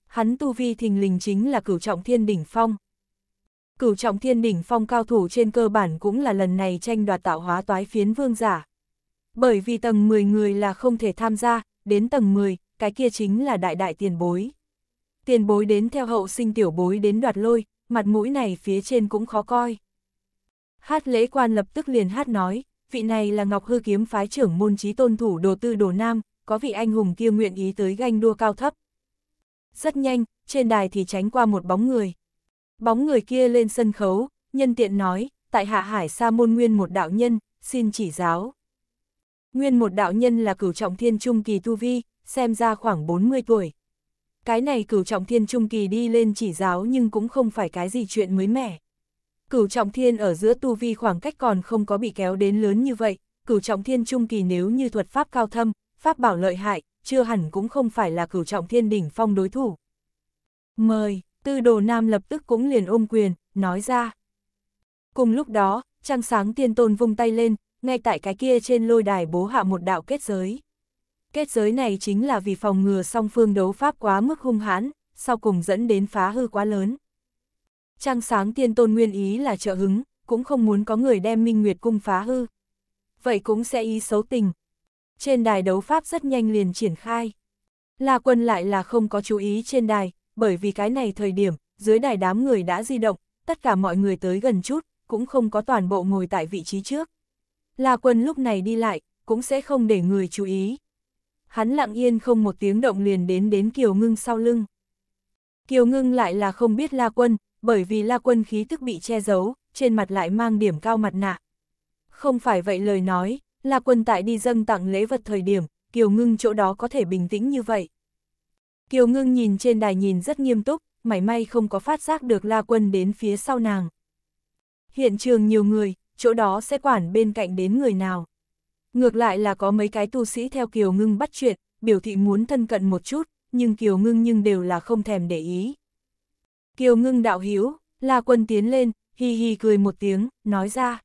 Hắn tu vi thình lình chính là cửu trọng thiên đỉnh phong. Cửu trọng thiên đỉnh phong cao thủ trên cơ bản cũng là lần này tranh đoạt tạo hóa toái phiến vương giả. Bởi vì tầng 10 người là không thể tham gia, đến tầng 10, cái kia chính là đại đại tiền bối. Tiền bối đến theo hậu sinh tiểu bối đến đoạt lôi, mặt mũi này phía trên cũng khó coi. Hát lễ quan lập tức liền hát nói, vị này là Ngọc Hư kiếm phái trưởng môn trí tôn thủ đồ tư đồ nam, có vị anh hùng kia nguyện ý tới ganh đua cao thấp. Rất nhanh, trên đài thì tránh qua một bóng người. Bóng người kia lên sân khấu, nhân tiện nói, tại hạ hải sa môn nguyên một đạo nhân, xin chỉ giáo. Nguyên một đạo nhân là cửu trọng thiên trung kỳ tu vi, xem ra khoảng 40 tuổi. Cái này cửu trọng thiên trung kỳ đi lên chỉ giáo nhưng cũng không phải cái gì chuyện mới mẻ. Cửu Trọng Thiên ở giữa tu vi khoảng cách còn không có bị kéo đến lớn như vậy, Cửu Trọng Thiên trung kỳ nếu như thuật pháp cao thâm, pháp bảo lợi hại, chưa hẳn cũng không phải là Cửu Trọng Thiên đỉnh phong đối thủ. Mời, Tư Đồ Nam lập tức cũng liền ôm quyền, nói ra. Cùng lúc đó, Trăng Sáng Tiên Tôn vung tay lên, ngay tại cái kia trên lôi đài bố hạ một đạo kết giới. Kết giới này chính là vì phòng ngừa song phương đấu pháp quá mức hung hãn, sau cùng dẫn đến phá hư quá lớn trang sáng tiên tôn nguyên ý là trợ hứng, cũng không muốn có người đem minh nguyệt cung phá hư. Vậy cũng sẽ ý xấu tình. Trên đài đấu pháp rất nhanh liền triển khai. La quân lại là không có chú ý trên đài, bởi vì cái này thời điểm, dưới đài đám người đã di động, tất cả mọi người tới gần chút, cũng không có toàn bộ ngồi tại vị trí trước. La quân lúc này đi lại, cũng sẽ không để người chú ý. Hắn lặng yên không một tiếng động liền đến đến Kiều Ngưng sau lưng. Kiều Ngưng lại là không biết La quân, bởi vì la quân khí tức bị che giấu, trên mặt lại mang điểm cao mặt nạ. Không phải vậy lời nói, la quân tại đi dâng tặng lễ vật thời điểm, Kiều Ngưng chỗ đó có thể bình tĩnh như vậy. Kiều Ngưng nhìn trên đài nhìn rất nghiêm túc, mảy may không có phát giác được la quân đến phía sau nàng. Hiện trường nhiều người, chỗ đó sẽ quản bên cạnh đến người nào. Ngược lại là có mấy cái tu sĩ theo Kiều Ngưng bắt chuyện, biểu thị muốn thân cận một chút, nhưng Kiều Ngưng nhưng đều là không thèm để ý. Kiều ngưng đạo hiếu, La Quân tiến lên, hi hi cười một tiếng, nói ra.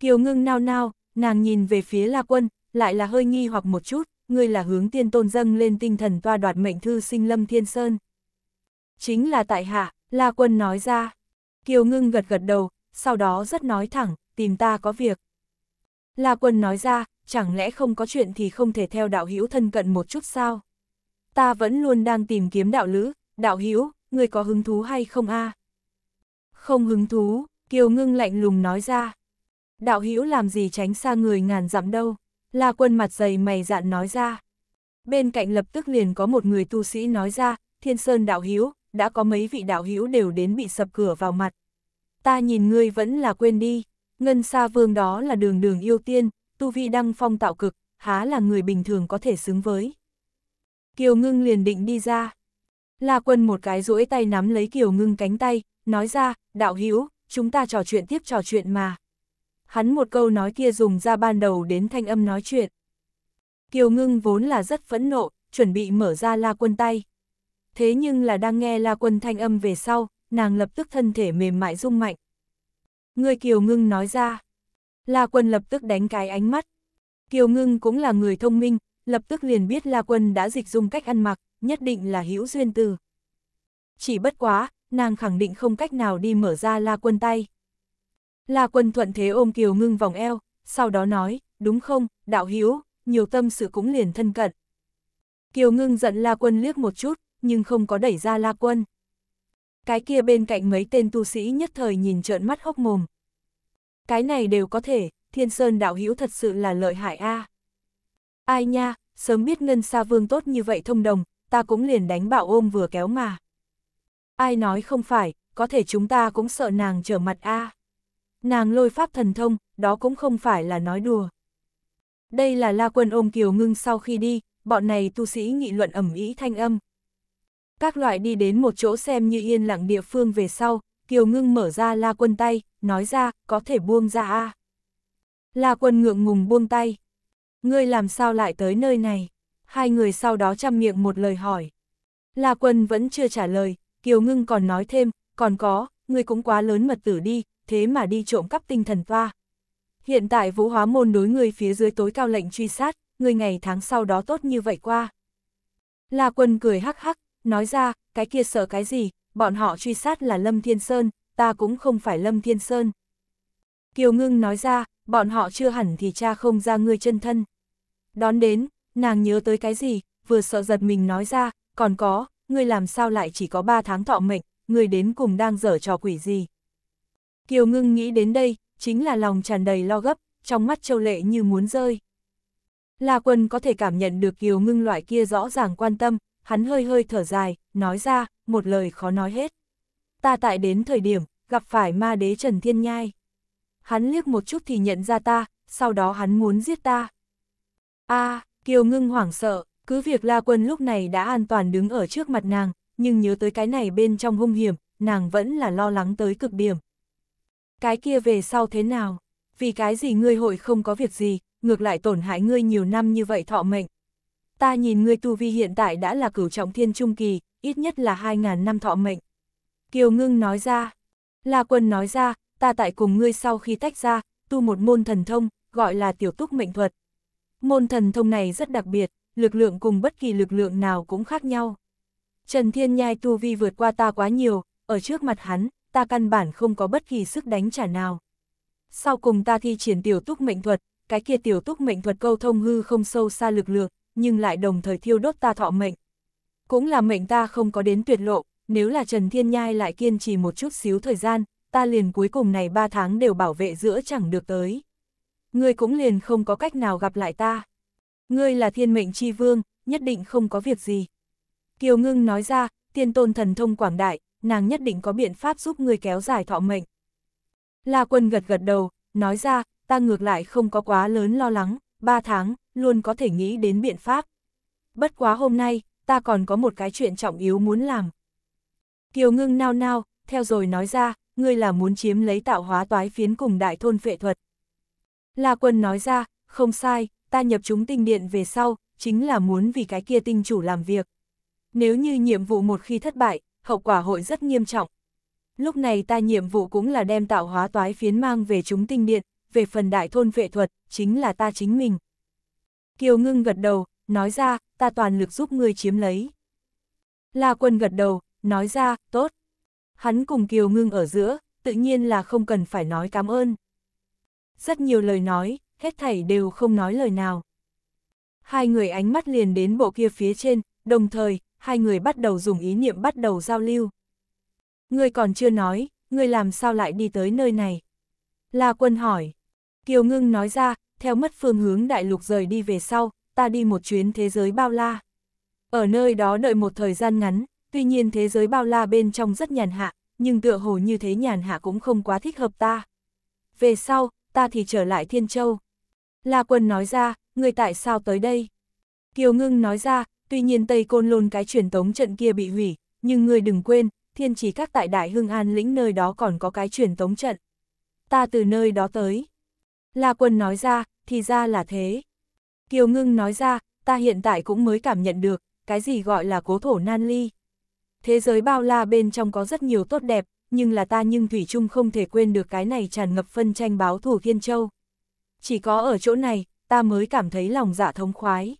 Kiều ngưng nao nao, nàng nhìn về phía La Quân, lại là hơi nghi hoặc một chút, ngươi là hướng tiên tôn dâng lên tinh thần toa đoạt mệnh thư sinh Lâm Thiên Sơn. Chính là tại hạ, La Quân nói ra. Kiều ngưng gật gật đầu, sau đó rất nói thẳng, tìm ta có việc. La Quân nói ra, chẳng lẽ không có chuyện thì không thể theo đạo hiếu thân cận một chút sao? Ta vẫn luôn đang tìm kiếm đạo lữ, đạo hiếu người có hứng thú hay không a? À? Không hứng thú, Kiều Ngưng lạnh lùng nói ra. Đạo hữu làm gì tránh xa người ngàn dặm đâu, La Quân mặt dày mày dạn nói ra. Bên cạnh lập tức liền có một người tu sĩ nói ra, Thiên Sơn đạo hữu, đã có mấy vị đạo hữu đều đến bị sập cửa vào mặt. Ta nhìn ngươi vẫn là quên đi, Ngân Sa Vương đó là đường đường yêu tiên, tu vi đăng phong tạo cực, há là người bình thường có thể xứng với. Kiều Ngưng liền định đi ra, La Quân một cái duỗi tay nắm lấy Kiều Ngưng cánh tay, nói ra, đạo hữu chúng ta trò chuyện tiếp trò chuyện mà. Hắn một câu nói kia dùng ra ban đầu đến thanh âm nói chuyện. Kiều Ngưng vốn là rất phẫn nộ, chuẩn bị mở ra La Quân tay. Thế nhưng là đang nghe La Quân thanh âm về sau, nàng lập tức thân thể mềm mại rung mạnh. Người Kiều Ngưng nói ra. La Quân lập tức đánh cái ánh mắt. Kiều Ngưng cũng là người thông minh, lập tức liền biết La Quân đã dịch dung cách ăn mặc, nhất định là hữu duyên từ. Chỉ bất quá, nàng khẳng định không cách nào đi mở ra la quân tay. La quân thuận thế ôm Kiều Ngưng vòng eo, sau đó nói, đúng không, đạo hữu nhiều tâm sự cũng liền thân cận. Kiều Ngưng giận la quân liếc một chút, nhưng không có đẩy ra la quân. Cái kia bên cạnh mấy tên tu sĩ nhất thời nhìn trợn mắt hốc mồm. Cái này đều có thể, thiên sơn đạo hữu thật sự là lợi hại a. À. Ai nha, sớm biết ngân xa vương tốt như vậy thông đồng, ta cũng liền đánh bảo ôm vừa kéo mà. Ai nói không phải, có thể chúng ta cũng sợ nàng trở mặt a. À. Nàng lôi pháp thần thông, đó cũng không phải là nói đùa. Đây là La Quân ôm Kiều Ngưng sau khi đi, bọn này tu sĩ nghị luận ẩm ý thanh âm. Các loại đi đến một chỗ xem như yên lặng địa phương về sau, Kiều Ngưng mở ra La Quân tay, nói ra, có thể buông ra a. À. La Quân ngượng ngùng buông tay. Ngươi làm sao lại tới nơi này? hai người sau đó chăm miệng một lời hỏi. La Quân vẫn chưa trả lời, Kiều Ngưng còn nói thêm, còn có, ngươi cũng quá lớn mật tử đi, thế mà đi trộm cắp tinh thần toa. Hiện tại vũ hóa môn đối người phía dưới tối cao lệnh truy sát, ngươi ngày tháng sau đó tốt như vậy qua. La Quân cười hắc hắc, nói ra, cái kia sợ cái gì, bọn họ truy sát là Lâm Thiên Sơn, ta cũng không phải Lâm Thiên Sơn. Kiều Ngưng nói ra, bọn họ chưa hẳn thì cha không ra ngươi chân thân. Đón đến, Nàng nhớ tới cái gì, vừa sợ giật mình nói ra, còn có, ngươi làm sao lại chỉ có 3 tháng thọ mệnh, ngươi đến cùng đang dở trò quỷ gì. Kiều ngưng nghĩ đến đây, chính là lòng tràn đầy lo gấp, trong mắt châu lệ như muốn rơi. La quân có thể cảm nhận được Kiều ngưng loại kia rõ ràng quan tâm, hắn hơi hơi thở dài, nói ra, một lời khó nói hết. Ta tại đến thời điểm, gặp phải ma đế Trần Thiên Nhai. Hắn liếc một chút thì nhận ra ta, sau đó hắn muốn giết ta. a à, Kiều ngưng hoảng sợ, cứ việc la quân lúc này đã an toàn đứng ở trước mặt nàng, nhưng nhớ tới cái này bên trong hung hiểm, nàng vẫn là lo lắng tới cực điểm. Cái kia về sau thế nào? Vì cái gì ngươi hội không có việc gì, ngược lại tổn hại ngươi nhiều năm như vậy thọ mệnh. Ta nhìn ngươi tu vi hiện tại đã là cửu trọng thiên trung kỳ, ít nhất là 2.000 năm thọ mệnh. Kiều ngưng nói ra, La quân nói ra, ta tại cùng ngươi sau khi tách ra, tu một môn thần thông, gọi là tiểu túc mệnh thuật, Môn thần thông này rất đặc biệt, lực lượng cùng bất kỳ lực lượng nào cũng khác nhau. Trần Thiên Nhai tu vi vượt qua ta quá nhiều, ở trước mặt hắn, ta căn bản không có bất kỳ sức đánh trả nào. Sau cùng ta thi triển tiểu túc mệnh thuật, cái kia tiểu túc mệnh thuật câu thông hư không sâu xa lực lượng, nhưng lại đồng thời thiêu đốt ta thọ mệnh. Cũng là mệnh ta không có đến tuyệt lộ, nếu là Trần Thiên Nhai lại kiên trì một chút xíu thời gian, ta liền cuối cùng này 3 tháng đều bảo vệ giữa chẳng được tới ngươi cũng liền không có cách nào gặp lại ta. Ngươi là thiên mệnh chi vương, nhất định không có việc gì. Kiều ngưng nói ra, tiên tôn thần thông quảng đại, nàng nhất định có biện pháp giúp ngươi kéo dài thọ mệnh. La quân gật gật đầu, nói ra, ta ngược lại không có quá lớn lo lắng, ba tháng, luôn có thể nghĩ đến biện pháp. Bất quá hôm nay, ta còn có một cái chuyện trọng yếu muốn làm. Kiều ngưng nao nao, theo rồi nói ra, ngươi là muốn chiếm lấy tạo hóa toái phiến cùng đại thôn vệ thuật. La Quân nói ra, không sai, ta nhập chúng tinh điện về sau, chính là muốn vì cái kia tinh chủ làm việc. Nếu như nhiệm vụ một khi thất bại, hậu quả hội rất nghiêm trọng. Lúc này ta nhiệm vụ cũng là đem tạo hóa toái phiến mang về chúng tinh điện, về phần đại thôn vệ thuật, chính là ta chính mình. Kiều ngưng gật đầu, nói ra, ta toàn lực giúp ngươi chiếm lấy. La quân gật đầu, nói ra, tốt. Hắn cùng Kiều ngưng ở giữa, tự nhiên là không cần phải nói cảm ơn rất nhiều lời nói, hết thảy đều không nói lời nào. Hai người ánh mắt liền đến bộ kia phía trên, đồng thời, hai người bắt đầu dùng ý niệm bắt đầu giao lưu. người còn chưa nói, người làm sao lại đi tới nơi này? La quân hỏi. Kiều ngưng nói ra, theo mất phương hướng đại lục rời đi về sau, ta đi một chuyến thế giới bao la. Ở nơi đó đợi một thời gian ngắn, tuy nhiên thế giới bao la bên trong rất nhàn hạ, nhưng tựa hồ như thế nhàn hạ cũng không quá thích hợp ta. Về sau, ta thì trở lại Thiên Châu. La Quân nói ra, người tại sao tới đây? Kiều Ngưng nói ra, tuy nhiên Tây Côn Lôn cái truyền tống trận kia bị hủy, nhưng người đừng quên, thiên chỉ các tại Đại Hưng An lĩnh nơi đó còn có cái truyền tống trận. Ta từ nơi đó tới. La Quân nói ra, thì ra là thế. Kiều Ngưng nói ra, ta hiện tại cũng mới cảm nhận được, cái gì gọi là cố thổ nan ly. Thế giới bao la bên trong có rất nhiều tốt đẹp, nhưng là ta nhưng Thủy chung không thể quên được cái này tràn ngập phân tranh báo thù Kiên Châu. Chỉ có ở chỗ này, ta mới cảm thấy lòng dạ thống khoái.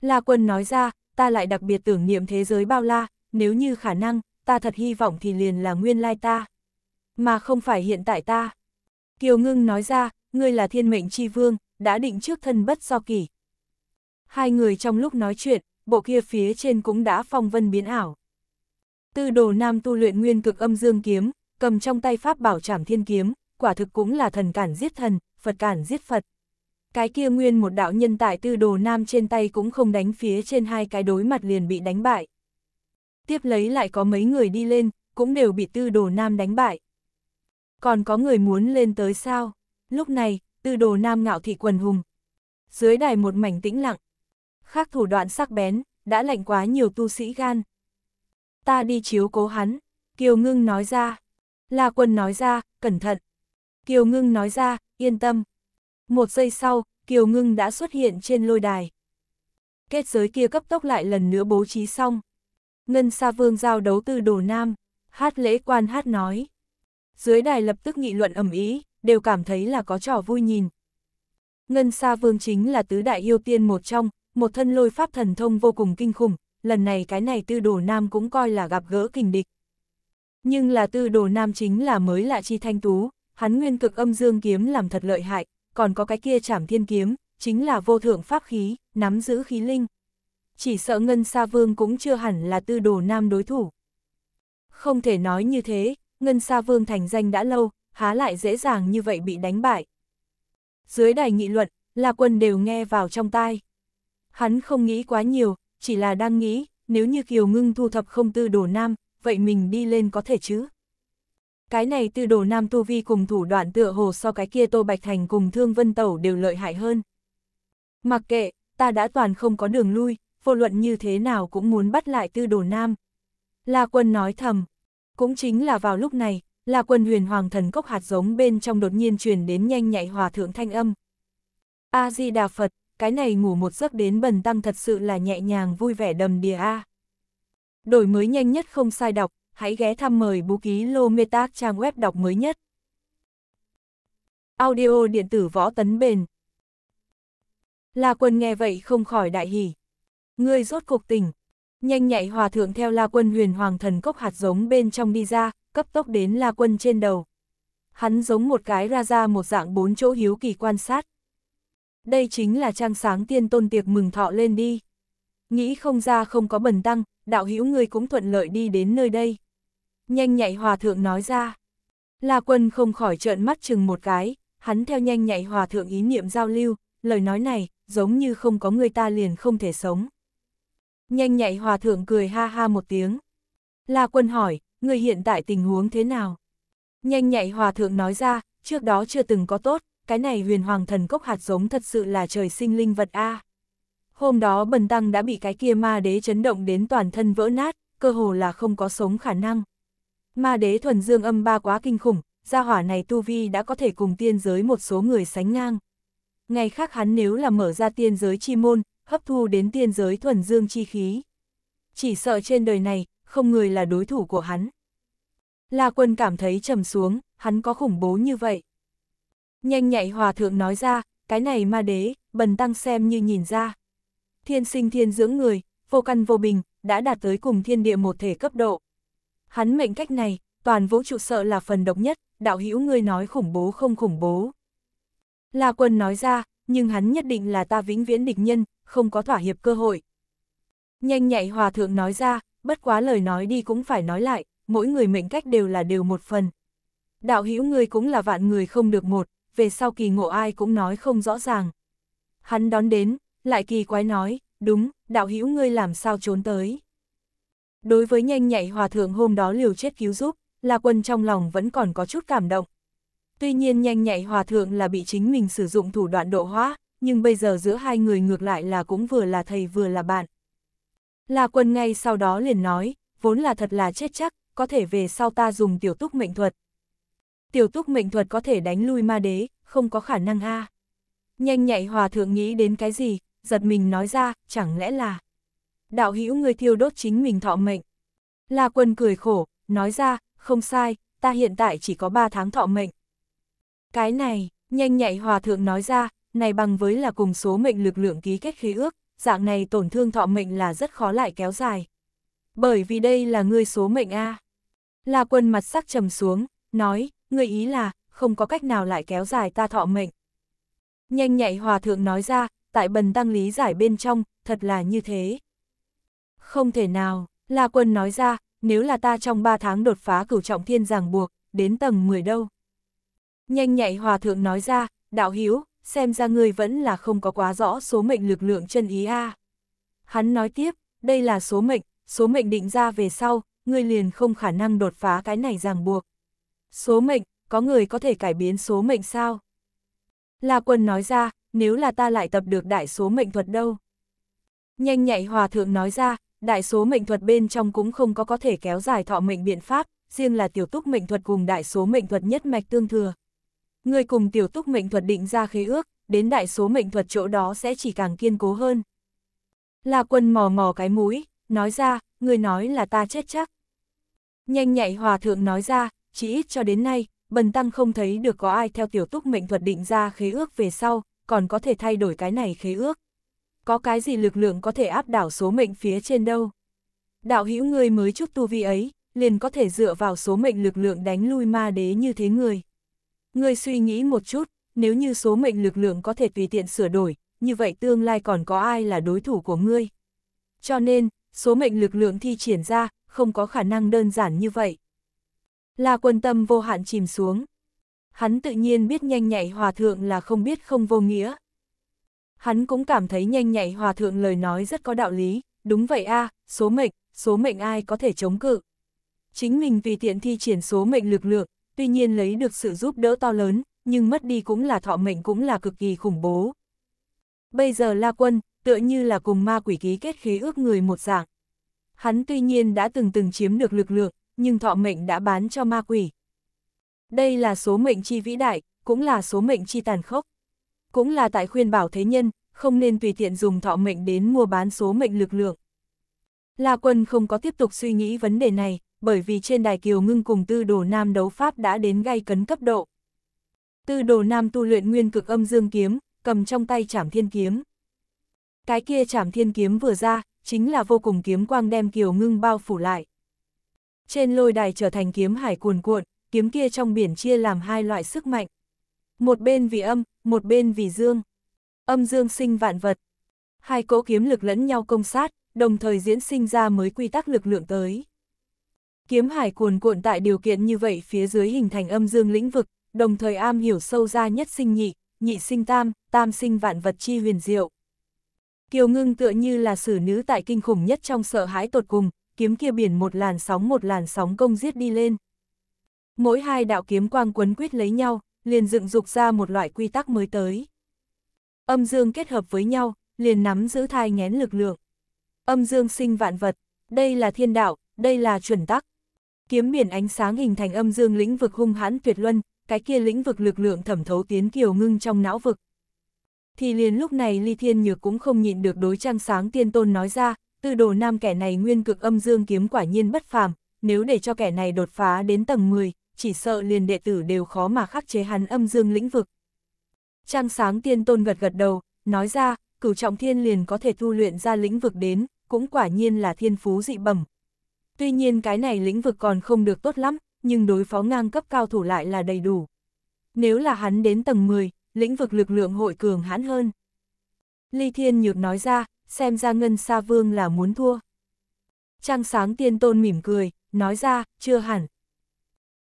La quân nói ra, ta lại đặc biệt tưởng niệm thế giới bao la, nếu như khả năng, ta thật hy vọng thì liền là nguyên lai ta, mà không phải hiện tại ta. Kiều ngưng nói ra, ngươi là thiên mệnh chi vương, đã định trước thân bất do kỳ. Hai người trong lúc nói chuyện, bộ kia phía trên cũng đã phong vân biến ảo. Tư đồ nam tu luyện nguyên cực âm dương kiếm, cầm trong tay pháp bảo trảm thiên kiếm, quả thực cũng là thần cản giết thần, Phật cản giết Phật. Cái kia nguyên một đạo nhân tại tư đồ nam trên tay cũng không đánh phía trên hai cái đối mặt liền bị đánh bại. Tiếp lấy lại có mấy người đi lên, cũng đều bị tư đồ nam đánh bại. Còn có người muốn lên tới sao? Lúc này, tư đồ nam ngạo thị quần hùng. Dưới đài một mảnh tĩnh lặng. Khác thủ đoạn sắc bén, đã lạnh quá nhiều tu sĩ gan, ta đi chiếu cố hắn, Kiều Ngưng nói ra. La Quân nói ra, cẩn thận. Kiều Ngưng nói ra, yên tâm. Một giây sau, Kiều Ngưng đã xuất hiện trên lôi đài. Kết giới kia cấp tốc lại lần nữa bố trí xong. Ngân Sa Vương giao đấu từ Đồ Nam, hát lễ quan hát nói. Dưới đài lập tức nghị luận ẩm ý, đều cảm thấy là có trò vui nhìn. Ngân Sa Vương chính là tứ đại yêu tiên một trong, một thân lôi pháp thần thông vô cùng kinh khủng, lần này cái này tư đồ nam cũng coi là gặp gỡ kình địch. Nhưng là tư đồ nam chính là mới lạ chi thanh tú, hắn nguyên cực âm dương kiếm làm thật lợi hại, còn có cái kia trảm thiên kiếm, chính là vô thượng pháp khí, nắm giữ khí linh. Chỉ sợ Ngân Sa Vương cũng chưa hẳn là tư đồ nam đối thủ. Không thể nói như thế, Ngân Sa Vương thành danh đã lâu, há lại dễ dàng như vậy bị đánh bại. Dưới đài nghị luận, là quân đều nghe vào trong tai. Hắn không nghĩ quá nhiều, chỉ là đang nghĩ, nếu như Kiều Ngưng thu thập không tư đồ nam, vậy mình đi lên có thể chứ? Cái này tư đồ nam tu vi cùng thủ đoạn tựa hồ so cái kia Tô Bạch Thành cùng Thương Vân Tẩu đều lợi hại hơn. Mặc kệ, ta đã toàn không có đường lui, vô luận như thế nào cũng muốn bắt lại tư đồ nam. La quân nói thầm, cũng chính là vào lúc này, La quân huyền hoàng thần cốc hạt giống bên trong đột nhiên truyền đến nhanh nhạy hòa thượng thanh âm. A-di-đà Phật, cái này ngủ một giấc đến bần tăng thật sự là nhẹ nhàng vui vẻ đầm đìa a. Đổi mới nhanh nhất không sai đọc, hãy ghé thăm mời bú ký lô mê tác trang web đọc mới nhất. Audio điện tử võ tấn bền. La quân nghe vậy không khỏi đại hỉ. Ngươi rốt cuộc tình Nhanh nhạy hòa thượng theo La quân huyền hoàng thần cốc hạt giống bên trong đi ra, cấp tốc đến La quân trên đầu. Hắn giống một cái ra ra một dạng bốn chỗ hiếu kỳ quan sát đây chính là trang sáng tiên tôn tiệc mừng thọ lên đi. Nghĩ không ra không có bần tăng, đạo hữu người cũng thuận lợi đi đến nơi đây. Nhanh nhạy hòa thượng nói ra. La quân không khỏi trợn mắt chừng một cái, hắn theo nhanh nhạy hòa thượng ý niệm giao lưu, lời nói này, giống như không có người ta liền không thể sống. Nhanh nhạy hòa thượng cười ha ha một tiếng. La quân hỏi, người hiện tại tình huống thế nào? Nhanh nhạy hòa thượng nói ra, trước đó chưa từng có tốt, cái này huyền hoàng thần cốc hạt giống thật sự là trời sinh linh vật A. Hôm đó bần tăng đã bị cái kia ma đế chấn động đến toàn thân vỡ nát, cơ hồ là không có sống khả năng. Ma đế thuần dương âm ba quá kinh khủng, gia hỏa này tu vi đã có thể cùng tiên giới một số người sánh ngang. Ngày khác hắn nếu là mở ra tiên giới chi môn, hấp thu đến tiên giới thuần dương chi khí. Chỉ sợ trên đời này, không người là đối thủ của hắn. La quân cảm thấy trầm xuống, hắn có khủng bố như vậy. Nhanh nhạy hòa thượng nói ra, cái này ma đế, bần tăng xem như nhìn ra. Thiên sinh thiên dưỡng người, vô căn vô bình, đã đạt tới cùng thiên địa một thể cấp độ. Hắn mệnh cách này, toàn vũ trụ sợ là phần độc nhất, đạo hữu ngươi nói khủng bố không khủng bố. La quân nói ra, nhưng hắn nhất định là ta vĩnh viễn địch nhân, không có thỏa hiệp cơ hội. Nhanh nhạy hòa thượng nói ra, bất quá lời nói đi cũng phải nói lại, mỗi người mệnh cách đều là đều một phần. Đạo hữu ngươi cũng là vạn người không được một, về sau kỳ ngộ ai cũng nói không rõ ràng. Hắn đón đến, lại kỳ quái nói, đúng, đạo hữu ngươi làm sao trốn tới. Đối với nhanh nhạy hòa thượng hôm đó liều chết cứu giúp, là Quân trong lòng vẫn còn có chút cảm động. Tuy nhiên nhanh nhạy hòa thượng là bị chính mình sử dụng thủ đoạn độ hóa, nhưng bây giờ giữa hai người ngược lại là cũng vừa là thầy vừa là bạn. là Quân ngay sau đó liền nói, vốn là thật là chết chắc, có thể về sau ta dùng tiểu túc mệnh thuật, tiểu túc mệnh thuật có thể đánh lui ma đế, không có khả năng a. À. Nhanh nhạy hòa thượng nghĩ đến cái gì, giật mình nói ra, chẳng lẽ là đạo hữu người thiêu đốt chính mình thọ mệnh. La quân cười khổ, nói ra, không sai, ta hiện tại chỉ có 3 tháng thọ mệnh. Cái này, nhanh nhạy hòa thượng nói ra, này bằng với là cùng số mệnh lực lượng ký kết khí ước, dạng này tổn thương thọ mệnh là rất khó lại kéo dài. Bởi vì đây là người số mệnh A. La quân mặt sắc trầm xuống, nói, người ý là, không có cách nào lại kéo dài ta thọ mệnh. Nhanh nhạy hòa thượng nói ra, tại bần tăng lý giải bên trong, thật là như thế. Không thể nào, La Quân nói ra, nếu là ta trong 3 tháng đột phá cửu trọng thiên ràng buộc, đến tầng 10 đâu. Nhanh nhạy hòa thượng nói ra, đạo hiếu, xem ra người vẫn là không có quá rõ số mệnh lực lượng chân ý a. Hắn nói tiếp, đây là số mệnh, số mệnh định ra về sau, ngươi liền không khả năng đột phá cái này ràng buộc. Số mệnh, có người có thể cải biến số mệnh sao? La quân nói ra, nếu là ta lại tập được đại số mệnh thuật đâu? Nhanh nhạy hòa thượng nói ra, đại số mệnh thuật bên trong cũng không có có thể kéo dài thọ mệnh biện pháp, riêng là tiểu túc mệnh thuật cùng đại số mệnh thuật nhất mạch tương thừa. Người cùng tiểu túc mệnh thuật định ra khế ước, đến đại số mệnh thuật chỗ đó sẽ chỉ càng kiên cố hơn. La quân mò mò cái mũi, nói ra, người nói là ta chết chắc. Nhanh nhạy hòa thượng nói ra, chỉ ít cho đến nay, bần tăng không thấy được có ai theo tiểu túc mệnh thuật định ra khế ước về sau, còn có thể thay đổi cái này khế ước. Có cái gì lực lượng có thể áp đảo số mệnh phía trên đâu. Đạo hữu người mới chút tu vi ấy, liền có thể dựa vào số mệnh lực lượng đánh lui ma đế như thế người. Người suy nghĩ một chút, nếu như số mệnh lực lượng có thể tùy tiện sửa đổi, như vậy tương lai còn có ai là đối thủ của ngươi. Cho nên, số mệnh lực lượng thi triển ra, không có khả năng đơn giản như vậy. La quân tâm vô hạn chìm xuống. Hắn tự nhiên biết nhanh nhạy hòa thượng là không biết không vô nghĩa. Hắn cũng cảm thấy nhanh nhạy hòa thượng lời nói rất có đạo lý, đúng vậy a số mệnh, số mệnh ai có thể chống cự. Chính mình vì tiện thi triển số mệnh lực lượng, tuy nhiên lấy được sự giúp đỡ to lớn, nhưng mất đi cũng là thọ mệnh cũng là cực kỳ khủng bố. Bây giờ La Quân, tựa như là cùng ma quỷ ký kết khí ước người một dạng. Hắn tuy nhiên đã từng từng chiếm được lực lượng, nhưng thọ mệnh đã bán cho ma quỷ. Đây là số mệnh chi vĩ đại, cũng là số mệnh chi tàn khốc. Cũng là tại khuyên bảo thế nhân, không nên tùy tiện dùng thọ mệnh đến mua bán số mệnh lực lượng. La Quân không có tiếp tục suy nghĩ vấn đề này, bởi vì trên đài kiều ngưng cùng tư đồ nam đấu pháp đã đến gay cấn cấp độ. Tư đồ nam tu luyện nguyên cực âm dương kiếm, cầm trong tay chảm thiên kiếm. Cái kia chảm thiên kiếm vừa ra, chính là vô cùng kiếm quang đem kiều ngưng bao phủ lại. Trên lôi đài trở thành kiếm hải cuồn cuộn, kiếm kia trong biển chia làm hai loại sức mạnh. Một bên vì âm, một bên vì dương. Âm dương sinh vạn vật. Hai cỗ kiếm lực lẫn nhau công sát, đồng thời diễn sinh ra mới quy tắc lực lượng tới. Kiếm hải cuồn cuộn tại điều kiện như vậy phía dưới hình thành âm dương lĩnh vực, đồng thời am hiểu sâu ra nhất sinh nhị, nhị sinh tam, tam sinh vạn vật chi huyền diệu. Kiều ngưng tựa như là xử nữ tại kinh khủng nhất trong sợ hãi tột cùng, kiếm kia biển một làn sóng một làn sóng công giết đi lên. Mỗi hai đạo kiếm quang quấn quýt lấy nhau, liền dựng dục ra một loại quy tắc mới tới. Âm dương kết hợp với nhau, liền nắm giữ thai ngén lực lượng. Âm dương sinh vạn vật, đây là thiên đạo, đây là chuẩn tắc. Kiếm biển ánh sáng hình thành âm dương lĩnh vực hung hãn tuyệt luân, cái kia lĩnh vực lực lượng thẩm thấu tiến kiều ngưng trong não vực. Thì liền lúc này Ly Thiên Nhược cũng không nhịn được đối trang sáng tiên tôn nói ra, tư đồ nam kẻ này nguyên cực âm dương kiếm quả nhiên bất phàm, nếu để cho kẻ này đột phá đến tầng 10, chỉ sợ liền đệ tử đều khó mà khắc chế hắn âm dương lĩnh vực. Trang sáng tiên tôn gật gật đầu, nói ra, cửu trọng thiên liền có thể thu luyện ra lĩnh vực đến, cũng quả nhiên là thiên phú dị bẩm. Tuy nhiên cái này lĩnh vực còn không được tốt lắm, nhưng đối phó ngang cấp cao thủ lại là đầy đủ. Nếu là hắn đến tầng 10, lĩnh vực lực lượng hội cường hãn hơn. Ly Thiên Nhược nói ra, xem ra Ngân Sa Vương là muốn thua. Trăng sáng tiên tôn mỉm cười, nói ra, chưa hẳn.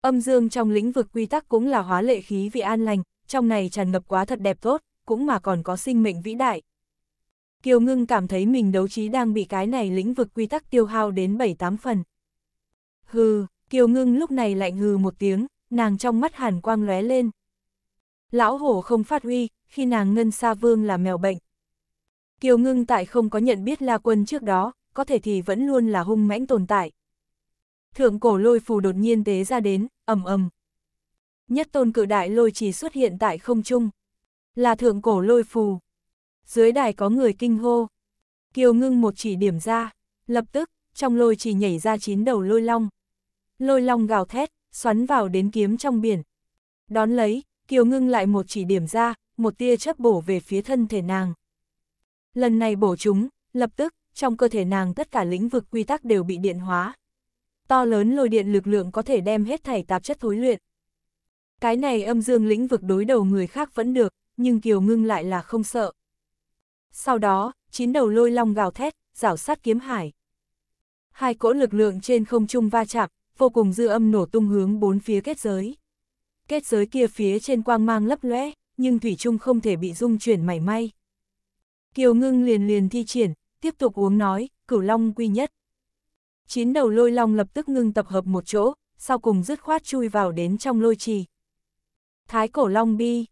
Âm dương trong lĩnh vực quy tắc cũng là hóa lệ khí vị an lành, trong này tràn ngập quá thật đẹp tốt, cũng mà còn có sinh mệnh vĩ đại. Kiều Ngưng cảm thấy mình đấu trí đang bị cái này lĩnh vực quy tắc tiêu hao đến 7-8 phần. Hừ, Kiều Ngưng lúc này lại hừ một tiếng, nàng trong mắt hàn quang lóe lên. Lão hổ không phát huy, khi nàng ngân sa vương là mèo bệnh, Kiều Ngưng tại không có nhận biết La Quân trước đó, có thể thì vẫn luôn là hung mãnh tồn tại. Thượng cổ lôi phù đột nhiên tế ra đến, ầm ầm. Nhất tôn cự đại lôi chỉ xuất hiện tại không trung. Là thượng cổ lôi phù. Dưới đài có người kinh hô. Kiều Ngưng một chỉ điểm ra, lập tức, trong lôi chỉ nhảy ra chín đầu lôi long. Lôi long gào thét, xoắn vào đến kiếm trong biển. Đón lấy, Kiều Ngưng lại một chỉ điểm ra, một tia chớp bổ về phía thân thể nàng. Lần này bổ chúng, lập tức, trong cơ thể nàng tất cả lĩnh vực quy tắc đều bị điện hóa. To lớn lôi điện lực lượng có thể đem hết thảy tạp chất thối luyện. Cái này âm dương lĩnh vực đối đầu người khác vẫn được, nhưng Kiều Ngưng lại là không sợ. Sau đó, chín đầu lôi long gào thét, rảo sát kiếm hải. Hai cỗ lực lượng trên không trung va chạm, vô cùng dư âm nổ tung hướng bốn phía kết giới. Kết giới kia phía trên quang mang lấp lóe, nhưng thủy trung không thể bị dung chuyển mảy may. Kiều ngưng liền liền thi triển, tiếp tục uống nói, cửu long quy nhất. Chín đầu lôi long lập tức ngưng tập hợp một chỗ, sau cùng dứt khoát chui vào đến trong lôi trì. Thái cổ long bi,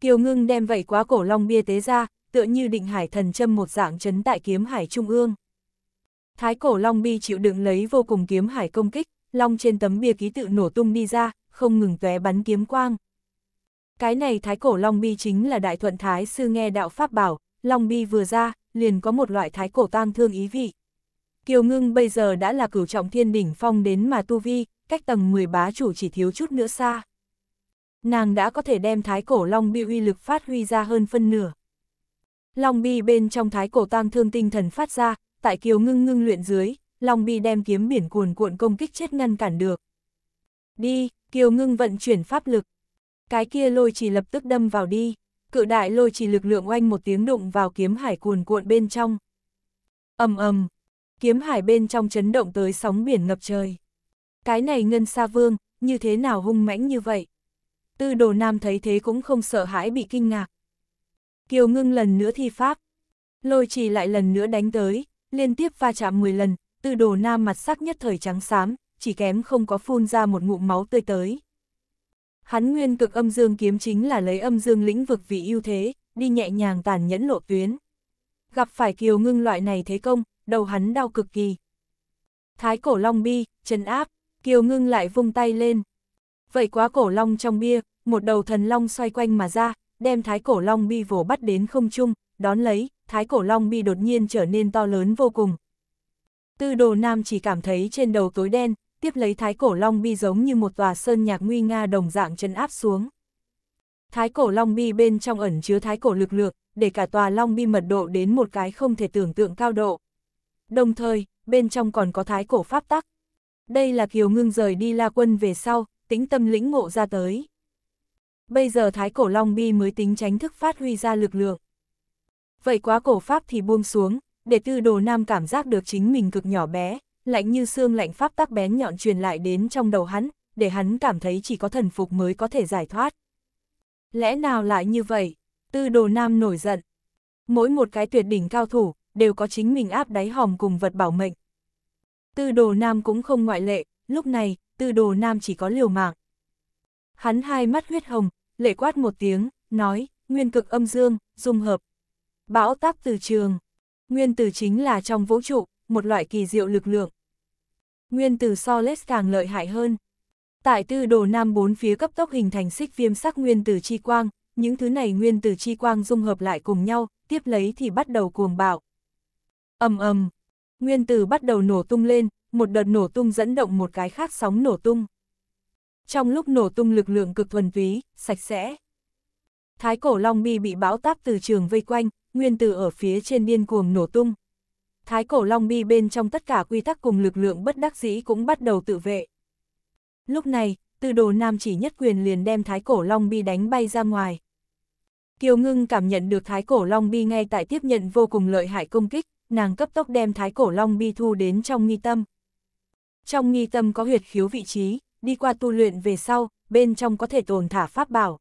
Kiều ngưng đem vậy quá cổ long bia tế ra, tựa như định hải thần châm một dạng chấn tại kiếm hải trung ương. Thái cổ long bi chịu đựng lấy vô cùng kiếm hải công kích, long trên tấm bia ký tự nổ tung đi ra, không ngừng tóe bắn kiếm quang. Cái này thái cổ long bi chính là đại thuận thái sư nghe đạo pháp bảo, Long Bi vừa ra, liền có một loại thái cổ tang thương ý vị. Kiều Ngưng bây giờ đã là cửu trọng thiên đỉnh phong đến mà tu vi, cách tầng 10 bá chủ chỉ thiếu chút nữa xa. Nàng đã có thể đem thái cổ Long Bi uy lực phát huy ra hơn phân nửa. Long Bi bên trong thái cổ tang thương tinh thần phát ra, tại Kiều Ngưng ngưng luyện dưới, Long Bi đem kiếm biển cuồn cuộn công kích chết ngăn cản được. Đi, Kiều Ngưng vận chuyển pháp lực. Cái kia lôi chỉ lập tức đâm vào đi cự đại lôi chỉ lực lượng oanh một tiếng đụng vào kiếm hải cuồn cuộn bên trong. ầm ầm, kiếm hải bên trong chấn động tới sóng biển ngập trời. Cái này ngân sa vương, như thế nào hung mãnh như vậy? Tư đồ nam thấy thế cũng không sợ hãi bị kinh ngạc. Kiều ngưng lần nữa thi pháp. Lôi trì lại lần nữa đánh tới, liên tiếp va chạm 10 lần, tư đồ nam mặt sắc nhất thời trắng xám, chỉ kém không có phun ra một ngụm máu tươi tới. Hắn nguyên cực âm dương kiếm chính là lấy âm dương lĩnh vực vì ưu thế, đi nhẹ nhàng tàn nhẫn lộ tuyến. Gặp phải kiều ngưng loại này thế công, đầu hắn đau cực kỳ. Thái cổ long bi, chân áp, kiều ngưng lại vung tay lên. Vậy quá cổ long trong bia, một đầu thần long xoay quanh mà ra, đem thái cổ long bi vồ bắt đến không trung, đón lấy, thái cổ long bi đột nhiên trở nên to lớn vô cùng. Tư đồ nam chỉ cảm thấy trên đầu tối đen, tiếp lấy thái cổ long bi giống như một tòa sơn nhạc nguy nga đồng dạng chân áp xuống. Thái cổ long bi bên trong ẩn chứa thái cổ lực lượng, để cả tòa long bi mật độ đến một cái không thể tưởng tượng cao độ. Đồng thời, bên trong còn có thái cổ pháp tắc. Đây là kiều ngưng rời đi la quân về sau, tính tâm lĩnh ngộ ra tới. Bây giờ thái cổ long bi mới tính tránh thức phát huy ra lực lượng. Vậy quá cổ pháp thì buông xuống, để tư đồ nam cảm giác được chính mình cực nhỏ bé, lạnh như xương lạnh pháp tắc bén nhọn truyền lại đến trong đầu hắn, để hắn cảm thấy chỉ có thần phục mới có thể giải thoát. Lẽ nào lại như vậy? Tư đồ nam nổi giận. Mỗi một cái tuyệt đỉnh cao thủ, đều có chính mình áp đáy hòm cùng vật bảo mệnh. Tư đồ nam cũng không ngoại lệ, lúc này, tư đồ nam chỉ có liều mạng. Hắn hai mắt huyết hồng, lệ quát một tiếng, nói, nguyên cực âm dương, dung hợp. Bão táp từ trường. Nguyên từ chính là trong vũ trụ, một loại kỳ diệu lực lượng. Nguyên tử Soles càng lợi hại hơn. Tại tư đồ nam bốn phía cấp tốc hình thành xích viêm sắc nguyên tử chi quang, những thứ này nguyên tử chi quang dung hợp lại cùng nhau, tiếp lấy thì bắt đầu cuồng bạo. ầm ầm, nguyên tử bắt đầu nổ tung lên, một đợt nổ tung dẫn động một cái khác sóng nổ tung. Trong lúc nổ tung lực lượng cực thuần túy, sạch sẽ. Thái cổ Long Bi bị bão táp từ trường vây quanh, nguyên tử ở phía trên điên cuồng nổ tung thái cổ long bi bên trong tất cả quy tắc cùng lực lượng bất đắc dĩ cũng bắt đầu tự vệ. Lúc này, tư đồ nam chỉ nhất quyền liền đem thái cổ long bi đánh bay ra ngoài. Kiều ngưng cảm nhận được thái cổ long bi ngay tại tiếp nhận vô cùng lợi hại công kích, nàng cấp tốc đem thái cổ long bi thu đến trong nghi tâm. Trong nghi tâm có huyệt khiếu vị trí, đi qua tu luyện về sau, bên trong có thể tồn thả pháp bảo.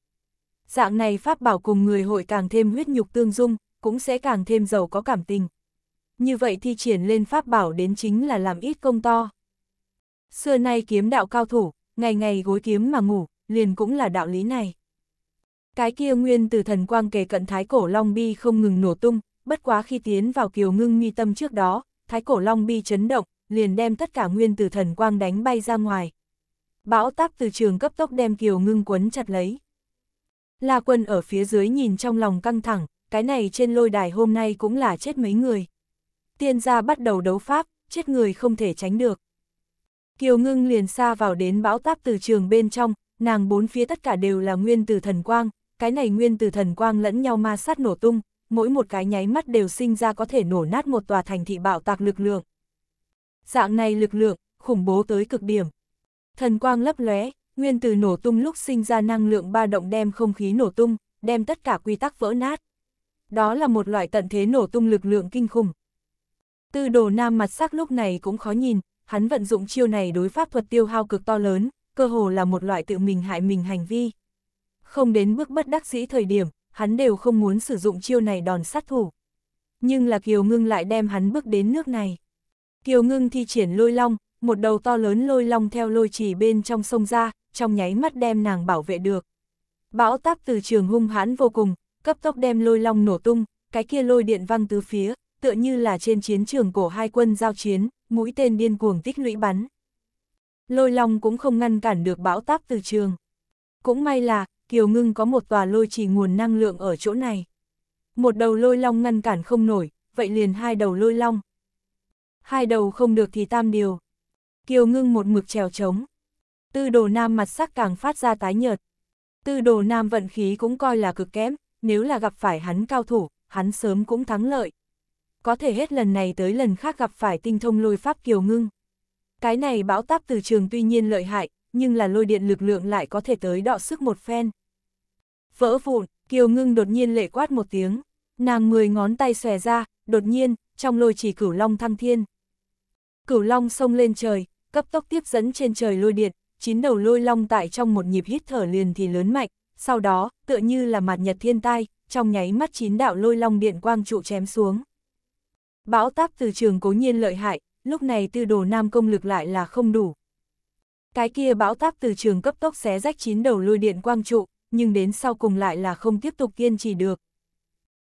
Dạng này pháp bảo cùng người hội càng thêm huyết nhục tương dung, cũng sẽ càng thêm giàu có cảm tình, như vậy thi triển lên pháp bảo đến chính là làm ít công to. Xưa nay kiếm đạo cao thủ, ngày ngày gối kiếm mà ngủ, liền cũng là đạo lý này. Cái kia nguyên từ thần quang kề cận thái cổ long bi không ngừng nổ tung, bất quá khi tiến vào kiều ngưng mi tâm trước đó, thái cổ long bi chấn động, liền đem tất cả nguyên từ thần quang đánh bay ra ngoài. Bão táp từ trường cấp tốc đem kiều ngưng quấn chặt lấy. La quân ở phía dưới nhìn trong lòng căng thẳng, cái này trên lôi đài hôm nay cũng là chết mấy người tiên gia bắt đầu đấu pháp, chết người không thể tránh được. Kiều ngưng liền xa vào đến bão táp từ trường bên trong, nàng bốn phía tất cả đều là nguyên từ thần quang, cái này nguyên từ thần quang lẫn nhau ma sát nổ tung, mỗi một cái nháy mắt đều sinh ra có thể nổ nát một tòa thành thị bạo tạc lực lượng. Dạng này lực lượng, khủng bố tới cực điểm. Thần quang lấp lóe, nguyên từ nổ tung lúc sinh ra năng lượng ba động đem không khí nổ tung, đem tất cả quy tắc vỡ nát. Đó là một loại tận thế nổ tung lực lượng kinh khủng. Tư đồ nam mặt sắc lúc này cũng khó nhìn, hắn vận dụng chiêu này đối pháp thuật tiêu hao cực to lớn, cơ hồ là một loại tự mình hại mình hành vi. Không đến bước bất đắc dĩ thời điểm, hắn đều không muốn sử dụng chiêu này đòn sát thủ. Nhưng là Kiều Ngưng lại đem hắn bước đến nước này. Kiều Ngưng thi triển lôi long, một đầu to lớn lôi long theo lôi chỉ bên trong sông ra, trong nháy mắt đem nàng bảo vệ được. Bão táp từ trường hung hãn vô cùng, cấp tốc đem lôi long nổ tung, cái kia lôi điện văng tứ phía, tựa như là trên chiến trường cổ hai quân giao chiến, mũi tên điên cuồng tích lũy bắn. Lôi long cũng không ngăn cản được bão táp từ trường. Cũng may là, Kiều Ngưng có một tòa lôi trì nguồn năng lượng ở chỗ này. Một đầu lôi long ngăn cản không nổi, vậy liền hai đầu lôi long. Hai đầu không được thì tam điều. Kiều Ngưng một mực trèo trống. Tư đồ nam mặt sắc càng phát ra tái nhợt. Tư đồ nam vận khí cũng coi là cực kém, nếu là gặp phải hắn cao thủ, hắn sớm cũng thắng lợi có thể hết lần này tới lần khác gặp phải tinh thông lôi pháp kiều ngưng. Cái này bão táp từ trường tuy nhiên lợi hại, nhưng là lôi điện lực lượng lại có thể tới đọ sức một phen. Vỡ vụn, kiều ngưng đột nhiên lệ quát một tiếng, nàng mười ngón tay xòe ra, đột nhiên, trong lôi chỉ cửu long thăng thiên. Cửu long sông lên trời, cấp tốc tiếp dẫn trên trời lôi điện, chín đầu lôi long tại trong một nhịp hít thở liền thì lớn mạnh, sau đó, tựa như là mặt nhật thiên tai, trong nháy mắt chín đạo lôi long điện quang trụ chém xuống. Bão táp từ trường cố nhiên lợi hại, lúc này tư đồ nam công lực lại là không đủ. Cái kia bão táp từ trường cấp tốc xé rách chín đầu lôi điện quang trụ, nhưng đến sau cùng lại là không tiếp tục kiên trì được.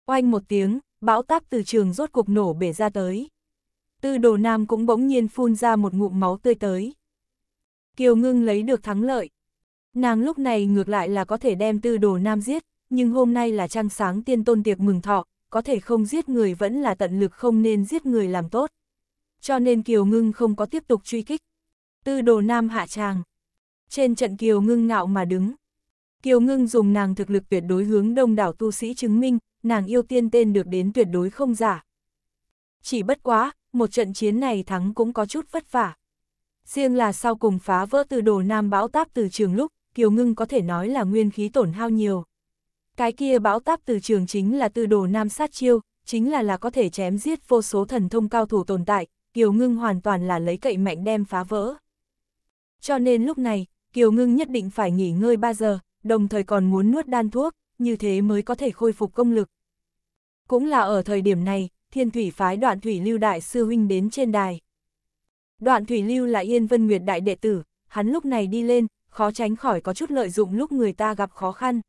Oanh một tiếng, bão táp từ trường rốt cục nổ bể ra tới. Tư đồ nam cũng bỗng nhiên phun ra một ngụm máu tươi tới. Kiều ngưng lấy được thắng lợi. Nàng lúc này ngược lại là có thể đem tư đồ nam giết, nhưng hôm nay là trăng sáng tiên tôn tiệc mừng thọ, có thể không giết người vẫn là tận lực không nên giết người làm tốt. Cho nên Kiều Ngưng không có tiếp tục truy kích. Tư đồ nam hạ tràng. Trên trận Kiều Ngưng ngạo mà đứng. Kiều Ngưng dùng nàng thực lực tuyệt đối hướng đông đảo tu sĩ chứng minh, nàng yêu tiên tên được đến tuyệt đối không giả. Chỉ bất quá, một trận chiến này thắng cũng có chút vất vả. Riêng là sau cùng phá vỡ từ đồ nam bão táp từ trường lúc, Kiều Ngưng có thể nói là nguyên khí tổn hao nhiều. Cái kia bão táp từ trường chính là từ đồ nam sát chiêu, chính là là có thể chém giết vô số thần thông cao thủ tồn tại, Kiều Ngưng hoàn toàn là lấy cậy mạnh đem phá vỡ. Cho nên lúc này, Kiều Ngưng nhất định phải nghỉ ngơi 3 giờ, đồng thời còn muốn nuốt đan thuốc, như thế mới có thể khôi phục công lực. Cũng là ở thời điểm này, thiên thủy phái đoạn thủy lưu đại sư huynh đến trên đài. Đoạn thủy lưu là Yên Vân Nguyệt đại đệ tử, hắn lúc này đi lên, khó tránh khỏi có chút lợi dụng lúc người ta gặp khó khăn.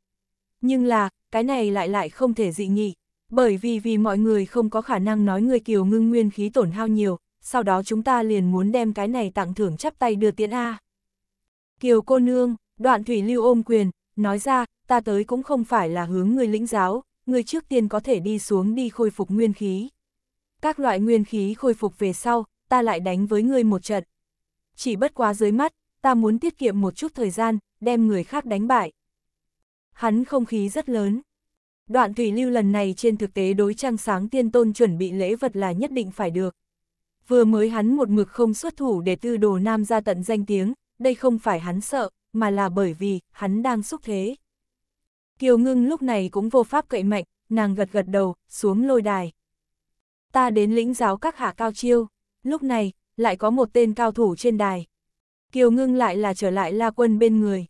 Nhưng là, cái này lại lại không thể dị nghị, bởi vì vì mọi người không có khả năng nói người kiều ngưng nguyên khí tổn hao nhiều, sau đó chúng ta liền muốn đem cái này tặng thưởng chắp tay đưa tiễn A. Kiều cô nương, đoạn thủy lưu ôm quyền, nói ra, ta tới cũng không phải là hướng người lĩnh giáo, người trước tiên có thể đi xuống đi khôi phục nguyên khí. Các loại nguyên khí khôi phục về sau, ta lại đánh với người một trận. Chỉ bất quá dưới mắt, ta muốn tiết kiệm một chút thời gian, đem người khác đánh bại hắn không khí rất lớn. Đoạn thủy lưu lần này trên thực tế đối trang sáng tiên tôn chuẩn bị lễ vật là nhất định phải được. Vừa mới hắn một mực không xuất thủ để tư đồ nam ra tận danh tiếng, đây không phải hắn sợ, mà là bởi vì hắn đang xúc thế. Kiều ngưng lúc này cũng vô pháp cậy mạnh, nàng gật gật đầu, xuống lôi đài. Ta đến lĩnh giáo các hạ cao chiêu, lúc này, lại có một tên cao thủ trên đài. Kiều ngưng lại là trở lại La Quân bên người.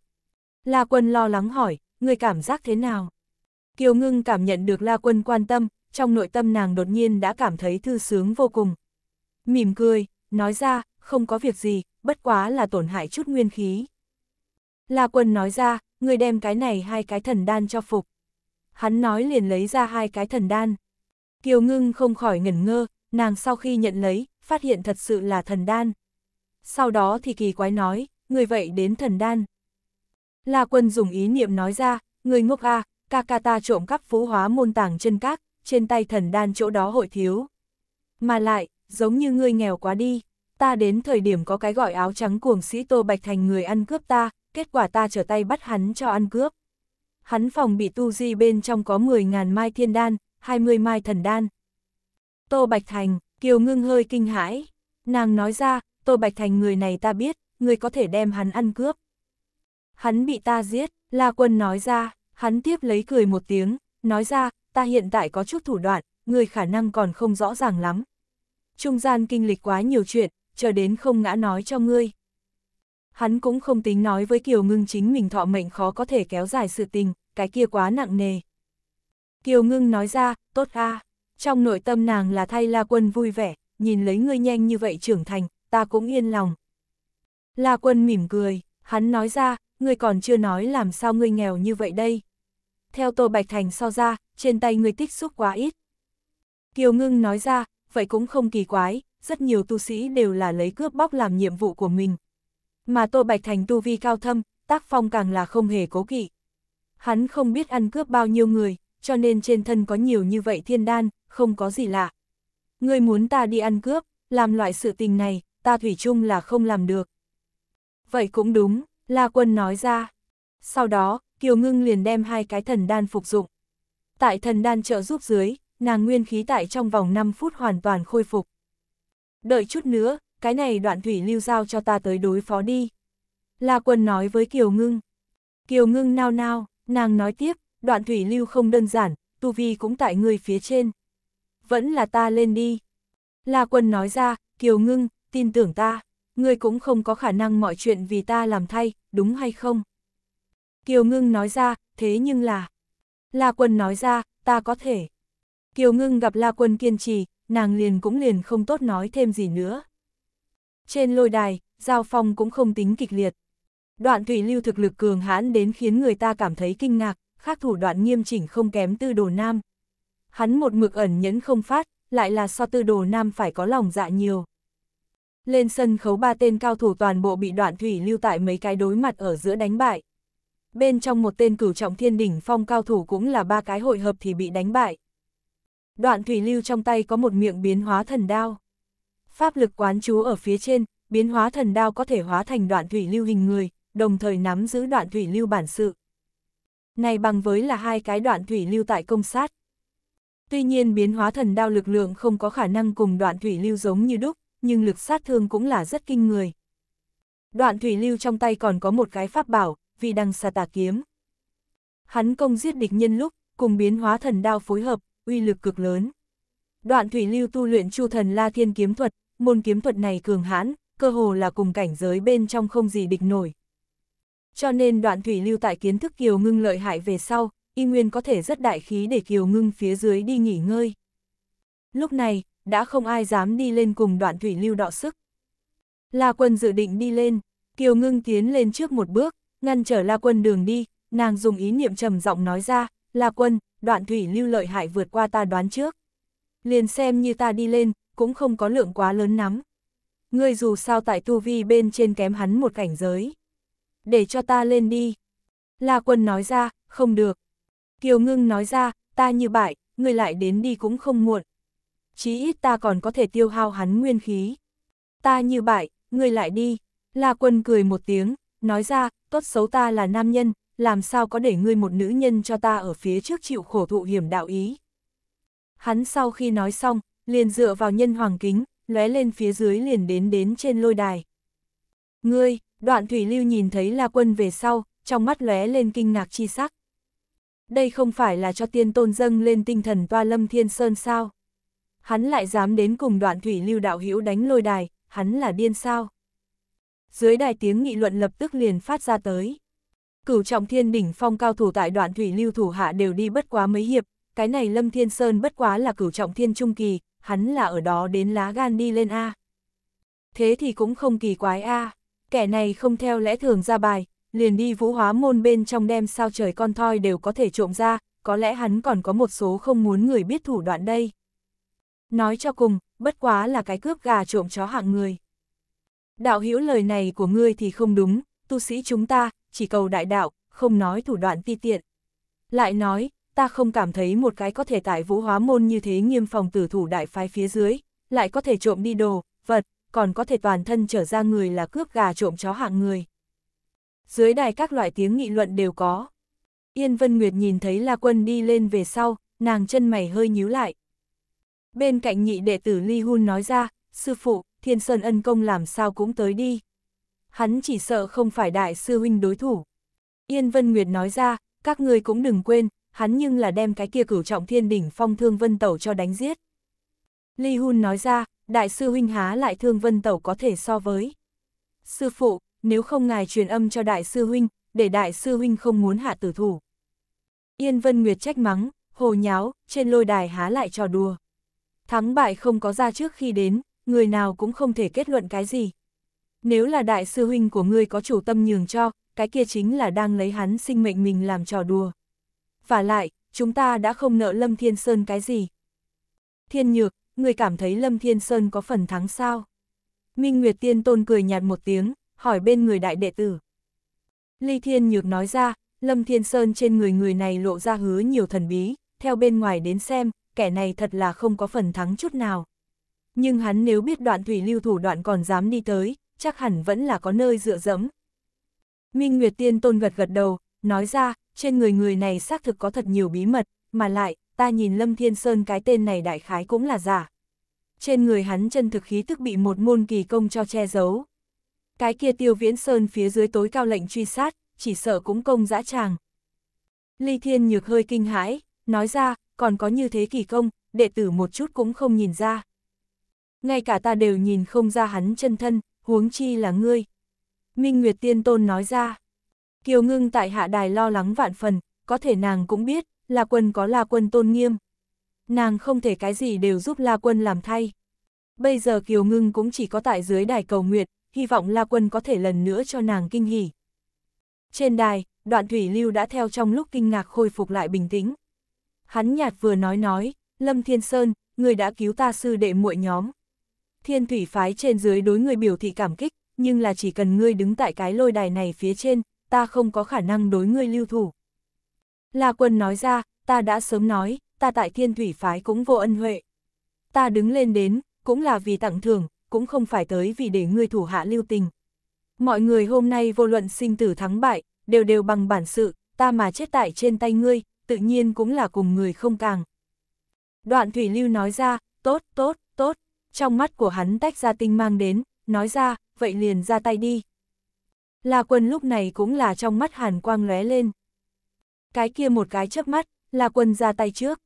La Quân lo lắng hỏi, người cảm giác thế nào? Kiều Ngưng cảm nhận được La Quân quan tâm, trong nội tâm nàng đột nhiên đã cảm thấy thư sướng vô cùng. Mỉm cười, nói ra, không có việc gì, bất quá là tổn hại chút nguyên khí. La Quân nói ra, người đem cái này hai cái thần đan cho phục. Hắn nói liền lấy ra hai cái thần đan. Kiều Ngưng không khỏi ngẩn ngơ, nàng sau khi nhận lấy, phát hiện thật sự là thần đan. Sau đó thì kỳ quái nói, người vậy đến thần đan. La quân dùng ý niệm nói ra, người ngốc a, à, ca ca ta trộm cắp phú hóa môn tàng chân các, trên tay thần đan chỗ đó hội thiếu. Mà lại, giống như ngươi nghèo quá đi, ta đến thời điểm có cái gọi áo trắng cuồng sĩ Tô Bạch Thành người ăn cướp ta, kết quả ta trở tay bắt hắn cho ăn cướp. Hắn phòng bị tu di bên trong có 10.000 mai thiên đan, 20 mai thần đan. Tô Bạch Thành, Kiều ngưng hơi kinh hãi. Nàng nói ra, Tô Bạch Thành người này ta biết, người có thể đem hắn ăn cướp hắn bị ta giết, La Quân nói ra, hắn tiếp lấy cười một tiếng, nói ra, ta hiện tại có chút thủ đoạn, người khả năng còn không rõ ràng lắm. Trung gian kinh lịch quá nhiều chuyện, chờ đến không ngã nói cho ngươi. Hắn cũng không tính nói với Kiều Ngưng chính mình thọ mệnh khó có thể kéo dài sự tình, cái kia quá nặng nề. Kiều Ngưng nói ra, tốt a trong nội tâm nàng là thay La Quân vui vẻ, nhìn lấy ngươi nhanh như vậy trưởng thành, ta cũng yên lòng. La Quân mỉm cười, hắn nói ra, ngươi còn chưa nói làm sao ngươi nghèo như vậy đây. Theo Tô Bạch Thành so ra, trên tay ngươi tích xúc quá ít. Kiều Ngưng nói ra, vậy cũng không kỳ quái, rất nhiều tu sĩ đều là lấy cướp bóc làm nhiệm vụ của mình. Mà Tô Bạch Thành tu vi cao thâm, tác phong càng là không hề cố kỵ. Hắn không biết ăn cướp bao nhiêu người, cho nên trên thân có nhiều như vậy thiên đan, không có gì lạ. Ngươi muốn ta đi ăn cướp, làm loại sự tình này, ta thủy chung là không làm được. Vậy cũng đúng, La Quân nói ra. Sau đó, Kiều Ngưng liền đem hai cái thần đan phục dụng. Tại thần đan trợ giúp dưới, nàng nguyên khí tại trong vòng 5 phút hoàn toàn khôi phục. Đợi chút nữa, cái này đoạn thủy lưu giao cho ta tới đối phó đi. La Quân nói với Kiều Ngưng. Kiều Ngưng nao nao, nàng nói tiếp, đoạn thủy lưu không đơn giản, tu vi cũng tại người phía trên. Vẫn là ta lên đi. La Quân nói ra, Kiều Ngưng, tin tưởng ta ngươi cũng không có khả năng mọi chuyện vì ta làm thay, đúng hay không? Kiều Ngưng nói ra, thế nhưng là... La Quân nói ra, ta có thể. Kiều Ngưng gặp La Quân kiên trì, nàng liền cũng liền không tốt nói thêm gì nữa. Trên lôi đài, giao phong cũng không tính kịch liệt. Đoạn thủy lưu thực lực cường hãn đến khiến người ta cảm thấy kinh ngạc, khác thủ đoạn nghiêm chỉnh không kém tư đồ nam. Hắn một mực ẩn nhẫn không phát, lại là so tư đồ nam phải có lòng dạ nhiều. Lên sân khấu ba tên cao thủ toàn bộ bị đoạn thủy lưu tại mấy cái đối mặt ở giữa đánh bại. Bên trong một tên cửu trọng thiên đỉnh phong cao thủ cũng là ba cái hội hợp thì bị đánh bại. Đoạn thủy lưu trong tay có một miệng biến hóa thần đao. Pháp lực quán chú ở phía trên, biến hóa thần đao có thể hóa thành đoạn thủy lưu hình người, đồng thời nắm giữ đoạn thủy lưu bản sự. Này bằng với là hai cái đoạn thủy lưu tại công sát. Tuy nhiên biến hóa thần đao lực lượng không có khả năng cùng đoạn thủy lưu giống như đúc, nhưng lực sát thương cũng là rất kinh người. Đoạn thủy lưu trong tay còn có một cái pháp bảo, vì đằng xà tà kiếm. Hắn công giết địch nhân lúc, cùng biến hóa thần đao phối hợp, uy lực cực lớn. Đoạn thủy lưu tu luyện chu thần la thiên kiếm thuật, môn kiếm thuật này cường hãn, cơ hồ là cùng cảnh giới bên trong không gì địch nổi. Cho nên đoạn thủy lưu tại kiến thức kiều ngưng lợi hại về sau, y nguyên có thể rất đại khí để kiều ngưng phía dưới đi nghỉ ngơi. Lúc này, đã không ai dám đi lên cùng đoạn thủy lưu đọ sức. La quân dự định đi lên, Kiều Ngưng tiến lên trước một bước, ngăn trở La quân đường đi, nàng dùng ý niệm trầm giọng nói ra, La quân, đoạn thủy lưu lợi hại vượt qua ta đoán trước. Liền xem như ta đi lên, cũng không có lượng quá lớn lắm. Ngươi dù sao tại tu vi bên trên kém hắn một cảnh giới. Để cho ta lên đi. La quân nói ra, không được. Kiều Ngưng nói ra, ta như bại, ngươi lại đến đi cũng không muộn chí ít ta còn có thể tiêu hao hắn nguyên khí. Ta như bại, ngươi lại đi. La quân cười một tiếng, nói ra, tốt xấu ta là nam nhân, làm sao có để ngươi một nữ nhân cho ta ở phía trước chịu khổ thụ hiểm đạo ý. Hắn sau khi nói xong, liền dựa vào nhân hoàng kính, lóe lên phía dưới liền đến đến trên lôi đài. Ngươi, đoạn thủy lưu nhìn thấy La Quân về sau, trong mắt lóe lên kinh ngạc chi sắc. Đây không phải là cho tiên tôn dâng lên tinh thần toa lâm thiên sơn sao? hắn lại dám đến cùng đoạn thủy lưu đạo hữu đánh lôi đài, hắn là điên sao. Dưới đài tiếng nghị luận lập tức liền phát ra tới. Cửu trọng thiên đỉnh phong cao thủ tại đoạn thủy lưu thủ hạ đều đi bất quá mấy hiệp, cái này Lâm Thiên Sơn bất quá là cửu trọng thiên trung kỳ, hắn là ở đó đến lá gan đi lên A. Thế thì cũng không kỳ quái A, kẻ này không theo lẽ thường ra bài, liền đi vũ hóa môn bên trong đem sao trời con thoi đều có thể trộm ra, có lẽ hắn còn có một số không muốn người biết thủ đoạn đây nói cho cùng, bất quá là cái cướp gà trộm chó hạng người. Đạo hữu lời này của ngươi thì không đúng, tu sĩ chúng ta, chỉ cầu đại đạo, không nói thủ đoạn ti tiện. Lại nói, ta không cảm thấy một cái có thể tại vũ hóa môn như thế nghiêm phòng tử thủ đại phái phía dưới, lại có thể trộm đi đồ, vật, còn có thể toàn thân trở ra người là cướp gà trộm chó hạng người. Dưới đài các loại tiếng nghị luận đều có. Yên Vân Nguyệt nhìn thấy La Quân đi lên về sau, nàng chân mày hơi nhíu lại. Bên cạnh nhị đệ tử Ly Hun nói ra, sư phụ, thiên sơn ân công làm sao cũng tới đi. Hắn chỉ sợ không phải đại sư huynh đối thủ. Yên Vân Nguyệt nói ra, các ngươi cũng đừng quên, hắn nhưng là đem cái kia cửu trọng thiên đỉnh phong thương vân tẩu cho đánh giết. Ly Hun nói ra, đại sư huynh há lại thương vân tẩu có thể so với. Sư phụ, nếu không ngài truyền âm cho đại sư huynh, để đại sư huynh không muốn hạ tử thủ. Yên Vân Nguyệt trách mắng, hồ nháo, trên lôi đài há lại trò đùa. Thắng bại không có ra trước khi đến, người nào cũng không thể kết luận cái gì. Nếu là đại sư huynh của ngươi có chủ tâm nhường cho, cái kia chính là đang lấy hắn sinh mệnh mình làm trò đùa. Và lại, chúng ta đã không nợ Lâm Thiên Sơn cái gì. Thiên Nhược, ngươi cảm thấy Lâm Thiên Sơn có phần thắng sao? Minh Nguyệt Tiên Tôn cười nhạt một tiếng, hỏi bên người đại đệ tử. Ly Thiên Nhược nói ra, Lâm Thiên Sơn trên người người này lộ ra hứa nhiều thần bí, theo bên ngoài đến xem, kẻ này thật là không có phần thắng chút nào. Nhưng hắn nếu biết đoạn thủy lưu thủ đoạn còn dám đi tới, chắc hẳn vẫn là có nơi dựa dẫm. Minh Nguyệt Tiên Tôn gật gật đầu, nói ra, trên người người này xác thực có thật nhiều bí mật, mà lại, ta nhìn Lâm Thiên Sơn cái tên này đại khái cũng là giả. Trên người hắn chân thực khí tức bị một môn kỳ công cho che giấu. Cái kia tiêu viễn sơn phía dưới tối cao lệnh truy sát, chỉ sợ cũng công dã tràng. Ly Thiên Nhược hơi kinh hãi, nói ra, còn có như thế kỳ công, đệ tử một chút cũng không nhìn ra. Ngay cả ta đều nhìn không ra hắn chân thân, huống chi là ngươi. Minh Nguyệt Tiên Tôn nói ra. Kiều ngưng tại hạ đài lo lắng vạn phần, có thể nàng cũng biết, là quân có là quân tôn nghiêm. Nàng không thể cái gì đều giúp La Quân làm thay. Bây giờ Kiều Ngưng cũng chỉ có tại dưới đài cầu nguyện, hy vọng La Quân có thể lần nữa cho nàng kinh hỉ. Trên đài, đoạn thủy lưu đã theo trong lúc kinh ngạc khôi phục lại bình tĩnh. Hắn nhạt vừa nói nói, Lâm Thiên Sơn, người đã cứu ta sư đệ muội nhóm. Thiên thủy phái trên dưới đối người biểu thị cảm kích, nhưng là chỉ cần ngươi đứng tại cái lôi đài này phía trên, ta không có khả năng đối ngươi lưu thủ. La quân nói ra, ta đã sớm nói, ta tại thiên thủy phái cũng vô ân huệ. Ta đứng lên đến, cũng là vì tặng thưởng, cũng không phải tới vì để ngươi thủ hạ lưu tình. Mọi người hôm nay vô luận sinh tử thắng bại, đều đều bằng bản sự, ta mà chết tại trên tay ngươi, tự nhiên cũng là cùng người không càng. Đoạn thủy lưu nói ra, tốt, tốt, tốt, trong mắt của hắn tách ra tinh mang đến, nói ra, vậy liền ra tay đi. La quân lúc này cũng là trong mắt hàn quang lóe lên. Cái kia một cái chớp mắt, La quân ra tay trước.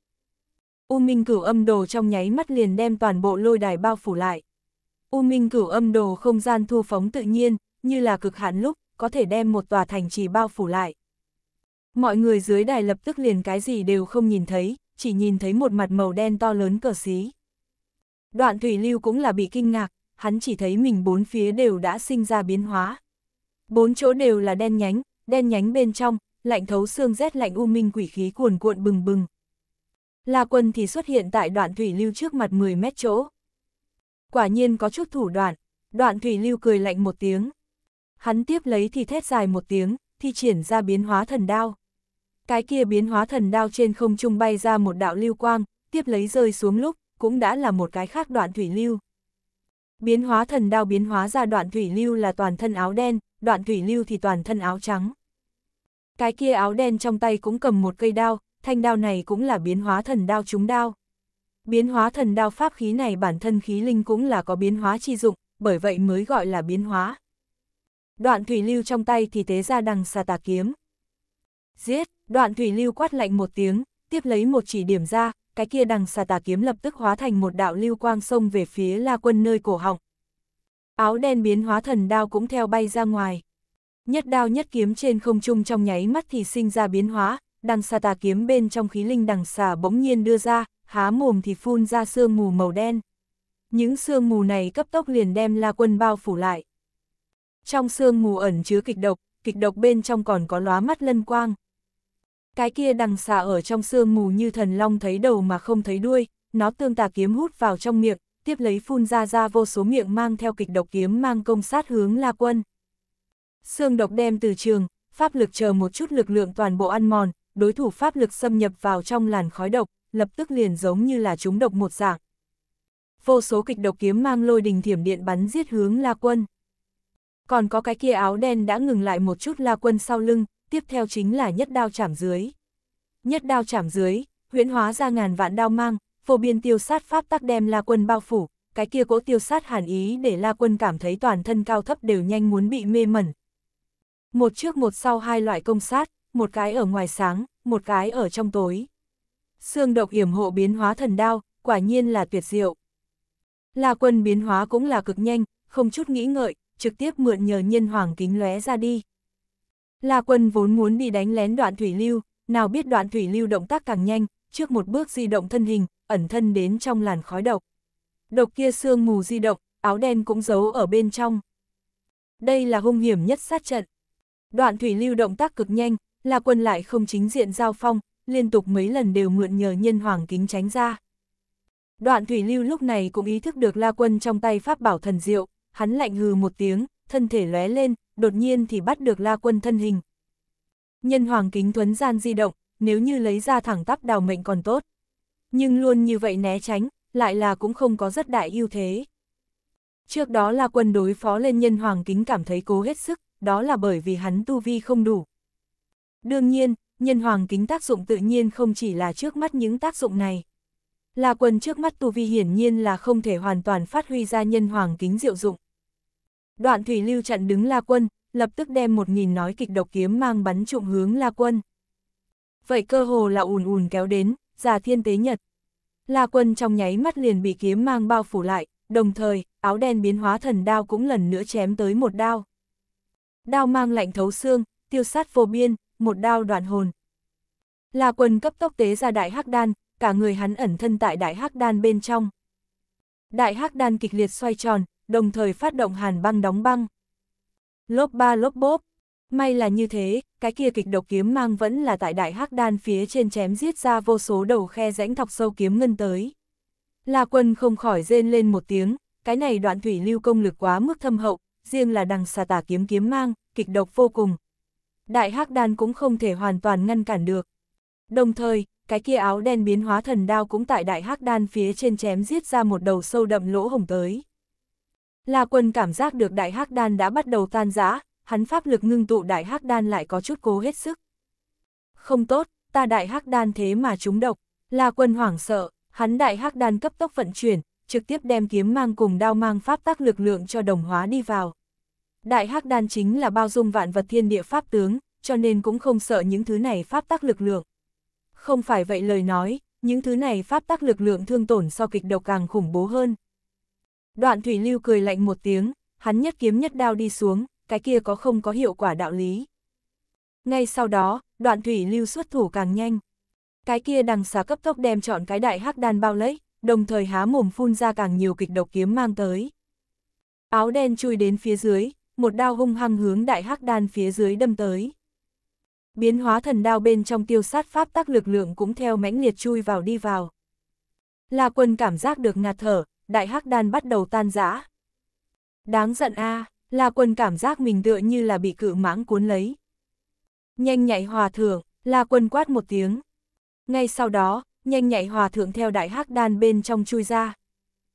U Minh cửu âm đồ trong nháy mắt liền đem toàn bộ lôi đài bao phủ lại. U Minh cửu âm đồ không gian thu phóng tự nhiên, như là cực hạn lúc, có thể đem một tòa thành trì bao phủ lại. Mọi người dưới đài lập tức liền cái gì đều không nhìn thấy, chỉ nhìn thấy một mặt màu đen to lớn cờ xí. Đoạn thủy lưu cũng là bị kinh ngạc, hắn chỉ thấy mình bốn phía đều đã sinh ra biến hóa. Bốn chỗ đều là đen nhánh, đen nhánh bên trong, lạnh thấu xương rét lạnh u minh quỷ khí cuồn cuộn bừng bừng. La quân thì xuất hiện tại đoạn thủy lưu trước mặt 10 mét chỗ. Quả nhiên có chút thủ đoạn, đoạn thủy lưu cười lạnh một tiếng. Hắn tiếp lấy thì thét dài một tiếng, thi triển ra biến hóa thần đao. Cái kia biến hóa thần đao trên không trung bay ra một đạo lưu quang, tiếp lấy rơi xuống lúc, cũng đã là một cái khác đoạn thủy lưu. Biến hóa thần đao biến hóa ra đoạn thủy lưu là toàn thân áo đen, đoạn thủy lưu thì toàn thân áo trắng. Cái kia áo đen trong tay cũng cầm một cây đao, thanh đao này cũng là biến hóa thần đao chúng đao. Biến hóa thần đao pháp khí này bản thân khí linh cũng là có biến hóa chi dụng, bởi vậy mới gọi là biến hóa đoạn thủy lưu trong tay thì tế ra đằng xà tà kiếm. Giết, đoạn thủy lưu quát lạnh một tiếng, tiếp lấy một chỉ điểm ra, cái kia đằng xà tà kiếm lập tức hóa thành một đạo lưu quang sông về phía la quân nơi cổ họng. Áo đen biến hóa thần đao cũng theo bay ra ngoài. Nhất đao nhất kiếm trên không trung trong nháy mắt thì sinh ra biến hóa, đằng xà tà kiếm bên trong khí linh đằng xà bỗng nhiên đưa ra, há mồm thì phun ra sương mù màu đen. Những sương mù này cấp tốc liền đem la quân bao phủ lại. Trong sương mù ẩn chứa kịch độc, kịch độc bên trong còn có lóa mắt lân quang. Cái kia đằng xà ở trong sương mù như thần long thấy đầu mà không thấy đuôi, nó tương tà kiếm hút vào trong miệng, tiếp lấy phun ra ra vô số miệng mang theo kịch độc kiếm mang công sát hướng La Quân. Sương độc đem từ trường, pháp lực chờ một chút lực lượng toàn bộ ăn mòn, đối thủ pháp lực xâm nhập vào trong làn khói độc, lập tức liền giống như là chúng độc một dạng. Vô số kịch độc kiếm mang lôi đình thiểm điện bắn giết hướng La Quân còn có cái kia áo đen đã ngừng lại một chút la quân sau lưng, tiếp theo chính là nhất đao chảm dưới. Nhất đao chảm dưới, huyễn hóa ra ngàn vạn đao mang, phổ biên tiêu sát pháp tắc đem la quân bao phủ, cái kia cỗ tiêu sát hàn ý để la quân cảm thấy toàn thân cao thấp đều nhanh muốn bị mê mẩn. Một trước một sau hai loại công sát, một cái ở ngoài sáng, một cái ở trong tối. Xương độc hiểm hộ biến hóa thần đao, quả nhiên là tuyệt diệu. La quân biến hóa cũng là cực nhanh, không chút nghĩ ngợi, trực tiếp mượn nhờ nhân hoàng kính lóe ra đi. La quân vốn muốn đi đánh lén đoạn thủy lưu, nào biết đoạn thủy lưu động tác càng nhanh, trước một bước di động thân hình, ẩn thân đến trong làn khói độc. Độc kia sương mù di động, áo đen cũng giấu ở bên trong. Đây là hung hiểm nhất sát trận. Đoạn thủy lưu động tác cực nhanh, La Quân lại không chính diện giao phong, liên tục mấy lần đều mượn nhờ nhân hoàng kính tránh ra. Đoạn thủy lưu lúc này cũng ý thức được La Quân trong tay pháp bảo thần diệu, hắn lạnh hừ một tiếng, thân thể lóe lên, đột nhiên thì bắt được La Quân thân hình. Nhân hoàng kính thuấn gian di động, nếu như lấy ra thẳng tắp đào mệnh còn tốt. Nhưng luôn như vậy né tránh, lại là cũng không có rất đại ưu thế. Trước đó La Quân đối phó lên nhân hoàng kính cảm thấy cố hết sức, đó là bởi vì hắn tu vi không đủ. Đương nhiên, nhân hoàng kính tác dụng tự nhiên không chỉ là trước mắt những tác dụng này. La Quân trước mắt Tu Vi hiển nhiên là không thể hoàn toàn phát huy ra nhân hoàng kính diệu dụng. Đoạn Thủy Lưu chặn đứng La Quân, lập tức đem một nghìn nói kịch độc kiếm mang bắn trụng hướng La Quân. Vậy cơ hồ là ùn ùn kéo đến, già thiên tế nhật. La Quân trong nháy mắt liền bị kiếm mang bao phủ lại, đồng thời, áo đen biến hóa thần đao cũng lần nữa chém tới một đao. Đao mang lạnh thấu xương, tiêu sát vô biên, một đao đoạn hồn. La Quân cấp tốc tế ra đại hắc đan, cả người hắn ẩn thân tại đại hắc đan bên trong. Đại hắc đan kịch liệt xoay tròn, đồng thời phát động hàn băng đóng băng. Lốp ba lốp bốp, may là như thế, cái kia kịch độc kiếm mang vẫn là tại đại hắc đan phía trên chém giết ra vô số đầu khe rãnh thọc sâu kiếm ngân tới. La quân không khỏi rên lên một tiếng, cái này đoạn thủy lưu công lực quá mức thâm hậu, riêng là đằng xà tà kiếm kiếm mang, kịch độc vô cùng. Đại hắc đan cũng không thể hoàn toàn ngăn cản được. Đồng thời, cái kia áo đen biến hóa thần đao cũng tại đại hắc đan phía trên chém giết ra một đầu sâu đậm lỗ hồng tới. La Quân cảm giác được đại hắc đan đã bắt đầu tan rã, hắn pháp lực ngưng tụ đại hắc đan lại có chút cố hết sức. Không tốt, ta đại hắc đan thế mà trúng độc. La Quân hoảng sợ, hắn đại hắc đan cấp tốc vận chuyển, trực tiếp đem kiếm mang cùng đao mang pháp tác lực lượng cho đồng hóa đi vào. Đại hắc đan chính là bao dung vạn vật thiên địa pháp tướng, cho nên cũng không sợ những thứ này pháp tác lực lượng. Không phải vậy lời nói, những thứ này pháp tắc lực lượng thương tổn so kịch độc càng khủng bố hơn. Đoạn thủy lưu cười lạnh một tiếng, hắn nhất kiếm nhất đao đi xuống, cái kia có không có hiệu quả đạo lý. Ngay sau đó, đoạn thủy lưu xuất thủ càng nhanh. Cái kia đằng xà cấp tốc đem chọn cái đại hắc đan bao lấy, đồng thời há mồm phun ra càng nhiều kịch độc kiếm mang tới. Áo đen chui đến phía dưới, một đao hung hăng hướng đại hắc đan phía dưới đâm tới biến hóa thần đao bên trong tiêu sát pháp tác lực lượng cũng theo mãnh liệt chui vào đi vào. La quân cảm giác được ngạt thở, đại hắc đan bắt đầu tan rã. Đáng giận a, à, La quân cảm giác mình tựa như là bị cự mãng cuốn lấy. Nhanh nhạy hòa thượng, La quân quát một tiếng. Ngay sau đó, nhanh nhạy hòa thượng theo đại hắc đan bên trong chui ra.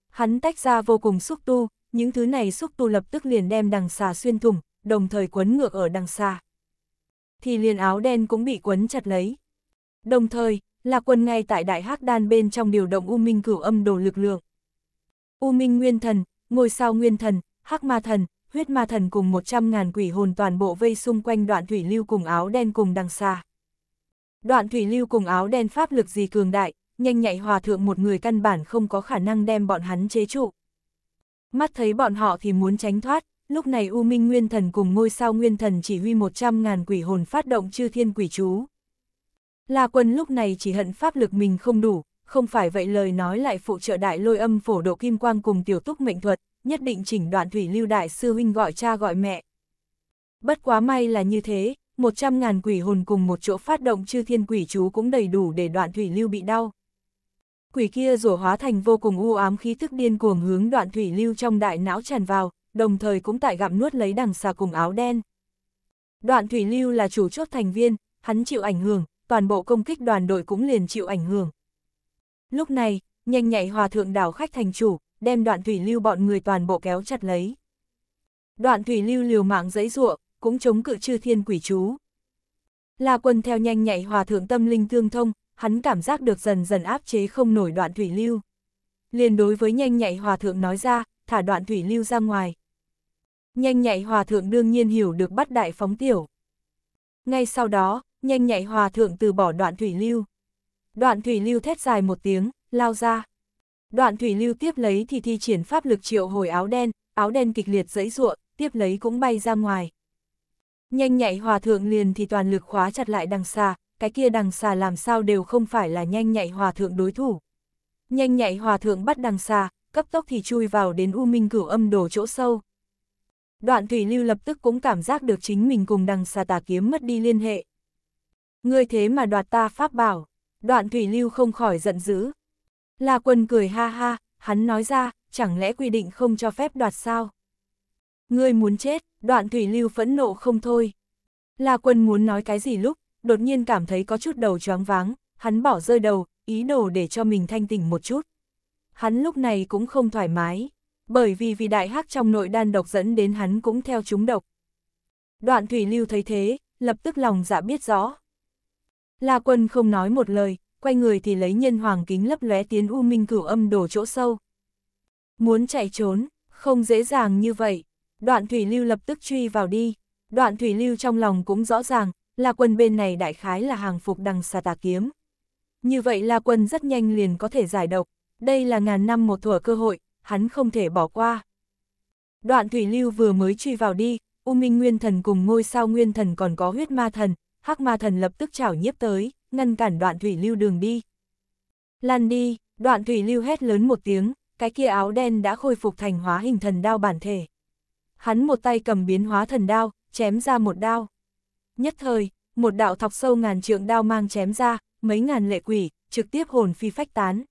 Hắn tách ra vô cùng xúc tu, những thứ này xúc tu lập tức liền đem đằng xà xuyên thủng, đồng thời quấn ngược ở đằng xà thì liền áo đen cũng bị quấn chặt lấy. Đồng thời, là quân ngay tại Đại hắc Đan bên trong điều động U Minh cửu âm đồ lực lượng. U Minh Nguyên Thần, Ngôi Sao Nguyên Thần, hắc Ma Thần, Huyết Ma Thần cùng 100.000 quỷ hồn toàn bộ vây xung quanh đoạn thủy lưu cùng áo đen cùng đằng xa. Đoạn thủy lưu cùng áo đen pháp lực gì cường đại, nhanh nhạy hòa thượng một người căn bản không có khả năng đem bọn hắn chế trụ. Mắt thấy bọn họ thì muốn tránh thoát, lúc này U Minh Nguyên Thần cùng ngôi sao Nguyên Thần chỉ huy 100.000 quỷ hồn phát động chư thiên quỷ chú. La Quân lúc này chỉ hận pháp lực mình không đủ, không phải vậy lời nói lại phụ trợ đại lôi âm phổ độ kim quang cùng tiểu túc mệnh thuật, nhất định chỉnh đoạn thủy lưu đại sư huynh gọi cha gọi mẹ. Bất quá may là như thế, 100.000 quỷ hồn cùng một chỗ phát động chư thiên quỷ chú cũng đầy đủ để đoạn thủy lưu bị đau. Quỷ kia rủa hóa thành vô cùng u ám khí thức điên cuồng hướng đoạn thủy lưu trong đại não tràn vào, đồng thời cũng tại gặm nuốt lấy đằng xà cùng áo đen. Đoạn Thủy Lưu là chủ chốt thành viên, hắn chịu ảnh hưởng, toàn bộ công kích đoàn đội cũng liền chịu ảnh hưởng. Lúc này, nhanh nhạy hòa thượng đảo khách thành chủ, đem đoạn Thủy Lưu bọn người toàn bộ kéo chặt lấy. Đoạn Thủy Lưu liều mạng dãy ruộng, cũng chống cự chư thiên quỷ chú. La quân theo nhanh nhạy hòa thượng tâm linh tương thông, hắn cảm giác được dần dần áp chế không nổi đoạn Thủy Lưu. Liền đối với nhanh nhạy hòa thượng nói ra, thả đoạn Thủy Lưu ra ngoài. Nhanh nhạy hòa thượng đương nhiên hiểu được bắt đại phóng tiểu. Ngay sau đó, nhanh nhạy hòa thượng từ bỏ đoạn thủy lưu. Đoạn thủy lưu thét dài một tiếng, lao ra. Đoạn thủy lưu tiếp lấy thì thi triển pháp lực triệu hồi áo đen, áo đen kịch liệt dẫy ruộng, tiếp lấy cũng bay ra ngoài. Nhanh nhạy hòa thượng liền thì toàn lực khóa chặt lại đằng xa, cái kia đằng xa làm sao đều không phải là nhanh nhạy hòa thượng đối thủ. Nhanh nhạy hòa thượng bắt đằng xa, cấp tốc thì chui vào đến u minh cửu âm đồ chỗ sâu, đoạn thủy lưu lập tức cũng cảm giác được chính mình cùng đằng xà tà kiếm mất đi liên hệ. Ngươi thế mà đoạt ta pháp bảo, đoạn thủy lưu không khỏi giận dữ. La quân cười ha ha, hắn nói ra, chẳng lẽ quy định không cho phép đoạt sao? Ngươi muốn chết, đoạn thủy lưu phẫn nộ không thôi. La quân muốn nói cái gì lúc, đột nhiên cảm thấy có chút đầu choáng váng, hắn bỏ rơi đầu, ý đồ để cho mình thanh tỉnh một chút. Hắn lúc này cũng không thoải mái bởi vì vì đại hắc trong nội đan độc dẫn đến hắn cũng theo chúng độc. Đoạn thủy lưu thấy thế, lập tức lòng dạ biết rõ. La quân không nói một lời, quay người thì lấy nhân hoàng kính lấp lóe tiến u minh cửu âm đổ chỗ sâu. Muốn chạy trốn, không dễ dàng như vậy. Đoạn thủy lưu lập tức truy vào đi. Đoạn thủy lưu trong lòng cũng rõ ràng, La quân bên này đại khái là hàng phục đằng xà tà kiếm. Như vậy La quân rất nhanh liền có thể giải độc. Đây là ngàn năm một thủa cơ hội, hắn không thể bỏ qua. Đoạn thủy lưu vừa mới truy vào đi, U Minh Nguyên Thần cùng ngôi sao Nguyên Thần còn có huyết ma thần, hắc ma thần lập tức chảo nhiếp tới, ngăn cản đoạn thủy lưu đường đi. Lan đi, đoạn thủy lưu hét lớn một tiếng, cái kia áo đen đã khôi phục thành hóa hình thần đao bản thể. Hắn một tay cầm biến hóa thần đao, chém ra một đao. Nhất thời, một đạo thọc sâu ngàn trượng đao mang chém ra, mấy ngàn lệ quỷ, trực tiếp hồn phi phách tán.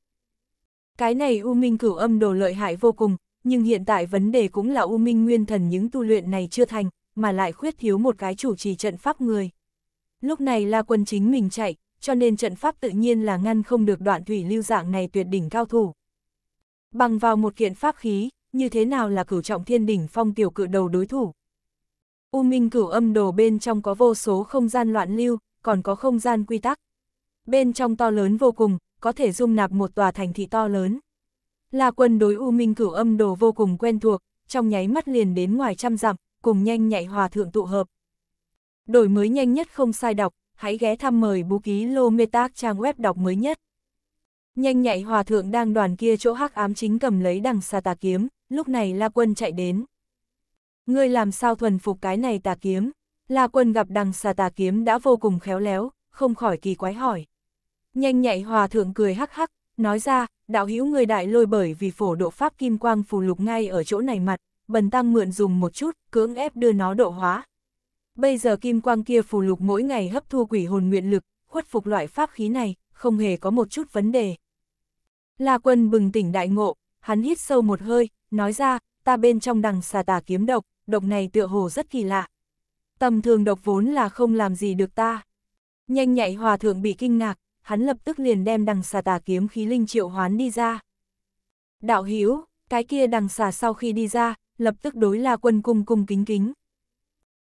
Cái này U Minh cửu âm đồ lợi hại vô cùng, nhưng hiện tại vấn đề cũng là U Minh nguyên thần những tu luyện này chưa thành, mà lại khuyết thiếu một cái chủ trì trận pháp người. Lúc này là quân chính mình chạy, cho nên trận pháp tự nhiên là ngăn không được đoạn thủy lưu dạng này tuyệt đỉnh cao thủ. Bằng vào một kiện pháp khí, như thế nào là cửu trọng thiên đỉnh phong tiểu cự đầu đối thủ. U Minh cửu âm đồ bên trong có vô số không gian loạn lưu, còn có không gian quy tắc. Bên trong to lớn vô cùng, có thể dung nạp một tòa thành thị to lớn. La quân đối U Minh cửu âm đồ vô cùng quen thuộc, trong nháy mắt liền đến ngoài trăm dặm, cùng nhanh nhạy hòa thượng tụ hợp. Đổi mới nhanh nhất không sai đọc, hãy ghé thăm mời bú ký Lô Mê Tác trang web đọc mới nhất. Nhanh nhạy hòa thượng đang đoàn kia chỗ hắc ám chính cầm lấy đằng xà tà kiếm, lúc này La Quân chạy đến. Ngươi làm sao thuần phục cái này tà kiếm? La Quân gặp đằng xà tà kiếm đã vô cùng khéo léo, không khỏi kỳ quái hỏi. Nhanh nhạy hòa thượng cười hắc hắc, nói ra, đạo hữu người đại lôi bởi vì phổ độ pháp kim quang phù lục ngay ở chỗ này mặt, bần tăng mượn dùng một chút, cưỡng ép đưa nó độ hóa. Bây giờ kim quang kia phù lục mỗi ngày hấp thu quỷ hồn nguyện lực, khuất phục loại pháp khí này, không hề có một chút vấn đề. La quân bừng tỉnh đại ngộ, hắn hít sâu một hơi, nói ra, ta bên trong đằng xà tà kiếm độc, độc này tựa hồ rất kỳ lạ. Tầm thường độc vốn là không làm gì được ta. Nhanh nhạy hòa thượng bị kinh ngạc, hắn lập tức liền đem đằng xà tà kiếm khí linh triệu hoán đi ra. Đạo Hiếu, cái kia đằng xà sau khi đi ra, lập tức đối La Quân cung cung kính kính.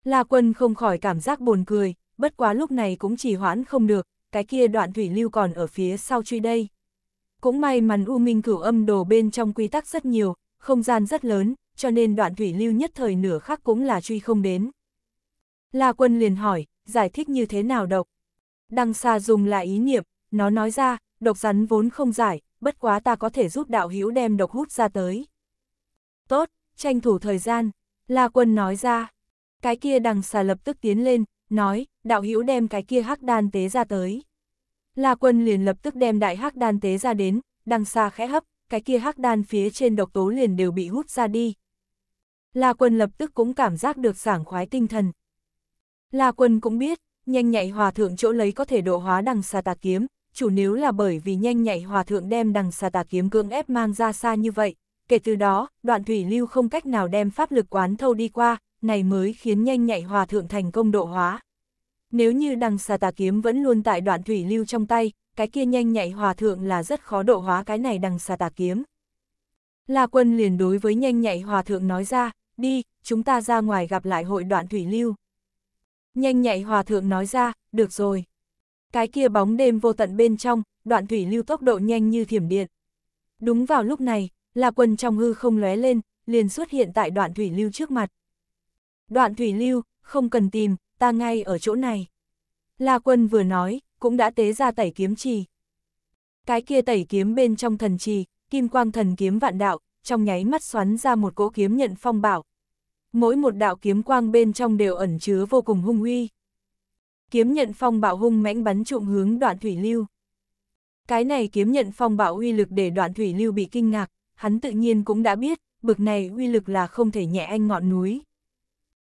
La Quân không khỏi cảm giác buồn cười, bất quá lúc này cũng chỉ hoãn không được, cái kia đoạn thủy lưu còn ở phía sau truy đây. Cũng may mắn U Minh cửu âm đồ bên trong quy tắc rất nhiều, không gian rất lớn, cho nên đoạn thủy lưu nhất thời nửa khắc cũng là truy không đến. La Quân liền hỏi, giải thích như thế nào độc? Đăng xa dùng là ý niệm, nó nói ra, độc rắn vốn không giải, bất quá ta có thể giúp đạo hữu đem độc hút ra tới. Tốt, tranh thủ thời gian, La Quân nói ra. Cái kia đằng xà lập tức tiến lên, nói, đạo hữu đem cái kia hắc đan tế ra tới. La Quân liền lập tức đem đại hắc đan tế ra đến, đằng xà khẽ hấp, cái kia hắc đan phía trên độc tố liền đều bị hút ra đi. La Quân lập tức cũng cảm giác được sảng khoái tinh thần. La Quân cũng biết, nhanh nhạy hòa thượng chỗ lấy có thể độ hóa đằng xà tà kiếm, chủ nếu là bởi vì nhanh nhạy hòa thượng đem đằng xà tà kiếm cưỡng ép mang ra xa như vậy. Kể từ đó, đoạn thủy lưu không cách nào đem pháp lực quán thâu đi qua, này mới khiến nhanh nhạy hòa thượng thành công độ hóa. Nếu như đằng xà tà kiếm vẫn luôn tại đoạn thủy lưu trong tay, cái kia nhanh nhạy hòa thượng là rất khó độ hóa cái này đằng xà tà kiếm. La quân liền đối với nhanh nhạy hòa thượng nói ra, đi, chúng ta ra ngoài gặp lại hội đoạn thủy lưu. Nhanh nhạy hòa thượng nói ra, được rồi. Cái kia bóng đêm vô tận bên trong, đoạn thủy lưu tốc độ nhanh như thiểm điện. Đúng vào lúc này, là quần trong hư không lóe lên, liền xuất hiện tại đoạn thủy lưu trước mặt. Đoạn thủy lưu, không cần tìm, ta ngay ở chỗ này. La quân vừa nói, cũng đã tế ra tẩy kiếm trì. Cái kia tẩy kiếm bên trong thần trì, kim quang thần kiếm vạn đạo, trong nháy mắt xoắn ra một cỗ kiếm nhận phong bảo, mỗi một đạo kiếm quang bên trong đều ẩn chứa vô cùng hung uy. Kiếm nhận phong bạo hung mãnh bắn trụng hướng đoạn thủy lưu. Cái này kiếm nhận phong bạo uy lực để đoạn thủy lưu bị kinh ngạc, hắn tự nhiên cũng đã biết, bực này uy lực là không thể nhẹ anh ngọn núi.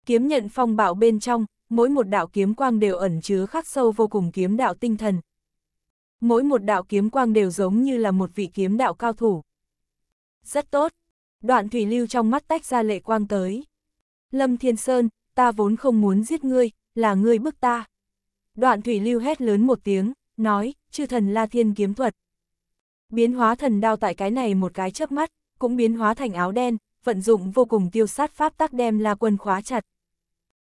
Kiếm nhận phong bạo bên trong, mỗi một đạo kiếm quang đều ẩn chứa khắc sâu vô cùng kiếm đạo tinh thần. Mỗi một đạo kiếm quang đều giống như là một vị kiếm đạo cao thủ. Rất tốt. Đoạn thủy lưu trong mắt tách ra lệ quang tới. Lâm Thiên Sơn, ta vốn không muốn giết ngươi, là ngươi bức ta. Đoạn thủy lưu hét lớn một tiếng, nói, chư thần la thiên kiếm thuật. Biến hóa thần đao tại cái này một cái chớp mắt, cũng biến hóa thành áo đen, vận dụng vô cùng tiêu sát pháp tác đem la quân khóa chặt.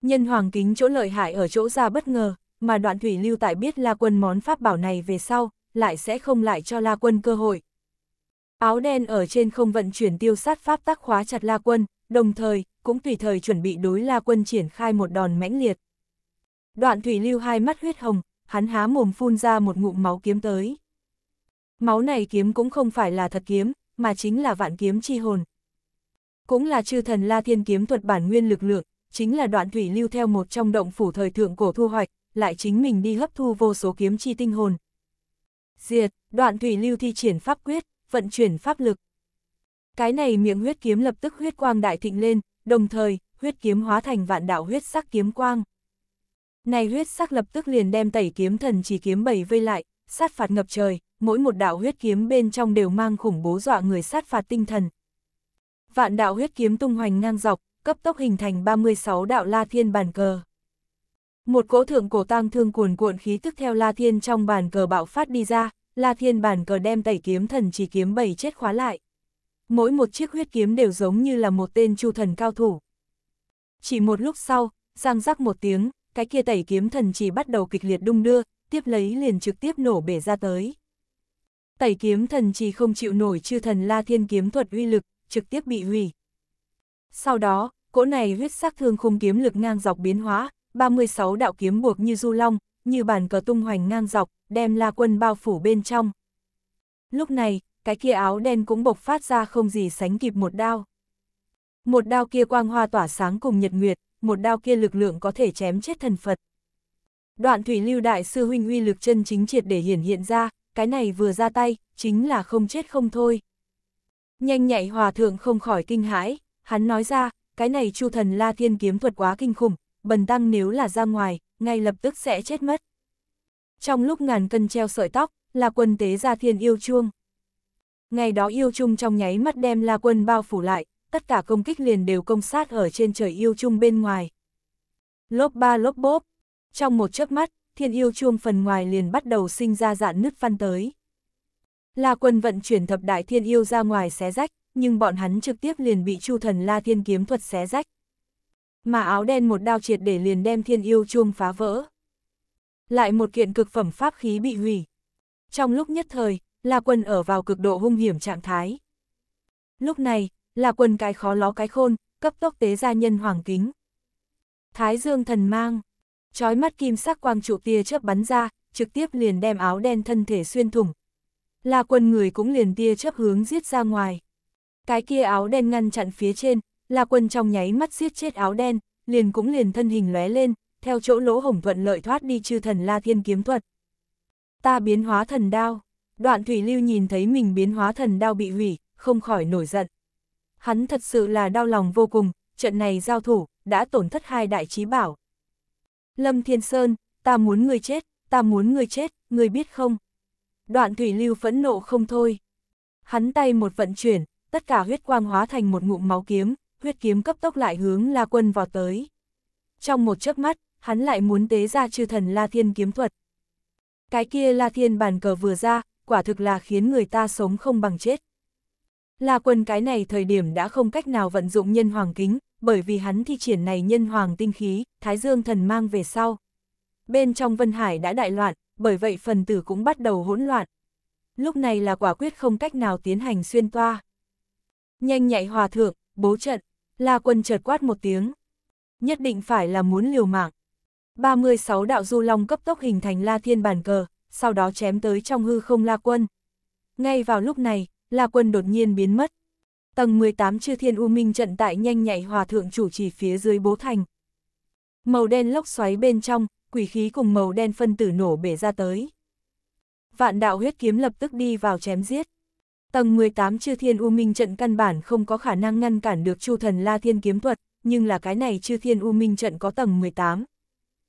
Nhân hoàng kính chỗ lợi hại ở chỗ ra bất ngờ, mà đoạn thủy lưu tại biết la quân món pháp bảo này về sau, lại sẽ không lại cho la quân cơ hội. Áo đen ở trên không vận chuyển tiêu sát pháp tác khóa chặt la quân, đồng thời, cũng tùy thời chuẩn bị đối la quân triển khai một đòn mãnh liệt. Đoạn thủy lưu hai mắt huyết hồng, hắn há mồm phun ra một ngụm máu kiếm tới. Máu này kiếm cũng không phải là thật kiếm, mà chính là vạn kiếm chi hồn. Cũng là chư thần la thiên kiếm thuật bản nguyên lực lượng, chính là đoạn thủy lưu theo một trong động phủ thời thượng cổ thu hoạch, lại chính mình đi hấp thu vô số kiếm chi tinh hồn. Diệt, đoạn thủy lưu thi triển pháp quyết, vận chuyển pháp lực. Cái này miệng huyết kiếm lập tức huyết quang đại thịnh lên, đồng thời, huyết kiếm hóa thành vạn đạo huyết sắc kiếm quang. Này huyết sắc lập tức liền đem tẩy kiếm thần chỉ kiếm bảy vây lại, sát phạt ngập trời, mỗi một đạo huyết kiếm bên trong đều mang khủng bố dọa người sát phạt tinh thần. Vạn đạo huyết kiếm tung hoành ngang dọc, cấp tốc hình thành 36 đạo La Thiên bàn cờ. Một cỗ thượng cổ tang thương cuồn cuộn khí tức theo La Thiên trong bàn cờ bạo phát đi ra, La Thiên bàn cờ đem tẩy kiếm thần chỉ kiếm bảy chết khóa lại mỗi một chiếc huyết kiếm đều giống như là một tên chu thần cao thủ. Chỉ một lúc sau, giang rắc một tiếng, cái kia tẩy kiếm thần chỉ bắt đầu kịch liệt đung đưa, tiếp lấy liền trực tiếp nổ bể ra tới. Tẩy kiếm thần chỉ không chịu nổi chư thần la thiên kiếm thuật uy lực, trực tiếp bị hủy. Sau đó, cỗ này huyết sắc thương khung kiếm lực ngang dọc biến hóa, 36 đạo kiếm buộc như du long, như bàn cờ tung hoành ngang dọc, đem la quân bao phủ bên trong. Lúc này, cái kia áo đen cũng bộc phát ra không gì sánh kịp một đao. Một đao kia quang hoa tỏa sáng cùng nhật nguyệt, một đao kia lực lượng có thể chém chết thần Phật. Đoạn thủy lưu đại sư huynh uy lực chân chính triệt để hiển hiện ra, cái này vừa ra tay, chính là không chết không thôi. Nhanh nhạy hòa thượng không khỏi kinh hãi, hắn nói ra, cái này chu thần la thiên kiếm thuật quá kinh khủng, bần tăng nếu là ra ngoài, ngay lập tức sẽ chết mất. Trong lúc ngàn cân treo sợi tóc, là quân tế gia thiên yêu chuông ngày đó yêu chung trong nháy mắt đem la quân bao phủ lại, tất cả công kích liền đều công sát ở trên trời yêu chung bên ngoài. Lốp ba lốp bốp, trong một chớp mắt, thiên yêu chuông phần ngoài liền bắt đầu sinh ra dạn nứt văn tới. La quân vận chuyển thập đại thiên yêu ra ngoài xé rách, nhưng bọn hắn trực tiếp liền bị chu thần la thiên kiếm thuật xé rách. Mà áo đen một đao triệt để liền đem thiên yêu chuông phá vỡ. Lại một kiện cực phẩm pháp khí bị hủy. Trong lúc nhất thời, La Quân ở vào cực độ hung hiểm trạng thái. Lúc này, La Quân cái khó ló cái khôn, cấp tốc tế ra nhân hoàng kính. Thái dương thần mang, trói mắt kim sắc quang trụ tia chớp bắn ra, trực tiếp liền đem áo đen thân thể xuyên thủng. La Quân người cũng liền tia chớp hướng giết ra ngoài. Cái kia áo đen ngăn chặn phía trên, La Quân trong nháy mắt giết chết áo đen, liền cũng liền thân hình lóe lên, theo chỗ lỗ hổng thuận lợi thoát đi chư thần La Thiên kiếm thuật. Ta biến hóa thần đao đoạn thủy lưu nhìn thấy mình biến hóa thần đao bị hủy, không khỏi nổi giận. Hắn thật sự là đau lòng vô cùng, trận này giao thủ, đã tổn thất hai đại trí bảo. Lâm Thiên Sơn, ta muốn người chết, ta muốn người chết, người biết không? Đoạn thủy lưu phẫn nộ không thôi. Hắn tay một vận chuyển, tất cả huyết quang hóa thành một ngụm máu kiếm, huyết kiếm cấp tốc lại hướng La Quân vào tới. Trong một chớp mắt, hắn lại muốn tế ra chư thần La Thiên kiếm thuật. Cái kia La Thiên bàn cờ vừa ra, quả thực là khiến người ta sống không bằng chết. La quân cái này thời điểm đã không cách nào vận dụng nhân hoàng kính, bởi vì hắn thi triển này nhân hoàng tinh khí, thái dương thần mang về sau. Bên trong Vân Hải đã đại loạn, bởi vậy phần tử cũng bắt đầu hỗn loạn. Lúc này là quả quyết không cách nào tiến hành xuyên toa. Nhanh nhạy hòa thượng, bố trận, la quân chợt quát một tiếng. Nhất định phải là muốn liều mạng. 36 đạo du long cấp tốc hình thành la thiên bàn cờ, sau đó chém tới trong hư không La Quân. Ngay vào lúc này, La Quân đột nhiên biến mất. Tầng 18 chư thiên u minh trận tại nhanh nhạy hòa thượng chủ trì phía dưới bố thành. Màu đen lốc xoáy bên trong, quỷ khí cùng màu đen phân tử nổ bể ra tới. Vạn đạo huyết kiếm lập tức đi vào chém giết. Tầng 18 chư thiên u minh trận căn bản không có khả năng ngăn cản được chu thần la thiên kiếm thuật, nhưng là cái này chư thiên u minh trận có tầng 18.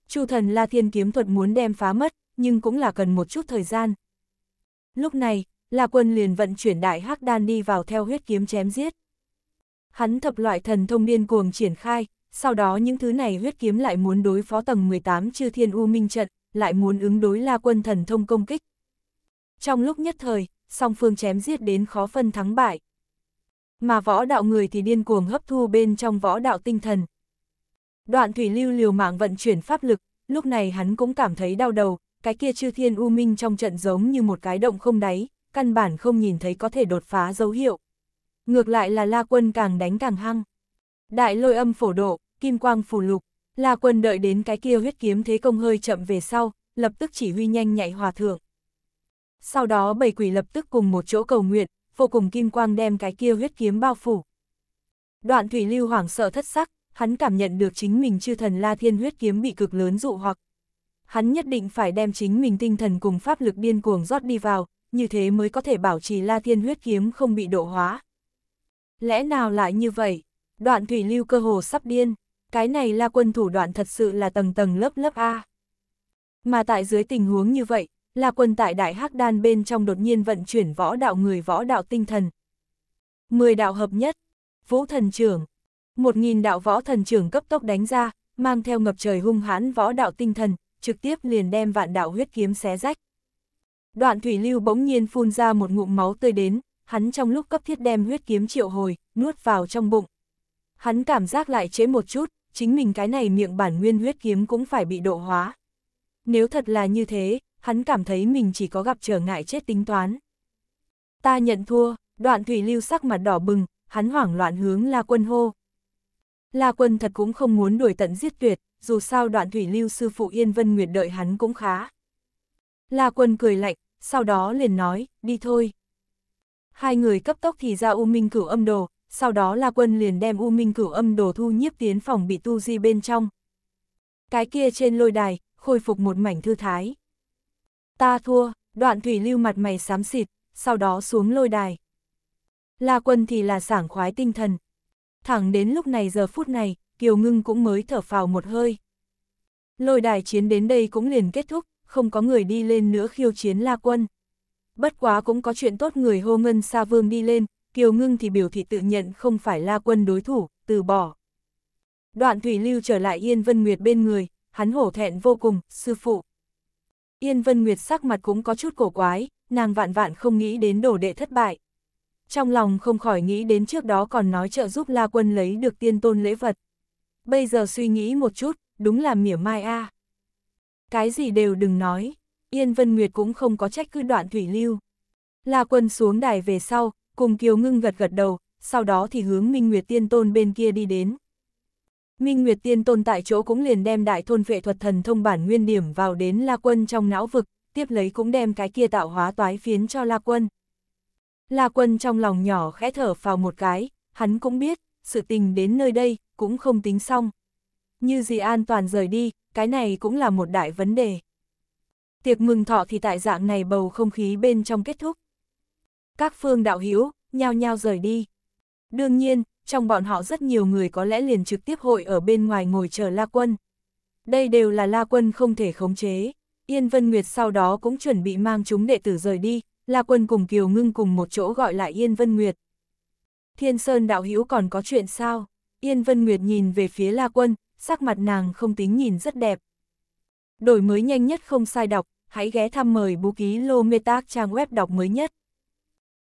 Chu thần la thiên kiếm thuật muốn đem phá mất, nhưng cũng là cần một chút thời gian. Lúc này, La Quân liền vận chuyển đại hắc đan đi vào theo huyết kiếm chém giết. Hắn thập loại thần thông điên cuồng triển khai, sau đó những thứ này huyết kiếm lại muốn đối phó tầng 18 chư thiên u minh trận, lại muốn ứng đối La Quân thần thông công kích. Trong lúc nhất thời, song phương chém giết đến khó phân thắng bại. Mà võ đạo người thì điên cuồng hấp thu bên trong võ đạo tinh thần. Đoạn thủy lưu liều mạng vận chuyển pháp lực, lúc này hắn cũng cảm thấy đau đầu, cái kia chư thiên u minh trong trận giống như một cái động không đáy, căn bản không nhìn thấy có thể đột phá dấu hiệu. Ngược lại là La Quân càng đánh càng hăng. Đại lôi âm phổ độ, kim quang phù lục, La Quân đợi đến cái kia huyết kiếm thế công hơi chậm về sau, lập tức chỉ huy nhanh nhạy hòa thượng. Sau đó bầy quỷ lập tức cùng một chỗ cầu nguyện, vô cùng kim quang đem cái kia huyết kiếm bao phủ. Đoạn thủy lưu hoảng sợ thất sắc, hắn cảm nhận được chính mình chư thần La Thiên huyết kiếm bị cực lớn dụ hoặc, hắn nhất định phải đem chính mình tinh thần cùng pháp lực điên cuồng rót đi vào, như thế mới có thể bảo trì La Thiên huyết kiếm không bị độ hóa. Lẽ nào lại như vậy? Đoạn thủy lưu cơ hồ sắp điên, cái này La Quân thủ đoạn thật sự là tầng tầng lớp lớp A. Mà tại dưới tình huống như vậy, La Quân tại Đại Hắc Đan bên trong đột nhiên vận chuyển võ đạo người võ đạo tinh thần. Mười đạo hợp nhất, Vũ Thần Trưởng, một nghìn đạo võ thần trưởng cấp tốc đánh ra, mang theo ngập trời hung hãn võ đạo tinh thần, trực tiếp liền đem vạn đạo huyết kiếm xé rách. Đoạn thủy lưu bỗng nhiên phun ra một ngụm máu tươi đến, hắn trong lúc cấp thiết đem huyết kiếm triệu hồi, nuốt vào trong bụng. Hắn cảm giác lại chế một chút, chính mình cái này miệng bản nguyên huyết kiếm cũng phải bị độ hóa. Nếu thật là như thế, hắn cảm thấy mình chỉ có gặp trở ngại chết tính toán. Ta nhận thua, đoạn thủy lưu sắc mặt đỏ bừng, hắn hoảng loạn hướng La Quân hô. La Quân thật cũng không muốn đuổi tận giết tuyệt, dù sao đoạn thủy lưu sư phụ Yên Vân Nguyệt đợi hắn cũng khá. La quân cười lạnh, sau đó liền nói, đi thôi. Hai người cấp tốc thì ra U Minh cửu âm đồ, sau đó La quân liền đem U Minh cửu âm đồ thu nhiếp tiến phòng bị tu di bên trong. Cái kia trên lôi đài, khôi phục một mảnh thư thái. Ta thua, đoạn thủy lưu mặt mày xám xịt, sau đó xuống lôi đài. La quân thì là sảng khoái tinh thần. Thẳng đến lúc này giờ phút này, Kiều Ngưng cũng mới thở phào một hơi. Lôi đài chiến đến đây cũng liền kết thúc, không có người đi lên nữa khiêu chiến La Quân. Bất quá cũng có chuyện tốt người hô ngân Sa Vương đi lên, Kiều Ngưng thì biểu thị tự nhận không phải La Quân đối thủ, từ bỏ. Đoạn Thủy Lưu trở lại Yên Vân Nguyệt bên người, hắn hổ thẹn vô cùng, sư phụ. Yên Vân Nguyệt sắc mặt cũng có chút cổ quái, nàng vạn vạn không nghĩ đến đổ đệ thất bại. Trong lòng không khỏi nghĩ đến trước đó còn nói trợ giúp La Quân lấy được tiên tôn lễ vật bây giờ suy nghĩ một chút, đúng là mỉa mai a. À. Cái gì đều đừng nói, Yên Vân Nguyệt cũng không có trách cứ đoạn thủy lưu. La quân xuống đài về sau, cùng Kiều Ngưng gật gật đầu, sau đó thì hướng Minh Nguyệt Tiên Tôn bên kia đi đến. Minh Nguyệt Tiên Tôn tại chỗ cũng liền đem đại thôn vệ thuật thần thông bản nguyên điểm vào đến La Quân trong não vực, tiếp lấy cũng đem cái kia tạo hóa toái phiến cho La Quân. La Quân trong lòng nhỏ khẽ thở vào một cái, hắn cũng biết, sự tình đến nơi đây, cũng không tính xong. Như gì an toàn rời đi, cái này cũng là một đại vấn đề. Tiệc mừng thọ thì tại dạng này bầu không khí bên trong kết thúc. Các phương đạo hiếu nhao nhao rời đi. Đương nhiên, trong bọn họ rất nhiều người có lẽ liền trực tiếp hội ở bên ngoài ngồi chờ La Quân. Đây đều là La Quân không thể khống chế. Yên Vân Nguyệt sau đó cũng chuẩn bị mang chúng đệ tử rời đi, La Quân cùng Kiều Ngưng cùng một chỗ gọi lại Yên Vân Nguyệt. Thiên Sơn đạo hiếu còn có chuyện sao? Yên Vân Nguyệt nhìn về phía La Quân, sắc mặt nàng không tính nhìn rất đẹp. Đổi mới nhanh nhất không sai đọc, hãy ghé thăm mời bú ký Lô Metac trang web đọc mới nhất.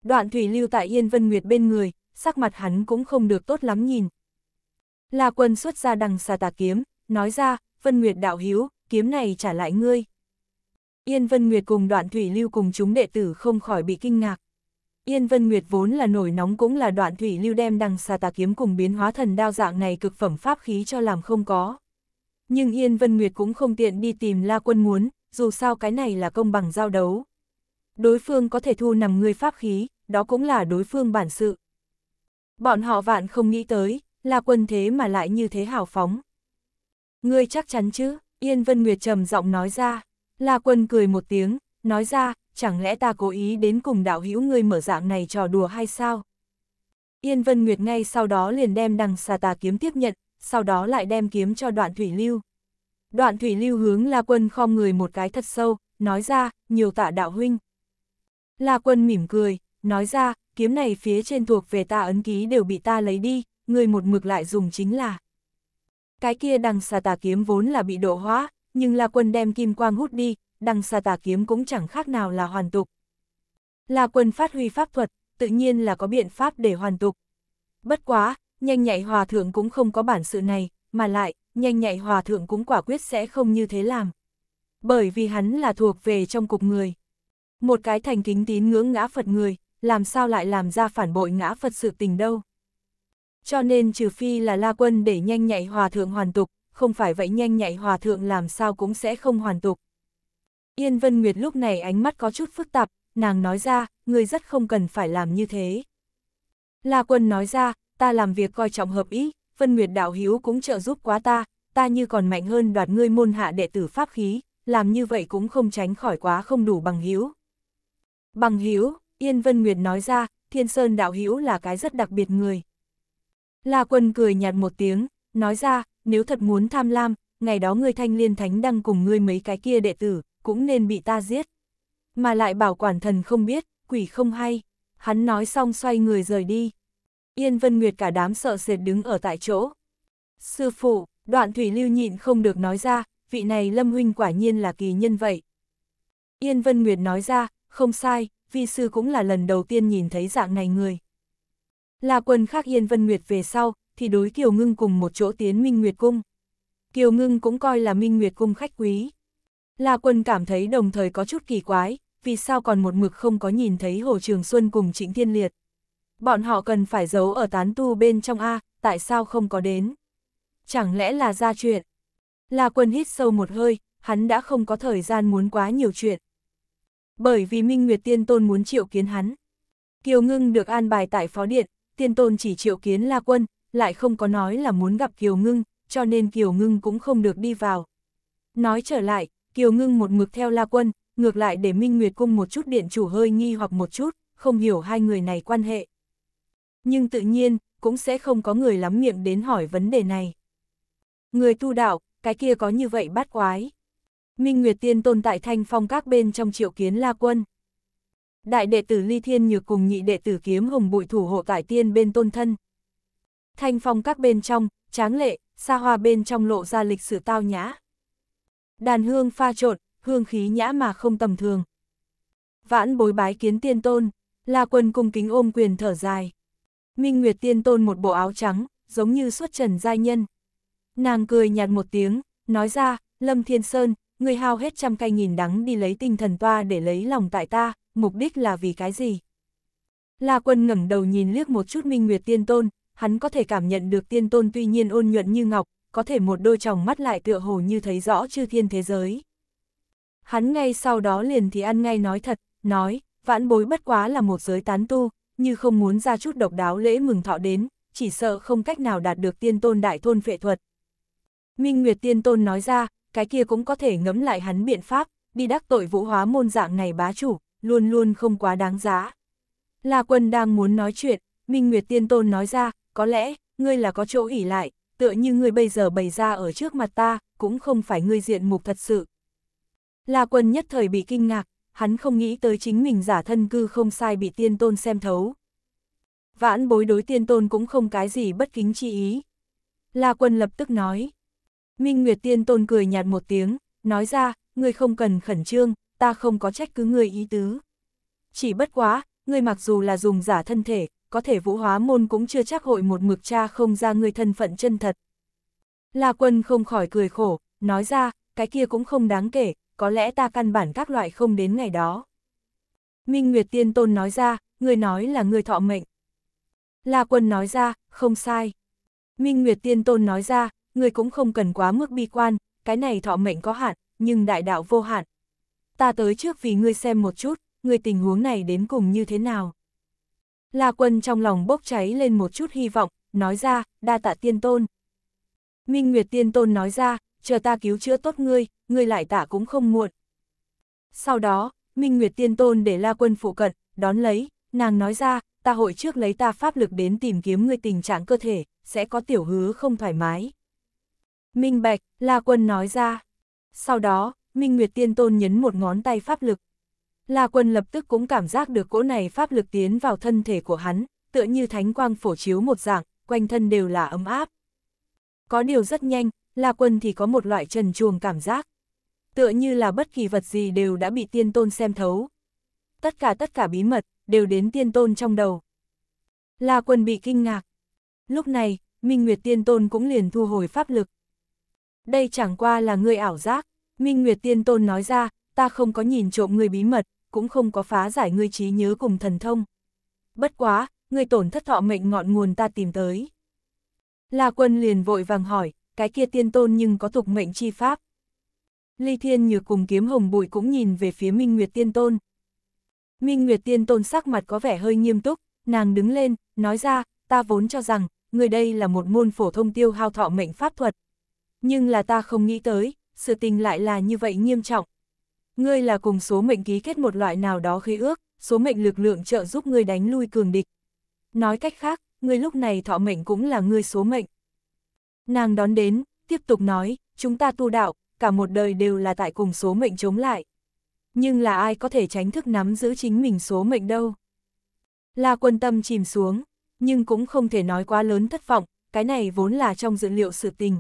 Đoạn thủy lưu tại Yên Vân Nguyệt bên người, sắc mặt hắn cũng không được tốt lắm nhìn. La Quân xuất ra đằng xà tà kiếm, nói ra, Vân Nguyệt đạo hiếu, kiếm này trả lại ngươi. Yên Vân Nguyệt cùng đoạn thủy lưu cùng chúng đệ tử không khỏi bị kinh ngạc. Yên Vân Nguyệt vốn là nổi nóng cũng là đoạn thủy lưu đem đằng xà tà kiếm cùng biến hóa thần đao dạng này cực phẩm pháp khí cho làm không có. Nhưng Yên Vân Nguyệt cũng không tiện đi tìm La Quân muốn, dù sao cái này là công bằng giao đấu. Đối phương có thể thu nằm người pháp khí, đó cũng là đối phương bản sự. Bọn họ vạn không nghĩ tới, La Quân thế mà lại như thế hào phóng. Ngươi chắc chắn chứ, Yên Vân Nguyệt trầm giọng nói ra, La Quân cười một tiếng, nói ra, chẳng lẽ ta cố ý đến cùng đạo hữu ngươi mở dạng này trò đùa hay sao? Yên Vân Nguyệt ngay sau đó liền đem đằng xà tà kiếm tiếp nhận, sau đó lại đem kiếm cho đoạn thủy lưu. Đoạn thủy lưu hướng La Quân khom người một cái thật sâu, nói ra, nhiều tạ đạo huynh. La Quân mỉm cười, nói ra, kiếm này phía trên thuộc về ta ấn ký đều bị ta lấy đi, người một mực lại dùng chính là. Cái kia đằng xà tà kiếm vốn là bị độ hóa, nhưng La Quân đem kim quang hút đi, đằng xa tà kiếm cũng chẳng khác nào là hoàn tục. la quân phát huy pháp thuật, tự nhiên là có biện pháp để hoàn tục. Bất quá, nhanh nhạy hòa thượng cũng không có bản sự này, mà lại, nhanh nhạy hòa thượng cũng quả quyết sẽ không như thế làm. Bởi vì hắn là thuộc về trong cục người. Một cái thành kính tín ngưỡng ngã Phật người, làm sao lại làm ra phản bội ngã Phật sự tình đâu. Cho nên trừ phi là la quân để nhanh nhạy hòa thượng hoàn tục, không phải vậy nhanh nhạy hòa thượng làm sao cũng sẽ không hoàn tục. Yên Vân Nguyệt lúc này ánh mắt có chút phức tạp, nàng nói ra, người rất không cần phải làm như thế. La Quân nói ra, ta làm việc coi trọng hợp ý, Vân Nguyệt đạo hiếu cũng trợ giúp quá ta, ta như còn mạnh hơn đoạt ngươi môn hạ đệ tử pháp khí, làm như vậy cũng không tránh khỏi quá không đủ bằng hiếu. Bằng hiếu, Yên Vân Nguyệt nói ra, Thiên Sơn đạo hiếu là cái rất đặc biệt người. La Quân cười nhạt một tiếng, nói ra, nếu thật muốn tham lam, ngày đó ngươi thanh liên thánh đăng cùng ngươi mấy cái kia đệ tử, cũng nên bị ta giết. Mà lại bảo quản thần không biết, quỷ không hay. Hắn nói xong xoay người rời đi. Yên Vân Nguyệt cả đám sợ sệt đứng ở tại chỗ. Sư phụ, đoạn thủy lưu nhịn không được nói ra, vị này Lâm Huynh quả nhiên là kỳ nhân vậy. Yên Vân Nguyệt nói ra, không sai, vi sư cũng là lần đầu tiên nhìn thấy dạng này người. Là quần khác Yên Vân Nguyệt về sau, thì đối Kiều Ngưng cùng một chỗ tiến Minh Nguyệt Cung. Kiều Ngưng cũng coi là Minh Nguyệt Cung khách quý. La Quân cảm thấy đồng thời có chút kỳ quái, vì sao còn một mực không có nhìn thấy Hồ Trường Xuân cùng Trịnh Thiên Liệt. Bọn họ cần phải giấu ở tán tu bên trong A, tại sao không có đến? Chẳng lẽ là ra chuyện? La Quân hít sâu một hơi, hắn đã không có thời gian muốn quá nhiều chuyện. Bởi vì Minh Nguyệt Tiên Tôn muốn triệu kiến hắn. Kiều Ngưng được an bài tại phó điện, Tiên Tôn chỉ triệu kiến La Quân, lại không có nói là muốn gặp Kiều Ngưng, cho nên Kiều Ngưng cũng không được đi vào. Nói trở lại, Kiều Ngưng một mực theo La Quân, ngược lại để Minh Nguyệt Cung một chút điện chủ hơi nghi hoặc một chút, không hiểu hai người này quan hệ. Nhưng tự nhiên, cũng sẽ không có người lắm miệng đến hỏi vấn đề này. Người tu đạo, cái kia có như vậy bát quái. Minh Nguyệt Tiên tồn tại thanh phong các bên trong triệu kiến La Quân. Đại đệ tử Ly Thiên Nhược cùng nhị đệ tử Kiếm Hồng Bụi thủ hộ tại tiên bên tôn thân. Thanh phong các bên trong, tráng lệ, xa hoa bên trong lộ ra lịch sử tao nhã, đàn hương pha trộn, hương khí nhã mà không tầm thường. Vãn bối bái kiến tiên tôn, La Quân cung kính ôm quyền thở dài. Minh Nguyệt tiên tôn một bộ áo trắng, giống như xuất trần giai nhân. Nàng cười nhạt một tiếng, nói ra, Lâm Thiên Sơn, người hao hết trăm cây nghìn đắng đi lấy tinh thần toa để lấy lòng tại ta, mục đích là vì cái gì? La Quân ngẩng đầu nhìn liếc một chút Minh Nguyệt tiên tôn, hắn có thể cảm nhận được tiên tôn tuy nhiên ôn nhuận như ngọc, có thể một đôi tròng mắt lại tựa hồ như thấy rõ chư thiên thế giới. Hắn ngay sau đó liền thì ăn ngay nói thật, nói, vãn bối bất quá là một giới tán tu, như không muốn ra chút độc đáo lễ mừng thọ đến, chỉ sợ không cách nào đạt được tiên tôn đại thôn phệ thuật. Minh Nguyệt tiên tôn nói ra, cái kia cũng có thể ngẫm lại hắn biện pháp, đi đắc tội vũ hóa môn dạng này bá chủ, luôn luôn không quá đáng giá. La quân đang muốn nói chuyện, Minh Nguyệt tiên tôn nói ra, có lẽ, ngươi là có chỗ ỉ lại, tựa như ngươi bây giờ bày ra ở trước mặt ta, cũng không phải ngươi diện mục thật sự. La quân nhất thời bị kinh ngạc, hắn không nghĩ tới chính mình giả thân cư không sai bị tiên tôn xem thấu. Vãn bối đối tiên tôn cũng không cái gì bất kính chi ý. La quân lập tức nói. Minh Nguyệt tiên tôn cười nhạt một tiếng, nói ra, ngươi không cần khẩn trương, ta không có trách cứ ngươi ý tứ. Chỉ bất quá, ngươi mặc dù là dùng giả thân thể, có thể vũ hóa môn cũng chưa chắc hội một mực cha không ra người thân phận chân thật. La quân không khỏi cười khổ, nói ra, cái kia cũng không đáng kể, có lẽ ta căn bản các loại không đến ngày đó. Minh Nguyệt Tiên Tôn nói ra, người nói là người thọ mệnh. La quân nói ra, không sai. Minh Nguyệt Tiên Tôn nói ra, người cũng không cần quá mức bi quan, cái này thọ mệnh có hạn, nhưng đại đạo vô hạn. Ta tới trước vì ngươi xem một chút, người tình huống này đến cùng như thế nào. La Quân trong lòng bốc cháy lên một chút hy vọng, nói ra, đa tạ tiên tôn. Minh Nguyệt tiên tôn nói ra, chờ ta cứu chữa tốt ngươi, ngươi lại tả cũng không muộn. Sau đó, Minh Nguyệt tiên tôn để La Quân phụ cận, đón lấy, nàng nói ra, ta hội trước lấy ta pháp lực đến tìm kiếm ngươi tình trạng cơ thể, sẽ có tiểu hứa không thoải mái. Minh Bạch, La Quân nói ra. Sau đó, Minh Nguyệt Tiên Tôn nhấn một ngón tay pháp lực. La Quân lập tức cũng cảm giác được cỗ này pháp lực tiến vào thân thể của hắn, tựa như thánh quang phổ chiếu một dạng, quanh thân đều là ấm áp. Có điều rất nhanh, La Quân thì có một loại trần chuồng cảm giác. Tựa như là bất kỳ vật gì đều đã bị tiên tôn xem thấu. Tất cả tất cả bí mật, đều đến tiên tôn trong đầu. La Quân bị kinh ngạc. Lúc này, Minh Nguyệt tiên tôn cũng liền thu hồi pháp lực. Đây chẳng qua là người ảo giác, Minh Nguyệt tiên tôn nói ra, ta không có nhìn trộm người bí mật, cũng không có phá giải ngươi trí nhớ cùng thần thông. Bất quá, ngươi tổn thất thọ mệnh ngọn nguồn ta tìm tới. La quân liền vội vàng hỏi, cái kia tiên tôn nhưng có tục mệnh chi pháp. Ly Thiên Nhược cùng kiếm hồng bụi cũng nhìn về phía Minh Nguyệt Tiên Tôn. Minh Nguyệt Tiên Tôn sắc mặt có vẻ hơi nghiêm túc, nàng đứng lên, nói ra, ta vốn cho rằng, người đây là một môn phổ thông tiêu hao thọ mệnh pháp thuật. Nhưng là ta không nghĩ tới, sự tình lại là như vậy nghiêm trọng, Ngươi là cùng số mệnh ký kết một loại nào đó khế ước, số mệnh lực lượng trợ giúp ngươi đánh lui cường địch. Nói cách khác, ngươi lúc này thọ mệnh cũng là ngươi số mệnh. Nàng đón đến, tiếp tục nói, chúng ta tu đạo, cả một đời đều là tại cùng số mệnh chống lại. Nhưng là ai có thể tránh thức nắm giữ chính mình số mệnh đâu. La quân tâm chìm xuống, nhưng cũng không thể nói quá lớn thất vọng, cái này vốn là trong dự liệu sự tình.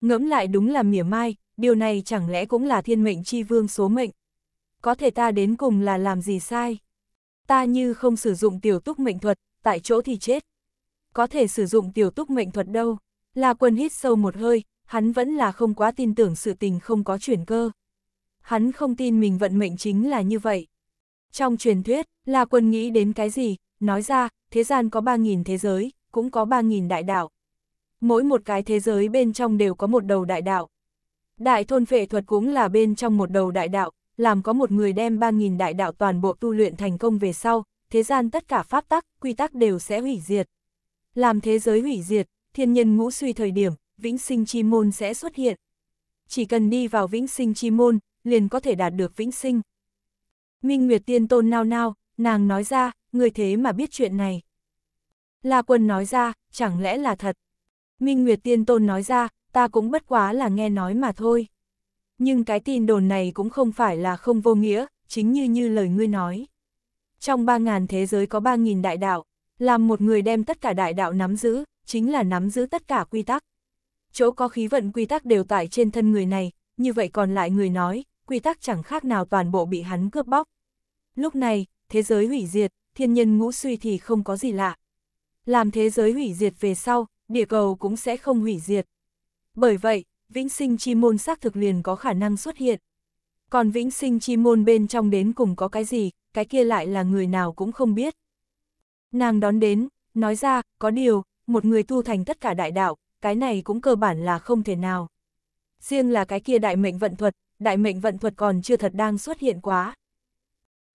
Ngẫm lại đúng là mỉa mai, điều này chẳng lẽ cũng là thiên mệnh chi vương số mệnh. Có thể ta đến cùng là làm gì sai? Ta như không sử dụng tiểu túc mệnh thuật, tại chỗ thì chết. Có thể sử dụng tiểu túc mệnh thuật đâu? La quân hít sâu một hơi, hắn vẫn là không quá tin tưởng sự tình không có chuyển cơ. Hắn không tin mình vận mệnh chính là như vậy. Trong truyền thuyết, La Quân nghĩ đến cái gì, nói ra, thế gian có 3.000 thế giới, cũng có 3.000 đại đạo. Mỗi một cái thế giới bên trong đều có một đầu đại đạo, Đại thôn phệ thuật cũng là bên trong một đầu đại đạo, làm có một người đem 3.000 đại đạo toàn bộ tu luyện thành công về sau, thế gian tất cả pháp tắc, quy tắc đều sẽ hủy diệt. Làm thế giới hủy diệt, thiên nhân ngũ suy thời điểm, vĩnh sinh chi môn sẽ xuất hiện. Chỉ cần đi vào vĩnh sinh chi môn, liền có thể đạt được vĩnh sinh. Minh Nguyệt Tiên Tôn nao nao, nàng nói ra, người thế mà biết chuyện này. La Quân nói ra, chẳng lẽ là thật. Minh Nguyệt Tiên Tôn nói ra, ta cũng bất quá là nghe nói mà thôi. Nhưng cái tin đồn này cũng không phải là không vô nghĩa, chính như như lời ngươi nói. Trong ba ngàn thế giới có ba nghìn đại đạo, làm một người đem tất cả đại đạo nắm giữ, chính là nắm giữ tất cả quy tắc. Chỗ có khí vận quy tắc đều tại trên thân người này, như vậy còn lại người nói, quy tắc chẳng khác nào toàn bộ bị hắn cướp bóc. Lúc này, thế giới hủy diệt, thiên nhân ngũ suy thì không có gì lạ. Làm thế giới hủy diệt về sau, địa cầu cũng sẽ không hủy diệt, bởi vậy, vĩnh sinh chi môn xác thực liền có khả năng xuất hiện. Còn vĩnh sinh chi môn bên trong đến cùng có cái gì, cái kia lại là người nào cũng không biết. Nàng đón đến, nói ra, có điều, một người tu thành tất cả đại đạo, cái này cũng cơ bản là không thể nào. Riêng là cái kia đại mệnh vận thuật, đại mệnh vận thuật còn chưa thật đang xuất hiện quá.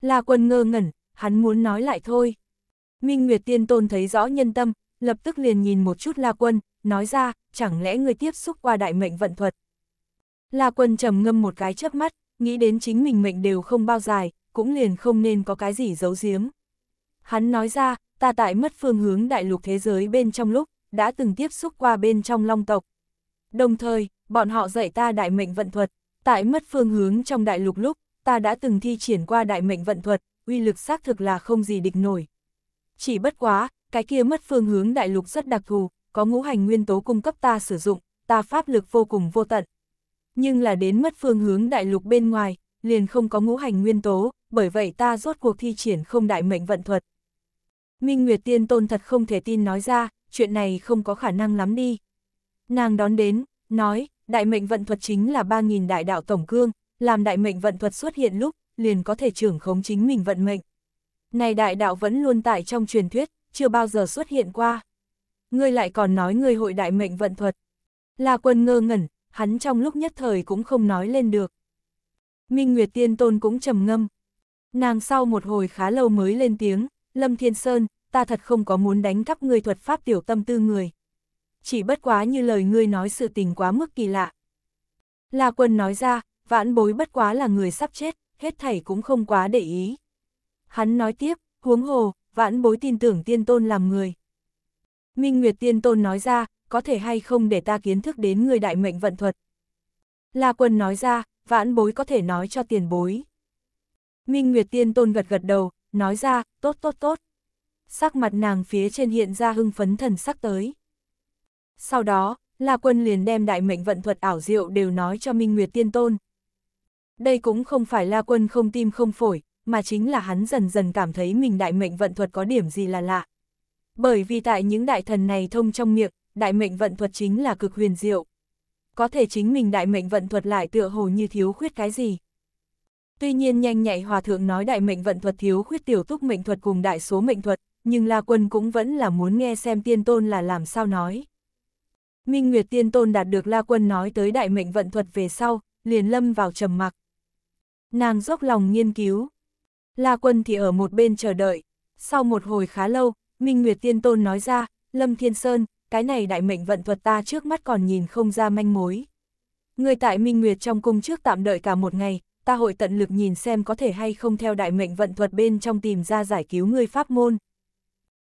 là quân ngơ ngẩn, hắn muốn nói lại thôi. Minh Nguyệt Tiên Tôn thấy rõ nhân tâm, lập tức liền nhìn một chút La Quân, nói ra, chẳng lẽ người tiếp xúc qua đại mệnh vận thuật. La Quân trầm ngâm một cái chớp mắt, nghĩ đến chính mình mệnh đều không bao dài, cũng liền không nên có cái gì giấu giếm. Hắn nói ra, ta tại mất phương hướng đại lục thế giới bên trong lúc, đã từng tiếp xúc qua bên trong long tộc. Đồng thời, bọn họ dạy ta đại mệnh vận thuật, tại mất phương hướng trong đại lục lúc, ta đã từng thi triển qua đại mệnh vận thuật, uy lực xác thực là không gì địch nổi. Chỉ bất quá, cái kia mất phương hướng đại lục rất đặc thù, có ngũ hành nguyên tố cung cấp ta sử dụng, ta pháp lực vô cùng vô tận. Nhưng là đến mất phương hướng đại lục bên ngoài, liền không có ngũ hành nguyên tố, bởi vậy ta rốt cuộc thi triển không đại mệnh vận thuật. Minh Nguyệt Tiên Tôn thật không thể tin nói ra, chuyện này không có khả năng lắm đi. Nàng đón đến, nói, đại mệnh vận thuật chính là 3.000 đại đạo tổng cương, làm đại mệnh vận thuật xuất hiện lúc, liền có thể trưởng khống chính mình vận mệnh. Này đại đạo vẫn luôn tại trong truyền thuyết, chưa bao giờ xuất hiện qua. Ngươi lại còn nói ngươi hội đại mệnh vận thuật. La quân ngơ ngẩn, hắn trong lúc nhất thời cũng không nói lên được. Minh Nguyệt Tiên Tôn cũng trầm ngâm. Nàng sau một hồi khá lâu mới lên tiếng, Lâm Thiên Sơn, ta thật không có muốn đánh cắp ngươi thuật pháp tiểu tâm tư người. Chỉ bất quá như lời ngươi nói sự tình quá mức kỳ lạ. La quân nói ra, vãn bối bất quá là người sắp chết, hết thảy cũng không quá để ý. Hắn nói tiếp, huống hồ, vãn bối tin tưởng tiên tôn làm người. Minh Nguyệt tiên tôn nói ra, có thể hay không để ta kiến thức đến người đại mệnh vận thuật. La quân nói ra, vãn bối có thể nói cho tiền bối. Minh Nguyệt tiên tôn gật gật đầu, nói ra, tốt tốt tốt. Sắc mặt nàng phía trên hiện ra hưng phấn thần sắc tới. Sau đó, La Quân liền đem đại mệnh vận thuật ảo diệu đều nói cho Minh Nguyệt Tiên Tôn. Đây cũng không phải La Quân không tim không phổi, mà chính là hắn dần dần cảm thấy mình đại mệnh vận thuật có điểm gì là lạ. Bởi vì tại những đại thần này thông trong miệng, đại mệnh vận thuật chính là cực huyền diệu. Có thể chính mình đại mệnh vận thuật lại tựa hồ như thiếu khuyết cái gì. Tuy nhiên nhanh nhạy hòa thượng nói đại mệnh vận thuật thiếu khuyết tiểu túc mệnh thuật cùng đại số mệnh thuật, nhưng La Quân cũng vẫn là muốn nghe xem tiên tôn là làm sao nói. Minh Nguyệt tiên tôn đạt được La Quân nói tới đại mệnh vận thuật về sau, liền lâm vào trầm mặc. Nàng dốc lòng nghiên cứu, La Quân thì ở một bên chờ đợi. Sau một hồi khá lâu, Minh Nguyệt Tiên Tôn nói ra, Lâm Thiên Sơn, cái này đại mệnh vận thuật ta trước mắt còn nhìn không ra manh mối. Người tại Minh Nguyệt trong cung trước tạm đợi cả một ngày, ta hội tận lực nhìn xem có thể hay không theo đại mệnh vận thuật bên trong tìm ra giải cứu người pháp môn.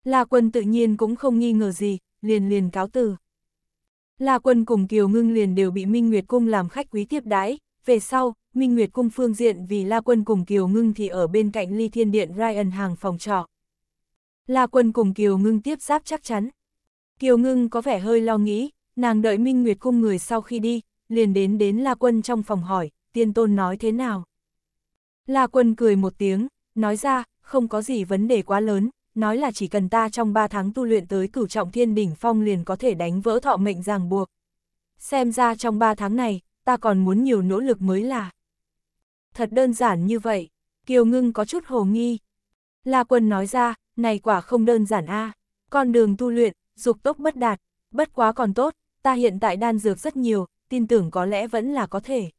La Quân tự nhiên cũng không nghi ngờ gì, liền liền cáo từ. La Quân cùng Kiều Ngưng liền đều bị Minh Nguyệt cung làm khách quý tiếp đái, về sau, Minh Nguyệt cung phương diện vì La Quân cùng Kiều Ngưng thì ở bên cạnh ly thiên điện Ryan hàng phòng trọ. La Quân cùng Kiều Ngưng tiếp giáp chắc chắn. Kiều Ngưng có vẻ hơi lo nghĩ, nàng đợi Minh Nguyệt cung người sau khi đi, liền đến đến La Quân trong phòng hỏi, tiên tôn nói thế nào. La Quân cười một tiếng, nói ra, không có gì vấn đề quá lớn, nói là chỉ cần ta trong 3 tháng tu luyện tới cửu trọng thiên đỉnh phong liền có thể đánh vỡ thọ mệnh ràng buộc. Xem ra trong 3 tháng này, ta còn muốn nhiều nỗ lực mới là thật đơn giản như vậy. Kiều ngưng có chút hồ nghi. La quân nói ra, này quả không đơn giản a con đường tu luyện, dục tốc bất đạt, bất quá còn tốt, ta hiện tại đan dược rất nhiều, tin tưởng có lẽ vẫn là có thể.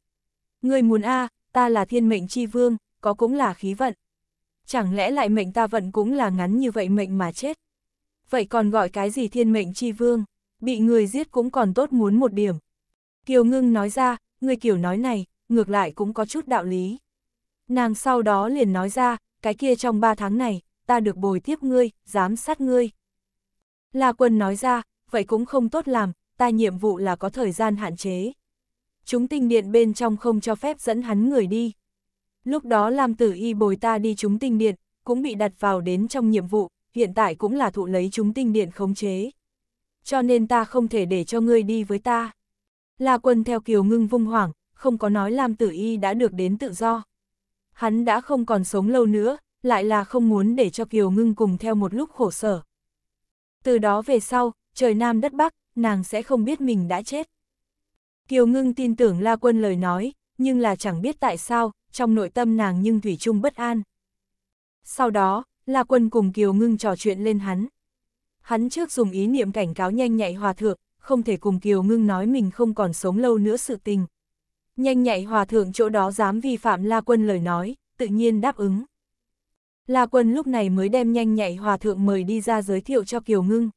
Người muốn a ta là thiên mệnh chi vương, có cũng là khí vận. Chẳng lẽ lại mệnh ta vận cũng là ngắn như vậy mệnh mà chết. Vậy còn gọi cái gì thiên mệnh chi vương, bị người giết cũng còn tốt muốn một điểm. Kiều ngưng nói ra, người kiểu nói này, ngược lại cũng có chút đạo lý. Nàng sau đó liền nói ra, cái kia trong ba tháng này, ta được bồi tiếp ngươi, giám sát ngươi. La quân nói ra, vậy cũng không tốt làm, ta nhiệm vụ là có thời gian hạn chế. Chúng tinh điện bên trong không cho phép dẫn hắn người đi. Lúc đó Lam Tử Y bồi ta đi chúng tinh điện, cũng bị đặt vào đến trong nhiệm vụ, hiện tại cũng là thụ lấy chúng tinh điện khống chế. Cho nên ta không thể để cho ngươi đi với ta. La quân theo kiều ngưng vung hoảng, không có nói Lam Tử Y đã được đến tự do. Hắn đã không còn sống lâu nữa, lại là không muốn để cho Kiều Ngưng cùng theo một lúc khổ sở. Từ đó về sau, trời Nam đất Bắc, nàng sẽ không biết mình đã chết. Kiều Ngưng tin tưởng La Quân lời nói, nhưng là chẳng biết tại sao, trong nội tâm nàng nhưng Thủy chung bất an. Sau đó, La Quân cùng Kiều Ngưng trò chuyện lên hắn. Hắn trước dùng ý niệm cảnh cáo nhanh nhạy hòa thượng, không thể cùng Kiều Ngưng nói mình không còn sống lâu nữa sự tình, Nhanh nhạy hòa thượng chỗ đó dám vi phạm La Quân lời nói, tự nhiên đáp ứng. La Quân lúc này mới đem nhanh nhạy hòa thượng mời đi ra giới thiệu cho Kiều Ngưng.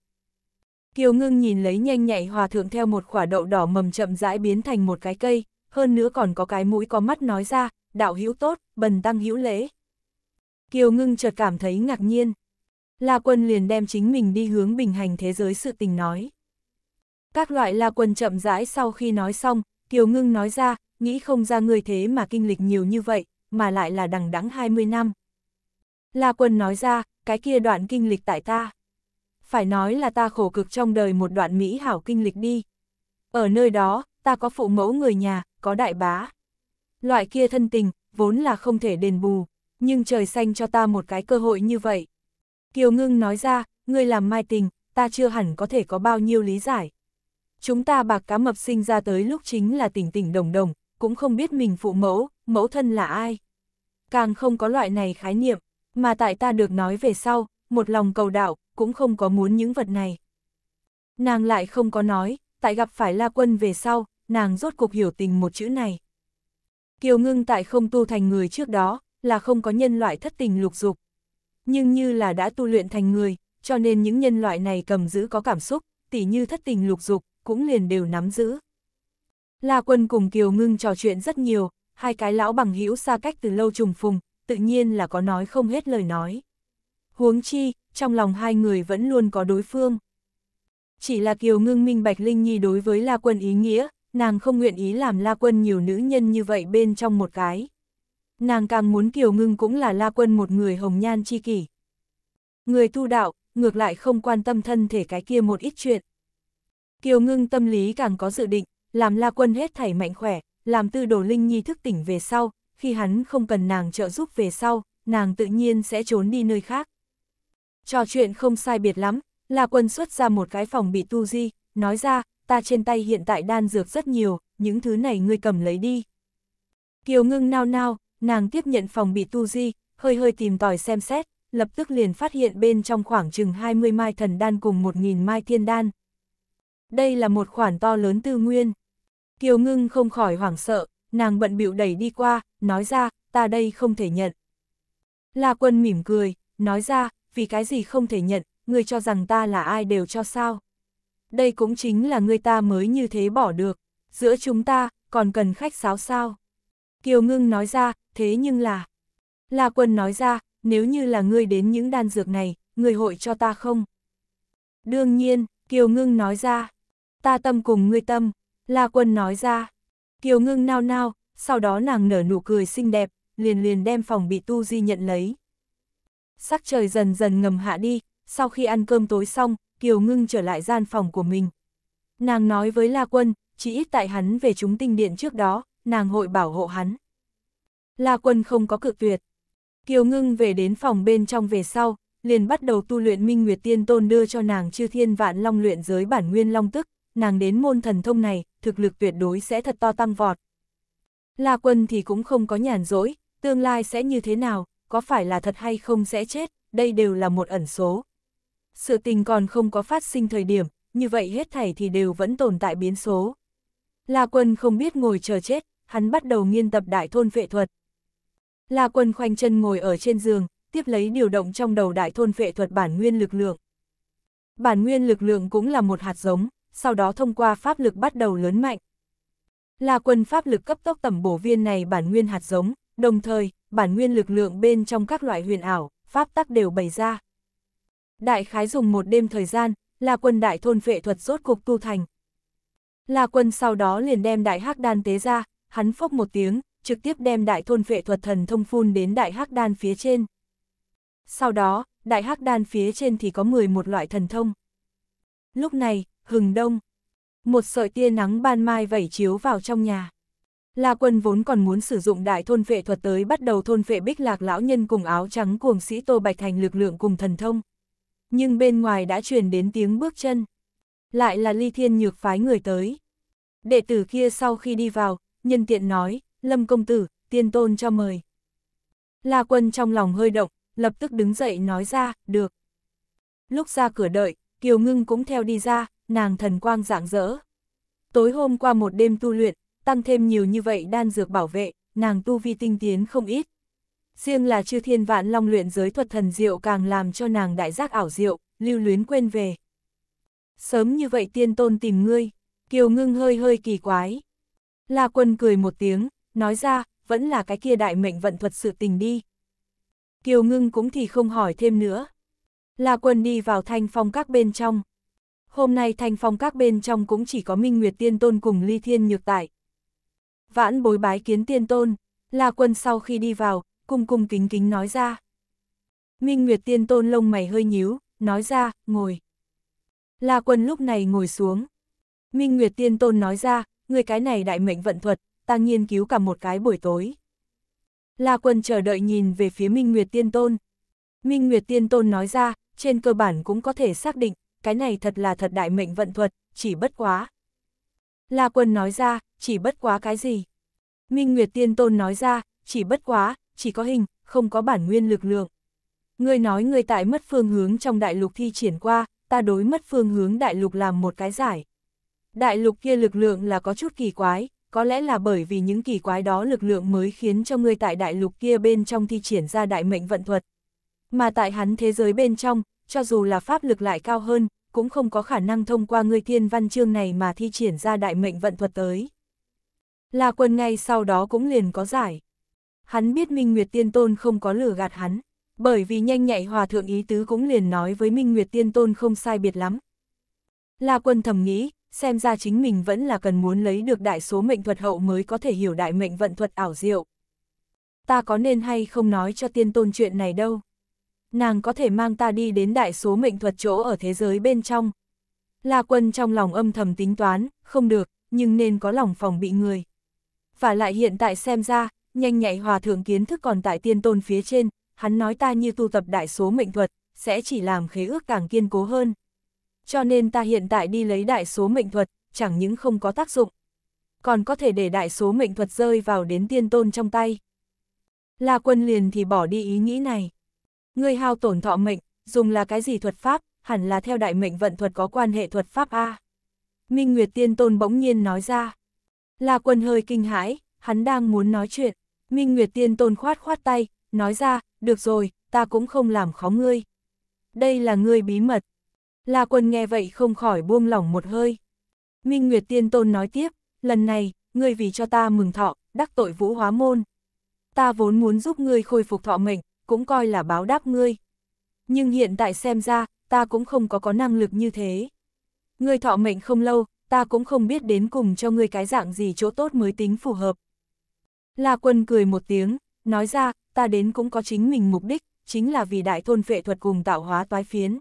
Kiều Ngưng nhìn lấy nhanh nhạy hòa thượng theo một quả đậu đỏ mầm chậm rãi biến thành một cái cây, hơn nữa còn có cái mũi có mắt nói ra, đạo hữu tốt, bần tăng hữu lễ. Kiều Ngưng chợt cảm thấy ngạc nhiên. La Quân liền đem chính mình đi hướng bình hành thế giới sự tình nói. Các loại La Quân chậm rãi sau khi nói xong, Kiều Ngưng nói ra, nghĩ không ra người thế mà kinh lịch nhiều như vậy, mà lại là đằng đẵng 20 năm. La Quân nói ra, cái kia đoạn kinh lịch tại ta. Phải nói là ta khổ cực trong đời một đoạn mỹ hảo kinh lịch đi. Ở nơi đó, ta có phụ mẫu người nhà, có đại bá. Loại kia thân tình, vốn là không thể đền bù, nhưng trời xanh cho ta một cái cơ hội như vậy. Kiều Ngưng nói ra, ngươi làm mai tình, ta chưa hẳn có thể có bao nhiêu lý giải. Chúng ta bạc cá mập sinh ra tới lúc chính là tỉnh tỉnh đồng đồng, cũng không biết mình phụ mẫu, mẫu thân là ai. Càng không có loại này khái niệm, mà tại ta được nói về sau, một lòng cầu đạo, cũng không có muốn những vật này. Nàng lại không có nói, tại gặp phải La Quân về sau, nàng rốt cuộc hiểu tình một chữ này. Kiều ngưng tại không tu thành người trước đó, là không có nhân loại thất tình lục dục. Nhưng như là đã tu luyện thành người, cho nên những nhân loại này cầm giữ có cảm xúc, tỉ như thất tình lục dục, cũng liền đều nắm giữ. La Quân cùng Kiều Ngưng trò chuyện rất nhiều, hai cái lão bằng hữu xa cách từ lâu trùng phùng, tự nhiên là có nói không hết lời nói. Huống chi, trong lòng hai người vẫn luôn có đối phương. Chỉ là Kiều Ngưng minh bạch Linh Nhi đối với La Quân ý nghĩa, nàng không nguyện ý làm La Quân nhiều nữ nhân như vậy bên trong một cái. Nàng càng muốn Kiều Ngưng cũng là La Quân một người hồng nhan chi kỷ. Người tu đạo, ngược lại không quan tâm thân thể cái kia một ít chuyện. Kiều Ngưng tâm lý càng có dự định, làm la quân hết thảy mạnh khỏe, làm tư đồ linh nhi thức tỉnh về sau, khi hắn không cần nàng trợ giúp về sau, nàng tự nhiên sẽ trốn đi nơi khác. Trò chuyện không sai biệt lắm, la quân xuất ra một cái phòng bị tu di, nói ra, ta trên tay hiện tại đan dược rất nhiều, những thứ này ngươi cầm lấy đi. Kiều ngưng nao nao, nàng tiếp nhận phòng bị tu di, hơi hơi tìm tòi xem xét, lập tức liền phát hiện bên trong khoảng chừng 20 mai thần đan cùng 1.000 mai thiên đan. Đây là một khoản to lớn tư nguyên. Kiều ngưng không khỏi hoảng sợ, nàng bận bịu đẩy đi qua, nói ra, ta đây không thể nhận. La quân mỉm cười, nói ra, vì cái gì không thể nhận, người cho rằng ta là ai đều cho sao. Đây cũng chính là người ta mới như thế bỏ được, giữa chúng ta, còn cần khách sáo sao. Kiều ngưng nói ra, thế nhưng là... La quân nói ra, nếu như là ngươi đến những đan dược này, ngươi hội cho ta không? Đương nhiên, Kiều Ngưng nói ra, ta tâm cùng ngươi tâm, La Quân nói ra. Kiều Ngưng nao nao, sau đó nàng nở nụ cười xinh đẹp, liền liền đem phòng bị Tu Di nhận lấy. Sắc trời dần dần ngầm hạ đi, sau khi ăn cơm tối xong, Kiều Ngưng trở lại gian phòng của mình. Nàng nói với La Quân, chỉ ít tại hắn về chúng tinh điện trước đó, nàng hội bảo hộ hắn. La Quân không có cự tuyệt. Kiều Ngưng về đến phòng bên trong về sau, liền bắt đầu tu luyện Minh Nguyệt Tiên Tôn đưa cho nàng chư thiên vạn long luyện giới bản nguyên long tức, nàng đến môn thần thông này, thực lực tuyệt đối sẽ thật to tăng vọt. La quân thì cũng không có nhàn dỗi, tương lai sẽ như thế nào, có phải là thật hay không sẽ chết, đây đều là một ẩn số. Sự tình còn không có phát sinh thời điểm, như vậy hết thảy thì đều vẫn tồn tại biến số. La quân không biết ngồi chờ chết, hắn bắt đầu nghiên tập đại thôn vệ thuật. La quân khoanh chân ngồi ở trên giường, tiếp lấy điều động trong đầu đại thôn vệ thuật bản nguyên lực lượng. Bản nguyên lực lượng cũng là một hạt giống, sau đó thông qua pháp lực bắt đầu lớn mạnh. Là quân pháp lực cấp tốc tẩm bổ viên này bản nguyên hạt giống, đồng thời, bản nguyên lực lượng bên trong các loại huyền ảo, pháp tắc đều bày ra. Đại khái dùng một đêm thời gian, là quân đại thôn vệ thuật rốt cục tu thành. Là quân sau đó liền đem đại hắc đan tế ra, hắn phốc một tiếng, trực tiếp đem đại thôn vệ thuật thần thông phun đến đại hắc đan phía trên. Sau đó, đại hắc đan phía trên thì có 11 loại thần thông. Lúc này, hừng đông. Một sợi tia nắng ban mai vẩy chiếu vào trong nhà. La quân vốn còn muốn sử dụng đại thôn vệ thuật tới bắt đầu thôn vệ bích lạc lão nhân cùng áo trắng cuồng sĩ Tô Bạch Thành lực lượng cùng thần thông. Nhưng bên ngoài đã truyền đến tiếng bước chân. Lại là ly thiên nhược phái người tới. Đệ tử kia sau khi đi vào, nhân tiện nói, lâm công tử, tiên tôn cho mời. La quân trong lòng hơi động, lập tức đứng dậy nói ra, được. Lúc ra cửa đợi, Kiều Ngưng cũng theo đi ra, nàng thần quang rạng rỡ. Tối hôm qua một đêm tu luyện, tăng thêm nhiều như vậy đan dược bảo vệ, nàng tu vi tinh tiến không ít. Riêng là chư thiên vạn long luyện giới thuật thần diệu càng làm cho nàng đại giác ảo diệu, lưu luyến quên về. Sớm như vậy tiên tôn tìm ngươi, kiều ngưng hơi hơi kỳ quái. La quân cười một tiếng, nói ra, vẫn là cái kia đại mệnh vận thuật sự tình đi. Kiều ngưng cũng thì không hỏi thêm nữa. La quân đi vào thanh phong các bên trong, hôm nay thanh phong các bên trong cũng chỉ có Minh Nguyệt Tiên Tôn cùng Ly Thiên Nhược tại. Vãn bối bái kiến Tiên Tôn, La Quân sau khi đi vào, cung cung kính kính nói ra. Minh Nguyệt Tiên Tôn lông mày hơi nhíu, nói ra, ngồi. La Quân lúc này ngồi xuống. Minh Nguyệt Tiên Tôn nói ra, người cái này đại mệnh vận thuật, ta nghiên cứu cả một cái buổi tối. La Quân chờ đợi nhìn về phía Minh Nguyệt Tiên Tôn. Minh Nguyệt Tiên Tôn nói ra, trên cơ bản cũng có thể xác định, cái này thật là thật đại mệnh vận thuật, chỉ bất quá. La Quân nói ra, chỉ bất quá cái gì? Minh Nguyệt Tiên Tôn nói ra, chỉ bất quá, chỉ có hình, không có bản nguyên lực lượng. người nói người tại mất phương hướng trong đại lục thi triển qua, ta đối mất phương hướng đại lục làm một cái giải. Đại lục kia lực lượng là có chút kỳ quái, có lẽ là bởi vì những kỳ quái đó lực lượng mới khiến cho người tại đại lục kia bên trong thi triển ra đại mệnh vận thuật. Mà tại hắn thế giới bên trong, cho dù là pháp lực lại cao hơn, cũng không có khả năng thông qua ngươi thiên văn chương này mà thi triển ra đại mệnh vận thuật tới. La quân ngay sau đó cũng liền có giải. Hắn biết Minh Nguyệt Tiên Tôn không có lừa gạt hắn, bởi vì nhanh nhạy hòa thượng ý tứ cũng liền nói với Minh Nguyệt Tiên Tôn không sai biệt lắm. La quân thầm nghĩ, xem ra chính mình vẫn là cần muốn lấy được đại số mệnh thuật hậu mới có thể hiểu đại mệnh vận thuật ảo diệu. Ta có nên hay không nói cho tiên tôn chuyện này đâu? nàng có thể mang ta đi đến đại số mệnh thuật chỗ ở thế giới bên trong. La quân trong lòng âm thầm tính toán, không được, nhưng nên có lòng phòng bị người. Và lại hiện tại xem ra, nhanh nhạy hòa thượng kiến thức còn tại tiên tôn phía trên, hắn nói ta như tu tập đại số mệnh thuật, sẽ chỉ làm khế ước càng kiên cố hơn. Cho nên ta hiện tại đi lấy đại số mệnh thuật, chẳng những không có tác dụng, còn có thể để đại số mệnh thuật rơi vào đến tiên tôn trong tay. La quân liền thì bỏ đi ý nghĩ này. Ngươi hao tổn thọ mệnh, dùng là cái gì thuật pháp, hẳn là theo đại mệnh vận thuật có quan hệ thuật pháp A. Minh Nguyệt Tiên Tôn bỗng nhiên nói ra. là Quân hơi kinh hãi, hắn đang muốn nói chuyện. Minh Nguyệt Tiên Tôn khoát khoát tay, nói ra, được rồi, ta cũng không làm khó ngươi. Đây là ngươi bí mật. Là Quân nghe vậy không khỏi buông lỏng một hơi. Minh Nguyệt Tiên Tôn nói tiếp, lần này, ngươi vì cho ta mừng thọ, đắc tội vũ hóa môn. Ta vốn muốn giúp ngươi khôi phục thọ mệnh, cũng coi là báo đáp ngươi. Nhưng hiện tại xem ra, ta cũng không có có năng lực như thế. Ngươi thọ mệnh không lâu, ta cũng không biết đến cùng cho ngươi cái dạng gì chỗ tốt mới tính phù hợp. La quân cười một tiếng, nói ra, ta đến cũng có chính mình mục đích, chính là vì đại thôn vệ thuật cùng tạo hóa toái phiến.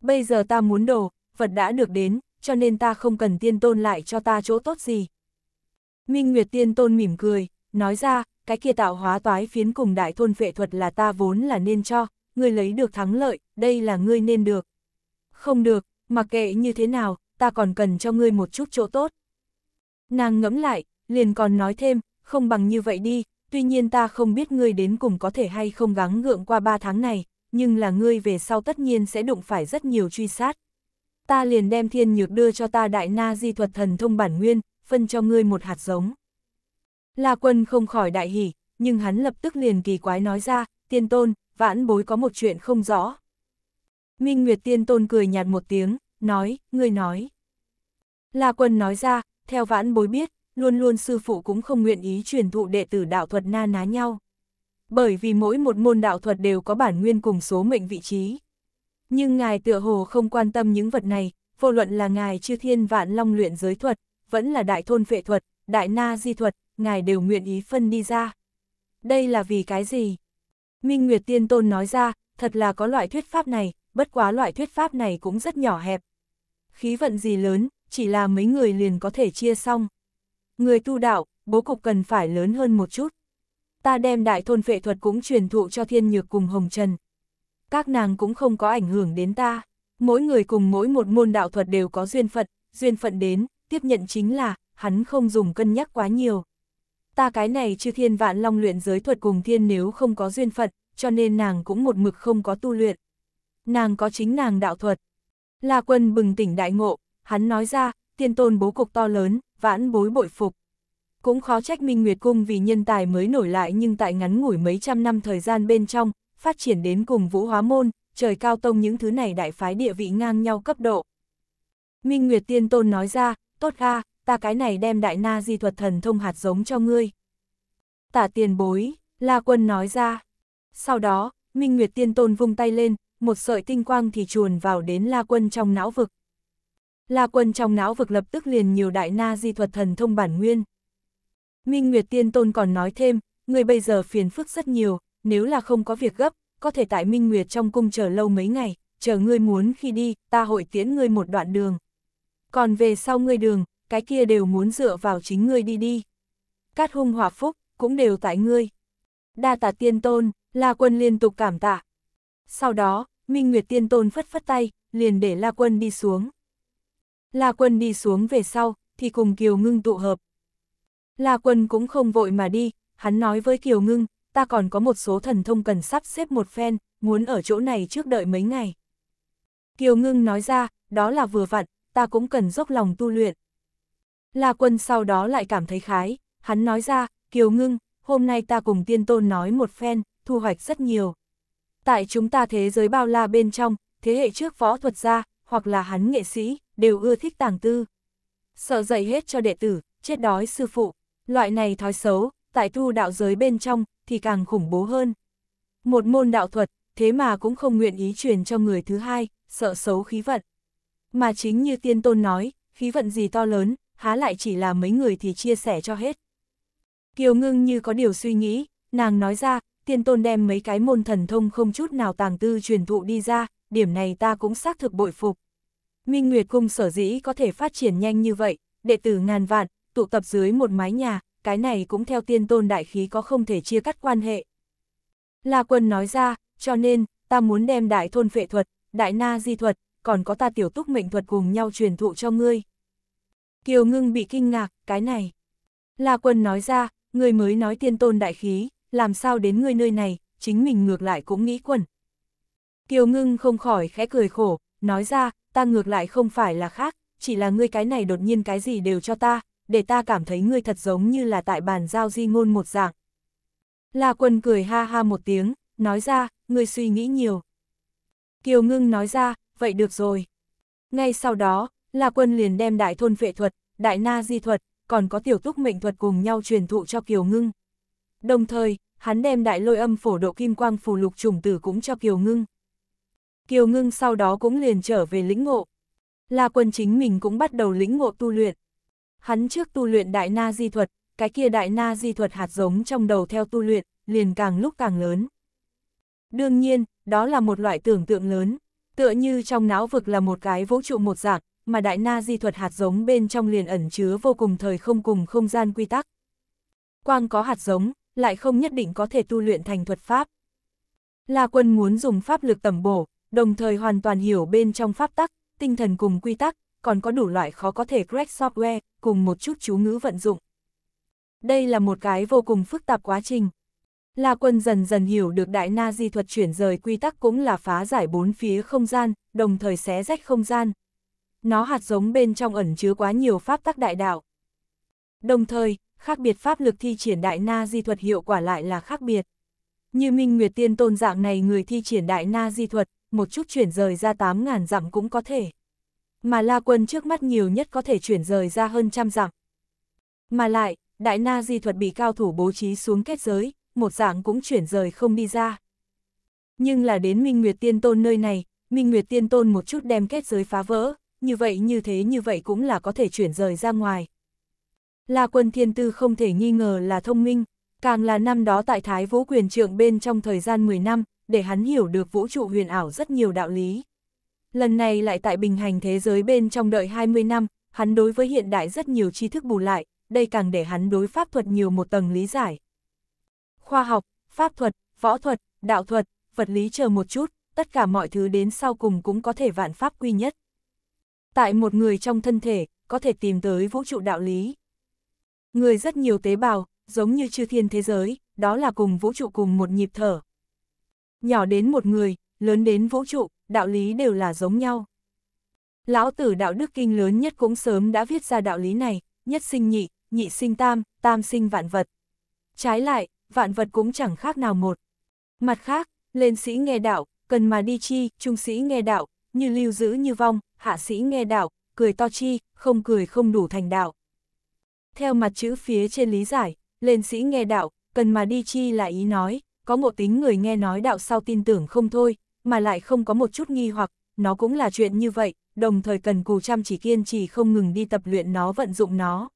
Bây giờ ta muốn đồ, vật đã được đến, cho nên ta không cần tiên tôn lại cho ta chỗ tốt gì. Minh Nguyệt tiên tôn mỉm cười, nói ra, cái kia tạo hóa toái phiến cùng đại thôn vệ thuật là ta vốn là nên cho, ngươi lấy được thắng lợi, đây là ngươi nên được. Không được, mặc kệ như thế nào, ta còn cần cho ngươi một chút chỗ tốt. Nàng ngẫm lại, liền còn nói thêm, không bằng như vậy đi, tuy nhiên ta không biết ngươi đến cùng có thể hay không gắng gượng qua ba tháng này, nhưng là ngươi về sau tất nhiên sẽ đụng phải rất nhiều truy sát. Ta liền đem thiên nhược đưa cho ta đại na di thuật thần thông bản nguyên, phân cho ngươi một hạt giống. La Quân không khỏi đại hỉ, nhưng hắn lập tức liền kỳ quái nói ra, tiên tôn, vãn bối có một chuyện không rõ. Minh Nguyệt tiên tôn cười nhạt một tiếng, nói, ngươi nói. La Quân nói ra, theo vãn bối biết, luôn luôn sư phụ cũng không nguyện ý truyền thụ đệ tử đạo thuật na ná nhau. Bởi vì mỗi một môn đạo thuật đều có bản nguyên cùng số mệnh vị trí. Nhưng ngài tựa hồ không quan tâm những vật này, vô luận là ngài chư thiên vạn long luyện giới thuật, vẫn là đại thôn phệ thuật, đại na di thuật, ngài đều nguyện ý phân đi ra. Đây là vì cái gì? Minh Nguyệt Tiên Tôn nói ra, thật là có loại thuyết pháp này, bất quá loại thuyết pháp này cũng rất nhỏ hẹp. Khí vận gì lớn, chỉ là mấy người liền có thể chia xong. Người tu đạo, bố cục cần phải lớn hơn một chút. Ta đem đại thôn phệ thuật cũng truyền thụ cho thiên nhược cùng Hồng Trần. Các nàng cũng không có ảnh hưởng đến ta. Mỗi người cùng mỗi một môn đạo thuật đều có duyên phận, duyên phận đến, tiếp nhận chính là, hắn không dùng cân nhắc quá nhiều ta cái này chư thiên vạn long luyện giới thuật cùng thiên nếu không có duyên phận, cho nên nàng cũng một mực không có tu luyện. Nàng có chính nàng đạo thuật. La quân bừng tỉnh đại ngộ, hắn nói ra, tiên tôn bố cục to lớn, vãn bối bội phục. Cũng khó trách Minh Nguyệt Cung vì nhân tài mới nổi lại nhưng tại ngắn ngủi mấy trăm năm thời gian bên trong, phát triển đến cùng vũ hóa môn, trời cao tông những thứ này đại phái địa vị ngang nhau cấp độ. Minh Nguyệt Tiên Tôn nói ra, tốt a ta cái này đem đại na di thuật thần thông hạt giống cho ngươi. Tả tiền bối, La Quân nói ra. Sau đó, Minh Nguyệt Tiên Tôn vung tay lên, một sợi tinh quang thì chuồn vào đến La Quân trong não vực. La Quân trong não vực lập tức liền nhiều đại na di thuật thần thông bản nguyên. Minh Nguyệt Tiên Tôn còn nói thêm, ngươi bây giờ phiền phức rất nhiều, nếu là không có việc gấp, có thể tại Minh Nguyệt trong cung chờ lâu mấy ngày, chờ ngươi muốn khi đi, ta hội tiễn ngươi một đoạn đường. Còn về sau ngươi đường, cái kia đều muốn dựa vào chính ngươi đi đi. Cát hung hòa phúc, cũng đều tại ngươi. Đa tạ tiên tôn, La Quân liên tục cảm tạ. Sau đó, Minh Nguyệt tiên tôn phất phất tay, liền để La Quân đi xuống. La Quân đi xuống về sau, thì cùng Kiều Ngưng tụ hợp. La Quân cũng không vội mà đi, hắn nói với Kiều Ngưng, ta còn có một số thần thông cần sắp xếp một phen, muốn ở chỗ này trước đợi mấy ngày. Kiều Ngưng nói ra, đó là vừa vặn, ta cũng cần dốc lòng tu luyện. La Quân sau đó lại cảm thấy khái, hắn nói ra, Kiều Ngưng, hôm nay ta cùng tiên tôn nói một phen, thu hoạch rất nhiều. Tại chúng ta thế giới bao la bên trong, thế hệ trước võ thuật gia, hoặc là hắn nghệ sĩ, đều ưa thích tàng tư. Sợ dạy hết cho đệ tử, chết đói sư phụ, loại này thói xấu, tại tu đạo giới bên trong, thì càng khủng bố hơn. Một môn đạo thuật, thế mà cũng không nguyện ý truyền cho người thứ hai, sợ xấu khí vận. Mà chính như tiên tôn nói, khí vận gì to lớn, há lại chỉ là mấy người thì chia sẻ cho hết. Kiều ngưng như có điều suy nghĩ, nàng nói ra, tiên tôn đem mấy cái môn thần thông không chút nào tàng tư truyền thụ đi ra, điểm này ta cũng xác thực bội phục. Minh Nguyệt Cung sở dĩ có thể phát triển nhanh như vậy, đệ tử ngàn vạn, tụ tập dưới một mái nhà, cái này cũng theo tiên tôn đại khí có không thể chia cắt quan hệ. La Quân nói ra, cho nên, ta muốn đem đại thôn phệ thuật, đại na di thuật, còn có ta tiểu túc mệnh thuật cùng nhau truyền thụ cho ngươi. Kiều Ngưng bị kinh ngạc, cái này. La Quân nói ra, người mới nói tiên tôn đại khí, làm sao đến người nơi này, chính mình ngược lại cũng nghĩ quẩn. Kiều Ngưng không khỏi khẽ cười khổ, nói ra, ta ngược lại không phải là khác, chỉ là ngươi cái này đột nhiên cái gì đều cho ta, để ta cảm thấy ngươi thật giống như là tại bàn giao di ngôn một dạng. La Quân cười ha ha một tiếng, nói ra, ngươi suy nghĩ nhiều. Kiều Ngưng nói ra, vậy được rồi. Ngay sau đó, La Quân liền đem đại thôn phệ thuật, đại na di thuật, còn có tiểu túc mệnh thuật cùng nhau truyền thụ cho Kiều Ngưng. Đồng thời, hắn đem đại lôi âm phổ độ kim quang phù lục trùng tử cũng cho Kiều Ngưng. Kiều Ngưng sau đó cũng liền trở về lĩnh ngộ. La Quân chính mình cũng bắt đầu lĩnh ngộ tu luyện. Hắn trước tu luyện đại na di thuật, cái kia đại na di thuật hạt giống trong đầu theo tu luyện, liền càng lúc càng lớn. Đương nhiên, đó là một loại tưởng tượng lớn, tựa như trong não vực là một cái vũ trụ một dạng, mà đại na di thuật hạt giống bên trong liền ẩn chứa vô cùng thời không cùng không gian quy tắc. Quang có hạt giống, lại không nhất định có thể tu luyện thành thuật pháp. La quân muốn dùng pháp lực tầm bổ, đồng thời hoàn toàn hiểu bên trong pháp tắc, tinh thần cùng quy tắc, còn có đủ loại khó có thể crack software, cùng một chút chú ngữ vận dụng. Đây là một cái vô cùng phức tạp quá trình. La quân dần dần hiểu được đại na di thuật chuyển rời quy tắc cũng là phá giải bốn phía không gian, đồng thời xé rách không gian, nó hạt giống bên trong ẩn chứa quá nhiều pháp tắc đại đạo. Đồng thời, khác biệt pháp lực thi triển đại na di thuật hiệu quả lại là khác biệt. Như Minh Nguyệt Tiên Tôn dạng này người thi triển đại na di thuật, một chút chuyển rời ra 8.000 dặm cũng có thể. Mà La Quân trước mắt nhiều nhất có thể chuyển rời ra hơn trăm dặm. Mà lại, đại na di thuật bị cao thủ bố trí xuống kết giới, một dạng cũng chuyển rời không đi ra. Nhưng là đến Minh Nguyệt Tiên Tôn nơi này, Minh Nguyệt Tiên Tôn một chút đem kết giới phá vỡ, như vậy như thế như vậy cũng là có thể chuyển rời ra ngoài. La quân thiên tư không thể nghi ngờ là thông minh, càng là năm đó tại Thái Vũ quyền trượng bên trong thời gian 10 năm, để hắn hiểu được vũ trụ huyền ảo rất nhiều đạo lý. Lần này lại tại bình hành thế giới bên trong đợi 20 năm, hắn đối với hiện đại rất nhiều tri thức bù lại, đây càng để hắn đối pháp thuật nhiều một tầng lý giải. Khoa học, pháp thuật, võ thuật, đạo thuật, vật lý chờ một chút, tất cả mọi thứ đến sau cùng cũng có thể vạn pháp quy nhất tại một người trong thân thể, có thể tìm tới vũ trụ đạo lý. Người rất nhiều tế bào, giống như chư thiên thế giới, đó là cùng vũ trụ cùng một nhịp thở. Nhỏ đến một người, lớn đến vũ trụ, đạo lý đều là giống nhau. Lão tử đạo đức kinh lớn nhất cũng sớm đã viết ra đạo lý này, nhất sinh nhị, nhị sinh tam, tam sinh vạn vật. Trái lại, vạn vật cũng chẳng khác nào một. Mặt khác, lên sĩ nghe đạo, cần mà đi chi, trung sĩ nghe đạo, như lưu giữ như vong, hạ sĩ nghe đạo, cười to chi, không cười không đủ thành đạo. Theo mặt chữ phía trên lý giải, lên sĩ nghe đạo, cần mà đi chi là ý nói, có ngộ tính người nghe nói đạo sau tin tưởng không thôi, mà lại không có một chút nghi hoặc, nó cũng là chuyện như vậy, đồng thời cần cù chăm chỉ kiên trì không ngừng đi tập luyện nó vận dụng nó.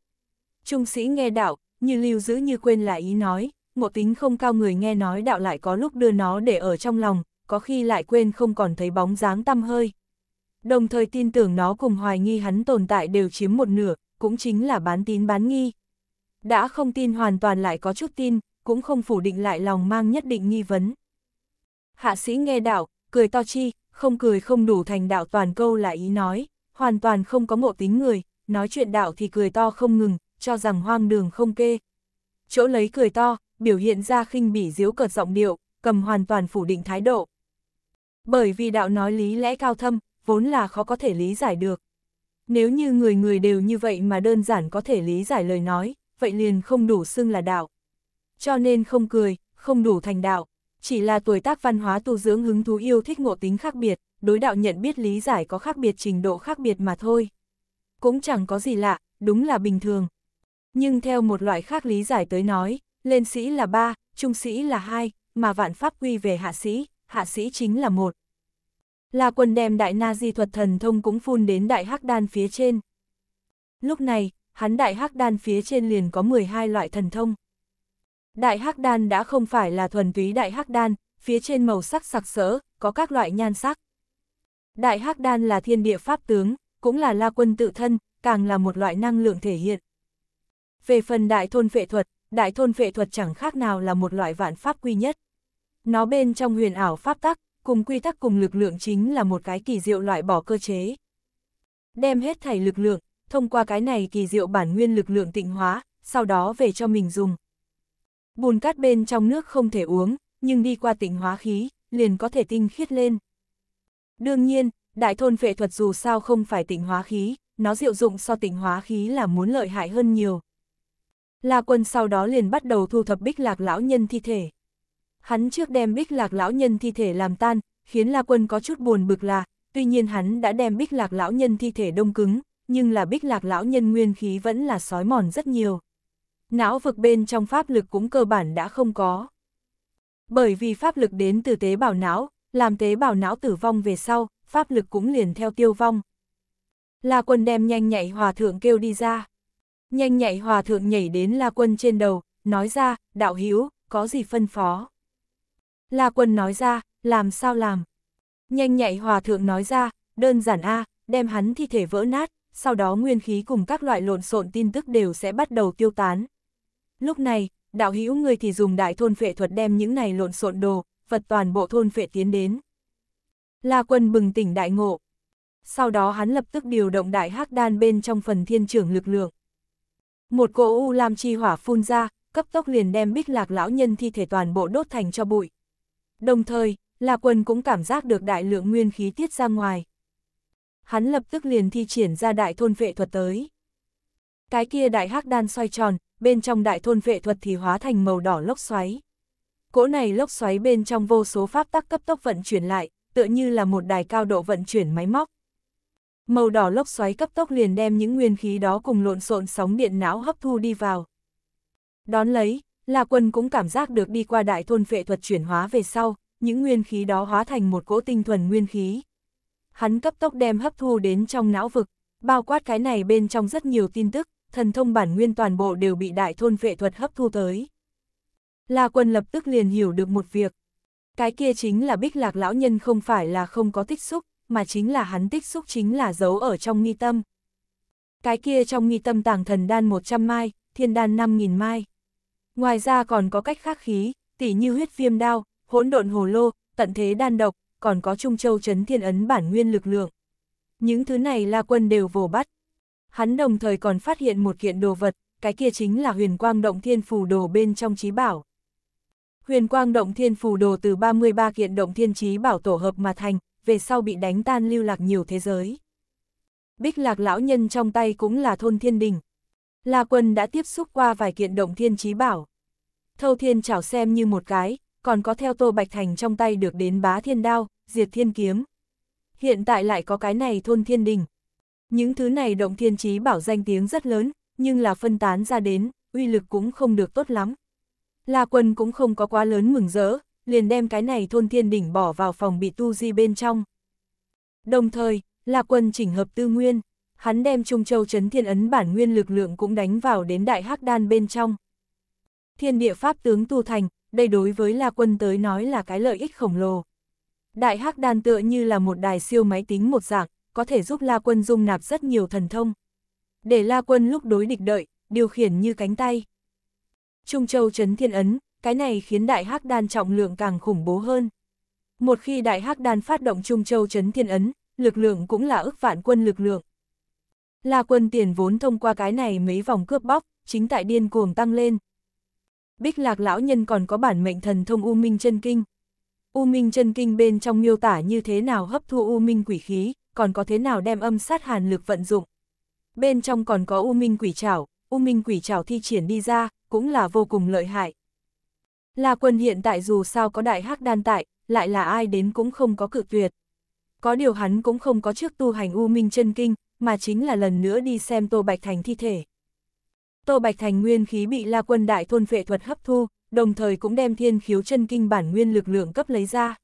Trung sĩ nghe đạo, như lưu giữ như quên là ý nói, ngộ tính không cao người nghe nói đạo lại có lúc đưa nó để ở trong lòng, có khi lại quên không còn thấy bóng dáng tăm hơi đồng thời tin tưởng nó cùng hoài nghi hắn tồn tại đều chiếm một nửa, cũng chính là bán tín bán nghi. Đã không tin hoàn toàn lại có chút tin, cũng không phủ định lại lòng mang nhất định nghi vấn. Hạ sĩ nghe đạo, cười to chi, không cười không đủ thành đạo toàn câu là ý nói, hoàn toàn không có ngộ tính người, nói chuyện đạo thì cười to không ngừng, cho rằng hoang đường không kê. Chỗ lấy cười to, biểu hiện ra khinh bỉ diếu cợt giọng điệu, cầm hoàn toàn phủ định thái độ. Bởi vì đạo nói lý lẽ cao thâm, vốn là khó có thể lý giải được. Nếu như người người đều như vậy mà đơn giản có thể lý giải lời nói, vậy liền không đủ xưng là đạo. Cho nên không cười, không đủ thành đạo, chỉ là tuổi tác văn hóa tu dưỡng hứng thú yêu thích ngộ tính khác biệt, đối đạo nhận biết lý giải có khác biệt trình độ khác biệt mà thôi. Cũng chẳng có gì lạ, đúng là bình thường. Nhưng theo một loại khác lý giải tới nói, lên sĩ là ba, trung sĩ là hai, mà vạn pháp quy về hạ sĩ, hạ sĩ chính là một. La Quân đem đại na di thuật thần thông cũng phun đến đại hắc đan phía trên. Lúc này, hắn đại hắc đan phía trên liền có 12 loại thần thông. Đại hắc đan đã không phải là thuần túy đại hắc đan, phía trên màu sắc sặc sỡ, có các loại nhan sắc. Đại hắc đan là thiên địa pháp tướng, cũng là La Quân tự thân, càng là một loại năng lượng thể hiện. Về phần đại thôn phệ thuật, đại thôn phệ thuật chẳng khác nào là một loại vạn pháp quy nhất. Nó bên trong huyền ảo pháp tắc, cùng quy tắc cùng lực lượng chính là một cái kỳ diệu loại bỏ cơ chế. Đem hết thảy lực lượng, thông qua cái này kỳ diệu bản nguyên lực lượng tịnh hóa, sau đó về cho mình dùng. Bùn cát bên trong nước không thể uống, nhưng đi qua tịnh hóa khí, liền có thể tinh khiết lên. Đương nhiên, đại thôn phệ thuật dù sao không phải tịnh hóa khí, nó diệu dụng so tịnh hóa khí là muốn lợi hại hơn nhiều. La quân sau đó liền bắt đầu thu thập bích lạc lão nhân thi thể. Hắn trước đem bích lạc lão nhân thi thể làm tan, khiến La Quân có chút buồn bực là, tuy nhiên hắn đã đem bích lạc lão nhân thi thể đông cứng, nhưng là bích lạc lão nhân nguyên khí vẫn là sói mòn rất nhiều. Não vực bên trong pháp lực cũng cơ bản đã không có. Bởi vì pháp lực đến từ tế bào não, làm tế bào não tử vong về sau, pháp lực cũng liền theo tiêu vong. La quân đem nhanh nhạy hòa thượng kêu đi ra. Nhanh nhạy hòa thượng nhảy đến La quân trên đầu, nói ra, đạo hiếu, có gì phân phó. La quân nói ra, làm sao làm? Nhanh nhạy hòa thượng nói ra, đơn giản a, đem hắn thi thể vỡ nát, sau đó nguyên khí cùng các loại lộn xộn tin tức đều sẽ bắt đầu tiêu tán. Lúc này, đạo hữu người thì dùng đại thôn phệ thuật đem những này lộn xộn đồ, vật toàn bộ thôn phệ tiến đến. La quân bừng tỉnh đại ngộ. Sau đó hắn lập tức điều động đại hắc đan bên trong phần thiên trưởng lực lượng. Một cỗ u lam chi hỏa phun ra, cấp tốc liền đem bích lạc lão nhân thi thể toàn bộ đốt thành cho bụi. Đồng thời, La Quân cũng cảm giác được đại lượng nguyên khí tiết ra ngoài. Hắn lập tức liền thi triển ra đại thôn vệ thuật tới. Cái kia đại hắc đan xoay tròn, bên trong đại thôn vệ thuật thì hóa thành màu đỏ lốc xoáy. Cỗ này lốc xoáy bên trong vô số pháp tắc cấp tốc vận chuyển lại, tựa như là một đài cao độ vận chuyển máy móc. Màu đỏ lốc xoáy cấp tốc liền đem những nguyên khí đó cùng lộn xộn sóng điện não hấp thu đi vào. Đón lấy, La Quân cũng cảm giác được đi qua đại thôn phệ thuật chuyển hóa về sau, những nguyên khí đó hóa thành một cỗ tinh thuần nguyên khí. Hắn cấp tốc đem hấp thu đến trong não vực, bao quát cái này bên trong rất nhiều tin tức, thần thông bản nguyên toàn bộ đều bị đại thôn phệ thuật hấp thu tới. La Quân lập tức liền hiểu được một việc. Cái kia chính là bích lạc lão nhân không phải là không có tích xúc, mà chính là hắn tích xúc chính là giấu ở trong nghi tâm. Cái kia trong nghi tâm tàng thần đan 100 mai, thiên đan 5.000 mai. Ngoài ra còn có cách khác khí, tỉ như huyết viêm đao, hỗn độn hồ lô, tận thế đan độc, còn có Trung Châu Trấn Thiên Ấn bản nguyên lực lượng. Những thứ này La Quân đều vồ bắt. Hắn đồng thời còn phát hiện một kiện đồ vật, cái kia chính là huyền quang động thiên phù đồ bên trong trí bảo. Huyền quang động thiên phù đồ từ 33 kiện động thiên trí bảo tổ hợp mà thành, về sau bị đánh tan lưu lạc nhiều thế giới. Bích lạc lão nhân trong tay cũng là thôn thiên đình, La Quân đã tiếp xúc qua vài kiện động thiên trí bảo. Thâu thiên chảo xem như một cái, còn có theo Tô Bạch Thành trong tay được đến bá thiên đao, diệt thiên kiếm. Hiện tại lại có cái này thôn thiên đình. Những thứ này động thiên trí bảo danh tiếng rất lớn, nhưng là phân tán ra đến, uy lực cũng không được tốt lắm. La Quân cũng không có quá lớn mừng rỡ, liền đem cái này thôn thiên đỉnh bỏ vào phòng bị tu di bên trong. Đồng thời, La Quân chỉnh hợp tư nguyên hắn đem Trung Châu chấn thiên ấn bản nguyên lực lượng cũng đánh vào đến đại hắc đan bên trong. Thiên địa pháp tướng tu thành, đây đối với La Quân tới nói là cái lợi ích khổng lồ. Đại hắc đan tựa như là một đài siêu máy tính một dạng, có thể giúp La Quân dung nạp rất nhiều thần thông. Để La Quân lúc đối địch đợi, điều khiển như cánh tay. Trung Châu chấn thiên ấn, cái này khiến đại hắc đan trọng lượng càng khủng bố hơn. Một khi đại hắc đan phát động Trung Châu chấn thiên ấn, lực lượng cũng là ức vạn quân lực lượng. La quân tiền vốn thông qua cái này mấy vòng cướp bóc, chính tại điên cuồng tăng lên. Bích lạc lão nhân còn có bản mệnh thần thông U Minh chân Kinh. U Minh chân Kinh bên trong miêu tả như thế nào hấp thu U Minh quỷ khí, còn có thế nào đem âm sát hàn lực vận dụng. Bên trong còn có U Minh quỷ trảo, U Minh quỷ trảo thi triển đi ra, cũng là vô cùng lợi hại. La quân hiện tại dù sao có đại hắc đan tại, lại là ai đến cũng không có cự tuyệt. Có điều hắn cũng không có trước tu hành U Minh chân Kinh, mà chính là lần nữa đi xem Tô Bạch Thành thi thể. Tô Bạch Thành nguyên khí bị La Quân Đại Thôn Phệ Thuật hấp thu, đồng thời cũng đem thiên khiếu chân kinh bản nguyên lực lượng cấp lấy ra.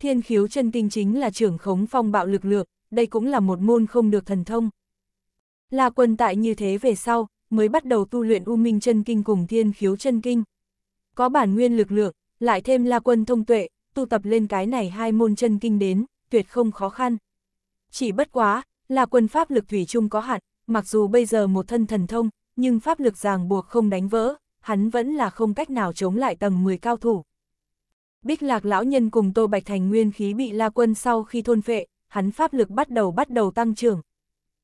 Thiên khiếu chân kinh chính là trưởng khống phong bạo lực lượng, đây cũng là một môn không được thần thông. La Quân tại như thế về sau, mới bắt đầu tu luyện U Minh chân kinh cùng thiên khiếu chân kinh. Có bản nguyên lực lượng, lại thêm La Quân thông tuệ, tu tập lên cái này hai môn chân kinh đến, tuyệt không khó khăn. Chỉ bất quá, là quân pháp lực thủy chung có hạn, mặc dù bây giờ một thân thần thông, nhưng pháp lực ràng buộc không đánh vỡ, hắn vẫn là không cách nào chống lại tầng 10 cao thủ. Bích lạc lão nhân cùng Tô Bạch Thành nguyên khí bị la quân sau khi thôn phệ, hắn pháp lực bắt đầu bắt đầu tăng trưởng.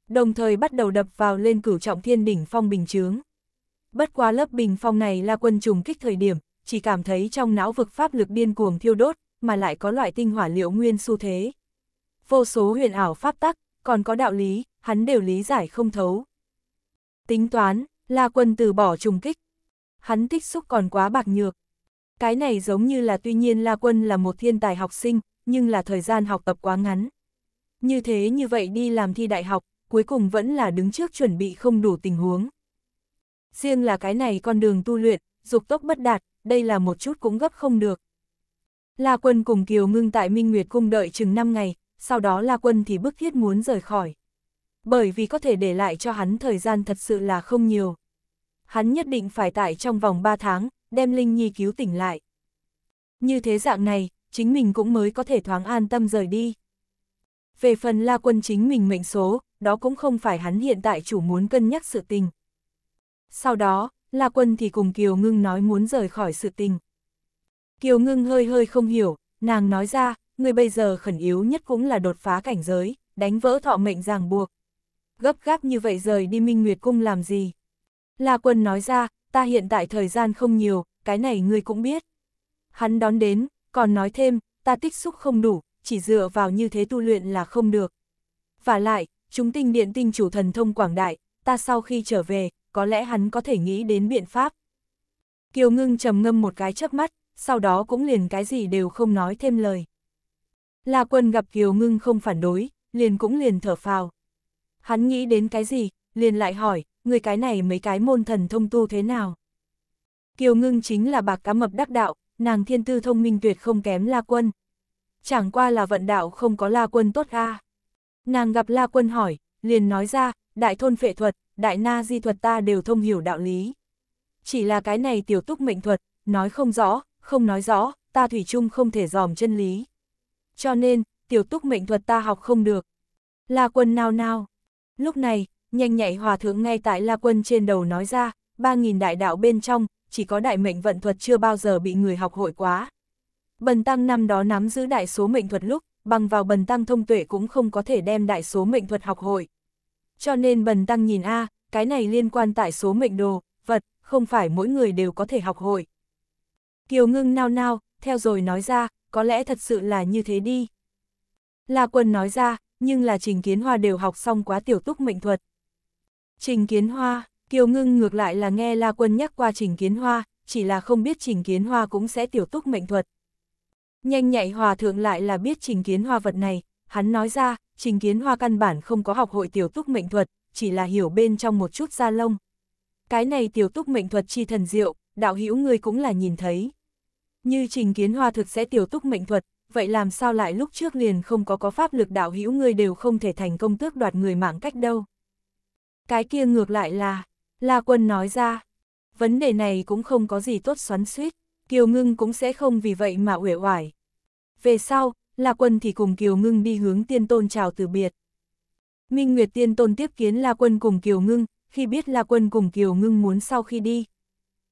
Đồng thời bắt đầu đập vào lên cửu trọng thiên đỉnh phong bình chướng. Bất qua lớp bình phong này la quân trùng kích thời điểm, chỉ cảm thấy trong não vực pháp lực điên cuồng thiêu đốt, mà lại có loại tinh hỏa liệu nguyên xu thế. Vô số huyền ảo pháp tắc, còn có đạo lý, hắn đều lý giải không thấu. Tính toán, La Quân từ bỏ trùng kích. Hắn tích xúc còn quá bạc nhược. Cái này giống như là tuy nhiên La Quân là một thiên tài học sinh, nhưng là thời gian học tập quá ngắn. Như thế như vậy đi làm thi đại học, cuối cùng vẫn là đứng trước chuẩn bị không đủ tình huống. Riêng là cái này con đường tu luyện, dục tốc bất đạt, đây là một chút cũng gấp không được. La Quân cùng Kiều Ngưng tại Minh Nguyệt Cung đợi chừng 5 ngày, sau đó La Quân thì bức thiết muốn rời khỏi. Bởi vì có thể để lại cho hắn thời gian thật sự là không nhiều. Hắn nhất định phải tại trong vòng 3 tháng, đem Linh Nhi cứu tỉnh lại. Như thế dạng này, chính mình cũng mới có thể thoáng an tâm rời đi. Về phần La Quân chính mình mệnh số, đó cũng không phải hắn hiện tại chủ muốn cân nhắc sự tình. Sau đó, La Quân thì cùng Kiều Ngưng nói muốn rời khỏi sự tình. Kiều Ngưng hơi hơi không hiểu, nàng nói ra, ngươi bây giờ khẩn yếu nhất cũng là đột phá cảnh giới, đánh vỡ thọ mệnh ràng buộc. Gấp gáp như vậy rời đi Minh Nguyệt Cung làm gì? La Quân nói ra, ta hiện tại thời gian không nhiều, cái này ngươi cũng biết. Hắn đón đến, còn nói thêm, ta tích xúc không đủ, chỉ dựa vào như thế tu luyện là không được. Và lại, chúng tinh điện tinh chủ thần thông quảng đại, ta sau khi trở về, có lẽ hắn có thể nghĩ đến biện pháp. Kiều ngưng trầm ngâm một cái chớp mắt, sau đó cũng liền cái gì đều không nói thêm lời. La Quân gặp Kiều Ngưng không phản đối, liền cũng liền thở phào. Hắn nghĩ đến cái gì, liền lại hỏi, người cái này mấy cái môn thần thông tu thế nào? Kiều Ngưng chính là bạc cá mập đắc đạo, nàng thiên tư thông minh tuyệt không kém La Quân. Chẳng qua là vận đạo không có La Quân tốt ga. Nàng gặp La Quân hỏi, liền nói ra, đại thôn phệ thuật, đại na di thuật ta đều thông hiểu đạo lý. Chỉ là cái này tiểu túc mệnh thuật, nói không rõ, không nói rõ, ta thủy chung không thể dòm chân lý cho nên, tiểu túc mệnh thuật ta học không được. La quân nao nao. Lúc này, nhanh nhạy hòa thượng ngay tại La quân trên đầu nói ra, ba nghìn đại đạo bên trong, chỉ có đại mệnh vận thuật chưa bao giờ bị người học hội quá. Bần tăng năm đó nắm giữ đại số mệnh thuật lúc, bằng vào bần tăng thông tuệ cũng không có thể đem đại số mệnh thuật học hội. Cho nên bần tăng nhìn A, cái này liên quan tại số mệnh đồ, vật, không phải mỗi người đều có thể học hội. Kiều ngưng nao nao, theo rồi nói ra, có lẽ thật sự là như thế đi. La Quân nói ra, nhưng là Trình Kiến Hoa đều học xong quá tiểu túc mệnh thuật. Trình Kiến Hoa, Kiều Ngưng ngược lại là nghe La Quân nhắc qua Trình Kiến Hoa, chỉ là không biết Trình Kiến Hoa cũng sẽ tiểu túc mệnh thuật. Nhanh nhạy hòa thượng lại là biết Trình Kiến Hoa vật này, hắn nói ra, Trình Kiến Hoa căn bản không có học hội tiểu túc mệnh thuật, chỉ là hiểu bên trong một chút da lông. Cái này tiểu túc mệnh thuật chi thần diệu, đạo hữu người cũng là nhìn thấy. Như trình kiến hoa thực sẽ tiểu túc mệnh thuật, vậy làm sao lại lúc trước liền không có có pháp lực đạo hữu người đều không thể thành công tước đoạt người mạng cách đâu. Cái kia ngược lại là, La Quân nói ra, vấn đề này cũng không có gì tốt xoắn suýt, Kiều Ngưng cũng sẽ không vì vậy mà uể oải. Về sau, La Quân thì cùng Kiều Ngưng đi hướng tiên tôn chào từ biệt. Minh Nguyệt tiên tôn tiếp kiến La Quân cùng Kiều Ngưng, khi biết La Quân cùng Kiều Ngưng muốn sau khi đi.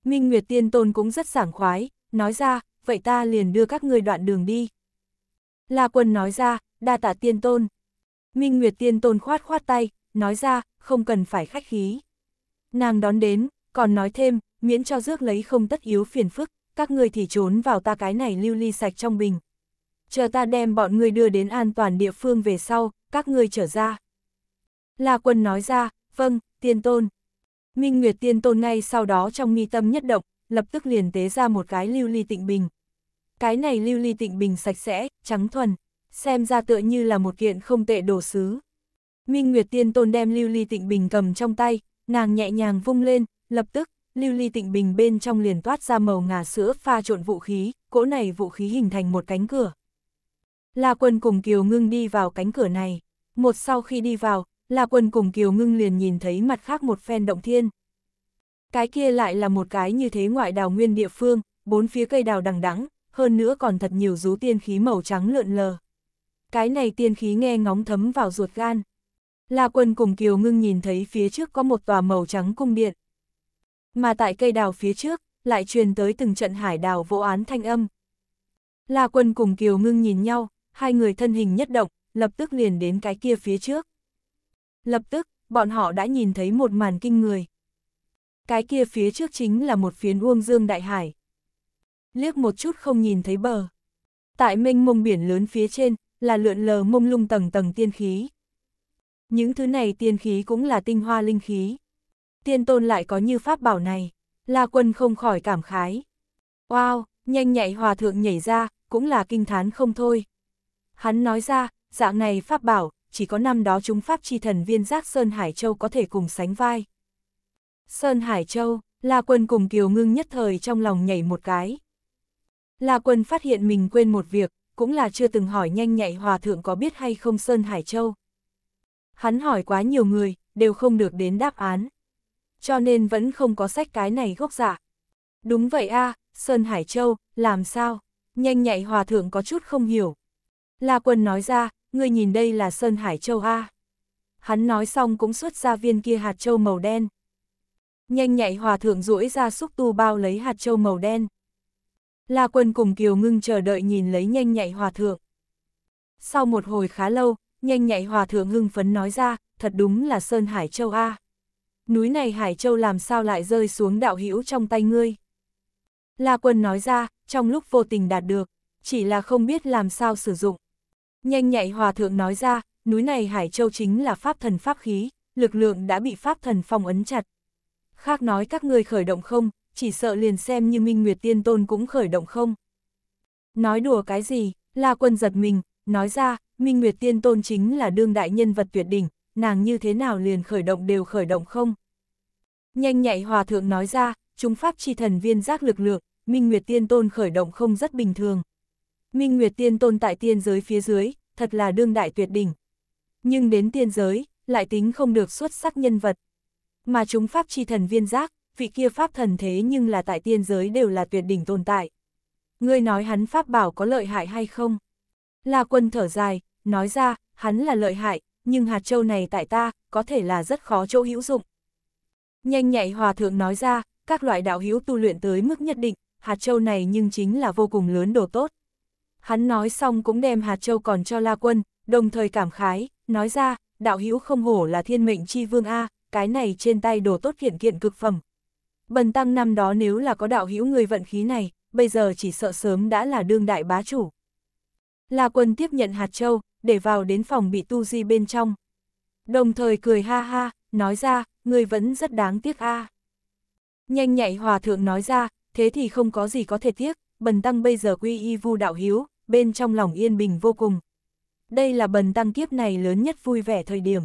Minh Nguyệt tiên tôn cũng rất sảng khoái, nói ra, vậy ta liền đưa các ngươi đoạn đường đi. La quân nói ra, đa tạ tiên tôn. Minh Nguyệt tiên tôn khoát khoát tay, nói ra, không cần phải khách khí. Nàng đón đến, còn nói thêm, miễn cho rước lấy không tất yếu phiền phức, các ngươi thì trốn vào ta cái này lưu ly sạch trong bình. Chờ ta đem bọn người đưa đến an toàn địa phương về sau, các ngươi trở ra. La quân nói ra, vâng, tiên tôn. Minh Nguyệt tiên tôn ngay sau đó trong nghi tâm nhất động, lập tức liền tế ra một cái lưu ly tịnh bình. Cái này lưu ly tịnh bình sạch sẽ, trắng thuần, xem ra tựa như là một kiện không tệ đồ sứ. Minh Nguyệt Tiên Tôn đem lưu ly tịnh bình cầm trong tay, nàng nhẹ nhàng vung lên, lập tức, lưu ly tịnh bình bên trong liền toát ra màu ngà sữa pha trộn vũ khí, cỗ này vũ khí hình thành một cánh cửa. La Quân cùng Kiều Ngưng đi vào cánh cửa này, một sau khi đi vào, La Quân cùng Kiều Ngưng liền nhìn thấy mặt khác một phen động thiên. Cái kia lại là một cái như thế ngoại đào nguyên địa phương, bốn phía cây đào đằng đắng, hơn nữa còn thật nhiều rú tiên khí màu trắng lượn lờ. Cái này tiên khí nghe ngóng thấm vào ruột gan. La quân cùng Kiều ngưng nhìn thấy phía trước có một tòa màu trắng cung điện. Mà tại cây đào phía trước, lại truyền tới từng trận hải đào vô án thanh âm. La quân cùng Kiều ngưng nhìn nhau, hai người thân hình nhất động, lập tức liền đến cái kia phía trước. Lập tức, bọn họ đã nhìn thấy một màn kinh người cái kia phía trước chính là một phiến uông dương đại hải. Liếc một chút không nhìn thấy bờ. Tại mênh mông biển lớn phía trên, là lượn lờ mông lung tầng tầng tiên khí. Những thứ này tiên khí cũng là tinh hoa linh khí. Tiên tôn lại có như pháp bảo này, La Quân không khỏi cảm khái. Wow, nhanh nhạy hòa thượng nhảy ra, cũng là kinh thán không thôi. Hắn nói ra, dạng này pháp bảo, chỉ có năm đó chúng pháp chi thần viên giác Sơn Hải Châu có thể cùng sánh vai. Sơn Hải Châu, La Quân cùng Kiều Ngưng nhất thời trong lòng nhảy một cái. La Quân phát hiện mình quên một việc, cũng là chưa từng hỏi nhanh nhạy hòa thượng có biết hay không Sơn Hải Châu. Hắn hỏi quá nhiều người, đều không được đến đáp án. Cho nên vẫn không có sách cái này gốc giả. Dạ. Đúng vậy a Sơn Hải Châu, làm sao? Nhanh nhạy hòa thượng có chút không hiểu. La Quân nói ra, ngươi nhìn đây là Sơn Hải Châu a Hắn nói xong cũng xuất ra viên kia hạt châu màu đen. Nhanh nhạy hòa thượng duỗi ra xúc tu bao lấy hạt châu màu đen. La quân cùng Kiều ngưng chờ đợi nhìn lấy nhanh nhạy hòa thượng. Sau một hồi khá lâu, nhanh nhạy hòa thượng hưng phấn nói ra, thật đúng là Sơn Hải Châu A. Núi này Hải Châu làm sao lại rơi xuống đạo hữu trong tay ngươi. La quân nói ra, trong lúc vô tình đạt được, chỉ là không biết làm sao sử dụng. Nhanh nhạy hòa thượng nói ra, núi này Hải Châu chính là pháp thần pháp khí, lực lượng đã bị pháp thần phong ấn chặt khác nói các người khởi động không, chỉ sợ liền xem như Minh Nguyệt Tiên Tôn cũng khởi động không. Nói đùa cái gì, La Quân giật mình, nói ra, Minh Nguyệt Tiên Tôn chính là đương đại nhân vật tuyệt đỉnh, nàng như thế nào liền khởi động đều khởi động không. Nhanh nhạy hòa thượng nói ra, chúng pháp chi thần viên giác lực lượng, Minh Nguyệt Tiên Tôn khởi động không rất bình thường. Minh Nguyệt Tiên Tôn tại tiên giới phía dưới, thật là đương đại tuyệt đỉnh. Nhưng đến tiên giới, lại tính không được xuất sắc nhân vật mà chúng pháp chi thần viên giác, vị kia pháp thần thế nhưng là tại tiên giới đều là tuyệt đỉnh tồn tại. Ngươi nói hắn pháp bảo có lợi hại hay không? La quân thở dài, nói ra, hắn là lợi hại, nhưng hạt châu này tại ta, có thể là rất khó chỗ hữu dụng. Nhanh nhạy hòa thượng nói ra, các loại đạo hữu tu luyện tới mức nhất định, hạt châu này nhưng chính là vô cùng lớn đồ tốt. Hắn nói xong cũng đem hạt châu còn cho La Quân, đồng thời cảm khái, nói ra, đạo hữu không hổ là thiên mệnh chi vương A, cái này trên tay đồ tốt kiện kiện cực phẩm. Bần tăng năm đó nếu là có đạo hữu người vận khí này, bây giờ chỉ sợ sớm đã là đương đại bá chủ. La quân tiếp nhận hạt châu, để vào đến phòng bị tu di bên trong. Đồng thời cười ha ha, nói ra, người vẫn rất đáng tiếc a. Nhanh nhạy hòa thượng nói ra, thế thì không có gì có thể tiếc, bần tăng bây giờ quy y vu đạo hiếu, bên trong lòng yên bình vô cùng. Đây là bần tăng kiếp này lớn nhất vui vẻ thời điểm.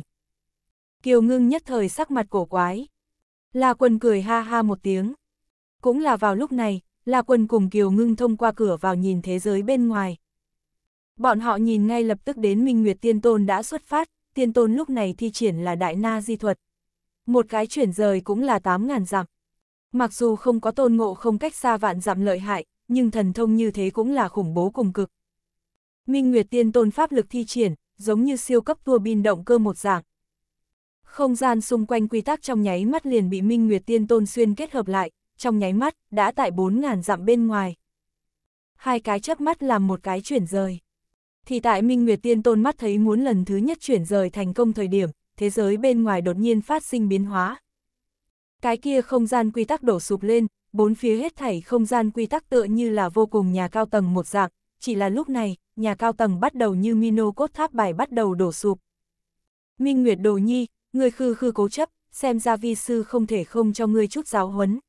Kiều ngưng nhất thời sắc mặt cổ quái. La quân cười ha ha một tiếng. Cũng là vào lúc này, La quân cùng Kiều ngưng thông qua cửa vào nhìn thế giới bên ngoài. Bọn họ nhìn ngay lập tức đến Minh Nguyệt Tiên Tôn đã xuất phát, Tiên Tôn lúc này thi triển là Đại Na Di Thuật. Một cái chuyển rời cũng là 8.000 dặm. Mặc dù không có tôn ngộ không cách xa vạn dặm lợi hại, nhưng thần thông như thế cũng là khủng bố cùng cực. Minh Nguyệt Tiên Tôn pháp lực thi triển, giống như siêu cấp tua bin động cơ một dạng, không gian xung quanh quy tắc trong nháy mắt liền bị Minh Nguyệt Tiên Tôn xuyên kết hợp lại, trong nháy mắt, đã tại 4.000 dặm bên ngoài. Hai cái chớp mắt làm một cái chuyển rời. Thì tại Minh Nguyệt Tiên Tôn mắt thấy muốn lần thứ nhất chuyển rời thành công thời điểm, thế giới bên ngoài đột nhiên phát sinh biến hóa. Cái kia không gian quy tắc đổ sụp lên, bốn phía hết thảy không gian quy tắc tựa như là vô cùng nhà cao tầng một dạng, chỉ là lúc này, nhà cao tầng bắt đầu như Mino cốt tháp bài bắt đầu đổ sụp. Minh Nguyệt Đồ Nhi, ngươi khư khư cố chấp, xem ra vi sư không thể không cho ngươi chút giáo huấn.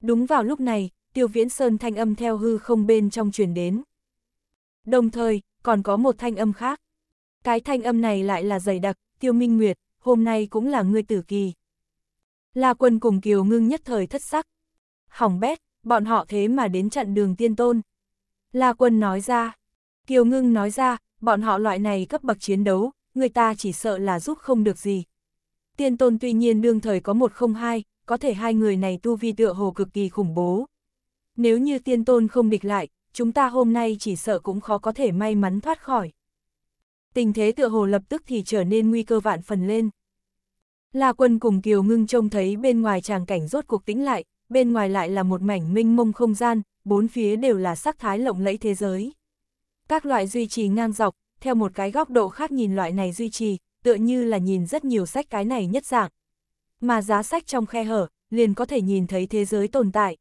Đúng vào lúc này, tiêu viễn sơn thanh âm theo hư không bên trong truyền đến. Đồng thời, còn có một thanh âm khác. Cái thanh âm này lại là dày đặc, tiêu minh nguyệt, hôm nay cũng là ngươi tử kỳ. La quân cùng kiều ngưng nhất thời thất sắc. Hỏng bét, bọn họ thế mà đến chặn đường tiên tôn. La quân nói ra, kiều ngưng nói ra, bọn họ loại này cấp bậc chiến đấu, người ta chỉ sợ là giúp không được gì, Tiên tôn tuy nhiên đương thời có một không hai, có thể hai người này tu vi tựa hồ cực kỳ khủng bố. Nếu như tiên tôn không địch lại, chúng ta hôm nay chỉ sợ cũng khó có thể may mắn thoát khỏi. Tình thế tựa hồ lập tức thì trở nên nguy cơ vạn phần lên. La quân cùng Kiều ngưng trông thấy bên ngoài tràng cảnh rốt cuộc tĩnh lại, bên ngoài lại là một mảnh minh mông không gian, bốn phía đều là sắc thái lộng lẫy thế giới. Các loại duy trì ngang dọc, theo một cái góc độ khác nhìn loại này duy trì, tựa như là nhìn rất nhiều sách cái này nhất dạng. Mà giá sách trong khe hở, liền có thể nhìn thấy thế giới tồn tại.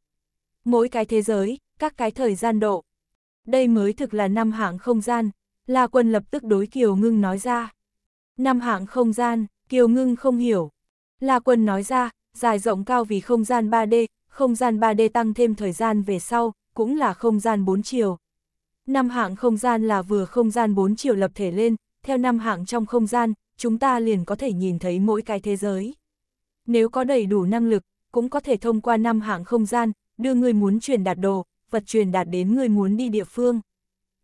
Mỗi cái thế giới, các cái thời gian độ. Đây mới thực là năm hạng không gian, là quân lập tức đối Kiều Ngưng nói ra. Năm hạng không gian, Kiều Ngưng không hiểu. Là quân nói ra, dài rộng cao vì không gian 3D, không gian 3D tăng thêm thời gian về sau, cũng là không gian 4 chiều. Năm hạng không gian là vừa không gian 4 chiều lập thể lên, theo năm hạng trong không gian, chúng ta liền có thể nhìn thấy mỗi cái thế giới. Nếu có đầy đủ năng lực, cũng có thể thông qua năm hạng không gian, đưa người muốn truyền đạt đồ, vật truyền đạt đến người muốn đi địa phương.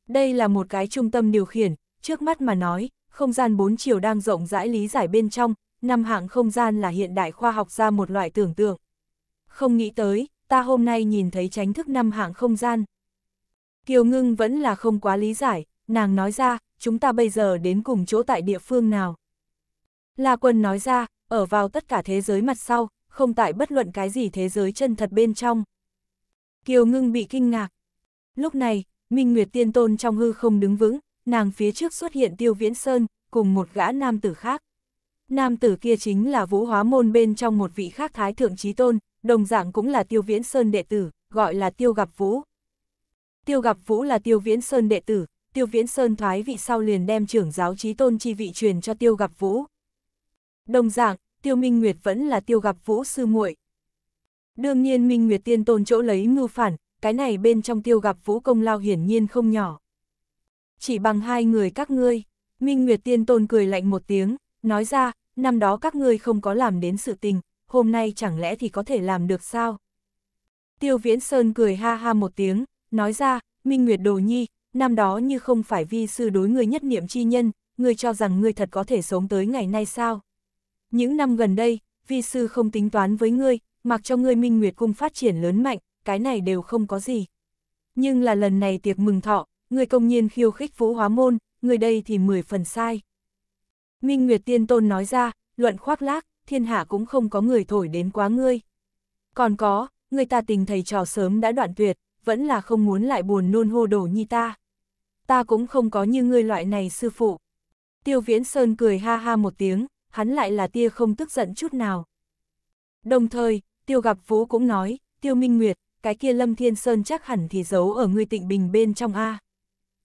Đây là một cái trung tâm điều khiển, trước mắt mà nói, không gian bốn chiều đang rộng rãi lý giải bên trong, năm hạng không gian là hiện đại khoa học ra một loại tưởng tượng. Không nghĩ tới, ta hôm nay nhìn thấy tránh thức năm hạng không gian. Kiều Ngưng vẫn là không quá lý giải, nàng nói ra, chúng ta bây giờ đến cùng chỗ tại địa phương nào. La Quân nói ra, ở vào tất cả thế giới mặt sau, không tại bất luận cái gì thế giới chân thật bên trong. Kiều Ngưng bị kinh ngạc. Lúc này, Minh Nguyệt Tiên Tôn trong hư không đứng vững, nàng phía trước xuất hiện Tiêu Viễn Sơn, cùng một gã nam tử khác. Nam tử kia chính là Vũ Hóa Môn bên trong một vị khác Thái Thượng Trí Tôn, đồng dạng cũng là Tiêu Viễn Sơn đệ tử, gọi là Tiêu Gặp Vũ. Tiêu Gặp Vũ là Tiêu Viễn Sơn đệ tử, Tiêu Viễn Sơn thoái vị sau liền đem trưởng giáo Trí Tôn chi vị truyền cho Tiêu Gặp Vũ. Đồng dạng, Tiêu Minh Nguyệt vẫn là Tiêu gặp Vũ sư muội. Đương nhiên Minh Nguyệt tiên tôn chỗ lấy mưu phản, cái này bên trong Tiêu gặp Vũ công lao hiển nhiên không nhỏ. Chỉ bằng hai người các ngươi, Minh Nguyệt tiên tôn cười lạnh một tiếng, nói ra, năm đó các ngươi không có làm đến sự tình, hôm nay chẳng lẽ thì có thể làm được sao? Tiêu Viễn Sơn cười ha ha một tiếng, nói ra, Minh Nguyệt Đồ Nhi, năm đó như không phải vi sư đối người nhất niệm chi nhân, người cho rằng người thật có thể sống tới ngày nay sao? Những năm gần đây, vi sư không tính toán với ngươi, mặc cho ngươi minh nguyệt cung phát triển lớn mạnh, cái này đều không có gì. Nhưng là lần này tiệc mừng thọ, ngươi công nhiên khiêu khích vũ hóa môn, ngươi đây thì mười phần sai. Minh Nguyệt Tiên Tôn nói ra, luận khoác lác, thiên hạ cũng không có người thổi đến quá ngươi. Còn có, người ta tình thầy trò sớm đã đoạn tuyệt, vẫn là không muốn lại buồn nôn hô đổ như ta. Ta cũng không có như ngươi loại này sư phụ. Tiêu Viễn Sơn cười ha ha một tiếng, hắn lại là tia không tức giận chút nào. Đồng thời, tiêu gặp vũ cũng nói, tiêu minh nguyệt, cái kia lâm thiên sơn chắc hẳn thì giấu ở ngươi tịnh bình bên trong A.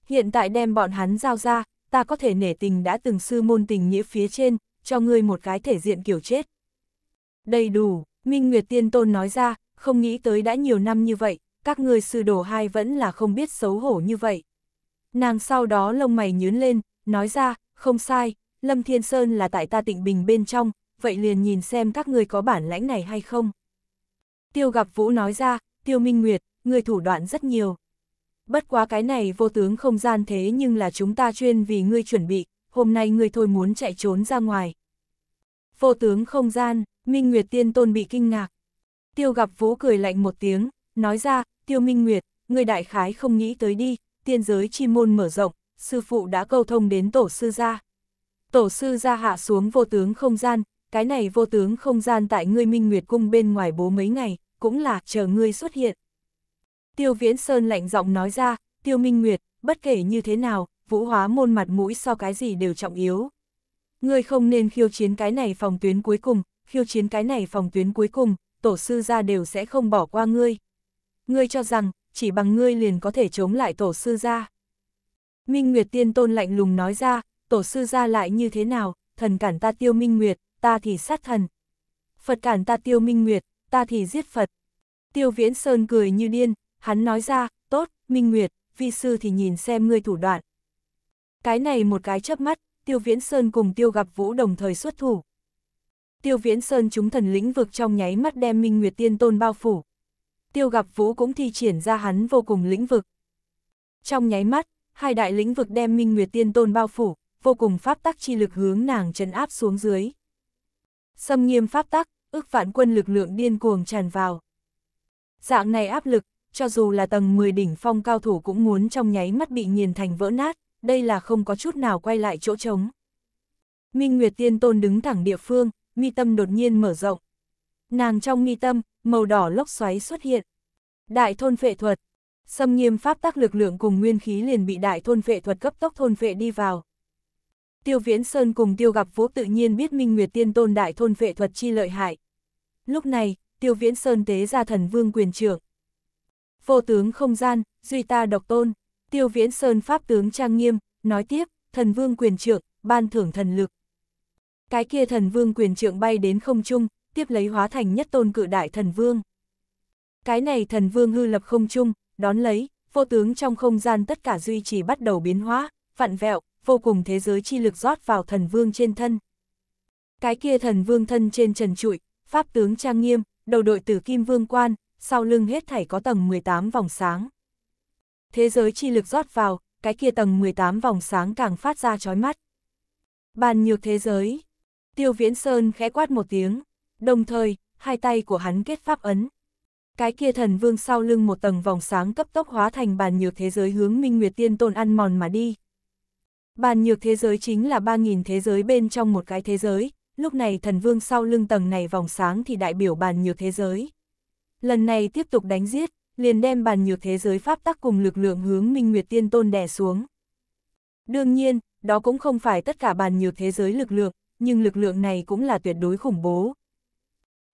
Hiện tại đem bọn hắn giao ra, ta có thể nể tình đã từng sư môn tình nghĩa phía trên, cho ngươi một cái thể diện kiểu chết. Đầy đủ, Minh Nguyệt Tiên Tôn nói ra, không nghĩ tới đã nhiều năm như vậy, các ngươi sư đồ hai vẫn là không biết xấu hổ như vậy. Nàng sau đó lông mày nhướn lên, nói ra, không sai, Lâm Thiên Sơn là tại ta tịnh bình bên trong, vậy liền nhìn xem các người có bản lãnh này hay không. Tiêu gặp Vũ nói ra, Tiêu Minh Nguyệt, người thủ đoạn rất nhiều. Bất quá cái này vô tướng không gian thế nhưng là chúng ta chuyên vì ngươi chuẩn bị, hôm nay ngươi thôi muốn chạy trốn ra ngoài. Vô tướng không gian, Minh Nguyệt tiên tôn bị kinh ngạc. Tiêu gặp Vũ cười lạnh một tiếng, nói ra, Tiêu Minh Nguyệt, người đại khái không nghĩ tới đi, tiên giới chi môn mở rộng, sư phụ đã câu thông đến tổ sư gia. Tổ sư ra hạ xuống vô tướng không gian, cái này vô tướng không gian tại ngươi minh nguyệt cung bên ngoài bố mấy ngày, cũng là chờ ngươi xuất hiện. Tiêu Viễn Sơn lạnh giọng nói ra, Tiêu Minh Nguyệt, bất kể như thế nào, vũ hóa môn mặt mũi so cái gì đều trọng yếu. Ngươi không nên khiêu chiến cái này phòng tuyến cuối cùng, khiêu chiến cái này phòng tuyến cuối cùng, tổ sư ra đều sẽ không bỏ qua ngươi. Ngươi cho rằng, chỉ bằng ngươi liền có thể chống lại tổ sư ra. Minh Nguyệt Tiên Tôn lạnh lùng nói ra, tổ sư ra lại như thế nào, thần cản ta tiêu minh nguyệt, ta thì sát thần. Phật cản ta tiêu minh nguyệt, ta thì giết Phật. Tiêu viễn sơn cười như điên, hắn nói ra, tốt, minh nguyệt, vi sư thì nhìn xem ngươi thủ đoạn. Cái này một cái chớp mắt, tiêu viễn sơn cùng tiêu gặp vũ đồng thời xuất thủ. Tiêu viễn sơn chúng thần lĩnh vực trong nháy mắt đem minh nguyệt tiên tôn bao phủ. Tiêu gặp vũ cũng thi triển ra hắn vô cùng lĩnh vực. Trong nháy mắt, hai đại lĩnh vực đem minh nguyệt tiên tôn bao phủ, vô cùng pháp tắc chi lực hướng nàng trấn áp xuống dưới. Xâm nghiêm pháp tắc, ước vạn quân lực lượng điên cuồng tràn vào. Dạng này áp lực, cho dù là tầng 10 đỉnh phong cao thủ cũng muốn trong nháy mắt bị nghiền thành vỡ nát, đây là không có chút nào quay lại chỗ trống. Minh Nguyệt Tiên Tôn đứng thẳng địa phương, mi tâm đột nhiên mở rộng. Nàng trong mi tâm, màu đỏ lốc xoáy xuất hiện. Đại thôn phệ thuật, xâm nghiêm pháp tắc lực lượng cùng nguyên khí liền bị đại thôn phệ thuật cấp tốc thôn phệ đi vào. Tiêu Viễn Sơn cùng Tiêu gặp Vũ tự nhiên biết Minh Nguyệt Tiên Tôn đại thôn vệ thuật chi lợi hại. Lúc này, Tiêu Viễn Sơn tế ra thần vương quyền trưởng. Vô tướng không gian, duy ta độc tôn. Tiêu Viễn Sơn pháp tướng trang nghiêm, nói tiếp, thần vương quyền trưởng, ban thưởng thần lực. Cái kia thần vương quyền trưởng bay đến không trung, tiếp lấy hóa thành nhất tôn cự đại thần vương. Cái này thần vương hư lập không trung, đón lấy, vô tướng trong không gian tất cả duy trì bắt đầu biến hóa, vặn vẹo, vô cùng thế giới chi lực rót vào thần vương trên thân. Cái kia thần vương thân trên trần trụi, pháp tướng trang nghiêm, đầu đội tử kim vương quan, sau lưng hết thảy có tầng 18 vòng sáng. Thế giới chi lực rót vào, cái kia tầng 18 vòng sáng càng phát ra chói mắt. Bàn nhược thế giới. Tiêu Viễn Sơn khẽ quát một tiếng, đồng thời, hai tay của hắn kết pháp ấn. Cái kia thần vương sau lưng một tầng vòng sáng cấp tốc hóa thành bàn nhược thế giới hướng Minh Nguyệt Tiên Tôn ăn mòn mà đi. Bàn nhược thế giới chính là 3.000 thế giới bên trong một cái thế giới, lúc này thần vương sau lưng tầng này vòng sáng thì đại biểu bàn nhược thế giới. Lần này tiếp tục đánh giết, liền đem bàn nhược thế giới pháp tắc cùng lực lượng hướng Minh Nguyệt Tiên Tôn đè xuống. Đương nhiên, đó cũng không phải tất cả bàn nhược thế giới lực lượng, nhưng lực lượng này cũng là tuyệt đối khủng bố.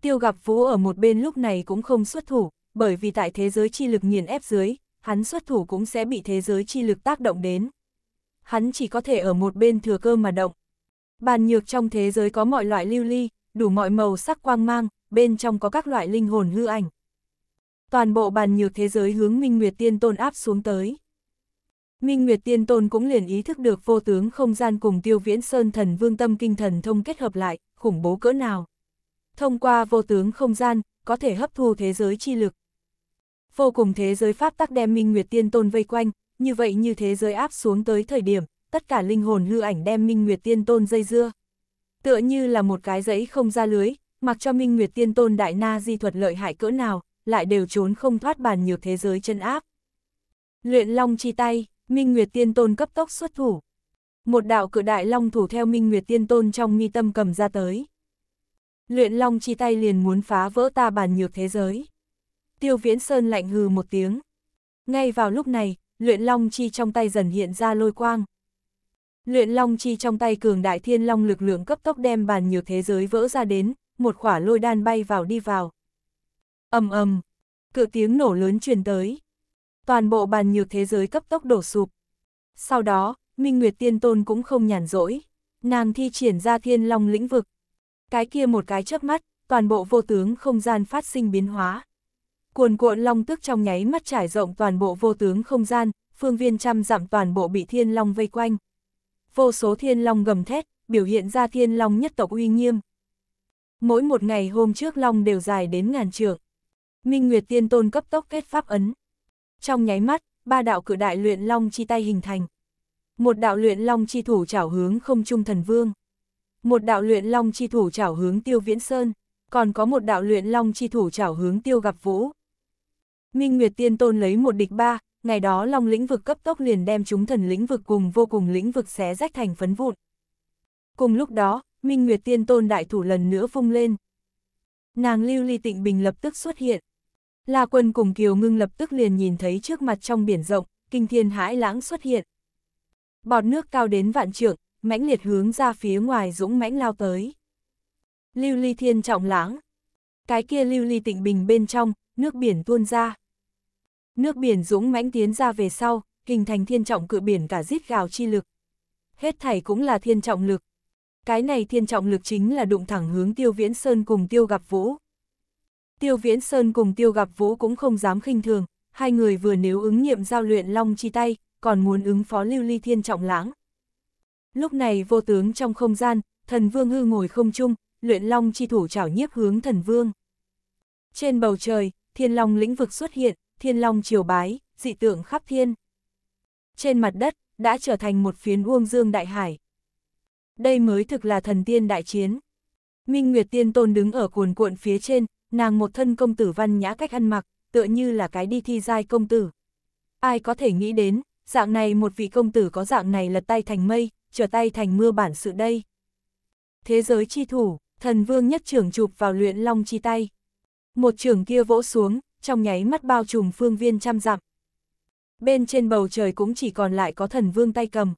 Tiêu gặp phú ở một bên lúc này cũng không xuất thủ, bởi vì tại thế giới chi lực nghiền ép dưới, hắn xuất thủ cũng sẽ bị thế giới chi lực tác động đến hắn chỉ có thể ở một bên thừa cơ mà động. Bàn nhược trong thế giới có mọi loại lưu ly, đủ mọi màu sắc quang mang, bên trong có các loại linh hồn hư ảnh. Toàn bộ bàn nhược thế giới hướng Minh Nguyệt Tiên Tôn áp xuống tới. Minh Nguyệt Tiên Tôn cũng liền ý thức được vô tướng không gian cùng tiêu viễn sơn thần vương tâm kinh thần thông kết hợp lại, khủng bố cỡ nào. Thông qua vô tướng không gian, có thể hấp thu thế giới chi lực. Vô cùng thế giới pháp tắc đem Minh Nguyệt Tiên Tôn vây quanh, như vậy như thế giới áp xuống tới thời điểm, tất cả linh hồn hư ảnh đem Minh Nguyệt Tiên Tôn dây dưa. Tựa như là một cái giấy không ra lưới, mặc cho Minh Nguyệt Tiên Tôn đại na di thuật lợi hại cỡ nào, lại đều trốn không thoát bàn nhiều thế giới chân áp. Luyện Long chi tay, Minh Nguyệt Tiên Tôn cấp tốc xuất thủ. Một đạo cự đại long thủ theo Minh Nguyệt Tiên Tôn trong mi tâm cầm ra tới. Luyện Long chi tay liền muốn phá vỡ ta bàn nhược thế giới. Tiêu Viễn Sơn lạnh hừ một tiếng. Ngay vào lúc này, luyện long chi trong tay dần hiện ra lôi quang. Luyện long chi trong tay cường đại thiên long lực lượng cấp tốc đem bàn nhiều thế giới vỡ ra đến, một khỏa lôi đan bay vào đi vào. ầm ầm, cự tiếng nổ lớn truyền tới. Toàn bộ bàn nhiều thế giới cấp tốc đổ sụp. Sau đó, Minh Nguyệt Tiên Tôn cũng không nhàn rỗi, nàng thi triển ra thiên long lĩnh vực. Cái kia một cái chớp mắt, toàn bộ vô tướng không gian phát sinh biến hóa. Cuồn cuộn long tức trong nháy mắt trải rộng toàn bộ vô tướng không gian, phương viên trăm dặm toàn bộ bị thiên long vây quanh. Vô số thiên long gầm thét, biểu hiện ra thiên long nhất tộc uy nghiêm. Mỗi một ngày hôm trước long đều dài đến ngàn trượng. Minh Nguyệt Tiên Tôn cấp tốc kết pháp ấn. Trong nháy mắt, ba đạo cử đại luyện long chi tay hình thành. Một đạo luyện long chi thủ chảo hướng không trung thần vương. Một đạo luyện long chi thủ chảo hướng tiêu viễn sơn. Còn có một đạo luyện long chi thủ chảo hướng tiêu gặp vũ. Minh Nguyệt Tiên Tôn lấy một địch ba, ngày đó Long lĩnh vực cấp tốc liền đem chúng thần lĩnh vực cùng vô cùng lĩnh vực xé rách thành phấn vụn. Cùng lúc đó, Minh Nguyệt Tiên Tôn đại thủ lần nữa phung lên. Nàng Lưu Ly Tịnh Bình lập tức xuất hiện. La Quân cùng Kiều Ngưng lập tức liền nhìn thấy trước mặt trong biển rộng, kinh thiên hãi lãng xuất hiện. Bọt nước cao đến vạn trượng, mãnh liệt hướng ra phía ngoài dũng mãnh lao tới. Lưu Ly Thiên trọng lãng. Cái kia Lưu Ly Tịnh Bình bên trong, nước biển tuôn ra. Nước biển dũng mãnh tiến ra về sau, hình thành thiên trọng cự biển cả rít gào chi lực. Hết thảy cũng là thiên trọng lực. Cái này thiên trọng lực chính là đụng thẳng hướng Tiêu Viễn Sơn cùng Tiêu Gặp Vũ. Tiêu Viễn Sơn cùng Tiêu Gặp Vũ cũng không dám khinh thường, hai người vừa nếu ứng nghiệm giao luyện long chi tay, còn muốn ứng phó lưu ly thiên trọng lãng. Lúc này vô tướng trong không gian, thần vương hư ngồi không chung, luyện long chi thủ chảo nhiếp hướng thần vương. Trên bầu trời, thiên long lĩnh vực xuất hiện, thiên long triều bái, dị tượng khắp thiên. Trên mặt đất, đã trở thành một phiến uông dương đại hải. Đây mới thực là thần tiên đại chiến. Minh Nguyệt Tiên Tôn đứng ở cuồn cuộn phía trên, nàng một thân công tử văn nhã cách ăn mặc, tựa như là cái đi thi giai công tử. Ai có thể nghĩ đến, dạng này một vị công tử có dạng này lật tay thành mây, trở tay thành mưa bản sự đây. Thế giới chi thủ, thần vương nhất trưởng chụp vào luyện long chi tay. Một trưởng kia vỗ xuống, trong nháy mắt bao trùm phương viên trăm dặm. Bên trên bầu trời cũng chỉ còn lại có thần vương tay cầm.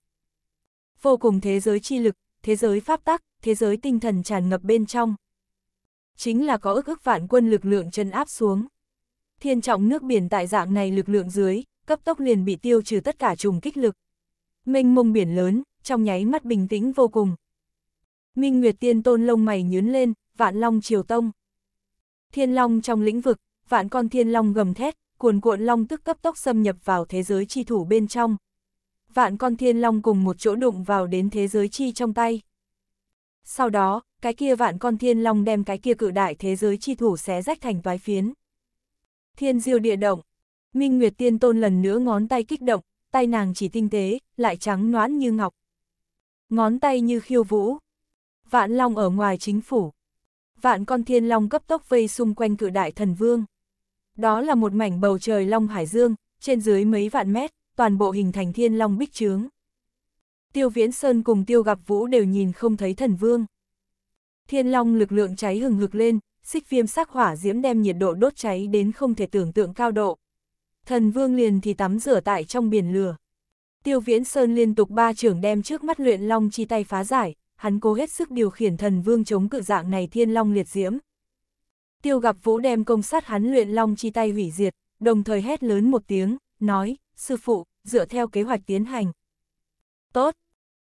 Vô cùng thế giới chi lực, thế giới pháp tắc, thế giới tinh thần tràn ngập bên trong. Chính là có ức ức vạn quân lực lượng chân áp xuống. Thiên trọng nước biển tại dạng này lực lượng dưới, cấp tốc liền bị tiêu trừ tất cả trùng kích lực. Mênh mông biển lớn, trong nháy mắt bình tĩnh vô cùng. Minh Nguyệt Tiên Tôn lông mày nhướng lên, vạn long triều tông. Thiên long trong lĩnh vực, vạn con thiên long gầm thét, cuồn cuộn long tức cấp tốc xâm nhập vào thế giới chi thủ bên trong. Vạn con thiên long cùng một chỗ đụng vào đến thế giới chi trong tay. Sau đó, cái kia vạn con thiên long đem cái kia cự đại thế giới chi thủ xé rách thành toái phiến. Thiên diêu địa động, Minh Nguyệt Tiên Tôn lần nữa ngón tay kích động, tay nàng chỉ tinh tế, lại trắng noãn như ngọc. Ngón tay như khiêu vũ. Vạn Long ở ngoài chính phủ. Vạn con thiên long cấp tốc vây xung quanh cự đại thần vương. Đó là một mảnh bầu trời long hải dương, trên dưới mấy vạn mét, toàn bộ hình thành thiên long bích trướng. Tiêu Viễn Sơn cùng Tiêu Gặp Vũ đều nhìn không thấy thần vương. Thiên long lực lượng cháy hừng hực lên, xích viêm sắc hỏa diễm đem nhiệt độ đốt cháy đến không thể tưởng tượng cao độ. Thần vương liền thì tắm rửa tại trong biển lửa. Tiêu Viễn Sơn liên tục ba trưởng đem trước mắt luyện long chi tay phá giải, hắn cố hết sức điều khiển thần vương chống cự dạng này thiên long liệt diễm. Tiêu gặp vũ đem công sát hắn luyện long chi tay hủy diệt, đồng thời hét lớn một tiếng, nói, sư phụ, dựa theo kế hoạch tiến hành. Tốt,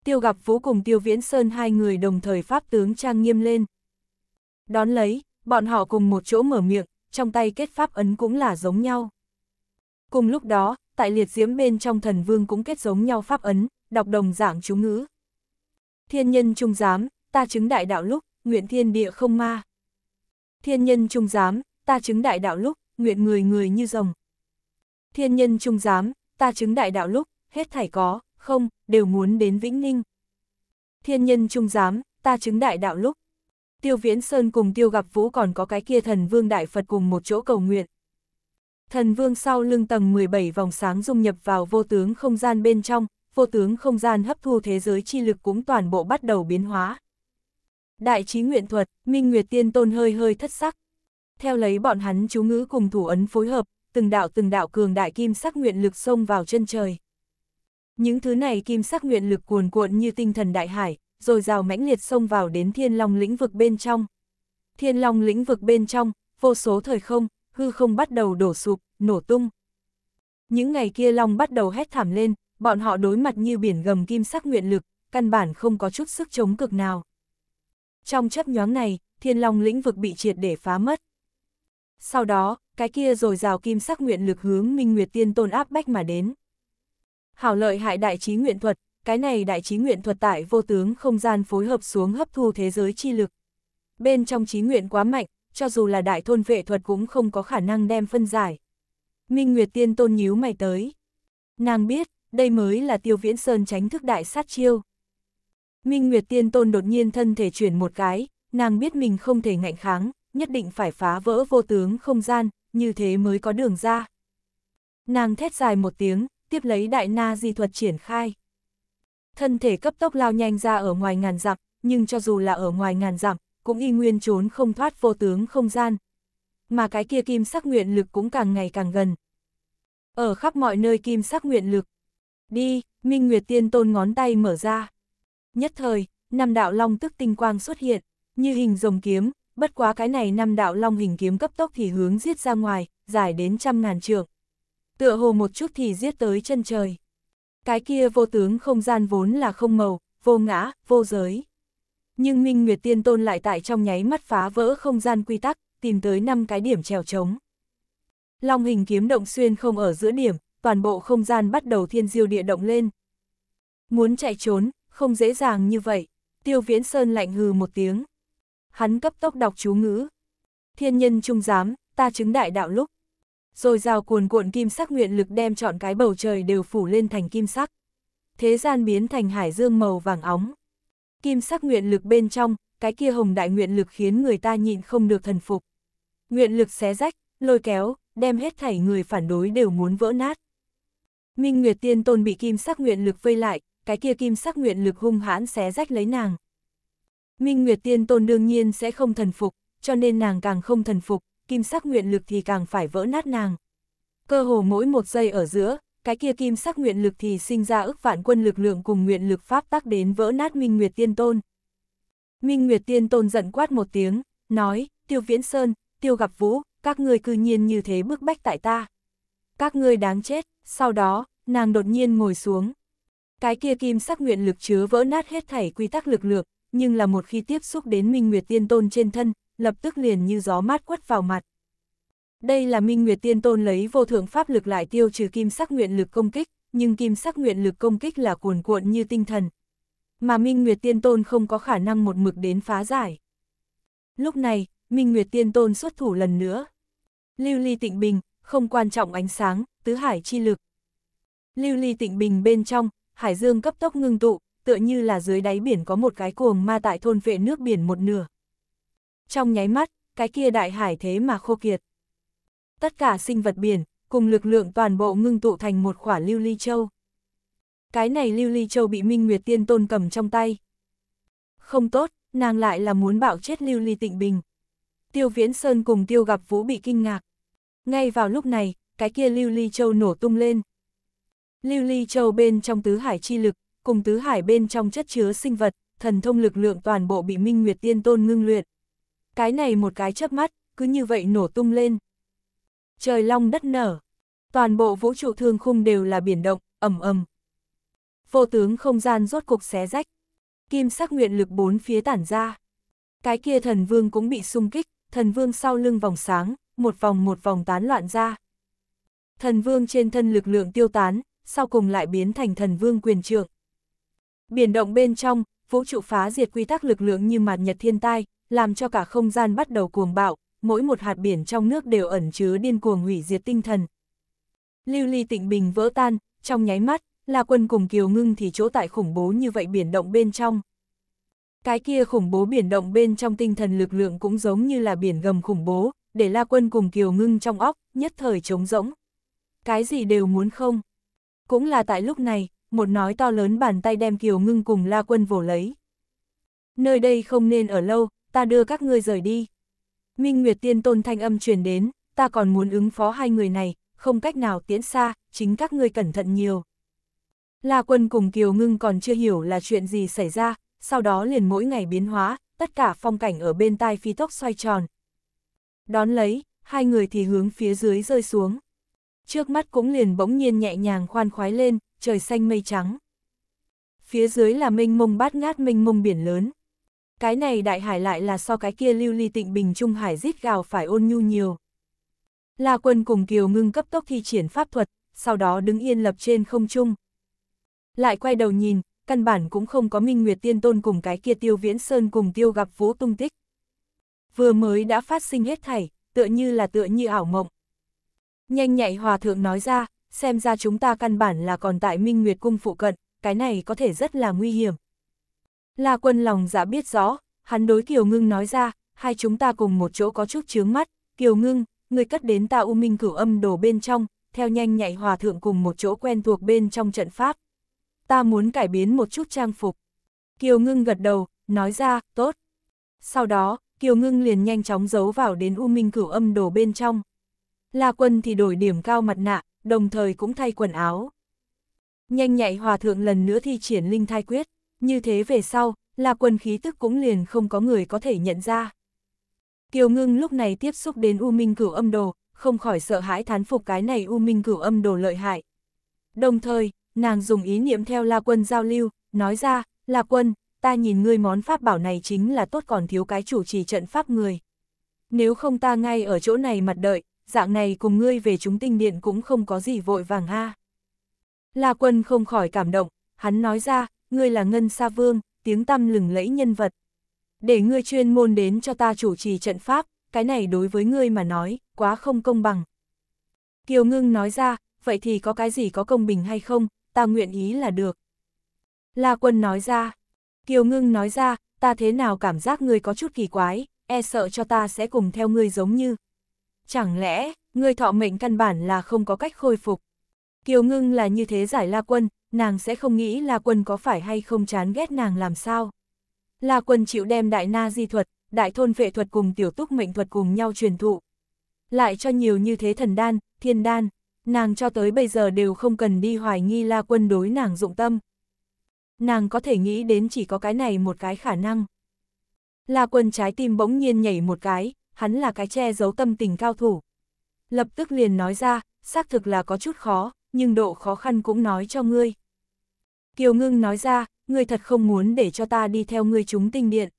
tiêu gặp vũ cùng tiêu viễn sơn hai người đồng thời pháp tướng trang nghiêm lên. Đón lấy, bọn họ cùng một chỗ mở miệng, trong tay kết pháp ấn cũng là giống nhau. Cùng lúc đó, tại liệt diễm bên trong thần vương cũng kết giống nhau pháp ấn, đọc đồng dạng chú ngữ. Thiên nhân trung giám, ta chứng đại đạo lúc, nguyện thiên địa không ma. Thiên nhân trung giám, ta chứng đại đạo lúc, nguyện người người như rồng. Thiên nhân trung giám, ta chứng đại đạo lúc, hết thảy có, không, đều muốn đến vĩnh ninh. Thiên nhân trung giám, ta chứng đại đạo lúc. Tiêu Viễn Sơn cùng Tiêu Gặp Vũ còn có cái kia thần vương đại Phật cùng một chỗ cầu nguyện. Thần vương sau lưng tầng 17 vòng sáng dung nhập vào vô tướng không gian bên trong, vô tướng không gian hấp thu thế giới chi lực cũng toàn bộ bắt đầu biến hóa. Đại trí nguyện thuật, Minh Nguyệt Tiên Tôn hơi hơi thất sắc. Theo lấy bọn hắn chú ngữ cùng thủ ấn phối hợp, từng đạo từng đạo cường đại kim sắc nguyện lực xông vào chân trời. Những thứ này kim sắc nguyện lực cuồn cuộn như tinh thần đại hải, rồi rào mãnh liệt xông vào đến thiên long lĩnh vực bên trong. Thiên long lĩnh vực bên trong, vô số thời không, hư không bắt đầu đổ sụp, nổ tung. Những ngày kia long bắt đầu hét thảm lên, bọn họ đối mặt như biển gầm kim sắc nguyện lực, căn bản không có chút sức chống cực nào. Trong chấp nhoáng này, thiên long lĩnh vực bị triệt để phá mất. Sau đó, cái kia rồi rào kim sắc nguyện lực hướng Minh Nguyệt Tiên Tôn áp bách mà đến. Hảo lợi hại đại trí nguyện thuật, cái này đại trí nguyện thuật tại vô tướng không gian phối hợp xuống hấp thu thế giới chi lực. Bên trong trí nguyện quá mạnh, cho dù là đại thôn vệ thuật cũng không có khả năng đem phân giải. Minh Nguyệt Tiên Tôn nhíu mày tới. Nàng biết, đây mới là tiêu viễn sơn tránh thức đại sát chiêu. Minh Nguyệt Tiên Tôn đột nhiên thân thể chuyển một cái, nàng biết mình không thể ngạnh kháng, nhất định phải phá vỡ vô tướng không gian, như thế mới có đường ra. Nàng thét dài một tiếng, tiếp lấy đại na di thuật triển khai. Thân thể cấp tốc lao nhanh ra ở ngoài ngàn dặm, nhưng cho dù là ở ngoài ngàn dặm, cũng y nguyên trốn không thoát vô tướng không gian. Mà cái kia kim sắc nguyện lực cũng càng ngày càng gần. Ở khắp mọi nơi kim sắc nguyện lực. Đi, Minh Nguyệt Tiên Tôn ngón tay mở ra. Nhất thời, năm đạo long tức tinh quang xuất hiện, như hình rồng kiếm, bất quá cái này năm đạo long hình kiếm cấp tốc thì hướng giết ra ngoài, dài đến trăm ngàn trượng. Tựa hồ một chút thì giết tới chân trời. Cái kia vô tướng không gian vốn là không màu, vô ngã, vô giới. Nhưng Minh Nguyệt Tiên Tôn lại tại trong nháy mắt phá vỡ không gian quy tắc, tìm tới năm cái điểm trèo trống. Long hình kiếm động xuyên không ở giữa điểm, toàn bộ không gian bắt đầu thiên diêu địa động lên. Muốn chạy trốn, không dễ dàng như vậy. Tiêu Viễn Sơn lạnh hừ một tiếng. Hắn cấp tốc đọc chú ngữ. Thiên nhân trung giám, ta chứng đại đạo lúc. Rồi rào cuồn cuộn kim sắc nguyện lực đem trọn cái bầu trời đều phủ lên thành kim sắc. Thế gian biến thành hải dương màu vàng óng. Kim sắc nguyện lực bên trong, cái kia hồng đại nguyện lực khiến người ta nhịn không được thần phục. Nguyện lực xé rách, lôi kéo, đem hết thảy người phản đối đều muốn vỡ nát. Minh Nguyệt Tiên Tôn bị kim sắc nguyện lực vây lại, cái kia kim sắc nguyện lực hung hãn xé rách lấy nàng. Minh Nguyệt Tiên Tôn đương nhiên sẽ không thần phục, cho nên nàng càng không thần phục, kim sắc nguyện lực thì càng phải vỡ nát nàng. Cơ hồ mỗi một giây ở giữa, cái kia kim sắc nguyện lực thì sinh ra ức vạn quân lực lượng cùng nguyện lực pháp tác đến vỡ nát Minh Nguyệt Tiên Tôn. Minh Nguyệt Tiên Tôn giận quát một tiếng, nói, Tiêu Viễn Sơn, Tiêu Gặp Vũ, các ngươi cư nhiên như thế bức bách tại ta. Các ngươi đáng chết, sau đó, nàng đột nhiên ngồi xuống, cái kia kim sắc nguyện lực chứa vỡ nát hết thảy quy tắc lực lượng, nhưng là một khi tiếp xúc đến Minh Nguyệt Tiên Tôn trên thân, lập tức liền như gió mát quất vào mặt. Đây là Minh Nguyệt Tiên Tôn lấy vô thượng pháp lực lại tiêu trừ kim sắc nguyện lực công kích, nhưng kim sắc nguyện lực công kích là cuồn cuộn như tinh thần. Mà Minh Nguyệt Tiên Tôn không có khả năng một mực đến phá giải. Lúc này, Minh Nguyệt Tiên Tôn xuất thủ lần nữa. Lưu ly tịnh bình, không quan trọng ánh sáng, tứ hải chi lực. Lưu ly tịnh bình bên trong, hải dương cấp tốc ngưng tụ, tựa như là dưới đáy biển có một cái cuồng ma tại thôn vệ nước biển một nửa. Trong nháy mắt, cái kia đại hải thế mà khô kiệt. Tất cả sinh vật biển, cùng lực lượng toàn bộ ngưng tụ thành một khỏa lưu ly châu. Cái này lưu ly châu bị Minh Nguyệt Tiên Tôn cầm trong tay. Không tốt, nàng lại là muốn bạo chết lưu ly tịnh bình. Tiêu Viễn Sơn cùng Tiêu gặp Vũ bị kinh ngạc. Ngay vào lúc này, cái kia lưu ly châu nổ tung lên. Lưu ly châu bên trong tứ hải chi lực, cùng tứ hải bên trong chất chứa sinh vật, thần thông lực lượng toàn bộ bị Minh Nguyệt Tiên Tôn ngưng luyện. Cái này một cái chớp mắt, cứ như vậy nổ tung lên. Trời long đất nở, toàn bộ vũ trụ thương khung đều là biển động, ầm ầm. Vô tướng không gian rốt cục xé rách. Kim sắc nguyện lực bốn phía tản ra. Cái kia thần vương cũng bị xung kích, thần vương sau lưng vòng sáng, một vòng một vòng tán loạn ra. Thần vương trên thân lực lượng tiêu tán, sau cùng lại biến thành thần vương quyền trượng. Biển động bên trong, vũ trụ phá diệt quy tắc lực lượng như mạt nhật thiên tai, làm cho cả không gian bắt đầu cuồng bạo, mỗi một hạt biển trong nước đều ẩn chứa điên cuồng hủy diệt tinh thần. Lưu ly tịnh bình vỡ tan, trong nháy mắt, là quân cùng kiều ngưng thì chỗ tại khủng bố như vậy biển động bên trong. Cái kia khủng bố biển động bên trong tinh thần lực lượng cũng giống như là biển gầm khủng bố, để la quân cùng kiều ngưng trong óc, nhất thời trống rỗng. Cái gì đều muốn không? Cũng là tại lúc này, một nói to lớn bàn tay đem Kiều Ngưng cùng La Quân vồ lấy. Nơi đây không nên ở lâu, ta đưa các ngươi rời đi. Minh Nguyệt Tiên Tôn thanh âm truyền đến, ta còn muốn ứng phó hai người này, không cách nào tiễn xa, chính các ngươi cẩn thận nhiều. La Quân cùng Kiều Ngưng còn chưa hiểu là chuyện gì xảy ra, sau đó liền mỗi ngày biến hóa, tất cả phong cảnh ở bên tai phi tốc xoay tròn. Đón lấy, hai người thì hướng phía dưới rơi xuống trước mắt cũng liền bỗng nhiên nhẹ nhàng khoan khoái lên, trời xanh mây trắng. Phía dưới là mênh mông bát ngát mênh mông biển lớn. Cái này đại hải lại là so cái kia lưu ly tịnh bình trung hải rít gào phải ôn nhu nhiều. La quân cùng Kiều ngưng cấp tốc thi triển pháp thuật, sau đó đứng yên lập trên không trung. Lại quay đầu nhìn, căn bản cũng không có minh nguyệt tiên tôn cùng cái kia tiêu viễn sơn cùng tiêu gặp vũ tung tích. Vừa mới đã phát sinh hết thảy, tựa như là tựa như ảo mộng. Nhanh nhạy hòa thượng nói ra, xem ra chúng ta căn bản là còn tại Minh Nguyệt Cung phụ cận, cái này có thể rất là nguy hiểm. La quân lòng dạ biết rõ, hắn đối Kiều Ngưng nói ra, hai chúng ta cùng một chỗ có chút chướng mắt, Kiều Ngưng, người cất đến ta U Minh cửu âm đổ bên trong, theo nhanh nhạy hòa thượng cùng một chỗ quen thuộc bên trong trận pháp. Ta muốn cải biến một chút trang phục. Kiều Ngưng gật đầu, nói ra, tốt. Sau đó, Kiều Ngưng liền nhanh chóng giấu vào đến U Minh cửu âm đổ bên trong. La Quân thì đổi điểm cao mặt nạ, đồng thời cũng thay quần áo. Nhanh nhạy hòa thượng lần nữa thi triển linh thai quyết, như thế về sau, La Quân khí tức cũng liền không có người có thể nhận ra. Kiều Ngưng lúc này tiếp xúc đến U Minh Cửu Âm Đồ, không khỏi sợ hãi thán phục cái này U Minh Cửu Âm Đồ lợi hại. Đồng thời, nàng dùng ý niệm theo La Quân giao lưu, nói ra, La Quân, ta nhìn ngươi món pháp bảo này chính là tốt còn thiếu cái chủ trì trận pháp người. Nếu không ta ngay ở chỗ này mặt đợi, dạng này cùng ngươi về chúng tinh điện cũng không có gì vội vàng ha La quân không khỏi cảm động, hắn nói ra, ngươi là ngân sa vương, tiếng tăm lừng lẫy nhân vật. Để ngươi chuyên môn đến cho ta chủ trì trận pháp, cái này đối với ngươi mà nói, quá không công bằng. Kiều ngưng nói ra, vậy thì có cái gì có công bình hay không, ta nguyện ý là được. La quân nói ra, Kiều ngưng nói ra, ta thế nào cảm giác ngươi có chút kỳ quái, e sợ cho ta sẽ cùng theo ngươi giống như, Chẳng lẽ, người thọ mệnh căn bản là không có cách khôi phục? Kiều ngưng là như thế giải La Quân, nàng sẽ không nghĩ La Quân có phải hay không chán ghét nàng làm sao. La Quân chịu đem đại na di thuật, đại thôn vệ thuật cùng tiểu túc mệnh thuật cùng nhau truyền thụ. Lại cho nhiều như thế thần đan, thiên đan, nàng cho tới bây giờ đều không cần đi hoài nghi La Quân đối nàng dụng tâm. Nàng có thể nghĩ đến chỉ có cái này một cái khả năng. La Quân trái tim bỗng nhiên nhảy một cái, hắn là cái che giấu tâm tình cao thủ. Lập tức liền nói ra, xác thực là có chút khó, nhưng độ khó khăn cũng nói cho ngươi. Kiều ngưng nói ra, ngươi thật không muốn để cho ta đi theo ngươi chúng tinh điện.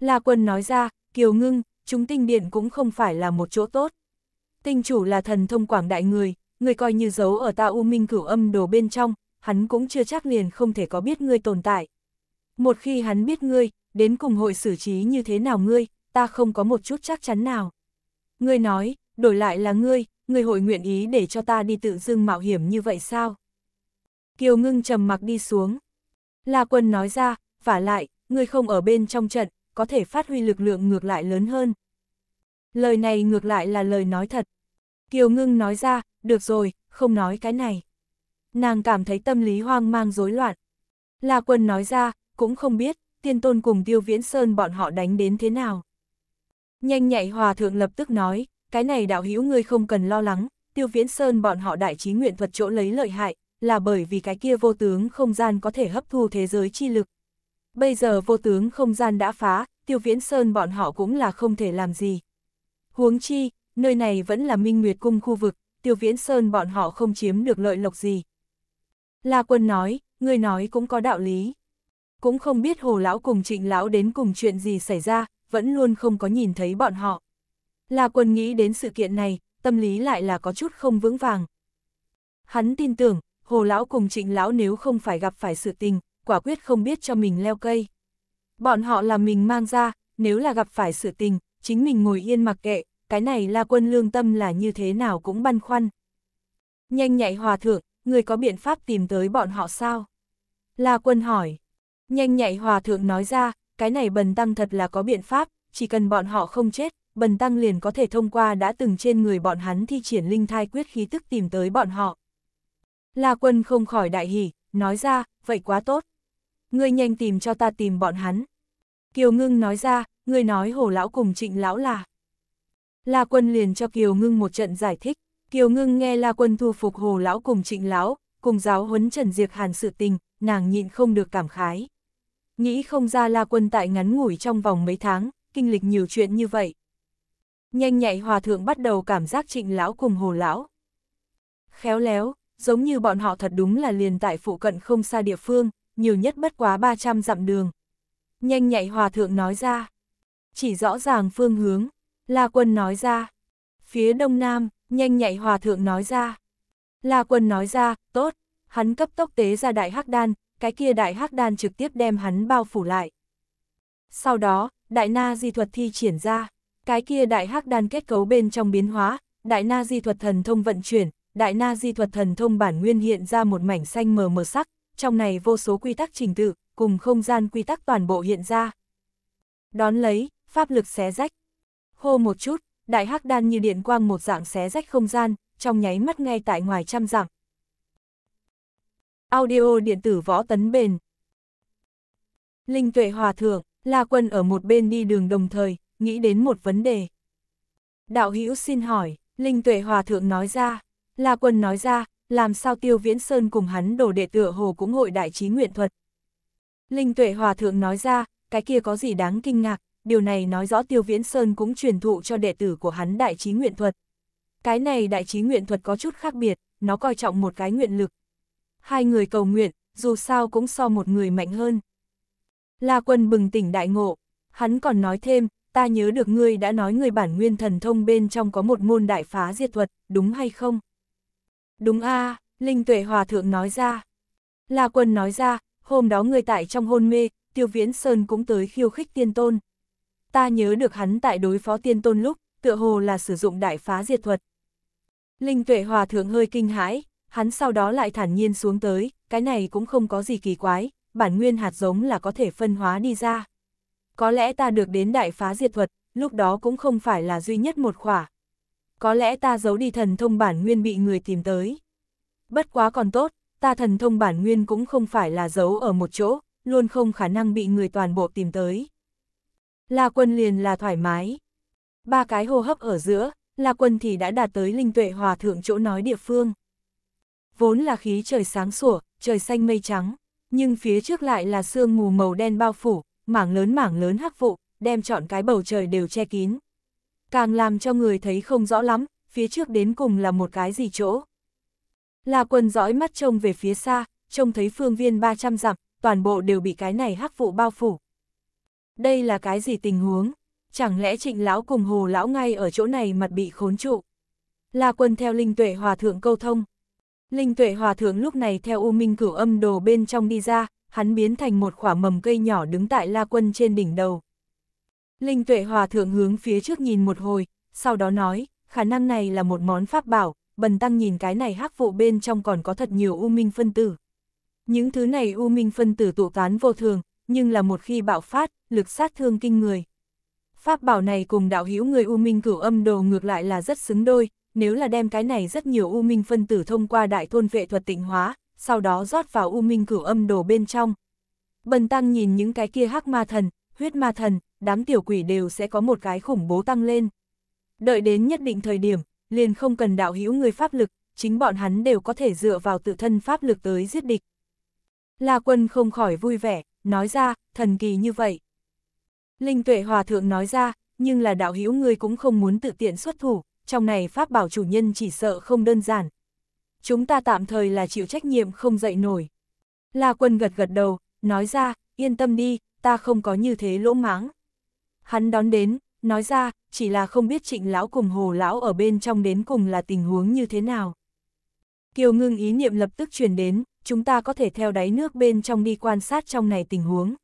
La quân nói ra, Kiều ngưng, chúng tinh điện cũng không phải là một chỗ tốt. Tinh chủ là thần thông quảng đại người, người coi như giấu ở ta u minh cửu âm đồ bên trong, hắn cũng chưa chắc liền không thể có biết ngươi tồn tại. Một khi hắn biết ngươi, đến cùng hội xử trí như thế nào ngươi, ta không có một chút chắc chắn nào. Ngươi nói, đổi lại là ngươi, ngươi hội nguyện ý để cho ta đi tự dưng mạo hiểm như vậy sao? Kiều ngưng trầm mặc đi xuống. La quân nói ra, vả lại, ngươi không ở bên trong trận, có thể phát huy lực lượng ngược lại lớn hơn. Lời này ngược lại là lời nói thật. Kiều ngưng nói ra, được rồi, không nói cái này. Nàng cảm thấy tâm lý hoang mang rối loạn. La quân nói ra, cũng không biết, tiên tôn cùng tiêu viễn sơn bọn họ đánh đến thế nào. Nhanh nhạy hòa thượng lập tức nói, cái này đạo hữu ngươi không cần lo lắng, tiêu viễn sơn bọn họ đại trí nguyện thuật chỗ lấy lợi hại, là bởi vì cái kia vô tướng không gian có thể hấp thu thế giới chi lực. Bây giờ vô tướng không gian đã phá, tiêu viễn sơn bọn họ cũng là không thể làm gì. Huống chi, nơi này vẫn là minh nguyệt cung khu vực, tiêu viễn sơn bọn họ không chiếm được lợi lộc gì. La quân nói, ngươi nói cũng có đạo lý. Cũng không biết hồ lão cùng trịnh lão đến cùng chuyện gì xảy ra, vẫn luôn không có nhìn thấy bọn họ. La Quân nghĩ đến sự kiện này, tâm lý lại là có chút không vững vàng. Hắn tin tưởng, Hồ Lão cùng Trịnh Lão nếu không phải gặp phải sự tình, quả quyết không biết cho mình leo cây. Bọn họ là mình mang ra, nếu là gặp phải sự tình, chính mình ngồi yên mặc kệ, cái này La Quân lương tâm là như thế nào cũng băn khoăn. Nhanh nhạy hòa thượng, người có biện pháp tìm tới bọn họ sao? La Quân hỏi. Nhanh nhạy hòa thượng nói ra, cái này bần tăng thật là có biện pháp, chỉ cần bọn họ không chết, bần tăng liền có thể thông qua đã từng trên người bọn hắn thi triển linh thai quyết khí tức tìm tới bọn họ. La quân không khỏi đại hỉ, nói ra, vậy quá tốt. Ngươi nhanh tìm cho ta tìm bọn hắn. Kiều ngưng nói ra, ngươi nói hồ lão cùng trịnh lão là. La quân liền cho Kiều ngưng một trận giải thích, Kiều ngưng nghe La quân thu phục hồ lão cùng trịnh lão, cùng giáo huấn Trần Diệp Hàn sự tình, nàng nhịn không được cảm khái nghĩ không ra La Quân tại ngắn ngủi trong vòng mấy tháng, kinh lịch nhiều chuyện như vậy. Nhanh nhạy hòa thượng bắt đầu cảm giác trịnh lão cùng hồ lão. Khéo léo, giống như bọn họ thật đúng là liền tại phụ cận không xa địa phương, nhiều nhất bất quá 300 dặm đường. Nhanh nhạy hòa thượng nói ra, chỉ rõ ràng phương hướng, La Quân nói ra, phía đông nam, nhanh nhạy hòa thượng nói ra. La Quân nói ra, tốt, hắn cấp tốc tế ra đại hắc đan, cái kia đại hắc đan trực tiếp đem hắn bao phủ lại. Sau đó, đại na di thuật thi triển ra, cái kia đại hắc đan kết cấu bên trong biến hóa, đại na di thuật thần thông vận chuyển, đại na di thuật thần thông bản nguyên hiện ra một mảnh xanh mờ mờ sắc, trong này vô số quy tắc trình tự, cùng không gian quy tắc toàn bộ hiện ra. Đón lấy, pháp lực xé rách. Hô một chút, đại hắc đan như điện quang một dạng xé rách không gian, trong nháy mắt ngay tại ngoài trăm dặm, Audio điện tử võ tấn bền. Linh tuệ hòa thượng, La Quân ở một bên đi đường đồng thời, nghĩ đến một vấn đề. Đạo hữu xin hỏi, Linh tuệ hòa thượng nói ra, La Quân nói ra, làm sao Tiêu Viễn Sơn cùng hắn đổ đệ tựa hồ cũng hội đại trí nguyện thuật. Linh tuệ hòa thượng nói ra, cái kia có gì đáng kinh ngạc, điều này nói rõ Tiêu Viễn Sơn cũng truyền thụ cho đệ tử của hắn đại trí nguyện thuật. Cái này đại trí nguyện thuật có chút khác biệt, nó coi trọng một cái nguyện lực, hai người cầu nguyện, dù sao cũng so một người mạnh hơn. La Quân bừng tỉnh đại ngộ, hắn còn nói thêm, ta nhớ được ngươi đã nói người bản nguyên thần thông bên trong có một môn đại phá diệt thuật, đúng hay không? Đúng a Linh Tuệ Hòa Thượng nói ra. La Quân nói ra, hôm đó người tại trong hôn mê, Tiêu Viễn Sơn cũng tới khiêu khích tiên tôn. Ta nhớ được hắn tại đối phó tiên tôn lúc, tựa hồ là sử dụng đại phá diệt thuật. Linh Tuệ Hòa Thượng hơi kinh hãi, hắn sau đó lại thản nhiên xuống tới, cái này cũng không có gì kỳ quái, bản nguyên hạt giống là có thể phân hóa đi ra. Có lẽ ta được đến đại phá diệt thuật, lúc đó cũng không phải là duy nhất một khỏa. Có lẽ ta giấu đi thần thông bản nguyên bị người tìm tới. Bất quá còn tốt, ta thần thông bản nguyên cũng không phải là giấu ở một chỗ, luôn không khả năng bị người toàn bộ tìm tới. La quân liền là thoải mái. Ba cái hô hấp ở giữa, La quân thì đã đạt tới linh tuệ hòa thượng chỗ nói địa phương vốn là khí trời sáng sủa, trời xanh mây trắng, nhưng phía trước lại là sương mù màu đen bao phủ, mảng lớn mảng lớn hắc vụ, đem trọn cái bầu trời đều che kín. Càng làm cho người thấy không rõ lắm, phía trước đến cùng là một cái gì chỗ. Là quần dõi mắt trông về phía xa, trông thấy phương viên 300 dặm, toàn bộ đều bị cái này hắc vụ bao phủ. Đây là cái gì tình huống? Chẳng lẽ trịnh lão cùng hồ lão ngay ở chỗ này mặt bị khốn trụ? Là quân theo linh tuệ hòa thượng câu thông, Linh tuệ hòa thượng lúc này theo U Minh cửu âm đồ bên trong đi ra, hắn biến thành một khỏa mầm cây nhỏ đứng tại la quân trên đỉnh đầu. Linh tuệ hòa thượng hướng phía trước nhìn một hồi, sau đó nói, khả năng này là một món pháp bảo, bần tăng nhìn cái này hắc vụ bên trong còn có thật nhiều U Minh phân tử. Những thứ này U Minh phân tử tụ tán vô thường, nhưng là một khi bạo phát, lực sát thương kinh người. Pháp bảo này cùng đạo hữu người U Minh cửu âm đồ ngược lại là rất xứng đôi, nếu là đem cái này rất nhiều u minh phân tử thông qua đại thôn vệ thuật tịnh hóa, sau đó rót vào u minh cửu âm đồ bên trong. Bần tăng nhìn những cái kia hắc ma thần, huyết ma thần, đám tiểu quỷ đều sẽ có một cái khủng bố tăng lên. Đợi đến nhất định thời điểm, liền không cần đạo hữu người pháp lực, chính bọn hắn đều có thể dựa vào tự thân pháp lực tới giết địch. La quân không khỏi vui vẻ, nói ra, thần kỳ như vậy. Linh tuệ hòa thượng nói ra, nhưng là đạo hữu người cũng không muốn tự tiện xuất thủ trong này pháp bảo chủ nhân chỉ sợ không đơn giản. Chúng ta tạm thời là chịu trách nhiệm không dậy nổi. La quân gật gật đầu, nói ra, yên tâm đi, ta không có như thế lỗ mãng. Hắn đón đến, nói ra, chỉ là không biết trịnh lão cùng hồ lão ở bên trong đến cùng là tình huống như thế nào. Kiều ngưng ý niệm lập tức truyền đến, chúng ta có thể theo đáy nước bên trong đi quan sát trong này tình huống.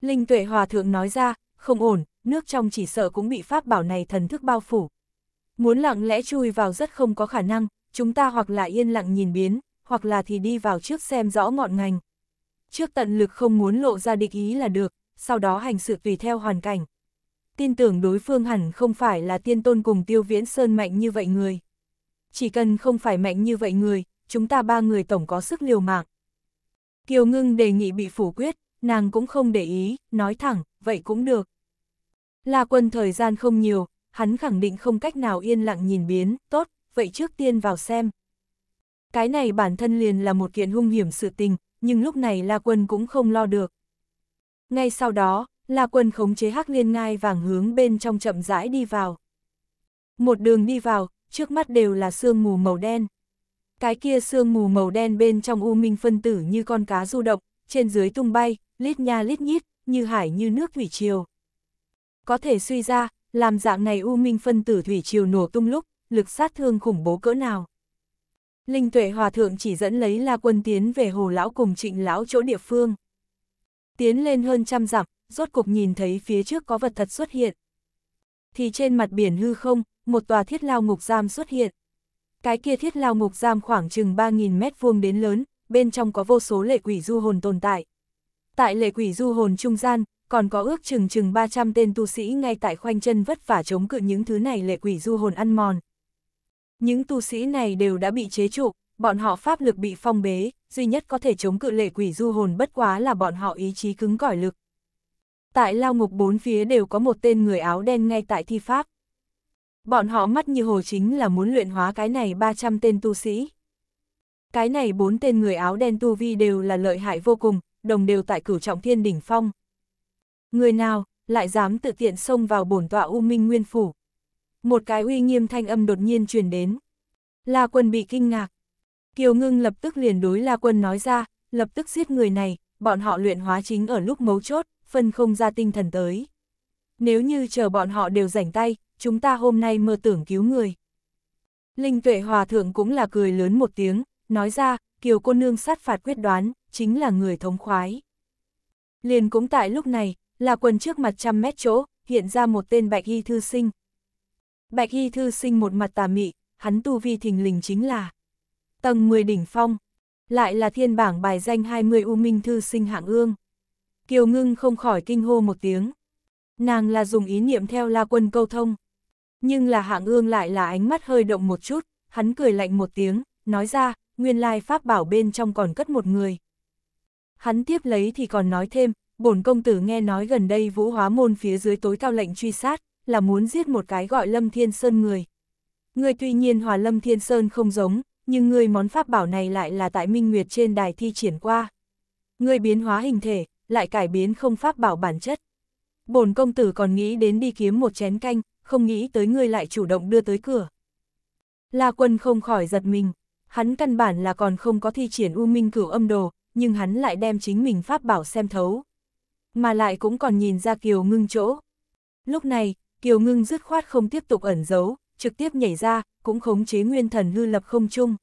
Linh tuệ hòa thượng nói ra, không ổn, nước trong chỉ sợ cũng bị pháp bảo này thần thức bao phủ. Muốn lặng lẽ chui vào rất không có khả năng, chúng ta hoặc là yên lặng nhìn biến, hoặc là thì đi vào trước xem rõ ngọn ngành. Trước tận lực không muốn lộ ra địch ý là được, sau đó hành sự tùy theo hoàn cảnh. Tin tưởng đối phương hẳn không phải là tiên tôn cùng tiêu viễn sơn mạnh như vậy người. Chỉ cần không phải mạnh như vậy người, chúng ta ba người tổng có sức liều mạng. Kiều ngưng đề nghị bị phủ quyết, nàng cũng không để ý, nói thẳng, vậy cũng được. Là quân thời gian không nhiều, hắn khẳng định không cách nào yên lặng nhìn biến, tốt, vậy trước tiên vào xem. Cái này bản thân liền là một kiện hung hiểm sự tình, nhưng lúc này La Quân cũng không lo được. Ngay sau đó, La Quân khống chế hắc liên ngai vàng hướng bên trong chậm rãi đi vào. Một đường đi vào, trước mắt đều là sương mù màu đen. Cái kia sương mù màu đen bên trong u minh phân tử như con cá du động, trên dưới tung bay, lít nha lít nhít, như hải như nước thủy triều. Có thể suy ra, làm dạng này U Minh phân tử thủy triều nổ tung lúc, lực sát thương khủng bố cỡ nào. Linh tuệ hòa thượng chỉ dẫn lấy la quân tiến về hồ lão cùng trịnh lão chỗ địa phương. Tiến lên hơn trăm dặm, rốt cục nhìn thấy phía trước có vật thật xuất hiện. Thì trên mặt biển hư không, một tòa thiết lao ngục giam xuất hiện. Cái kia thiết lao ngục giam khoảng chừng 3.000 mét vuông đến lớn, bên trong có vô số lệ quỷ du hồn tồn tại. Tại lệ quỷ du hồn trung gian, còn có ước chừng chừng 300 tên tu sĩ ngay tại khoanh chân vất vả chống cự những thứ này lệ quỷ du hồn ăn mòn. Những tu sĩ này đều đã bị chế trụ, bọn họ pháp lực bị phong bế, duy nhất có thể chống cự lệ quỷ du hồn bất quá là bọn họ ý chí cứng cỏi lực. Tại lao ngục bốn phía đều có một tên người áo đen ngay tại thi pháp. Bọn họ mắt như hồ chính là muốn luyện hóa cái này 300 tên tu sĩ. Cái này bốn tên người áo đen tu vi đều là lợi hại vô cùng, đồng đều tại cửu trọng thiên đỉnh phong. Người nào, lại dám tự tiện xông vào bổn tọa U Minh Nguyên Phủ. Một cái uy nghiêm thanh âm đột nhiên truyền đến. La Quân bị kinh ngạc. Kiều Ngưng lập tức liền đối La Quân nói ra, lập tức giết người này, bọn họ luyện hóa chính ở lúc mấu chốt, phân không ra tinh thần tới. Nếu như chờ bọn họ đều rảnh tay, chúng ta hôm nay mơ tưởng cứu người. Linh Tuệ Hòa Thượng cũng là cười lớn một tiếng, nói ra, Kiều cô nương sát phạt quyết đoán, chính là người thống khoái. Liền cũng tại lúc này, là quần trước mặt trăm mét chỗ, hiện ra một tên bạch y thư sinh. Bạch y thư sinh một mặt tà mị, hắn tu vi thình lình chính là tầng 10 đỉnh phong, lại là thiên bảng bài danh 20 u minh thư sinh hạng ương. Kiều ngưng không khỏi kinh hô một tiếng. Nàng là dùng ý niệm theo la quân câu thông. Nhưng là hạng ương lại là ánh mắt hơi động một chút, hắn cười lạnh một tiếng, nói ra, nguyên lai pháp bảo bên trong còn cất một người. Hắn tiếp lấy thì còn nói thêm, bổn công tử nghe nói gần đây vũ hóa môn phía dưới tối cao lệnh truy sát, là muốn giết một cái gọi Lâm Thiên Sơn người. Ngươi tuy nhiên hòa Lâm Thiên Sơn không giống, nhưng ngươi món pháp bảo này lại là tại Minh Nguyệt trên đài thi triển qua. Ngươi biến hóa hình thể, lại cải biến không pháp bảo bản chất. Bổn công tử còn nghĩ đến đi kiếm một chén canh, không nghĩ tới ngươi lại chủ động đưa tới cửa. La quân không khỏi giật mình, hắn căn bản là còn không có thi triển u minh cửu âm đồ, nhưng hắn lại đem chính mình pháp bảo xem thấu mà lại cũng còn nhìn ra Kiều Ngưng chỗ. Lúc này, Kiều Ngưng dứt khoát không tiếp tục ẩn giấu, trực tiếp nhảy ra, cũng khống chế nguyên thần hư lập không chung.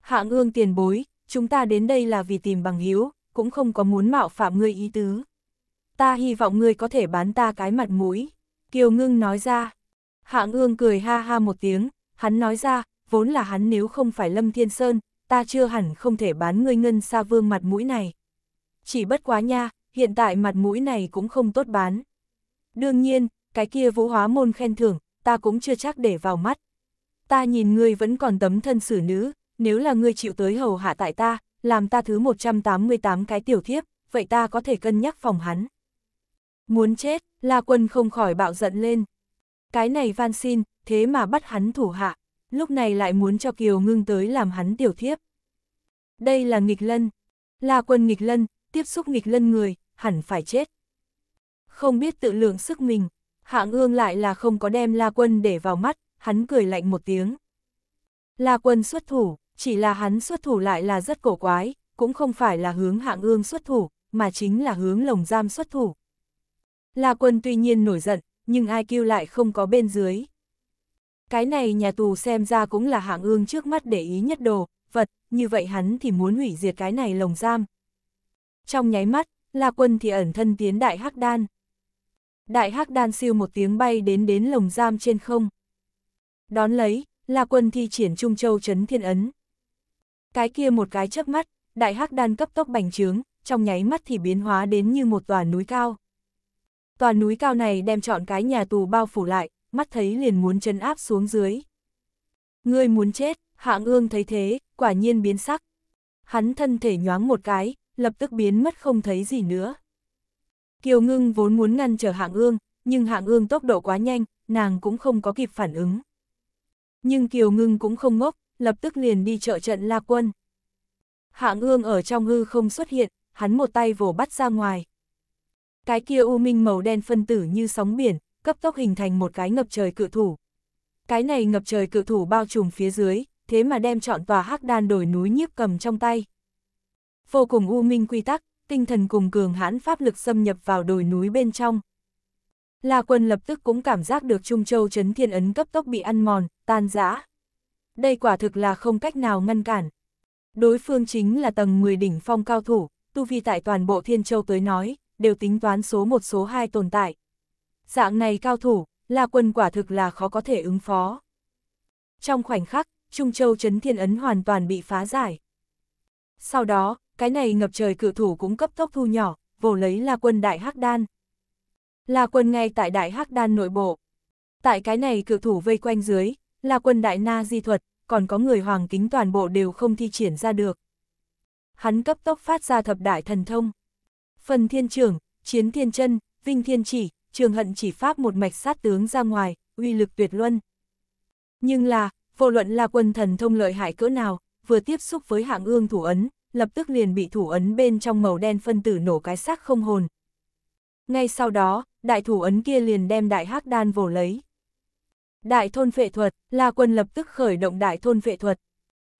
Hạng ương tiền bối, chúng ta đến đây là vì tìm bằng hiếu, cũng không có muốn mạo phạm ngươi ý tứ. Ta hy vọng ngươi có thể bán ta cái mặt mũi. Kiều Ngưng nói ra. Hạng ương cười ha ha một tiếng, hắn nói ra, vốn là hắn nếu không phải Lâm Thiên Sơn, ta chưa hẳn không thể bán ngươi ngân xa vương mặt mũi này. Chỉ bất quá nha, hiện tại mặt mũi này cũng không tốt bán. Đương nhiên, cái kia vũ hóa môn khen thưởng, ta cũng chưa chắc để vào mắt. Ta nhìn ngươi vẫn còn tấm thân xử nữ, nếu là ngươi chịu tới hầu hạ tại ta, làm ta thứ 188 cái tiểu thiếp, vậy ta có thể cân nhắc phòng hắn. Muốn chết, La Quân không khỏi bạo giận lên. Cái này van xin, thế mà bắt hắn thủ hạ, lúc này lại muốn cho Kiều ngưng tới làm hắn tiểu thiếp. Đây là nghịch lân. La Quân nghịch lân, tiếp xúc nghịch lân người, hẳn phải chết. Không biết tự lượng sức mình, hạng ương lại là không có đem La Quân để vào mắt, hắn cười lạnh một tiếng. La Quân xuất thủ, chỉ là hắn xuất thủ lại là rất cổ quái, cũng không phải là hướng hạng ương xuất thủ, mà chính là hướng lồng giam xuất thủ. La Quân tuy nhiên nổi giận, nhưng IQ lại không có bên dưới. Cái này nhà tù xem ra cũng là hạng ương trước mắt để ý nhất đồ, vật, như vậy hắn thì muốn hủy diệt cái này lồng giam. Trong nháy mắt, La Quân thì ẩn thân tiến đại hắc đan. Đại hắc đan siêu một tiếng bay đến đến lồng giam trên không. Đón lấy, La Quân thi triển Trung Châu chấn thiên ấn. Cái kia một cái chớp mắt, đại hắc đan cấp tốc bành trướng, trong nháy mắt thì biến hóa đến như một tòa núi cao. Tòa núi cao này đem chọn cái nhà tù bao phủ lại, mắt thấy liền muốn chân áp xuống dưới. Ngươi muốn chết, hạng ương thấy thế, quả nhiên biến sắc. Hắn thân thể nhoáng một cái, lập tức biến mất không thấy gì nữa. Kiều ngưng vốn muốn ngăn trở hạng ương, nhưng hạng ương tốc độ quá nhanh, nàng cũng không có kịp phản ứng. Nhưng Kiều ngưng cũng không ngốc, lập tức liền đi trợ trận la quân. Hạng ương ở trong hư không xuất hiện, hắn một tay vồ bắt ra ngoài. Cái kia u minh màu đen phân tử như sóng biển, cấp tốc hình thành một cái ngập trời cự thủ. Cái này ngập trời cự thủ bao trùm phía dưới, thế mà đem chọn tòa hắc đan đồi núi nhiếp cầm trong tay vô cùng u minh quy tắc, tinh thần cùng cường hãn pháp lực xâm nhập vào đồi núi bên trong. La quân lập tức cũng cảm giác được Trung Châu chấn thiên ấn cấp tốc bị ăn mòn, tan rã. Đây quả thực là không cách nào ngăn cản. Đối phương chính là tầng 10 đỉnh phong cao thủ, tu vi tại toàn bộ Thiên Châu tới nói, đều tính toán số một số 2 tồn tại. Dạng này cao thủ, La quân quả thực là khó có thể ứng phó. Trong khoảnh khắc, Trung Châu chấn thiên ấn hoàn toàn bị phá giải. Sau đó, cái này ngập trời cự thủ cũng cấp tốc thu nhỏ, vồ lấy là Quân Đại Hắc Đan. là Quân ngay tại Đại Hắc Đan nội bộ. Tại cái này cự thủ vây quanh dưới, là Quân Đại Na di thuật, còn có người hoàng kính toàn bộ đều không thi triển ra được. Hắn cấp tốc phát ra thập đại thần thông. Phần thiên trưởng, chiến thiên chân, vinh thiên chỉ, trường hận chỉ pháp một mạch sát tướng ra ngoài, uy lực tuyệt luân. Nhưng là, vô luận là quân thần thông lợi hại cỡ nào, vừa tiếp xúc với hạng ương thủ ấn, lập tức liền bị thủ ấn bên trong màu đen phân tử nổ cái xác không hồn. Ngay sau đó, đại thủ ấn kia liền đem đại hắc đan vồ lấy. Đại thôn phệ thuật, La Quân lập tức khởi động đại thôn phệ thuật.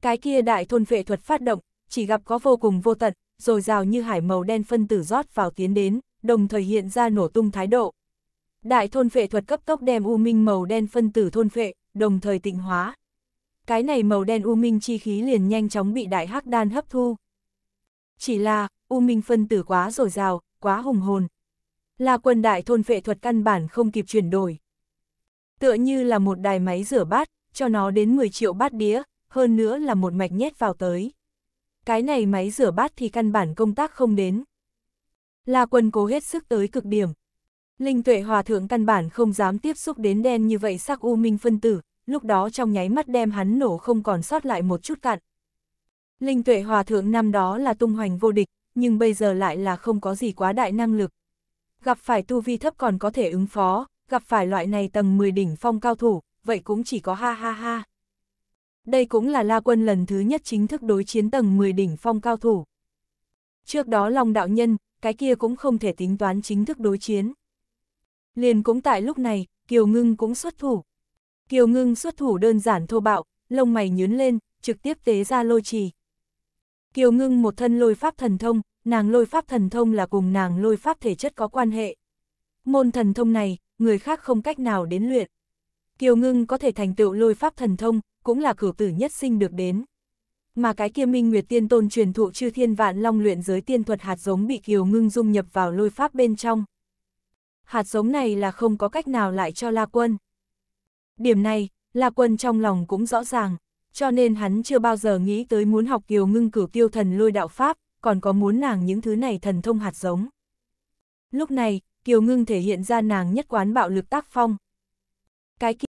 Cái kia đại thôn phệ thuật phát động, chỉ gặp có vô cùng vô tận, rồi rào như hải màu đen phân tử rót vào tiến đến, đồng thời hiện ra nổ tung thái độ. Đại thôn phệ thuật cấp tốc đem u minh màu đen phân tử thôn phệ, đồng thời tịnh hóa. Cái này màu đen u minh chi khí liền nhanh chóng bị đại hắc đan hấp thu chỉ là, U Minh phân tử quá dồi dào, quá hùng hồn. Là quân đại thôn phệ thuật căn bản không kịp chuyển đổi. Tựa như là một đài máy rửa bát, cho nó đến 10 triệu bát đĩa, hơn nữa là một mạch nhét vào tới. Cái này máy rửa bát thì căn bản công tác không đến. là quân cố hết sức tới cực điểm. Linh tuệ hòa thượng căn bản không dám tiếp xúc đến đen như vậy sắc u minh phân tử, lúc đó trong nháy mắt đem hắn nổ không còn sót lại một chút cặn. Linh tuệ hòa thượng năm đó là tung hoành vô địch, nhưng bây giờ lại là không có gì quá đại năng lực. Gặp phải tu vi thấp còn có thể ứng phó, gặp phải loại này tầng 10 đỉnh phong cao thủ, vậy cũng chỉ có ha ha ha. Đây cũng là La Quân lần thứ nhất chính thức đối chiến tầng 10 đỉnh phong cao thủ. Trước đó Long Đạo Nhân, cái kia cũng không thể tính toán chính thức đối chiến. Liền cũng tại lúc này, Kiều Ngưng cũng xuất thủ. Kiều Ngưng xuất thủ đơn giản thô bạo, lông mày nhướn lên, trực tiếp tế ra lôi trì. Kiều Ngưng một thân lôi pháp thần thông, nàng lôi pháp thần thông là cùng nàng lôi pháp thể chất có quan hệ. Môn thần thông này, người khác không cách nào đến luyện. Kiều Ngưng có thể thành tựu lôi pháp thần thông, cũng là cửu tử nhất sinh được đến. Mà cái kia Minh Nguyệt Tiên Tôn truyền thụ chư thiên vạn long luyện giới tiên thuật hạt giống bị Kiều Ngưng dung nhập vào lôi pháp bên trong. Hạt giống này là không có cách nào lại cho La Quân. Điểm này, La Quân trong lòng cũng rõ ràng cho nên hắn chưa bao giờ nghĩ tới muốn học kiều ngưng cửu tiêu thần lôi đạo pháp, còn có muốn nàng những thứ này thần thông hạt giống. Lúc này, kiều ngưng thể hiện ra nàng nhất quán bạo lực tác phong. Cái